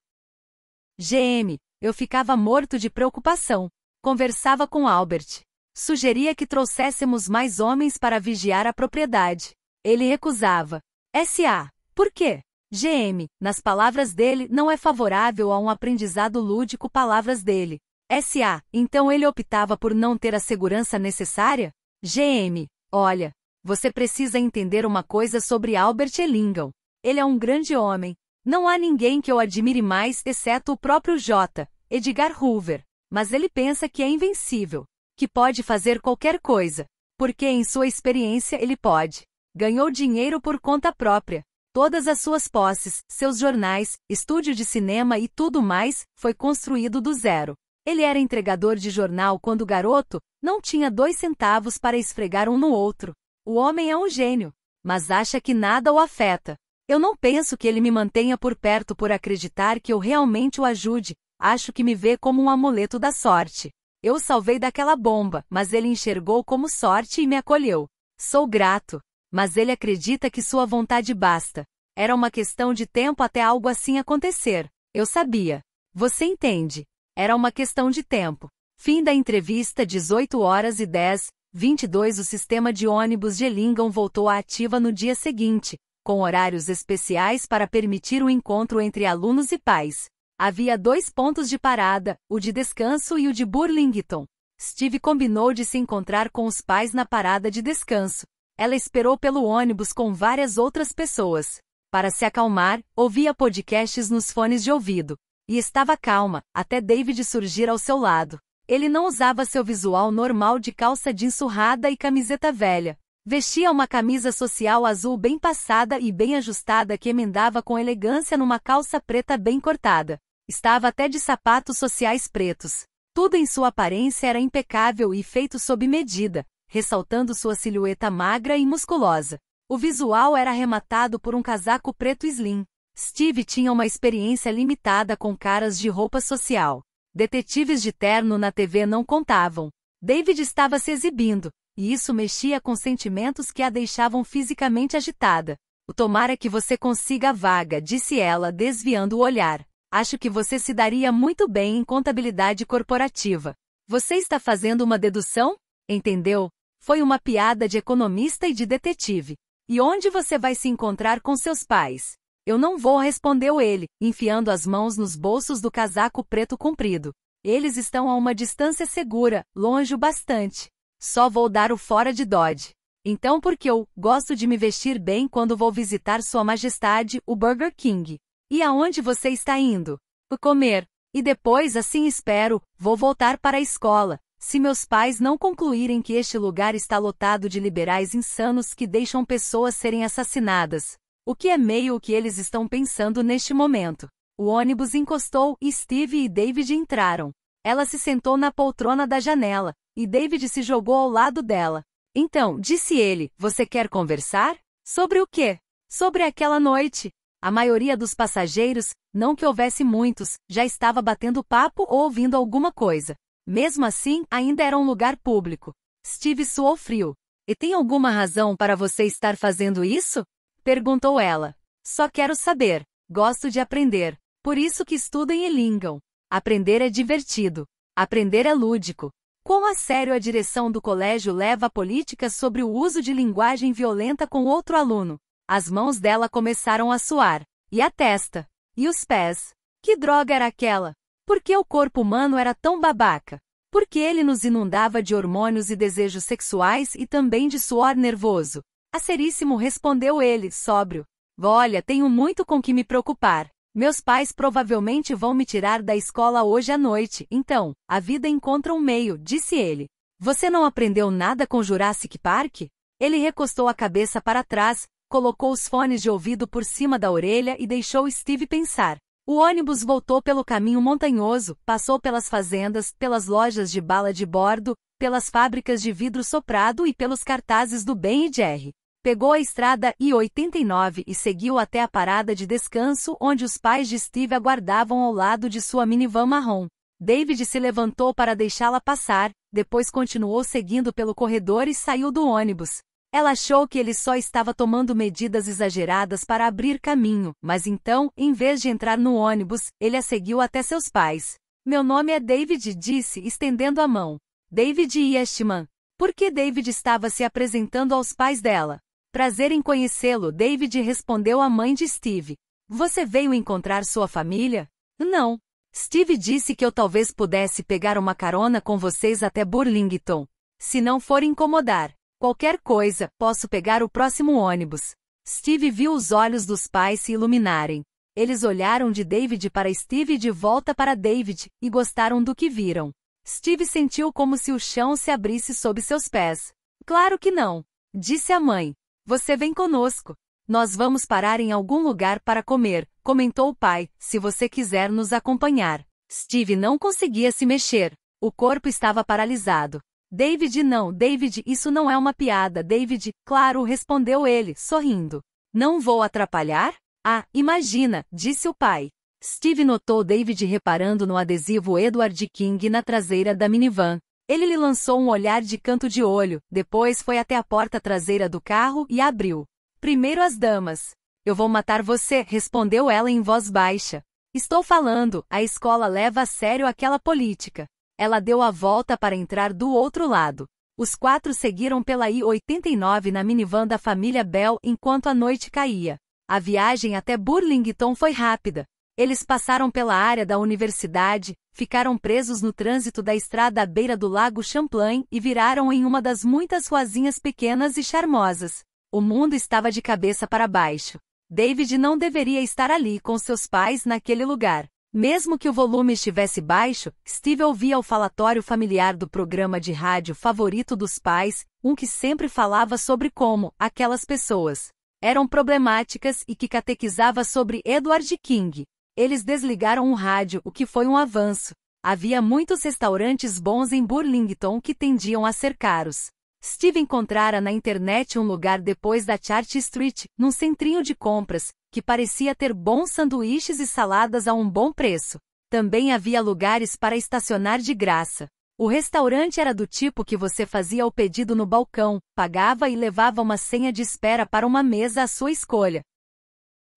GM, eu ficava morto de preocupação. Conversava com Albert. Sugeria que trouxéssemos mais homens para vigiar a propriedade. Ele recusava. S.A. Por quê? GM, nas palavras dele, não é favorável a um aprendizado lúdico palavras dele. S.A. Então ele optava por não ter a segurança necessária? GM, olha, você precisa entender uma coisa sobre Albert Ellingham. Ele é um grande homem. Não há ninguém que eu admire mais, exceto o próprio J. Edgar Hoover. Mas ele pensa que é invencível que pode fazer qualquer coisa, porque em sua experiência ele pode. Ganhou dinheiro por conta própria. Todas as suas posses, seus jornais, estúdio de cinema e tudo mais, foi construído do zero. Ele era entregador de jornal quando garoto, não tinha dois centavos para esfregar um no outro. O homem é um gênio, mas acha que nada o afeta. Eu não penso que ele me mantenha por perto por acreditar que eu realmente o ajude, acho que me vê como um amuleto da sorte. Eu salvei daquela bomba, mas ele enxergou como sorte e me acolheu. Sou grato. Mas ele acredita que sua vontade basta. Era uma questão de tempo até algo assim acontecer. Eu sabia. Você entende. Era uma questão de tempo. Fim da entrevista, 18 horas e 10, 22 O sistema de ônibus de Lingam voltou à ativa no dia seguinte, com horários especiais para permitir o encontro entre alunos e pais. Havia dois pontos de parada, o de descanso e o de Burlington. Steve combinou de se encontrar com os pais na parada de descanso. Ela esperou pelo ônibus com várias outras pessoas. Para se acalmar, ouvia podcasts nos fones de ouvido. E estava calma, até David surgir ao seu lado. Ele não usava seu visual normal de calça de surrada e camiseta velha. Vestia uma camisa social azul bem passada e bem ajustada que emendava com elegância numa calça preta bem cortada. Estava até de sapatos sociais pretos. Tudo em sua aparência era impecável e feito sob medida, ressaltando sua silhueta magra e musculosa. O visual era arrematado por um casaco preto slim. Steve tinha uma experiência limitada com caras de roupa social. Detetives de terno na TV não contavam. David estava se exibindo, e isso mexia com sentimentos que a deixavam fisicamente agitada. O tomara é que você consiga a vaga, disse ela, desviando o olhar. Acho que você se daria muito bem em contabilidade corporativa. Você está fazendo uma dedução? Entendeu? Foi uma piada de economista e de detetive. E onde você vai se encontrar com seus pais? Eu não vou, respondeu ele, enfiando as mãos nos bolsos do casaco preto comprido. Eles estão a uma distância segura, longe o bastante. Só vou dar o fora de Dodge. Então, porque eu gosto de me vestir bem quando vou visitar Sua Majestade, o Burger King. E aonde você está indo? comer. E depois, assim espero, vou voltar para a escola. Se meus pais não concluírem que este lugar está lotado de liberais insanos que deixam pessoas serem assassinadas, o que é meio o que eles estão pensando neste momento. O ônibus encostou e Steve e David entraram. Ela se sentou na poltrona da janela, e David se jogou ao lado dela. Então, disse ele, você quer conversar? Sobre o quê? Sobre aquela noite. A maioria dos passageiros, não que houvesse muitos, já estava batendo papo ou ouvindo alguma coisa. Mesmo assim, ainda era um lugar público. Steve suou frio. E tem alguma razão para você estar fazendo isso? Perguntou ela. Só quero saber. Gosto de aprender. Por isso que estudem e lingam. Aprender é divertido. Aprender é lúdico. Quão a sério a direção do colégio leva a política sobre o uso de linguagem violenta com outro aluno? As mãos dela começaram a suar, e a testa, e os pés. Que droga era aquela? Por que o corpo humano era tão babaca? Porque ele nos inundava de hormônios e desejos sexuais e também de suor nervoso. seríssimo respondeu ele, sóbrio. Olha, tenho muito com que me preocupar. Meus pais provavelmente vão me tirar da escola hoje à noite, então, a vida encontra um meio, disse ele. Você não aprendeu nada com Jurassic Park? Ele recostou a cabeça para trás, colocou os fones de ouvido por cima da orelha e deixou Steve pensar. O ônibus voltou pelo caminho montanhoso, passou pelas fazendas, pelas lojas de bala de bordo, pelas fábricas de vidro soprado e pelos cartazes do Ben e Jerry. Pegou a estrada I-89 e seguiu até a parada de descanso onde os pais de Steve aguardavam ao lado de sua minivan marrom. David se levantou para deixá-la passar, depois continuou seguindo pelo corredor e saiu do ônibus. Ela achou que ele só estava tomando medidas exageradas para abrir caminho, mas então, em vez de entrar no ônibus, ele a seguiu até seus pais. Meu nome é David, disse, estendendo a mão. David Eastman. Por que David estava se apresentando aos pais dela? Prazer em conhecê-lo, David respondeu à mãe de Steve. Você veio encontrar sua família? Não. Steve disse que eu talvez pudesse pegar uma carona com vocês até Burlington, se não for incomodar. Qualquer coisa, posso pegar o próximo ônibus. Steve viu os olhos dos pais se iluminarem. Eles olharam de David para Steve e de volta para David, e gostaram do que viram. Steve sentiu como se o chão se abrisse sob seus pés. Claro que não, disse a mãe. Você vem conosco. Nós vamos parar em algum lugar para comer, comentou o pai, se você quiser nos acompanhar. Steve não conseguia se mexer. O corpo estava paralisado. David não, David, isso não é uma piada, David, claro, respondeu ele, sorrindo. Não vou atrapalhar? Ah, imagina, disse o pai. Steve notou David reparando no adesivo Edward King na traseira da minivan. Ele lhe lançou um olhar de canto de olho, depois foi até a porta traseira do carro e abriu. Primeiro as damas. Eu vou matar você, respondeu ela em voz baixa. Estou falando, a escola leva a sério aquela política. Ela deu a volta para entrar do outro lado. Os quatro seguiram pela I-89 na minivan da família Bell enquanto a noite caía. A viagem até Burlington foi rápida. Eles passaram pela área da universidade, ficaram presos no trânsito da estrada à beira do lago Champlain e viraram em uma das muitas ruazinhas pequenas e charmosas. O mundo estava de cabeça para baixo. David não deveria estar ali com seus pais naquele lugar. Mesmo que o volume estivesse baixo, Steve ouvia o falatório familiar do programa de rádio favorito dos pais, um que sempre falava sobre como aquelas pessoas eram problemáticas e que catequizava sobre Edward King. Eles desligaram o rádio, o que foi um avanço. Havia muitos restaurantes bons em Burlington que tendiam a ser caros. Steve encontrara na internet um lugar depois da Chart Street, num centrinho de compras, que parecia ter bons sanduíches e saladas a um bom preço. Também havia lugares para estacionar de graça. O restaurante era do tipo que você fazia o pedido no balcão, pagava e levava uma senha de espera para uma mesa à sua escolha.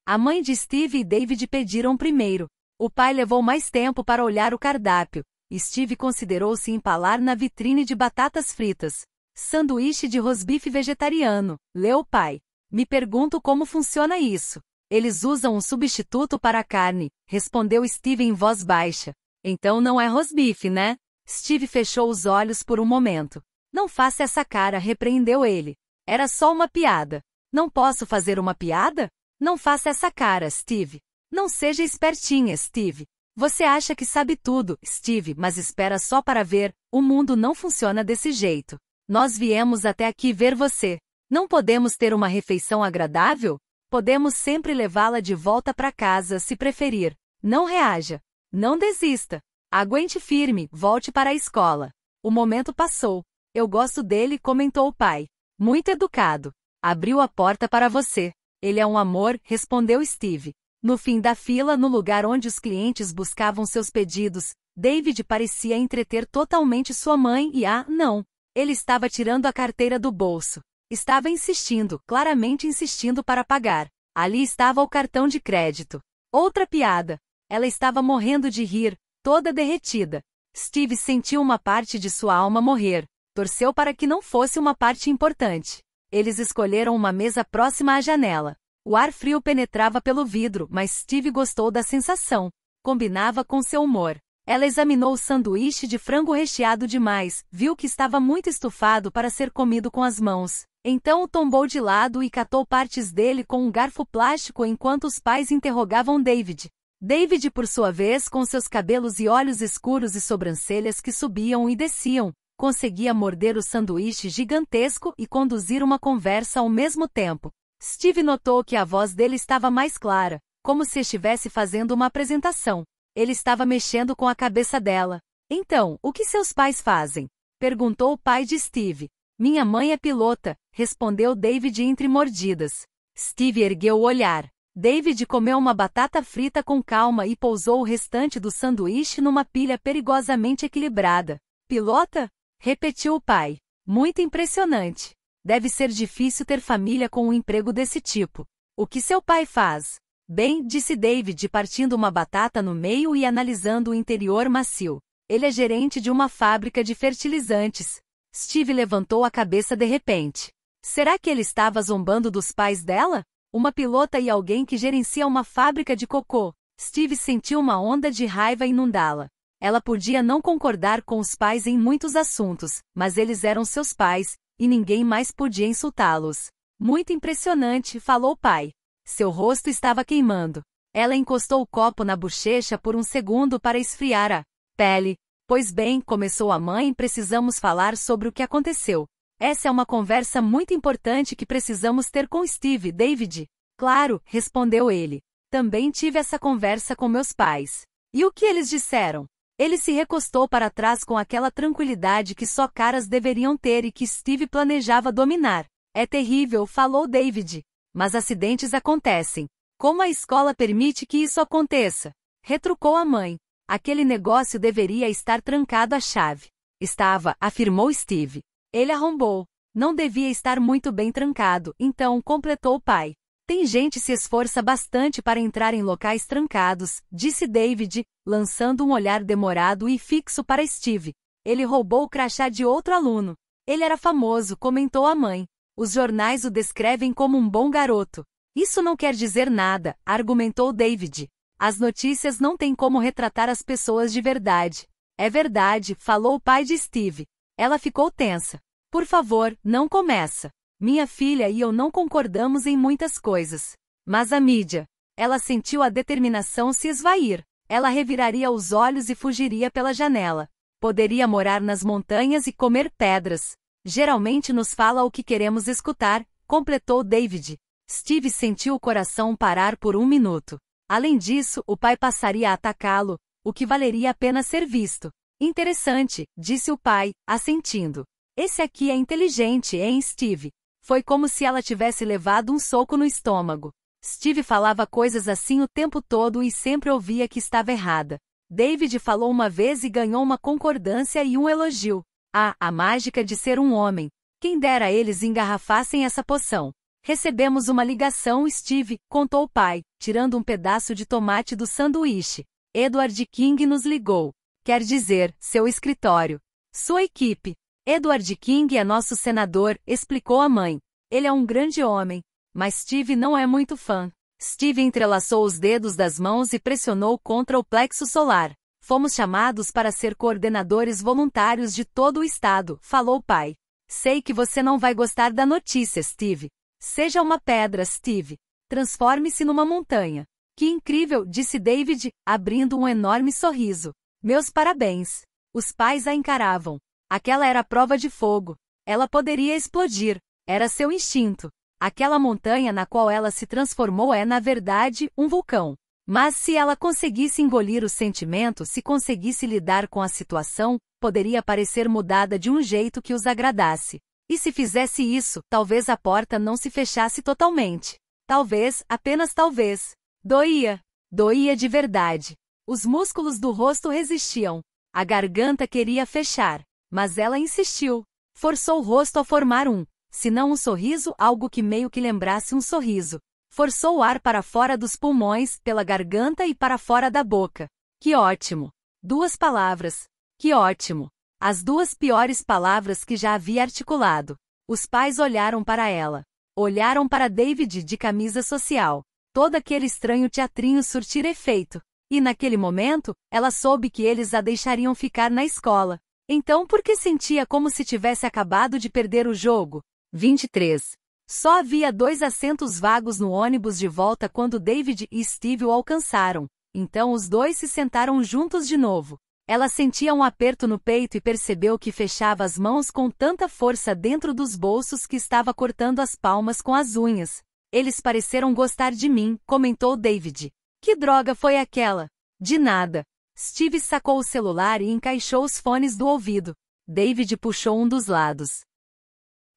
A mãe de Steve e David pediram primeiro. O pai levou mais tempo para olhar o cardápio. Steve considerou se empalar na vitrine de batatas fritas. Sanduíche de rosbife vegetariano, leu o pai. Me pergunto como funciona isso. Eles usam um substituto para a carne, respondeu Steve em voz baixa. Então não é rosbife, né? Steve fechou os olhos por um momento. Não faça essa cara, repreendeu ele. Era só uma piada. Não posso fazer uma piada? Não faça essa cara, Steve. Não seja espertinha, Steve. Você acha que sabe tudo, Steve, mas espera só para ver. O mundo não funciona desse jeito. Nós viemos até aqui ver você. Não podemos ter uma refeição agradável? Podemos sempre levá-la de volta para casa se preferir. Não reaja. Não desista. Aguente firme, volte para a escola. O momento passou. Eu gosto dele, comentou o pai. Muito educado. Abriu a porta para você. Ele é um amor, respondeu Steve. No fim da fila, no lugar onde os clientes buscavam seus pedidos, David parecia entreter totalmente sua mãe e a, não, ele estava tirando a carteira do bolso. Estava insistindo, claramente insistindo para pagar. Ali estava o cartão de crédito. Outra piada. Ela estava morrendo de rir, toda derretida. Steve sentiu uma parte de sua alma morrer. Torceu para que não fosse uma parte importante. Eles escolheram uma mesa próxima à janela. O ar frio penetrava pelo vidro, mas Steve gostou da sensação. Combinava com seu humor. Ela examinou o sanduíche de frango recheado demais, viu que estava muito estufado para ser comido com as mãos. Então o tombou de lado e catou partes dele com um garfo plástico enquanto os pais interrogavam David. David, por sua vez, com seus cabelos e olhos escuros e sobrancelhas que subiam e desciam, conseguia morder o sanduíche gigantesco e conduzir uma conversa ao mesmo tempo. Steve notou que a voz dele estava mais clara, como se estivesse fazendo uma apresentação. Ele estava mexendo com a cabeça dela. Então, o que seus pais fazem? Perguntou o pai de Steve. Minha mãe é pilota, respondeu David entre mordidas. Steve ergueu o olhar. David comeu uma batata frita com calma e pousou o restante do sanduíche numa pilha perigosamente equilibrada. Pilota? repetiu o pai. Muito impressionante. Deve ser difícil ter família com um emprego desse tipo. O que seu pai faz? Bem, disse David partindo uma batata no meio e analisando o interior macio. Ele é gerente de uma fábrica de fertilizantes. Steve levantou a cabeça de repente. Será que ele estava zombando dos pais dela? Uma pilota e alguém que gerencia uma fábrica de cocô. Steve sentiu uma onda de raiva inundá-la. Ela podia não concordar com os pais em muitos assuntos, mas eles eram seus pais, e ninguém mais podia insultá-los. Muito impressionante, falou o pai. Seu rosto estava queimando. Ela encostou o copo na bochecha por um segundo para esfriar a pele. Pois bem, começou a mãe, precisamos falar sobre o que aconteceu. Essa é uma conversa muito importante que precisamos ter com Steve, David. Claro, respondeu ele. Também tive essa conversa com meus pais. E o que eles disseram? Ele se recostou para trás com aquela tranquilidade que só caras deveriam ter e que Steve planejava dominar. É terrível, falou David. Mas acidentes acontecem. Como a escola permite que isso aconteça? Retrucou a mãe. Aquele negócio deveria estar trancado à chave. Estava, afirmou Steve. Ele arrombou. Não devia estar muito bem trancado, então completou o pai. Tem gente se esforça bastante para entrar em locais trancados, disse David, lançando um olhar demorado e fixo para Steve. Ele roubou o crachá de outro aluno. Ele era famoso, comentou a mãe. Os jornais o descrevem como um bom garoto. Isso não quer dizer nada, argumentou David. As notícias não têm como retratar as pessoas de verdade. É verdade, falou o pai de Steve. Ela ficou tensa. Por favor, não começa. Minha filha e eu não concordamos em muitas coisas. Mas a mídia. Ela sentiu a determinação se esvair. Ela reviraria os olhos e fugiria pela janela. Poderia morar nas montanhas e comer pedras. Geralmente nos fala o que queremos escutar, completou David. Steve sentiu o coração parar por um minuto. Além disso, o pai passaria a atacá-lo, o que valeria a pena ser visto. Interessante, disse o pai, assentindo. Esse aqui é inteligente, hein, Steve? Foi como se ela tivesse levado um soco no estômago. Steve falava coisas assim o tempo todo e sempre ouvia que estava errada. David falou uma vez e ganhou uma concordância e um elogio. Ah, a mágica de ser um homem. Quem dera eles engarrafassem essa poção. Recebemos uma ligação, Steve, contou o pai, tirando um pedaço de tomate do sanduíche. Edward King nos ligou. Quer dizer, seu escritório. Sua equipe. Edward King é nosso senador, explicou a mãe. Ele é um grande homem. Mas Steve não é muito fã. Steve entrelaçou os dedos das mãos e pressionou contra o plexo solar. Fomos chamados para ser coordenadores voluntários de todo o estado, falou o pai. Sei que você não vai gostar da notícia, Steve. Seja uma pedra, Steve. Transforme-se numa montanha. Que incrível, disse David, abrindo um enorme sorriso. Meus parabéns. Os pais a encaravam. Aquela era a prova de fogo. Ela poderia explodir. Era seu instinto. Aquela montanha na qual ela se transformou é, na verdade, um vulcão. Mas se ela conseguisse engolir o sentimento, se conseguisse lidar com a situação, poderia parecer mudada de um jeito que os agradasse. E se fizesse isso, talvez a porta não se fechasse totalmente. Talvez, apenas talvez. Doía. Doía de verdade. Os músculos do rosto resistiam. A garganta queria fechar. Mas ela insistiu. Forçou o rosto a formar um, se não um sorriso, algo que meio que lembrasse um sorriso. Forçou o ar para fora dos pulmões, pela garganta e para fora da boca. Que ótimo! Duas palavras. Que ótimo! As duas piores palavras que já havia articulado. Os pais olharam para ela. Olharam para David de camisa social. Todo aquele estranho teatrinho surtir efeito. E naquele momento, ela soube que eles a deixariam ficar na escola. Então por que sentia como se tivesse acabado de perder o jogo? 23. Só havia dois assentos vagos no ônibus de volta quando David e Steve o alcançaram, então os dois se sentaram juntos de novo. Ela sentia um aperto no peito e percebeu que fechava as mãos com tanta força dentro dos bolsos que estava cortando as palmas com as unhas. Eles pareceram gostar de mim, comentou David. Que droga foi aquela? De nada. Steve sacou o celular e encaixou os fones do ouvido. David puxou um dos lados.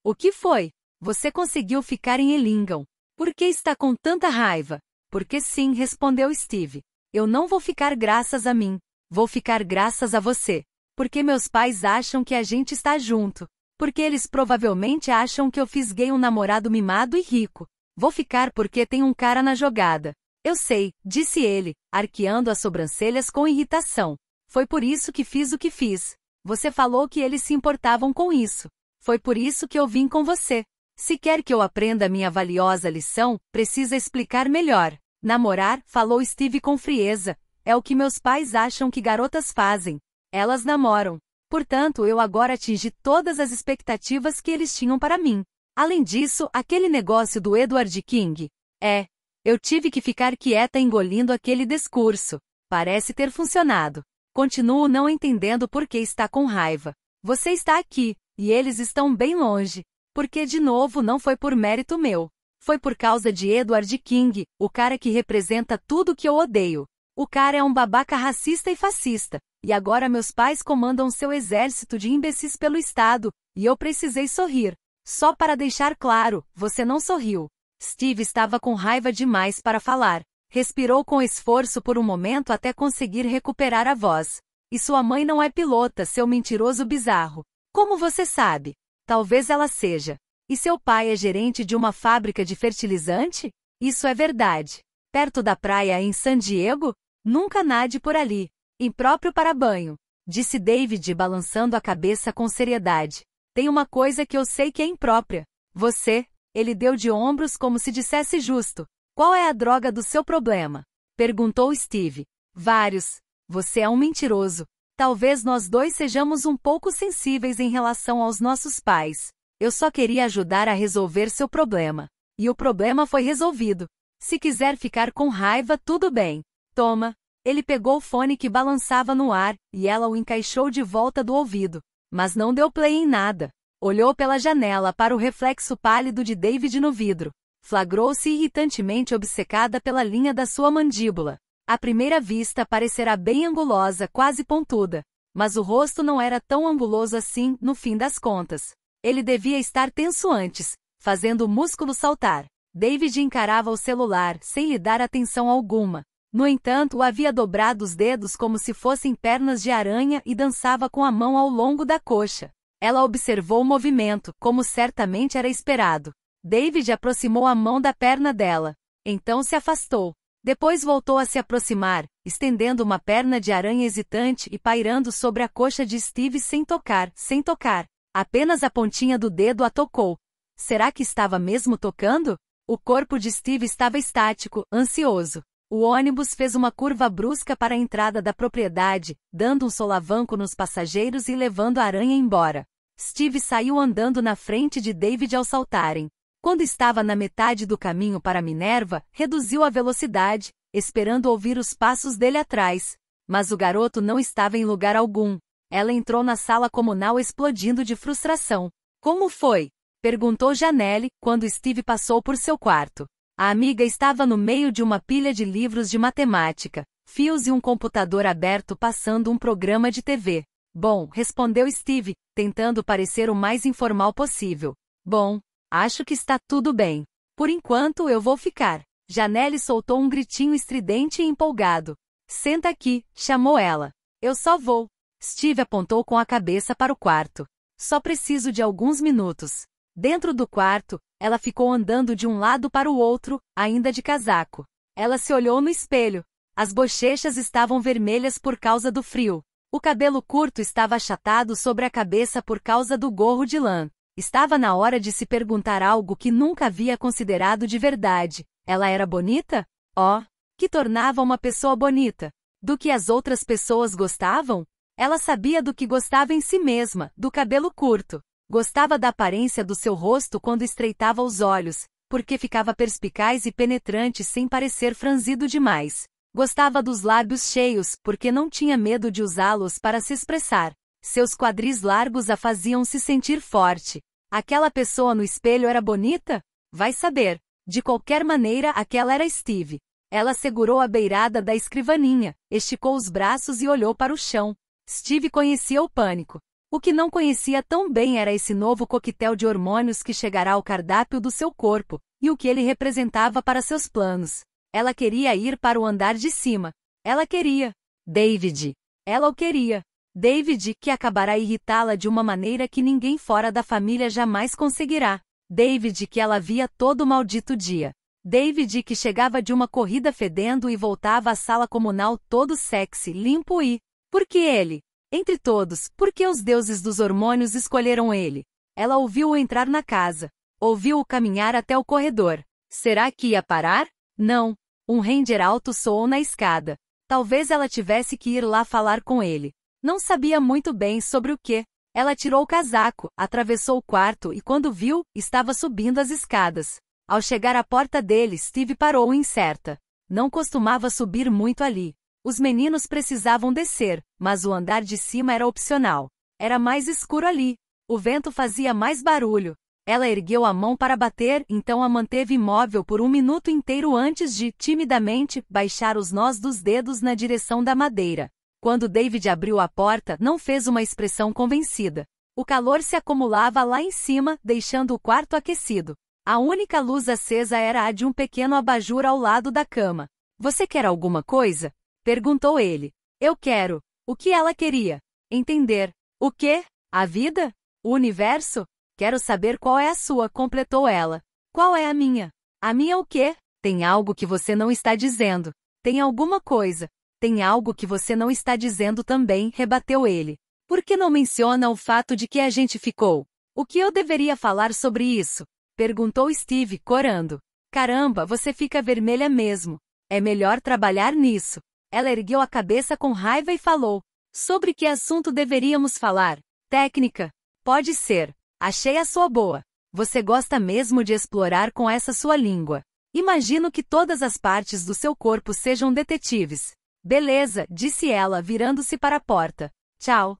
O que foi? Você conseguiu ficar em Elingam. Por que está com tanta raiva? Porque sim, respondeu Steve. Eu não vou ficar graças a mim. Vou ficar graças a você. Porque meus pais acham que a gente está junto. Porque eles provavelmente acham que eu fiz gay um namorado mimado e rico. Vou ficar porque tem um cara na jogada. Eu sei, disse ele, arqueando as sobrancelhas com irritação. Foi por isso que fiz o que fiz. Você falou que eles se importavam com isso. Foi por isso que eu vim com você. Se quer que eu aprenda minha valiosa lição, precisa explicar melhor. Namorar, falou Steve com frieza, é o que meus pais acham que garotas fazem. Elas namoram. Portanto, eu agora atingi todas as expectativas que eles tinham para mim. Além disso, aquele negócio do Edward King. É. Eu tive que ficar quieta engolindo aquele discurso. Parece ter funcionado. Continuo não entendendo por que está com raiva. Você está aqui, e eles estão bem longe. Porque de novo não foi por mérito meu. Foi por causa de Edward King, o cara que representa tudo que eu odeio. O cara é um babaca racista e fascista, e agora meus pais comandam seu exército de imbecis pelo Estado, e eu precisei sorrir. Só para deixar claro, você não sorriu. Steve estava com raiva demais para falar. Respirou com esforço por um momento até conseguir recuperar a voz. E sua mãe não é pilota, seu mentiroso bizarro. Como você sabe? Talvez ela seja. E seu pai é gerente de uma fábrica de fertilizante? Isso é verdade. Perto da praia em San Diego? Nunca nade por ali. Impróprio para banho. Disse David balançando a cabeça com seriedade. Tem uma coisa que eu sei que é imprópria. Você. Ele deu de ombros como se dissesse justo. Qual é a droga do seu problema? Perguntou Steve. Vários. Você é um mentiroso. Talvez nós dois sejamos um pouco sensíveis em relação aos nossos pais. Eu só queria ajudar a resolver seu problema. E o problema foi resolvido. Se quiser ficar com raiva, tudo bem. Toma. Ele pegou o fone que balançava no ar e ela o encaixou de volta do ouvido. Mas não deu play em nada. Olhou pela janela para o reflexo pálido de David no vidro. Flagrou-se irritantemente obcecada pela linha da sua mandíbula. À primeira vista parecerá bem angulosa, quase pontuda. Mas o rosto não era tão anguloso assim, no fim das contas. Ele devia estar tenso antes, fazendo o músculo saltar. David encarava o celular, sem lhe dar atenção alguma. No entanto, havia dobrado os dedos como se fossem pernas de aranha e dançava com a mão ao longo da coxa. Ela observou o movimento, como certamente era esperado. David aproximou a mão da perna dela. Então se afastou. Depois voltou a se aproximar, estendendo uma perna de aranha hesitante e pairando sobre a coxa de Steve sem tocar, sem tocar. Apenas a pontinha do dedo a tocou. Será que estava mesmo tocando? O corpo de Steve estava estático, ansioso. O ônibus fez uma curva brusca para a entrada da propriedade, dando um solavanco nos passageiros e levando a aranha embora. Steve saiu andando na frente de David ao saltarem. Quando estava na metade do caminho para Minerva, reduziu a velocidade, esperando ouvir os passos dele atrás. Mas o garoto não estava em lugar algum. Ela entrou na sala comunal explodindo de frustração. Como foi? perguntou Janelle quando Steve passou por seu quarto. A amiga estava no meio de uma pilha de livros de matemática, fios e um computador aberto passando um programa de TV. Bom, respondeu Steve, tentando parecer o mais informal possível. Bom, Acho que está tudo bem. Por enquanto eu vou ficar. Janelle soltou um gritinho estridente e empolgado. Senta aqui, chamou ela. Eu só vou. Steve apontou com a cabeça para o quarto. Só preciso de alguns minutos. Dentro do quarto, ela ficou andando de um lado para o outro, ainda de casaco. Ela se olhou no espelho. As bochechas estavam vermelhas por causa do frio. O cabelo curto estava achatado sobre a cabeça por causa do gorro de lã. Estava na hora de se perguntar algo que nunca havia considerado de verdade. Ela era bonita? Oh, que tornava uma pessoa bonita. Do que as outras pessoas gostavam? Ela sabia do que gostava em si mesma, do cabelo curto. Gostava da aparência do seu rosto quando estreitava os olhos, porque ficava perspicaz e penetrante sem parecer franzido demais. Gostava dos lábios cheios, porque não tinha medo de usá-los para se expressar. Seus quadris largos a faziam se sentir forte. Aquela pessoa no espelho era bonita? Vai saber. De qualquer maneira, aquela era Steve. Ela segurou a beirada da escrivaninha, esticou os braços e olhou para o chão. Steve conhecia o pânico. O que não conhecia tão bem era esse novo coquetel de hormônios que chegará ao cardápio do seu corpo, e o que ele representava para seus planos. Ela queria ir para o andar de cima. Ela queria. David. Ela o queria. David que acabará irritá-la de uma maneira que ninguém fora da família jamais conseguirá. David que ela via todo o maldito dia. David que chegava de uma corrida fedendo e voltava à sala comunal todo sexy, limpo e. Por que ele? Entre todos, por que os deuses dos hormônios escolheram ele? Ela ouviu-o entrar na casa. Ouviu-o caminhar até o corredor. Será que ia parar? Não. Um render alto soou na escada. Talvez ela tivesse que ir lá falar com ele. Não sabia muito bem sobre o que. Ela tirou o casaco, atravessou o quarto e, quando viu, estava subindo as escadas. Ao chegar à porta dele, Steve parou incerta. Não costumava subir muito ali. Os meninos precisavam descer, mas o andar de cima era opcional. Era mais escuro ali. O vento fazia mais barulho. Ela ergueu a mão para bater, então a manteve imóvel por um minuto inteiro antes de, timidamente, baixar os nós dos dedos na direção da madeira. Quando David abriu a porta, não fez uma expressão convencida. O calor se acumulava lá em cima, deixando o quarto aquecido. A única luz acesa era a de um pequeno abajur ao lado da cama. Você quer alguma coisa? perguntou ele. Eu quero. O que ela queria? Entender. O quê? A vida? O universo? Quero saber qual é a sua, completou ela. Qual é a minha? A minha o quê? Tem algo que você não está dizendo. Tem alguma coisa. Tem algo que você não está dizendo também, rebateu ele. Por que não menciona o fato de que a gente ficou? O que eu deveria falar sobre isso? Perguntou Steve, corando. Caramba, você fica vermelha mesmo. É melhor trabalhar nisso. Ela ergueu a cabeça com raiva e falou. Sobre que assunto deveríamos falar? Técnica. Pode ser. Achei a sua boa. Você gosta mesmo de explorar com essa sua língua. Imagino que todas as partes do seu corpo sejam detetives. Beleza, disse ela, virando-se para a porta. Tchau.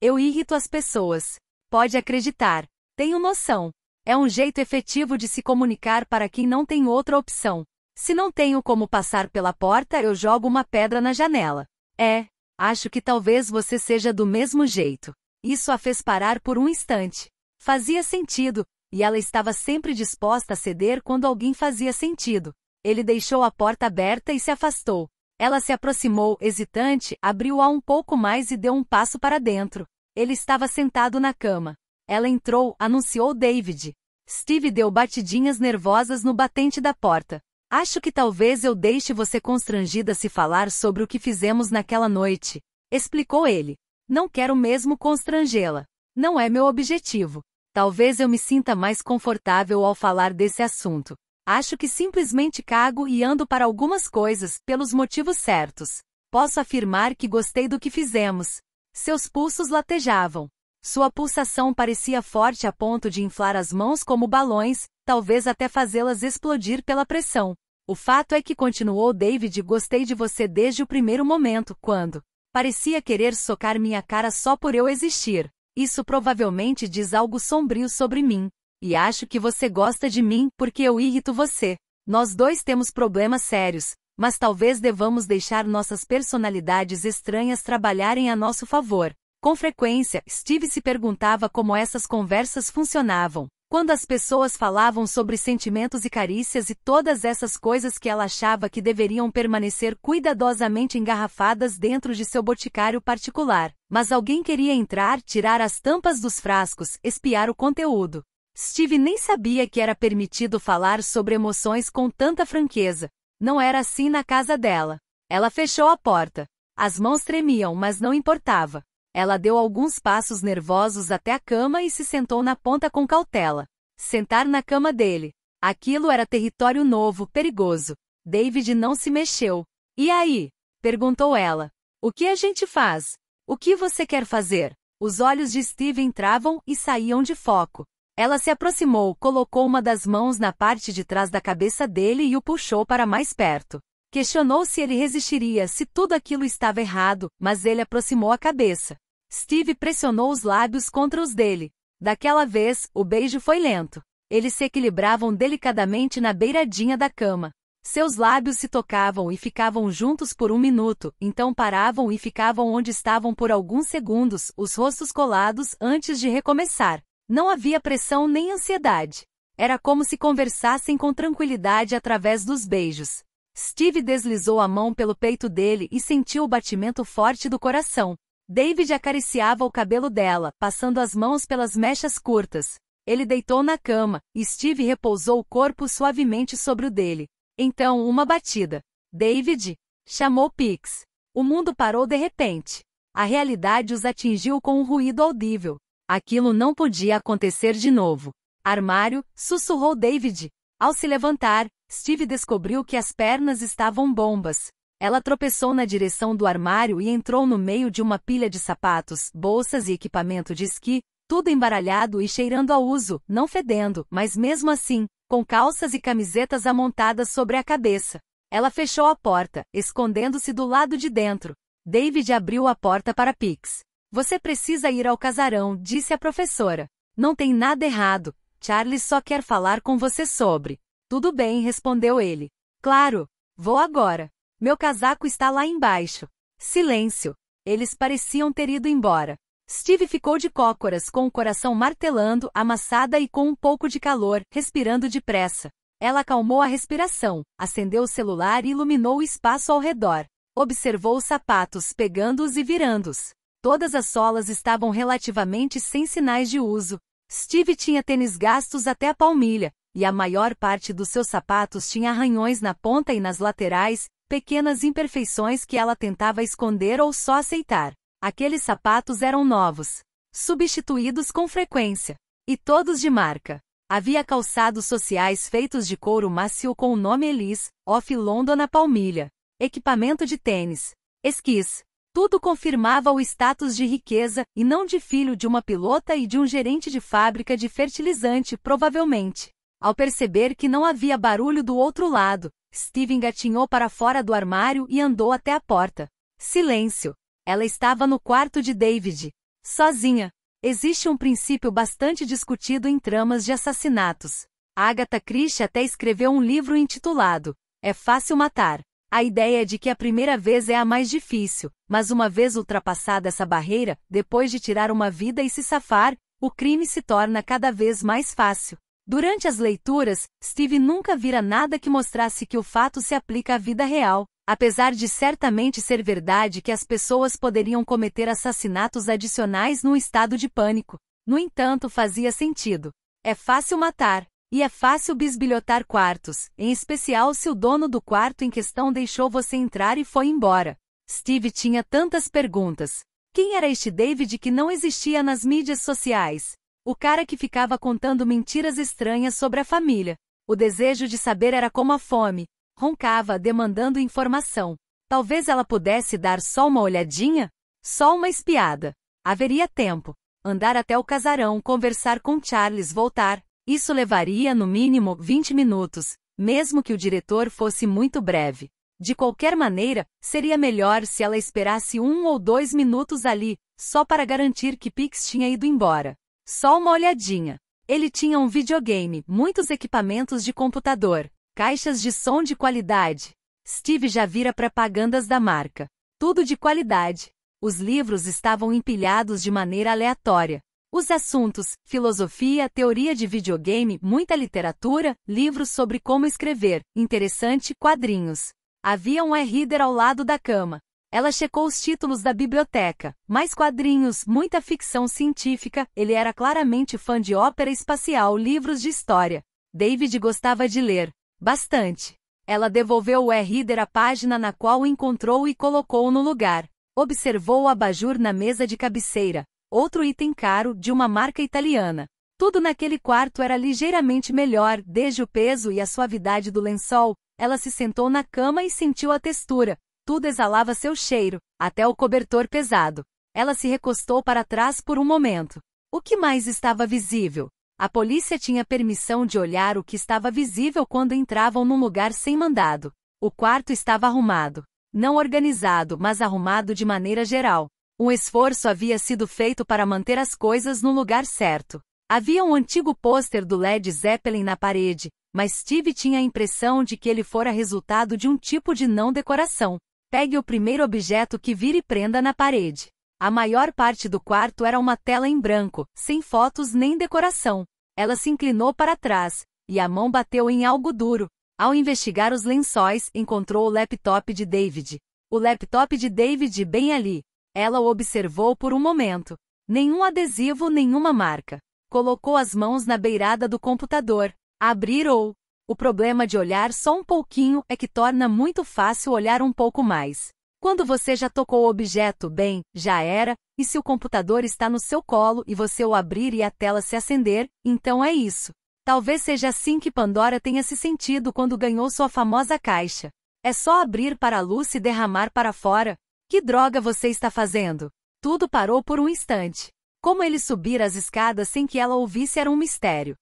Eu irrito as pessoas. Pode acreditar. Tenho noção. É um jeito efetivo de se comunicar para quem não tem outra opção. Se não tenho como passar pela porta, eu jogo uma pedra na janela. É, acho que talvez você seja do mesmo jeito. Isso a fez parar por um instante. Fazia sentido, e ela estava sempre disposta a ceder quando alguém fazia sentido. Ele deixou a porta aberta e se afastou. Ela se aproximou, hesitante, abriu-a um pouco mais e deu um passo para dentro. Ele estava sentado na cama. Ela entrou, anunciou David. Steve deu batidinhas nervosas no batente da porta. Acho que talvez eu deixe você constrangida se falar sobre o que fizemos naquela noite, explicou ele. Não quero mesmo constrangê-la. Não é meu objetivo. Talvez eu me sinta mais confortável ao falar desse assunto. Acho que simplesmente cago e ando para algumas coisas, pelos motivos certos. Posso afirmar que gostei do que fizemos. Seus pulsos latejavam. Sua pulsação parecia forte a ponto de inflar as mãos como balões, talvez até fazê-las explodir pela pressão. O fato é que continuou David, gostei de você desde o primeiro momento, quando parecia querer socar minha cara só por eu existir. Isso provavelmente diz algo sombrio sobre mim. E acho que você gosta de mim porque eu irrito você. Nós dois temos problemas sérios, mas talvez devamos deixar nossas personalidades estranhas trabalharem a nosso favor. Com frequência, Steve se perguntava como essas conversas funcionavam. Quando as pessoas falavam sobre sentimentos e carícias e todas essas coisas que ela achava que deveriam permanecer cuidadosamente engarrafadas dentro de seu boticário particular. Mas alguém queria entrar, tirar as tampas dos frascos, espiar o conteúdo. Steve nem sabia que era permitido falar sobre emoções com tanta franqueza. Não era assim na casa dela. Ela fechou a porta. As mãos tremiam, mas não importava. Ela deu alguns passos nervosos até a cama e se sentou na ponta com cautela. Sentar na cama dele. Aquilo era território novo, perigoso. David não se mexeu. E aí? perguntou ela. O que a gente faz? O que você quer fazer? Os olhos de Steve entravam e saíam de foco. Ela se aproximou, colocou uma das mãos na parte de trás da cabeça dele e o puxou para mais perto. Questionou se ele resistiria, se tudo aquilo estava errado, mas ele aproximou a cabeça. Steve pressionou os lábios contra os dele. Daquela vez, o beijo foi lento. Eles se equilibravam delicadamente na beiradinha da cama. Seus lábios se tocavam e ficavam juntos por um minuto, então paravam e ficavam onde estavam por alguns segundos, os rostos colados, antes de recomeçar. Não havia pressão nem ansiedade. Era como se conversassem com tranquilidade através dos beijos. Steve deslizou a mão pelo peito dele e sentiu o batimento forte do coração. David acariciava o cabelo dela, passando as mãos pelas mechas curtas. Ele deitou na cama, e Steve repousou o corpo suavemente sobre o dele. Então, uma batida. David chamou Pix. O mundo parou de repente. A realidade os atingiu com um ruído audível. Aquilo não podia acontecer de novo. Armário, sussurrou David. Ao se levantar, Steve descobriu que as pernas estavam bombas. Ela tropeçou na direção do armário e entrou no meio de uma pilha de sapatos, bolsas e equipamento de esqui, tudo embaralhado e cheirando a uso, não fedendo, mas mesmo assim, com calças e camisetas amontadas sobre a cabeça. Ela fechou a porta, escondendo-se do lado de dentro. David abriu a porta para Pix. Você precisa ir ao casarão, disse a professora. Não tem nada errado. Charles só quer falar com você sobre. Tudo bem, respondeu ele. Claro, vou agora. Meu casaco está lá embaixo. Silêncio. Eles pareciam ter ido embora. Steve ficou de cócoras, com o coração martelando, amassada e com um pouco de calor, respirando depressa. Ela acalmou a respiração, acendeu o celular e iluminou o espaço ao redor. Observou os sapatos, pegando-os e virando-os. Todas as solas estavam relativamente sem sinais de uso. Steve tinha tênis gastos até a palmilha, e a maior parte dos seus sapatos tinha arranhões na ponta e nas laterais, pequenas imperfeições que ela tentava esconder ou só aceitar. Aqueles sapatos eram novos, substituídos com frequência, e todos de marca. Havia calçados sociais feitos de couro macio com o nome Elis, Off London na palmilha, equipamento de tênis, esquis, tudo confirmava o status de riqueza, e não de filho de uma pilota e de um gerente de fábrica de fertilizante, provavelmente. Ao perceber que não havia barulho do outro lado, Steven gatinhou para fora do armário e andou até a porta. Silêncio. Ela estava no quarto de David. Sozinha. Existe um princípio bastante discutido em tramas de assassinatos. Agatha Christie até escreveu um livro intitulado É Fácil Matar. A ideia é de que a primeira vez é a mais difícil, mas uma vez ultrapassada essa barreira, depois de tirar uma vida e se safar, o crime se torna cada vez mais fácil. Durante as leituras, Steve nunca vira nada que mostrasse que o fato se aplica à vida real, apesar de certamente ser verdade que as pessoas poderiam cometer assassinatos adicionais num estado de pânico. No entanto, fazia sentido. É fácil matar, e é fácil bisbilhotar quartos, em especial se o dono do quarto em questão deixou você entrar e foi embora. Steve tinha tantas perguntas. Quem era este David que não existia nas mídias sociais? O cara que ficava contando mentiras estranhas sobre a família. O desejo de saber era como a fome. Roncava, demandando informação. Talvez ela pudesse dar só uma olhadinha? Só uma espiada. Haveria tempo. Andar até o casarão, conversar com Charles, voltar. Isso levaria no mínimo 20 minutos, mesmo que o diretor fosse muito breve. De qualquer maneira, seria melhor se ela esperasse um ou dois minutos ali, só para garantir que Pix tinha ido embora. Só uma olhadinha. Ele tinha um videogame, muitos equipamentos de computador, caixas de som de qualidade. Steve já vira propagandas da marca. Tudo de qualidade. Os livros estavam empilhados de maneira aleatória. Os assuntos: filosofia, teoria de videogame, muita literatura, livros sobre como escrever, interessante, quadrinhos. Havia um e-reader ao lado da cama. Ela checou os títulos da biblioteca. Mais quadrinhos, muita ficção científica, ele era claramente fã de ópera espacial, livros de história. David gostava de ler. Bastante. Ela devolveu o e-reader à página na qual o encontrou e colocou no lugar. Observou o abajur na mesa de cabeceira, outro item caro de uma marca italiana. Tudo naquele quarto era ligeiramente melhor, desde o peso e a suavidade do lençol. Ela se sentou na cama e sentiu a textura. Tudo exalava seu cheiro, até o cobertor pesado. Ela se recostou para trás por um momento. O que mais estava visível? A polícia tinha permissão de olhar o que estava visível quando entravam num lugar sem mandado. O quarto estava arrumado. Não organizado, mas arrumado de maneira geral. Um esforço havia sido feito para manter as coisas no lugar certo. Havia um antigo pôster do Led Zeppelin na parede, mas Steve tinha a impressão de que ele fora resultado de um tipo de não decoração. Pegue o primeiro objeto que vire prenda na parede. A maior parte do quarto era uma tela em branco, sem fotos nem decoração. Ela se inclinou para trás, e a mão bateu em algo duro. Ao investigar os lençóis, encontrou o laptop de David. O laptop de David bem ali, ela o observou por um momento. Nenhum adesivo, nenhuma marca. Colocou as mãos na beirada do computador. Abrir ou. O problema de olhar só um pouquinho é que torna muito fácil olhar um pouco mais. Quando você já tocou o objeto, bem, já era, e se o computador está no seu colo e você o abrir e a tela se acender, então é isso. Talvez seja assim que Pandora tenha se sentido quando ganhou sua famosa caixa. É só abrir para a luz e derramar para fora, que droga você está fazendo? Tudo parou por um instante. Como ele subir as escadas sem que ela ouvisse era um mistério.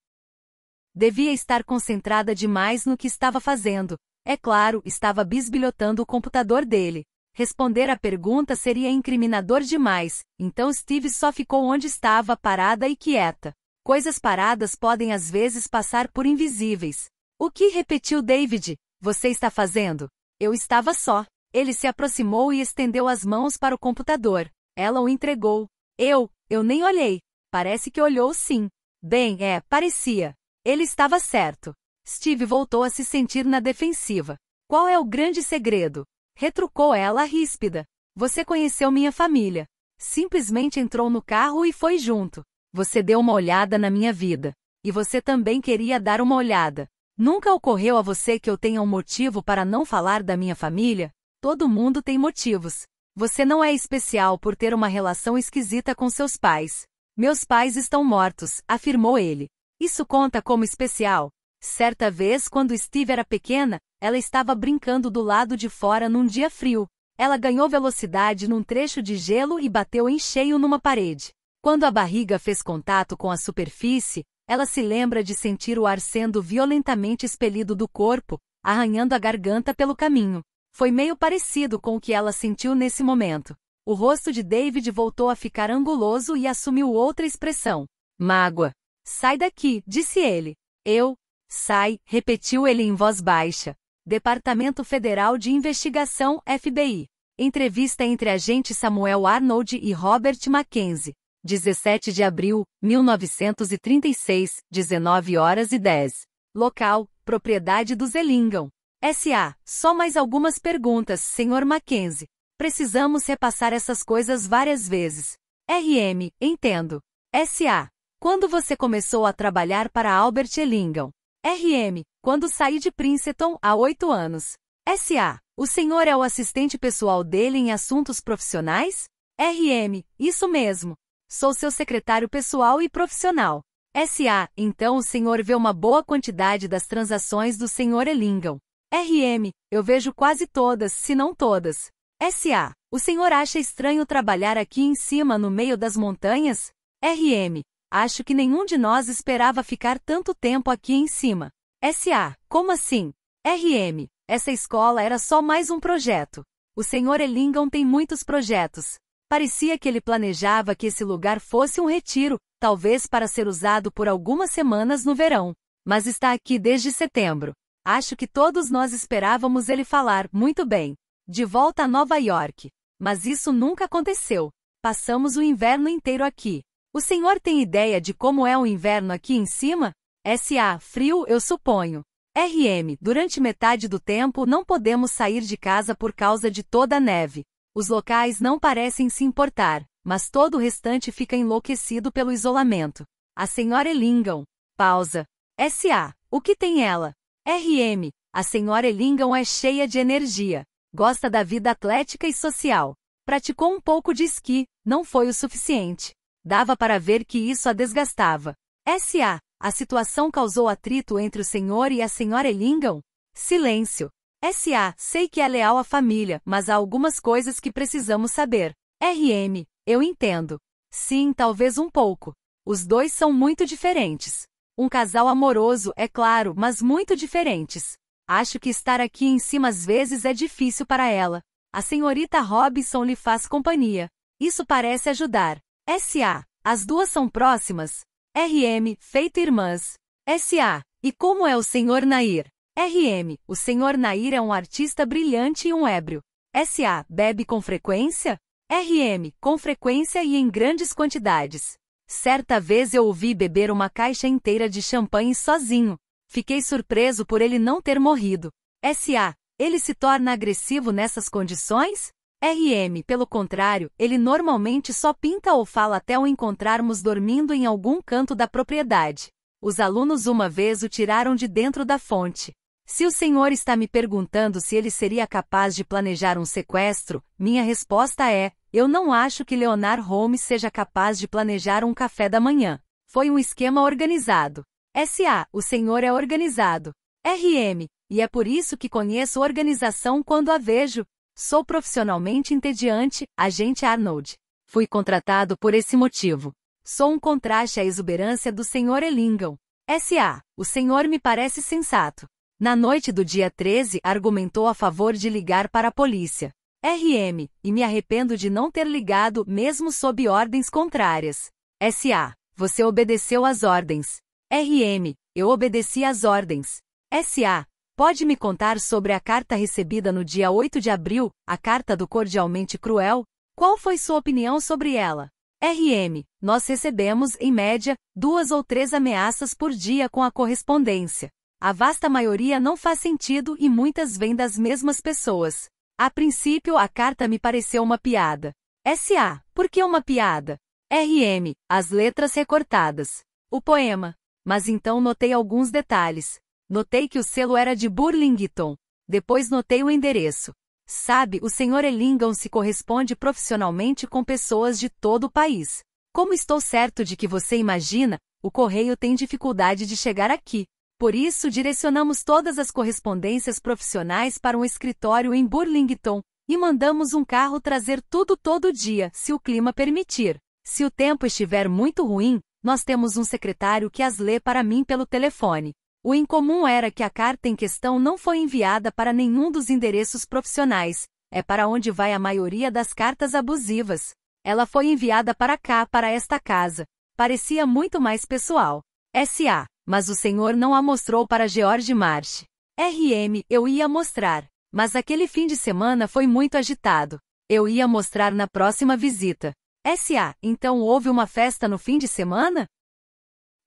Devia estar concentrada demais no que estava fazendo. É claro, estava bisbilhotando o computador dele. Responder à pergunta seria incriminador demais, então Steve só ficou onde estava, parada e quieta. Coisas paradas podem às vezes passar por invisíveis. O que repetiu David? Você está fazendo? Eu estava só. Ele se aproximou e estendeu as mãos para o computador. Ela o entregou. Eu, eu nem olhei. Parece que olhou sim. Bem, é, parecia. Ele estava certo. Steve voltou a se sentir na defensiva. Qual é o grande segredo? Retrucou ela ríspida. Você conheceu minha família. Simplesmente entrou no carro e foi junto. Você deu uma olhada na minha vida. E você também queria dar uma olhada. Nunca ocorreu a você que eu tenha um motivo para não falar da minha família? Todo mundo tem motivos. Você não é especial por ter uma relação esquisita com seus pais. Meus pais estão mortos, afirmou ele. Isso conta como especial? Certa vez, quando Steve era pequena, ela estava brincando do lado de fora num dia frio. Ela ganhou velocidade num trecho de gelo e bateu em cheio numa parede. Quando a barriga fez contato com a superfície, ela se lembra de sentir o ar sendo violentamente expelido do corpo, arranhando a garganta pelo caminho. Foi meio parecido com o que ela sentiu nesse momento. O rosto de David voltou a ficar anguloso e assumiu outra expressão. Mágoa. Sai daqui, disse ele. Eu. Sai, repetiu ele em voz baixa. Departamento Federal de Investigação, FBI. Entrevista entre agente Samuel Arnold e Robert Mackenzie. 17 de abril, 1936, 19 horas e 10. Local, propriedade do Zelingam. S.A. Só mais algumas perguntas, Sr. Mackenzie. Precisamos repassar essas coisas várias vezes. R.M. Entendo. S.A. Quando você começou a trabalhar para Albert Ellingham? R.M. Quando saí de Princeton, há oito anos. S.A. O senhor é o assistente pessoal dele em assuntos profissionais? R.M. Isso mesmo. Sou seu secretário pessoal e profissional. S.A. Então o senhor vê uma boa quantidade das transações do senhor Ellingham. RM, eu vejo quase todas, se não todas. SA, o senhor acha estranho trabalhar aqui em cima no meio das montanhas? RM, acho que nenhum de nós esperava ficar tanto tempo aqui em cima. SA, como assim? RM, essa escola era só mais um projeto. O senhor Ellingham tem muitos projetos. Parecia que ele planejava que esse lugar fosse um retiro, talvez para ser usado por algumas semanas no verão. Mas está aqui desde setembro. Acho que todos nós esperávamos ele falar, muito bem, de volta a Nova York. Mas isso nunca aconteceu. Passamos o inverno inteiro aqui. O senhor tem ideia de como é o inverno aqui em cima? S.A. Frio, eu suponho. RM, durante metade do tempo não podemos sair de casa por causa de toda a neve. Os locais não parecem se importar, mas todo o restante fica enlouquecido pelo isolamento. A senhora Elingam. Pausa. S.A. O que tem ela? RM, a senhora Elingham é cheia de energia, gosta da vida atlética e social. Praticou um pouco de esqui, não foi o suficiente. Dava para ver que isso a desgastava. S.A. A situação causou atrito entre o senhor e a senhora Elingham? Silêncio. S.A. Sei que é leal à família, mas há algumas coisas que precisamos saber. R.M. Eu entendo. Sim, talvez um pouco. Os dois são muito diferentes. Um casal amoroso, é claro, mas muito diferentes. Acho que estar aqui em cima às vezes é difícil para ela. A senhorita Robinson lhe faz companhia. Isso parece ajudar. S.A. As duas são próximas. R.M. Feito irmãs. S.A. E como é o senhor Nair? R.M. O senhor Nair é um artista brilhante e um ébrio. S.A. Bebe com frequência? R.M. Com frequência e em grandes quantidades. Certa vez eu ouvi beber uma caixa inteira de champanhe sozinho. Fiquei surpreso por ele não ter morrido. S.A. Ele se torna agressivo nessas condições? RM, pelo contrário, ele normalmente só pinta ou fala até o encontrarmos dormindo em algum canto da propriedade. Os alunos uma vez o tiraram de dentro da fonte. Se o senhor está me perguntando se ele seria capaz de planejar um sequestro, minha resposta é: eu não acho que Leonard Holmes seja capaz de planejar um café da manhã. Foi um esquema organizado. SA, o senhor é organizado. RM, e é por isso que conheço organização quando a vejo. Sou profissionalmente entediante, agente Arnold. Fui contratado por esse motivo. Sou um contraste à exuberância do senhor Ellingham. S.A. O senhor me parece sensato. Na noite do dia 13, argumentou a favor de ligar para a polícia. RM, e me arrependo de não ter ligado, mesmo sob ordens contrárias. SA, você obedeceu às ordens. RM, eu obedeci às ordens. SA, pode me contar sobre a carta recebida no dia 8 de abril, a carta do cordialmente cruel? Qual foi sua opinião sobre ela? RM, nós recebemos, em média, duas ou três ameaças por dia com a correspondência. A vasta maioria não faz sentido e muitas vêm das mesmas pessoas. A princípio a carta me pareceu uma piada. S.A. Por que uma piada? R.M. As letras recortadas. O poema. Mas então notei alguns detalhes. Notei que o selo era de Burlington. Depois notei o endereço. Sabe, o Sr. Elingon se corresponde profissionalmente com pessoas de todo o país. Como estou certo de que você imagina, o correio tem dificuldade de chegar aqui. Por isso, direcionamos todas as correspondências profissionais para um escritório em Burlington e mandamos um carro trazer tudo todo dia, se o clima permitir. Se o tempo estiver muito ruim, nós temos um secretário que as lê para mim pelo telefone. O incomum era que a carta em questão não foi enviada para nenhum dos endereços profissionais, é para onde vai a maioria das cartas abusivas. Ela foi enviada para cá, para esta casa. Parecia muito mais pessoal. S.A. Mas o senhor não a mostrou para George Marsh. RM, eu ia mostrar. Mas aquele fim de semana foi muito agitado. Eu ia mostrar na próxima visita. SA, então houve uma festa no fim de semana?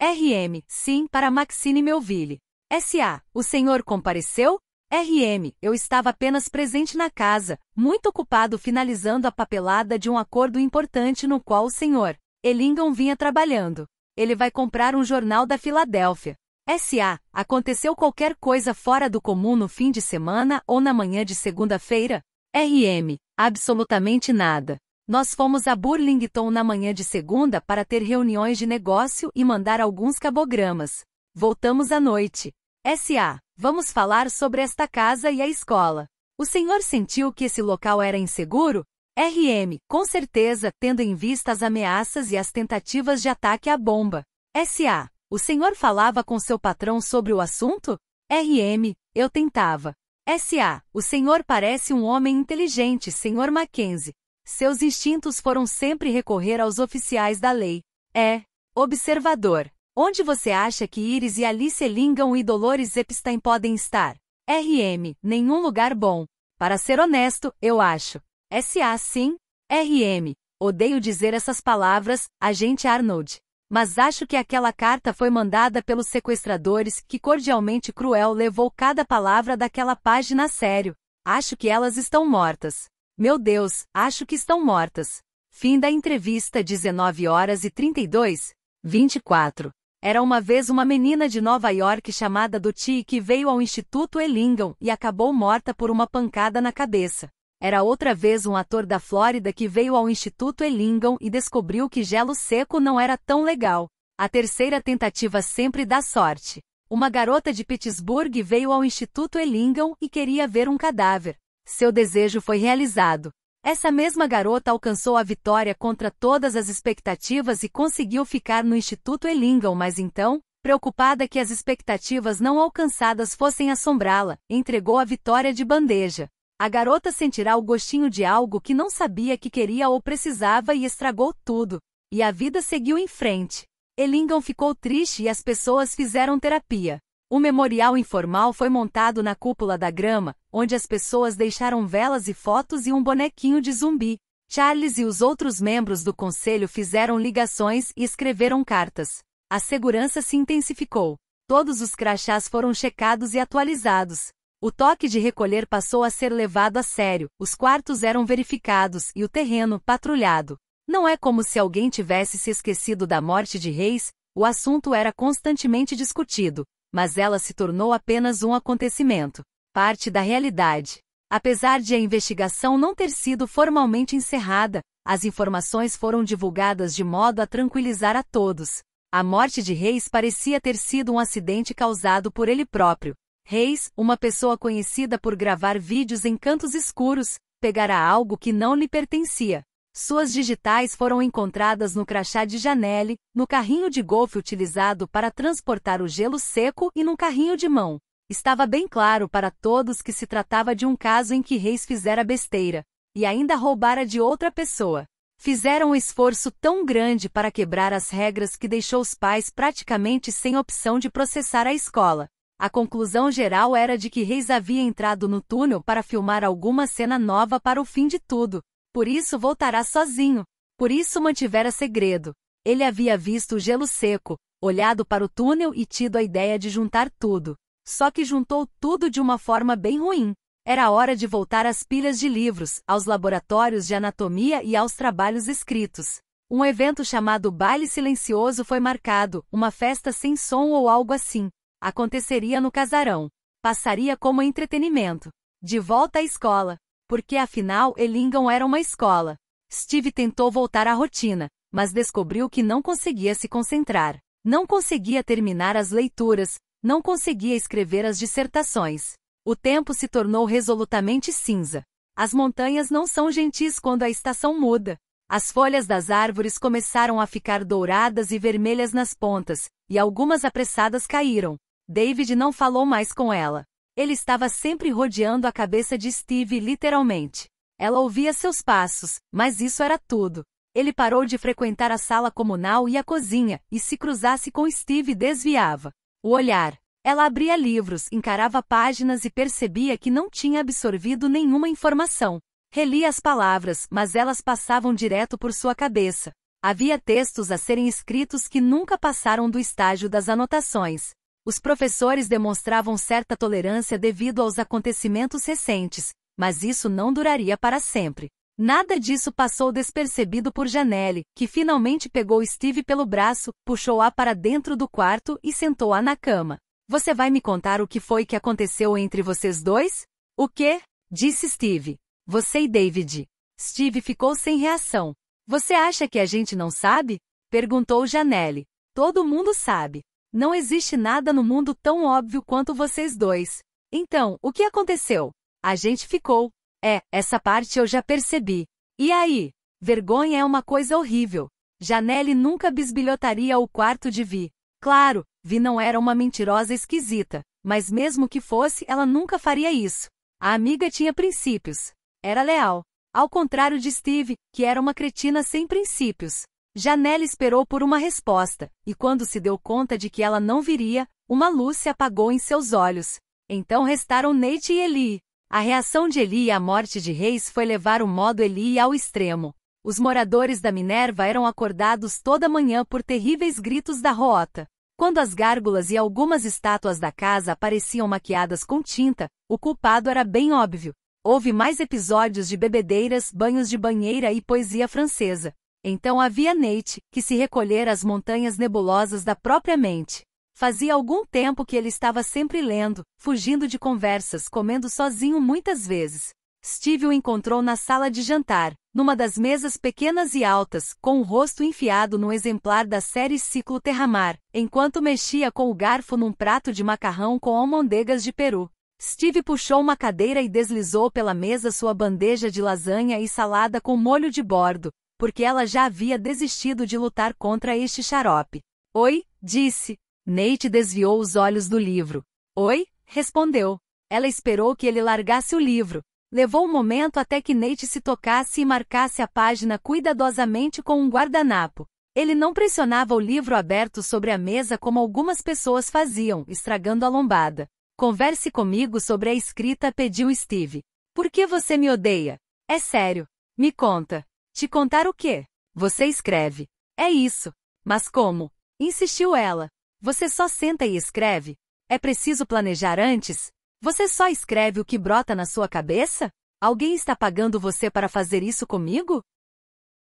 RM, sim, para Maxine Melville. SA, o senhor compareceu? RM, eu estava apenas presente na casa, muito ocupado finalizando a papelada de um acordo importante no qual o senhor Elingon, vinha trabalhando ele vai comprar um jornal da Filadélfia. S.A. Aconteceu qualquer coisa fora do comum no fim de semana ou na manhã de segunda-feira? R.M. Absolutamente nada. Nós fomos a Burlington na manhã de segunda para ter reuniões de negócio e mandar alguns cabogramas. Voltamos à noite. S.A. Vamos falar sobre esta casa e a escola. O senhor sentiu que esse local era inseguro? RM, com certeza, tendo em vista as ameaças e as tentativas de ataque à bomba. SA, o senhor falava com seu patrão sobre o assunto? RM, eu tentava. SA, o senhor parece um homem inteligente, senhor Mackenzie. Seus instintos foram sempre recorrer aos oficiais da lei. É. Observador. Onde você acha que Iris e Alice Lingam e Dolores Epstein podem estar? RM, nenhum lugar bom. Para ser honesto, eu acho. S.A. Sim? R.M. Odeio dizer essas palavras, agente Arnold. Mas acho que aquela carta foi mandada pelos sequestradores que cordialmente cruel levou cada palavra daquela página a sério. Acho que elas estão mortas. Meu Deus, acho que estão mortas. Fim da entrevista, 19 horas e 32, 24. Era uma vez uma menina de Nova York chamada Doti que veio ao Instituto Ellingham e acabou morta por uma pancada na cabeça. Era outra vez um ator da Flórida que veio ao Instituto Ellingham e descobriu que gelo seco não era tão legal. A terceira tentativa sempre dá sorte. Uma garota de Pittsburgh veio ao Instituto Ellingham e queria ver um cadáver. Seu desejo foi realizado. Essa mesma garota alcançou a vitória contra todas as expectativas e conseguiu ficar no Instituto Ellingham, mas então, preocupada que as expectativas não alcançadas fossem assombrá-la, entregou a vitória de bandeja. A garota sentirá o gostinho de algo que não sabia que queria ou precisava e estragou tudo. E a vida seguiu em frente. Elingham ficou triste e as pessoas fizeram terapia. O memorial informal foi montado na cúpula da grama, onde as pessoas deixaram velas e fotos e um bonequinho de zumbi. Charles e os outros membros do conselho fizeram ligações e escreveram cartas. A segurança se intensificou. Todos os crachás foram checados e atualizados. O toque de recolher passou a ser levado a sério, os quartos eram verificados e o terreno patrulhado. Não é como se alguém tivesse se esquecido da morte de Reis, o assunto era constantemente discutido, mas ela se tornou apenas um acontecimento, parte da realidade. Apesar de a investigação não ter sido formalmente encerrada, as informações foram divulgadas de modo a tranquilizar a todos. A morte de Reis parecia ter sido um acidente causado por ele próprio, Reis, uma pessoa conhecida por gravar vídeos em cantos escuros, pegara algo que não lhe pertencia. Suas digitais foram encontradas no crachá de Janelle, no carrinho de golfe utilizado para transportar o gelo seco e num carrinho de mão. Estava bem claro para todos que se tratava de um caso em que Reis fizera besteira e ainda roubara de outra pessoa. Fizeram um esforço tão grande para quebrar as regras que deixou os pais praticamente sem opção de processar a escola. A conclusão geral era de que Reis havia entrado no túnel para filmar alguma cena nova para o fim de tudo. Por isso voltará sozinho. Por isso mantivera segredo. Ele havia visto o gelo seco, olhado para o túnel e tido a ideia de juntar tudo. Só que juntou tudo de uma forma bem ruim. Era hora de voltar às pilhas de livros, aos laboratórios de anatomia e aos trabalhos escritos. Um evento chamado Baile Silencioso foi marcado, uma festa sem som ou algo assim. Aconteceria no casarão. Passaria como entretenimento. De volta à escola. Porque afinal Elingham era uma escola. Steve tentou voltar à rotina, mas descobriu que não conseguia se concentrar. Não conseguia terminar as leituras, não conseguia escrever as dissertações. O tempo se tornou resolutamente cinza. As montanhas não são gentis quando a estação muda. As folhas das árvores começaram a ficar douradas e vermelhas nas pontas, e algumas apressadas caíram. David não falou mais com ela. Ele estava sempre rodeando a cabeça de Steve, literalmente. Ela ouvia seus passos, mas isso era tudo. Ele parou de frequentar a sala comunal e a cozinha, e se cruzasse com Steve desviava. O olhar. Ela abria livros, encarava páginas e percebia que não tinha absorvido nenhuma informação. Relia as palavras, mas elas passavam direto por sua cabeça. Havia textos a serem escritos que nunca passaram do estágio das anotações. Os professores demonstravam certa tolerância devido aos acontecimentos recentes, mas isso não duraria para sempre. Nada disso passou despercebido por Janelle, que finalmente pegou Steve pelo braço, puxou-a para dentro do quarto e sentou-a na cama. Você vai me contar o que foi que aconteceu entre vocês dois? O quê? Disse Steve. Você e David. Steve ficou sem reação. Você acha que a gente não sabe? Perguntou Janelle. Todo mundo sabe. Não existe nada no mundo tão óbvio quanto vocês dois. Então, o que aconteceu? A gente ficou. É, essa parte eu já percebi. E aí? Vergonha é uma coisa horrível. Janelle nunca bisbilhotaria o quarto de Vi. Claro, Vi não era uma mentirosa esquisita, mas mesmo que fosse, ela nunca faria isso. A amiga tinha princípios. Era leal. Ao contrário de Steve, que era uma cretina sem princípios. Janelle esperou por uma resposta, e quando se deu conta de que ela não viria, uma luz se apagou em seus olhos. Então restaram Nate e Eli. A reação de Eli à morte de Reis foi levar o modo Eli ao extremo. Os moradores da Minerva eram acordados toda manhã por terríveis gritos da rota. Quando as gárgulas e algumas estátuas da casa apareciam maquiadas com tinta, o culpado era bem óbvio. Houve mais episódios de bebedeiras, banhos de banheira e poesia francesa. Então havia Nate, que se recolhera às montanhas nebulosas da própria mente. Fazia algum tempo que ele estava sempre lendo, fugindo de conversas, comendo sozinho muitas vezes. Steve o encontrou na sala de jantar, numa das mesas pequenas e altas, com o rosto enfiado no exemplar da série Ciclo Terramar, enquanto mexia com o garfo num prato de macarrão com almôndegas de peru. Steve puxou uma cadeira e deslizou pela mesa sua bandeja de lasanha e salada com molho de bordo, porque ela já havia desistido de lutar contra este xarope. Oi, disse. Nate desviou os olhos do livro. Oi, respondeu. Ela esperou que ele largasse o livro. Levou um momento até que Nate se tocasse e marcasse a página cuidadosamente com um guardanapo. Ele não pressionava o livro aberto sobre a mesa como algumas pessoas faziam, estragando a lombada. Converse comigo sobre a escrita, pediu Steve. Por que você me odeia? É sério. Me conta. Te contar o quê? Você escreve. É isso. Mas como? Insistiu ela. Você só senta e escreve? É preciso planejar antes? Você só escreve o que brota na sua cabeça? Alguém está pagando você para fazer isso comigo?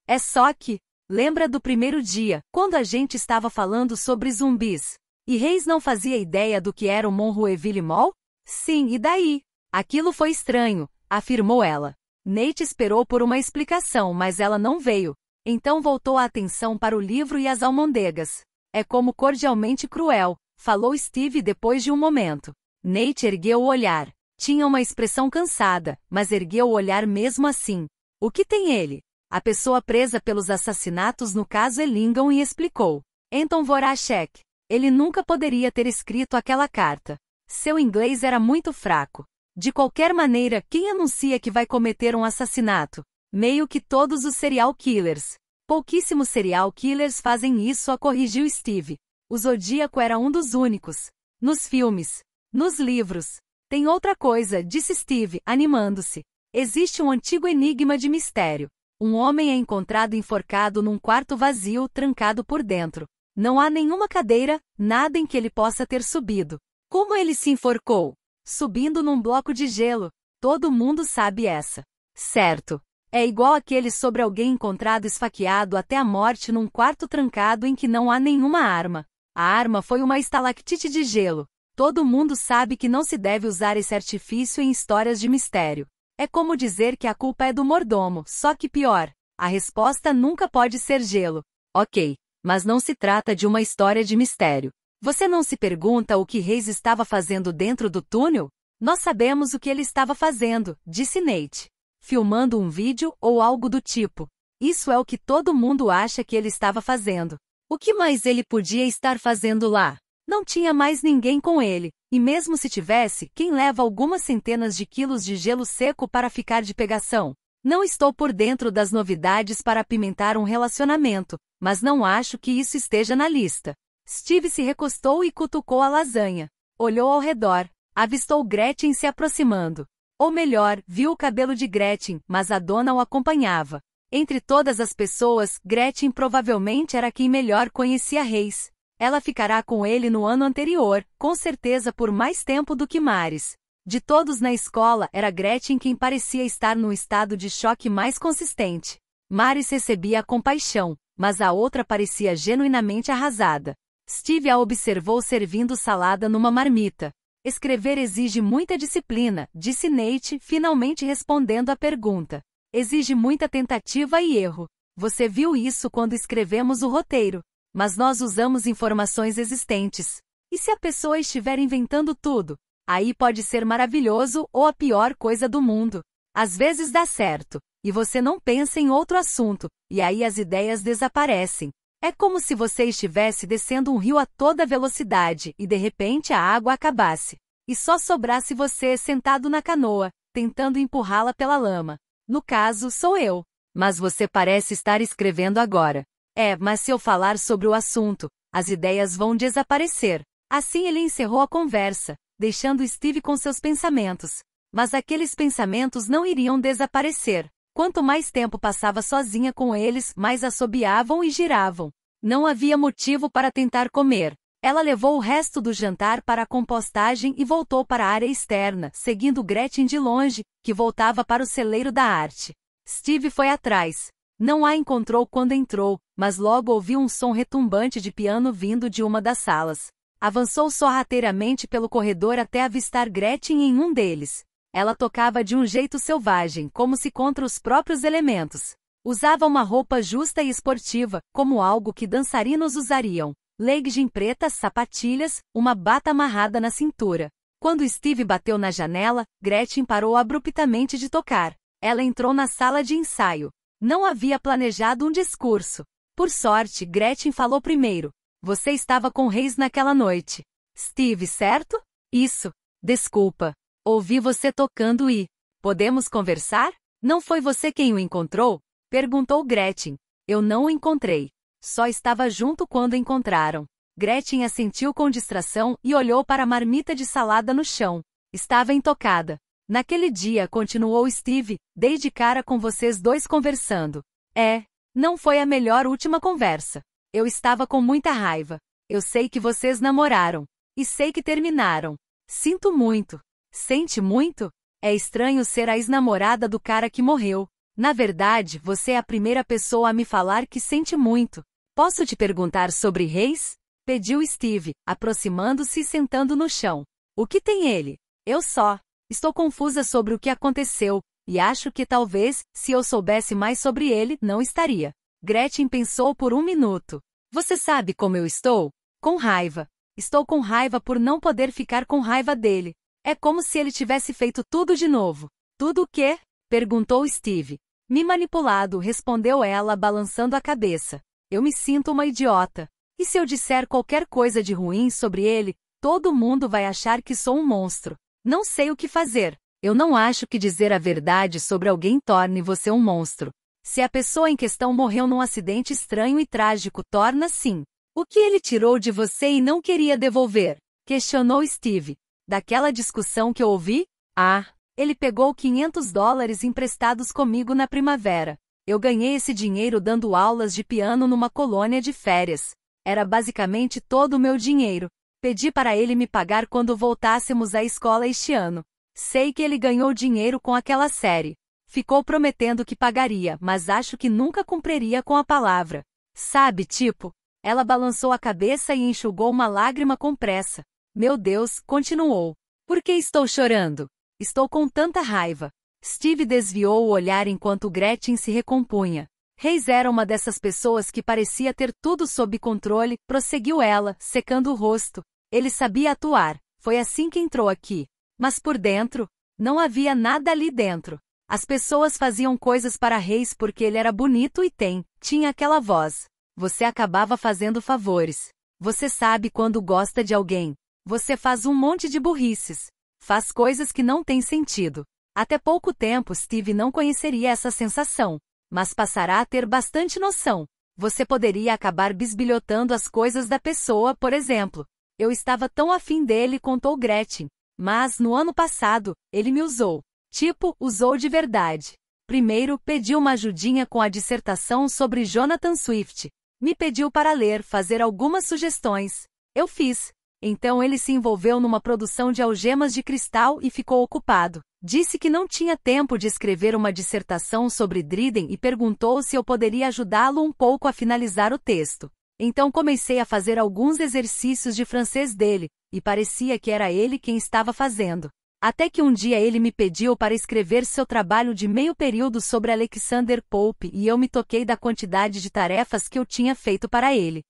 É só que, lembra do primeiro dia, quando a gente estava falando sobre zumbis, e Reis não fazia ideia do que era o Monroeville Mall? Sim, e daí? Aquilo foi estranho, afirmou ela. Nate esperou por uma explicação, mas ela não veio. Então voltou a atenção para o livro e as almôndegas. É como cordialmente cruel, falou Steve depois de um momento. Nate ergueu o olhar. Tinha uma expressão cansada, mas ergueu o olhar mesmo assim. O que tem ele? A pessoa presa pelos assassinatos no caso Ellingham é e explicou. Então Voracek. Ele nunca poderia ter escrito aquela carta. Seu inglês era muito fraco. De qualquer maneira, quem anuncia que vai cometer um assassinato? Meio que todos os serial killers. Pouquíssimos serial killers fazem isso, a corrigiu Steve. O Zodíaco era um dos únicos. Nos filmes. Nos livros. Tem outra coisa, disse Steve, animando-se. Existe um antigo enigma de mistério. Um homem é encontrado enforcado num quarto vazio, trancado por dentro. Não há nenhuma cadeira, nada em que ele possa ter subido. Como ele se enforcou? Subindo num bloco de gelo. Todo mundo sabe essa. Certo. É igual aquele sobre alguém encontrado esfaqueado até a morte num quarto trancado em que não há nenhuma arma. A arma foi uma estalactite de gelo. Todo mundo sabe que não se deve usar esse artifício em histórias de mistério. É como dizer que a culpa é do mordomo, só que pior. A resposta nunca pode ser gelo. Ok, mas não se trata de uma história de mistério. Você não se pergunta o que Reis estava fazendo dentro do túnel? Nós sabemos o que ele estava fazendo, disse Nate. Filmando um vídeo ou algo do tipo. Isso é o que todo mundo acha que ele estava fazendo. O que mais ele podia estar fazendo lá? Não tinha mais ninguém com ele, e mesmo se tivesse, quem leva algumas centenas de quilos de gelo seco para ficar de pegação? Não estou por dentro das novidades para apimentar um relacionamento, mas não acho que isso esteja na lista. Steve se recostou e cutucou a lasanha. Olhou ao redor. Avistou Gretchen se aproximando. Ou melhor, viu o cabelo de Gretchen, mas a dona o acompanhava. Entre todas as pessoas, Gretchen provavelmente era quem melhor conhecia Reis. Ela ficará com ele no ano anterior, com certeza por mais tempo do que Mares. De todos na escola, era Gretchen quem parecia estar num estado de choque mais consistente. Maris recebia a compaixão, mas a outra parecia genuinamente arrasada. Steve a observou servindo salada numa marmita. Escrever exige muita disciplina, disse Nate, finalmente respondendo à pergunta. Exige muita tentativa e erro. Você viu isso quando escrevemos o roteiro. Mas nós usamos informações existentes. E se a pessoa estiver inventando tudo? Aí pode ser maravilhoso ou a pior coisa do mundo. Às vezes dá certo, e você não pensa em outro assunto, e aí as ideias desaparecem. É como se você estivesse descendo um rio a toda velocidade e de repente a água acabasse. E só sobrasse você sentado na canoa, tentando empurrá-la pela lama. No caso, sou eu. Mas você parece estar escrevendo agora. É, mas se eu falar sobre o assunto, as ideias vão desaparecer. Assim ele encerrou a conversa, deixando Steve com seus pensamentos. Mas aqueles pensamentos não iriam desaparecer. Quanto mais tempo passava sozinha com eles, mais assobiavam e giravam. Não havia motivo para tentar comer. Ela levou o resto do jantar para a compostagem e voltou para a área externa, seguindo Gretchen de longe, que voltava para o celeiro da arte. Steve foi atrás. Não a encontrou quando entrou, mas logo ouviu um som retumbante de piano vindo de uma das salas. Avançou sorrateiramente pelo corredor até avistar Gretchen em um deles. Ela tocava de um jeito selvagem, como se contra os próprios elementos. Usava uma roupa justa e esportiva, como algo que dançarinos usariam. Legging pretas, sapatilhas, uma bata amarrada na cintura. Quando Steve bateu na janela, Gretchen parou abruptamente de tocar. Ela entrou na sala de ensaio. Não havia planejado um discurso. Por sorte, Gretchen falou primeiro. Você estava com Reis naquela noite. Steve, certo? Isso. Desculpa. Ouvi você tocando e. Podemos conversar? Não foi você quem o encontrou? Perguntou Gretchen. Eu não o encontrei. Só estava junto quando encontraram. Gretchen assentiu com distração e olhou para a marmita de salada no chão. Estava intocada. Naquele dia, continuou Steve, dei de cara com vocês dois conversando. É, não foi a melhor última conversa. Eu estava com muita raiva. Eu sei que vocês namoraram. E sei que terminaram. Sinto muito. Sente muito? É estranho ser a ex-namorada do cara que morreu. Na verdade, você é a primeira pessoa a me falar que sente muito. Posso te perguntar sobre reis? Pediu Steve, aproximando-se e sentando no chão. O que tem ele? Eu só. Estou confusa sobre o que aconteceu, e acho que talvez, se eu soubesse mais sobre ele, não estaria. Gretchen pensou por um minuto. Você sabe como eu estou? Com raiva. Estou com raiva por não poder ficar com raiva dele. É como se ele tivesse feito tudo de novo. Tudo o quê? perguntou Steve. Me manipulado, respondeu ela, balançando a cabeça. Eu me sinto uma idiota. E se eu disser qualquer coisa de ruim sobre ele, todo mundo vai achar que sou um monstro. Não sei o que fazer. Eu não acho que dizer a verdade sobre alguém torne você um monstro. Se a pessoa em questão morreu num acidente estranho e trágico, torna sim. O que ele tirou de você e não queria devolver? Questionou Steve. Daquela discussão que eu ouvi? Ah, ele pegou 500 dólares emprestados comigo na primavera. Eu ganhei esse dinheiro dando aulas de piano numa colônia de férias. Era basicamente todo o meu dinheiro. Pedi para ele me pagar quando voltássemos à escola este ano. Sei que ele ganhou dinheiro com aquela série. Ficou prometendo que pagaria, mas acho que nunca cumpriria com a palavra. Sabe, tipo, ela balançou a cabeça e enxugou uma lágrima com pressa. Meu Deus, continuou. Por que estou chorando? Estou com tanta raiva. Steve desviou o olhar enquanto Gretchen se recompunha. Reis era uma dessas pessoas que parecia ter tudo sob controle, prosseguiu ela, secando o rosto. Ele sabia atuar, foi assim que entrou aqui. Mas por dentro, não havia nada ali dentro. As pessoas faziam coisas para Reis porque ele era bonito e tem, tinha aquela voz. Você acabava fazendo favores. Você sabe quando gosta de alguém, você faz um monte de burrices. Faz coisas que não têm sentido. Até pouco tempo Steve não conheceria essa sensação, mas passará a ter bastante noção. Você poderia acabar bisbilhotando as coisas da pessoa, por exemplo. Eu estava tão afim dele, contou Gretchen. Mas, no ano passado, ele me usou. Tipo, usou de verdade. Primeiro, pediu uma ajudinha com a dissertação sobre Jonathan Swift. Me pediu para ler, fazer algumas sugestões. Eu fiz. Então ele se envolveu numa produção de algemas de cristal e ficou ocupado. Disse que não tinha tempo de escrever uma dissertação sobre Driden e perguntou se eu poderia ajudá-lo um pouco a finalizar o texto. Então comecei a fazer alguns exercícios de francês dele, e parecia que era ele quem estava fazendo. Até que um dia ele me pediu para escrever seu trabalho de meio período sobre Alexander Pope e eu me toquei da quantidade de tarefas que eu tinha feito para ele.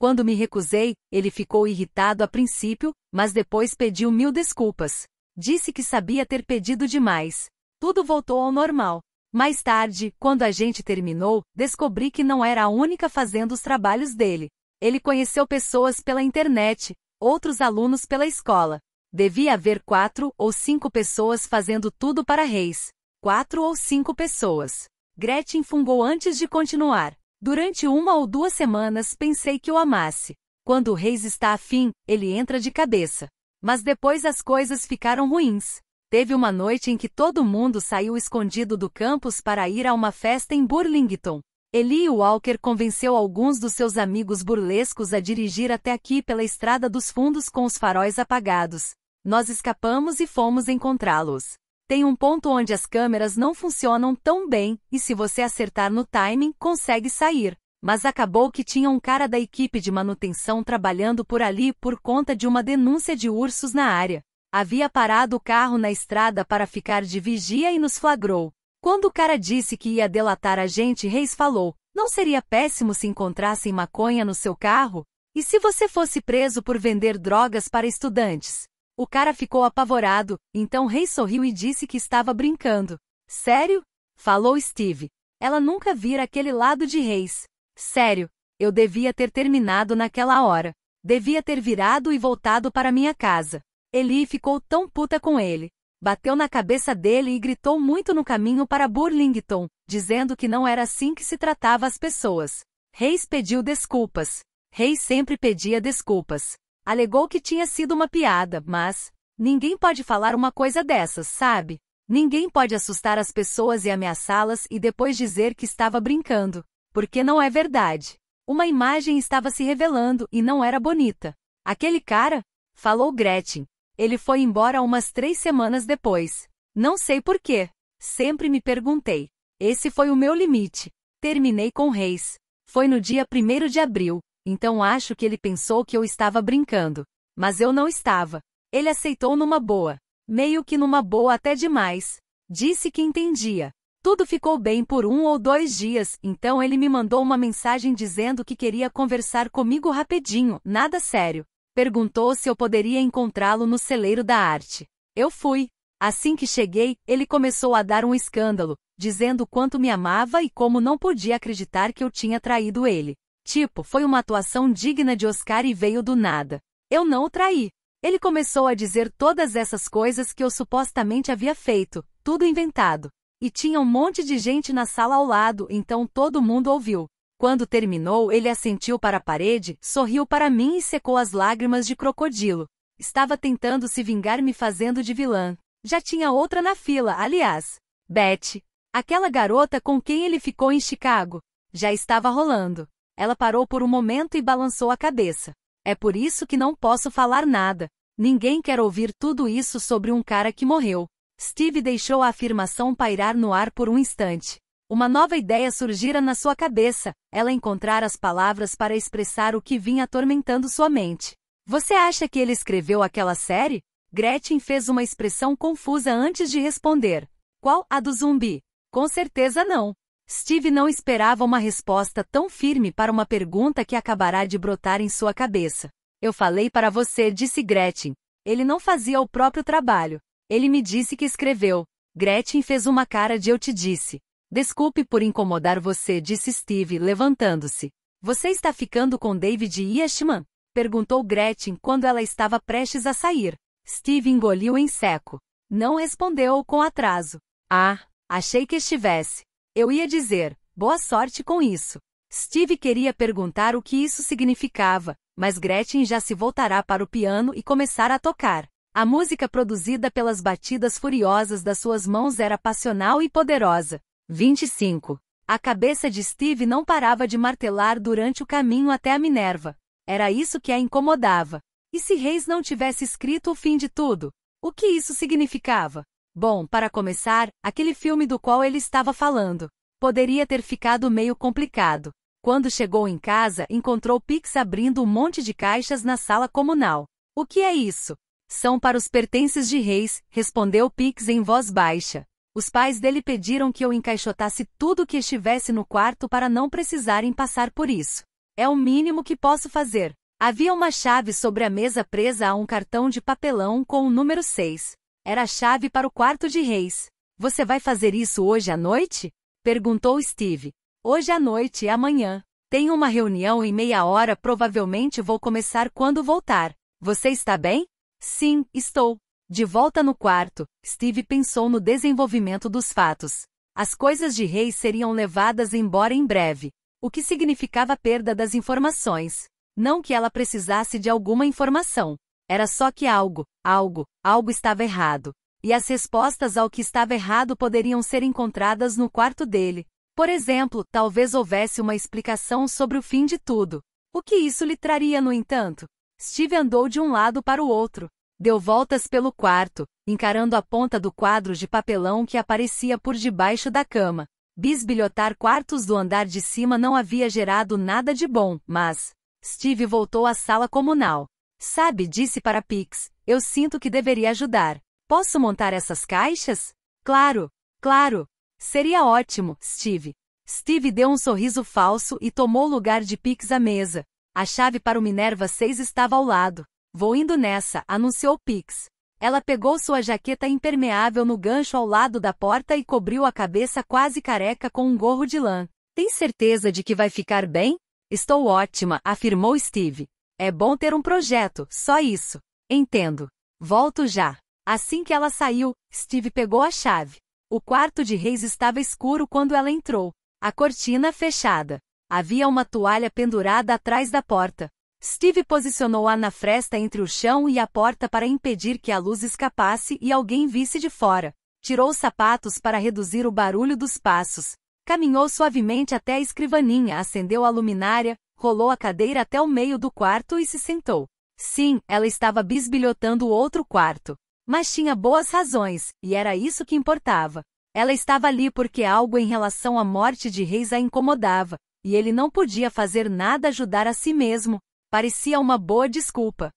Quando me recusei, ele ficou irritado a princípio, mas depois pediu mil desculpas. Disse que sabia ter pedido demais. Tudo voltou ao normal. Mais tarde, quando a gente terminou, descobri que não era a única fazendo os trabalhos dele. Ele conheceu pessoas pela internet, outros alunos pela escola. Devia haver quatro ou cinco pessoas fazendo tudo para Reis. Quatro ou cinco pessoas. Gretchen fungou antes de continuar. Durante uma ou duas semanas pensei que o amasse. Quando o Reis está afim, ele entra de cabeça. Mas depois as coisas ficaram ruins. Teve uma noite em que todo mundo saiu escondido do campus para ir a uma festa em Burlington. Eli Walker convenceu alguns dos seus amigos burlescos a dirigir até aqui pela estrada dos fundos com os faróis apagados. Nós escapamos e fomos encontrá-los. Tem um ponto onde as câmeras não funcionam tão bem, e se você acertar no timing, consegue sair. Mas acabou que tinha um cara da equipe de manutenção trabalhando por ali por conta de uma denúncia de ursos na área. Havia parado o carro na estrada para ficar de vigia e nos flagrou. Quando o cara disse que ia delatar a gente, Reis falou: Não seria péssimo se encontrassem maconha no seu carro? E se você fosse preso por vender drogas para estudantes? O cara ficou apavorado, então Rei sorriu e disse que estava brincando. Sério? Falou Steve. Ela nunca vira aquele lado de Reis. Sério, eu devia ter terminado naquela hora. Devia ter virado e voltado para minha casa. Eli ficou tão puta com ele. Bateu na cabeça dele e gritou muito no caminho para Burlington, dizendo que não era assim que se tratava as pessoas. Reis pediu desculpas. Reis sempre pedia desculpas. Alegou que tinha sido uma piada, mas ninguém pode falar uma coisa dessas, sabe? Ninguém pode assustar as pessoas e ameaçá-las e depois dizer que estava brincando, porque não é verdade. Uma imagem estava se revelando e não era bonita. Aquele cara? Falou Gretchen. Ele foi embora umas três semanas depois. Não sei porquê. Sempre me perguntei. Esse foi o meu limite. Terminei com Reis. Foi no dia 1 de abril. Então acho que ele pensou que eu estava brincando. Mas eu não estava. Ele aceitou numa boa. Meio que numa boa até demais. Disse que entendia. Tudo ficou bem por um ou dois dias, então ele me mandou uma mensagem dizendo que queria conversar comigo rapidinho, nada sério. Perguntou se eu poderia encontrá-lo no celeiro da arte. Eu fui. Assim que cheguei, ele começou a dar um escândalo, dizendo quanto me amava e como não podia acreditar que eu tinha traído ele. Tipo, foi uma atuação digna de Oscar e veio do nada. Eu não o traí. Ele começou a dizer todas essas coisas que eu supostamente havia feito, tudo inventado. E tinha um monte de gente na sala ao lado, então todo mundo ouviu. Quando terminou, ele assentiu para a parede, sorriu para mim e secou as lágrimas de crocodilo. Estava tentando se vingar me fazendo de vilã. Já tinha outra na fila, aliás. Beth. Aquela garota com quem ele ficou em Chicago. Já estava rolando. Ela parou por um momento e balançou a cabeça. É por isso que não posso falar nada. Ninguém quer ouvir tudo isso sobre um cara que morreu. Steve deixou a afirmação pairar no ar por um instante. Uma nova ideia surgira na sua cabeça, ela encontrar as palavras para expressar o que vinha atormentando sua mente. Você acha que ele escreveu aquela série? Gretchen fez uma expressão confusa antes de responder. Qual a do zumbi? Com certeza não. Steve não esperava uma resposta tão firme para uma pergunta que acabará de brotar em sua cabeça. Eu falei para você, disse Gretchen. Ele não fazia o próprio trabalho. Ele me disse que escreveu. Gretchen fez uma cara de eu te disse. Desculpe por incomodar você, disse Steve, levantando-se. Você está ficando com David Yashman? Perguntou Gretchen quando ela estava prestes a sair. Steve engoliu em seco. Não respondeu com atraso. Ah, achei que estivesse. Eu ia dizer, boa sorte com isso. Steve queria perguntar o que isso significava, mas Gretchen já se voltará para o piano e começar a tocar. A música produzida pelas batidas furiosas das suas mãos era passional e poderosa. 25. A cabeça de Steve não parava de martelar durante o caminho até a Minerva. Era isso que a incomodava. E se Reis não tivesse escrito o fim de tudo? O que isso significava? Bom, para começar, aquele filme do qual ele estava falando. Poderia ter ficado meio complicado. Quando chegou em casa, encontrou Pix abrindo um monte de caixas na sala comunal. O que é isso? São para os pertences de reis, respondeu Pix em voz baixa. Os pais dele pediram que eu encaixotasse tudo que estivesse no quarto para não precisarem passar por isso. É o mínimo que posso fazer. Havia uma chave sobre a mesa presa a um cartão de papelão com o número 6. Era a chave para o quarto de reis. Você vai fazer isso hoje à noite? Perguntou Steve. Hoje à noite e amanhã. Tenho uma reunião em meia hora, provavelmente vou começar quando voltar. Você está bem? Sim, estou. De volta no quarto, Steve pensou no desenvolvimento dos fatos. As coisas de Reis seriam levadas embora em breve, o que significava perda das informações. Não que ela precisasse de alguma informação, era só que algo, algo, algo estava errado. E as respostas ao que estava errado poderiam ser encontradas no quarto dele. Por exemplo, talvez houvesse uma explicação sobre o fim de tudo. O que isso lhe traria, no entanto? Steve andou de um lado para o outro. Deu voltas pelo quarto, encarando a ponta do quadro de papelão que aparecia por debaixo da cama. Bisbilhotar quartos do andar de cima não havia gerado nada de bom, mas. Steve voltou à sala comunal. Sabe, disse para Pix, eu sinto que deveria ajudar. Posso montar essas caixas? Claro, claro. Seria ótimo, Steve. Steve deu um sorriso falso e tomou o lugar de Pix à mesa. A chave para o Minerva 6 estava ao lado. Vou indo nessa, anunciou Pix. Ela pegou sua jaqueta impermeável no gancho ao lado da porta e cobriu a cabeça quase careca com um gorro de lã. Tem certeza de que vai ficar bem? Estou ótima, afirmou Steve. É bom ter um projeto, só isso. Entendo. Volto já. Assim que ela saiu, Steve pegou a chave. O quarto de Reis estava escuro quando ela entrou. A cortina fechada. Havia uma toalha pendurada atrás da porta. Steve posicionou-a na fresta entre o chão e a porta para impedir que a luz escapasse e alguém visse de fora. Tirou os sapatos para reduzir o barulho dos passos, Caminhou suavemente até a escrivaninha, acendeu a luminária, rolou a cadeira até o meio do quarto e se sentou. Sim, ela estava bisbilhotando o outro quarto. Mas tinha boas razões, e era isso que importava. Ela estava ali porque algo em relação à morte de Reis a incomodava, e ele não podia fazer nada ajudar a si mesmo. Parecia uma boa desculpa.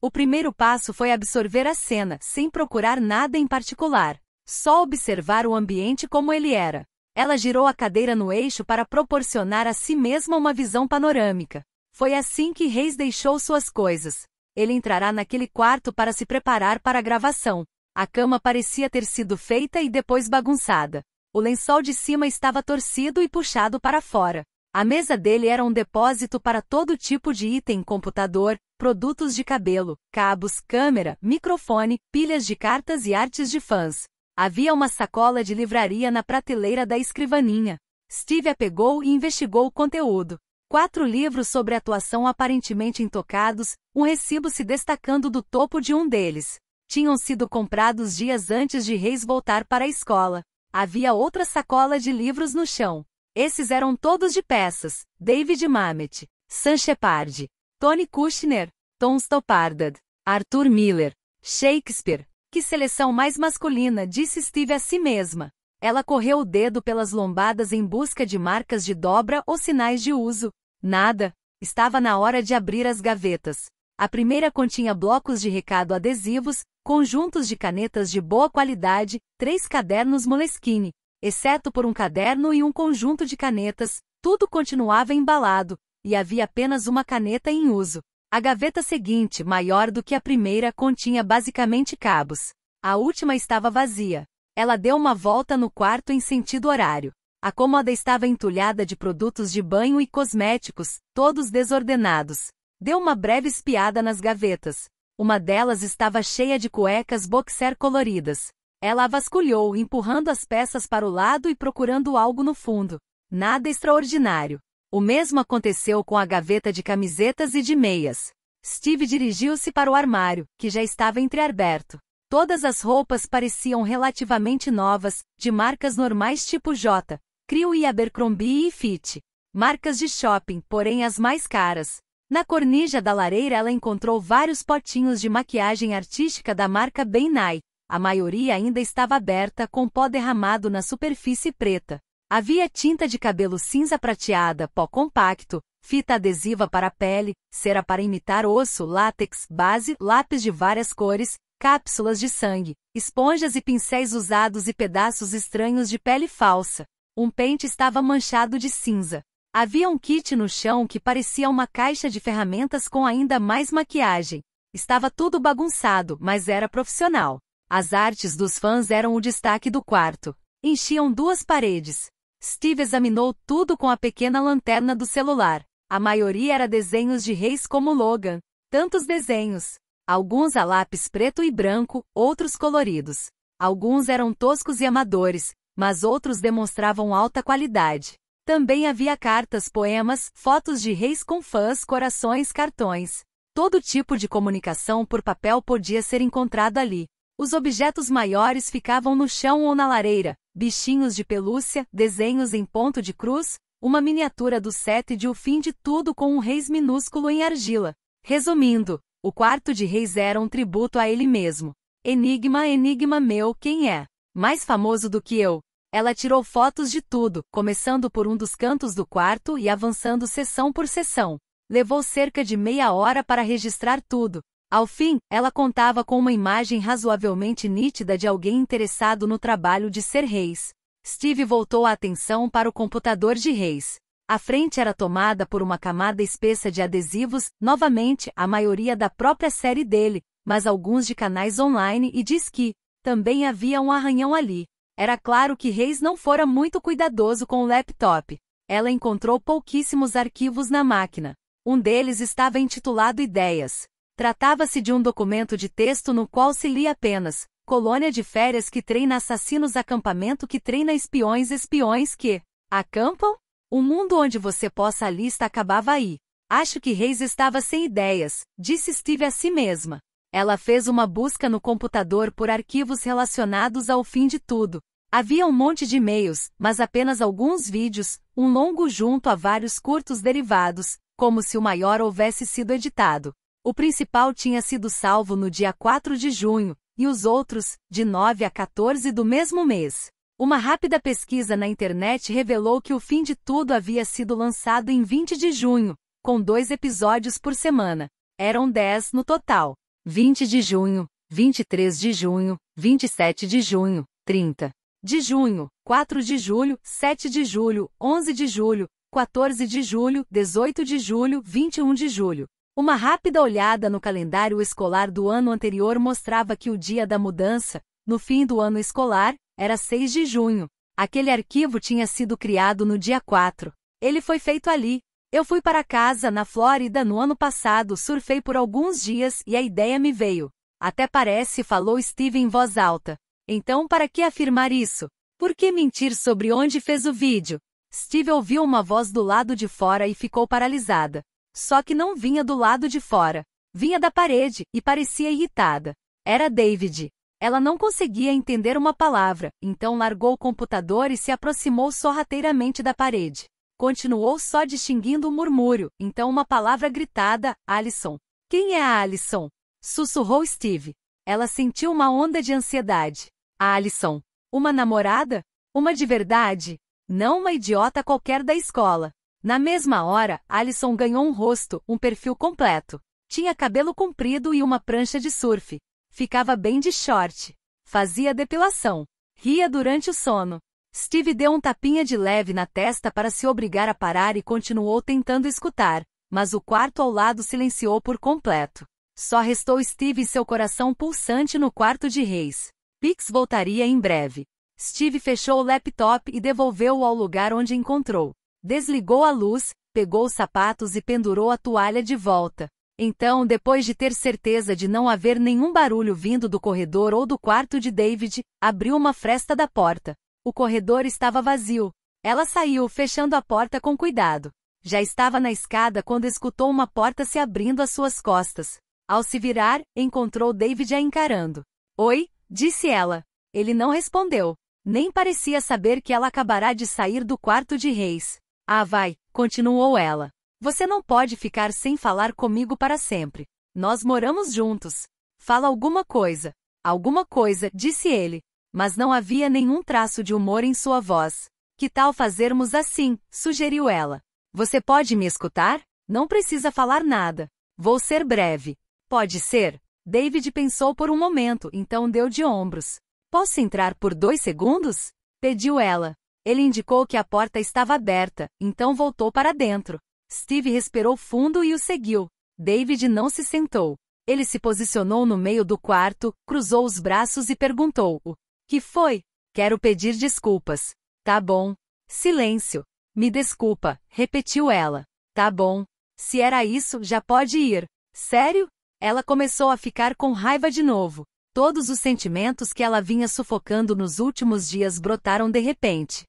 O primeiro passo foi absorver a cena, sem procurar nada em particular, só observar o ambiente como ele era. Ela girou a cadeira no eixo para proporcionar a si mesma uma visão panorâmica. Foi assim que Reis deixou suas coisas. Ele entrará naquele quarto para se preparar para a gravação. A cama parecia ter sido feita e depois bagunçada. O lençol de cima estava torcido e puxado para fora. A mesa dele era um depósito para todo tipo de item: computador, produtos de cabelo, cabos, câmera, microfone, pilhas de cartas e artes de fãs. Havia uma sacola de livraria na prateleira da escrivaninha. Steve a pegou e investigou o conteúdo. Quatro livros sobre atuação aparentemente intocados, um recibo se destacando do topo de um deles. Tinham sido comprados dias antes de Reis voltar para a escola. Havia outra sacola de livros no chão. Esses eram todos de peças: David Mamet, Sam Shepard, Tony Kushner, Tom Stoppard, Arthur Miller, Shakespeare, que seleção mais masculina, disse Steve a si mesma. Ela correu o dedo pelas lombadas em busca de marcas de dobra ou sinais de uso. Nada. Estava na hora de abrir as gavetas. A primeira continha blocos de recado adesivos, conjuntos de canetas de boa qualidade, três cadernos Moleskine, exceto por um caderno e um conjunto de canetas, tudo continuava embalado, e havia apenas uma caneta em uso. A gaveta seguinte, maior do que a primeira, continha basicamente cabos. A última estava vazia. Ela deu uma volta no quarto em sentido horário. A cômoda estava entulhada de produtos de banho e cosméticos, todos desordenados. Deu uma breve espiada nas gavetas. Uma delas estava cheia de cuecas boxer coloridas. Ela a vasculhou, empurrando as peças para o lado e procurando algo no fundo. Nada extraordinário. O mesmo aconteceu com a gaveta de camisetas e de meias. Steve dirigiu-se para o armário, que já estava entreaberto. Todas as roupas pareciam relativamente novas, de marcas normais tipo J, Crio e Abercrombie e Fit. Marcas de shopping, porém as mais caras. Na cornija da lareira ela encontrou vários potinhos de maquiagem artística da marca Ben Nye. A maioria ainda estava aberta com pó derramado na superfície preta. Havia tinta de cabelo cinza prateada, pó compacto, fita adesiva para a pele, cera para imitar osso, látex, base, lápis de várias cores, cápsulas de sangue, esponjas e pincéis usados e pedaços estranhos de pele falsa. Um pente estava manchado de cinza. Havia um kit no chão que parecia uma caixa de ferramentas com ainda mais maquiagem. Estava tudo bagunçado, mas era profissional. As artes dos fãs eram o destaque do quarto. Enchiam duas paredes. Steve examinou tudo com a pequena lanterna do celular. A maioria era desenhos de reis como Logan. Tantos desenhos. Alguns a lápis preto e branco, outros coloridos. Alguns eram toscos e amadores, mas outros demonstravam alta qualidade. Também havia cartas, poemas, fotos de reis com fãs, corações, cartões. Todo tipo de comunicação por papel podia ser encontrado ali. Os objetos maiores ficavam no chão ou na lareira, bichinhos de pelúcia, desenhos em ponto de cruz, uma miniatura do sete de o fim de tudo com um reis minúsculo em argila. Resumindo, o quarto de reis era um tributo a ele mesmo. Enigma, enigma meu, quem é? Mais famoso do que eu. Ela tirou fotos de tudo, começando por um dos cantos do quarto e avançando sessão por sessão. Levou cerca de meia hora para registrar tudo. Ao fim, ela contava com uma imagem razoavelmente nítida de alguém interessado no trabalho de ser reis. Steve voltou a atenção para o computador de reis. A frente era tomada por uma camada espessa de adesivos, novamente, a maioria da própria série dele, mas alguns de canais online e diz que também havia um arranhão ali. Era claro que Reis não fora muito cuidadoso com o laptop. Ela encontrou pouquíssimos arquivos na máquina. Um deles estava intitulado Ideias. Tratava-se de um documento de texto no qual se lia apenas: colônia de férias que treina assassinos, acampamento que treina espiões, espiões que acampam? O mundo onde você possa a lista acabava aí. Acho que Reis estava sem ideias, disse Steve a si mesma. Ela fez uma busca no computador por arquivos relacionados ao fim de tudo. Havia um monte de e-mails, mas apenas alguns vídeos, um longo junto a vários curtos derivados, como se o maior houvesse sido editado. O principal tinha sido salvo no dia 4 de junho, e os outros, de 9 a 14 do mesmo mês. Uma rápida pesquisa na internet revelou que o fim de tudo havia sido lançado em 20 de junho, com dois episódios por semana. Eram 10 no total. 20 de junho, 23 de junho, 27 de junho, 30 de junho, 4 de julho, 7 de julho, 11 de julho, 14 de julho, 18 de julho, 21 de julho. Uma rápida olhada no calendário escolar do ano anterior mostrava que o dia da mudança, no fim do ano escolar, era 6 de junho. Aquele arquivo tinha sido criado no dia 4. Ele foi feito ali. Eu fui para casa na Flórida no ano passado, surfei por alguns dias e a ideia me veio. Até parece, falou Steve em voz alta. Então, para que afirmar isso? Por que mentir sobre onde fez o vídeo? Steve ouviu uma voz do lado de fora e ficou paralisada. Só que não vinha do lado de fora. Vinha da parede e parecia irritada. Era David. Ela não conseguia entender uma palavra, então largou o computador e se aproximou sorrateiramente da parede. Continuou só distinguindo o um murmúrio, então uma palavra gritada: Alison. Quem é a Alison? Sussurrou Steve. Ela sentiu uma onda de ansiedade. A Alison. Uma namorada? Uma de verdade? Não uma idiota qualquer da escola. Na mesma hora, Alison ganhou um rosto, um perfil completo. Tinha cabelo comprido e uma prancha de surf. Ficava bem de short. Fazia depilação. Ria durante o sono. Steve deu um tapinha de leve na testa para se obrigar a parar e continuou tentando escutar, mas o quarto ao lado silenciou por completo. Só restou Steve e seu coração pulsante no quarto de Reis. Pix voltaria em breve. Steve fechou o laptop e devolveu-o ao lugar onde encontrou. Desligou a luz, pegou os sapatos e pendurou a toalha de volta. Então, depois de ter certeza de não haver nenhum barulho vindo do corredor ou do quarto de David, abriu uma fresta da porta. O corredor estava vazio. Ela saiu, fechando a porta com cuidado. Já estava na escada quando escutou uma porta se abrindo às suas costas. Ao se virar, encontrou David a encarando. Oi, disse ela. Ele não respondeu. Nem parecia saber que ela acabará de sair do quarto de reis. Ah, vai, continuou ela. Você não pode ficar sem falar comigo para sempre. Nós moramos juntos. Fala alguma coisa. Alguma coisa, disse ele. Mas não havia nenhum traço de humor em sua voz. Que tal fazermos assim? sugeriu ela. Você pode me escutar? Não precisa falar nada. Vou ser breve. Pode ser? David pensou por um momento, então deu de ombros. Posso entrar por dois segundos? pediu ela. Ele indicou que a porta estava aberta, então voltou para dentro. Steve respirou fundo e o seguiu. David não se sentou. Ele se posicionou no meio do quarto, cruzou os braços e perguntou: O que foi? Quero pedir desculpas. Tá bom. Silêncio. Me desculpa, repetiu ela. Tá bom. Se era isso, já pode ir. Sério? Ela começou a ficar com raiva de novo. Todos os sentimentos que ela vinha sufocando nos últimos dias brotaram de repente.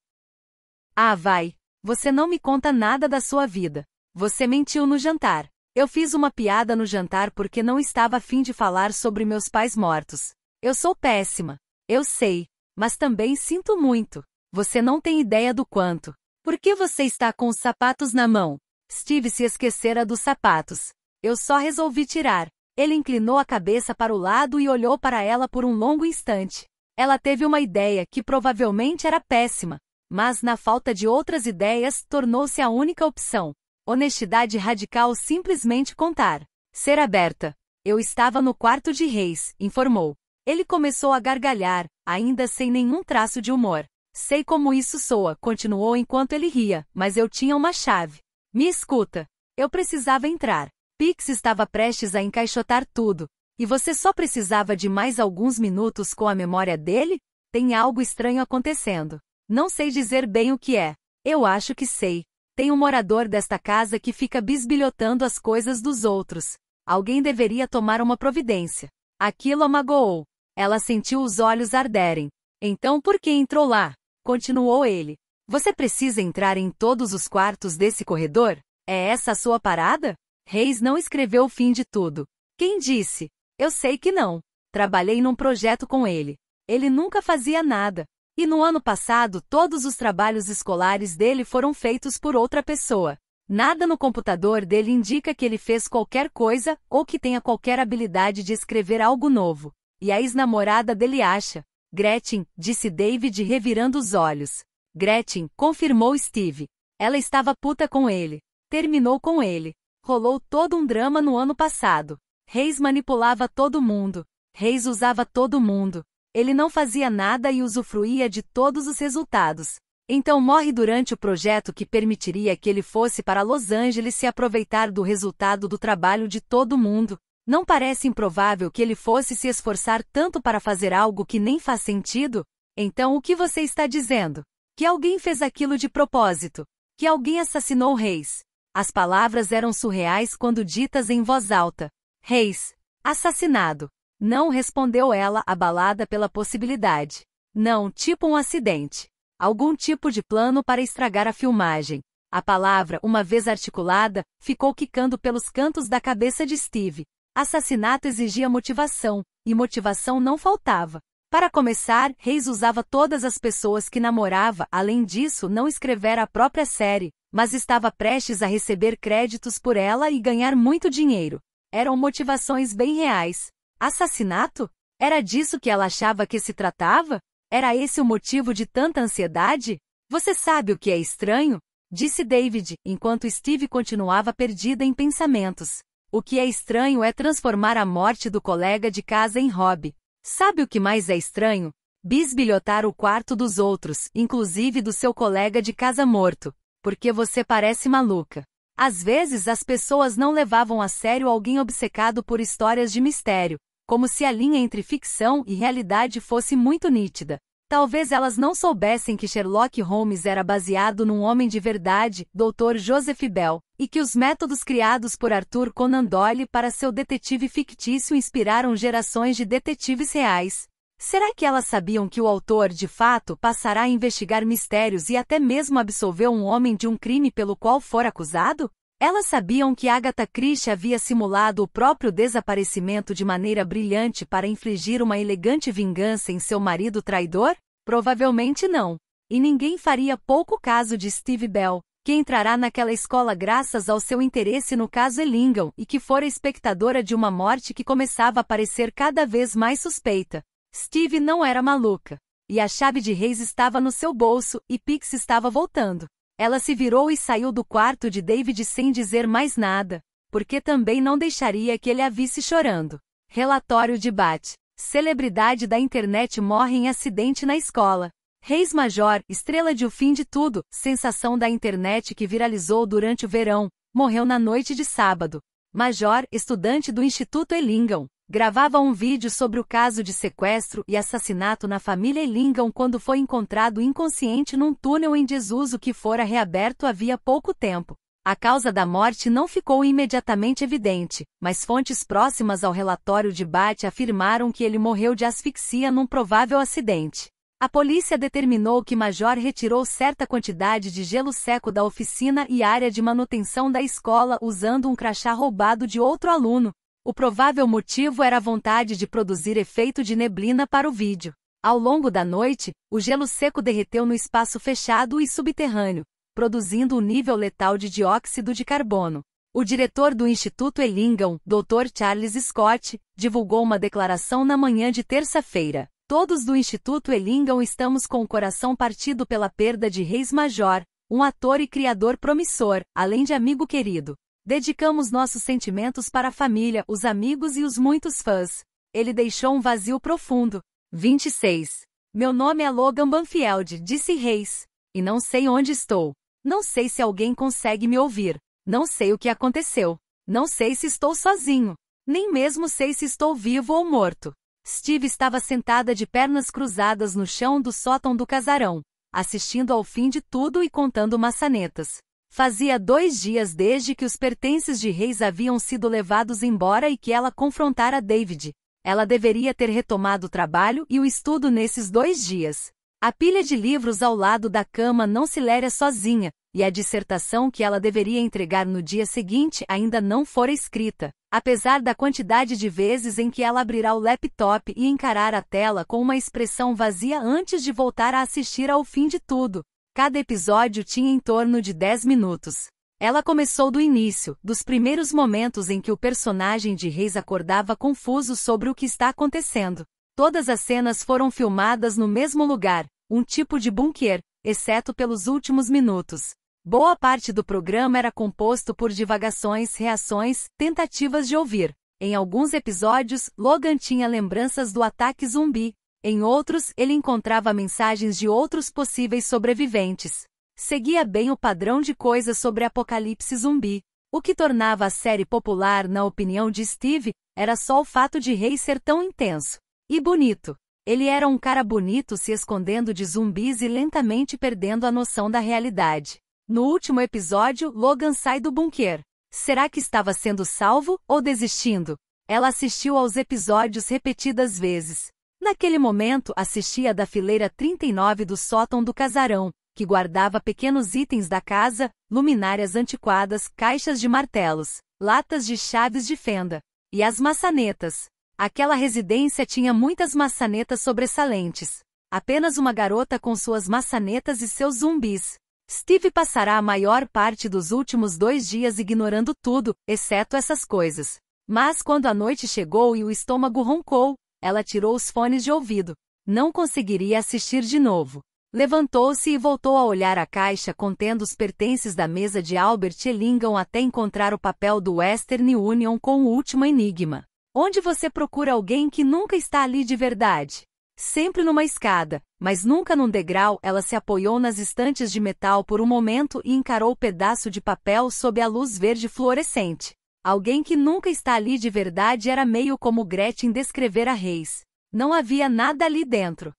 Ah, vai. Você não me conta nada da sua vida. Você mentiu no jantar. Eu fiz uma piada no jantar porque não estava afim de falar sobre meus pais mortos. Eu sou péssima. Eu sei. Mas também sinto muito. Você não tem ideia do quanto. Por que você está com os sapatos na mão? Steve se esquecera dos sapatos. Eu só resolvi tirar. Ele inclinou a cabeça para o lado e olhou para ela por um longo instante. Ela teve uma ideia que provavelmente era péssima, mas na falta de outras ideias, tornou-se a única opção. Honestidade radical simplesmente contar. Ser aberta. Eu estava no quarto de reis, informou. Ele começou a gargalhar, ainda sem nenhum traço de humor. Sei como isso soa, continuou enquanto ele ria, mas eu tinha uma chave. Me escuta. Eu precisava entrar. Pix estava prestes a encaixotar tudo. E você só precisava de mais alguns minutos com a memória dele? Tem algo estranho acontecendo. Não sei dizer bem o que é. Eu acho que sei. Tem um morador desta casa que fica bisbilhotando as coisas dos outros. Alguém deveria tomar uma providência. Aquilo a magoou. Ela sentiu os olhos arderem. Então por que entrou lá? Continuou ele. Você precisa entrar em todos os quartos desse corredor? É essa a sua parada? Reis não escreveu o fim de tudo. Quem disse? Eu sei que não. Trabalhei num projeto com ele. Ele nunca fazia nada. E no ano passado, todos os trabalhos escolares dele foram feitos por outra pessoa. Nada no computador dele indica que ele fez qualquer coisa ou que tenha qualquer habilidade de escrever algo novo. E a ex-namorada dele acha. Gretchen, disse David revirando os olhos. Gretchen, confirmou Steve. Ela estava puta com ele. Terminou com ele. Rolou todo um drama no ano passado. Reis manipulava todo mundo. Reis usava todo mundo. Ele não fazia nada e usufruía de todos os resultados. Então morre durante o projeto que permitiria que ele fosse para Los Angeles se aproveitar do resultado do trabalho de todo mundo. Não parece improvável que ele fosse se esforçar tanto para fazer algo que nem faz sentido? Então o que você está dizendo? Que alguém fez aquilo de propósito. Que alguém assassinou Reis. As palavras eram surreais quando ditas em voz alta. Reis. Assassinado. Não respondeu ela, abalada pela possibilidade. Não, tipo um acidente. Algum tipo de plano para estragar a filmagem. A palavra, uma vez articulada, ficou quicando pelos cantos da cabeça de Steve. Assassinato exigia motivação, e motivação não faltava. Para começar, Reis usava todas as pessoas que namorava, além disso, não escrevera a própria série, mas estava prestes a receber créditos por ela e ganhar muito dinheiro. Eram motivações bem reais. Assassinato? Era disso que ela achava que se tratava? Era esse o motivo de tanta ansiedade? Você sabe o que é estranho? Disse David, enquanto Steve continuava perdida em pensamentos. O que é estranho é transformar a morte do colega de casa em hobby. Sabe o que mais é estranho? Bisbilhotar o quarto dos outros, inclusive do seu colega de casa morto. Porque você parece maluca. Às vezes as pessoas não levavam a sério alguém obcecado por histórias de mistério, como se a linha entre ficção e realidade fosse muito nítida. Talvez elas não soubessem que Sherlock Holmes era baseado num homem de verdade, Dr. Joseph Bell, e que os métodos criados por Arthur Conan Doyle para seu detetive fictício inspiraram gerações de detetives reais. Será que elas sabiam que o autor, de fato, passará a investigar mistérios e até mesmo absolveu um homem de um crime pelo qual for acusado? Elas sabiam que Agatha Christie havia simulado o próprio desaparecimento de maneira brilhante para infligir uma elegante vingança em seu marido traidor? Provavelmente não. E ninguém faria pouco caso de Steve Bell, que entrará naquela escola graças ao seu interesse no caso Ellingham e que fora espectadora de uma morte que começava a parecer cada vez mais suspeita. Steve não era maluca. E a chave de Reis estava no seu bolso e Pix estava voltando. Ela se virou e saiu do quarto de David sem dizer mais nada, porque também não deixaria que ele a visse chorando. Relatório de Bat. Celebridade da internet morre em acidente na escola. Reis Major, estrela de O Fim de Tudo, sensação da internet que viralizou durante o verão, morreu na noite de sábado. Major, estudante do Instituto Elingam, gravava um vídeo sobre o caso de sequestro e assassinato na família Lingam quando foi encontrado inconsciente num túnel em desuso que fora reaberto havia pouco tempo. A causa da morte não ficou imediatamente evidente, mas fontes próximas ao relatório de Bate afirmaram que ele morreu de asfixia num provável acidente. A polícia determinou que Major retirou certa quantidade de gelo seco da oficina e área de manutenção da escola usando um crachá roubado de outro aluno, o provável motivo era a vontade de produzir efeito de neblina para o vídeo. Ao longo da noite, o gelo seco derreteu no espaço fechado e subterrâneo, produzindo um nível letal de dióxido de carbono. O diretor do Instituto Ellingham, Dr. Charles Scott, divulgou uma declaração na manhã de terça-feira. Todos do Instituto Ellingham estamos com o coração partido pela perda de Reis Major, um ator e criador promissor, além de amigo querido. Dedicamos nossos sentimentos para a família, os amigos e os muitos fãs. Ele deixou um vazio profundo. 26. Meu nome é Logan Banfield, disse Reis. E não sei onde estou. Não sei se alguém consegue me ouvir. Não sei o que aconteceu. Não sei se estou sozinho. Nem mesmo sei se estou vivo ou morto. Steve estava sentada de pernas cruzadas no chão do sótão do casarão, assistindo ao fim de tudo e contando maçanetas. Fazia dois dias desde que os pertences de Reis haviam sido levados embora e que ela confrontara David. Ela deveria ter retomado o trabalho e o estudo nesses dois dias. A pilha de livros ao lado da cama não se lera sozinha, e a dissertação que ela deveria entregar no dia seguinte ainda não fora escrita, apesar da quantidade de vezes em que ela abrirá o laptop e encarar a tela com uma expressão vazia antes de voltar a assistir ao fim de tudo. Cada episódio tinha em torno de 10 minutos. Ela começou do início, dos primeiros momentos em que o personagem de Reis acordava confuso sobre o que está acontecendo. Todas as cenas foram filmadas no mesmo lugar, um tipo de bunker, exceto pelos últimos minutos. Boa parte do programa era composto por divagações, reações, tentativas de ouvir. Em alguns episódios, Logan tinha lembranças do ataque zumbi, em outros, ele encontrava mensagens de outros possíveis sobreviventes. Seguia bem o padrão de coisas sobre apocalipse zumbi. O que tornava a série popular, na opinião de Steve, era só o fato de Rei ser tão intenso e bonito. Ele era um cara bonito se escondendo de zumbis e lentamente perdendo a noção da realidade. No último episódio, Logan sai do bunker. Será que estava sendo salvo ou desistindo? Ela assistiu aos episódios repetidas vezes. Naquele momento, assistia da fileira 39 do sótão do casarão, que guardava pequenos itens da casa, luminárias antiquadas, caixas de martelos, latas de chaves de fenda e as maçanetas. Aquela residência tinha muitas maçanetas sobressalentes. Apenas uma garota com suas maçanetas e seus zumbis. Steve passará a maior parte dos últimos dois dias ignorando tudo, exceto essas coisas. Mas quando a noite chegou e o estômago roncou, ela tirou os fones de ouvido. Não conseguiria assistir de novo. Levantou-se e voltou a olhar a caixa contendo os pertences da mesa de Albert Ellingham até encontrar o papel do Western Union com o último enigma. Onde você procura alguém que nunca está ali de verdade? Sempre numa escada, mas nunca num degrau, ela se apoiou nas estantes de metal por um momento e encarou o pedaço de papel sob a luz verde fluorescente. Alguém que nunca está ali de verdade era meio como Gretchen descrevera Reis. Não havia nada ali dentro.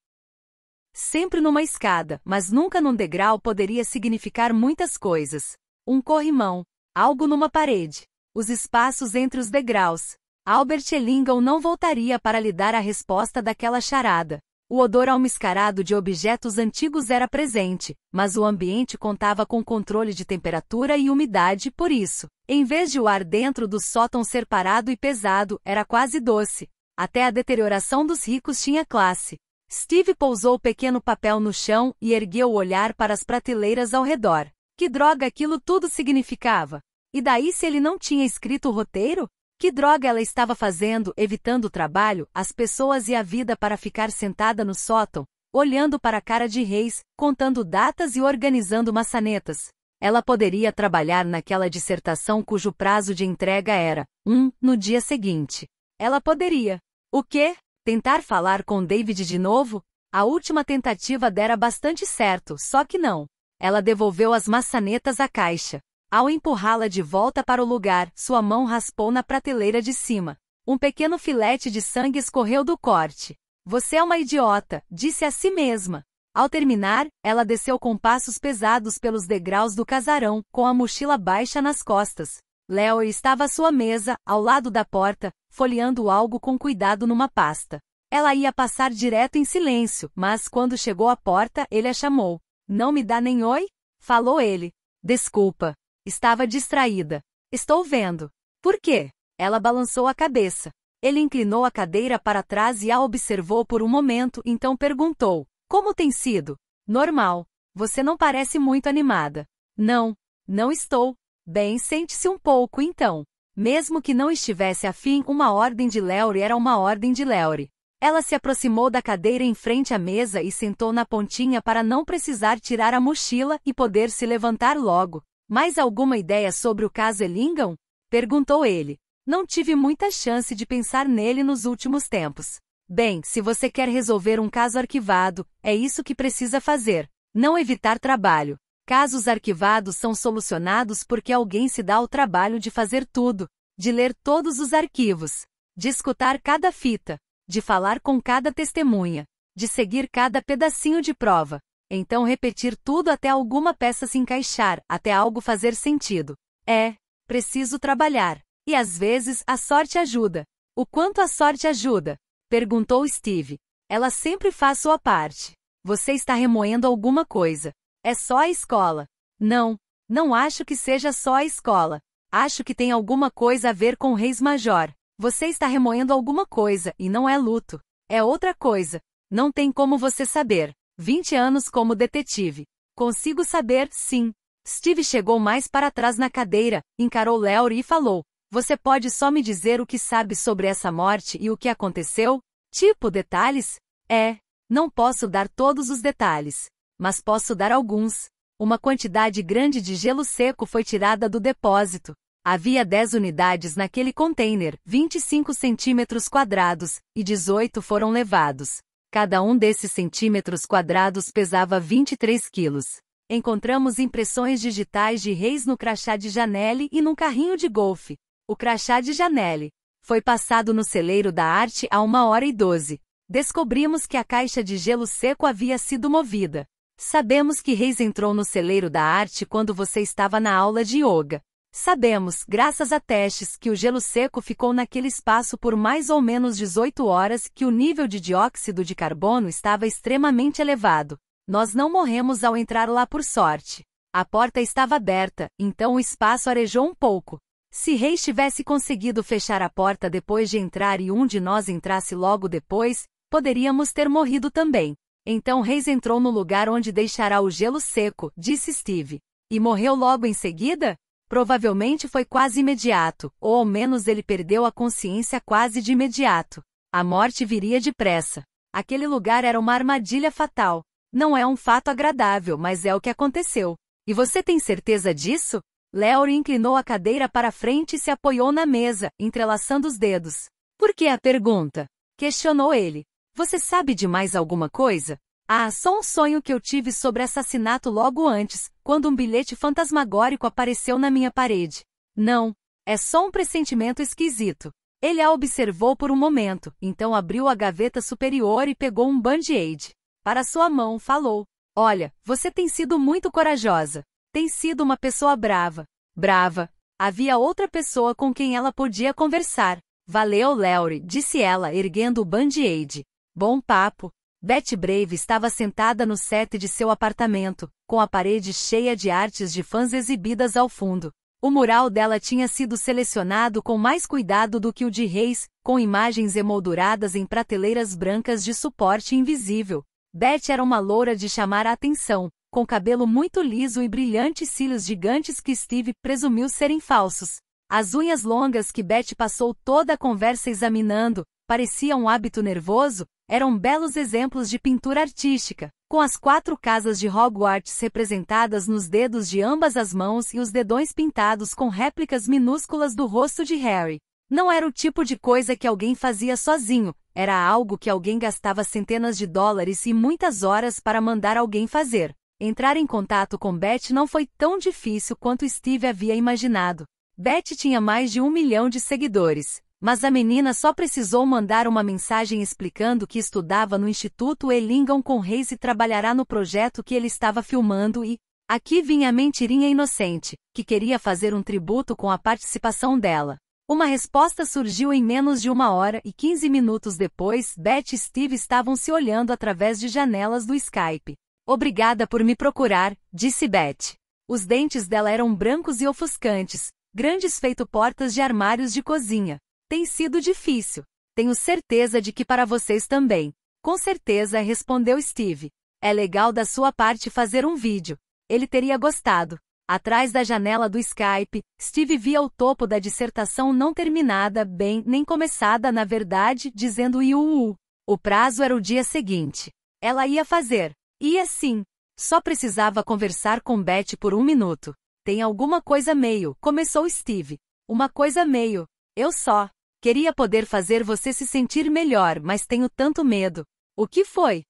Sempre numa escada, mas nunca num degrau poderia significar muitas coisas. Um corrimão, algo numa parede, os espaços entre os degraus. Albert Ellingham não voltaria para lhe dar a resposta daquela charada. O odor almiscarado de objetos antigos era presente, mas o ambiente contava com controle de temperatura e umidade, por isso, em vez de o ar dentro do sótão ser parado e pesado, era quase doce. Até a deterioração dos ricos tinha classe. Steve pousou o pequeno papel no chão e ergueu o olhar para as prateleiras ao redor. Que droga aquilo tudo significava? E daí se ele não tinha escrito o roteiro? Que droga ela estava fazendo, evitando o trabalho, as pessoas e a vida para ficar sentada no sótão, olhando para a cara de reis, contando datas e organizando maçanetas. Ela poderia trabalhar naquela dissertação cujo prazo de entrega era 1 um, no dia seguinte. Ela poderia. O quê? Tentar falar com David de novo? A última tentativa dera bastante certo, só que não. Ela devolveu as maçanetas à caixa. Ao empurrá-la de volta para o lugar, sua mão raspou na prateleira de cima. Um pequeno filete de sangue escorreu do corte. Você é uma idiota, disse a si mesma. Ao terminar, ela desceu com passos pesados pelos degraus do casarão, com a mochila baixa nas costas. Léo estava à sua mesa, ao lado da porta, folheando algo com cuidado numa pasta. Ela ia passar direto em silêncio, mas quando chegou à porta, ele a chamou. Não me dá nem oi? Falou ele. Desculpa. Estava distraída. Estou vendo. Por quê? Ela balançou a cabeça. Ele inclinou a cadeira para trás e a observou por um momento, então perguntou: Como tem sido? Normal. Você não parece muito animada. Não, não estou. Bem, sente-se um pouco então. Mesmo que não estivesse afim, uma ordem de Leury era uma ordem de Leury. Ela se aproximou da cadeira em frente à mesa e sentou na pontinha para não precisar tirar a mochila e poder se levantar logo. Mais alguma ideia sobre o caso Ellingham? Perguntou ele. Não tive muita chance de pensar nele nos últimos tempos. Bem, se você quer resolver um caso arquivado, é isso que precisa fazer. Não evitar trabalho. Casos arquivados são solucionados porque alguém se dá o trabalho de fazer tudo, de ler todos os arquivos, de escutar cada fita, de falar com cada testemunha, de seguir cada pedacinho de prova, então repetir tudo até alguma peça se encaixar, até algo fazer sentido. É, preciso trabalhar. E às vezes a sorte ajuda. O quanto a sorte ajuda? Perguntou Steve. Ela sempre faz sua parte. Você está remoendo alguma coisa. É só a escola. Não, não acho que seja só a escola. Acho que tem alguma coisa a ver com o Reis Major. Você está remoendo alguma coisa e não é luto. É outra coisa. Não tem como você saber. 20 anos como detetive. Consigo saber, sim. Steve chegou mais para trás na cadeira, encarou Larry e falou: Você pode só me dizer o que sabe sobre essa morte e o que aconteceu? Tipo detalhes? É. Não posso dar todos os detalhes, mas posso dar alguns. Uma quantidade grande de gelo seco foi tirada do depósito. Havia 10 unidades naquele container, 25 centímetros quadrados, e 18 foram levados. Cada um desses centímetros quadrados pesava 23 quilos. Encontramos impressões digitais de reis no crachá de Janelle e num carrinho de golfe. O crachá de Janelle foi passado no celeiro da arte a uma hora e doze. Descobrimos que a caixa de gelo seco havia sido movida. Sabemos que Reis entrou no celeiro da arte quando você estava na aula de yoga. Sabemos, graças a testes, que o gelo seco ficou naquele espaço por mais ou menos 18 horas que o nível de dióxido de carbono estava extremamente elevado. Nós não morremos ao entrar lá por sorte. A porta estava aberta, então o espaço arejou um pouco. Se Reis tivesse conseguido fechar a porta depois de entrar e um de nós entrasse logo depois, poderíamos ter morrido também. Então Reis entrou no lugar onde deixará o gelo seco, disse Steve. E morreu logo em seguida? Provavelmente foi quase imediato, ou ao menos ele perdeu a consciência quase de imediato. A morte viria depressa. Aquele lugar era uma armadilha fatal. Não é um fato agradável, mas é o que aconteceu. E você tem certeza disso? Leory inclinou a cadeira para frente e se apoiou na mesa, entrelaçando os dedos. Por que a pergunta? Questionou ele. Você sabe de mais alguma coisa? Ah, só um sonho que eu tive sobre assassinato logo antes, quando um bilhete fantasmagórico apareceu na minha parede. Não, é só um pressentimento esquisito. Ele a observou por um momento, então abriu a gaveta superior e pegou um band-aid. Para sua mão, falou: Olha, você tem sido muito corajosa. Tem sido uma pessoa brava. Brava. Havia outra pessoa com quem ela podia conversar. Valeu, Leury, disse ela, erguendo o band-aid. Bom papo. Betty Brave estava sentada no set de seu apartamento, com a parede cheia de artes de fãs exibidas ao fundo. O mural dela tinha sido selecionado com mais cuidado do que o de Reis, com imagens emolduradas em prateleiras brancas de suporte invisível. Betty era uma loura de chamar a atenção, com cabelo muito liso e brilhantes cílios gigantes que Steve presumiu serem falsos. As unhas longas que Betty passou toda a conversa examinando, parecia um hábito nervoso, eram belos exemplos de pintura artística, com as quatro casas de Hogwarts representadas nos dedos de ambas as mãos e os dedões pintados com réplicas minúsculas do rosto de Harry. Não era o tipo de coisa que alguém fazia sozinho, era algo que alguém gastava centenas de dólares e muitas horas para mandar alguém fazer. Entrar em contato com Beth não foi tão difícil quanto Steve havia imaginado. Beth tinha mais de um milhão de seguidores, mas a menina só precisou mandar uma mensagem explicando que estudava no Instituto Elingham com Reis e trabalhará no projeto que ele estava filmando e, Aqui vinha a mentirinha inocente, que queria fazer um tributo com a participação dela. Uma resposta surgiu em menos de uma hora e 15 minutos depois, Beth e Steve estavam se olhando através de janelas do Skype. Obrigada por me procurar, disse Beth. Os dentes dela eram brancos e ofuscantes, grandes feito portas de armários de cozinha. Tem sido difícil. Tenho certeza de que para vocês também. Com certeza, respondeu Steve. É legal da sua parte fazer um vídeo. Ele teria gostado. Atrás da janela do Skype, Steve via o topo da dissertação não terminada, bem, nem começada, na verdade, dizendo iuu. O prazo era o dia seguinte. Ela ia fazer. Ia sim. Só precisava conversar com Beth por um minuto. Tem alguma coisa meio, começou Steve. Uma coisa meio. Eu só. Queria poder fazer você se sentir melhor, mas tenho tanto medo. O que foi?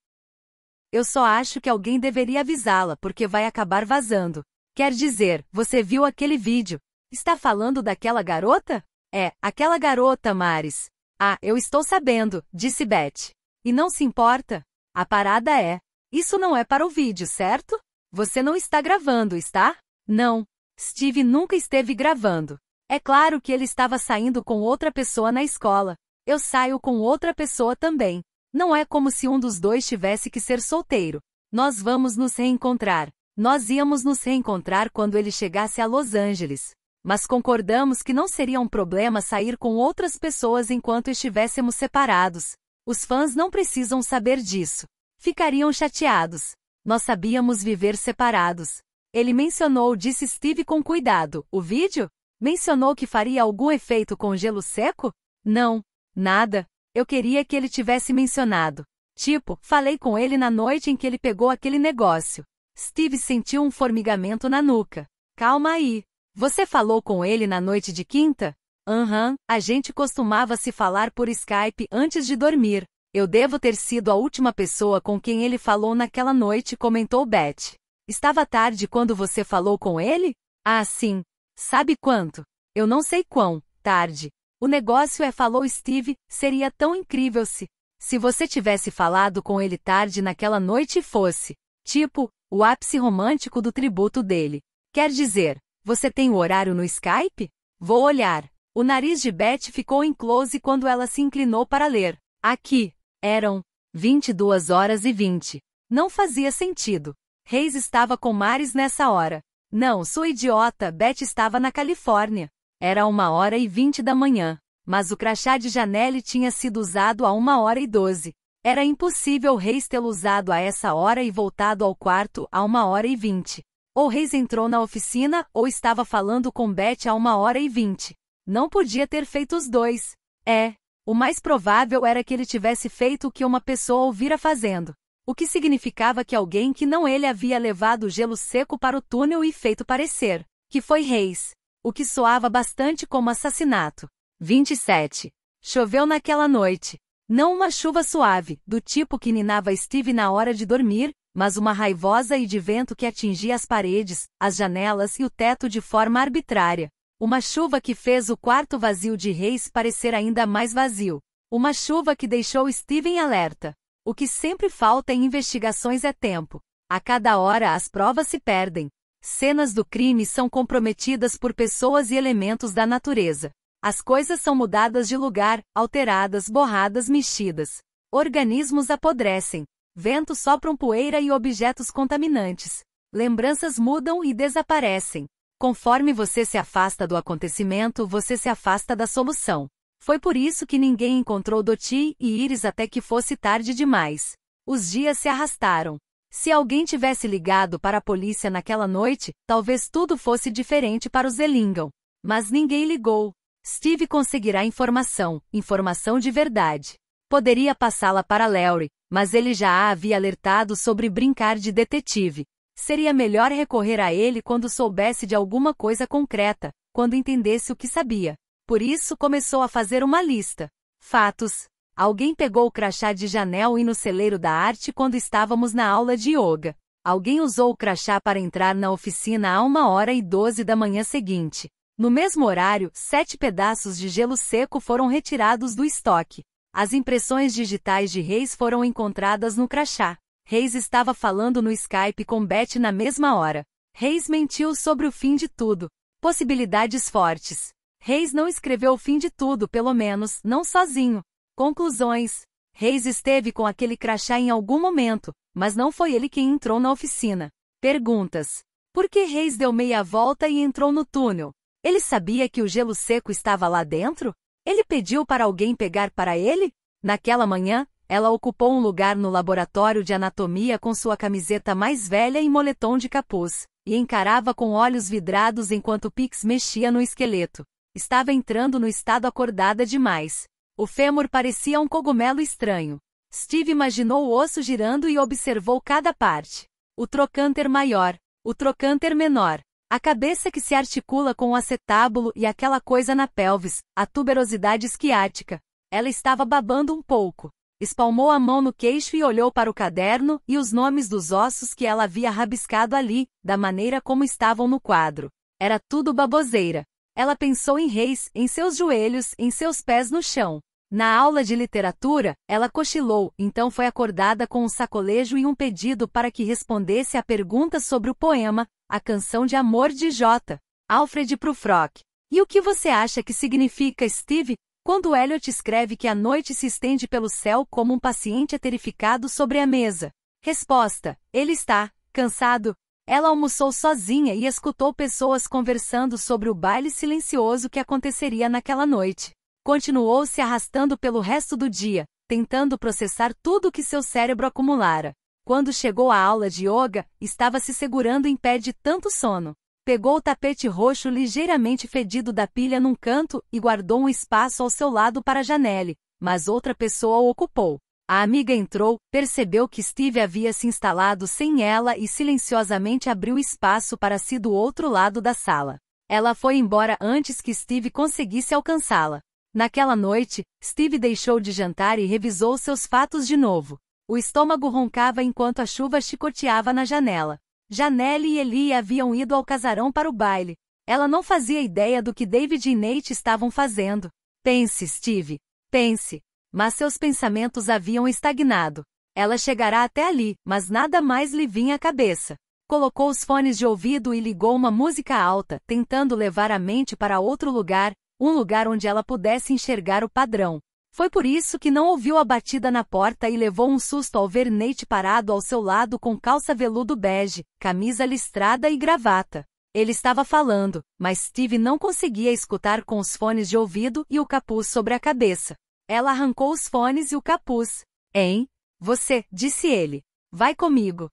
Eu só acho que alguém deveria avisá-la, porque vai acabar vazando. Quer dizer, você viu aquele vídeo. Está falando daquela garota? É, aquela garota, Maris. Ah, eu estou sabendo, disse Beth. E não se importa? A parada é. Isso não é para o vídeo, certo? Você não está gravando, está? Não. Steve nunca esteve gravando. É claro que ele estava saindo com outra pessoa na escola. Eu saio com outra pessoa também. Não é como se um dos dois tivesse que ser solteiro. Nós vamos nos reencontrar. Nós íamos nos reencontrar quando ele chegasse a Los Angeles. Mas concordamos que não seria um problema sair com outras pessoas enquanto estivéssemos separados. Os fãs não precisam saber disso. Ficariam chateados. Nós sabíamos viver separados. Ele mencionou, disse Steve com cuidado, o vídeo? Mencionou que faria algum efeito com gelo seco? Não, nada. Eu queria que ele tivesse mencionado. Tipo, falei com ele na noite em que ele pegou aquele negócio. Steve sentiu um formigamento na nuca. Calma aí. Você falou com ele na noite de quinta? Aham, uhum, a gente costumava se falar por Skype antes de dormir. Eu devo ter sido a última pessoa com quem ele falou naquela noite, comentou Beth. Estava tarde quando você falou com ele? Ah, sim. Sabe quanto? Eu não sei quão, tarde. O negócio é, falou Steve, seria tão incrível se. Se você tivesse falado com ele tarde naquela noite e fosse, tipo, o ápice romântico do tributo dele. Quer dizer, você tem o horário no Skype? Vou olhar. O nariz de Beth ficou em close quando ela se inclinou para ler. Aqui, eram 22 horas e 20. Não fazia sentido. Reis estava com Mares nessa hora. Não, sou idiota, Beth estava na Califórnia. Era uma hora e vinte da manhã, mas o crachá de Janelle tinha sido usado a uma hora e doze. Era impossível Reis tê-lo usado a essa hora e voltado ao quarto a uma hora e vinte. Ou Reis entrou na oficina ou estava falando com Beth a uma hora e vinte. Não podia ter feito os dois. É, o mais provável era que ele tivesse feito o que uma pessoa ouvira fazendo o que significava que alguém que não ele havia levado o gelo seco para o túnel e feito parecer que foi Reis, o que soava bastante como assassinato. 27. Choveu naquela noite. Não uma chuva suave, do tipo que ninava Steve na hora de dormir, mas uma raivosa e de vento que atingia as paredes, as janelas e o teto de forma arbitrária. Uma chuva que fez o quarto vazio de Reis parecer ainda mais vazio. Uma chuva que deixou Steven alerta. O que sempre falta em investigações é tempo. A cada hora as provas se perdem. Cenas do crime são comprometidas por pessoas e elementos da natureza. As coisas são mudadas de lugar, alteradas, borradas, mexidas. Organismos apodrecem. Ventos sopram poeira e objetos contaminantes. Lembranças mudam e desaparecem. Conforme você se afasta do acontecimento, você se afasta da solução. Foi por isso que ninguém encontrou Doti e Iris até que fosse tarde demais. Os dias se arrastaram. Se alguém tivesse ligado para a polícia naquela noite, talvez tudo fosse diferente para os Elingam. Mas ninguém ligou. Steve conseguirá informação, informação de verdade. Poderia passá-la para Larry, mas ele já a havia alertado sobre brincar de detetive. Seria melhor recorrer a ele quando soubesse de alguma coisa concreta, quando entendesse o que sabia. Por isso começou a fazer uma lista. Fatos. Alguém pegou o crachá de Janel e no celeiro da arte quando estávamos na aula de yoga. Alguém usou o crachá para entrar na oficina a uma hora e doze da manhã seguinte. No mesmo horário, sete pedaços de gelo seco foram retirados do estoque. As impressões digitais de Reis foram encontradas no crachá. Reis estava falando no Skype com Beth na mesma hora. Reis mentiu sobre o fim de tudo. Possibilidades fortes. Reis não escreveu o fim de tudo, pelo menos, não sozinho. Conclusões. Reis esteve com aquele crachá em algum momento, mas não foi ele quem entrou na oficina. Perguntas. Por que Reis deu meia volta e entrou no túnel? Ele sabia que o gelo seco estava lá dentro? Ele pediu para alguém pegar para ele? Naquela manhã, ela ocupou um lugar no laboratório de anatomia com sua camiseta mais velha e moletom de capuz, e encarava com olhos vidrados enquanto Pix mexia no esqueleto. Estava entrando no estado acordada demais. O fêmur parecia um cogumelo estranho. Steve imaginou o osso girando e observou cada parte. O trocânter maior, o trocânter menor, a cabeça que se articula com o acetábulo e aquela coisa na pelvis, a tuberosidade esquiática. Ela estava babando um pouco. Espalmou a mão no queixo e olhou para o caderno e os nomes dos ossos que ela havia rabiscado ali, da maneira como estavam no quadro. Era tudo baboseira. Ela pensou em reis, em seus joelhos, em seus pés no chão. Na aula de literatura, ela cochilou, então foi acordada com um sacolejo e um pedido para que respondesse a perguntas sobre o poema, A Canção de Amor de J. Alfred Prufrock. E o que você acha que significa, Steve, quando Elliot escreve que a noite se estende pelo céu como um paciente aterificado sobre a mesa? Resposta: Ele está, cansado, ela almoçou sozinha e escutou pessoas conversando sobre o baile silencioso que aconteceria naquela noite. Continuou se arrastando pelo resto do dia, tentando processar tudo o que seu cérebro acumulara. Quando chegou à aula de yoga, estava se segurando em pé de tanto sono. Pegou o tapete roxo ligeiramente fedido da pilha num canto e guardou um espaço ao seu lado para a janela, mas outra pessoa o ocupou. A amiga entrou, percebeu que Steve havia se instalado sem ela e silenciosamente abriu espaço para si do outro lado da sala. Ela foi embora antes que Steve conseguisse alcançá-la. Naquela noite, Steve deixou de jantar e revisou seus fatos de novo. O estômago roncava enquanto a chuva chicoteava na janela. Janelle e Eli haviam ido ao casarão para o baile. Ela não fazia ideia do que David e Nate estavam fazendo. Pense, Steve. Pense. Mas seus pensamentos haviam estagnado. Ela chegará até ali, mas nada mais lhe vinha à cabeça. Colocou os fones de ouvido e ligou uma música alta, tentando levar a mente para outro lugar, um lugar onde ela pudesse enxergar o padrão. Foi por isso que não ouviu a batida na porta e levou um susto ao ver Nate parado ao seu lado com calça veludo bege, camisa listrada e gravata. Ele estava falando, mas Steve não conseguia escutar com os fones de ouvido e o capuz sobre a cabeça. Ela arrancou os fones e o capuz. Hein? Você, disse ele. Vai comigo.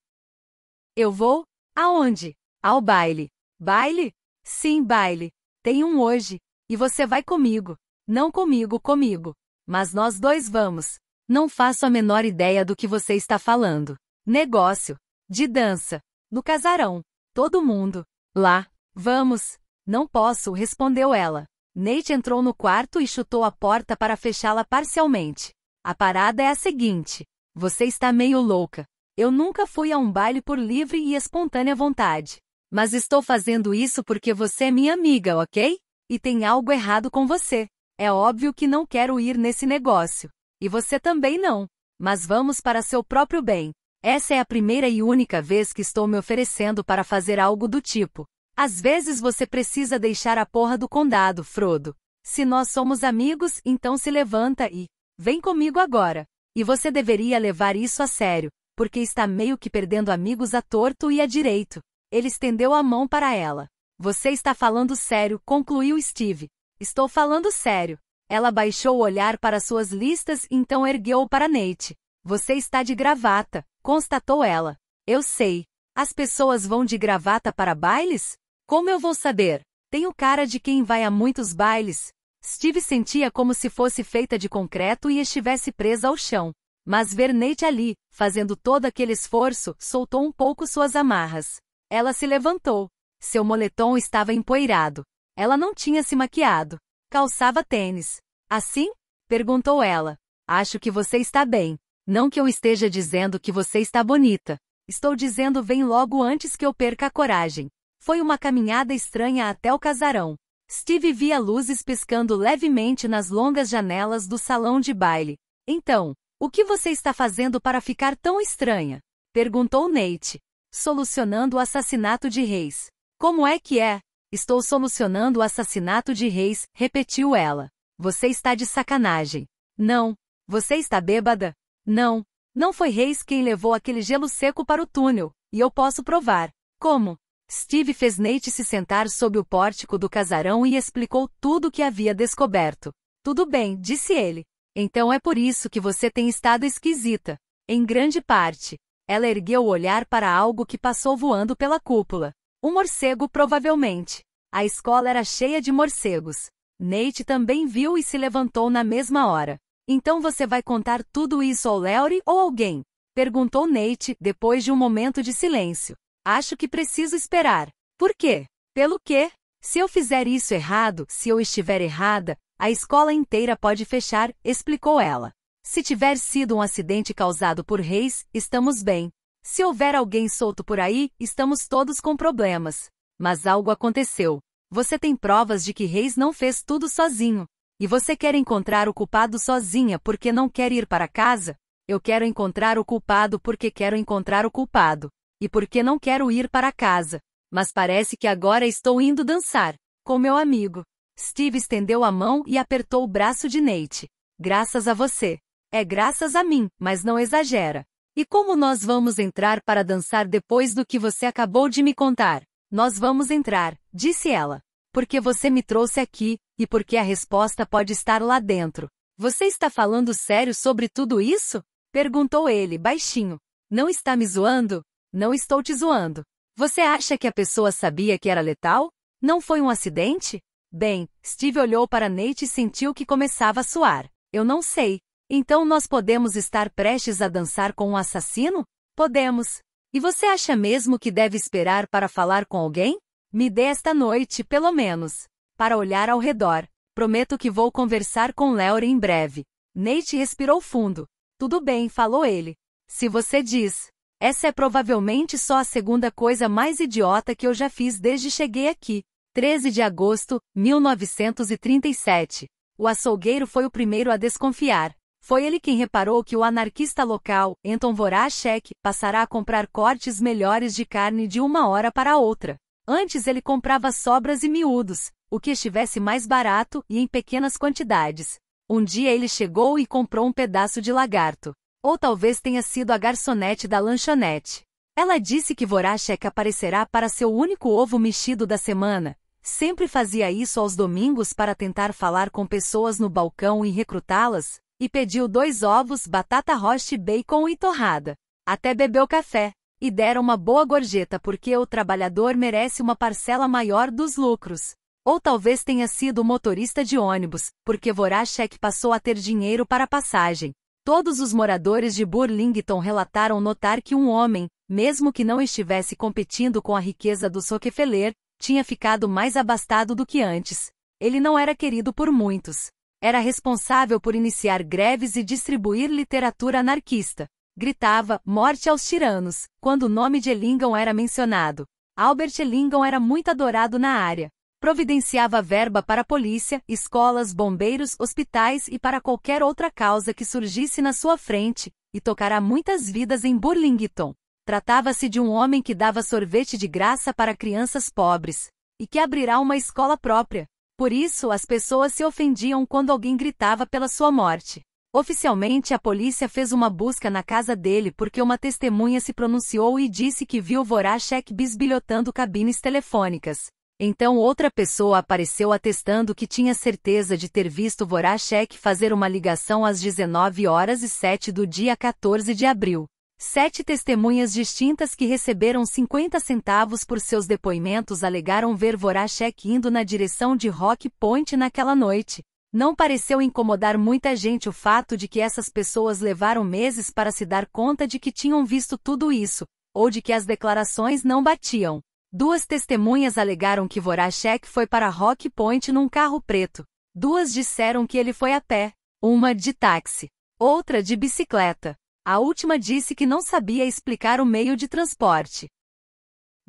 Eu vou? Aonde? Ao baile. Baile? Sim, baile. Tem um hoje. E você vai comigo. Não comigo, comigo. Mas nós dois vamos. Não faço a menor ideia do que você está falando. Negócio. De dança. No casarão. Todo mundo. Lá. Vamos. Não posso, respondeu ela. Nate entrou no quarto e chutou a porta para fechá-la parcialmente. A parada é a seguinte: você está meio louca. Eu nunca fui a um baile por livre e espontânea vontade. Mas estou fazendo isso porque você é minha amiga, ok? E tem algo errado com você. É óbvio que não quero ir nesse negócio. E você também não. Mas vamos para seu próprio bem. Essa é a primeira e única vez que estou me oferecendo para fazer algo do tipo. Às vezes você precisa deixar a porra do condado, Frodo. Se nós somos amigos, então se levanta e vem comigo agora. E você deveria levar isso a sério, porque está meio que perdendo amigos a torto e a direito. Ele estendeu a mão para ela. Você está falando sério, concluiu Steve. Estou falando sério. Ela baixou o olhar para suas listas, então ergueu-o para Nate. Você está de gravata, constatou ela. Eu sei. As pessoas vão de gravata para bailes? Como eu vou saber? Tenho cara de quem vai a muitos bailes. Steve sentia como se fosse feita de concreto e estivesse presa ao chão. Mas Vernate ali, fazendo todo aquele esforço, soltou um pouco suas amarras. Ela se levantou. Seu moletom estava empoeirado. Ela não tinha se maquiado. Calçava tênis. Assim? perguntou ela. Acho que você está bem. Não que eu esteja dizendo que você está bonita. Estou dizendo vem logo antes que eu perca a coragem. Foi uma caminhada estranha até o casarão. Steve via luzes piscando levemente nas longas janelas do salão de baile. Então, o que você está fazendo para ficar tão estranha? Perguntou Nate, solucionando o assassinato de Reis. Como é que é? Estou solucionando o assassinato de Reis, repetiu ela. Você está de sacanagem. Não. Você está bêbada? Não. Não foi Reis quem levou aquele gelo seco para o túnel, e eu posso provar. Como? Steve fez Nate se sentar sob o pórtico do casarão e explicou tudo o que havia descoberto. Tudo bem, disse ele. Então é por isso que você tem estado esquisita. Em grande parte. Ela ergueu o olhar para algo que passou voando pela cúpula. Um morcego, provavelmente. A escola era cheia de morcegos. Nate também viu e se levantou na mesma hora. Então você vai contar tudo isso ao Larry ou alguém? Perguntou Nate, depois de um momento de silêncio. Acho que preciso esperar. Por quê? Pelo quê? Se eu fizer isso errado, se eu estiver errada, a escola inteira pode fechar, explicou ela. Se tiver sido um acidente causado por reis, estamos bem. Se houver alguém solto por aí, estamos todos com problemas. Mas algo aconteceu. Você tem provas de que Reis não fez tudo sozinho. E você quer encontrar o culpado sozinha porque não quer ir para casa? Eu quero encontrar o culpado porque quero encontrar o culpado. E porque não quero ir para casa. Mas parece que agora estou indo dançar. Com meu amigo. Steve estendeu a mão e apertou o braço de Nate. Graças a você. É graças a mim, mas não exagera. E como nós vamos entrar para dançar depois do que você acabou de me contar? Nós vamos entrar, disse ela. Porque você me trouxe aqui, e porque a resposta pode estar lá dentro. Você está falando sério sobre tudo isso? Perguntou ele, baixinho. Não está me zoando? Não estou te zoando. Você acha que a pessoa sabia que era letal? Não foi um acidente? Bem, Steve olhou para Nate e sentiu que começava a suar. Eu não sei. Então nós podemos estar prestes a dançar com um assassino? Podemos. E você acha mesmo que deve esperar para falar com alguém? Me dê esta noite, pelo menos, para olhar ao redor. Prometo que vou conversar com Larry em breve. Nate respirou fundo. Tudo bem, falou ele. Se você diz. Essa é provavelmente só a segunda coisa mais idiota que eu já fiz desde cheguei aqui. 13 de agosto, 1937. O açougueiro foi o primeiro a desconfiar. Foi ele quem reparou que o anarquista local, Anton Voracek, passará a comprar cortes melhores de carne de uma hora para outra. Antes ele comprava sobras e miúdos, o que estivesse mais barato e em pequenas quantidades. Um dia ele chegou e comprou um pedaço de lagarto. Ou talvez tenha sido a garçonete da lanchonete. Ela disse que Voracek é aparecerá para seu único ovo mexido da semana. Sempre fazia isso aos domingos para tentar falar com pessoas no balcão e recrutá-las, e pediu dois ovos, batata roast, bacon e torrada. Até bebeu café e deram uma boa gorjeta porque o trabalhador merece uma parcela maior dos lucros. Ou talvez tenha sido o motorista de ônibus, porque Voracek é passou a ter dinheiro para passagem, Todos os moradores de Burlington relataram notar que um homem, mesmo que não estivesse competindo com a riqueza do Rockefeller, tinha ficado mais abastado do que antes. Ele não era querido por muitos. Era responsável por iniciar greves e distribuir literatura anarquista. Gritava, morte aos tiranos, quando o nome de Ellingham era mencionado. Albert Ellingham era muito adorado na área providenciava verba para a polícia, escolas, bombeiros, hospitais e para qualquer outra causa que surgisse na sua frente, e tocará muitas vidas em Burlington. Tratava-se de um homem que dava sorvete de graça para crianças pobres, e que abrirá uma escola própria. Por isso, as pessoas se ofendiam quando alguém gritava pela sua morte. Oficialmente, a polícia fez uma busca na casa dele porque uma testemunha se pronunciou e disse que viu vorachek bisbilhotando cabines telefônicas, então outra pessoa apareceu atestando que tinha certeza de ter visto Voracek fazer uma ligação às 19 horas e 7 do dia 14 de abril. Sete testemunhas distintas que receberam 50 centavos por seus depoimentos alegaram ver Voracek indo na direção de Rock Point naquela noite. Não pareceu incomodar muita gente o fato de que essas pessoas levaram meses para se dar conta de que tinham visto tudo isso, ou de que as declarações não batiam. Duas testemunhas alegaram que Voracek foi para Rock Point num carro preto. Duas disseram que ele foi a pé, uma de táxi, outra de bicicleta. A última disse que não sabia explicar o meio de transporte.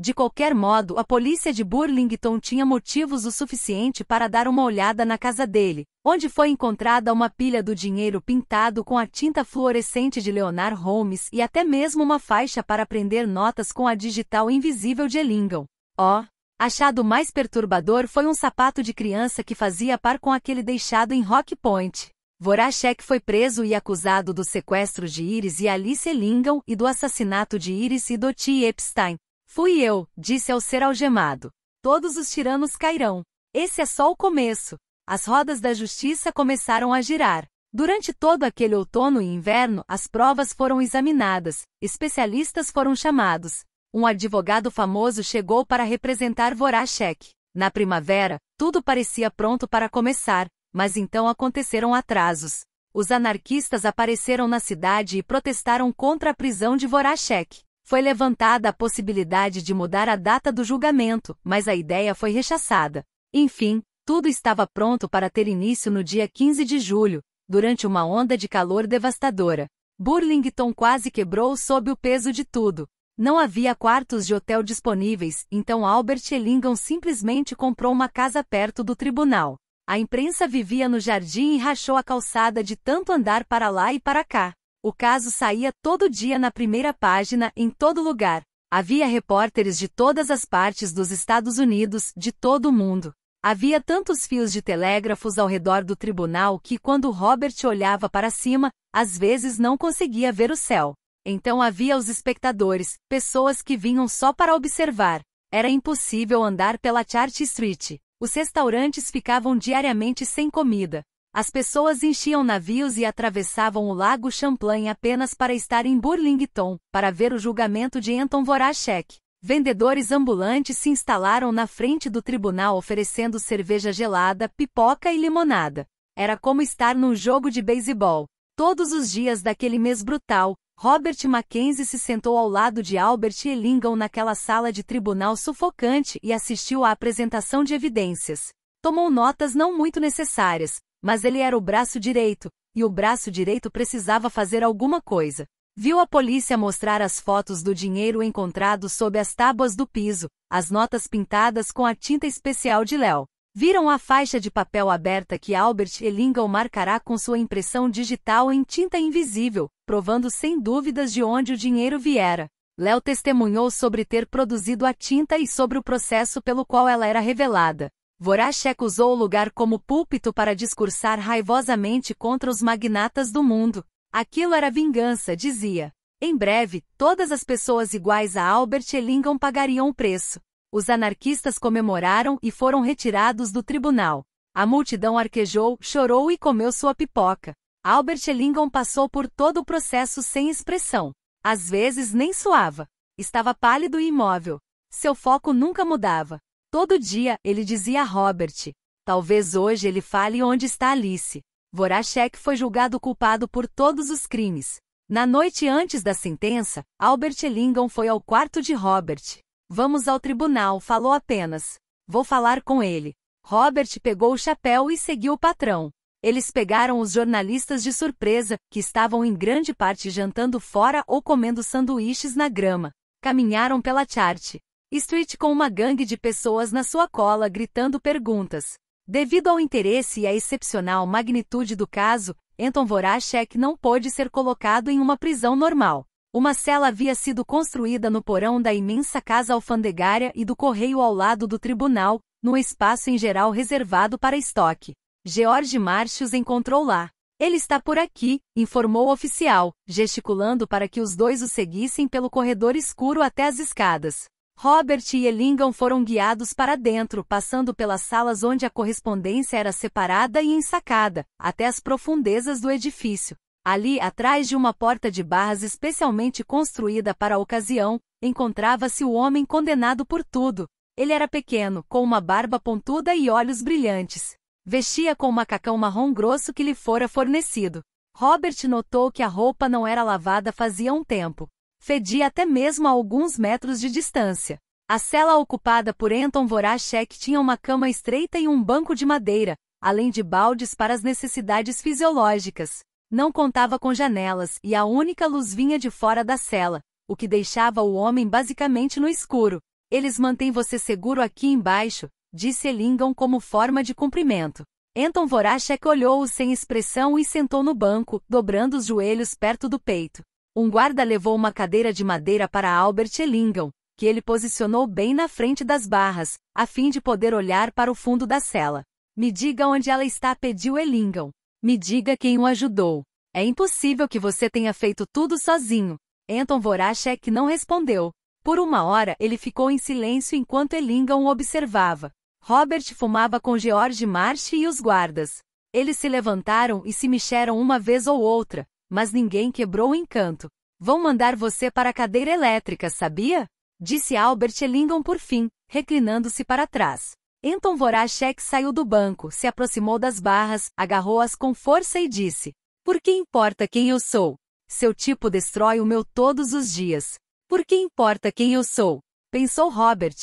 De qualquer modo, a polícia de Burlington tinha motivos o suficiente para dar uma olhada na casa dele, onde foi encontrada uma pilha do dinheiro pintado com a tinta fluorescente de Leonard Holmes e até mesmo uma faixa para prender notas com a digital invisível de Ellingham. Ó! Oh, achado mais perturbador foi um sapato de criança que fazia par com aquele deixado em Rock Point. Voracek foi preso e acusado do sequestro de Iris e Alice Lingam e do assassinato de Iris e Dottie Epstein, Fui eu, disse ao ser algemado. Todos os tiranos cairão. Esse é só o começo. As rodas da justiça começaram a girar. Durante todo aquele outono e inverno, as provas foram examinadas, especialistas foram chamados. Um advogado famoso chegou para representar Voracek. Na primavera, tudo parecia pronto para começar, mas então aconteceram atrasos. Os anarquistas apareceram na cidade e protestaram contra a prisão de Voracek. Foi levantada a possibilidade de mudar a data do julgamento, mas a ideia foi rechaçada. Enfim, tudo estava pronto para ter início no dia 15 de julho, durante uma onda de calor devastadora. Burlington quase quebrou sob o peso de tudo. Não havia quartos de hotel disponíveis, então Albert Ellingham simplesmente comprou uma casa perto do tribunal. A imprensa vivia no jardim e rachou a calçada de tanto andar para lá e para cá. O caso saía todo dia na primeira página, em todo lugar. Havia repórteres de todas as partes dos Estados Unidos, de todo o mundo. Havia tantos fios de telégrafos ao redor do tribunal que, quando Robert olhava para cima, às vezes não conseguia ver o céu. Então havia os espectadores, pessoas que vinham só para observar. Era impossível andar pela Church Street. Os restaurantes ficavam diariamente sem comida. As pessoas enchiam navios e atravessavam o lago Champlain apenas para estar em Burlington, para ver o julgamento de Anton Voracek. Vendedores ambulantes se instalaram na frente do tribunal oferecendo cerveja gelada, pipoca e limonada. Era como estar num jogo de beisebol. Todos os dias daquele mês brutal, Robert Mackenzie se sentou ao lado de Albert Ellingham naquela sala de tribunal sufocante e assistiu à apresentação de evidências. Tomou notas não muito necessárias, mas ele era o braço direito, e o braço direito precisava fazer alguma coisa. Viu a polícia mostrar as fotos do dinheiro encontrado sob as tábuas do piso, as notas pintadas com a tinta especial de Léo. Viram a faixa de papel aberta que Albert Ellingham marcará com sua impressão digital em tinta invisível, provando sem dúvidas de onde o dinheiro viera. Léo testemunhou sobre ter produzido a tinta e sobre o processo pelo qual ela era revelada. Voracek é usou o lugar como púlpito para discursar raivosamente contra os magnatas do mundo. Aquilo era vingança, dizia. Em breve, todas as pessoas iguais a Albert Ellingham pagariam o preço. Os anarquistas comemoraram e foram retirados do tribunal. A multidão arquejou, chorou e comeu sua pipoca. Albert Ellingham passou por todo o processo sem expressão. Às vezes nem suava. Estava pálido e imóvel. Seu foco nunca mudava. Todo dia, ele dizia a Robert. Talvez hoje ele fale onde está Alice. Voracek foi julgado culpado por todos os crimes. Na noite antes da sentença, Albert Lingon foi ao quarto de Robert. Vamos ao tribunal, falou apenas. Vou falar com ele. Robert pegou o chapéu e seguiu o patrão. Eles pegaram os jornalistas de surpresa, que estavam em grande parte jantando fora ou comendo sanduíches na grama. Caminharam pela chart. Street com uma gangue de pessoas na sua cola gritando perguntas. Devido ao interesse e à excepcional magnitude do caso, Anton Voracek não pôde ser colocado em uma prisão normal. Uma cela havia sido construída no porão da imensa casa alfandegária e do correio ao lado do tribunal, num espaço em geral reservado para estoque. George Marchos encontrou lá. Ele está por aqui, informou o oficial, gesticulando para que os dois o seguissem pelo corredor escuro até as escadas. Robert e Ellingham foram guiados para dentro, passando pelas salas onde a correspondência era separada e ensacada, até as profundezas do edifício. Ali, atrás de uma porta de barras especialmente construída para a ocasião, encontrava-se o homem condenado por tudo. Ele era pequeno, com uma barba pontuda e olhos brilhantes. Vestia com um macacão marrom grosso que lhe fora fornecido. Robert notou que a roupa não era lavada fazia um tempo fedia até mesmo a alguns metros de distância. A cela ocupada por Anton Voracek tinha uma cama estreita e um banco de madeira, além de baldes para as necessidades fisiológicas. Não contava com janelas e a única luz vinha de fora da cela, o que deixava o homem basicamente no escuro. Eles mantêm você seguro aqui embaixo, disse Elingon como forma de cumprimento. Anton Voracek olhou-o sem expressão e sentou no banco, dobrando os joelhos perto do peito. Um guarda levou uma cadeira de madeira para Albert Ellingham, que ele posicionou bem na frente das barras, a fim de poder olhar para o fundo da cela. Me diga onde ela está, pediu Ellingham. Me diga quem o ajudou. É impossível que você tenha feito tudo sozinho. Anton Voracek não respondeu. Por uma hora ele ficou em silêncio enquanto Ellingham o observava. Robert fumava com George Marsh e os guardas. Eles se levantaram e se mexeram uma vez ou outra, mas ninguém quebrou o encanto. Vão mandar você para a cadeira elétrica, sabia? Disse Albert Ellingham por fim, reclinando-se para trás. Então Voracek saiu do banco, se aproximou das barras, agarrou-as com força e disse: Por que importa quem eu sou? Seu tipo destrói o meu todos os dias. Por que importa quem eu sou? Pensou Robert.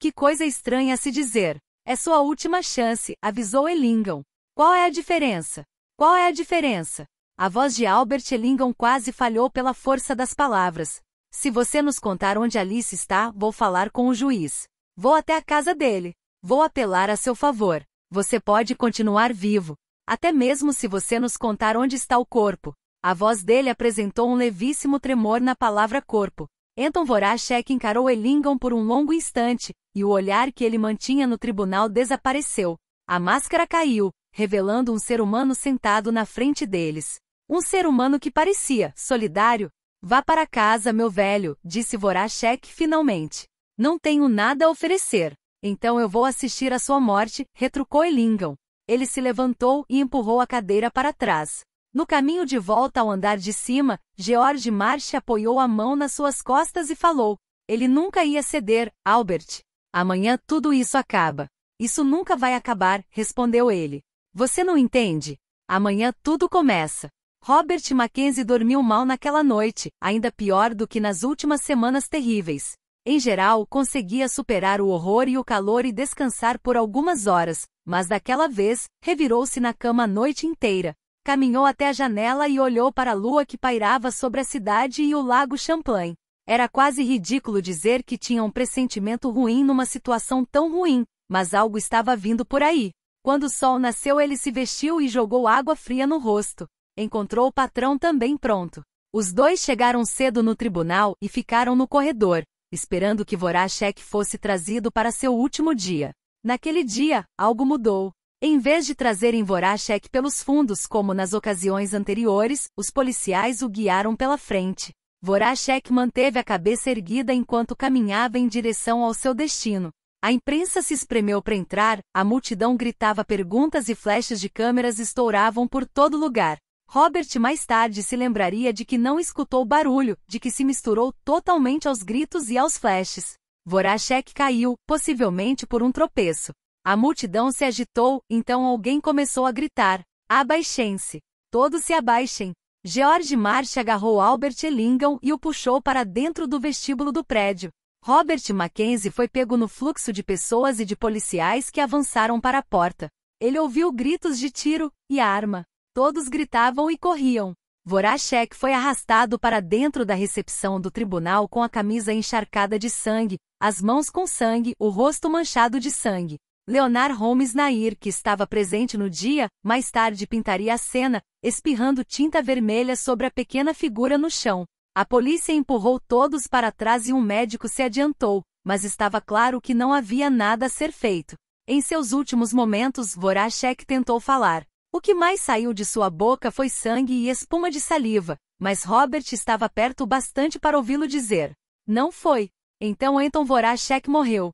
Que coisa estranha a se dizer. É sua última chance, avisou Ellingham. Qual é a diferença? Qual é a diferença? A voz de Albert Ellingham quase falhou pela força das palavras. Se você nos contar onde Alice está, vou falar com o juiz. Vou até a casa dele. Vou apelar a seu favor. Você pode continuar vivo. Até mesmo se você nos contar onde está o corpo. A voz dele apresentou um levíssimo tremor na palavra corpo. Então Voracek encarou Ellingham por um longo instante, e o olhar que ele mantinha no tribunal desapareceu. A máscara caiu, revelando um ser humano sentado na frente deles. Um ser humano que parecia solidário. Vá para casa, meu velho, disse Voracek finalmente. Não tenho nada a oferecer. Então eu vou assistir à sua morte, retrucou Elingam. Ele se levantou e empurrou a cadeira para trás. No caminho de volta ao andar de cima, George Marsh apoiou a mão nas suas costas e falou: Ele nunca ia ceder, Albert. Amanhã tudo isso acaba. Isso nunca vai acabar, respondeu ele. Você não entende? Amanhã tudo começa. Robert Mackenzie dormiu mal naquela noite, ainda pior do que nas últimas semanas terríveis. Em geral, conseguia superar o horror e o calor e descansar por algumas horas, mas daquela vez, revirou-se na cama a noite inteira. Caminhou até a janela e olhou para a lua que pairava sobre a cidade e o lago Champlain. Era quase ridículo dizer que tinha um pressentimento ruim numa situação tão ruim, mas algo estava vindo por aí. Quando o sol nasceu, ele se vestiu e jogou água fria no rosto. Encontrou o patrão também pronto. Os dois chegaram cedo no tribunal e ficaram no corredor, esperando que Voracek fosse trazido para seu último dia. Naquele dia, algo mudou. Em vez de trazerem Voracek pelos fundos como nas ocasiões anteriores, os policiais o guiaram pela frente. Voracek manteve a cabeça erguida enquanto caminhava em direção ao seu destino. A imprensa se espremeu para entrar, a multidão gritava perguntas e flechas de câmeras estouravam por todo lugar. Robert mais tarde se lembraria de que não escutou barulho, de que se misturou totalmente aos gritos e aos flashes. Voracek caiu, possivelmente por um tropeço. A multidão se agitou, então alguém começou a gritar: Abaixem-se! Todos se abaixem! George March agarrou Albert Ellingham e o puxou para dentro do vestíbulo do prédio. Robert Mackenzie foi pego no fluxo de pessoas e de policiais que avançaram para a porta. Ele ouviu gritos de tiro e arma. Todos gritavam e corriam. Voracek foi arrastado para dentro da recepção do tribunal com a camisa encharcada de sangue, as mãos com sangue, o rosto manchado de sangue. Leonard Holmes Nair, que estava presente no dia, mais tarde pintaria a cena, espirrando tinta vermelha sobre a pequena figura no chão. A polícia empurrou todos para trás e um médico se adiantou, mas estava claro que não havia nada a ser feito. Em seus últimos momentos, Voracek tentou falar. O que mais saiu de sua boca foi sangue e espuma de saliva, mas Robert estava perto o bastante para ouvi-lo dizer. Não foi. Então Anton Voracek morreu.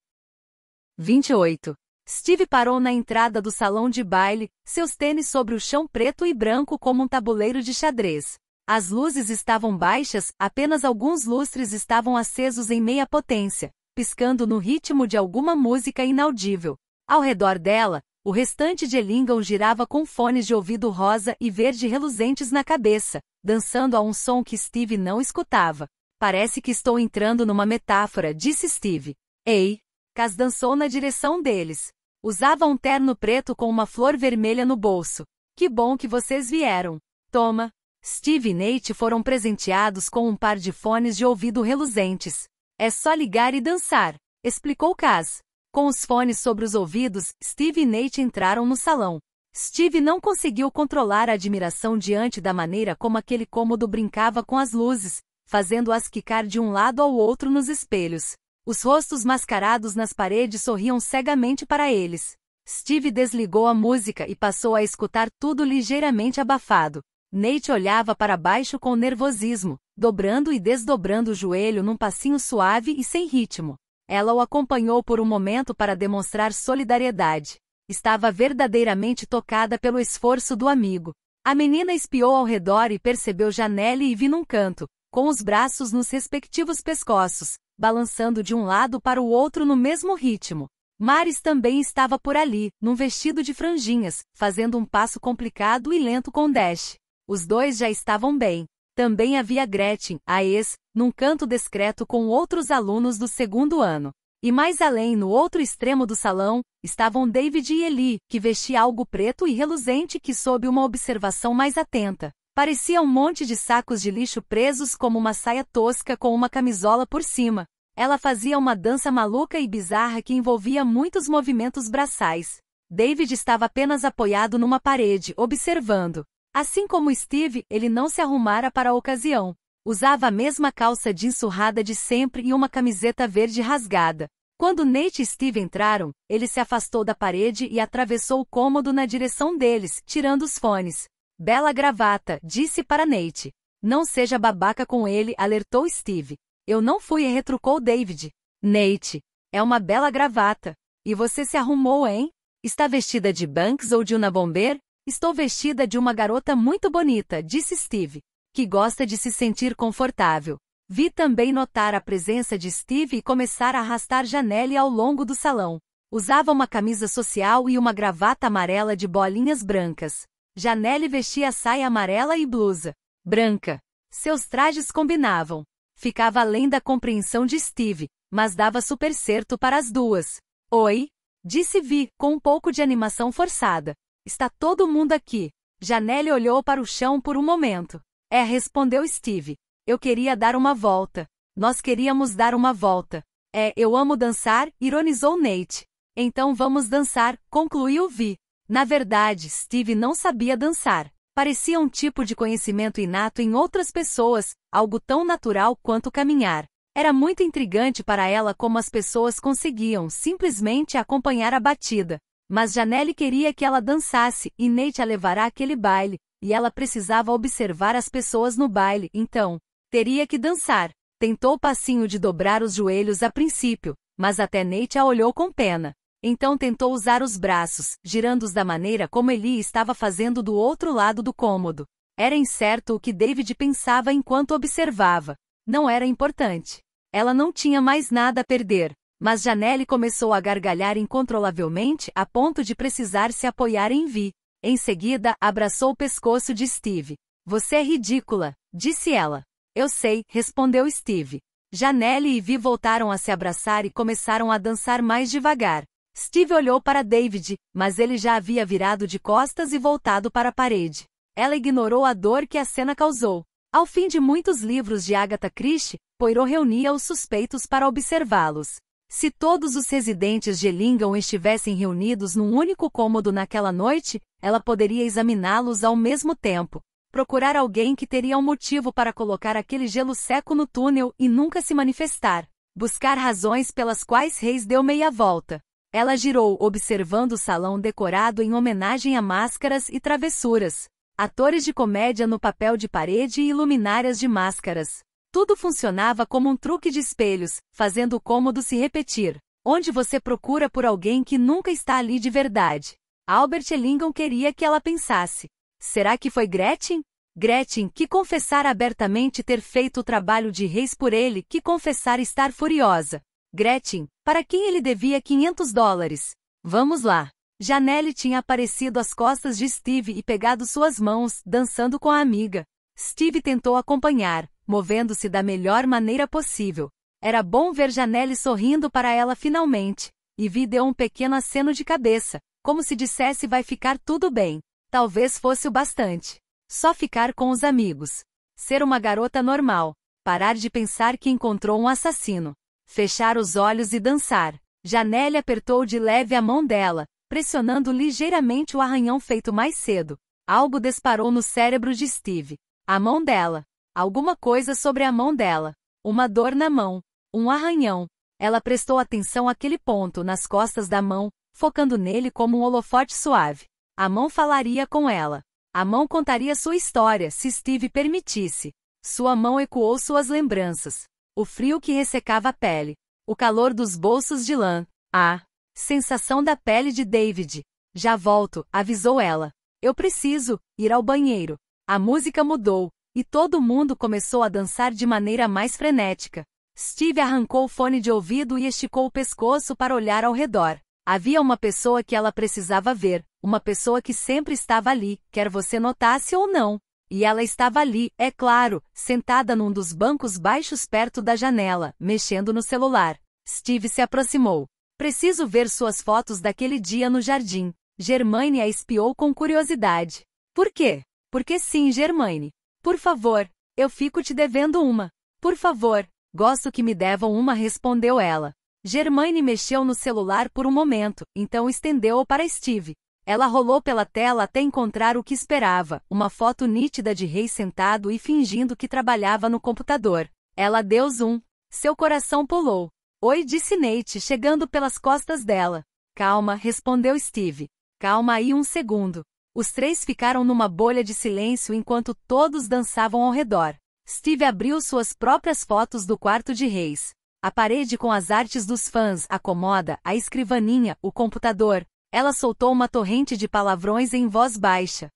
28. Steve parou na entrada do salão de baile, seus tênis sobre o chão preto e branco como um tabuleiro de xadrez. As luzes estavam baixas, apenas alguns lustres estavam acesos em meia potência, piscando no ritmo de alguma música inaudível. Ao redor dela, o restante de Ellingham girava com fones de ouvido rosa e verde reluzentes na cabeça, dançando a um som que Steve não escutava. Parece que estou entrando numa metáfora, disse Steve. Ei! Cas dançou na direção deles. Usava um terno preto com uma flor vermelha no bolso. Que bom que vocês vieram. Toma! Steve e Nate foram presenteados com um par de fones de ouvido reluzentes. É só ligar e dançar, explicou Cas. Com os fones sobre os ouvidos, Steve e Nate entraram no salão. Steve não conseguiu controlar a admiração diante da maneira como aquele cômodo brincava com as luzes, fazendo-as quicar de um lado ao outro nos espelhos. Os rostos mascarados nas paredes sorriam cegamente para eles. Steve desligou a música e passou a escutar tudo ligeiramente abafado. Nate olhava para baixo com nervosismo, dobrando e desdobrando o joelho num passinho suave e sem ritmo. Ela o acompanhou por um momento para demonstrar solidariedade. Estava verdadeiramente tocada pelo esforço do amigo. A menina espiou ao redor e percebeu Janelle e Vi num canto, com os braços nos respectivos pescoços, balançando de um lado para o outro no mesmo ritmo. Maris também estava por ali, num vestido de franjinhas, fazendo um passo complicado e lento com Dash. Os dois já estavam bem, também havia Gretchen, a ex, num canto discreto com outros alunos do segundo ano. E mais além, no outro extremo do salão, estavam David e Eli, que vestia algo preto e reluzente que, sob uma observação mais atenta, parecia um monte de sacos de lixo presos como uma saia tosca com uma camisola por cima. Ela fazia uma dança maluca e bizarra que envolvia muitos movimentos braçais. David estava apenas apoiado numa parede, observando. Assim como Steve, ele não se arrumara para a ocasião. Usava a mesma calça de ensurrada de sempre e uma camiseta verde rasgada. Quando Nate e Steve entraram, ele se afastou da parede e atravessou o cômodo na direção deles, tirando os fones. Bela gravata, disse para Nate. Não seja babaca com ele, alertou Steve. Eu não fui e retrucou David. Nate, é uma bela gravata. E você se arrumou, hein? Está vestida de Banks ou de uma bomber? Estou vestida de uma garota muito bonita, disse Steve, que gosta de se sentir confortável. Vi também notar a presença de Steve e começar a arrastar Janelle ao longo do salão. Usava uma camisa social e uma gravata amarela de bolinhas brancas. Janelle vestia saia amarela e blusa branca. Seus trajes combinavam. Ficava além da compreensão de Steve, mas dava super certo para as duas. Oi? Disse Vi, com um pouco de animação forçada. Está todo mundo aqui. Janelle olhou para o chão por um momento. É, respondeu Steve. Eu queria dar uma volta. Nós queríamos dar uma volta. É, eu amo dançar, ironizou Nate. Então vamos dançar, concluiu Vi. Na verdade, Steve não sabia dançar. Parecia um tipo de conhecimento inato em outras pessoas, algo tão natural quanto caminhar. Era muito intrigante para ela como as pessoas conseguiam simplesmente acompanhar a batida. Mas Janelle queria que ela dançasse, e Nate a levará aquele baile, e ela precisava observar as pessoas no baile, então, teria que dançar. Tentou o passinho de dobrar os joelhos a princípio, mas até Nate a olhou com pena. Então tentou usar os braços, girando-os da maneira como Eli estava fazendo do outro lado do cômodo. Era incerto o que David pensava enquanto observava. Não era importante. Ela não tinha mais nada a perder. Mas Janelle começou a gargalhar incontrolavelmente a ponto de precisar se apoiar em Vi. Em seguida, abraçou o pescoço de Steve. Você é ridícula, disse ela. Eu sei, respondeu Steve. Janelle e Vi voltaram a se abraçar e começaram a dançar mais devagar. Steve olhou para David, mas ele já havia virado de costas e voltado para a parede. Ela ignorou a dor que a cena causou. Ao fim de muitos livros de Agatha Christie, Poirot reunia os suspeitos para observá-los. Se todos os residentes de Lingam estivessem reunidos num único cômodo naquela noite, ela poderia examiná-los ao mesmo tempo, procurar alguém que teria um motivo para colocar aquele gelo seco no túnel e nunca se manifestar, buscar razões pelas quais Reis deu meia volta. Ela girou observando o salão decorado em homenagem a máscaras e travessuras, atores de comédia no papel de parede e luminárias de máscaras. Tudo funcionava como um truque de espelhos, fazendo o cômodo se repetir. Onde você procura por alguém que nunca está ali de verdade. Albert Ellingham queria que ela pensasse. Será que foi Gretchen? Gretchen, que confessara abertamente ter feito o trabalho de reis por ele, que confessara estar furiosa. Gretchen, para quem ele devia 500 dólares. Vamos lá. Janelle tinha aparecido às costas de Steve e pegado suas mãos, dançando com a amiga. Steve tentou acompanhar, movendo-se da melhor maneira possível. Era bom ver Janelle sorrindo para ela finalmente, e Vi deu um pequeno aceno de cabeça, como se dissesse vai ficar tudo bem. Talvez fosse o bastante. Só ficar com os amigos. Ser uma garota normal. Parar de pensar que encontrou um assassino. Fechar os olhos e dançar. Janelle apertou de leve a mão dela, pressionando ligeiramente o arranhão feito mais cedo. Algo disparou no cérebro de Steve. A mão dela, Alguma coisa sobre a mão dela. Uma dor na mão. Um arranhão. Ela prestou atenção àquele ponto nas costas da mão, focando nele como um holofote suave. A mão falaria com ela. A mão contaria sua história, se Steve permitisse. Sua mão ecoou suas lembranças. O frio que ressecava a pele. O calor dos bolsos de lã. A sensação da pele de David. Já volto, avisou ela. Eu preciso ir ao banheiro. A música mudou, e todo mundo começou a dançar de maneira mais frenética. Steve arrancou o fone de ouvido e esticou o pescoço para olhar ao redor. Havia uma pessoa que ela precisava ver, uma pessoa que sempre estava ali, quer você notasse ou não. E ela estava ali, é claro, sentada num dos bancos baixos perto da janela, mexendo no celular. Steve se aproximou. Preciso ver suas fotos daquele dia no jardim. Germaine a espiou com curiosidade. Por quê? Porque sim, Germaine. Por favor, eu fico te devendo uma. Por favor, gosto que me devam uma, respondeu ela. Germaine mexeu no celular por um momento, então estendeu-o para Steve. Ela rolou pela tela até encontrar o que esperava, uma foto nítida de Rei sentado e fingindo que trabalhava no computador. Ela deu zoom. Seu coração pulou. Oi, disse Nate, chegando pelas costas dela. Calma, respondeu Steve. Calma aí um segundo. Os três ficaram numa bolha de silêncio enquanto todos dançavam ao redor. Steve abriu suas próprias fotos do quarto de reis. A parede com as artes dos fãs, a comoda, a escrivaninha, o computador. Ela soltou uma torrente de palavrões em voz baixa.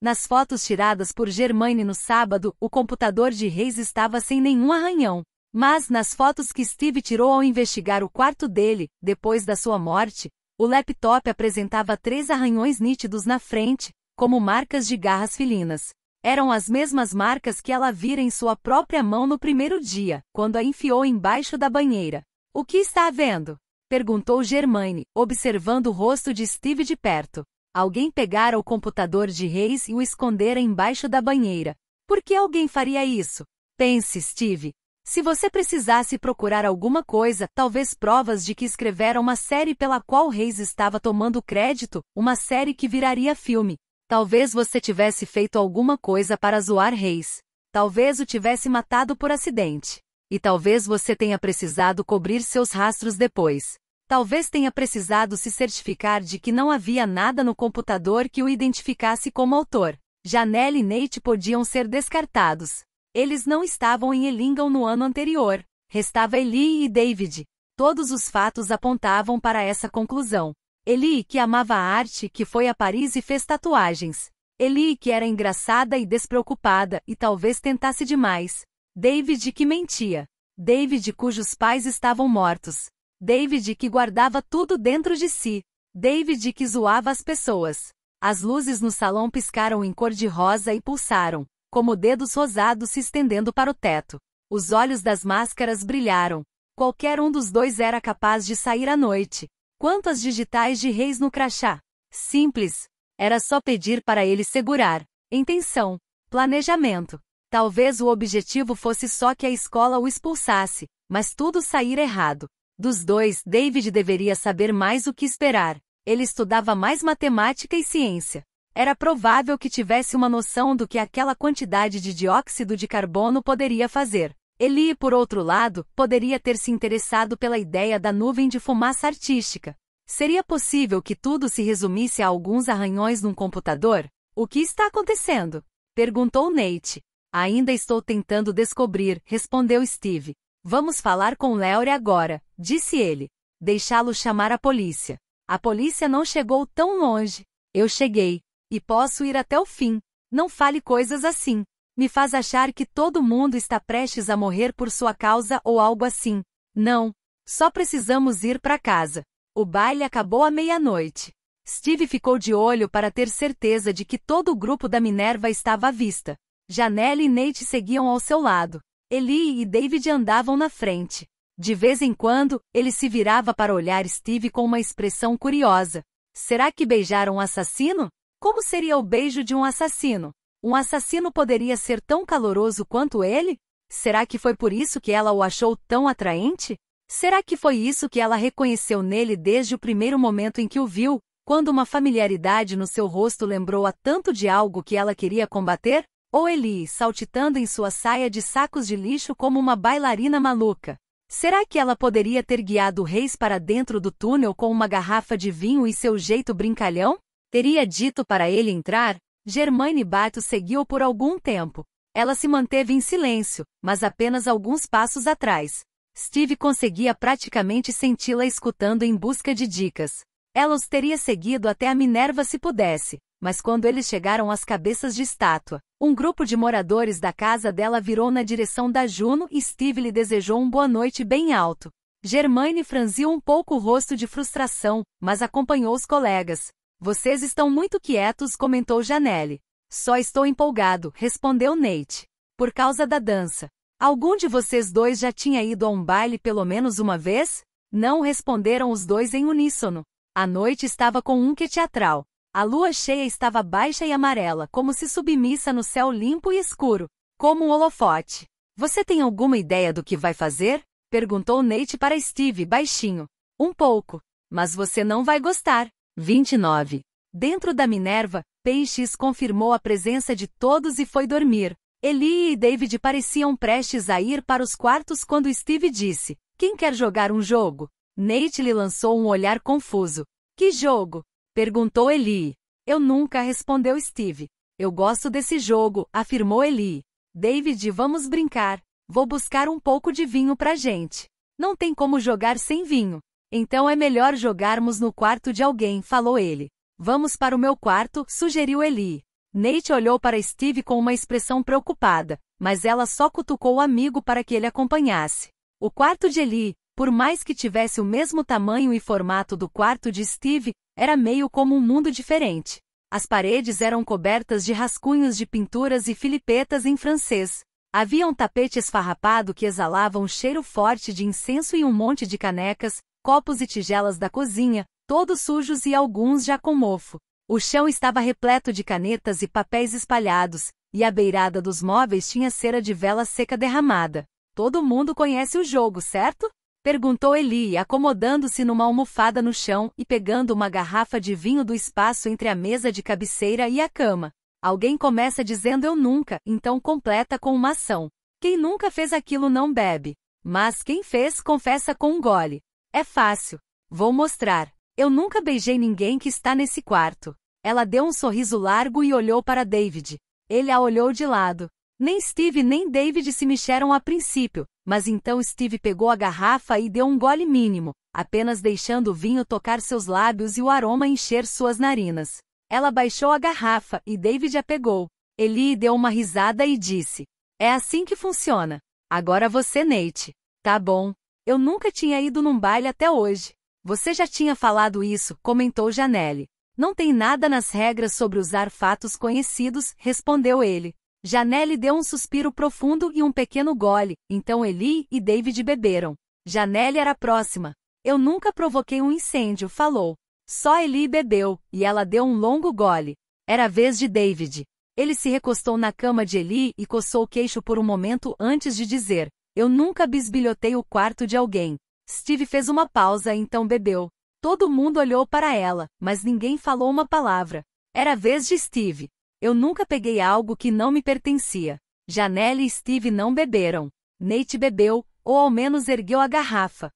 Nas fotos tiradas por Germaine no sábado, o computador de Reis estava sem nenhum arranhão. Mas nas fotos que Steve tirou ao investigar o quarto dele, depois da sua morte, o laptop apresentava três arranhões nítidos na frente, como marcas de garras felinas. Eram as mesmas marcas que ela vira em sua própria mão no primeiro dia, quando a enfiou embaixo da banheira. O que está havendo? perguntou Germaine, observando o rosto de Steve de perto. Alguém pegara o computador de Reis e o escondera embaixo da banheira. Por que alguém faria isso? Pense, Steve, se você precisasse procurar alguma coisa, talvez provas de que escrevera uma série pela qual Reis estava tomando crédito, uma série que viraria filme. Talvez você tivesse feito alguma coisa para zoar Reis. Talvez o tivesse matado por acidente. E talvez você tenha precisado cobrir seus rastros depois. Talvez tenha precisado se certificar de que não havia nada no computador que o identificasse como autor. Janelle e Nate podiam ser descartados. Eles não estavam em Elingam no ano anterior. Restava Eli e David. Todos os fatos apontavam para essa conclusão. Eli, que amava a arte, que foi a Paris e fez tatuagens. Eli, que era engraçada e despreocupada, e talvez tentasse demais. David, que mentia. David, cujos pais estavam mortos. David, que guardava tudo dentro de si. David, que zoava as pessoas. As luzes no salão piscaram em cor de rosa e pulsaram como dedos rosados se estendendo para o teto. Os olhos das máscaras brilharam. Qualquer um dos dois era capaz de sair à noite. Quantas digitais de reis no crachá? Simples. Era só pedir para ele segurar. Intenção. Planejamento. Talvez o objetivo fosse só que a escola o expulsasse, mas tudo sair errado. Dos dois, David deveria saber mais o que esperar. Ele estudava mais matemática e ciência. Era provável que tivesse uma noção do que aquela quantidade de dióxido de carbono poderia fazer. Eli, por outro lado, poderia ter se interessado pela ideia da nuvem de fumaça artística. Seria possível que tudo se resumisse a alguns arranhões num computador? O que está acontecendo? perguntou Nate. Ainda estou tentando descobrir, respondeu Steve. Vamos falar com Larry agora, disse ele. Deixá-lo chamar a polícia. A polícia não chegou tão longe. Eu cheguei, e posso ir até o fim. Não fale coisas assim. Me faz achar que todo mundo está prestes a morrer por sua causa ou algo assim. Não. Só precisamos ir para casa. O baile acabou à meia-noite. Steve ficou de olho para ter certeza de que todo o grupo da Minerva estava à vista. Janelle e Nate seguiam ao seu lado. Eli e David andavam na frente. De vez em quando, ele se virava para olhar Steve com uma expressão curiosa. Será que beijaram o assassino? Como seria o beijo de um assassino? Um assassino poderia ser tão caloroso quanto ele? Será que foi por isso que ela o achou tão atraente? Será que foi isso que ela reconheceu nele desde o primeiro momento em que o viu, quando uma familiaridade no seu rosto lembrou-a tanto de algo que ela queria combater? Ou ele saltitando em sua saia de sacos de lixo como uma bailarina maluca? Será que ela poderia ter guiado o Reis para dentro do túnel com uma garrafa de vinho e seu jeito brincalhão? Teria dito para ele entrar? Germaine Bato seguiu por algum tempo. Ela se manteve em silêncio, mas apenas alguns passos atrás. Steve conseguia praticamente senti-la escutando em busca de dicas. Ela os teria seguido até a Minerva se pudesse, mas quando eles chegaram às cabeças de estátua, um grupo de moradores da casa dela virou na direção da Juno e Steve lhe desejou um boa noite bem alto. Germaine franziu um pouco o rosto de frustração, mas acompanhou os colegas. Vocês estão muito quietos, comentou Janelle. Só estou empolgado, respondeu Nate. Por causa da dança. Algum de vocês dois já tinha ido a um baile pelo menos uma vez? Não responderam os dois em uníssono. A noite estava com um que teatral. A lua cheia estava baixa e amarela, como se submissa no céu limpo e escuro, como um holofote. Você tem alguma ideia do que vai fazer? perguntou Nate para Steve baixinho. Um pouco, mas você não vai gostar. 29. Dentro da Minerva, Peixes confirmou a presença de todos e foi dormir. Eli e David pareciam prestes a ir para os quartos quando Steve disse: Quem quer jogar um jogo? Nate lhe lançou um olhar confuso. Que jogo? perguntou Eli. Eu nunca, respondeu Steve. Eu gosto desse jogo, afirmou Eli. David, vamos brincar. Vou buscar um pouco de vinho pra gente. Não tem como jogar sem vinho. Então é melhor jogarmos no quarto de alguém, falou ele. Vamos para o meu quarto, sugeriu Eli. Nate olhou para Steve com uma expressão preocupada, mas ela só cutucou o amigo para que ele acompanhasse. O quarto de Eli, por mais que tivesse o mesmo tamanho e formato do quarto de Steve, era meio como um mundo diferente. As paredes eram cobertas de rascunhos de pinturas e filipetas em francês. Havia um tapete esfarrapado que exalava um cheiro forte de incenso e um monte de canecas, copos e tigelas da cozinha, todos sujos e alguns já com mofo. O chão estava repleto de canetas e papéis espalhados, e a beirada dos móveis tinha cera de vela seca derramada. Todo mundo conhece o jogo, certo? Perguntou Eli, acomodando-se numa almofada no chão e pegando uma garrafa de vinho do espaço entre a mesa de cabeceira e a cama. Alguém começa dizendo eu nunca, então completa com uma ação. Quem nunca fez aquilo não bebe. Mas quem fez confessa com um gole. É fácil. Vou mostrar. Eu nunca beijei ninguém que está nesse quarto. Ela deu um sorriso largo e olhou para David. Ele a olhou de lado. Nem Steve nem David se mexeram a princípio, mas então Steve pegou a garrafa e deu um gole mínimo, apenas deixando o vinho tocar seus lábios e o aroma encher suas narinas. Ela baixou a garrafa e David a pegou. Eli deu uma risada e disse: É assim que funciona. Agora você, Nate. Tá bom. Eu nunca tinha ido num baile até hoje. Você já tinha falado isso, comentou Janelle. Não tem nada nas regras sobre usar fatos conhecidos, respondeu ele. Janelle deu um suspiro profundo e um pequeno gole, então Eli e David beberam. Janelle era próxima. Eu nunca provoquei um incêndio, falou. Só Eli bebeu, e ela deu um longo gole. Era a vez de David. Ele se recostou na cama de Eli e coçou o queixo por um momento antes de dizer: eu nunca bisbilhotei o quarto de alguém. Steve fez uma pausa e então bebeu. Todo mundo olhou para ela, mas ninguém falou uma palavra. Era a vez de Steve. Eu nunca peguei algo que não me pertencia. Janelle e Steve não beberam. Nate bebeu, ou ao menos ergueu a garrafa.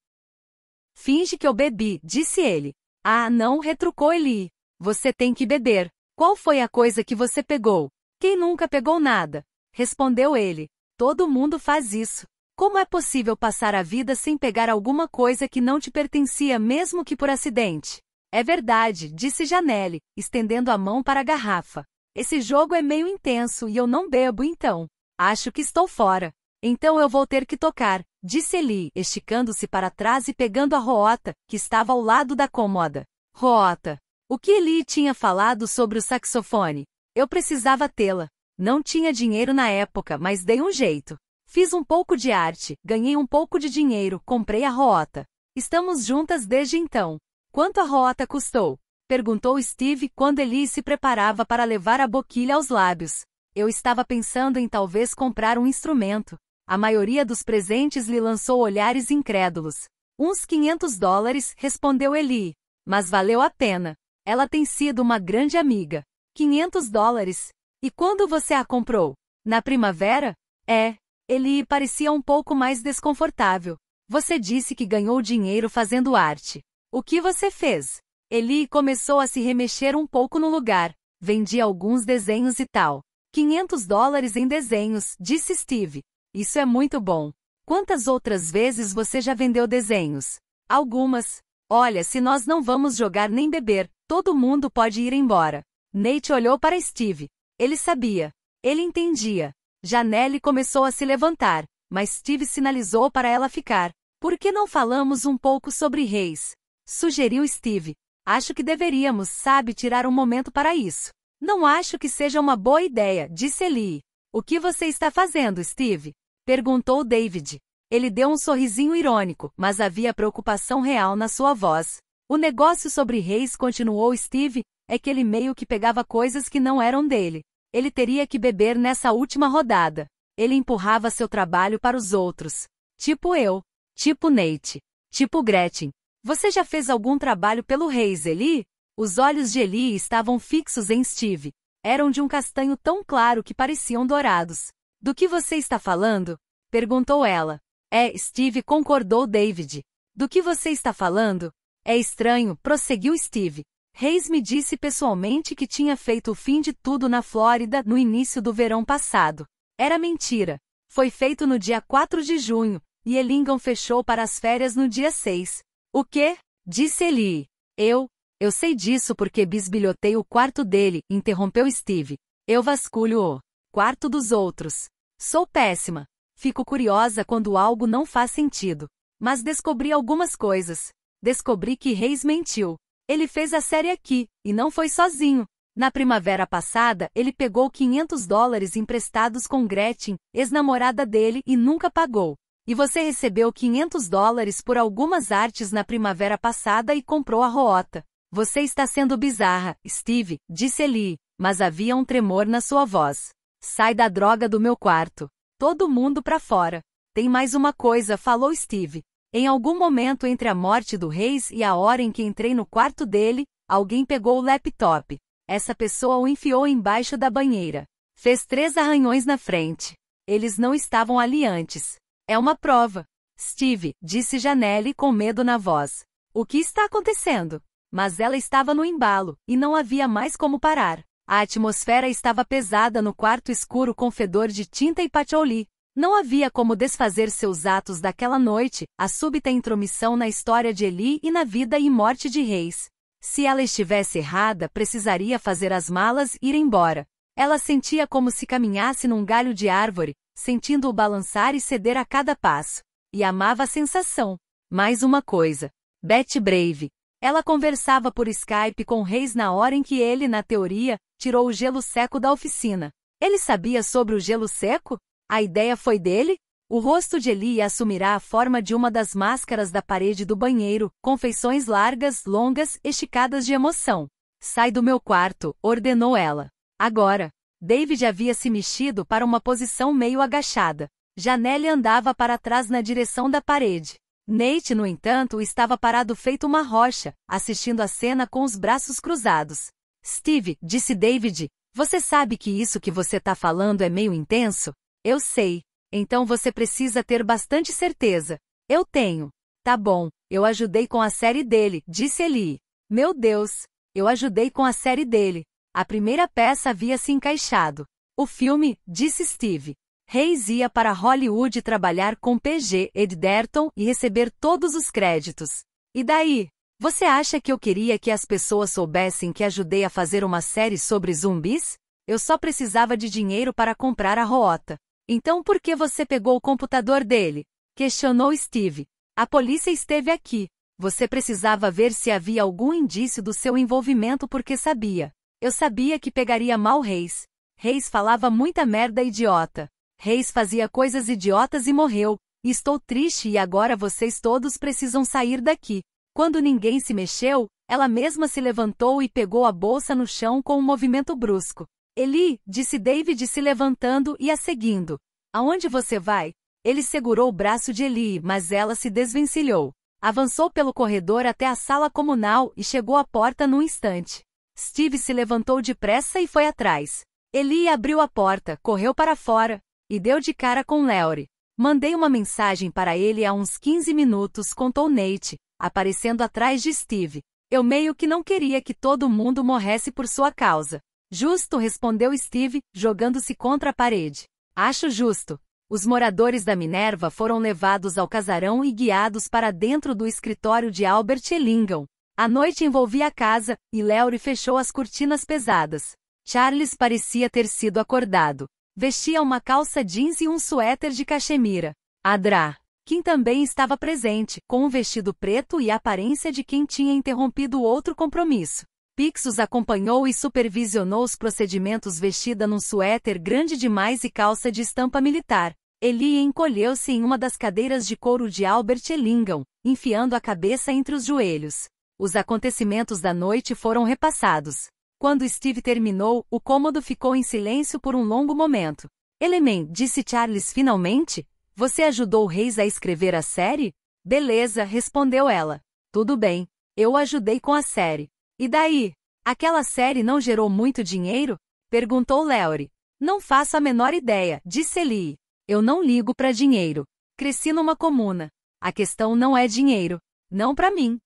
Finge que eu bebi, disse ele. Ah, não, retrucou Eli. Você tem que beber. Qual foi a coisa que você pegou? Quem nunca pegou nada? Respondeu ele. Todo mundo faz isso. Como é possível passar a vida sem pegar alguma coisa que não te pertencia, mesmo que por acidente? É verdade, disse Janelle, estendendo a mão para a garrafa. Esse jogo é meio intenso e eu não bebo então. Acho que estou fora. Então eu vou ter que tocar, disse Eli, esticando-se para trás e pegando a Roota, que estava ao lado da cômoda. Roota. O que Eli tinha falado sobre o saxofone? Eu precisava tê-la. Não tinha dinheiro na época, mas dei um jeito. Fiz um pouco de arte, ganhei um pouco de dinheiro, comprei a rota. Estamos juntas desde então. Quanto a rota custou? Perguntou Steve quando Eli se preparava para levar a boquilha aos lábios. Eu estava pensando em talvez comprar um instrumento. A maioria dos presentes lhe lançou olhares incrédulos. Uns 500 dólares, respondeu Eli. Mas valeu a pena. Ela tem sido uma grande amiga. 500 dólares. E quando você a comprou? Na primavera? É, ele parecia um pouco mais desconfortável. Você disse que ganhou dinheiro fazendo arte. O que você fez? Eli começou a se remexer um pouco no lugar. Vendi alguns desenhos e tal. 500 dólares em desenhos, disse Steve. Isso é muito bom. Quantas outras vezes você já vendeu desenhos? Algumas. Olha, se nós não vamos jogar nem beber, todo mundo pode ir embora. Nate olhou para Steve. Ele sabia. Ele entendia. Janelle começou a se levantar, mas Steve sinalizou para ela ficar. Por que não falamos um pouco sobre reis? Sugeriu Steve. Acho que deveríamos, sabe, tirar um momento para isso. Não acho que seja uma boa ideia, disse Eli. O que você está fazendo, Steve? Perguntou David. Ele deu um sorrisinho irônico, mas havia preocupação real na sua voz. O negócio sobre reis, continuou Steve, é que ele meio que pegava coisas que não eram dele. Ele teria que beber nessa última rodada. Ele empurrava seu trabalho para os outros. Tipo eu. Tipo Nate. Tipo Gretchen. Você já fez algum trabalho pelo Reis, Eli? Os olhos de Eli estavam fixos em Steve. Eram de um castanho tão claro que pareciam dourados. Do que você está falando? Perguntou ela. É, Steve concordou David. Do que você está falando? É estranho, prosseguiu Steve. Reis me disse pessoalmente que tinha feito o fim de tudo na Flórida no início do verão passado. Era mentira. Foi feito no dia 4 de junho, e Elingham fechou para as férias no dia 6. O quê? Disse ele. Eu, eu sei disso porque bisbilhotei o quarto dele, interrompeu Steve. Eu vasculho o quarto dos outros. Sou péssima. Fico curiosa quando algo não faz sentido. Mas descobri algumas coisas. Descobri que Reis mentiu. Ele fez a série aqui, e não foi sozinho. Na primavera passada, ele pegou 500 dólares emprestados com Gretchen, ex-namorada dele, e nunca pagou. E você recebeu 500 dólares por algumas artes na primavera passada e comprou a roota. Você está sendo bizarra, Steve, disse Eli, mas havia um tremor na sua voz. Sai da droga do meu quarto. Todo mundo para fora. Tem mais uma coisa, falou Steve. Em algum momento entre a morte do Reis e a hora em que entrei no quarto dele, alguém pegou o laptop. Essa pessoa o enfiou embaixo da banheira. Fez três arranhões na frente. Eles não estavam ali antes. É uma prova. Steve, disse Janelle com medo na voz. O que está acontecendo? Mas ela estava no embalo, e não havia mais como parar. A atmosfera estava pesada no quarto escuro com fedor de tinta e patchouli. Não havia como desfazer seus atos daquela noite, a súbita intromissão na história de Eli e na vida e morte de Reis. Se ela estivesse errada, precisaria fazer as malas ir embora. Ela sentia como se caminhasse num galho de árvore, sentindo-o balançar e ceder a cada passo. E amava a sensação. Mais uma coisa. Betty Brave. Ela conversava por Skype com Reis na hora em que ele, na teoria, tirou o gelo seco da oficina. Ele sabia sobre o gelo seco? A ideia foi dele? O rosto de Eli assumirá a forma de uma das máscaras da parede do banheiro, com feições largas, longas, esticadas de emoção. Sai do meu quarto, ordenou ela. Agora. David havia se mexido para uma posição meio agachada. Janelle andava para trás na direção da parede. Nate, no entanto, estava parado feito uma rocha, assistindo a cena com os braços cruzados. Steve, disse David, você sabe que isso que você está falando é meio intenso? Eu sei. Então você precisa ter bastante certeza. Eu tenho. Tá bom, eu ajudei com a série dele, disse Eli. Meu Deus, eu ajudei com a série dele. A primeira peça havia se encaixado. O filme, disse Steve. Reis ia para Hollywood trabalhar com PG Edderton e receber todos os créditos. E daí? Você acha que eu queria que as pessoas soubessem que ajudei a fazer uma série sobre zumbis? Eu só precisava de dinheiro para comprar a rota. Então por que você pegou o computador dele? Questionou Steve. A polícia esteve aqui. Você precisava ver se havia algum indício do seu envolvimento porque sabia. Eu sabia que pegaria mal Reis. Reis falava muita merda idiota. Reis fazia coisas idiotas e morreu. Estou triste e agora vocês todos precisam sair daqui. Quando ninguém se mexeu, ela mesma se levantou e pegou a bolsa no chão com um movimento brusco. Eli, disse David se levantando e a seguindo. Aonde você vai? Ele segurou o braço de Eli, mas ela se desvencilhou. Avançou pelo corredor até a sala comunal e chegou à porta num instante. Steve se levantou depressa e foi atrás. Eli abriu a porta, correu para fora e deu de cara com Leory. Mandei uma mensagem para ele há uns 15 minutos, contou Nate, aparecendo atrás de Steve. Eu meio que não queria que todo mundo morresse por sua causa. Justo, respondeu Steve, jogando-se contra a parede. Acho justo. Os moradores da Minerva foram levados ao casarão e guiados para dentro do escritório de Albert Ellingham. A noite envolvia a casa, e Lowry fechou as cortinas pesadas. Charles parecia ter sido acordado. Vestia uma calça jeans e um suéter de cachemira. Adra, Kim também estava presente, com um vestido preto e a aparência de quem tinha interrompido outro compromisso. Pixos acompanhou e supervisionou os procedimentos vestida num suéter grande demais e calça de estampa militar. Eli encolheu-se em uma das cadeiras de couro de Albert Ellingham, enfiando a cabeça entre os joelhos. Os acontecimentos da noite foram repassados. Quando Steve terminou, o cômodo ficou em silêncio por um longo momento. Elemen, disse Charles finalmente, você ajudou Reis a escrever a série? Beleza, respondeu ela. Tudo bem, eu ajudei com a série. E daí? Aquela série não gerou muito dinheiro? Perguntou Leory. Não faço a menor ideia, disse Eli. Eu não ligo para dinheiro. Cresci numa comuna. A questão não é dinheiro. Não para mim.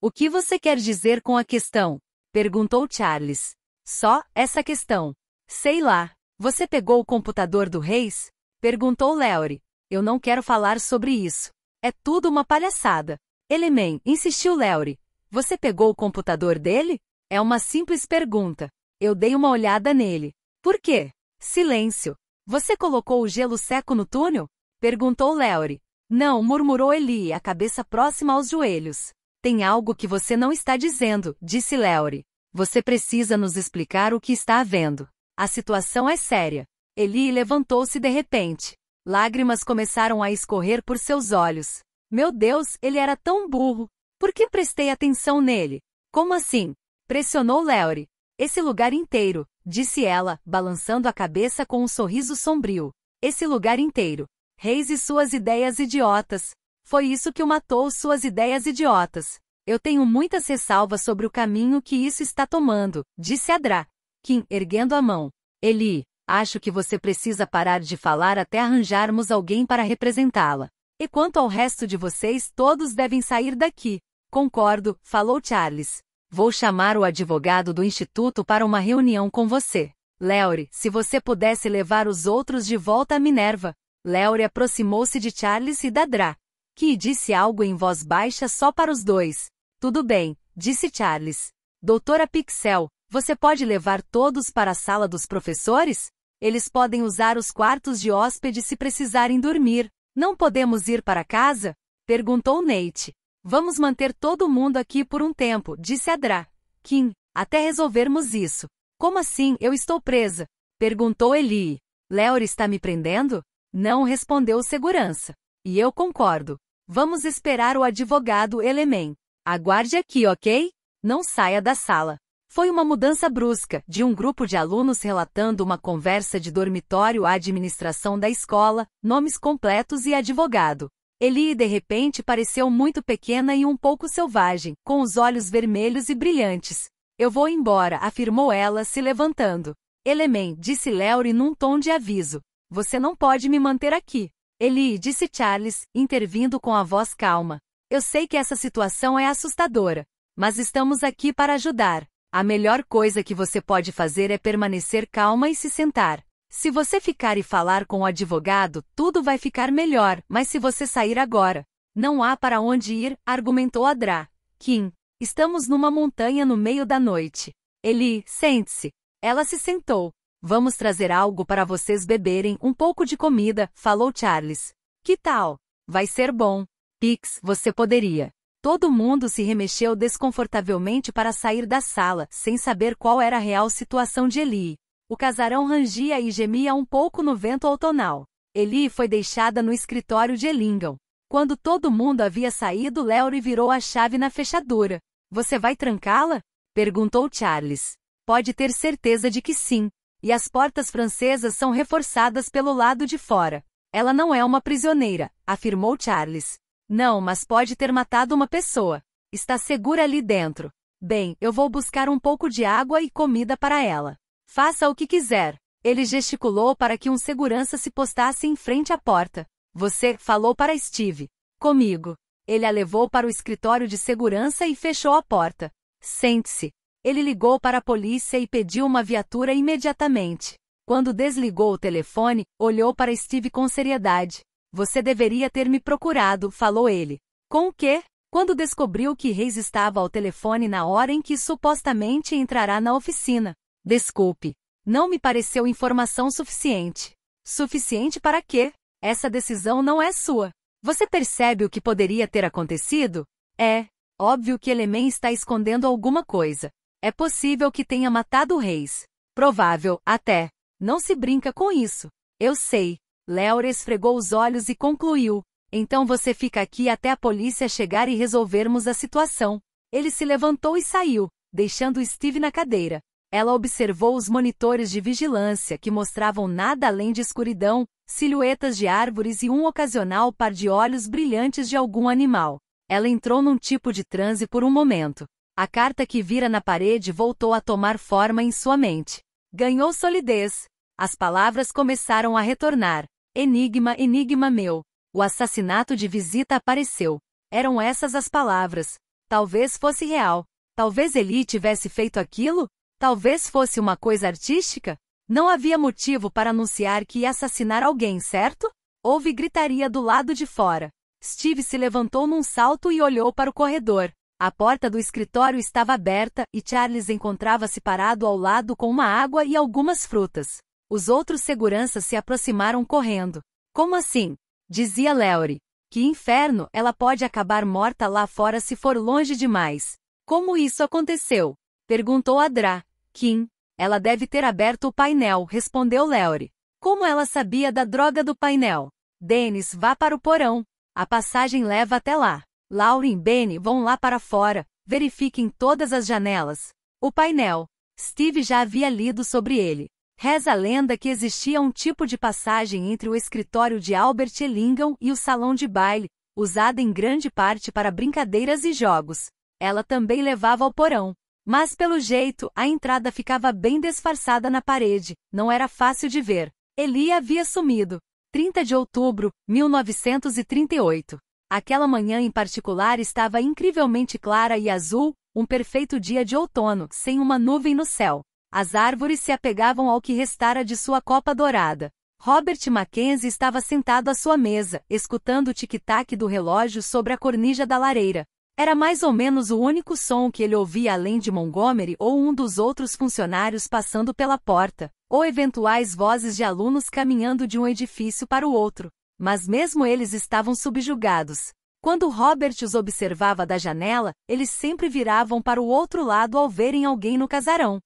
O que você quer dizer com a questão? Perguntou Charles. Só essa questão. Sei lá. Você pegou o computador do Reis? Perguntou Leory. Eu não quero falar sobre isso. É tudo uma palhaçada. Elemen, insistiu Leory. Você pegou o computador dele? É uma simples pergunta. Eu dei uma olhada nele. Por quê? Silêncio. Você colocou o gelo seco no túnel? Perguntou Leory. Não, murmurou Eli, a cabeça próxima aos joelhos. Tem algo que você não está dizendo, disse Leory. Você precisa nos explicar o que está havendo. A situação é séria. Eli levantou-se de repente. Lágrimas começaram a escorrer por seus olhos. Meu Deus, ele era tão burro. Por que prestei atenção nele? Como assim? Pressionou Leory. Esse lugar inteiro, disse ela, balançando a cabeça com um sorriso sombrio. Esse lugar inteiro. Reis e suas ideias idiotas. Foi isso que o matou suas ideias idiotas. Eu tenho muitas ressalvas sobre o caminho que isso está tomando, disse Adra. Kim, erguendo a mão. Eli, acho que você precisa parar de falar até arranjarmos alguém para representá-la. E quanto ao resto de vocês, todos devem sair daqui. Concordo, falou Charles. Vou chamar o advogado do instituto para uma reunião com você. Leore, se você pudesse levar os outros de volta a Minerva. Leore aproximou-se de Charles e Dadra, que disse algo em voz baixa só para os dois. Tudo bem, disse Charles. Doutora Pixel, você pode levar todos para a sala dos professores? Eles podem usar os quartos de hóspede se precisarem dormir. Não podemos ir para casa? Perguntou Nate. Vamos manter todo mundo aqui por um tempo, disse Adra. Kim, até resolvermos isso. Como assim eu estou presa? Perguntou Eli. Leor está me prendendo? Não respondeu o segurança. E eu concordo. Vamos esperar o advogado Elemen. Aguarde aqui, ok? Não saia da sala. Foi uma mudança brusca, de um grupo de alunos relatando uma conversa de dormitório à administração da escola, nomes completos e advogado. Eli de repente pareceu muito pequena e um pouco selvagem, com os olhos vermelhos e brilhantes. Eu vou embora, afirmou ela, se levantando. Elemen, disse Leury num tom de aviso. Você não pode me manter aqui. Eli, disse Charles, intervindo com a voz calma. Eu sei que essa situação é assustadora, mas estamos aqui para ajudar. A melhor coisa que você pode fazer é permanecer calma e se sentar. Se você ficar e falar com o advogado, tudo vai ficar melhor, mas se você sair agora, não há para onde ir, argumentou Adra. Kim, estamos numa montanha no meio da noite. Eli, sente-se. Ela se sentou. Vamos trazer algo para vocês beberem, um pouco de comida, falou Charles. Que tal? Vai ser bom. Pix, você poderia. Todo mundo se remexeu desconfortavelmente para sair da sala, sem saber qual era a real situação de Eli. O casarão rangia e gemia um pouco no vento outonal. Eli foi deixada no escritório de Elingham. Quando todo mundo havia saído, Leory virou a chave na fechadura. Você vai trancá-la? perguntou Charles. Pode ter certeza de que sim. E as portas francesas são reforçadas pelo lado de fora. Ela não é uma prisioneira, afirmou Charles. Não, mas pode ter matado uma pessoa. Está segura ali dentro. Bem, eu vou buscar um pouco de água e comida para ela. Faça o que quiser. Ele gesticulou para que um segurança se postasse em frente à porta. Você falou para Steve. Comigo. Ele a levou para o escritório de segurança e fechou a porta. Sente-se. Ele ligou para a polícia e pediu uma viatura imediatamente. Quando desligou o telefone, olhou para Steve com seriedade. Você deveria ter me procurado, falou ele. Com o quê? Quando descobriu que Reis estava ao telefone na hora em que supostamente entrará na oficina. Desculpe, não me pareceu informação suficiente. Suficiente para quê? Essa decisão não é sua. Você percebe o que poderia ter acontecido? É, óbvio que Elemen está escondendo alguma coisa. É possível que tenha matado o Reis. Provável, até. Não se brinca com isso. Eu sei. Léo esfregou os olhos e concluiu. Então você fica aqui até a polícia chegar e resolvermos a situação. Ele se levantou e saiu, deixando Steve na cadeira. Ela observou os monitores de vigilância que mostravam nada além de escuridão, silhuetas de árvores e um ocasional par de olhos brilhantes de algum animal. Ela entrou num tipo de transe por um momento. A carta que vira na parede voltou a tomar forma em sua mente. Ganhou solidez. As palavras começaram a retornar. Enigma, enigma meu. O assassinato de visita apareceu. Eram essas as palavras. Talvez fosse real. Talvez ele tivesse feito aquilo? Talvez fosse uma coisa artística? Não havia motivo para anunciar que ia assassinar alguém, certo? Houve gritaria do lado de fora. Steve se levantou num salto e olhou para o corredor. A porta do escritório estava aberta e Charles encontrava-se parado ao lado com uma água e algumas frutas. Os outros seguranças se aproximaram correndo. Como assim? Dizia Leory. Que inferno, ela pode acabar morta lá fora se for longe demais. Como isso aconteceu? Perguntou Adra. Kim, ela deve ter aberto o painel, respondeu Leory. Como ela sabia da droga do painel? Dennis, vá para o porão. A passagem leva até lá. Lauren e Benny vão lá para fora, verifiquem todas as janelas. O painel. Steve já havia lido sobre ele. Reza a lenda que existia um tipo de passagem entre o escritório de Albert Ellingham e o salão de baile, usada em grande parte para brincadeiras e jogos. Ela também levava ao porão. Mas pelo jeito, a entrada ficava bem disfarçada na parede, não era fácil de ver. Eli havia sumido. 30 de outubro, 1938. Aquela manhã em particular estava incrivelmente clara e azul, um perfeito dia de outono, sem uma nuvem no céu. As árvores se apegavam ao que restara de sua copa dourada. Robert Mackenzie estava sentado à sua mesa, escutando o tic-tac do relógio sobre a cornija da lareira. Era mais ou menos o único som que ele ouvia além de Montgomery ou um dos outros funcionários passando pela porta, ou eventuais vozes de alunos caminhando de um edifício para o outro. Mas mesmo eles estavam subjugados. Quando Robert os observava da janela, eles sempre viravam para o outro lado ao verem alguém no casarão.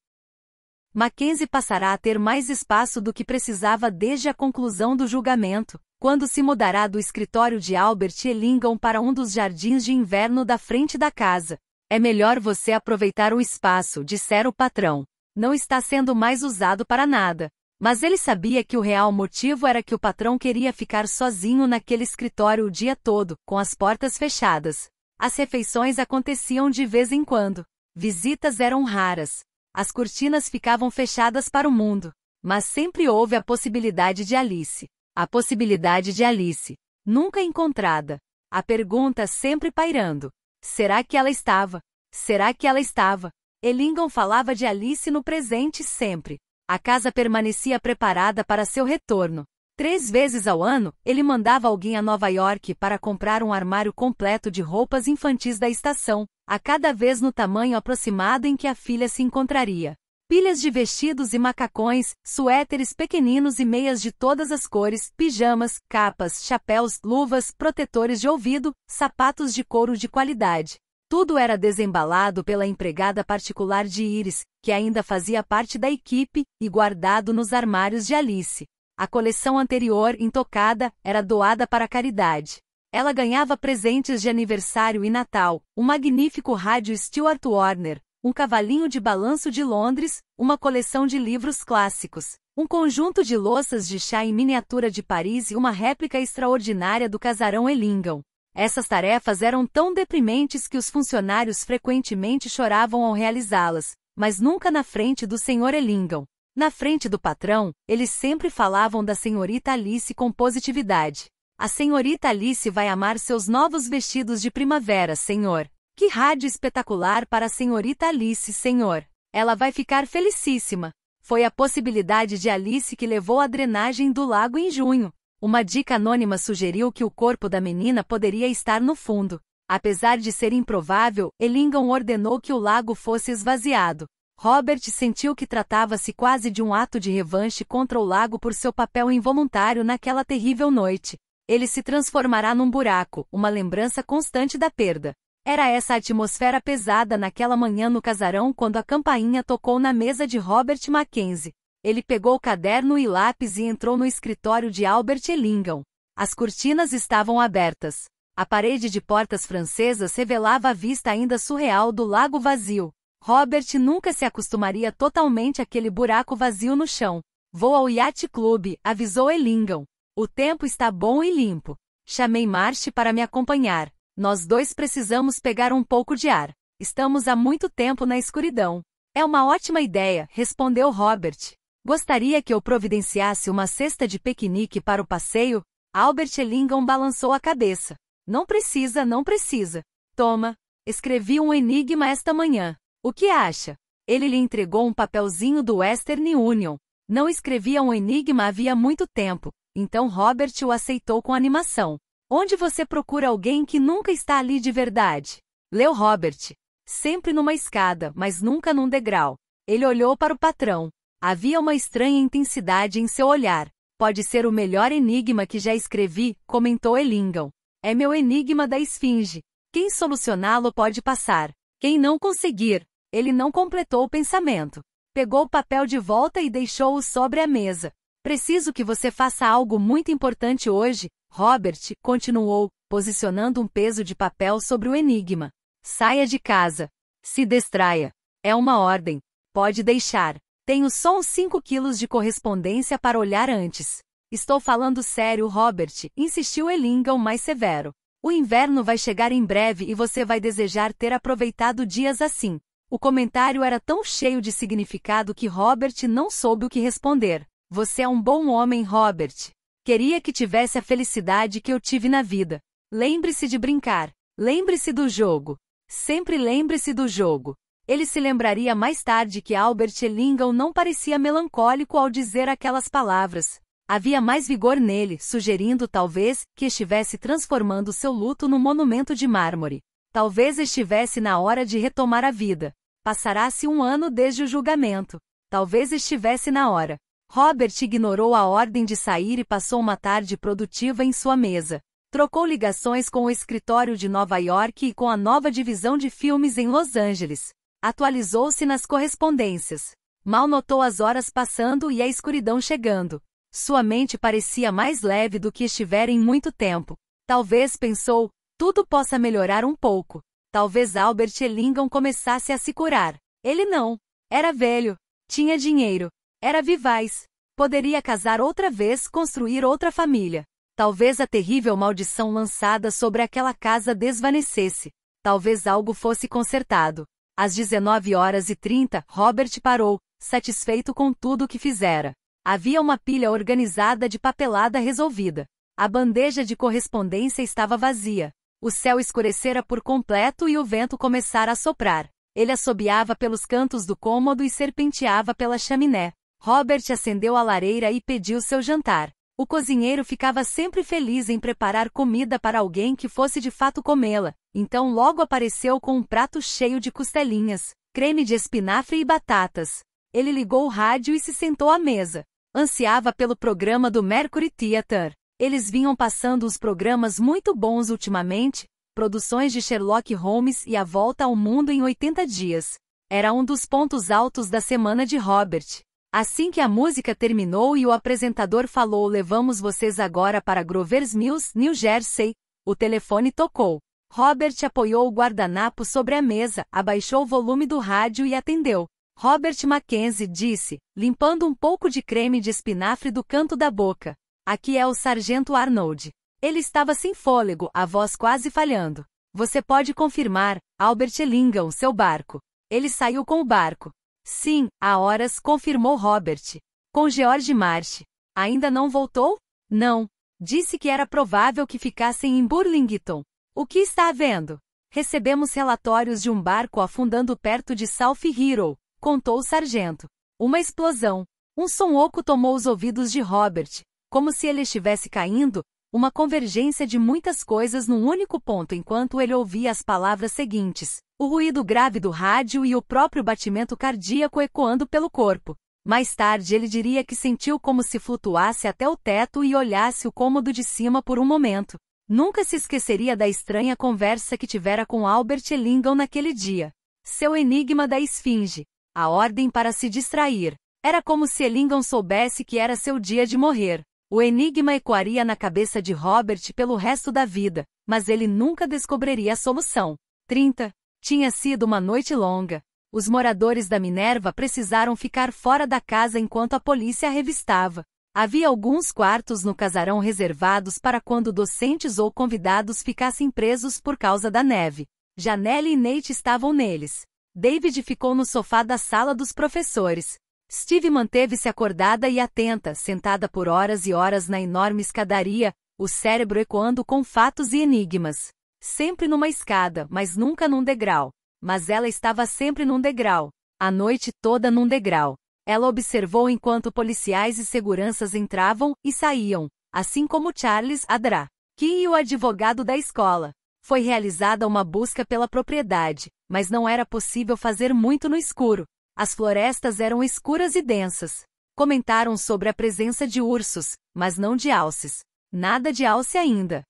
Mackenzie passará a ter mais espaço do que precisava desde a conclusão do julgamento quando se mudará do escritório de Albert Ellingham para um dos jardins de inverno da frente da casa. É melhor você aproveitar o espaço, dissera o patrão. Não está sendo mais usado para nada. Mas ele sabia que o real motivo era que o patrão queria ficar sozinho naquele escritório o dia todo, com as portas fechadas. As refeições aconteciam de vez em quando. Visitas eram raras. As cortinas ficavam fechadas para o mundo. Mas sempre houve a possibilidade de Alice, a possibilidade de Alice, nunca encontrada. A pergunta sempre pairando: será que ela estava? Será que ela estava? Elingon falava de Alice no presente sempre. A casa permanecia preparada para seu retorno. Três vezes ao ano, ele mandava alguém a Nova York para comprar um armário completo de roupas infantis da estação, a cada vez no tamanho aproximado em que a filha se encontraria pilhas de vestidos e macacões, suéteres pequeninos e meias de todas as cores, pijamas, capas, chapéus, luvas, protetores de ouvido, sapatos de couro de qualidade. Tudo era desembalado pela empregada particular de Iris, que ainda fazia parte da equipe, e guardado nos armários de Alice. A coleção anterior, intocada, era doada para a caridade. Ela ganhava presentes de aniversário e Natal, o magnífico rádio Stewart Warner, um cavalinho de balanço de Londres, uma coleção de livros clássicos, um conjunto de louças de chá em miniatura de Paris e uma réplica extraordinária do casarão Ellingham. Essas tarefas eram tão deprimentes que os funcionários frequentemente choravam ao realizá-las, mas nunca na frente do senhor Ellingham. Na frente do patrão, eles sempre falavam da senhorita Alice com positividade. A senhorita Alice vai amar seus novos vestidos de primavera, senhor. Que rádio espetacular para a senhorita Alice, senhor! Ela vai ficar felicíssima. Foi a possibilidade de Alice que levou a drenagem do lago em junho. Uma dica anônima sugeriu que o corpo da menina poderia estar no fundo. Apesar de ser improvável, Ellingham ordenou que o lago fosse esvaziado. Robert sentiu que tratava-se quase de um ato de revanche contra o lago por seu papel involuntário naquela terrível noite. Ele se transformará num buraco, uma lembrança constante da perda. Era essa atmosfera pesada naquela manhã no casarão quando a campainha tocou na mesa de Robert Mackenzie. Ele pegou o caderno e lápis e entrou no escritório de Albert Ellingham. As cortinas estavam abertas. A parede de portas francesas revelava a vista ainda surreal do lago vazio. Robert nunca se acostumaria totalmente àquele buraco vazio no chão. Vou ao Yacht Club, avisou Ellingham. O tempo está bom e limpo. Chamei Marche para me acompanhar. Nós dois precisamos pegar um pouco de ar. Estamos há muito tempo na escuridão. É uma ótima ideia, respondeu Robert. Gostaria que eu providenciasse uma cesta de piquenique para o passeio? Albert Ellingham balançou a cabeça. Não precisa, não precisa. Toma. Escrevi um enigma esta manhã. O que acha? Ele lhe entregou um papelzinho do Western Union. Não escrevia um enigma havia muito tempo, então Robert o aceitou com animação. Onde você procura alguém que nunca está ali de verdade? Leu Robert. Sempre numa escada, mas nunca num degrau. Ele olhou para o patrão. Havia uma estranha intensidade em seu olhar. Pode ser o melhor enigma que já escrevi, comentou Ellingham. É meu enigma da esfinge. Quem solucioná-lo pode passar. Quem não conseguir. Ele não completou o pensamento. Pegou o papel de volta e deixou-o sobre a mesa. Preciso que você faça algo muito importante hoje, Robert continuou, posicionando um peso de papel sobre o enigma. Saia de casa. Se distraia. É uma ordem. Pode deixar. Tenho só uns 5 quilos de correspondência para olhar antes. Estou falando sério, Robert, insistiu Ellingham mais severo. O inverno vai chegar em breve e você vai desejar ter aproveitado dias assim. O comentário era tão cheio de significado que Robert não soube o que responder. Você é um bom homem, Robert. Queria que tivesse a felicidade que eu tive na vida. Lembre-se de brincar. Lembre-se do jogo. Sempre lembre-se do jogo. Ele se lembraria mais tarde que Albert Ellingham não parecia melancólico ao dizer aquelas palavras. Havia mais vigor nele, sugerindo talvez que estivesse transformando seu luto num monumento de mármore. Talvez estivesse na hora de retomar a vida. Passará-se um ano desde o julgamento. Talvez estivesse na hora. Robert ignorou a ordem de sair e passou uma tarde produtiva em sua mesa. Trocou ligações com o escritório de Nova York e com a nova divisão de filmes em Los Angeles. Atualizou-se nas correspondências. Mal notou as horas passando e a escuridão chegando. Sua mente parecia mais leve do que estivera em muito tempo. Talvez pensou, tudo possa melhorar um pouco. Talvez Albert Ellingham começasse a se curar. Ele não. Era velho. Tinha dinheiro era vivaz. Poderia casar outra vez, construir outra família. Talvez a terrível maldição lançada sobre aquela casa desvanecesse. Talvez algo fosse consertado. Às 19 horas e 30, Robert parou, satisfeito com tudo o que fizera. Havia uma pilha organizada de papelada resolvida. A bandeja de correspondência estava vazia. O céu escurecera por completo e o vento começara a soprar. Ele assobiava pelos cantos do cômodo e serpenteava pela chaminé. Robert acendeu a lareira e pediu seu jantar. O cozinheiro ficava sempre feliz em preparar comida para alguém que fosse de fato comê-la, então logo apareceu com um prato cheio de costelinhas, creme de espinafre e batatas. Ele ligou o rádio e se sentou à mesa. Ansiava pelo programa do Mercury Theatre. Eles vinham passando uns programas muito bons ultimamente, produções de Sherlock Holmes e A Volta ao Mundo em 80 Dias. Era um dos pontos altos da semana de Robert. Assim que a música terminou e o apresentador falou levamos vocês agora para Grover's Mills, New Jersey, o telefone tocou. Robert apoiou o guardanapo sobre a mesa, abaixou o volume do rádio e atendeu. Robert Mackenzie disse, limpando um pouco de creme de espinafre do canto da boca. Aqui é o Sargento Arnold. Ele estava sem fôlego, a voz quase falhando. Você pode confirmar, Albert Lingham, seu barco. Ele saiu com o barco. Sim, há horas, confirmou Robert. Com George March. Ainda não voltou? Não. Disse que era provável que ficassem em Burlington. O que está havendo? Recebemos relatórios de um barco afundando perto de South Hero, contou o sargento. Uma explosão. Um som oco tomou os ouvidos de Robert, como se ele estivesse caindo, uma convergência de muitas coisas num único ponto enquanto ele ouvia as palavras seguintes: o ruído grave do rádio e o próprio batimento cardíaco ecoando pelo corpo. Mais tarde ele diria que sentiu como se flutuasse até o teto e olhasse o cômodo de cima por um momento. Nunca se esqueceria da estranha conversa que tivera com Albert Ellingham naquele dia. Seu enigma da esfinge. A ordem para se distrair. Era como se Ellingham soubesse que era seu dia de morrer. O enigma ecoaria na cabeça de Robert pelo resto da vida, mas ele nunca descobriria a solução. 30. Tinha sido uma noite longa. Os moradores da Minerva precisaram ficar fora da casa enquanto a polícia a revistava. Havia alguns quartos no casarão reservados para quando docentes ou convidados ficassem presos por causa da neve. Janelle e Nate estavam neles. David ficou no sofá da sala dos professores. Steve manteve-se acordada e atenta, sentada por horas e horas na enorme escadaria, o cérebro ecoando com fatos e enigmas. Sempre numa escada, mas nunca num degrau. Mas ela estava sempre num degrau. A noite toda num degrau. Ela observou enquanto policiais e seguranças entravam e saíam, assim como Charles Adra, que e o advogado da escola. Foi realizada uma busca pela propriedade, mas não era possível fazer muito no escuro. As florestas eram escuras e densas. Comentaram sobre a presença de ursos, mas não de alces. Nada de alce ainda.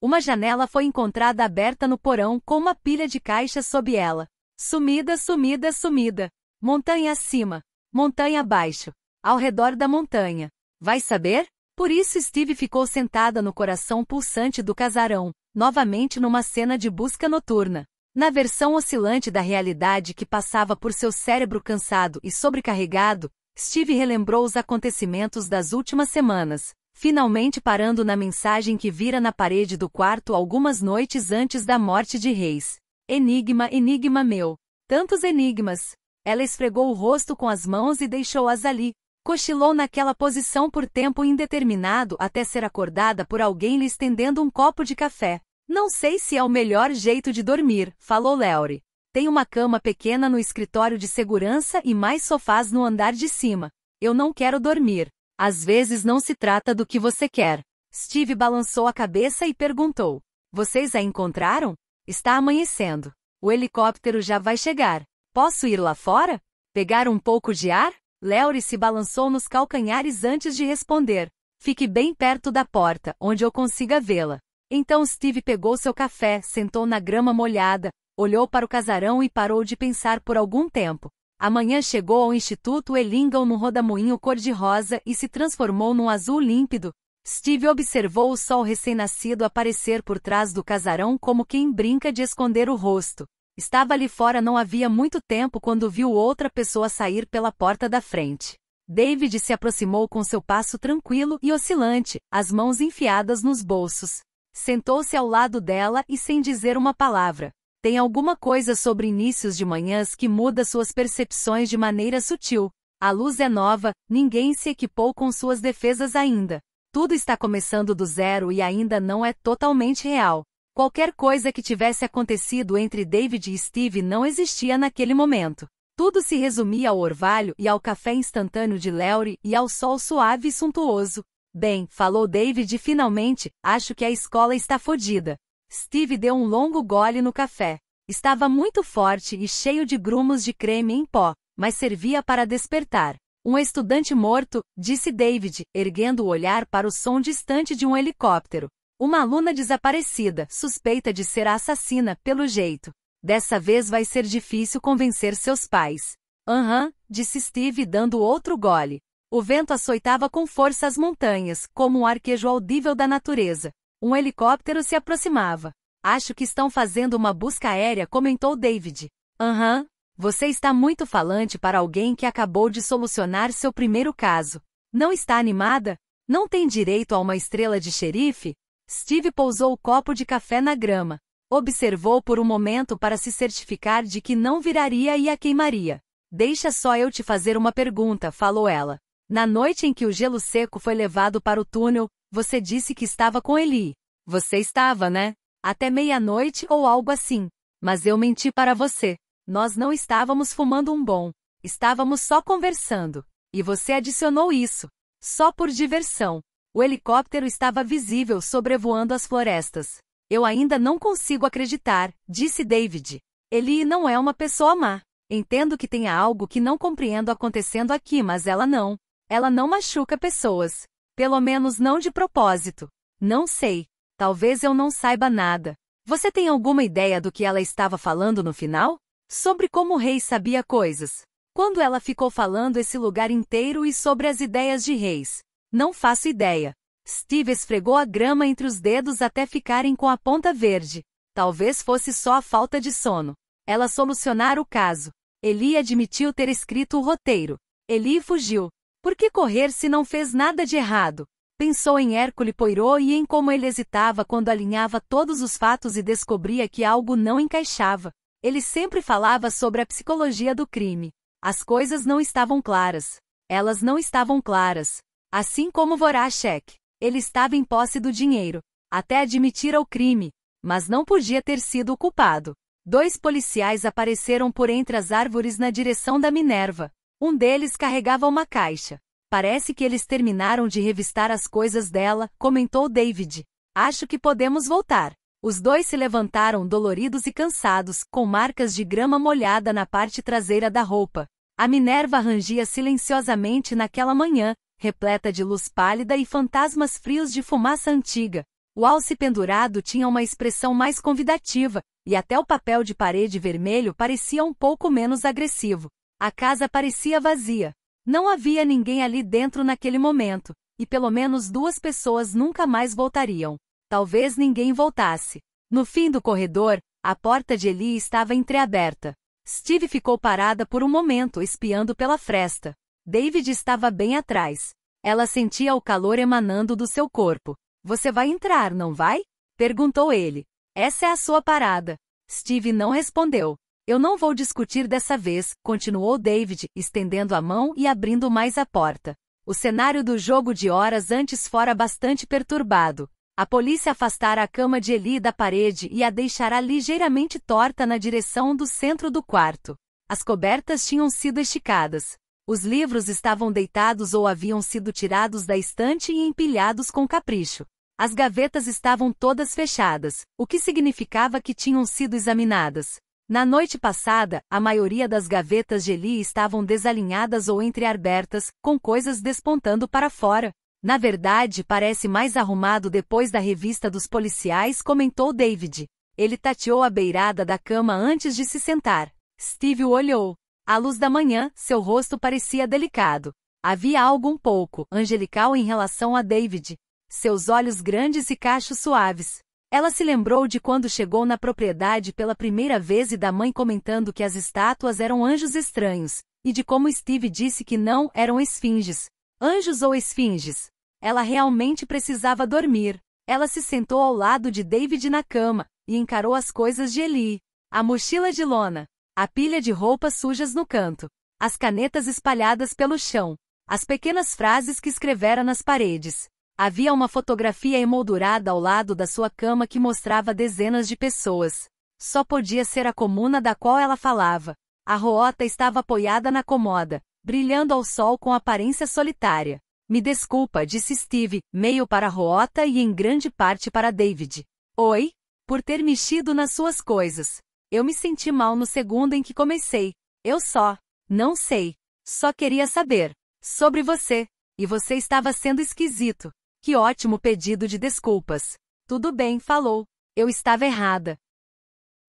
Uma janela foi encontrada aberta no porão com uma pilha de caixas sob ela. Sumida, sumida, sumida. Montanha acima, montanha abaixo, ao redor da montanha. Vai saber? Por isso Steve ficou sentada no coração pulsante do casarão, novamente numa cena de busca noturna. Na versão oscilante da realidade que passava por seu cérebro cansado e sobrecarregado, Steve relembrou os acontecimentos das últimas semanas, finalmente parando na mensagem que vira na parede do quarto algumas noites antes da morte de Reis. Enigma, enigma meu. Tantos enigmas. Ela esfregou o rosto com as mãos e deixou-as ali. Cochilou naquela posição por tempo indeterminado até ser acordada por alguém lhe estendendo um copo de café. Não sei se é o melhor jeito de dormir, falou Leury. Tem uma cama pequena no escritório de segurança e mais sofás no andar de cima. Eu não quero dormir. Às vezes não se trata do que você quer. Steve balançou a cabeça e perguntou: Vocês a encontraram? Está amanhecendo. O helicóptero já vai chegar. Posso ir lá fora? Pegar um pouco de ar? Leury se balançou nos calcanhares antes de responder. Fique bem perto da porta, onde eu consiga vê-la. Então Steve pegou seu café, sentou na grama molhada, olhou para o casarão e parou de pensar por algum tempo. Amanhã chegou ao Instituto Ellingham num rodamuinho cor-de-rosa e se transformou num azul límpido. Steve observou o sol recém-nascido aparecer por trás do casarão como quem brinca de esconder o rosto. Estava ali fora não havia muito tempo quando viu outra pessoa sair pela porta da frente. David se aproximou com seu passo tranquilo e oscilante, as mãos enfiadas nos bolsos. Sentou-se ao lado dela e sem dizer uma palavra. Tem alguma coisa sobre inícios de manhãs que muda suas percepções de maneira sutil. A luz é nova, ninguém se equipou com suas defesas ainda. Tudo está começando do zero e ainda não é totalmente real. Qualquer coisa que tivesse acontecido entre David e Steve não existia naquele momento. Tudo se resumia ao orvalho e ao café instantâneo de Leury e ao sol suave e suntuoso, Bem, falou David finalmente, acho que a escola está fodida. Steve deu um longo gole no café. Estava muito forte e cheio de grumos de creme em pó, mas servia para despertar. Um estudante morto, disse David, erguendo o olhar para o som distante de um helicóptero. Uma aluna desaparecida, suspeita de ser a assassina, pelo jeito. Dessa vez vai ser difícil convencer seus pais. Aham, uhum, disse Steve dando outro gole. O vento açoitava com força as montanhas, como um arquejo audível da natureza. Um helicóptero se aproximava. Acho que estão fazendo uma busca aérea, comentou David. Aham, uhum. você está muito falante para alguém que acabou de solucionar seu primeiro caso. Não está animada? Não tem direito a uma estrela de xerife? Steve pousou o copo de café na grama. Observou por um momento para se certificar de que não viraria e a queimaria. Deixa só eu te fazer uma pergunta, falou ela. Na noite em que o gelo seco foi levado para o túnel, você disse que estava com Eli. Você estava, né? Até meia-noite ou algo assim. Mas eu menti para você. Nós não estávamos fumando um bom. Estávamos só conversando. E você adicionou isso. Só por diversão. O helicóptero estava visível sobrevoando as florestas. Eu ainda não consigo acreditar, disse David. Eli não é uma pessoa má. Entendo que tenha algo que não compreendo acontecendo aqui, mas ela não. Ela não machuca pessoas. Pelo menos não de propósito. Não sei. Talvez eu não saiba nada. Você tem alguma ideia do que ela estava falando no final? Sobre como o rei sabia coisas. Quando ela ficou falando esse lugar inteiro e sobre as ideias de reis. Não faço ideia. Steve esfregou a grama entre os dedos até ficarem com a ponta verde. Talvez fosse só a falta de sono. Ela solucionar o caso. Eli admitiu ter escrito o roteiro. Eli fugiu. Por que correr se não fez nada de errado? Pensou em Hércule Poirot e em como ele hesitava quando alinhava todos os fatos e descobria que algo não encaixava. Ele sempre falava sobre a psicologia do crime. As coisas não estavam claras. Elas não estavam claras. Assim como Voracek, ele estava em posse do dinheiro, até admitir o crime, mas não podia ter sido o culpado. Dois policiais apareceram por entre as árvores na direção da Minerva. Um deles carregava uma caixa. Parece que eles terminaram de revistar as coisas dela, comentou David. Acho que podemos voltar. Os dois se levantaram doloridos e cansados, com marcas de grama molhada na parte traseira da roupa. A Minerva rangia silenciosamente naquela manhã, repleta de luz pálida e fantasmas frios de fumaça antiga. O alce pendurado tinha uma expressão mais convidativa, e até o papel de parede vermelho parecia um pouco menos agressivo. A casa parecia vazia. Não havia ninguém ali dentro naquele momento, e pelo menos duas pessoas nunca mais voltariam. Talvez ninguém voltasse. No fim do corredor, a porta de Eli estava entreaberta. Steve ficou parada por um momento, espiando pela fresta. David estava bem atrás. Ela sentia o calor emanando do seu corpo. Você vai entrar, não vai? perguntou ele. Essa é a sua parada. Steve não respondeu. Eu não vou discutir dessa vez, continuou David, estendendo a mão e abrindo mais a porta. O cenário do jogo de horas antes fora bastante perturbado. A polícia afastara a cama de Eli da parede e a deixara ligeiramente torta na direção do centro do quarto. As cobertas tinham sido esticadas. Os livros estavam deitados ou haviam sido tirados da estante e empilhados com capricho. As gavetas estavam todas fechadas, o que significava que tinham sido examinadas. Na noite passada, a maioria das gavetas de Eli estavam desalinhadas ou entreabertas, com coisas despontando para fora. Na verdade, parece mais arrumado depois da revista dos policiais, comentou David. Ele tateou a beirada da cama antes de se sentar. Steve o olhou. À luz da manhã, seu rosto parecia delicado. Havia algo um pouco angelical em relação a David. Seus olhos grandes e cachos suaves. Ela se lembrou de quando chegou na propriedade pela primeira vez e da mãe comentando que as estátuas eram anjos estranhos, e de como Steve disse que não eram esfinges. Anjos ou esfinges? Ela realmente precisava dormir. Ela se sentou ao lado de David na cama e encarou as coisas de Eli: a mochila de lona, a pilha de roupas sujas no canto, as canetas espalhadas pelo chão, as pequenas frases que escrevera nas paredes, Havia uma fotografia emoldurada ao lado da sua cama que mostrava dezenas de pessoas. Só podia ser a comuna da qual ela falava. A roota estava apoiada na comoda, brilhando ao sol com aparência solitária. Me desculpa, disse Steve, meio para a roota e em grande parte para David. Oi? Por ter mexido nas suas coisas. Eu me senti mal no segundo em que comecei. Eu só. Não sei. Só queria saber. Sobre você. E você estava sendo esquisito. Que ótimo pedido de desculpas. Tudo bem, falou. Eu estava errada.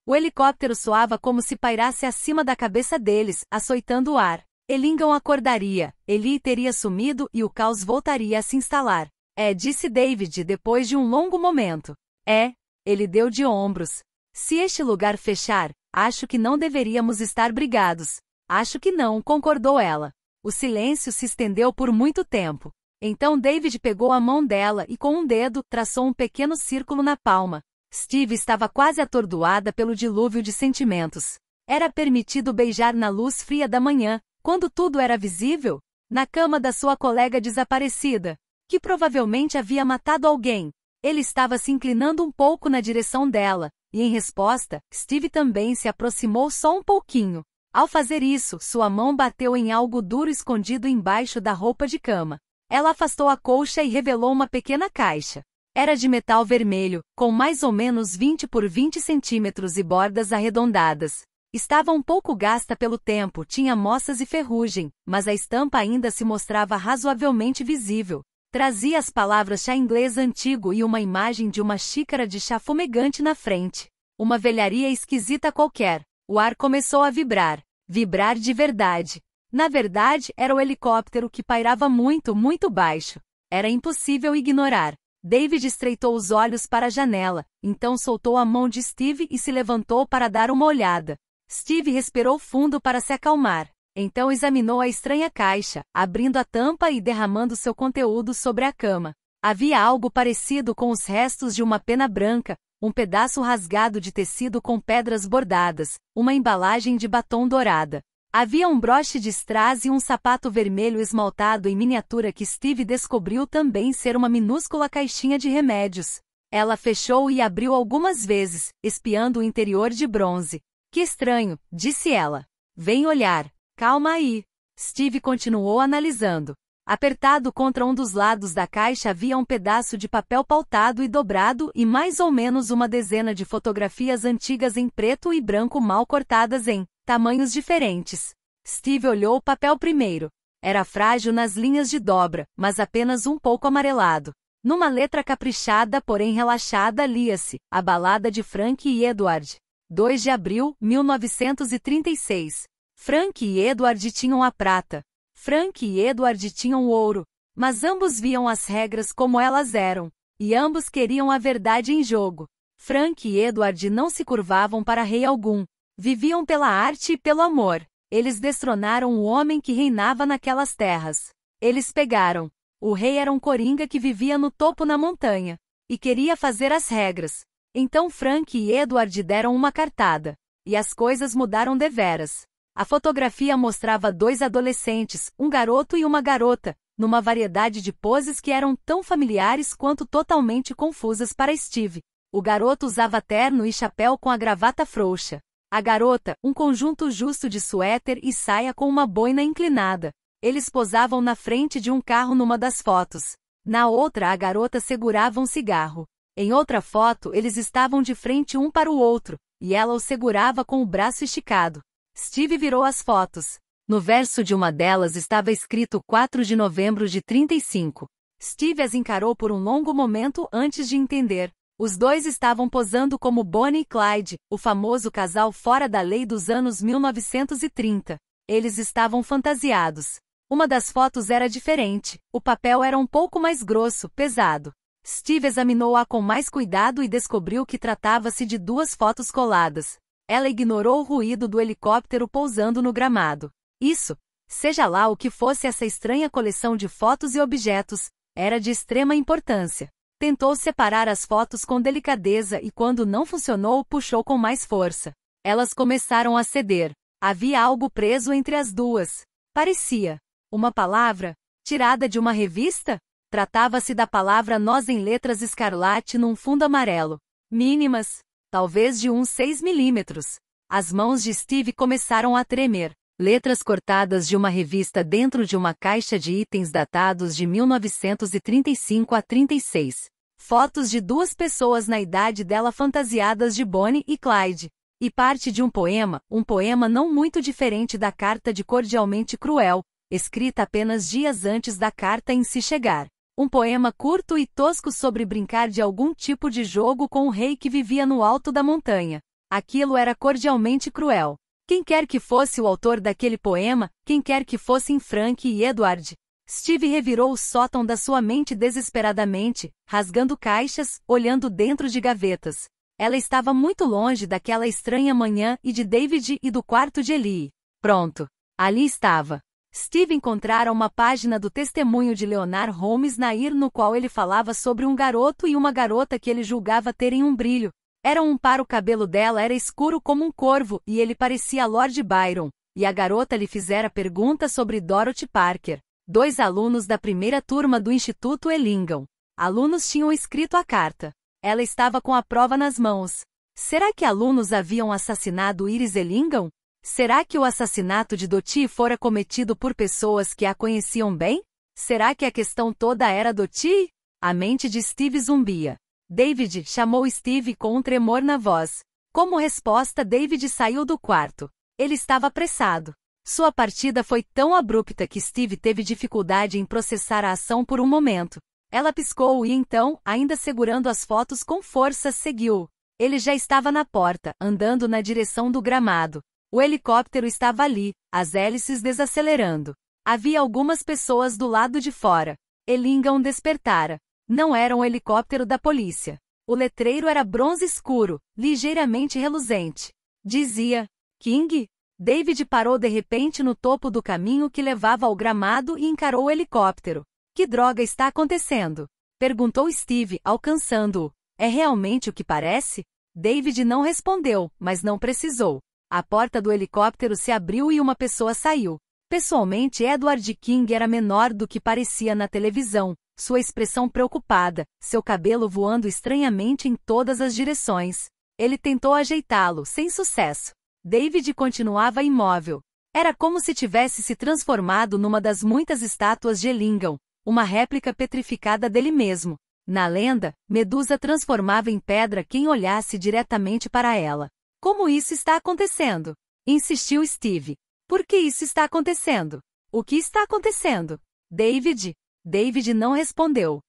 O helicóptero soava como se pairasse acima da cabeça deles, açoitando o ar. Elingon acordaria, Eli teria sumido e o caos voltaria a se instalar. É, disse David depois de um longo momento. É, ele deu de ombros. Se este lugar fechar, acho que não deveríamos estar brigados. Acho que não, concordou ela. O silêncio se estendeu por muito tempo. Então David pegou a mão dela e com um dedo traçou um pequeno círculo na palma. Steve estava quase atordoada pelo dilúvio de sentimentos. Era permitido beijar na luz fria da manhã, quando tudo era visível? Na cama da sua colega desaparecida, que provavelmente havia matado alguém. Ele estava se inclinando um pouco na direção dela, e em resposta, Steve também se aproximou só um pouquinho. Ao fazer isso, sua mão bateu em algo duro escondido embaixo da roupa de cama. Ela afastou a colcha e revelou uma pequena caixa. Era de metal vermelho, com mais ou menos 20 por 20 centímetros e bordas arredondadas. Estava um pouco gasta pelo tempo, tinha moças e ferrugem, mas a estampa ainda se mostrava razoavelmente visível. Trazia as palavras chá inglês antigo e uma imagem de uma xícara de chá fumegante na frente. Uma velharia esquisita qualquer. O ar começou a vibrar. Vibrar de verdade. Na verdade, era o helicóptero que pairava muito, muito baixo. Era impossível ignorar. David estreitou os olhos para a janela, então soltou a mão de Steve e se levantou para dar uma olhada. Steve respirou fundo para se acalmar. Então examinou a estranha caixa, abrindo a tampa e derramando seu conteúdo sobre a cama. Havia algo parecido com os restos de uma pena branca, um pedaço rasgado de tecido com pedras bordadas, uma embalagem de batom dourada. Havia um broche de strass e um sapato vermelho esmaltado em miniatura que Steve descobriu também ser uma minúscula caixinha de remédios. Ela fechou e abriu algumas vezes, espiando o interior de bronze. Que estranho, disse ela. Vem olhar. Calma aí. Steve continuou analisando. Apertado contra um dos lados da caixa havia um pedaço de papel pautado e dobrado e mais ou menos uma dezena de fotografias antigas em preto e branco mal cortadas em tamanhos diferentes. Steve olhou o papel primeiro. Era frágil nas linhas de dobra, mas apenas um pouco amarelado. Numa letra caprichada, porém relaxada, lia-se A Balada de Frank e Edward. 2 de abril, 1936. Frank e Edward tinham a prata. Frank e Edward tinham o ouro. Mas ambos viam as regras como elas eram. E ambos queriam a verdade em jogo. Frank e Edward não se curvavam para rei algum, Viviam pela arte e pelo amor. Eles destronaram o homem que reinava naquelas terras. Eles pegaram. O rei era um coringa que vivia no topo na montanha e queria fazer as regras. Então Frank e Edward deram uma cartada e as coisas mudaram deveras. A fotografia mostrava dois adolescentes, um garoto e uma garota, numa variedade de poses que eram tão familiares quanto totalmente confusas para Steve. O garoto usava terno e chapéu com a gravata frouxa, a garota, um conjunto justo de suéter e saia com uma boina inclinada. Eles posavam na frente de um carro numa das fotos. Na outra, a garota segurava um cigarro. Em outra foto, eles estavam de frente um para o outro, e ela o segurava com o braço esticado. Steve virou as fotos. No verso de uma delas estava escrito 4 de novembro de 35. Steve as encarou por um longo momento antes de entender. Os dois estavam posando como Bonnie e Clyde, o famoso casal fora da lei dos anos 1930. Eles estavam fantasiados. Uma das fotos era diferente, o papel era um pouco mais grosso, pesado. Steve examinou-a com mais cuidado e descobriu que tratava-se de duas fotos coladas. Ela ignorou o ruído do helicóptero pousando no gramado. Isso, seja lá o que fosse essa estranha coleção de fotos e objetos, era de extrema importância. Tentou separar as fotos com delicadeza e, quando não funcionou, puxou com mais força. Elas começaram a ceder. Havia algo preso entre as duas. Parecia. Uma palavra? Tirada de uma revista? Tratava-se da palavra nós em letras escarlate num fundo amarelo. Mínimas. Talvez de uns 6 milímetros. As mãos de Steve começaram a tremer letras cortadas de uma revista dentro de uma caixa de itens datados de 1935 a 36. Fotos de duas pessoas na idade dela fantasiadas de Bonnie e Clyde. E parte de um poema, um poema não muito diferente da carta de Cordialmente Cruel, escrita apenas dias antes da carta em se si chegar. Um poema curto e tosco sobre brincar de algum tipo de jogo com o rei que vivia no alto da montanha. Aquilo era cordialmente cruel. Quem quer que fosse o autor daquele poema, quem quer que fossem Frank e Edward, Steve revirou o sótão da sua mente desesperadamente, rasgando caixas, olhando dentro de gavetas. Ela estava muito longe daquela estranha manhã e de David e do quarto de Eli. Pronto. Ali estava. Steve encontrara uma página do testemunho de Leonard Holmes Nair no qual ele falava sobre um garoto e uma garota que ele julgava terem um brilho, era um par o cabelo dela era escuro como um corvo e ele parecia Lord Byron, e a garota lhe fizera pergunta sobre Dorothy Parker. Dois alunos da primeira turma do Instituto Ellingham. Alunos tinham escrito a carta. Ela estava com a prova nas mãos. Será que alunos haviam assassinado Iris Ellingham? Será que o assassinato de Doti fora cometido por pessoas que a conheciam bem? Será que a questão toda era Doti? A mente de Steve zumbia. David chamou Steve com um tremor na voz. Como resposta, David saiu do quarto. Ele estava apressado. Sua partida foi tão abrupta que Steve teve dificuldade em processar a ação por um momento. Ela piscou e então, ainda segurando as fotos com força, seguiu. Ele já estava na porta, andando na direção do gramado. O helicóptero estava ali, as hélices desacelerando. Havia algumas pessoas do lado de fora. Elingão despertara. Não era um helicóptero da polícia. O letreiro era bronze escuro, ligeiramente reluzente. Dizia: King? David parou de repente no topo do caminho que levava ao gramado e encarou o helicóptero. Que droga está acontecendo? Perguntou Steve, alcançando-o. É realmente o que parece? David não respondeu, mas não precisou. A porta do helicóptero se abriu e uma pessoa saiu. Pessoalmente, Edward King era menor do que parecia na televisão, sua expressão preocupada, seu cabelo voando estranhamente em todas as direções. Ele tentou ajeitá-lo, sem sucesso. David continuava imóvel. Era como se tivesse se transformado numa das muitas estátuas de Elingam, uma réplica petrificada dele mesmo. Na lenda, Medusa transformava em pedra quem olhasse diretamente para ela. Como isso está acontecendo? insistiu Steve. Por que isso está acontecendo? O que está acontecendo? David, David não respondeu.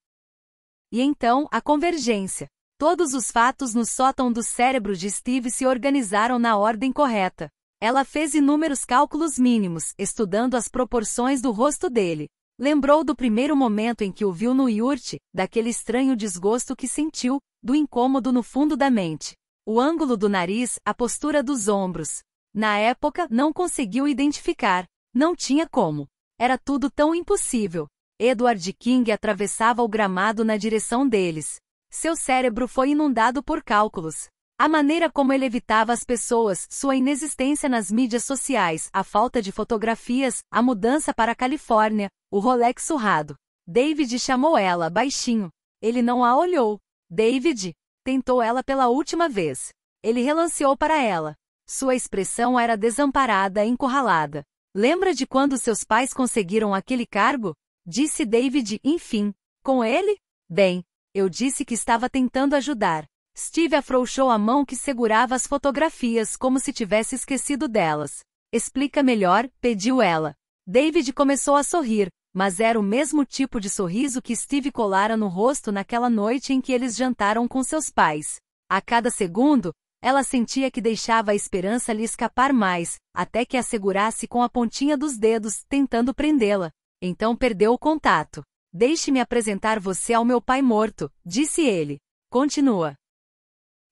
E então, a convergência. Todos os fatos no sótão do cérebro de Steve se organizaram na ordem correta. Ela fez inúmeros cálculos mínimos, estudando as proporções do rosto dele. Lembrou do primeiro momento em que o viu no yurt, daquele estranho desgosto que sentiu, do incômodo no fundo da mente. O ângulo do nariz, a postura dos ombros. Na época, não conseguiu identificar. Não tinha como. Era tudo tão impossível. Edward King atravessava o gramado na direção deles. Seu cérebro foi inundado por cálculos. A maneira como ele evitava as pessoas, sua inexistência nas mídias sociais, a falta de fotografias, a mudança para a Califórnia, o Rolex surrado. David chamou ela, baixinho. Ele não a olhou. David! Tentou ela pela última vez. Ele relanceou para ela. Sua expressão era desamparada, encurralada. Lembra de quando seus pais conseguiram aquele cargo? Disse David, enfim. Com ele? Bem, eu disse que estava tentando ajudar. Steve afrouxou a mão que segurava as fotografias como se tivesse esquecido delas. Explica melhor, pediu ela. David começou a sorrir, mas era o mesmo tipo de sorriso que Steve colara no rosto naquela noite em que eles jantaram com seus pais. A cada segundo, ela sentia que deixava a esperança lhe escapar mais, até que a segurasse com a pontinha dos dedos, tentando prendê-la. Então perdeu o contato. Deixe-me apresentar você ao meu pai morto, disse ele. Continua.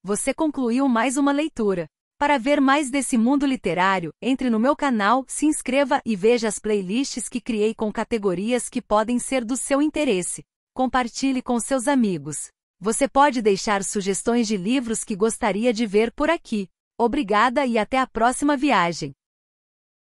Você concluiu mais uma leitura. Para ver mais desse mundo literário, entre no meu canal, se inscreva e veja as playlists que criei com categorias que podem ser do seu interesse. Compartilhe com seus amigos. Você pode deixar sugestões de livros que gostaria de ver por aqui. Obrigada e até a próxima viagem.